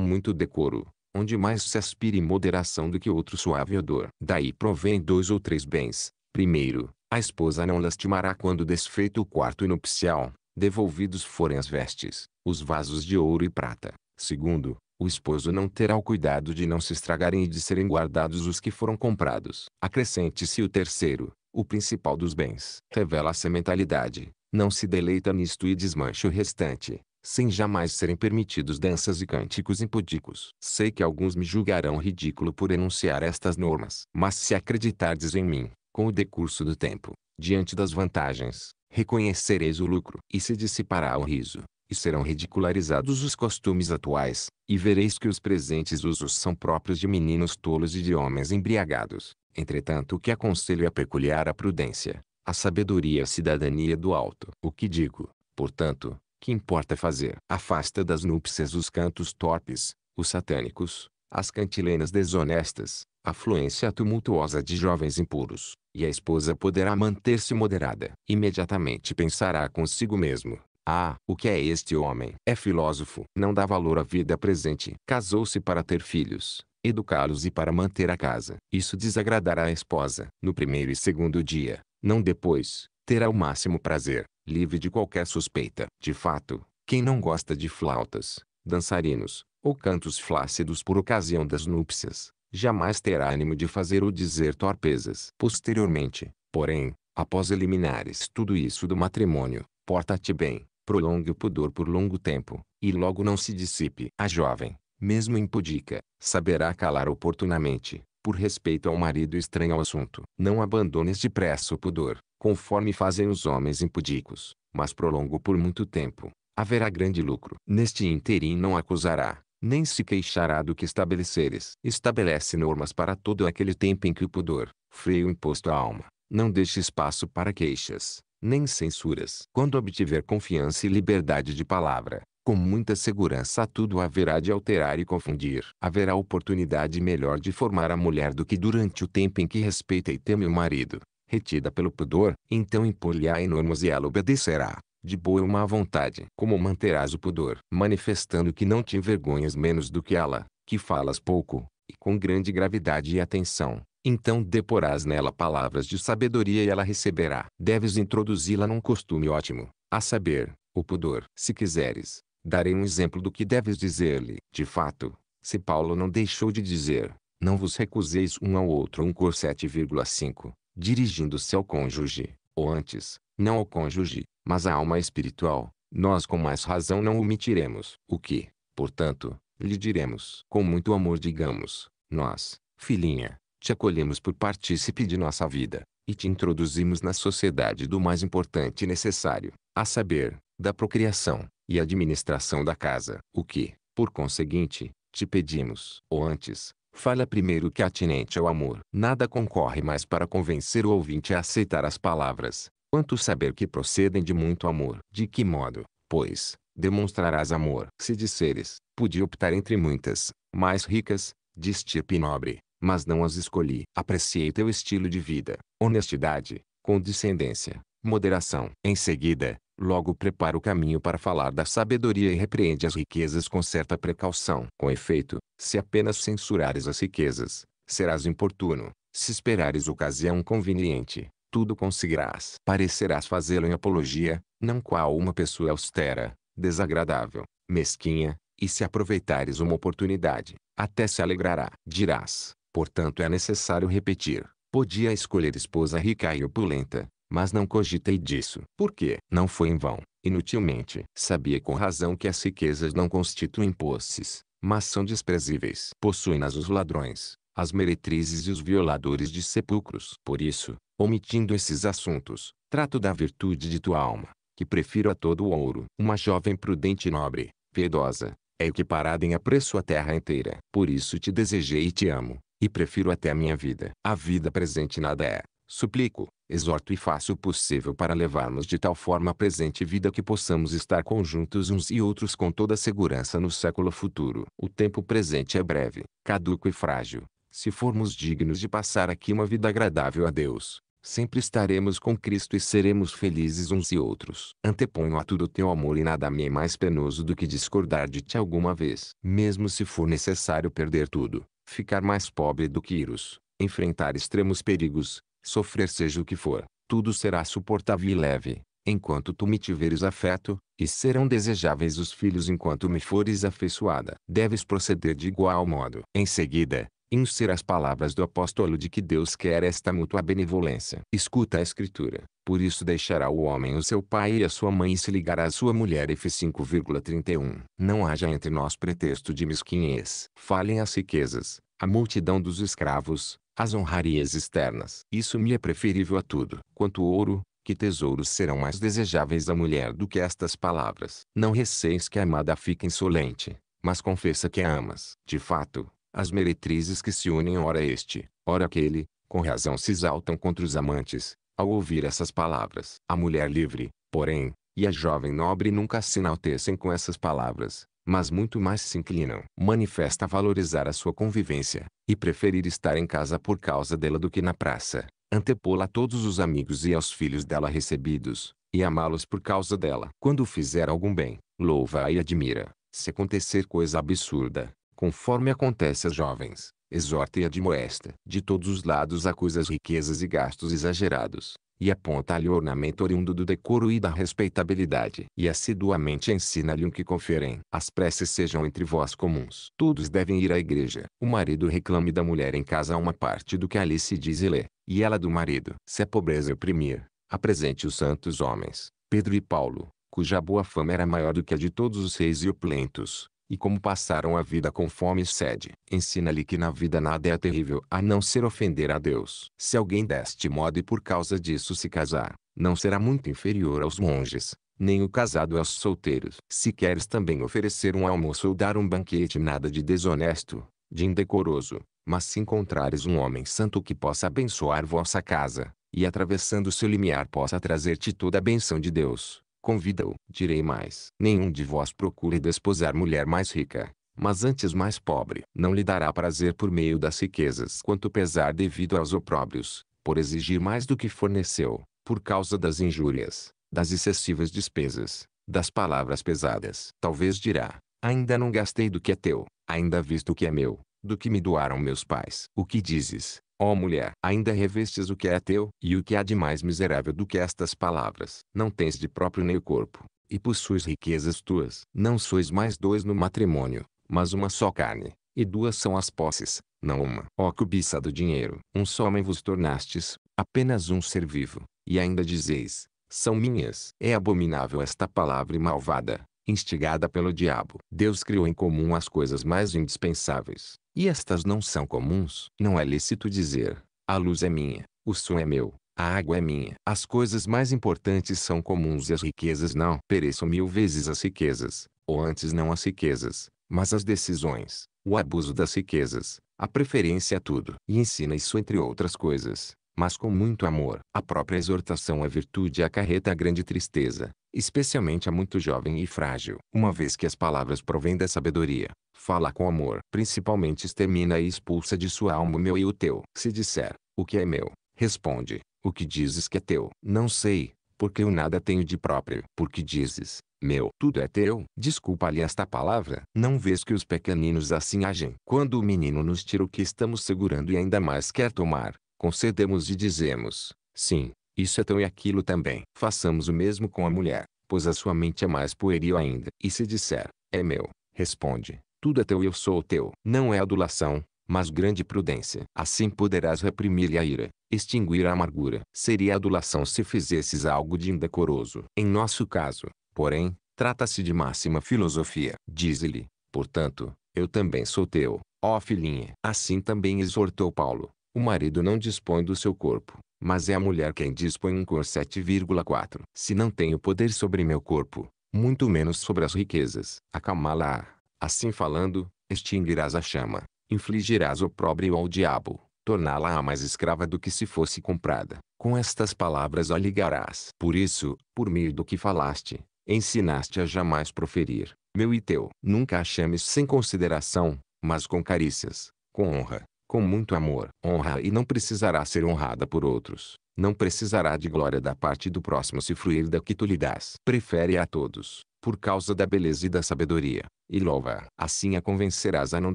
muito decoro, onde mais se aspire moderação do que outro suave odor. Daí provém dois ou três bens. Primeiro, a esposa não lastimará quando desfeito o quarto nupcial, devolvidos forem as vestes, os vasos de ouro e prata. Segundo, o esposo não terá o cuidado de não se estragarem e de serem guardados os que foram comprados. Acrescente-se o terceiro, o principal dos bens. Revela-se mentalidade, não se deleita nisto e desmancha o restante, sem jamais serem permitidos danças e cânticos impudicos. Sei que alguns me julgarão ridículo por enunciar estas normas, mas se acreditardes em mim, com o decurso do tempo, diante das vantagens, reconhecereis o lucro, e se dissipará o riso, e serão ridicularizados os costumes atuais, e vereis que os presentes usos são próprios de meninos tolos e de homens embriagados. Entretanto o que aconselho é peculiar a prudência, a sabedoria e a cidadania do alto. O que digo, portanto, que importa fazer? Afasta das núpcias os cantos torpes, os satânicos, as cantilenas desonestas, a fluência tumultuosa de jovens impuros, e a esposa poderá manter-se moderada. Imediatamente pensará consigo mesmo. Ah, o que é este homem? É filósofo. Não dá valor à vida presente. Casou-se para ter filhos educá-los e para manter a casa. Isso desagradará a esposa. No primeiro e segundo dia, não depois, terá o máximo prazer, livre de qualquer suspeita. De fato, quem não gosta de flautas, dançarinos, ou cantos flácidos por ocasião das núpcias, jamais terá ânimo de fazer ou dizer torpezas. Posteriormente, porém, após eliminares tudo isso do matrimônio, porta-te bem, prolongue o pudor por longo tempo, e logo não se dissipe. A jovem, mesmo impudica, saberá calar oportunamente, por respeito ao marido estranho ao assunto. Não abandones depressa o pudor, conforme fazem os homens impudicos, mas prolongo por muito tempo. Haverá grande lucro. Neste interim não acusará, nem se queixará do que estabeleceres. Estabelece normas para todo aquele tempo em que o pudor, freio imposto à alma, não deixe espaço para queixas, nem censuras. Quando obtiver confiança e liberdade de palavra, com muita segurança tudo haverá de alterar e confundir. Haverá oportunidade melhor de formar a mulher do que durante o tempo em que respeita e teme o marido. Retida pelo pudor, então impor-lhe-á enormes e ela obedecerá, de boa e má vontade. Como manterás o pudor? Manifestando que não te envergonhas menos do que ela, que falas pouco, e com grande gravidade e atenção. Então deporás nela palavras de sabedoria e ela receberá. Deves introduzi-la num costume ótimo, a saber, o pudor. Se quiseres, Darei um exemplo do que deves dizer-lhe. De fato, se Paulo não deixou de dizer, não vos recuseis um ao outro um cor 7,5, dirigindo-se ao cônjuge, ou antes, não ao cônjuge, mas à alma espiritual, nós com mais razão não omitiremos. O que, portanto, lhe diremos? Com muito amor digamos, nós, filhinha, te acolhemos por partícipe de nossa vida, e te introduzimos na sociedade do mais importante e necessário, a saber, da procriação e administração da casa. O que, por conseguinte, te pedimos. Ou antes, fala primeiro que atinente ao amor. Nada concorre mais para convencer o ouvinte a aceitar as palavras, quanto saber que procedem de muito amor. De que modo, pois, demonstrarás amor? Se disseres, podia optar entre muitas, mais ricas, de estirpe nobre, mas não as escolhi. Apreciei teu estilo de vida, honestidade, condescendência, moderação. Em seguida, Logo prepara o caminho para falar da sabedoria e repreende as riquezas com certa precaução. Com efeito, se apenas censurares as riquezas, serás importuno. Se esperares ocasião conveniente, tudo conseguirás. Parecerás fazê-lo em apologia, não qual uma pessoa austera, desagradável, mesquinha, e se aproveitares uma oportunidade, até se alegrará. Dirás, portanto é necessário repetir, podia escolher esposa rica e opulenta, mas não cogitei disso. Porque não foi em vão, inutilmente. Sabia com razão que as riquezas não constituem posses, mas são desprezíveis. Possuem-nas os ladrões, as meretrizes e os violadores de sepulcros. Por isso, omitindo esses assuntos, trato da virtude de tua alma, que prefiro a todo o ouro. Uma jovem prudente e nobre, piedosa, é equiparada em apreço à terra inteira. Por isso te desejei e te amo, e prefiro até a minha vida. A vida presente nada é, suplico, exorto e faço o possível para levarmos de tal forma a presente vida que possamos estar conjuntos uns e outros com toda segurança no século futuro. O tempo presente é breve, caduco e frágil. Se formos dignos de passar aqui uma vida agradável a Deus, sempre estaremos com Cristo e seremos felizes uns e outros. Anteponho a tudo teu amor e nada me é mais penoso do que discordar de ti alguma vez. Mesmo se for necessário perder tudo, ficar mais pobre do que Iros, enfrentar extremos perigos, sofrer seja o que for, tudo será suportável e leve, enquanto tu me tiveres afeto, e serão desejáveis os filhos enquanto me fores afeiçoada. Deves proceder de igual modo. Em seguida, inser as palavras do apóstolo de que Deus quer esta mútua benevolência. Escuta a escritura. Por isso deixará o homem o seu pai e a sua mãe e se ligará à sua mulher. F5,31 Não haja entre nós pretexto de mesquinhez. Falem as riquezas, a multidão dos escravos, as honrarias externas. Isso me é preferível a tudo. Quanto ouro, que tesouros serão mais desejáveis à mulher do que estas palavras. Não receis que a amada fique insolente, mas confessa que a amas. De fato, as meretrizes que se unem ora este, ora aquele, com razão se exaltam contra os amantes, ao ouvir essas palavras. A mulher livre, porém, e a jovem nobre nunca se enaltecem com essas palavras, mas muito mais se inclinam. Manifesta valorizar a sua convivência, e preferir estar em casa por causa dela do que na praça. Antepô-la a todos os amigos e aos filhos dela recebidos, e amá-los por causa dela. Quando fizer algum bem, louva-a e admira. Se acontecer coisa absurda, conforme acontece aos jovens, exorta e admoesta. De todos os lados há coisas riquezas e gastos exagerados, e aponta-lhe o ornamento oriundo do decoro e da respeitabilidade. E assiduamente ensina-lhe o que conferem. As preces sejam entre vós comuns. Todos devem ir à igreja. O marido reclame da mulher em casa uma parte do que ali se diz e lê, e ela do marido. Se a pobreza oprimir, apresente os santos homens, Pedro e Paulo, cuja boa fama era maior do que a de todos os reis e opulentos e como passaram a vida com fome e sede. Ensina-lhe que na vida nada é terrível a não ser ofender a Deus. Se alguém deste modo e por causa disso se casar, não será muito inferior aos monges, nem o casado aos solteiros. Se queres também oferecer um almoço ou dar um banquete, nada de desonesto, de indecoroso, mas se encontrares um homem santo que possa abençoar vossa casa, e atravessando seu limiar possa trazer-te toda a benção de Deus Convida-o. Direi mais. Nenhum de vós procure desposar mulher mais rica, mas antes mais pobre. Não lhe dará prazer por meio das riquezas quanto pesar devido aos opróbrios, por exigir mais do que forneceu, por causa das injúrias, das excessivas despesas, das palavras pesadas. Talvez dirá, ainda não gastei do que é teu, ainda visto o que é meu, do que me doaram meus pais. O que dizes, Ó oh mulher, ainda revestes o que é teu, e o que há de mais miserável do que estas palavras, não tens de próprio nem o corpo, e possuis riquezas tuas. Não sois mais dois no matrimônio, mas uma só carne, e duas são as posses, não uma. Ó oh cobiça do dinheiro, um só homem vos tornastes, apenas um ser vivo, e ainda dizeis, são minhas. É abominável esta palavra e malvada, instigada pelo diabo. Deus criou em comum as coisas mais indispensáveis, e estas não são comuns. Não é lícito dizer, a luz é minha, o som é meu, a água é minha. As coisas mais importantes são comuns e as riquezas não. Pereçam mil vezes as riquezas, ou antes não as riquezas, mas as decisões, o abuso das riquezas, a preferência a tudo. E ensina isso entre outras coisas, mas com muito amor. A própria exortação à virtude acarreta grande tristeza, especialmente a muito jovem e frágil. Uma vez que as palavras provêm da sabedoria, fala com amor. Principalmente extermina e expulsa de sua alma o meu e o teu. Se disser, o que é meu, responde, o que dizes que é teu. Não sei, porque eu nada tenho de próprio. Porque dizes, meu, tudo é teu. Desculpa-lhe esta palavra. Não vês que os pequeninos assim agem? Quando o menino nos tira o que estamos segurando e ainda mais quer tomar, concedemos e dizemos, sim, isso é tão e aquilo também. Façamos o mesmo com a mulher, pois a sua mente é mais pueril ainda. E se disser, é meu, responde, tudo é teu e eu sou teu. Não é adulação, mas grande prudência. Assim poderás reprimir a ira, extinguir a amargura. Seria adulação se fizesses algo de indecoroso. Em nosso caso, porém, trata-se de máxima filosofia. Diz-lhe, portanto, eu também sou teu, ó filhinha. Assim também exortou Paulo, o marido não dispõe do seu corpo, mas é a mulher quem dispõe um cor 7,4. Se não tenho poder sobre meu corpo, muito menos sobre as riquezas, acalmá-la. Assim falando, extinguirás a chama, infligirás o próprio ao diabo, torná-la mais escrava do que se fosse comprada. Com estas palavras a ligarás. Por isso, por meio do que falaste, ensinaste a jamais proferir, meu e teu. Nunca a chames sem consideração, mas com carícias, com honra, com muito amor, honra e não precisará ser honrada por outros. Não precisará de glória da parte do próximo se fruir da que tu lhe das. Prefere a todos, por causa da beleza e da sabedoria, e louva. Assim a convencerás a não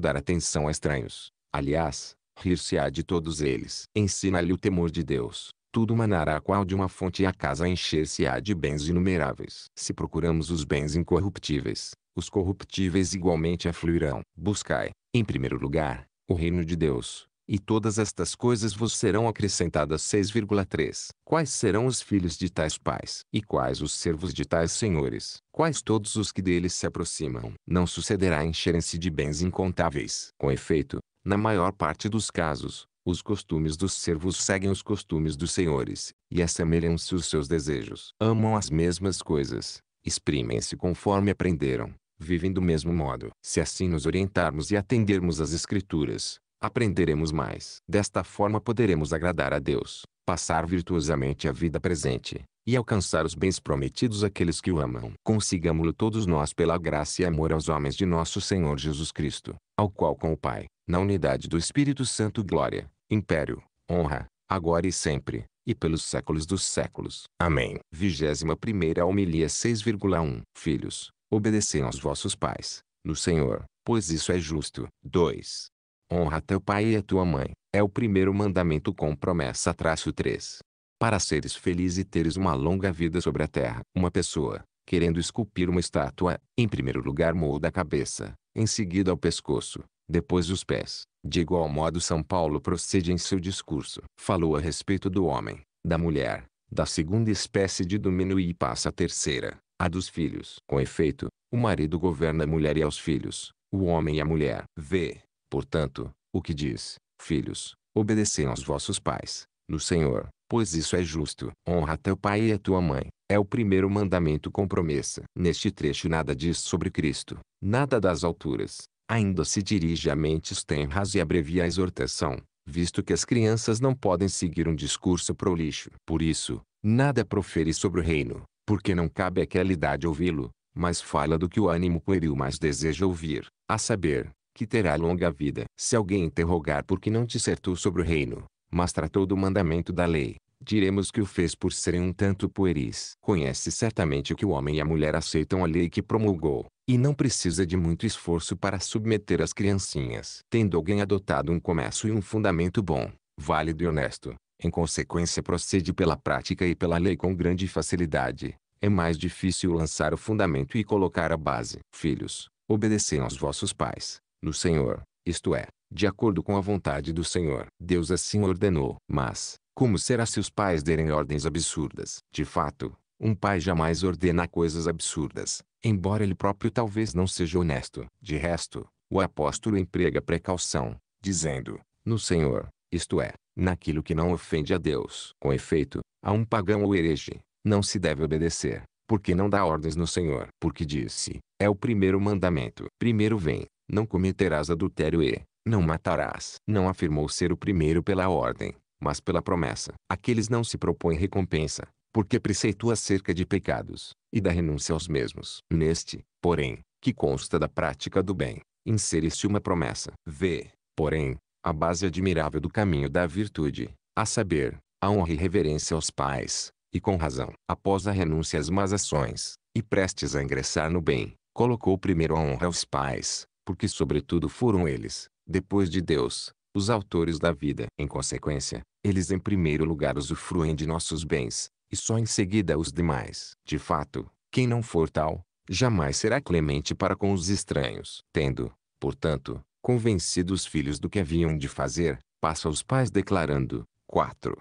dar atenção a estranhos. Aliás, rir-se-á de todos eles. Ensina-lhe o temor de Deus. Tudo manará qual de uma fonte e a casa encher-se-á de bens inumeráveis. Se procuramos os bens incorruptíveis, os corruptíveis igualmente afluirão. Buscai, em primeiro lugar, o reino de Deus, e todas estas coisas vos serão acrescentadas. 6,3 Quais serão os filhos de tais pais? E quais os servos de tais senhores? Quais todos os que deles se aproximam? Não sucederá encherem-se de bens incontáveis. Com efeito, na maior parte dos casos, os costumes dos servos seguem os costumes dos senhores, e assemelham-se os seus desejos. Amam as mesmas coisas, exprimem-se conforme aprenderam, vivem do mesmo modo. Se assim nos orientarmos e atendermos às Escrituras, aprenderemos mais. Desta forma poderemos agradar a Deus, passar virtuosamente a vida presente, e alcançar os bens prometidos àqueles que o amam. Consigamos-lo todos nós pela graça e amor aos homens de nosso Senhor Jesus Cristo, ao qual com o Pai, na unidade do Espírito Santo glória, império, honra, agora e sempre, e pelos séculos dos séculos. Amém. 21 primeira homilia 6,1 Filhos, obedecem aos vossos pais, no Senhor, pois isso é justo. 2. Honra teu pai e a tua mãe, é o primeiro mandamento com promessa. Traço 3. Para seres felizes e teres uma longa vida sobre a terra, uma pessoa, querendo esculpir uma estátua, em primeiro lugar molda a cabeça, em seguida ao pescoço, depois os pés. De igual modo São Paulo procede em seu discurso. Falou a respeito do homem, da mulher, da segunda espécie de domínio e passa à terceira, a dos filhos. Com efeito, o marido governa a mulher e aos filhos, o homem e a mulher. Vê, portanto, o que diz, filhos, obedecem aos vossos pais, no Senhor, pois isso é justo. Honra teu pai e a tua mãe, é o primeiro mandamento com promessa. Neste trecho nada diz sobre Cristo, nada das alturas, ainda se dirige a mentes tenras e abrevia a exortação, visto que as crianças não podem seguir um discurso prolixo. Por isso, nada profere sobre o reino, porque não cabe àquela idade ouvi-lo, mas fala do que o ânimo pueril mais deseja ouvir, a saber, que terá longa vida. Se alguém interrogar por que não dissertou sobre o reino, mas tratou do mandamento da lei, diremos que o fez por serem um tanto pueris. Conhece certamente que o homem e a mulher aceitam a lei que promulgou, e não precisa de muito esforço para submeter as criancinhas. Tendo alguém adotado um começo e um fundamento bom, válido e honesto, em consequência, procede pela prática e pela lei com grande facilidade. É mais difícil lançar o fundamento e colocar a base. Filhos, obedecem aos vossos pais, no Senhor, isto é, de acordo com a vontade do Senhor. Deus assim ordenou. Mas, como será se os pais derem ordens absurdas? De fato, um pai jamais ordena coisas absurdas, embora ele próprio talvez não seja honesto. De resto, o apóstolo emprega precaução, dizendo, no Senhor, isto é, naquilo que não ofende a Deus. Com efeito, a um pagão ou herege, não se deve obedecer, porque não dá ordens no Senhor. Porque disse, é o primeiro mandamento. Primeiro vem, não cometerás adultério e, não matarás. Não afirmou ser o primeiro pela ordem, mas pela promessa. Aqueles não se propõem recompensa, porque preceitua acerca de pecados, e da renúncia aos mesmos. Neste, porém, que consta da prática do bem, insere-se uma promessa. Vê, porém, a base admirável do caminho da virtude, a saber, a honra e reverência aos pais, e com razão. Após a renúncia às más ações, e prestes a ingressar no bem, colocou primeiro a honra aos pais, porque sobretudo foram eles, depois de Deus, os autores da vida. Em consequência, eles em primeiro lugar usufruem de nossos bens, e só em seguida os demais. De fato, quem não for tal, jamais será clemente para com os estranhos. Tendo, portanto, Convencidos os filhos do que haviam de fazer, passa aos pais declarando, 4.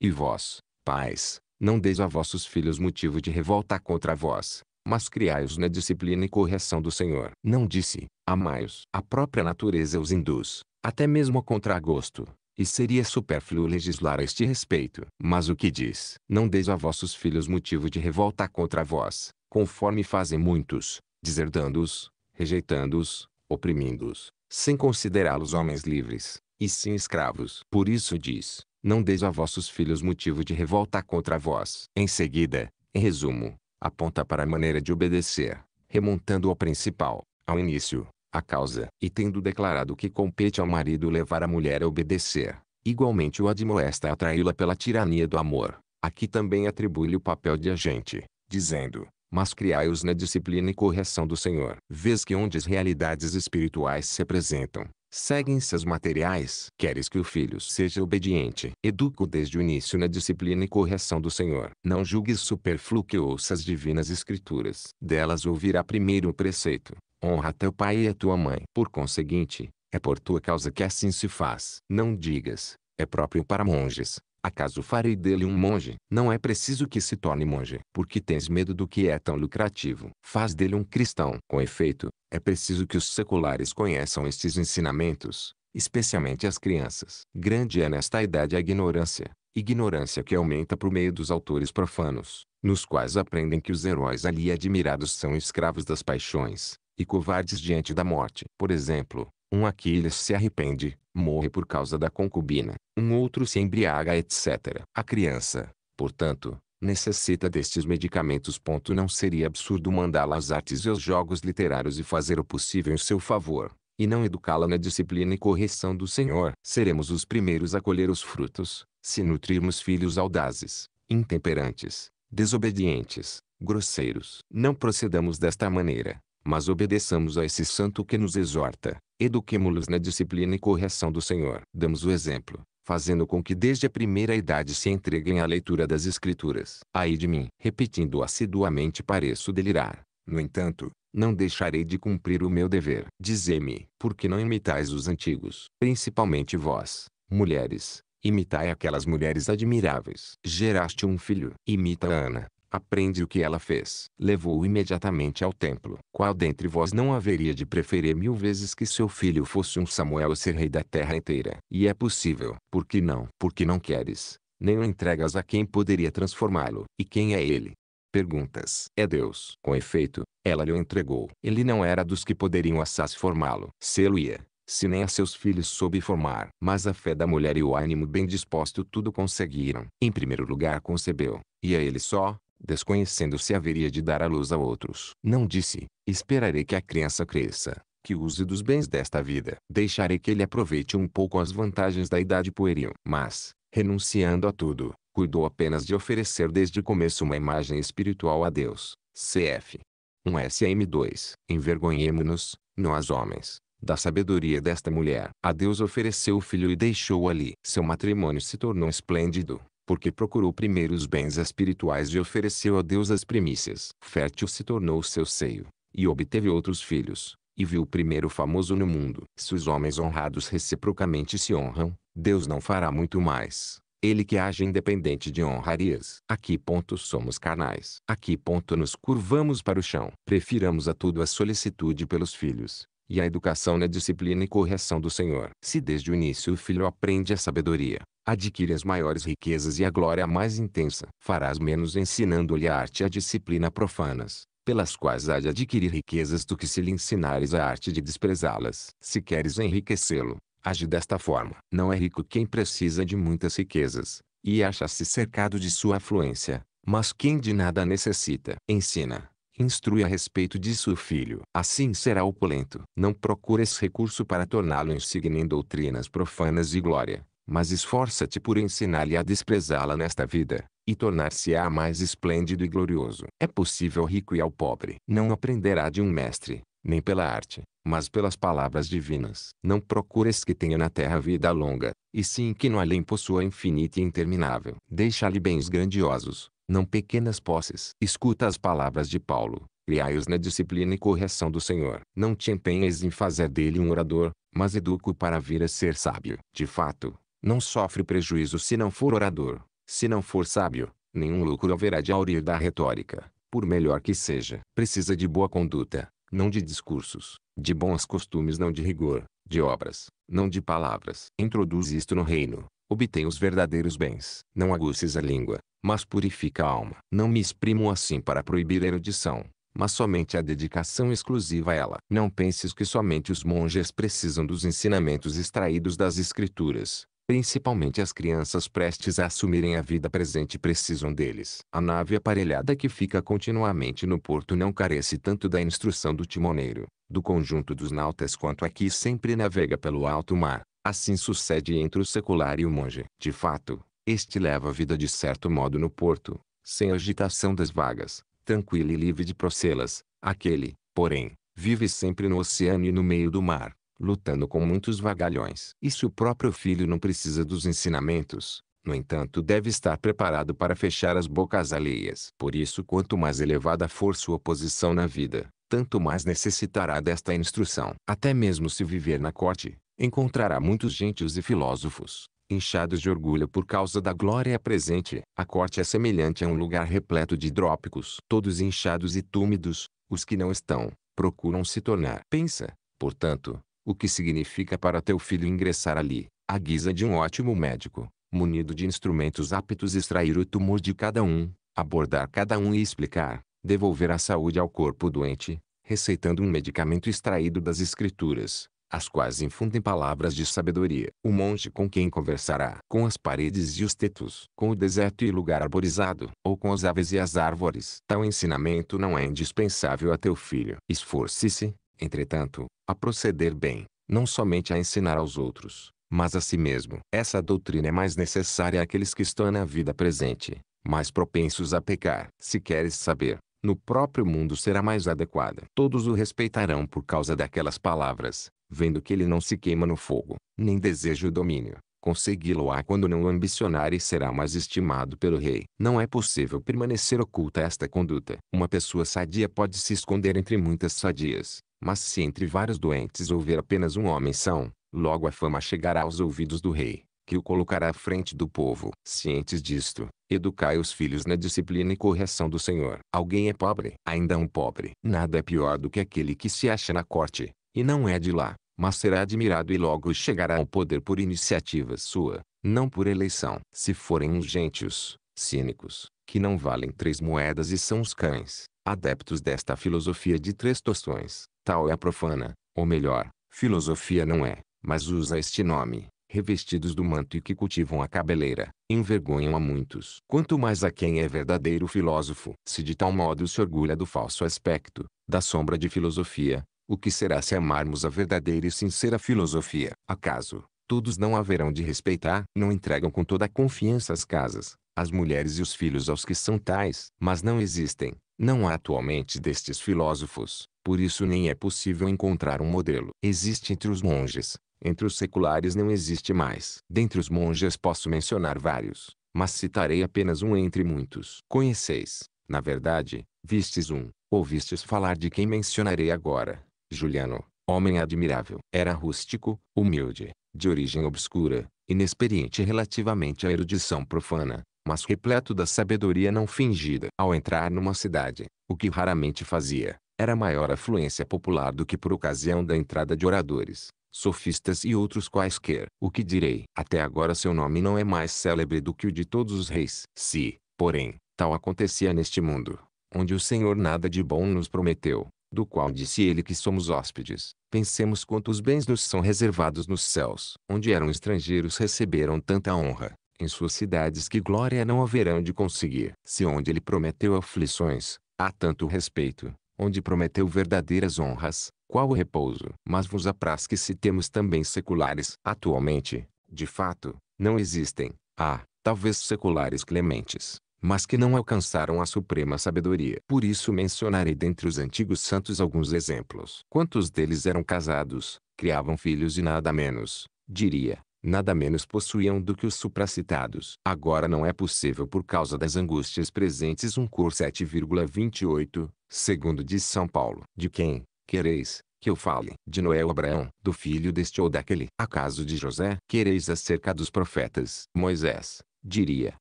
E vós, pais, não deis a vossos filhos motivo de revolta contra vós, mas criai-os na disciplina e correção do Senhor. Não disse, amai-os. A própria natureza os induz, até mesmo a contragosto, e seria supérfluo legislar a este respeito. Mas o que diz? Não deis a vossos filhos motivo de revolta contra vós, conforme fazem muitos, deserdando-os, rejeitando-os, oprimindo-os, sem considerá-los homens livres, e sim escravos. Por isso diz, não deis a vossos filhos motivo de revolta contra vós. Em seguida, em resumo, aponta para a maneira de obedecer, remontando ao principal, ao início, à causa. E tendo declarado que compete ao marido levar a mulher a obedecer, igualmente o admoesta a atraí-la pela tirania do amor. Aqui também atribui-lhe o papel de agente, dizendo, mas criai-os na disciplina e correção do Senhor. Vês que onde as realidades espirituais se apresentam, seguem-se as materiais. Queres que o filho seja obediente. Educo desde o início na disciplina e correção do Senhor. Não julgues superfluo que ouça as divinas escrituras. Delas ouvirá primeiro o preceito. Honra teu pai e a tua mãe. Por conseguinte, é por tua causa que assim se faz. Não digas, é próprio para monges, Acaso farei dele um monge? Não é preciso que se torne monge, porque tens medo do que é tão lucrativo. Faz dele um cristão. Com efeito, é preciso que os seculares conheçam estes ensinamentos, especialmente as crianças. Grande é nesta idade a ignorância, ignorância que aumenta por meio dos autores profanos, nos quais aprendem que os heróis ali admirados são escravos das paixões, e covardes diante da morte. Por exemplo, um Aquiles se arrepende, morre por causa da concubina, um outro se embriaga, etc. A criança, portanto, necessita destes medicamentos. Ponto. Não seria absurdo mandá-la às artes e aos jogos literários e fazer o possível em seu favor, e não educá-la na disciplina e correção do Senhor. Seremos os primeiros a colher os frutos, se nutrirmos filhos audazes, intemperantes, desobedientes, grosseiros. Não procedamos desta maneira, mas obedeçamos a esse santo que nos exorta, eduquemos los na disciplina e correção do Senhor. Damos o exemplo, fazendo com que desde a primeira idade se entreguem à leitura das Escrituras. Aí de mim, repetindo assiduamente pareço delirar. No entanto, não deixarei de cumprir o meu dever. Dizei-me, por que não imitais os antigos? Principalmente vós, mulheres, imitai aquelas mulheres admiráveis. Geraste um filho, imita Ana, aprende o que ela fez. Levou-o imediatamente ao templo. Qual dentre vós não haveria de preferir mil vezes que seu filho fosse um Samuel a ser rei da terra inteira? E é possível. Por que não? Porque não queres, nem o entregas a quem poderia transformá-lo. E quem é ele? Perguntas. É Deus. Com efeito, ela lhe o entregou. Ele não era dos que poderiam assaz formá-lo. Sê-lo-ia se nem a seus filhos soube formar. Mas a fé da mulher e o ânimo bem disposto tudo conseguiram. Em primeiro lugar concebeu, e a ele só, desconhecendo se haveria de dar à luz a outros. Não disse, esperarei que a criança cresça, que use dos bens desta vida. Deixarei que ele aproveite um pouco as vantagens da idade pueril. Mas, renunciando a tudo, cuidou apenas de oferecer desde o começo uma imagem espiritual a Deus. Cf. 1 SM2. Envergonhemo-nos, nós homens, da sabedoria desta mulher. A Deus ofereceu o filho e deixou ali. Seu matrimônio se tornou esplêndido porque procurou primeiro os bens espirituais e ofereceu a Deus as primícias. Fértil se tornou seu seio, e obteve outros filhos, e viu o primeiro famoso no mundo. Se os homens honrados reciprocamente se honram, Deus não fará muito mais. Ele que age independente de honrarias. A que ponto somos carnais? A que ponto nos curvamos para o chão? Prefiramos a tudo a solicitude pelos filhos, e a educação na disciplina e correção do Senhor. Se desde o início o filho aprende a sabedoria, adquire as maiores riquezas e a glória mais intensa. Farás menos ensinando-lhe a arte e a disciplina profanas, pelas quais há de adquirir riquezas do que se lhe ensinares a arte de desprezá-las. Se queres enriquecê-lo, age desta forma. Não é rico quem precisa de muitas riquezas, e acha-se cercado de sua afluência, mas quem de nada necessita. Ensina instrui a respeito disso o filho. Assim será opulento. Não procures recurso para torná-lo insigne em doutrinas profanas e glória, mas esforça-te por ensinar-lhe a desprezá-la nesta vida, e tornar-se-á mais esplêndido e glorioso. É possível ao rico e ao pobre. Não aprenderá de um mestre, nem pela arte, mas pelas palavras divinas. Não procures que tenha na terra vida longa, e sim que no além possua infinita e interminável. Deixa-lhe bens grandiosos, não pequenas posses. Escuta as palavras de Paulo. Criai-os na disciplina e correção do Senhor. Não te empenhes em fazer dele um orador, mas educa-o para vir a ser sábio. De fato, não sofre prejuízo se não for orador. Se não for sábio, nenhum lucro haverá de aurir da retórica, por melhor que seja. Precisa de boa conduta, não de discursos, de bons costumes, não de rigor, de obras, não de palavras. Introduz isto no reino, obtém os verdadeiros bens. Não aguces a língua, mas purifica a alma. Não me exprimo assim para proibir a erudição, mas somente a dedicação exclusiva a ela. Não penses que somente os monges precisam dos ensinamentos extraídos das escrituras. Principalmente as crianças prestes a assumirem a vida presente precisam deles. A nave aparelhada que fica continuamente no porto não carece tanto da instrução do timoneiro, do conjunto dos nautas quanto a que sempre navega pelo alto mar. Assim sucede entre o secular e o monge. De fato, este leva a vida de certo modo no porto, sem agitação das vagas, tranquilo e livre de procelas. Aquele, porém, vive sempre no oceano e no meio do mar, lutando com muitos vagalhões. E se o próprio filho não precisa dos ensinamentos, no entanto deve estar preparado para fechar as bocas alheias. Por isso quanto mais elevada for sua posição na vida, tanto mais necessitará desta instrução. Até mesmo se viver na corte, encontrará muitos gentios e filósofos, inchados de orgulho por causa da glória presente. A corte é semelhante a um lugar repleto de hidrópicos, todos inchados e túmidos, os que não estão, procuram se tornar. Pensa, portanto, o que significa para teu filho ingressar ali, à guisa de um ótimo médico, munido de instrumentos aptos extrair o tumor de cada um, abordar cada um e explicar, devolver a saúde ao corpo doente, receitando um medicamento extraído das escrituras, as quais infundem palavras de sabedoria. O monge com quem conversará, com as paredes e os tetos, com o deserto e lugar arborizado, ou com as aves e as árvores. Tal ensinamento não é indispensável a teu filho. Esforce-se, entretanto, a proceder bem, não somente a ensinar aos outros, mas a si mesmo. Essa doutrina é mais necessária àqueles que estão na vida presente, mais propensos a pecar. Se queres saber, no próprio mundo será mais adequada. Todos o respeitarão por causa daquelas palavras, vendo que ele não se queima no fogo, nem deseja o domínio, consegui-lo-á quando não o ambicionar e será mais estimado pelo rei. Não é possível permanecer oculta esta conduta. Uma pessoa sadia pode se esconder entre muitas sadias, mas se entre vários doentes houver apenas um homem são, logo a fama chegará aos ouvidos do rei, que o colocará à frente do povo. Cientes disto, educai os filhos na disciplina e correção do Senhor. Alguém é pobre, ainda um pobre. Nada é pior do que aquele que se acha na corte, e não é de lá mas será admirado e logo chegará ao poder por iniciativa sua, não por eleição. Se forem ingênios, cínicos, que não valem três moedas e são os cães, adeptos desta filosofia de três tostões, tal é a profana, ou melhor, filosofia não é, mas usa este nome, revestidos do manto e que cultivam a cabeleira, envergonham a muitos. Quanto mais a quem é verdadeiro filósofo, se de tal modo se orgulha do falso aspecto, da sombra de filosofia, o que será se amarmos a verdadeira e sincera filosofia? Acaso, todos não haverão de respeitar? Não entregam com toda a confiança as casas, as mulheres e os filhos aos que são tais. Mas não existem, não há atualmente destes filósofos, por isso nem é possível encontrar um modelo. Existe entre os monges, entre os seculares não existe mais. Dentre os monges posso mencionar vários, mas citarei apenas um entre muitos. Conheceis, na verdade, vistes um, ouvistes falar de quem mencionarei agora. Juliano, homem admirável, era rústico, humilde, de origem obscura, inexperiente relativamente à erudição profana, mas repleto da sabedoria não fingida. Ao entrar numa cidade, o que raramente fazia, era maior afluência popular do que por ocasião da entrada de oradores, sofistas e outros quaisquer. O que direi? Até agora seu nome não é mais célebre do que o de todos os reis. Se, porém, tal acontecia neste mundo, onde o Senhor nada de bom nos prometeu, do qual disse ele que somos hóspedes. Pensemos quantos bens nos são reservados nos céus, onde eram estrangeiros receberam tanta honra, em suas cidades que glória não haverão de conseguir. Se onde ele prometeu aflições, há tanto respeito, onde prometeu verdadeiras honras, qual o repouso? Mas vos apraz que se temos também seculares. Atualmente, de fato, não existem, há, ah, talvez seculares clementes, mas que não alcançaram a suprema sabedoria. Por isso mencionarei dentre os antigos santos alguns exemplos. Quantos deles eram casados, criavam filhos e nada menos, diria, nada menos possuíam do que os supracitados. Agora não é possível por causa das angústias presentes um cor 7,28, segundo diz São Paulo. De quem, quereis, que eu fale? De Noé ou Abraão? Do filho deste ou daquele? Acaso de José? Quereis acerca dos profetas? Moisés, diria,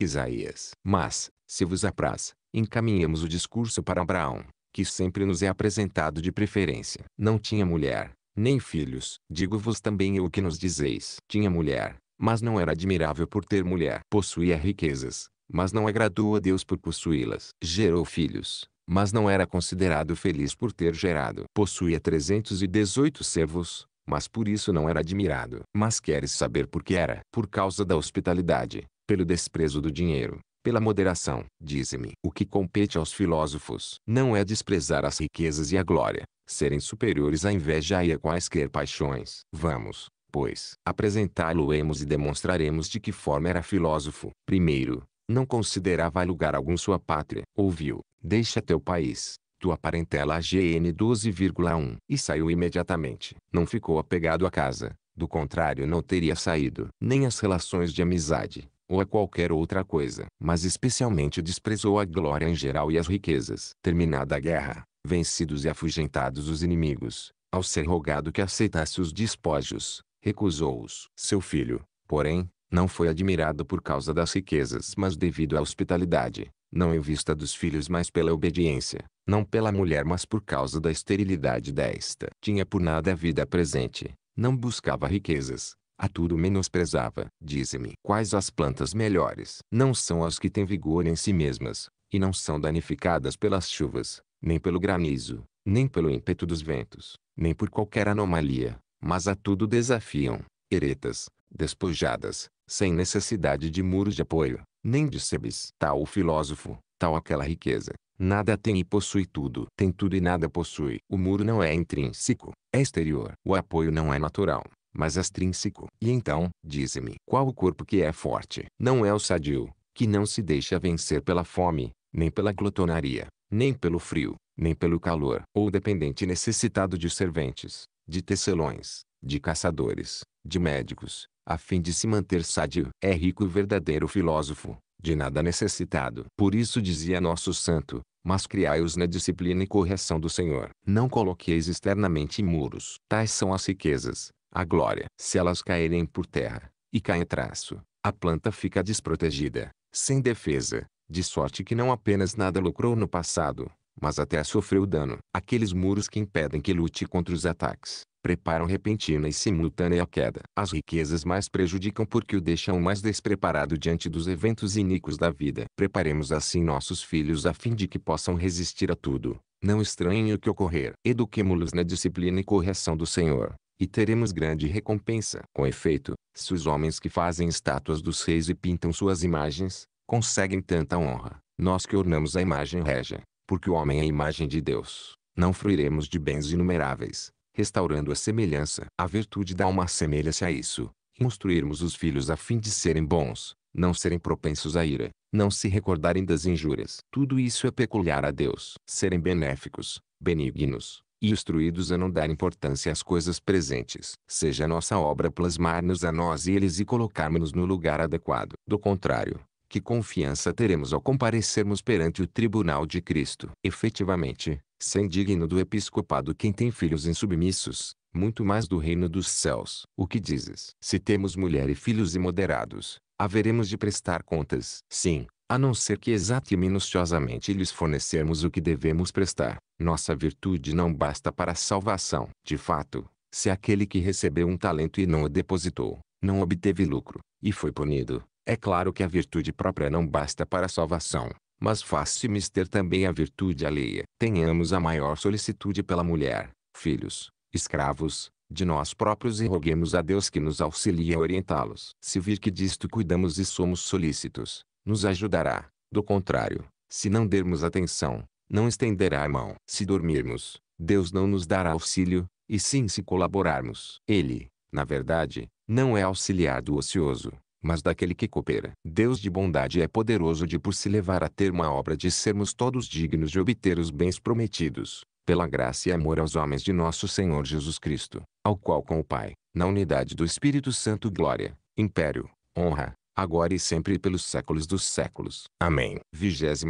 Isaías. Mas, se vos apraz, encaminhemos o discurso para Abraão, que sempre nos é apresentado de preferência. Não tinha mulher, nem filhos. Digo-vos também eu que nos dizeis. Tinha mulher, mas não era admirável por ter mulher. Possuía riquezas, mas não agradou a Deus por possuí-las. Gerou filhos, mas não era considerado feliz por ter gerado. Possuía 318 servos, mas por isso não era admirado. Mas queres saber por que era? Por causa da hospitalidade pelo desprezo do dinheiro, pela moderação. Dize-me, o que compete aos filósofos não é desprezar as riquezas e a glória, serem superiores à inveja e a quaisquer paixões. Vamos, pois, apresentá-lo-emos e demonstraremos de que forma era filósofo. Primeiro, não considerava lugar algum sua pátria. Ouviu, deixa teu país, tua parentela a GN 12,1. E saiu imediatamente. Não ficou apegado à casa. Do contrário não teria saído. Nem as relações de amizade ou a qualquer outra coisa. Mas especialmente desprezou a glória em geral e as riquezas. Terminada a guerra, vencidos e afugentados os inimigos, ao ser rogado que aceitasse os despojos, recusou-os. Seu filho, porém, não foi admirado por causa das riquezas mas devido à hospitalidade, não em vista dos filhos mas pela obediência, não pela mulher mas por causa da esterilidade desta. Tinha por nada a vida presente, não buscava riquezas, a tudo menosprezava. disse me quais as plantas melhores. Não são as que têm vigor em si mesmas, e não são danificadas pelas chuvas, nem pelo granizo, nem pelo ímpeto dos ventos, nem por qualquer anomalia, mas a tudo desafiam, eretas, despojadas, sem necessidade de muros de apoio, nem de sebes. Tal o filósofo, tal aquela riqueza. Nada tem e possui tudo. Tem tudo e nada possui. O muro não é intrínseco, é exterior. O apoio não é natural, mas extrínseco. E então, dize-me, qual o corpo que é forte? Não é o sadio, que não se deixa vencer pela fome, nem pela glotonaria, nem pelo frio, nem pelo calor, ou dependente necessitado de serventes, de tecelões, de caçadores, de médicos, a fim de se manter sádio. É rico e verdadeiro filósofo, de nada necessitado. Por isso dizia nosso santo, mas criai-os na disciplina e correção do Senhor. Não coloqueis externamente muros. Tais são as riquezas, a glória. Se elas caírem por terra, e caem traço, a planta fica desprotegida, sem defesa, de sorte que não apenas nada lucrou no passado, mas até sofreu dano. Aqueles muros que impedem que lute contra os ataques, preparam repentina e simultânea queda. As riquezas mais prejudicam porque o deixam mais despreparado diante dos eventos iníquos da vida. Preparemos assim nossos filhos a fim de que possam resistir a tudo. Não estranhe o que ocorrer. Eduquemo-los na disciplina e correção do Senhor e teremos grande recompensa. Com efeito, se os homens que fazem estátuas dos reis e pintam suas imagens, conseguem tanta honra, nós que ornamos a imagem régia, porque o homem é a imagem de Deus, não fruiremos de bens inumeráveis, restaurando a semelhança. A virtude da alma semelhança se a isso, instruirmos os filhos a fim de serem bons, não serem propensos à ira, não se recordarem das injúrias. Tudo isso é peculiar a Deus. Serem benéficos, benignos, e instruídos a não dar importância às coisas presentes. Seja a nossa obra plasmar-nos a nós e eles e colocarmos-nos no lugar adequado. Do contrário, que confiança teremos ao comparecermos perante o tribunal de Cristo? Efetivamente, sem digno do episcopado quem tem filhos insubmissos, muito mais do reino dos céus. O que dizes? Se temos mulher e filhos imoderados, haveremos de prestar contas. Sim, a não ser que e minuciosamente lhes fornecermos o que devemos prestar. Nossa virtude não basta para a salvação. De fato, se aquele que recebeu um talento e não o depositou, não obteve lucro, e foi punido, é claro que a virtude própria não basta para a salvação, mas faz-se mister também a virtude alheia. Tenhamos a maior solicitude pela mulher, filhos, escravos, de nós próprios e roguemos a Deus que nos auxilie a orientá-los. Se vir que disto cuidamos e somos solícitos, nos ajudará. Do contrário, se não dermos atenção, não estenderá a mão. Se dormirmos, Deus não nos dará auxílio, e sim se colaborarmos. Ele, na verdade, não é auxiliar do ocioso, mas daquele que coopera. Deus de bondade é poderoso de por se levar a termo a obra de sermos todos dignos de obter os bens prometidos, pela graça e amor aos homens de nosso Senhor Jesus Cristo, ao qual com o Pai, na unidade do Espírito Santo glória, império, honra, agora e sempre e pelos séculos dos séculos. Amém. 22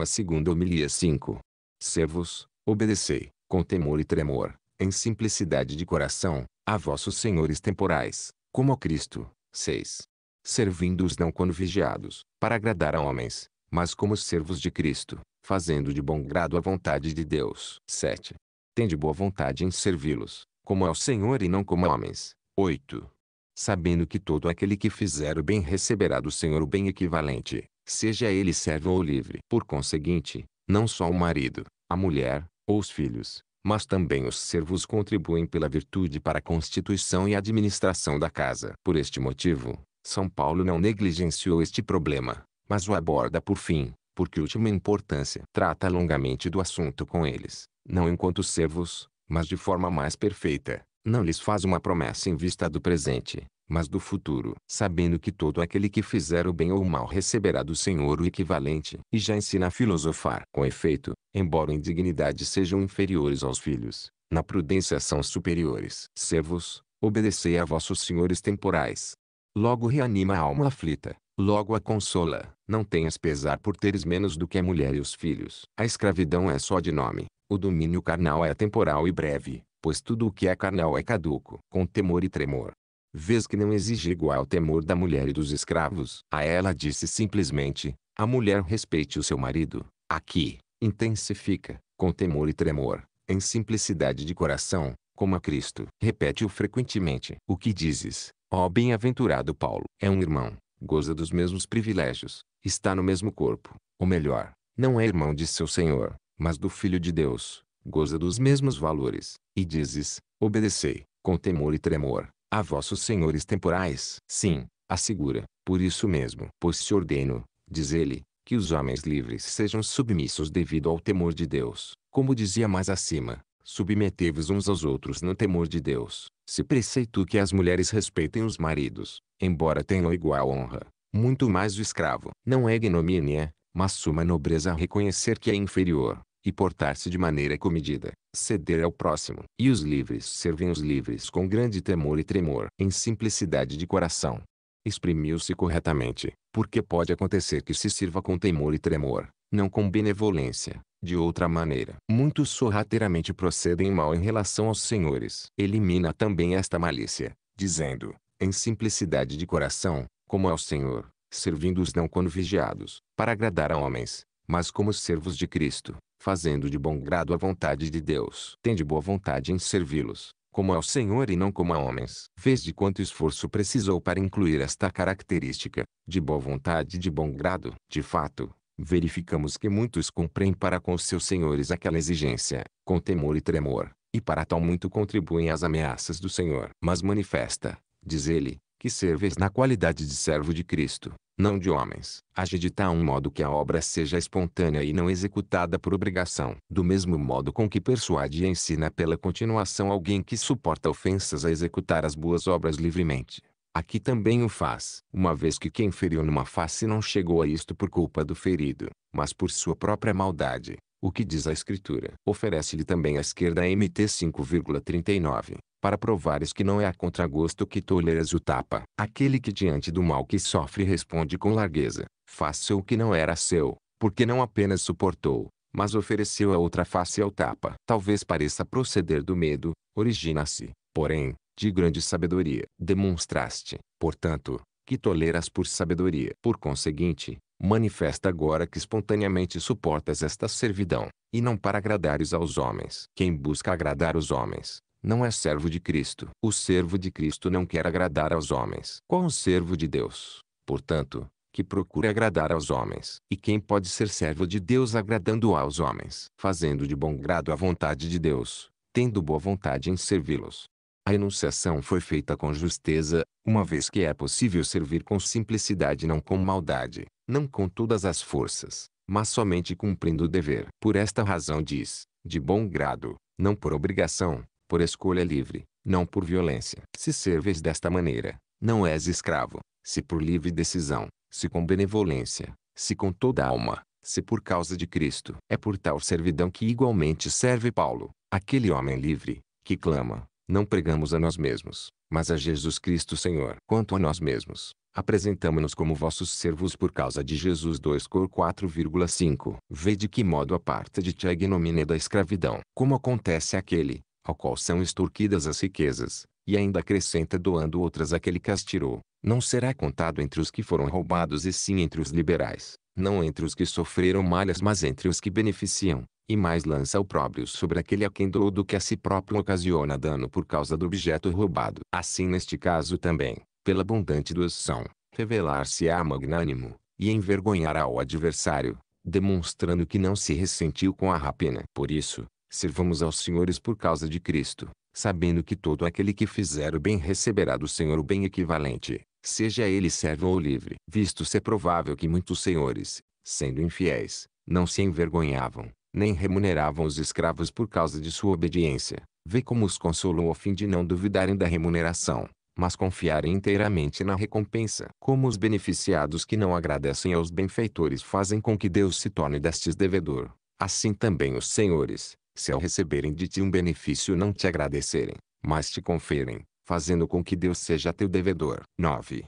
Homilia 5 Servos, obedecei, com temor e tremor, em simplicidade de coração, a vossos senhores temporais, como a Cristo. 6. Servindo-os não quando vigiados, para agradar a homens, mas como servos de Cristo, fazendo de bom grado a vontade de Deus. 7. Tende boa vontade em servi-los, como ao Senhor e não como a homens. 8 sabendo que todo aquele que fizer o bem receberá do Senhor o bem equivalente, seja ele servo ou livre. Por conseguinte, não só o marido, a mulher, ou os filhos, mas também os servos contribuem pela virtude para a constituição e administração da casa. Por este motivo, São Paulo não negligenciou este problema, mas o aborda por fim, porque última importância. Trata longamente do assunto com eles, não enquanto servos, mas de forma mais perfeita não lhes faz uma promessa em vista do presente, mas do futuro, sabendo que todo aquele que fizer o bem ou o mal receberá do Senhor o equivalente, e já ensina a filosofar. Com efeito, embora em dignidade sejam inferiores aos filhos, na prudência são superiores. Servos, obedecei a vossos senhores temporais. Logo reanima a alma aflita, logo a consola. Não tenhas pesar por teres menos do que a mulher e os filhos. A escravidão é só de nome, o domínio carnal é temporal e breve pois tudo o que é carnal é caduco, com temor e tremor. Vês que não exige igual temor da mulher e dos escravos. A ela disse simplesmente, a mulher respeite o seu marido. Aqui, intensifica, com temor e tremor, em simplicidade de coração, como a Cristo. Repete-o frequentemente. O que dizes, ó bem-aventurado Paulo, é um irmão, goza dos mesmos privilégios, está no mesmo corpo, ou melhor, não é irmão de seu Senhor, mas do Filho de Deus, goza dos mesmos valores, e dizes, obedecei, com temor e tremor, a vossos senhores temporais. Sim, assegura, por isso mesmo. Pois se ordeno, diz ele, que os homens livres sejam submissos devido ao temor de Deus. Como dizia mais acima, submetei-vos uns aos outros no temor de Deus. Se preceito que as mulheres respeitem os maridos, embora tenham igual honra, muito mais o escravo. Não é ignomínia, mas suma nobreza reconhecer que é inferior, e portar-se de maneira comedida, ceder ao próximo. E os livres servem os livres com grande temor e tremor, em simplicidade de coração. Exprimiu-se corretamente, porque pode acontecer que se sirva com temor e tremor, não com benevolência, de outra maneira. Muitos sorrateiramente procedem mal em relação aos senhores. Elimina também esta malícia, dizendo, em simplicidade de coração, como ao Senhor, servindo-os não quando vigiados, para agradar a homens, mas como servos de Cristo, fazendo de bom grado a vontade de Deus. Tende boa vontade em servi-los, como ao Senhor e não como a homens. Fez de quanto esforço precisou para incluir esta característica, de boa vontade e de bom grado. De fato, verificamos que muitos cumprem para com seus senhores aquela exigência, com temor e tremor, e para tal muito contribuem às ameaças do Senhor. Mas manifesta, diz ele, que serves na qualidade de servo de Cristo, não de homens. Age de tal modo que a obra seja espontânea e não executada por obrigação. Do mesmo modo com que persuade e ensina pela continuação alguém que suporta ofensas a executar as boas obras livremente. Aqui também o faz, uma vez que quem feriu numa face não chegou a isto por culpa do ferido, mas por sua própria maldade, o que diz a Escritura. Oferece-lhe também à esquerda MT 5,39, para provares que não é a contragosto que toleras o tapa. Aquele que diante do mal que sofre responde com largueza, faça o que não era seu, porque não apenas suportou, mas ofereceu a outra face ao tapa. Talvez pareça proceder do medo, origina-se, porém, de grande sabedoria. Demonstraste, portanto, que toleras por sabedoria. Por conseguinte, manifesta agora que espontaneamente suportas esta servidão, e não para agradares aos homens. Quem busca agradar os homens, não é servo de Cristo. O servo de Cristo não quer agradar aos homens. Qual o servo de Deus, portanto, que procura agradar aos homens? E quem pode ser servo de Deus agradando aos homens? Fazendo de bom grado a vontade de Deus, tendo boa vontade em servi-los. A enunciação foi feita com justeza, uma vez que é possível servir com simplicidade não com maldade, não com todas as forças, mas somente cumprindo o dever. Por esta razão diz, de bom grado, não por obrigação, por escolha livre, não por violência. Se serves desta maneira, não és escravo, se por livre decisão, se com benevolência, se com toda alma, se por causa de Cristo. É por tal servidão que igualmente serve Paulo, aquele homem livre, que clama, não pregamos a nós mesmos, mas a Jesus Cristo Senhor. Quanto a nós mesmos, apresentamo-nos como vossos servos por causa de Jesus 2 Cor 4,5. Vê de que modo a parte de ti a ignomínia da escravidão. Como acontece aquele, ao qual são extorquidas as riquezas, e ainda acrescenta doando outras àquele que as tirou, não será contado entre os que foram roubados e sim entre os liberais não entre os que sofreram malhas mas entre os que beneficiam, e mais lança o próprio sobre aquele a quem doou do que a si próprio ocasiona dano por causa do objeto roubado. Assim neste caso também, pela abundante doação, revelar-se-á magnânimo, e envergonhará o adversário, demonstrando que não se ressentiu com a rapina. Por isso, servamos aos senhores por causa de Cristo, sabendo que todo aquele que fizer o bem receberá do Senhor o bem equivalente seja ele servo ou livre. Visto ser provável que muitos senhores, sendo infiéis, não se envergonhavam, nem remuneravam os escravos por causa de sua obediência. Vê como os consolou a fim de não duvidarem da remuneração, mas confiarem inteiramente na recompensa. Como os beneficiados que não agradecem aos benfeitores fazem com que Deus se torne destes devedor, assim também os senhores, se ao receberem de ti um benefício não te agradecerem, mas te conferem, fazendo com que Deus seja teu devedor. 9.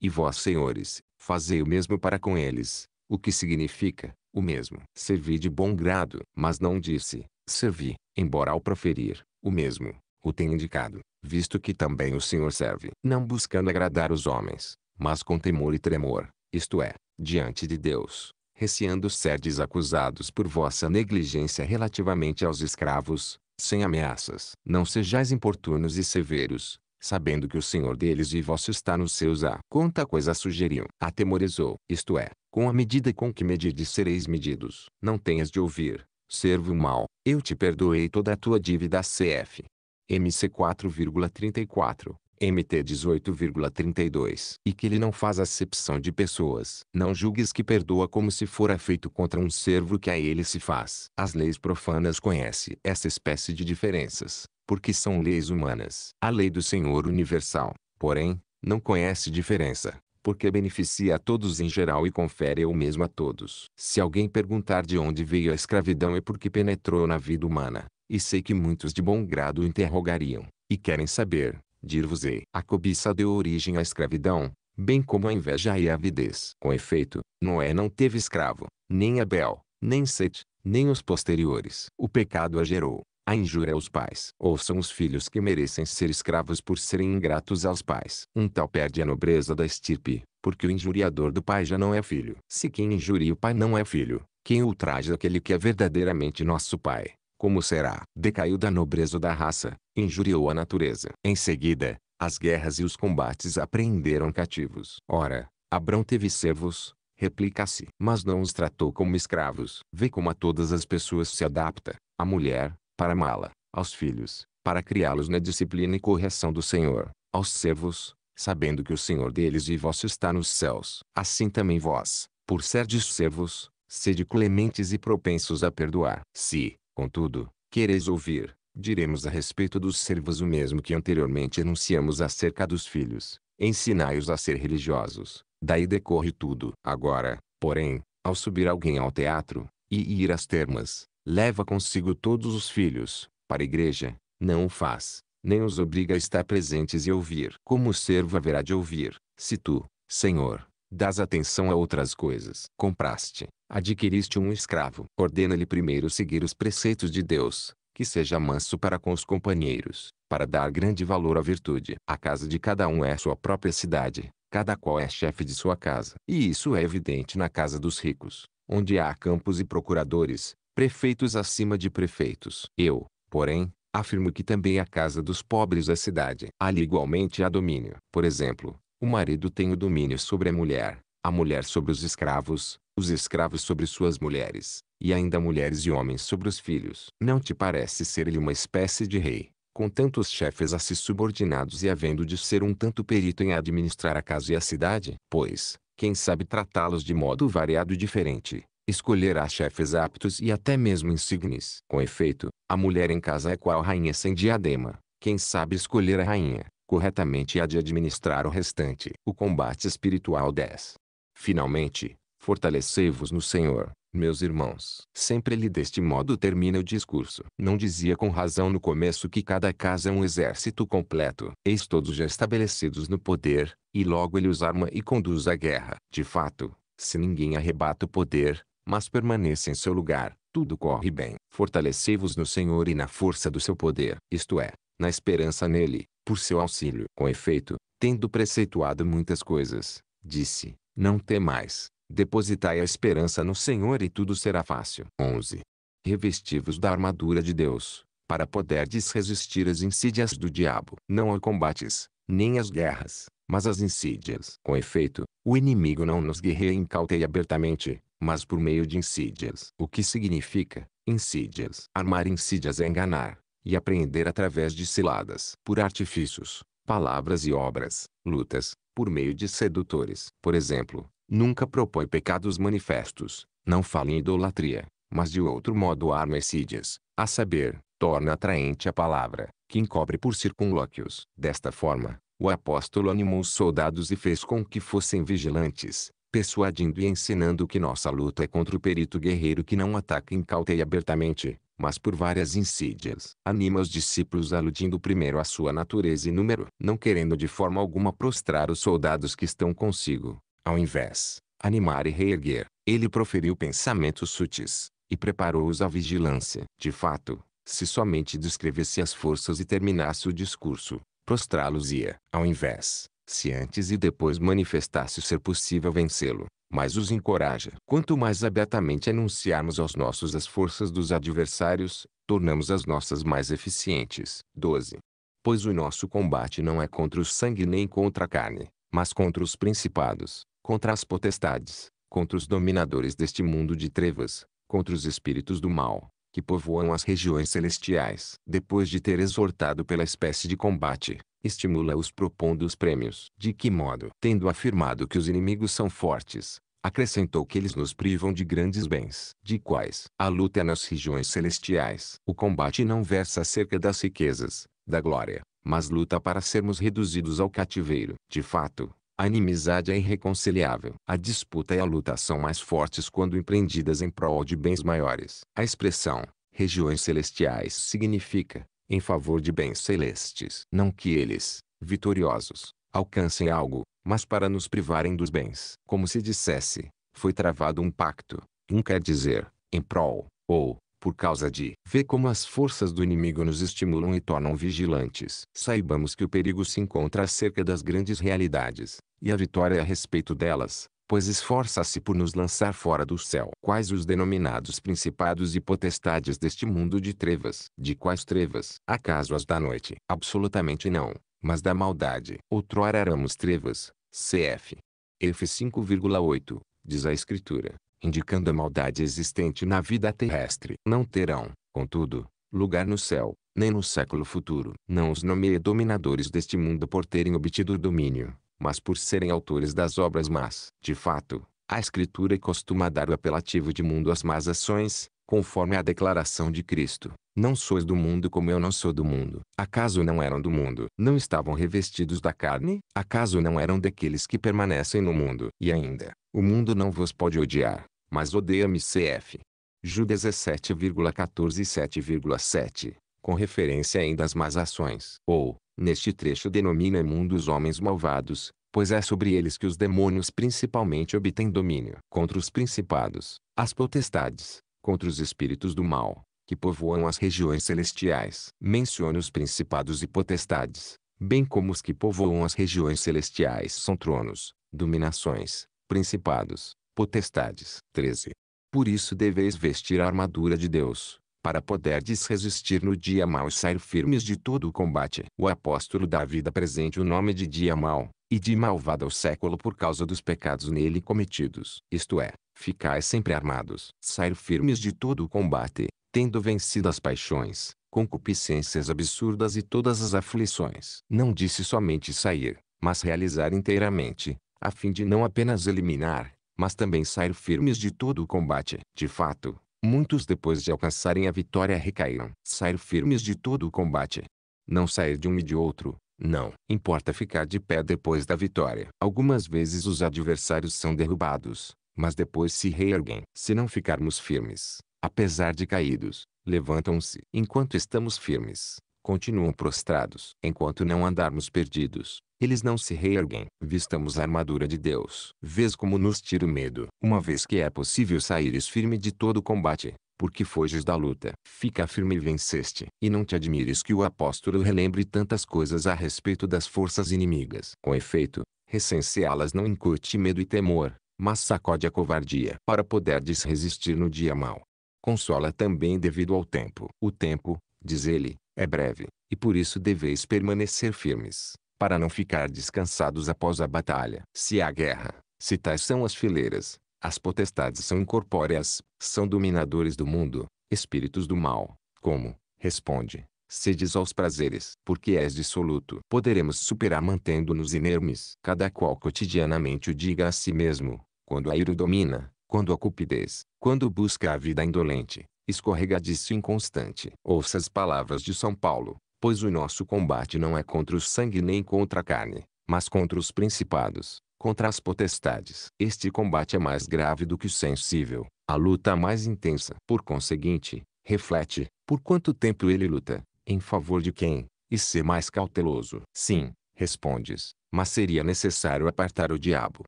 E vós, senhores, fazei o mesmo para com eles, o que significa, o mesmo. Servi de bom grado, mas não disse, servi, embora ao proferir, o mesmo, o tenha indicado, visto que também o Senhor serve. Não buscando agradar os homens, mas com temor e tremor, isto é, diante de Deus, receando serdes acusados por vossa negligência relativamente aos escravos, sem ameaças. Não sejais importunos e severos, sabendo que o Senhor deles e vosso está nos seus a. Quanta coisa sugeriu, atemorizou, isto é, com a medida com que medides sereis medidos. Não tenhas de ouvir, servo mal, eu te perdoei toda a tua dívida CF. MC 4,34 MT 18,32, e que ele não faz acepção de pessoas. Não julgues que perdoa como se fora feito contra um servo que a ele se faz. As leis profanas conhece essa espécie de diferenças, porque são leis humanas. A lei do Senhor universal, porém, não conhece diferença, porque beneficia a todos em geral e confere o mesmo a todos. Se alguém perguntar de onde veio a escravidão e por que penetrou na vida humana, e sei que muitos de bom grado interrogariam, e querem saber, dir-vos-ei. A cobiça deu origem à escravidão, bem como a inveja e a avidez. Com efeito, Noé não teve escravo, nem Abel, nem Sete, nem os posteriores. O pecado a gerou. A injúria aos pais. Ou são os filhos que merecem ser escravos por serem ingratos aos pais. Um tal perde a nobreza da estirpe, porque o injuriador do pai já não é filho. Se quem injuria o pai não é filho, quem ultraja aquele que é verdadeiramente nosso pai, como será, decaiu da nobreza da raça, injuriou a natureza. Em seguida, as guerras e os combates apreenderam cativos. Ora, Abrão teve servos, replica-se, mas não os tratou como escravos. Vê como a todas as pessoas se adapta, a mulher, para amá-la, aos filhos, para criá-los na disciplina e correção do Senhor, aos servos, sabendo que o Senhor deles e vós está nos céus. Assim também vós, por serdes servos, sede clementes e propensos a perdoar. Se, Contudo, quereis ouvir, diremos a respeito dos servos o mesmo que anteriormente enunciamos acerca dos filhos, ensinai-os a ser religiosos, daí decorre tudo. Agora, porém, ao subir alguém ao teatro, e ir às termas, leva consigo todos os filhos, para a igreja, não o faz, nem os obriga a estar presentes e ouvir. Como o servo haverá de ouvir, se tu, Senhor, dás atenção a outras coisas? Compraste, Adquiriste um escravo. Ordena-lhe primeiro seguir os preceitos de Deus, que seja manso para com os companheiros, para dar grande valor à virtude. A casa de cada um é sua própria cidade, cada qual é chefe de sua casa. E isso é evidente na casa dos ricos, onde há campos e procuradores, prefeitos acima de prefeitos. Eu, porém, afirmo que também a casa dos pobres é cidade. Ali igualmente há domínio. Por exemplo, o marido tem o domínio sobre a mulher, a mulher sobre os escravos, os escravos sobre suas mulheres, e ainda mulheres e homens sobre os filhos. Não te parece ser ele uma espécie de rei, com tantos chefes a se subordinados e havendo de ser um tanto perito em administrar a casa e a cidade? Pois, quem sabe tratá-los de modo variado e diferente, escolherá chefes aptos e até mesmo insignes. Com efeito, a mulher em casa é qual rainha sem diadema. Quem sabe escolher a rainha, corretamente há de administrar o restante. O combate espiritual 10. Finalmente, Fortalecei-vos no Senhor, meus irmãos. Sempre ele deste modo termina o discurso. Não dizia com razão no começo que cada casa é um exército completo. Eis todos já estabelecidos no poder, e logo ele os arma e conduz à guerra. De fato, se ninguém arrebata o poder, mas permanece em seu lugar, tudo corre bem. Fortalecei-vos no Senhor e na força do seu poder, isto é, na esperança nele, por seu auxílio. Com efeito, tendo preceituado muitas coisas, disse, não temais, Depositai a esperança no Senhor e tudo será fácil. 11. Revestivos da armadura de Deus, para poderdes resistir às insídias do diabo. Não aos combates, nem às guerras, mas às insídias. Com efeito, o inimigo não nos guerreia incauta e abertamente, mas por meio de insídias. O que significa, insídias? Armar insídias é enganar, e apreender através de ciladas. Por artifícios, palavras e obras, lutas, por meio de sedutores. Por exemplo, Nunca propõe pecados manifestos, não fala em idolatria, mas de outro modo arma essídias, a saber, torna atraente a palavra, que encobre por circunlóquios. Desta forma, o apóstolo animou os soldados e fez com que fossem vigilantes, persuadindo e ensinando que nossa luta é contra o perito guerreiro que não ataca incauta e abertamente, mas por várias insídias. Anima os discípulos aludindo primeiro à sua natureza e número, não querendo de forma alguma prostrar os soldados que estão consigo, ao invés, animar e reerguer, ele proferiu pensamentos sutis, e preparou-os à vigilância. De fato, se somente descrevesse as forças e terminasse o discurso, prostrá-los ia. Ao invés, se antes e depois manifestasse ser possível vencê-lo, mas os encoraja. Quanto mais abertamente anunciarmos aos nossos as forças dos adversários, tornamos as nossas mais eficientes. 12. Pois o nosso combate não é contra o sangue nem contra a carne, mas contra os principados, contra as potestades, contra os dominadores deste mundo de trevas, contra os espíritos do mal, que povoam as regiões celestiais. Depois de ter exortado pela espécie de combate, estimula-os propondo os prêmios. De que modo? Tendo afirmado que os inimigos são fortes, acrescentou que eles nos privam de grandes bens, de quais a luta é nas regiões celestiais. O combate não versa acerca das riquezas, da glória, mas luta para sermos reduzidos ao cativeiro. De fato, a inimizade é irreconciliável. A disputa e a luta são mais fortes quando empreendidas em prol de bens maiores. A expressão, regiões celestiais significa, em favor de bens celestes. Não que eles, vitoriosos, alcancem algo, mas para nos privarem dos bens. Como se dissesse, foi travado um pacto. Um quer dizer, em prol, ou, por causa de. Vê como as forças do inimigo nos estimulam e tornam vigilantes. Saibamos que o perigo se encontra acerca das grandes realidades, e a vitória é a respeito delas, pois esforça-se por nos lançar fora do céu. Quais os denominados principados e potestades deste mundo de trevas? De quais trevas? Acaso as da noite? Absolutamente não, mas da maldade. Outrora éramos trevas, cf. F 5,8, diz a Escritura indicando a maldade existente na vida terrestre. Não terão, contudo, lugar no céu, nem no século futuro. Não os nomeia dominadores deste mundo por terem obtido o domínio, mas por serem autores das obras más. De fato, a Escritura é costuma dar o apelativo de mundo às más ações, conforme a declaração de Cristo. Não sois do mundo como eu não sou do mundo. Acaso não eram do mundo? Não estavam revestidos da carne? Acaso não eram daqueles que permanecem no mundo? E ainda, o mundo não vos pode odiar, mas odeia-me cf. Ju 17,14-7,7, com referência ainda às más ações. Ou, neste trecho denomina imundo os homens malvados, pois é sobre eles que os demônios principalmente obtêm domínio. Contra os principados, as potestades, contra os espíritos do mal, que povoam as regiões celestiais. Menciona os principados e potestades, bem como os que povoam as regiões celestiais são tronos, dominações, principados, potestades. 13. Por isso deveis vestir a armadura de Deus, para poderdes resistir no dia mau e sair firmes de todo o combate. O apóstolo da vida presente o nome de dia mau, e de malvado ao século por causa dos pecados nele cometidos. Isto é, ficai sempre armados. Sair firmes de todo o combate, tendo vencido as paixões, concupiscências absurdas e todas as aflições. Não disse somente sair, mas realizar inteiramente, a fim de não apenas eliminar, mas também sair firmes de todo o combate. De fato, Muitos depois de alcançarem a vitória recaíram. Sair firmes de todo o combate. Não sair de um e de outro, não. Importa ficar de pé depois da vitória. Algumas vezes os adversários são derrubados, mas depois se reerguem. Se não ficarmos firmes, apesar de caídos, levantam-se. Enquanto estamos firmes, continuam prostrados. Enquanto não andarmos perdidos, eles não se reerguem. Vistamos a armadura de Deus. Vês como nos tira o medo. Uma vez que é possível saíres firme de todo combate, porque foges da luta. Fica firme e venceste. E não te admires que o apóstolo relembre tantas coisas a respeito das forças inimigas. Com efeito, recenseá-las não incute medo e temor, mas sacode a covardia para poder resistir no dia mau. Consola também devido ao tempo. O tempo, diz ele, é breve, e por isso deveis permanecer firmes para não ficar descansados após a batalha. Se há guerra, se tais são as fileiras, as potestades são incorpóreas, são dominadores do mundo, espíritos do mal. Como, responde, sedes aos prazeres, porque és dissoluto. Poderemos superar mantendo-nos inermes. Cada qual cotidianamente o diga a si mesmo, quando a ira domina, quando a cupidez, quando busca a vida indolente, escorregadiço inconstante. Ouça as palavras de São Paulo, Pois o nosso combate não é contra o sangue nem contra a carne, mas contra os principados, contra as potestades. Este combate é mais grave do que o sensível, a luta mais intensa. Por conseguinte, reflete, por quanto tempo ele luta, em favor de quem, e ser mais cauteloso. Sim, respondes, mas seria necessário apartar o diabo,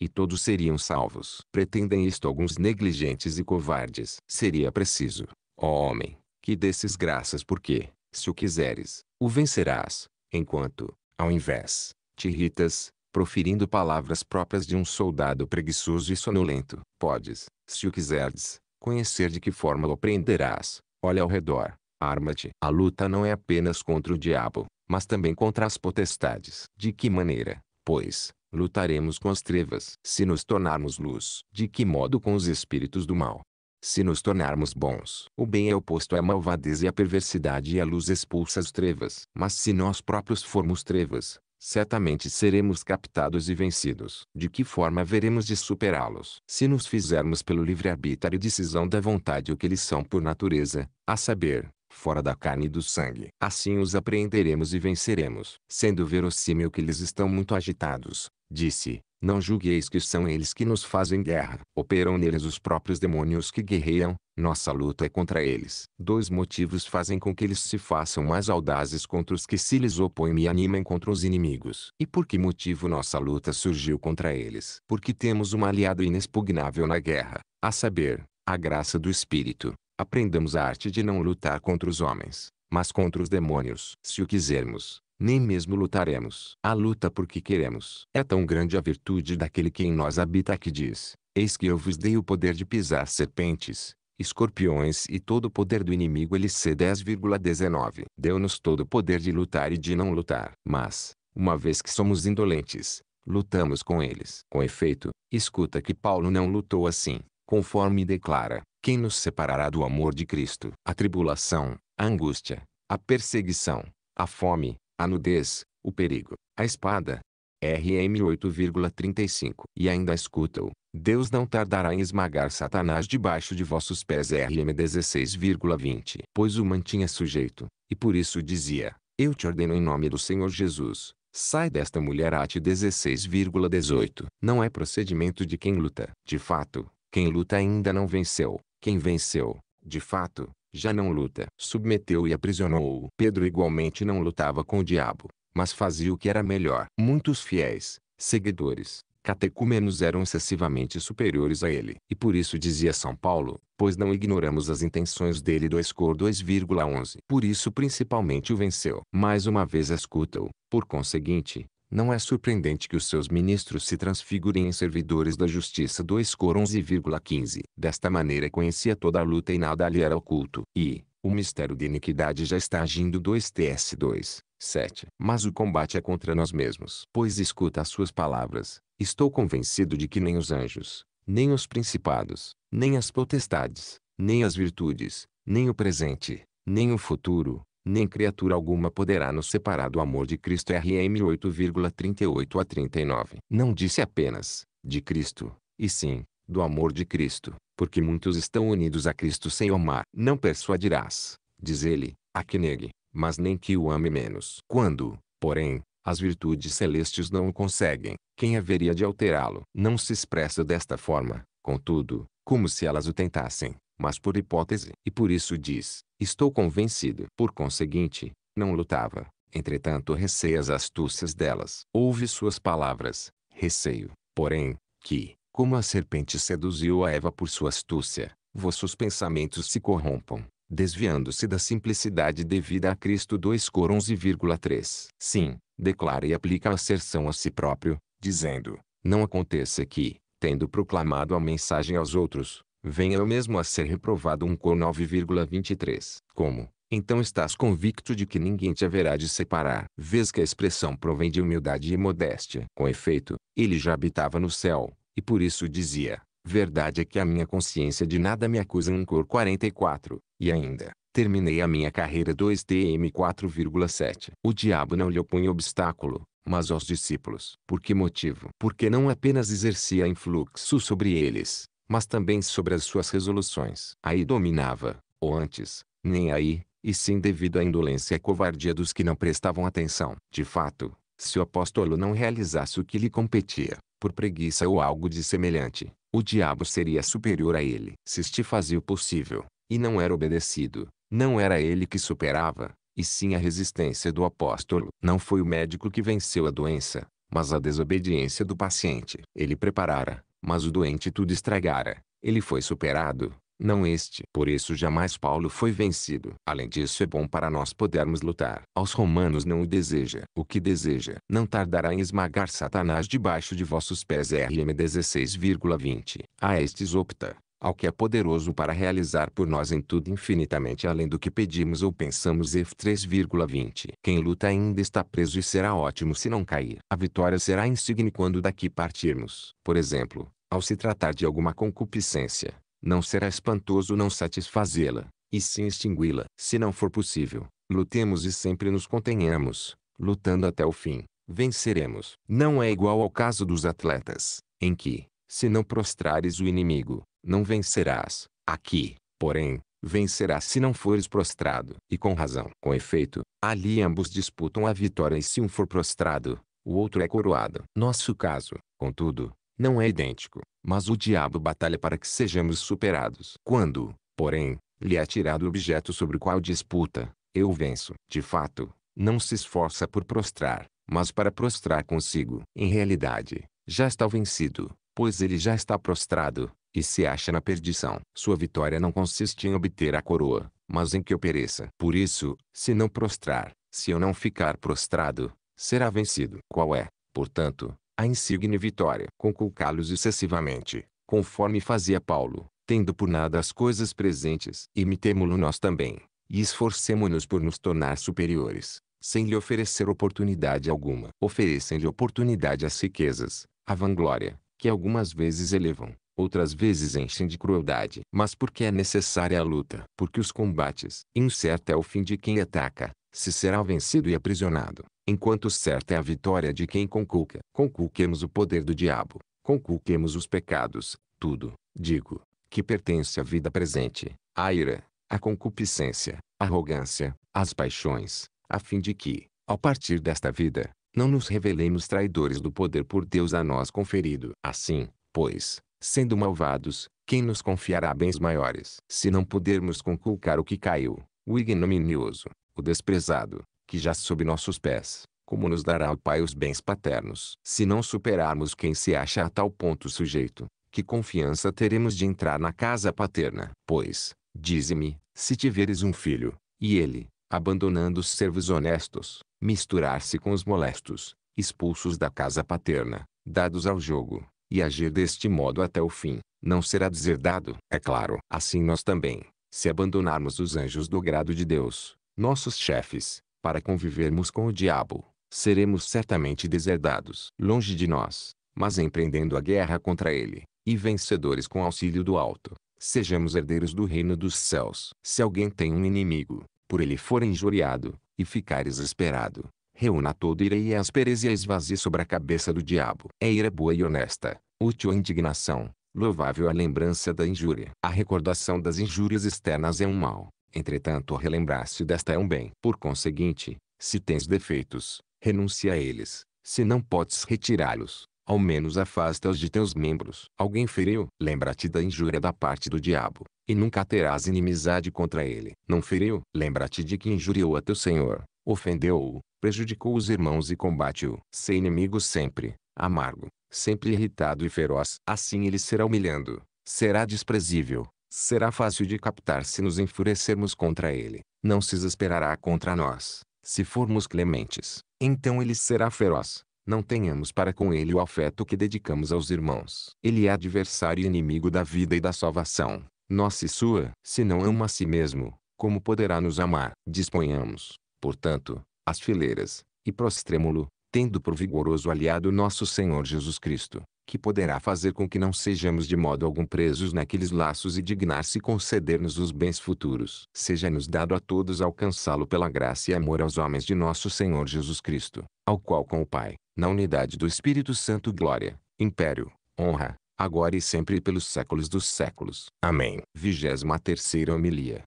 e todos seriam salvos. Pretendem isto alguns negligentes e covardes. Seria preciso, ó homem, que desses graças porque, se o quiseres, o vencerás, enquanto, ao invés, te irritas, proferindo palavras próprias de um soldado preguiçoso e sonolento. Podes, se o quiseres, conhecer de que forma o prenderás. Olha ao redor, arma-te. A luta não é apenas contra o diabo, mas também contra as potestades. De que maneira, pois, lutaremos com as trevas se nos tornarmos luz? De que modo com os espíritos do mal? Se nos tornarmos bons, o bem é oposto à malvadez e à perversidade e a luz expulsa as trevas. Mas se nós próprios formos trevas, certamente seremos captados e vencidos. De que forma veremos de superá-los? Se nos fizermos pelo livre-arbítrio decisão da vontade o que eles são por natureza, a saber, fora da carne e do sangue. Assim os apreenderemos e venceremos. Sendo verossímil que eles estão muito agitados, disse, não julgueis que são eles que nos fazem guerra. Operam neles os próprios demônios que guerreiam, nossa luta é contra eles. Dois motivos fazem com que eles se façam mais audazes contra os que se lhes opõem e animem contra os inimigos. E por que motivo nossa luta surgiu contra eles? Porque temos um aliado inexpugnável na guerra, a saber, a graça do Espírito. Aprendamos a arte de não lutar contra os homens, mas contra os demônios. Se o quisermos, nem mesmo lutaremos. A luta porque queremos. É tão grande a virtude daquele que em nós habita que diz, Eis que eu vos dei o poder de pisar serpentes, escorpiões e todo o poder do inimigo LC 10,19. Deu-nos todo o poder de lutar e de não lutar. Mas, uma vez que somos indolentes, lutamos com eles. Com efeito, escuta que Paulo não lutou assim, conforme declara, quem nos separará do amor de Cristo? A tribulação, a angústia, a perseguição, a fome, a nudez, o perigo, a espada. RM 8,35 E ainda escuta-o, Deus não tardará em esmagar Satanás debaixo de vossos pés. RM 16,20 Pois o mantinha sujeito, e por isso dizia, Eu te ordeno em nome do Senhor Jesus, Sai desta mulher Ate 16,18. Não é procedimento de quem luta. De fato, quem luta ainda não venceu. Quem venceu, de fato, já não luta. Submeteu e aprisionou-o. Pedro igualmente não lutava com o diabo, mas fazia o que era melhor. Muitos fiéis, seguidores, catecúmenos eram excessivamente superiores a ele. E por isso dizia São Paulo, pois não ignoramos as intenções dele do escor 2,11. Por isso principalmente o venceu. Mais uma vez escuta-o, por conseguinte, não é surpreendente que os seus ministros se transfigurem em servidores da justiça 11,15. Desta maneira conhecia toda a luta e nada lhe era oculto. E, o mistério de iniquidade já está agindo 2TS2, 7. Mas o combate é contra nós mesmos. Pois escuta as suas palavras. Estou convencido de que nem os anjos, nem os principados, nem as potestades, nem as virtudes, nem o presente, nem o futuro, nem criatura alguma poderá nos separar do amor de Cristo RM 8,38 a 39. Não disse apenas, de Cristo, e sim, do amor de Cristo, porque muitos estão unidos a Cristo sem o amar. Não persuadirás, diz ele, a que negue, mas nem que o ame menos. Quando, porém, as virtudes celestes não o conseguem, quem haveria de alterá-lo? Não se expressa desta forma, contudo, como se elas o tentassem, mas por hipótese. E por isso diz, estou convencido. Por conseguinte, não lutava. Entretanto receia as astúcias delas. Ouve suas palavras, receio, porém, que, como a serpente seduziu a Eva por sua astúcia, vossos pensamentos se corrompam, desviando-se da simplicidade devida a Cristo 2 Cor 11,3. Sim, declara e aplica a asserção a si próprio, dizendo, não aconteça que, tendo proclamado a mensagem aos outros, venha eu mesmo a ser reprovado 1 Cor 9,23. Como, então estás convicto de que ninguém te haverá de separar. Vês que a expressão provém de humildade e modéstia. Com efeito, ele já habitava no céu, e por isso dizia, verdade é que a minha consciência de nada me acusa 1 Cor 44, e ainda, terminei a minha carreira 2 TM 4,7. O diabo não lhe opõe obstáculo, mas aos discípulos. Por que motivo? Porque não apenas exercia influxo sobre eles, mas também sobre as suas resoluções. Aí dominava, ou antes, nem aí, e sim devido à indolência e covardia dos que não prestavam atenção. De fato, se o apóstolo não realizasse o que lhe competia, por preguiça ou algo de semelhante, o diabo seria superior a ele. Se este fazia o possível, e não era obedecido, não era ele que superava, e sim a resistência do apóstolo. Não foi o médico que venceu a doença, mas a desobediência do paciente. Ele preparara, mas o doente tudo estragara. Ele foi superado, não este. Por isso jamais Paulo foi vencido. Além disso é bom para nós podermos lutar. Aos romanos não o deseja. O que deseja não tardará em esmagar Satanás debaixo de vossos pés. RM 16,20. A estes opta, ao que é poderoso para realizar por nós em tudo infinitamente além do que pedimos ou pensamos. f 3,20 Quem luta ainda está preso e será ótimo se não cair. A vitória será insigne quando daqui partirmos. Por exemplo, ao se tratar de alguma concupiscência, não será espantoso não satisfazê-la, e sim extingui-la. Se não for possível, lutemos e sempre nos contenhamos, lutando até o fim. Venceremos. Não é igual ao caso dos atletas, em que, se não prostrares o inimigo, não vencerás, aqui, porém, vencerás se não fores prostrado. E com razão. Com efeito, ali ambos disputam a vitória e se um for prostrado, o outro é coroado. Nosso caso, contudo, não é idêntico, mas o diabo batalha para que sejamos superados. Quando, porém, lhe é tirado o objeto sobre o qual disputa, eu venço. De fato, não se esforça por prostrar, mas para prostrar consigo. Em realidade, já está vencido, pois ele já está prostrado, e se acha na perdição. Sua vitória não consiste em obter a coroa, mas em que eu pereça. Por isso, se não prostrar, se eu não ficar prostrado, será vencido. Qual é, portanto, a insigne vitória? Conculcá-los excessivamente, conforme fazia Paulo, tendo por nada as coisas presentes. Imitemo-lo nós também, e esforcemo-nos por nos tornar superiores, sem lhe oferecer oportunidade alguma. Oferecem-lhe oportunidade as riquezas, a vanglória, que algumas vezes elevam, outras vezes enchem de crueldade. Mas porque é necessária a luta? Porque os combates, incerto é o fim de quem ataca, se será vencido e aprisionado, enquanto certa é a vitória de quem conculca. Conculquemos o poder do diabo, conculquemos os pecados, tudo, digo, que pertence à vida presente, a ira, a concupiscência, a arrogância, as paixões, a fim de que, ao partir desta vida, não nos revelemos traidores do poder por Deus a nós conferido. Assim, pois, Sendo malvados, quem nos confiará bens maiores? Se não pudermos conculcar o que caiu, o ignominioso, o desprezado, que já sob nossos pés, como nos dará o Pai os bens paternos? Se não superarmos quem se acha a tal ponto sujeito, que confiança teremos de entrar na casa paterna? Pois, dize-me, se tiveres um filho, e ele, abandonando os servos honestos, misturar-se com os molestos, expulsos da casa paterna, dados ao jogo, e agir deste modo até o fim, não será deserdado. É claro, assim nós também, se abandonarmos os anjos do grado de Deus, nossos chefes, para convivermos com o diabo, seremos certamente deserdados, longe de nós, mas empreendendo a guerra contra ele, e vencedores com auxílio do alto, sejamos herdeiros do reino dos céus. Se alguém tem um inimigo, por ele for injuriado, e ficar exasperado, reúna toda ira e aspereza e a esvazie sobre a cabeça do diabo. É ira boa e honesta, útil à indignação, louvável à lembrança da injúria. A recordação das injúrias externas é um mal, entretanto relembrar-se desta é um bem. Por conseguinte, se tens defeitos, renuncia a eles, se não podes retirá-los. Ao menos afasta-os de teus membros. Alguém feriu? Lembra-te da injúria da parte do diabo, e nunca terás inimizade contra ele. Não feriu? Lembra-te de que injuriou a teu Senhor, Ofendeu-o, prejudicou os irmãos e combate-o. Ser inimigo sempre, amargo, sempre irritado e feroz. Assim ele será humilhando, será desprezível, será fácil de captar se nos enfurecermos contra ele. Não se exasperará contra nós, se formos clementes. Então ele será feroz. Não tenhamos para com ele o afeto que dedicamos aos irmãos. Ele é adversário e inimigo da vida e da salvação, nossa e sua. Se não ama a si mesmo, como poderá nos amar? Disponhamos, portanto, as fileiras, e prostrêmulo, tendo por vigoroso aliado nosso Senhor Jesus Cristo, que poderá fazer com que não sejamos de modo algum presos naqueles laços e dignar-se conceder-nos os bens futuros. Seja-nos dado a todos alcançá-lo pela graça e amor aos homens de nosso Senhor Jesus Cristo, ao qual com o Pai, na unidade do Espírito Santo glória, império, honra, agora e sempre e pelos séculos dos séculos. Amém. 23 terceira homilia.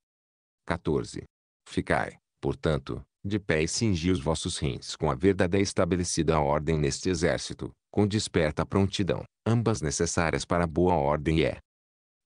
14. Ficai Portanto, de pé e cingi os vossos rins com a verdadeira estabelecida ordem neste exército, com desperta prontidão, ambas necessárias para a boa ordem é.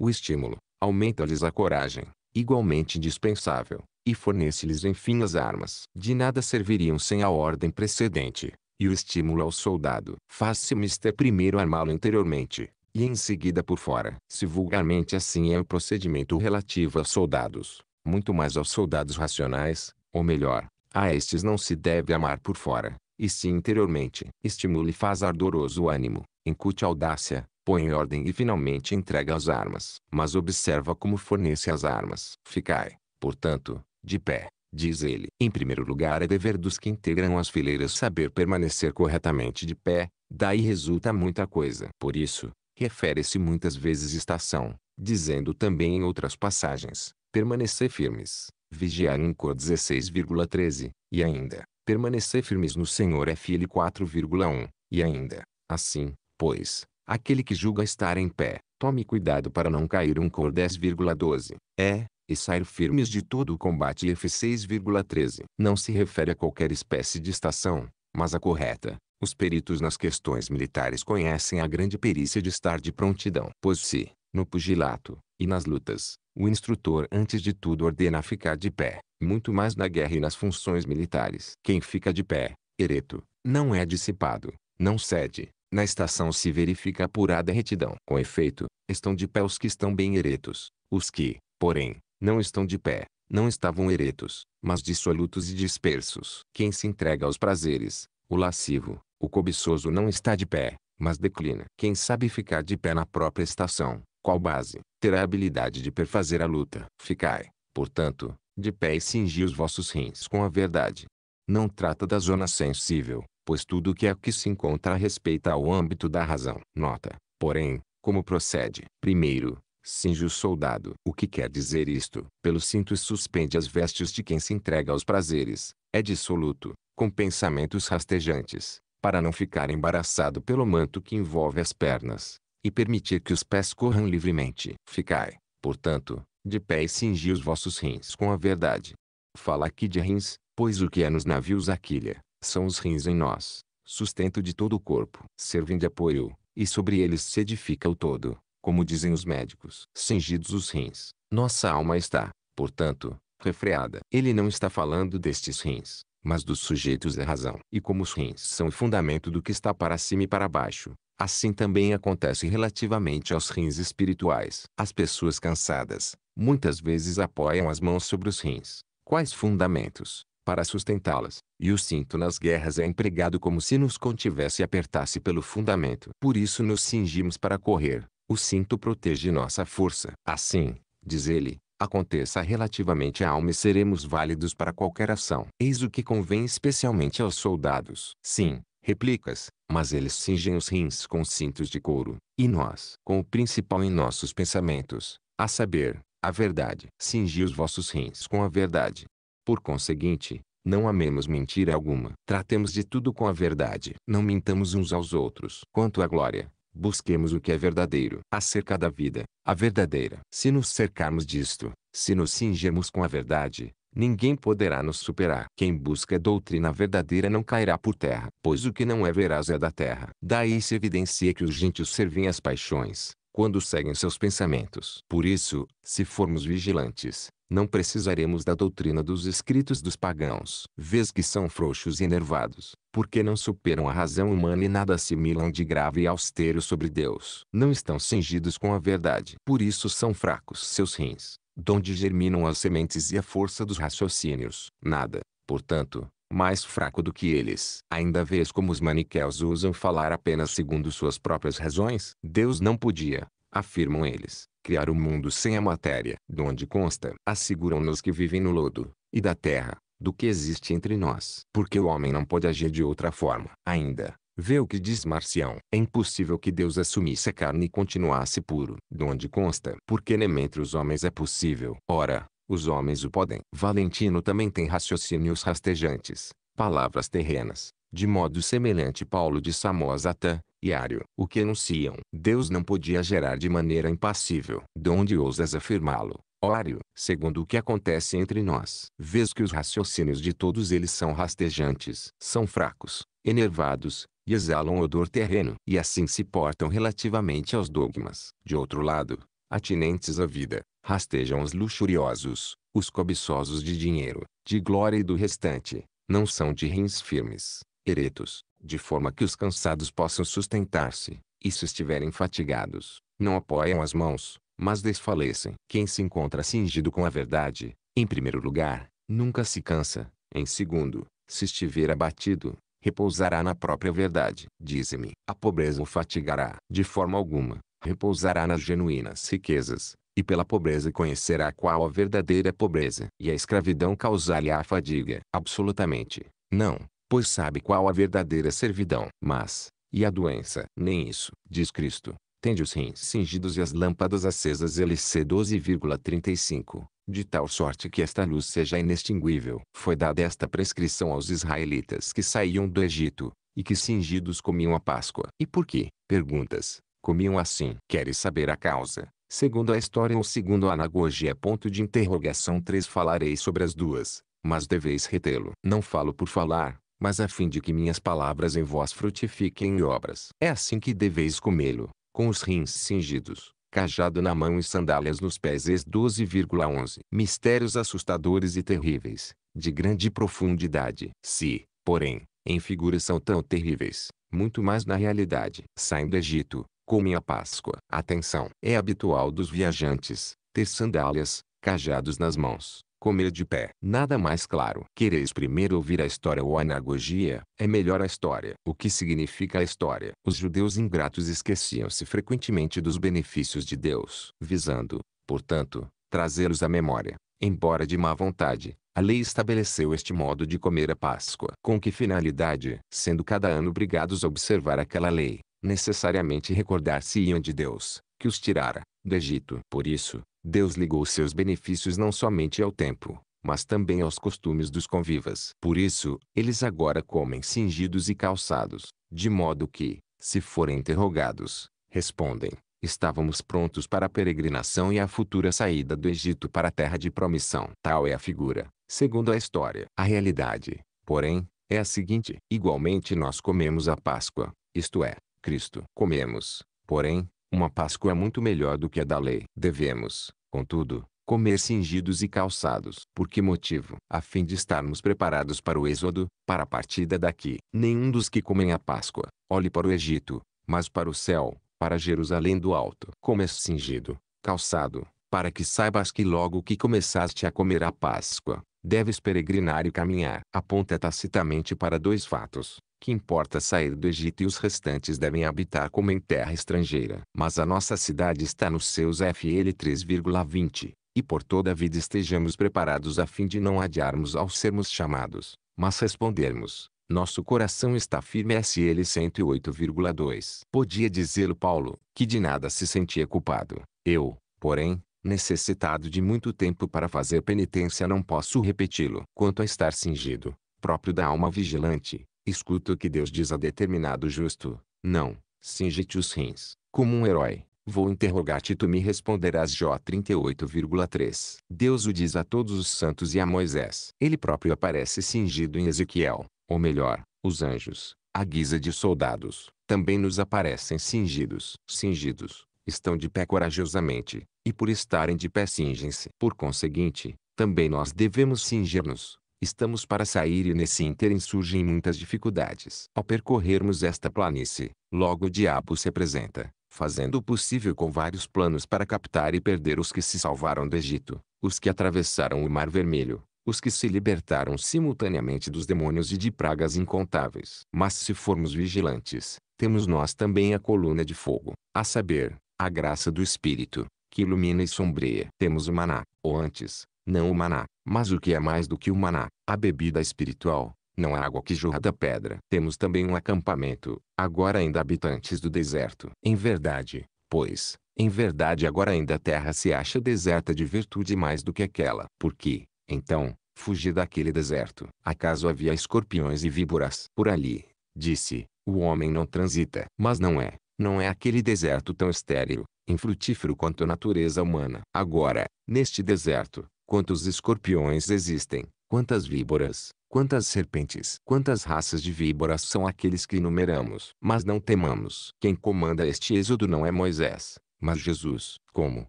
O estímulo, aumenta-lhes a coragem, igualmente indispensável, e fornece-lhes enfim as armas. De nada serviriam sem a ordem precedente, e o estímulo ao soldado. Faz-se mister primeiro armá-lo interiormente, e em seguida por fora. Se vulgarmente assim é o procedimento relativo aos soldados, muito mais aos soldados racionais, ou melhor, a estes não se deve amar por fora, e sim interiormente. Estimule e faz ardoroso o ânimo, incute audácia, põe ordem e finalmente entrega as armas. Mas observa como fornece as armas. Ficai, portanto, de pé, diz ele. Em primeiro lugar é dever dos que integram as fileiras saber permanecer corretamente de pé, daí resulta muita coisa. Por isso, refere-se muitas vezes estação, dizendo também em outras passagens, permanecer firmes vigiar em Cor 16,13, e ainda, permanecer firmes no Senhor FL 4,1, e ainda, assim, pois, aquele que julga estar em pé, tome cuidado para não cair um Cor 10,12, é, e sair firmes de todo o combate F 6,13. Não se refere a qualquer espécie de estação, mas a correta. Os peritos nas questões militares conhecem a grande perícia de estar de prontidão. Pois se, no pugilato, e nas lutas, o instrutor antes de tudo ordena ficar de pé, muito mais na guerra e nas funções militares. Quem fica de pé, ereto, não é dissipado, não cede. Na estação se verifica apurada retidão. Com efeito, estão de pé os que estão bem eretos. Os que, porém, não estão de pé, não estavam eretos, mas dissolutos e dispersos. Quem se entrega aos prazeres, o lascivo, o cobiçoso não está de pé, mas declina. Quem sabe ficar de pé na própria estação, qual base, terá habilidade de perfazer a luta. Ficai, portanto, de pé e cingi os vossos rins com a verdade. Não trata da zona sensível, pois tudo o que é que se encontra respeita ao âmbito da razão. Nota, porém, como procede. Primeiro, cinge o soldado. O que quer dizer isto? Pelo cinto suspende as vestes de quem se entrega aos prazeres, é dissoluto, com pensamentos rastejantes, para não ficar embaraçado pelo manto que envolve as pernas, e permitir que os pés corram livremente. Ficai, portanto, de pé e cingi os vossos rins com a verdade. Fala aqui de rins, pois o que é nos navios aquilha, são os rins em nós, sustento de todo o corpo. Servem de apoio, e sobre eles se edifica o todo, como dizem os médicos. Cingidos os rins, nossa alma está, portanto, refreada. Ele não está falando destes rins, mas dos sujeitos da razão. E como os rins são o fundamento do que está para cima e para baixo, Assim também acontece relativamente aos rins espirituais. As pessoas cansadas, muitas vezes apoiam as mãos sobre os rins. Quais fundamentos, para sustentá-las, e o cinto nas guerras é empregado como se nos contivesse e apertasse pelo fundamento. Por isso nos cingimos para correr. O cinto protege nossa força. Assim, diz ele, aconteça relativamente à alma e seremos válidos para qualquer ação. Eis o que convém especialmente aos soldados. Sim, replicas, mas eles cingem os rins com cintos de couro, e nós, com o principal em nossos pensamentos, a saber, a verdade. Cingi os vossos rins com a verdade. Por conseguinte, não amemos mentira alguma. Tratemos de tudo com a verdade. Não mintamos uns aos outros. Quanto à glória, busquemos o que é verdadeiro. Acerca da vida, a verdadeira. Se nos cercarmos disto, se nos cingermos com a verdade, Ninguém poderá nos superar. Quem busca a doutrina verdadeira não cairá por terra, pois o que não é veraz é da terra. Daí se evidencia que os gentios servem às paixões, quando seguem seus pensamentos. Por isso, se formos vigilantes, não precisaremos da doutrina dos escritos dos pagãos. Vês que são frouxos e enervados, porque não superam a razão humana e nada assimilam de grave e austero sobre Deus. Não estão cingidos com a verdade. Por isso são fracos seus rins donde germinam as sementes e a força dos raciocínios. Nada, portanto, mais fraco do que eles. Ainda vês como os maniqueus usam falar apenas segundo suas próprias razões? Deus não podia, afirmam eles, criar o um mundo sem a matéria, de onde consta, asseguram-nos que vivem no lodo, e da terra, do que existe entre nós. Porque o homem não pode agir de outra forma. Ainda, Vê o que diz Marcião. É impossível que Deus assumisse a carne e continuasse puro. De onde consta? Porque nem entre os homens é possível. Ora, os homens o podem. Valentino também tem raciocínios rastejantes, palavras terrenas. De modo semelhante Paulo de Samosata, e Ário, o que anunciam. Deus não podia gerar de maneira impassível. De onde ousas afirmá-lo? Ório, segundo o que acontece entre nós, vês que os raciocínios de todos eles são rastejantes, são fracos, enervados, e exalam odor terreno e assim se portam relativamente aos dogmas. De outro lado, atinentes à vida, rastejam os luxuriosos, os cobiçosos de dinheiro, de glória e do restante, não são de rins firmes, eretos, de forma que os cansados possam sustentar-se, e se estiverem fatigados, não apoiam as mãos, mas desfalecem. Quem se encontra cingido com a verdade, em primeiro lugar, nunca se cansa, em segundo, se estiver abatido, repousará na própria verdade. Disse-me, a pobreza o fatigará. De forma alguma, repousará nas genuínas riquezas, e pela pobreza conhecerá qual a verdadeira pobreza. E a escravidão causar-lhe a fadiga? Absolutamente, não, pois sabe qual a verdadeira servidão. Mas, e a doença? Nem isso, diz Cristo tende os rins cingidos e as lâmpadas acesas LC 12,35, de tal sorte que esta luz seja inextinguível. Foi dada esta prescrição aos israelitas que saíam do Egito, e que cingidos comiam a Páscoa. E por que, perguntas, comiam assim? Queres saber a causa? Segundo a história ou segundo a anagogia, é ponto de interrogação 3 falarei sobre as duas, mas deveis retê-lo. Não falo por falar, mas a fim de que minhas palavras em vós frutifiquem em obras. É assim que deveis comê-lo com os rins cingidos, cajado na mão e sandálias nos pés. Ex 12,11 Mistérios assustadores e terríveis, de grande profundidade. Se, porém, em figuras são tão terríveis, muito mais na realidade. Saem do Egito, comem a Páscoa. Atenção! É habitual dos viajantes, ter sandálias, cajados nas mãos, Comer de pé. Nada mais claro. Quereis primeiro ouvir a história ou a anagogia, é melhor a história. O que significa a história? Os judeus ingratos esqueciam-se frequentemente dos benefícios de Deus, visando, portanto, trazê-los à memória. Embora de má vontade, a lei estabeleceu este modo de comer a Páscoa. Com que finalidade? Sendo cada ano obrigados a observar aquela lei, necessariamente recordar-se-iam de Deus, que os tirara do Egito. Por isso, Deus ligou seus benefícios não somente ao tempo, mas também aos costumes dos convivas. Por isso, eles agora comem cingidos e calçados, de modo que, se forem interrogados, respondem: Estávamos prontos para a peregrinação e a futura saída do Egito para a terra de promissão. Tal é a figura, segundo a história. A realidade, porém, é a seguinte: igualmente nós comemos a Páscoa, isto é, Cristo. Comemos, porém, uma Páscoa é muito melhor do que a da lei. Devemos, Contudo, comer cingidos e calçados. Por que motivo? A fim de estarmos preparados para o êxodo, para a partida daqui. Nenhum dos que comem a Páscoa, olhe para o Egito, mas para o céu, para Jerusalém do alto. Comes cingido, calçado, para que saibas que logo que começaste a comer a Páscoa, deves peregrinar e caminhar. Aponta tacitamente para dois fatos que importa sair do Egito e os restantes devem habitar como em terra estrangeira. Mas a nossa cidade está nos seus FL 3,20, e por toda a vida estejamos preparados a fim de não adiarmos ao sermos chamados, mas respondermos. Nosso coração está firme SL 108,2. Podia dizê-lo Paulo, que de nada se sentia culpado. Eu, porém, necessitado de muito tempo para fazer penitência não posso repeti-lo. Quanto a estar cingido, próprio da alma vigilante, Escuta o que Deus diz a determinado justo. Não, cinge-te os rins, como um herói. Vou interrogar-te e tu me responderás Jó 38,3. Deus o diz a todos os santos e a Moisés. Ele próprio aparece cingido em Ezequiel, ou melhor, os anjos, à guisa de soldados, também nos aparecem cingidos. Cingidos, estão de pé corajosamente, e por estarem de pé cingem-se. Por conseguinte, também nós devemos cingir-nos, Estamos para sair e nesse ínterim surgem muitas dificuldades. Ao percorrermos esta planície, logo o diabo se apresenta, fazendo o possível com vários planos para captar e perder os que se salvaram do Egito, os que atravessaram o Mar Vermelho, os que se libertaram simultaneamente dos demônios e de pragas incontáveis. Mas se formos vigilantes, temos nós também a coluna de fogo, a saber, a graça do Espírito, que ilumina e sombreia. Temos o maná, ou antes, não o maná, mas o que é mais do que o maná, a bebida espiritual, não a água que jorra da pedra. Temos também um acampamento, agora ainda habitantes do deserto. Em verdade, pois, em verdade agora ainda a terra se acha deserta de virtude mais do que aquela. Porque, então, fugi daquele deserto. Acaso havia escorpiões e víboras? Por ali, disse, o homem não transita. Mas não é, não é aquele deserto tão estéril, infrutífero quanto a natureza humana. Agora, neste deserto, Quantos escorpiões existem? Quantas víboras? Quantas serpentes? Quantas raças de víboras são aqueles que enumeramos? Mas não temamos. Quem comanda este êxodo não é Moisés, mas Jesus. Como,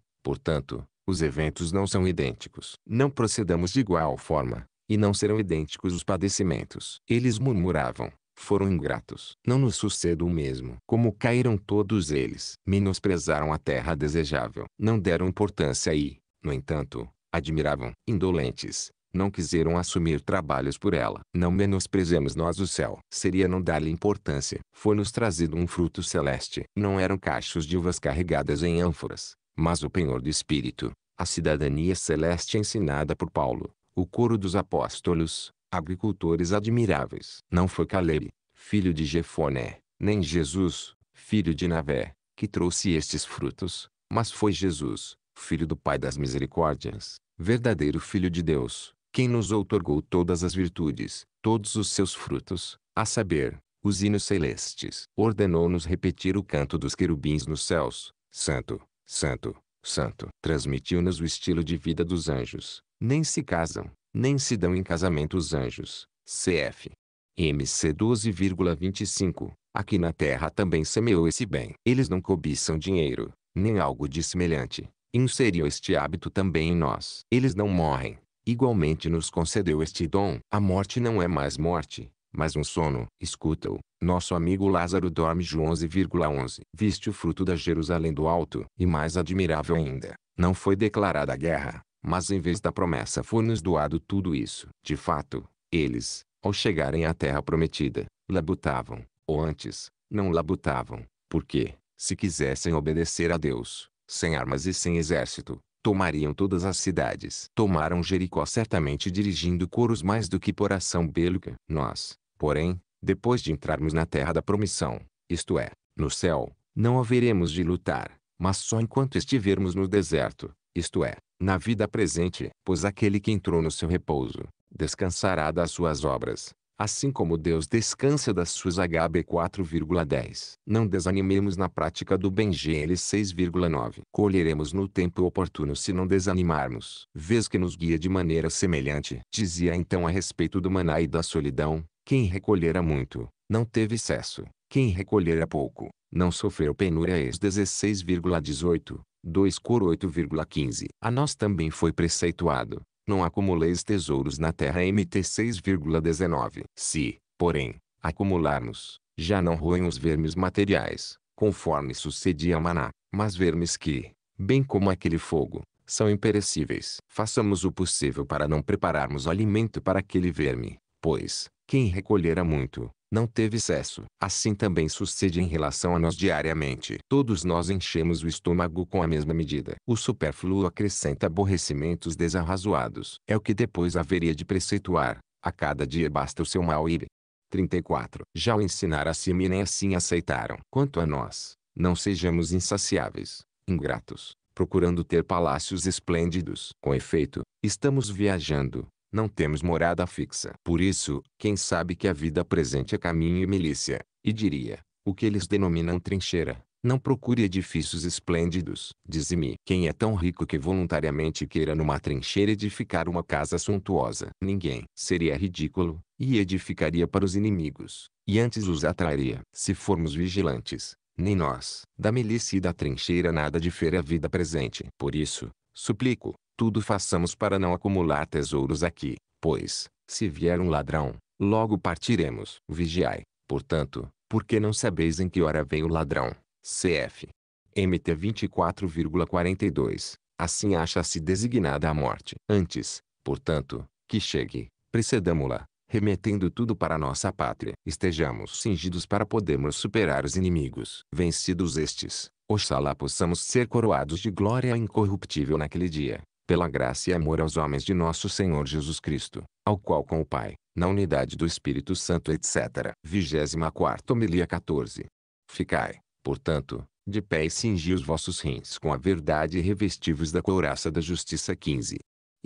portanto, os eventos não são idênticos. Não procedamos de igual forma, e não serão idênticos os padecimentos. Eles murmuravam, foram ingratos. Não nos sucede o mesmo. Como caíram todos eles, menosprezaram a terra desejável. Não deram importância e, no entanto, admiravam. Indolentes, não quiseram assumir trabalhos por ela. Não menosprezemos nós o céu. Seria não dar-lhe importância. Foi-nos trazido um fruto celeste. Não eram cachos de uvas carregadas em ânforas, mas o penhor do Espírito, a cidadania celeste ensinada por Paulo, o coro dos apóstolos, agricultores admiráveis. Não foi Caleb, filho de Jefoné, nem Jesus, filho de Navé, que trouxe estes frutos, mas foi Jesus, filho do Pai das Misericórdias, verdadeiro Filho de Deus, quem nos outorgou todas as virtudes, todos os seus frutos, a saber, os hinos celestes. Ordenou-nos repetir o canto dos querubins nos céus, Santo, Santo, Santo. Transmitiu-nos o estilo de vida dos anjos. Nem se casam, nem se dão em casamento os anjos. CF. MC 12,25. Aqui na terra também semeou esse bem. Eles não cobiçam dinheiro, nem algo de semelhante, inseriu este hábito também em nós. Eles não morrem. Igualmente nos concedeu este dom. A morte não é mais morte, mas um sono. Escuta-o. Nosso amigo Lázaro dorme João 11,11. 11. Viste o fruto da Jerusalém do alto. E mais admirável ainda. Não foi declarada a guerra, mas em vez da promessa foi-nos doado tudo isso. De fato, eles, ao chegarem à terra prometida, labutavam, ou antes, não labutavam, porque, se quisessem obedecer a Deus, sem armas e sem exército, tomariam todas as cidades. Tomaram Jericó certamente dirigindo coros mais do que por ação bélica. Nós, porém, depois de entrarmos na terra da promissão, isto é, no céu, não haveremos de lutar, mas só enquanto estivermos no deserto, isto é, na vida presente. Pois aquele que entrou no seu repouso, descansará das suas obras, Assim como Deus descansa das suas HB 4,10. Não desanimemos na prática do bem GL 6,9. Colheremos no tempo oportuno se não desanimarmos. Vês que nos guia de maneira semelhante. Dizia então a respeito do maná e da solidão. Quem recolhera muito, não teve excesso. Quem recolhera pouco, não sofreu penúria. Ex 16,18. 2 Cor 8,15. A nós também foi preceituado não acumuleis tesouros na terra MT 6,19. Se, porém, acumularmos, já não roem os vermes materiais, conforme sucedia a Maná, mas vermes que, bem como aquele fogo, são imperecíveis. Façamos o possível para não prepararmos alimento para aquele verme, pois, quem recolhera muito, não teve excesso. Assim também sucede em relação a nós diariamente. Todos nós enchemos o estômago com a mesma medida. O supérfluo acrescenta aborrecimentos desarrazoados. É o que depois haveria de preceituar. A cada dia basta o seu mal ir. 34. Já o ensinar a e nem assim aceitaram. Quanto a nós, não sejamos insaciáveis, ingratos, procurando ter palácios esplêndidos. Com efeito, estamos viajando, não temos morada fixa. Por isso, quem sabe que a vida presente é caminho e milícia, e diria, o que eles denominam trincheira, não procure edifícios esplêndidos. Dize-me, quem é tão rico que voluntariamente queira numa trincheira edificar uma casa suntuosa? Ninguém. Seria ridículo, e edificaria para os inimigos, e antes os atrairia. Se formos vigilantes, nem nós, da milícia e da trincheira nada difere a vida presente. Por isso, Suplico, tudo façamos para não acumular tesouros aqui, pois, se vier um ladrão, logo partiremos. Vigiai, portanto, porque não sabeis em que hora vem o ladrão. CF. MT 24,42. Assim acha-se designada a morte. Antes, portanto, que chegue, precedamo-la, remetendo tudo para nossa pátria. Estejamos cingidos para podermos superar os inimigos. Vencidos estes, oxalá possamos ser coroados de glória incorruptível naquele dia, pela graça e amor aos homens de nosso Senhor Jesus Cristo, ao qual com o Pai, na unidade do Espírito Santo etc. 24 Homilia 14 Ficai, portanto, de pé e cingi os vossos rins com a verdade e revesti da couraça da justiça 15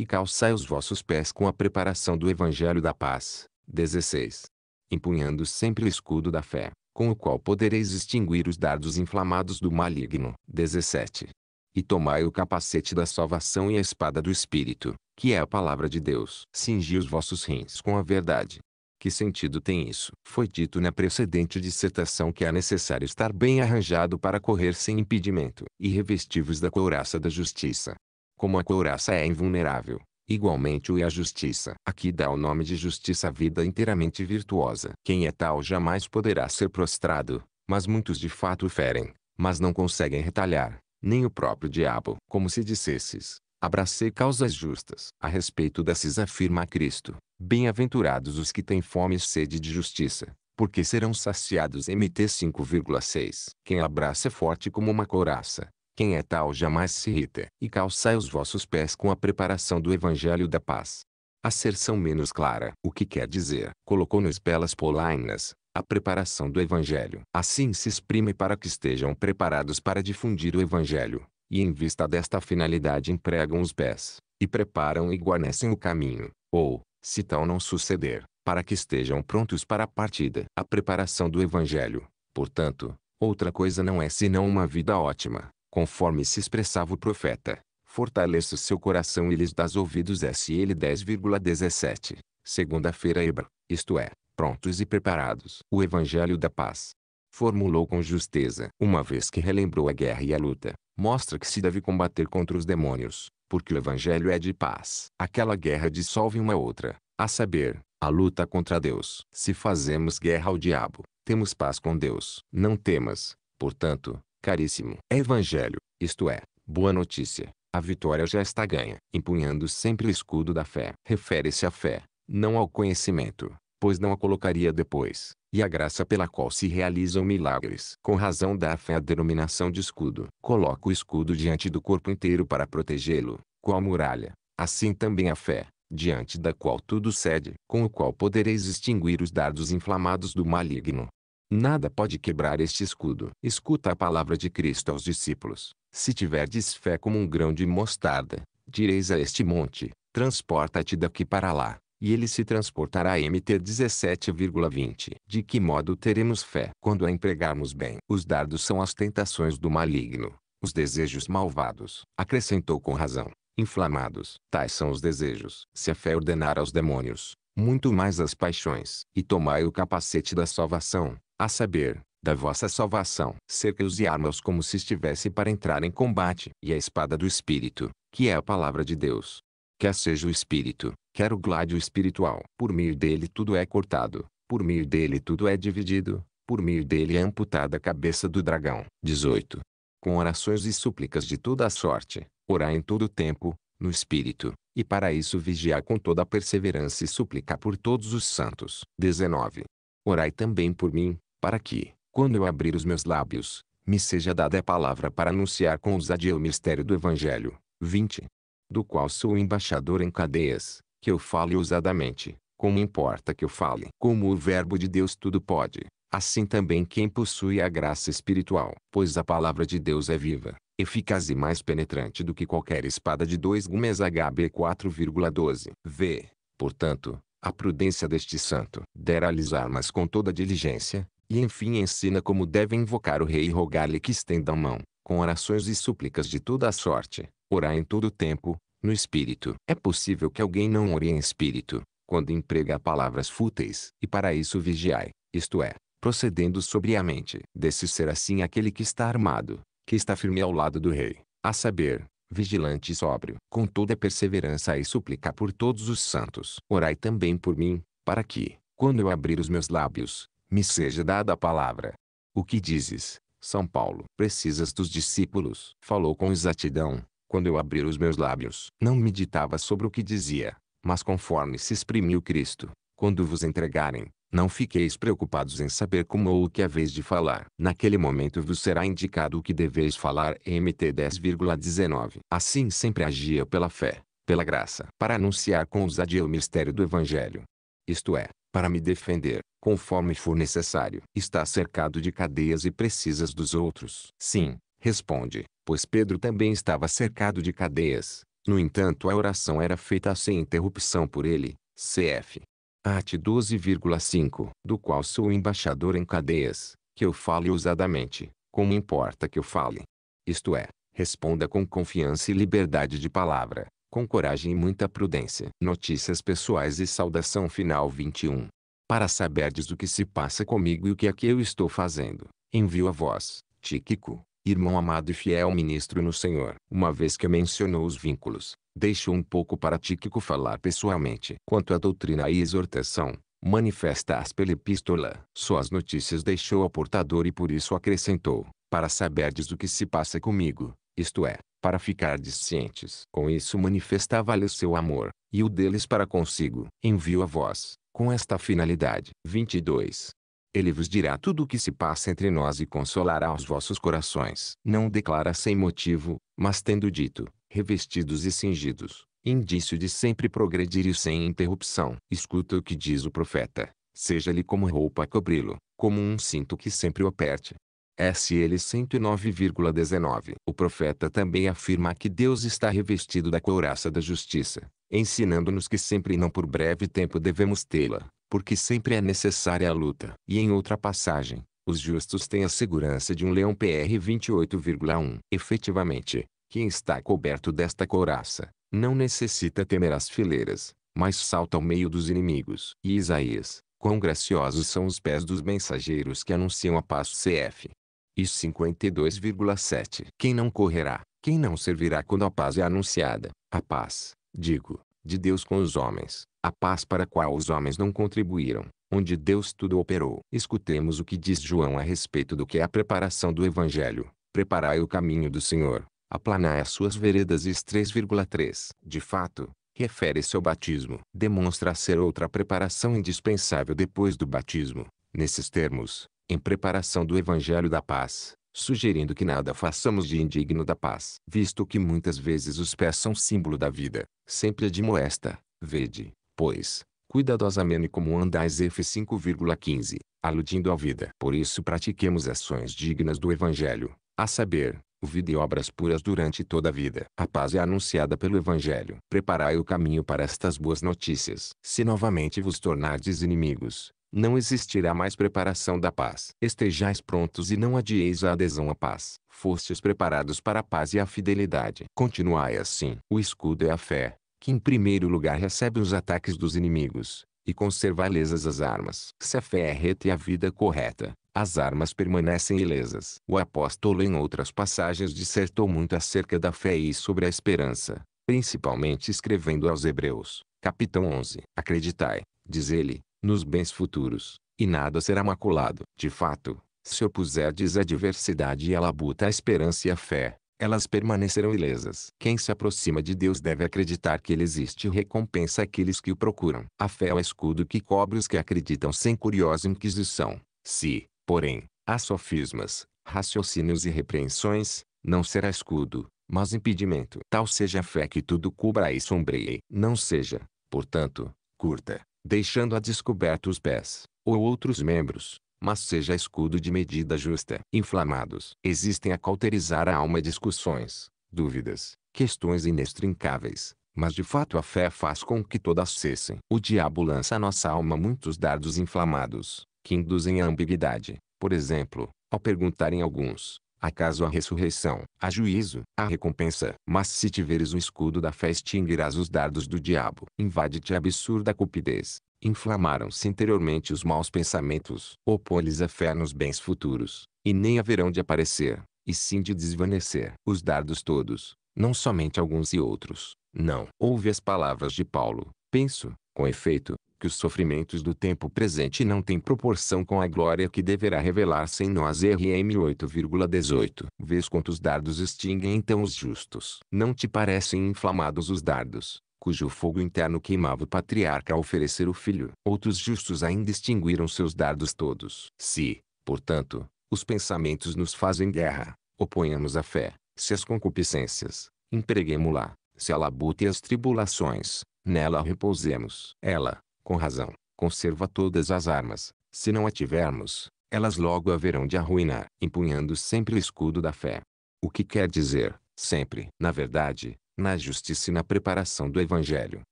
e calçai os vossos pés com a preparação do Evangelho da Paz. 16. Empunhando sempre o escudo da fé, com o qual podereis extinguir os dardos inflamados do maligno. 17. E tomai o capacete da salvação e a espada do Espírito, que é a palavra de Deus. Cingi os vossos rins com a verdade. Que sentido tem isso? Foi dito na precedente dissertação que é necessário estar bem arranjado para correr sem impedimento, e revestivos da couraça da justiça, como a couraça é invulnerável, igualmente o é a justiça. Aqui dá o nome de justiça à vida inteiramente virtuosa. Quem é tal jamais poderá ser prostrado, mas muitos de fato ferem, mas não conseguem retalhar, nem o próprio diabo. Como se dissesses, abracei causas justas. A respeito dessas afirma Cristo, bem-aventurados os que têm fome e sede de justiça, porque serão saciados. MT 5,6 Quem abraça é forte como uma couraça, quem é tal jamais se irrita. E calçai os vossos pés com a preparação do Evangelho da Paz. Acerção menos clara, o que quer dizer, colocou nos belas polainas, a preparação do Evangelho. Assim se exprime para que estejam preparados para difundir o Evangelho, e em vista desta finalidade empregam os pés, e preparam e guarnecem o caminho, ou, se tal não suceder, para que estejam prontos para a partida. A preparação do Evangelho, portanto, outra coisa não é senão uma vida ótima, conforme se expressava o profeta. Fortaleça seu coração e lhes das ouvidos SL 10,17. Segunda-feira Hebra, isto é, prontos e preparados. O Evangelho da Paz. Formulou com justeza, uma vez que relembrou a guerra e a luta, mostra que se deve combater contra os demônios, porque o Evangelho é de paz. Aquela guerra dissolve uma outra, a saber, a luta contra Deus. Se fazemos guerra ao diabo, temos paz com Deus. Não temas, portanto, caríssimo é Evangelho, isto é, boa notícia, a vitória já está ganha, empunhando sempre o escudo da fé. Refere-se à fé, não ao conhecimento, pois não a colocaria depois, e à graça pela qual se realizam milagres. Com razão da fé a denominação de escudo. Coloca o escudo diante do corpo inteiro para protegê-lo, qual muralha, assim também a fé, diante da qual tudo cede, com o qual podereis extinguir os dardos inflamados do maligno. Nada pode quebrar este escudo. Escuta a palavra de Cristo aos discípulos. Se tiverdes fé como um grão de mostarda, direis a este monte, transporta-te daqui para lá, e ele se transportará a MT 17,20. De que modo teremos fé quando a empregarmos bem? Os dardos são as tentações do maligno, os desejos malvados, acrescentou com razão inflamados. Tais são os desejos. Se a fé ordenar aos demônios, muito mais as paixões, e tomai o capacete da salvação, a saber, da vossa salvação. cerca os e arma-os como se estivesse para entrar em combate, e a espada do Espírito, que é a palavra de Deus. Quer seja o Espírito, quer o gládio espiritual. Por meio dele tudo é cortado, por meio dele tudo é dividido, por meio dele é amputada a cabeça do dragão. 18. Com orações e súplicas de toda a sorte, orai em todo o tempo, no espírito, e para isso vigiar com toda a perseverança e suplicar por todos os santos. 19. Orai também por mim, para que, quando eu abrir os meus lábios, me seja dada a palavra para anunciar com ousadia o mistério do Evangelho. 20. Do qual sou embaixador em cadeias, que eu fale ousadamente, como importa que eu fale. Como o Verbo de Deus tudo pode, assim também quem possui a graça espiritual, pois a palavra de Deus é viva, eficaz e mais penetrante do que qualquer espada de dois gumes HB 4,12. V. Portanto, a prudência deste santo dera-lhes armas com toda diligência, e enfim ensina como deve invocar o rei e rogar-lhe que estenda a mão, com orações e súplicas de toda a sorte, orar em todo o tempo, no espírito. É possível que alguém não ore em espírito, quando emprega palavras fúteis, e para isso vigiai, isto é, procedendo sobriamente. Desse ser assim aquele que está armado, que está firme ao lado do rei, a saber, vigilante e sóbrio, com toda perseverança e suplicar por todos os santos. Orai também por mim, para que, quando eu abrir os meus lábios, me seja dada a palavra. O que dizes, São Paulo? Precisas dos discípulos. Falou com exatidão, quando eu abrir os meus lábios. Não meditava sobre o que dizia, mas conforme se exprimiu Cristo, quando vos entregarem, não fiqueis preocupados em saber como ou o que é vez de falar. Naquele momento vos será indicado o que deveis falar. MT 10,19. Assim sempre agia pela fé, pela graça, para anunciar com ousadia o mistério do Evangelho. Isto é, para me defender, conforme for necessário. Está cercado de cadeias e precisas dos outros. Sim, responde, pois Pedro também estava cercado de cadeias. No entanto, a oração era feita sem interrupção por ele. CF ate 12,5, do qual sou embaixador em cadeias, que eu fale ousadamente, como importa que eu fale. Isto é, responda com confiança e liberdade de palavra, com coragem e muita prudência. Notícias pessoais e saudação final 21. Para saberdes o que se passa comigo e o que é que eu estou fazendo, envio a vós, Tíquico, irmão amado e fiel ministro no Senhor. Uma vez que mencionou os vínculos, Deixo um pouco para Tíquico falar pessoalmente. Quanto à doutrina e exortação, manifesta-as pela epístola. Suas notícias deixou ao portador e por isso acrescentou, para saberdes o que se passa comigo, isto é, para ficardes cientes. Com isso manifestava-lhe seu amor, e o deles para consigo. Envio a vós, com esta finalidade. 22. Ele vos dirá tudo o que se passa entre nós e consolará os vossos corações. Não declara sem motivo, mas tendo dito, revestidos e cingidos, indício de sempre progredir e sem interrupção. Escuta o que diz o profeta, seja-lhe como roupa a cobri-lo, como um cinto que sempre o aperte. SL 109,19 O profeta também afirma que Deus está revestido da couraça da justiça, ensinando-nos que sempre e não por breve tempo devemos tê-la, porque sempre é necessária a luta. E em outra passagem, os justos têm a segurança de um leão PR 28,1. Efetivamente, quem está coberto desta couraça, não necessita temer as fileiras, mas salta ao meio dos inimigos. E Isaías, quão graciosos são os pés dos mensageiros que anunciam a paz CF. E 52,7 Quem não correrá, quem não servirá quando a paz é anunciada? A paz, digo, de Deus com os homens, a paz para a qual os homens não contribuíram, onde Deus tudo operou. Escutemos o que diz João a respeito do que é a preparação do Evangelho. Preparai o caminho do Senhor aplanar as suas veredas. Is 3,3. De fato, refere-se ao batismo. Demonstra ser outra preparação indispensável depois do batismo. Nesses termos, em preparação do Evangelho da Paz, sugerindo que nada façamos de indigno da paz. Visto que muitas vezes os pés são símbolo da vida, sempre admoesta, vede, pois, cuidadosamente como andais F 5,15, aludindo à vida. Por isso pratiquemos ações dignas do Evangelho, a saber, o vida e obras puras durante toda a vida. A paz é anunciada pelo Evangelho. Preparai o caminho para estas boas notícias. Se novamente vos tornardes inimigos, não existirá mais preparação da paz. Estejais prontos e não adieis a adesão à paz. Fostes preparados para a paz e a fidelidade. Continuai assim. O escudo é a fé, que em primeiro lugar recebe os ataques dos inimigos, e conserva lesas as armas. Se a fé é reta e a vida correta, as armas permanecem ilesas. O apóstolo em outras passagens dissertou muito acerca da fé e sobre a esperança, principalmente escrevendo aos Hebreus, capitão 11. Acreditai, diz ele, nos bens futuros, e nada será maculado. De fato, se opuserdes a diversidade e a labuta a esperança e a fé, elas permanecerão ilesas. Quem se aproxima de Deus deve acreditar que Ele existe e recompensa aqueles que o procuram. A fé é o escudo que cobre os que acreditam sem curiosa inquisição. Se, Porém, há sofismas, raciocínios e repreensões, não será escudo, mas impedimento. Tal seja a fé que tudo cubra e sombreie. Não seja, portanto, curta, deixando a descoberto os pés, ou outros membros, mas seja escudo de medida justa. Inflamados. Existem a cauterizar a alma discussões, dúvidas, questões inextrincáveis. Mas de fato a fé faz com que todas cessem. O diabo lança à nossa alma muitos dardos inflamados, que induzem à ambiguidade. Por exemplo, ao perguntarem alguns, acaso a ressurreição, a juízo, a recompensa. Mas se tiveres o escudo da fé extinguirás os dardos do diabo. Invade-te a absurda cupidez. Inflamaram-se interiormente os maus pensamentos. Opõe-lhes a fé nos bens futuros, e nem haverão de aparecer, e sim de desvanecer. Os dardos todos, não somente alguns e outros. Não. Ouve as palavras de Paulo. Penso, com efeito, que os sofrimentos do tempo presente não têm proporção com a glória que deverá revelar-se em nós. RM 8,18. Vês quantos dardos extinguem então os justos. Não te parecem inflamados os dardos, cujo fogo interno queimava o patriarca ao oferecer o filho. Outros justos ainda extinguiram seus dardos todos. Se, portanto, os pensamentos nos fazem guerra, oponhamos a fé. Se as concupiscências, empreguemo-la. Se a labuta e as tribulações, nela repousemos. Ela, com razão, conserva todas as armas. Se não a tivermos, elas logo haverão de arruinar, empunhando sempre o escudo da fé. O que quer dizer, sempre, na verdade, na justiça e na preparação do Evangelho,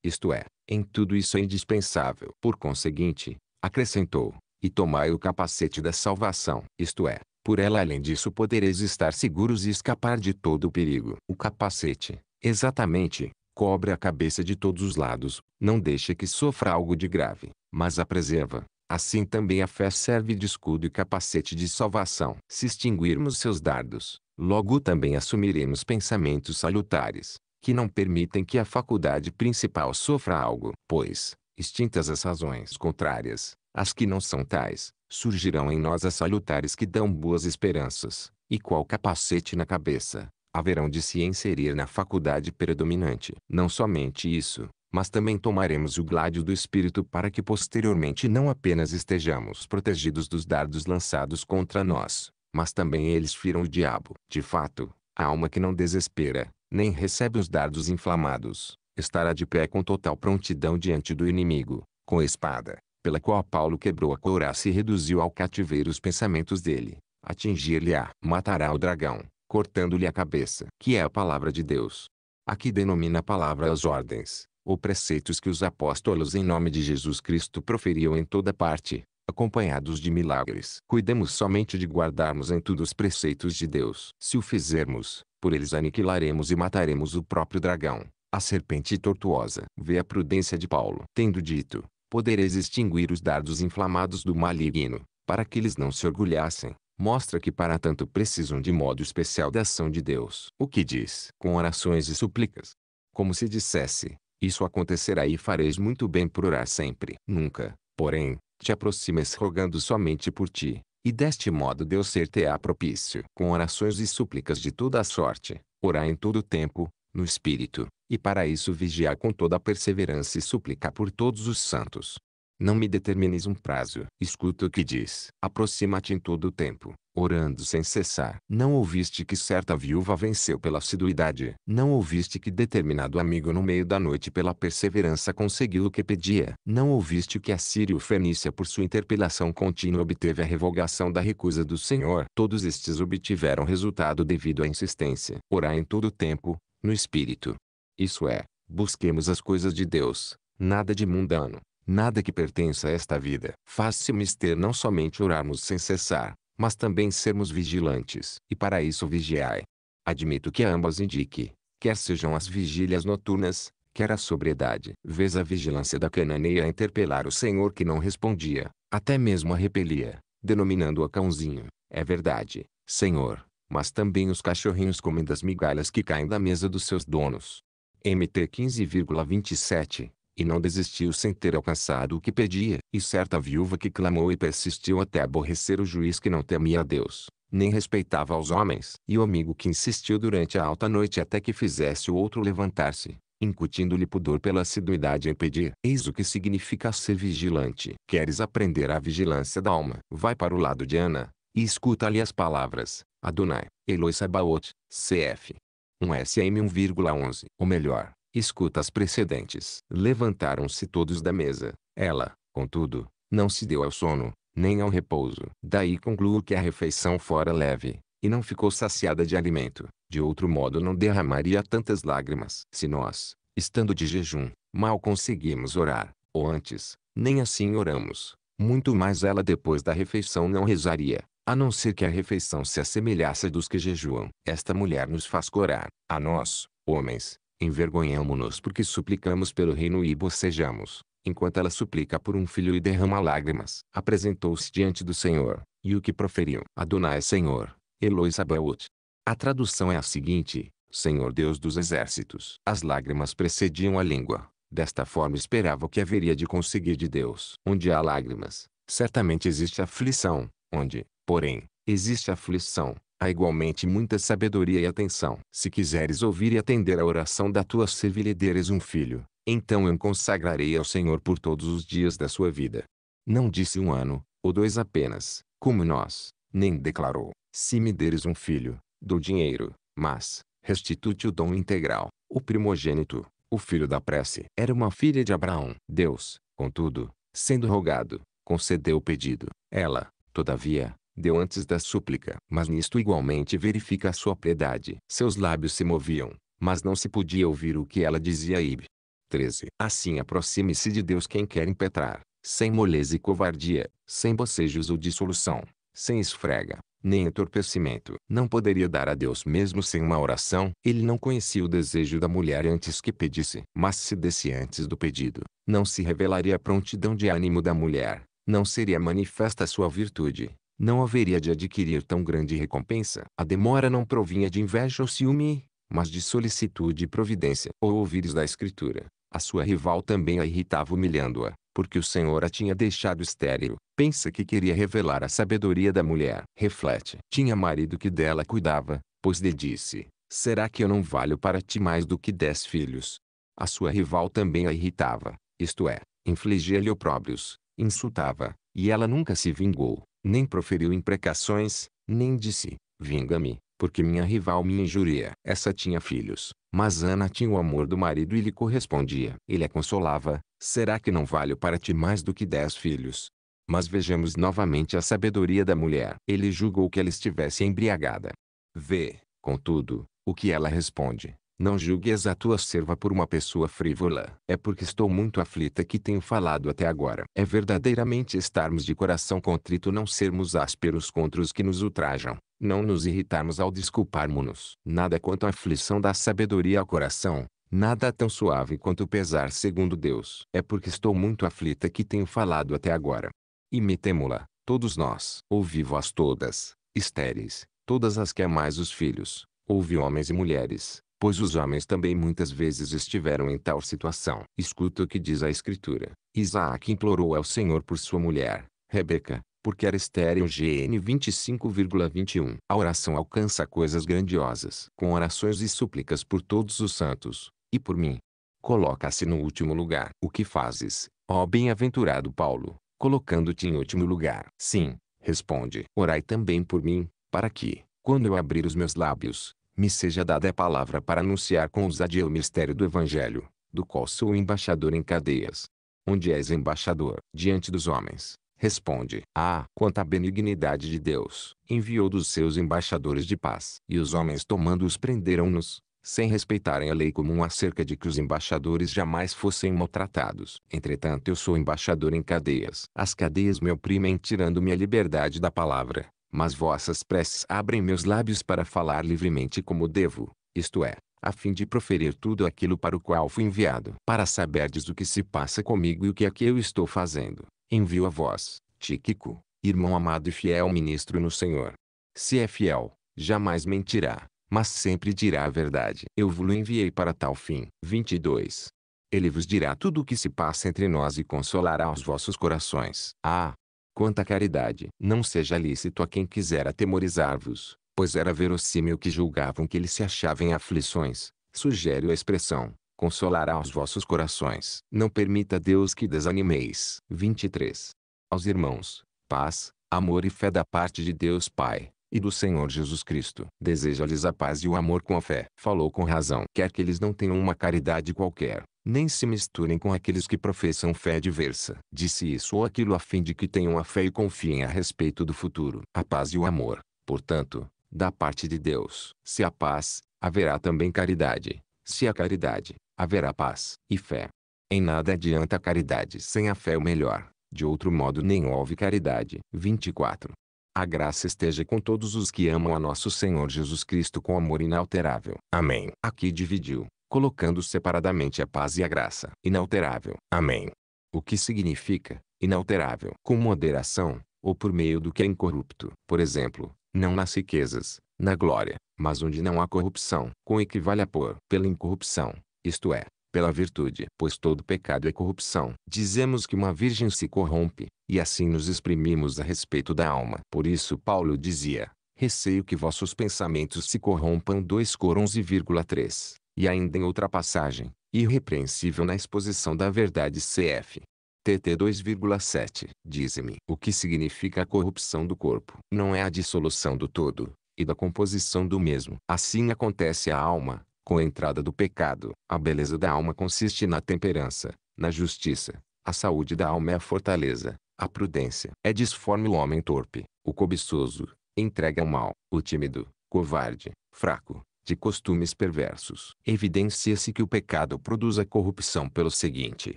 isto é, em tudo isso é indispensável. Por conseguinte, acrescentou, e tomai o capacete da salvação, isto é, por ela além disso podereis estar seguros e escapar de todo o perigo. O capacete, exatamente, cobre a cabeça de todos os lados, não deixa que sofra algo de grave, mas a preserva. Assim também a fé serve de escudo e capacete de salvação. Se extinguirmos seus dardos, logo também assumiremos pensamentos salutares, que não permitem que a faculdade principal sofra algo, pois, extintas as razões contrárias, as que não são tais, surgirão em nós as salutares que dão boas esperanças, e qual capacete na cabeça, haverão de se inserir na faculdade predominante. Não somente isso, mas também tomaremos o gládio do espírito para que posteriormente não apenas estejamos protegidos dos dardos lançados contra nós, mas também eles firam o diabo. De fato, a alma que não desespera, nem recebe os dardos inflamados, estará de pé com total prontidão diante do inimigo, com a espada, pela qual Paulo quebrou a couraça e reduziu ao cativeiro os pensamentos dele, atingir-lhe-á, matará o dragão, cortando-lhe a cabeça, que é a palavra de Deus. Aqui denomina a palavra as ordens, ou preceitos que os apóstolos em nome de Jesus Cristo proferiam em toda parte, acompanhados de milagres. Cuidemos somente de guardarmos em tudo os preceitos de Deus. Se o fizermos, por eles aniquilaremos e mataremos o próprio dragão, a serpente tortuosa. Vê a prudência de Paulo. Tendo dito, podereis extinguir os dardos inflamados do maligno, para que eles não se orgulhassem, mostra que para tanto precisam de modo especial da ação de Deus. O que diz? Com orações e súplicas. Como se dissesse, isso acontecerá e fareis muito bem por orar sempre. Nunca, porém, te aproximes rogando somente por ti, e deste modo Deus ser-te-á propício. Com orações e súplicas de toda a sorte, orar em todo o tempo, no Espírito, e para isso vigiar com toda a perseverança e suplicar por todos os santos. Não me determines um prazo. Escuta o que diz. Aproxima-te em todo o tempo, orando sem cessar. Não ouviste que certa viúva venceu pela assiduidade. Não ouviste que determinado amigo no meio da noite pela perseverança conseguiu o que pedia. Não ouviste que a Sírio Fenícia por sua interpelação contínua obteve a revogação da recusa do Senhor. Todos estes obtiveram resultado devido à insistência. Orar em todo o tempo, no Espírito. Isso é, busquemos as coisas de Deus, nada de mundano. Nada que pertença a esta vida. Faz-se mister não somente orarmos sem cessar, mas também sermos vigilantes. E para isso vigiai. Admito que ambas indique, quer sejam as vigílias noturnas, quer a sobriedade. Vês a vigilância da cananeia interpelar o Senhor que não respondia, até mesmo a repelia, denominando-a cãozinho. É verdade, Senhor, mas também os cachorrinhos comem das migalhas que caem da mesa dos seus donos. MT 15,27 e não desistiu sem ter alcançado o que pedia. E certa viúva que clamou e persistiu até aborrecer o juiz que não temia a Deus, nem respeitava aos homens. E o amigo que insistiu durante a alta noite até que fizesse o outro levantar-se, incutindo-lhe pudor pela assiduidade em pedir. Eis o que significa ser vigilante. Queres aprender a vigilância da alma? Vai para o lado de Ana, e escuta-lhe as palavras. Adonai, Eloi Sabaoth, cf. 1 SM 1,11. Ou melhor, Escuta as precedentes. Levantaram-se todos da mesa. Ela, contudo, não se deu ao sono, nem ao repouso. Daí concluo que a refeição fora leve, e não ficou saciada de alimento. De outro modo não derramaria tantas lágrimas. Se nós, estando de jejum, mal conseguimos orar, ou antes, nem assim oramos, muito mais ela depois da refeição não rezaria, a não ser que a refeição se assemelhasse dos que jejuam. Esta mulher nos faz corar, a nós, homens, envergonhamo-nos porque suplicamos pelo reino e bocejamos, enquanto ela suplica por um filho e derrama lágrimas. Apresentou-se diante do Senhor, e o que proferiu? Adonai Senhor, Eloi Sabaoth. A tradução é a seguinte, Senhor Deus dos exércitos. As lágrimas precediam a língua. Desta forma esperava o que haveria de conseguir de Deus. Onde há lágrimas, certamente existe aflição. Onde, porém, existe aflição, há igualmente muita sabedoria e atenção. Se quiseres ouvir e atender à oração da tua serva e deres um filho, então eu consagrarei ao Senhor por todos os dias da sua vida. Não disse um ano, ou dois apenas, como nós, nem declarou, se me deres um filho, do dinheiro, mas, restitute o dom integral, o primogênito, o filho da prece. Era uma filha de Abraão. Deus, contudo, sendo rogado, concedeu o pedido. Ela, todavia, deu antes da súplica. Mas nisto igualmente verifica a sua piedade. Seus lábios se moviam, mas não se podia ouvir o que ela dizia Ibe. 13. Assim aproxime-se de Deus quem quer impetrar, sem moleza e covardia, sem bocejos ou dissolução, sem esfrega, nem entorpecimento. Não poderia dar a Deus mesmo sem uma oração. Ele não conhecia o desejo da mulher antes que pedisse. Mas se desse antes do pedido, não se revelaria a prontidão de ânimo da mulher, não seria manifesta a sua virtude, não haveria de adquirir tão grande recompensa. A demora não provinha de inveja ou ciúme, mas de solicitude e providência. Ou ouvires da Escritura, a sua rival também a irritava humilhando-a, porque o Senhor a tinha deixado estéril. Pensa que queria revelar a sabedoria da mulher. Reflete. Tinha marido que dela cuidava, pois lhe disse, será que eu não valho para ti mais do que dez filhos? A sua rival também a irritava, isto é, infligia-lhe opróbrios, insultava, e ela nunca se vingou nem proferiu imprecações, nem disse, vinga-me, porque minha rival me injuria. Essa tinha filhos, mas Ana tinha o amor do marido e lhe correspondia. Ele a consolava, será que não valho para ti mais do que dez filhos? Mas vejamos novamente a sabedoria da mulher. Ele julgou que ela estivesse embriagada. Vê, contudo, o que ela responde. Não julgues a tua serva por uma pessoa frívola. É porque estou muito aflita que tenho falado até agora. É verdadeiramente estarmos de coração contrito não sermos ásperos contra os que nos ultrajam. Não nos irritarmos ao desculparmos-nos. Nada quanto a aflição da sabedoria ao coração, Nada tão suave quanto o pesar segundo Deus. É porque estou muito aflita que tenho falado até agora. Imitemo-la, todos nós. Ouvi vós todas, estéreis, todas as que amais os filhos. Ouvi homens e mulheres, pois os homens também muitas vezes estiveram em tal situação. Escuta o que diz a Escritura. Isaac implorou ao Senhor por sua mulher, Rebeca, porque era estéreo GN 25,21. A oração alcança coisas grandiosas. Com orações e súplicas por todos os santos, e por mim. Coloca-se no último lugar. O que fazes, ó bem-aventurado Paulo, colocando-te em último lugar? Sim, responde. Orai também por mim, para que, quando eu abrir os meus lábios, me seja dada a palavra para anunciar com ousadia o mistério do Evangelho, do qual sou embaixador em cadeias. Onde és embaixador, diante dos homens, responde: Ah, quanta benignidade de Deus! Enviou dos seus embaixadores de paz. E os homens tomando-os prenderam-nos, sem respeitarem a lei comum acerca de que os embaixadores jamais fossem maltratados. Entretanto eu sou embaixador em cadeias. As cadeias me oprimem tirando-me a liberdade da palavra, mas vossas preces abrem meus lábios para falar livremente como devo, isto é, a fim de proferir tudo aquilo para o qual fui enviado. Para saberdes o que se passa comigo e o que é que eu estou fazendo, envio a vós, Tíquico, irmão amado e fiel ministro no Senhor. Se é fiel, jamais mentirá, mas sempre dirá a verdade. Eu vos enviei para tal fim. 22. Ele vos dirá tudo o que se passa entre nós e consolará os vossos corações. Ah, Quanto à caridade, não seja lícito a quem quiser atemorizar-vos, pois era verossímil que julgavam que ele se achava em aflições, sugere a expressão, consolará os vossos corações. Não permita Deus que desanimeis. 23. Aos irmãos, paz, amor e fé da parte de Deus Pai, e do Senhor Jesus Cristo. Deseja-lhes a paz e o amor com a fé. Falou com razão. Quer que eles não tenham uma caridade qualquer, nem se misturem com aqueles que professam fé diversa. Disse isso ou aquilo a fim de que tenham a fé e confiem a respeito do futuro. A paz e o amor, portanto, da parte de Deus. Se a paz, haverá também caridade. Se a caridade, haverá paz e fé. Em nada adianta a caridade sem a fé o melhor. De outro modo nem houve caridade. 24. A graça esteja com todos os que amam a nosso Senhor Jesus Cristo com amor inalterável. Amém. Aqui dividiu, colocando separadamente a paz e a graça. Inalterável. Amém. O que significa, inalterável? Com moderação, ou por meio do que é incorrupto. Por exemplo, não nas riquezas, na glória, mas onde não há corrupção. Com equivale a por, pela incorrupção, isto é, pela virtude, pois todo pecado é corrupção. Dizemos que uma virgem se corrompe, e assim nos exprimimos a respeito da alma. Por isso Paulo dizia, receio que vossos pensamentos se corrompam 2 Cor 11,3. E ainda em outra passagem, irrepreensível na exposição da verdade cf. TT 2,7. Dize-me o que significa a corrupção do corpo. Não é a dissolução do todo, e da composição do mesmo. Assim acontece à alma, com a entrada do pecado. A beleza da alma consiste na temperança, na justiça. A saúde da alma é a fortaleza, a prudência. É disforme o homem torpe, o cobiçoso, entregue ao mal, o tímido, covarde, fraco, de costumes perversos. Evidencia-se que o pecado produz a corrupção pelo seguinte: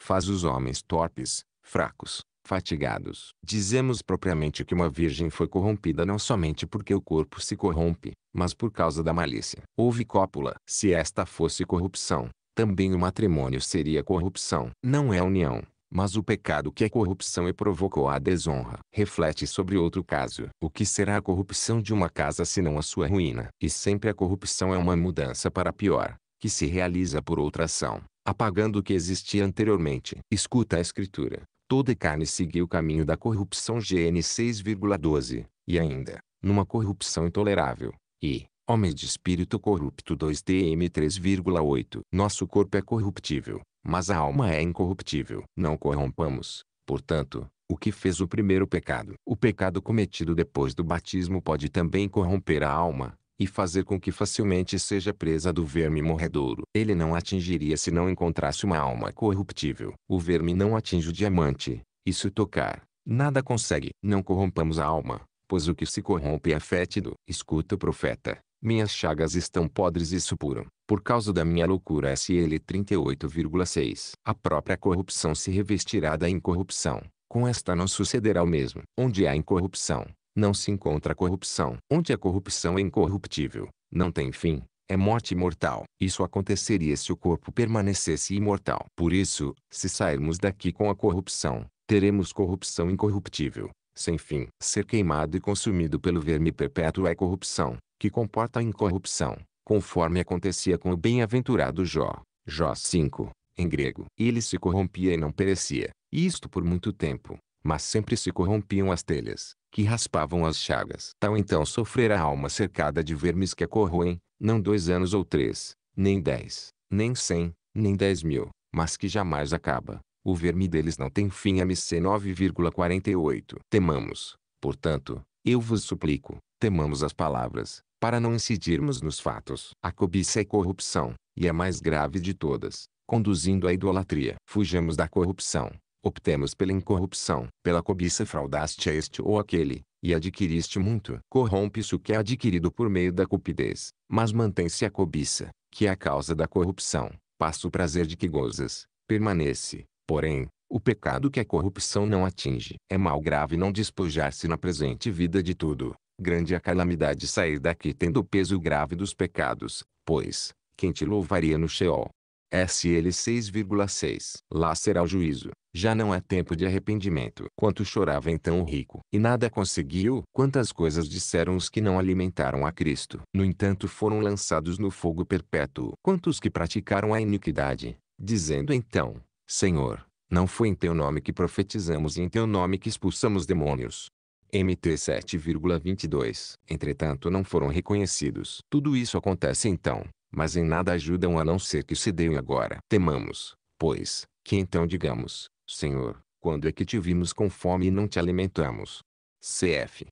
faz os homens torpes, fracos, fatigados. Dizemos propriamente que uma virgem foi corrompida não somente porque o corpo se corrompe, mas por causa da malícia. Houve cópula. Se esta fosse corrupção, também o matrimônio seria corrupção. Não é a união, mas o pecado que é corrupção e provocou a desonra. Reflete sobre outro caso. O que será a corrupção de uma casa se não a sua ruína? E sempre a corrupção é uma mudança para pior, que se realiza por outra ação, apagando o que existia anteriormente. Escuta a escritura. Toda carne seguiu o caminho da corrupção GN 6,12, e ainda, numa corrupção intolerável, e, homem de espírito corrupto 2DM 3,8. Nosso corpo é corruptível, mas a alma é incorruptível. Não corrompamos, portanto, o que fez o primeiro pecado. O pecado cometido depois do batismo pode também corromper a alma, e fazer com que facilmente seja presa do verme morredouro. Ele não atingiria se não encontrasse uma alma corruptível. O verme não atinge o diamante, e se tocar, nada consegue. Não corrompamos a alma, pois o que se corrompe é fétido. Escuta o profeta, minhas chagas estão podres e supuram, por causa da minha loucura SL 38,6. A própria corrupção se revestirá da incorrupção, com esta não sucederá o mesmo. Onde há incorrupção, não se encontra corrupção. Onde a corrupção é incorruptível, não tem fim, é morte mortal. Isso aconteceria se o corpo permanecesse imortal. Por isso, se sairmos daqui com a corrupção, teremos corrupção incorruptível, sem fim. Ser queimado e consumido pelo verme perpétuo é corrupção, que comporta a incorrupção, conforme acontecia com o bem-aventurado Jó. Jó 5, em grego. Ele se corrompia e não perecia, isto por muito tempo, mas sempre se corrompiam as telhas que raspavam as chagas. Tal então sofrer a alma cercada de vermes que a corroem, não dois anos ou três, nem dez, nem cem, nem dez mil, mas que jamais acaba. O verme deles não tem fim. MC 9,48. Temamos, portanto, eu vos suplico, temamos as palavras, para não incidirmos nos fatos. A cobiça é corrupção, e é mais grave de todas, conduzindo à idolatria. Fujamos da corrupção, Optemos pela incorrupção, pela cobiça fraudaste a este ou aquele, e adquiriste muito. Corrompe-se o que é adquirido por meio da cupidez, mas mantém-se a cobiça, que é a causa da corrupção. Passa o prazer de que gozas, permanece, porém, o pecado que a corrupção não atinge. É mal grave não despojar-se na presente vida de tudo. Grande a calamidade sair daqui tendo o peso grave dos pecados, pois, quem te louvaria no Sheol? SL 6,6. Lá será o juízo. Já não é tempo de arrependimento. Quanto chorava então o rico, e nada conseguiu. Quantas coisas disseram os que não alimentaram a Cristo. No entanto foram lançados no fogo perpétuo. Quantos que praticaram a iniquidade, dizendo então, Senhor, não foi em teu nome que profetizamos e em teu nome que expulsamos demônios. MT 7,22. Entretanto não foram reconhecidos. Tudo isso acontece então, mas em nada ajudam a não ser que se deem agora. Temamos, pois, que então digamos, Senhor, quando é que te vimos com fome e não te alimentamos? CF.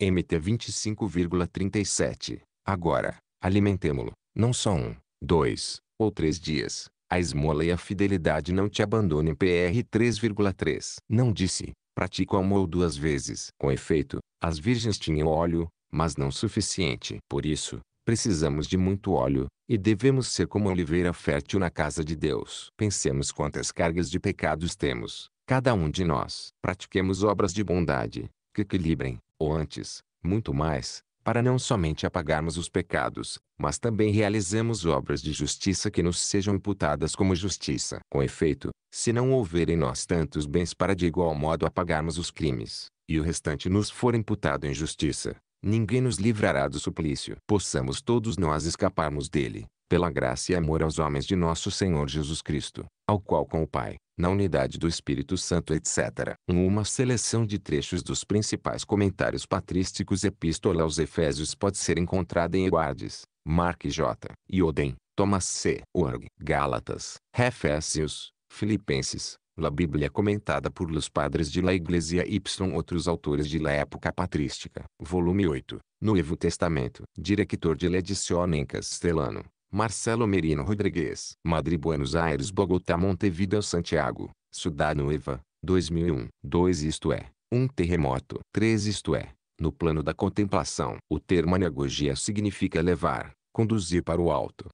MT 25,37. Agora, alimentemo-lo, não só um, dois, ou três dias. A esmola e a fidelidade não te abandonem. PR 3,3. Não disse, pratico uma ou duas vezes. Com efeito, as virgens tinham óleo, mas não suficiente. Por isso, precisamos de muito óleo, e devemos ser como oliveira fértil na casa de Deus. Pensemos quantas cargas de pecados temos, cada um de nós. Pratiquemos obras de bondade, que equilibrem, ou antes, muito mais, para não somente apagarmos os pecados, mas também realizemos obras de justiça que nos sejam imputadas como justiça. Com efeito, se não houver em nós tantos bens para de igual modo apagarmos os crimes, e o restante nos for imputado em justiça, ninguém nos livrará do suplício. Possamos todos nós escaparmos dele, pela graça e amor aos homens de nosso Senhor Jesus Cristo, ao qual com o Pai, na unidade do Espírito Santo, etc. Uma seleção de trechos dos principais comentários patrísticos Epístola aos Efésios pode ser encontrada em Eduardes, Mark J. Ioden, Thomas C. Org, Gálatas, Refésios, Filipenses, La Bíblia é comentada por los padres de la Iglesia y outros autores de la época patrística. Volume 8. Novo Testamento. Diretor de la edición em castelano. Marcelo Merino Rodrigues. Madrid Buenos Aires Bogotá Montevideo Santiago. Ciudad Nueva. 2001. 2 Isto é. Um terremoto. 3 Isto é. No plano da contemplação. O termo anagogia significa levar, conduzir para o alto.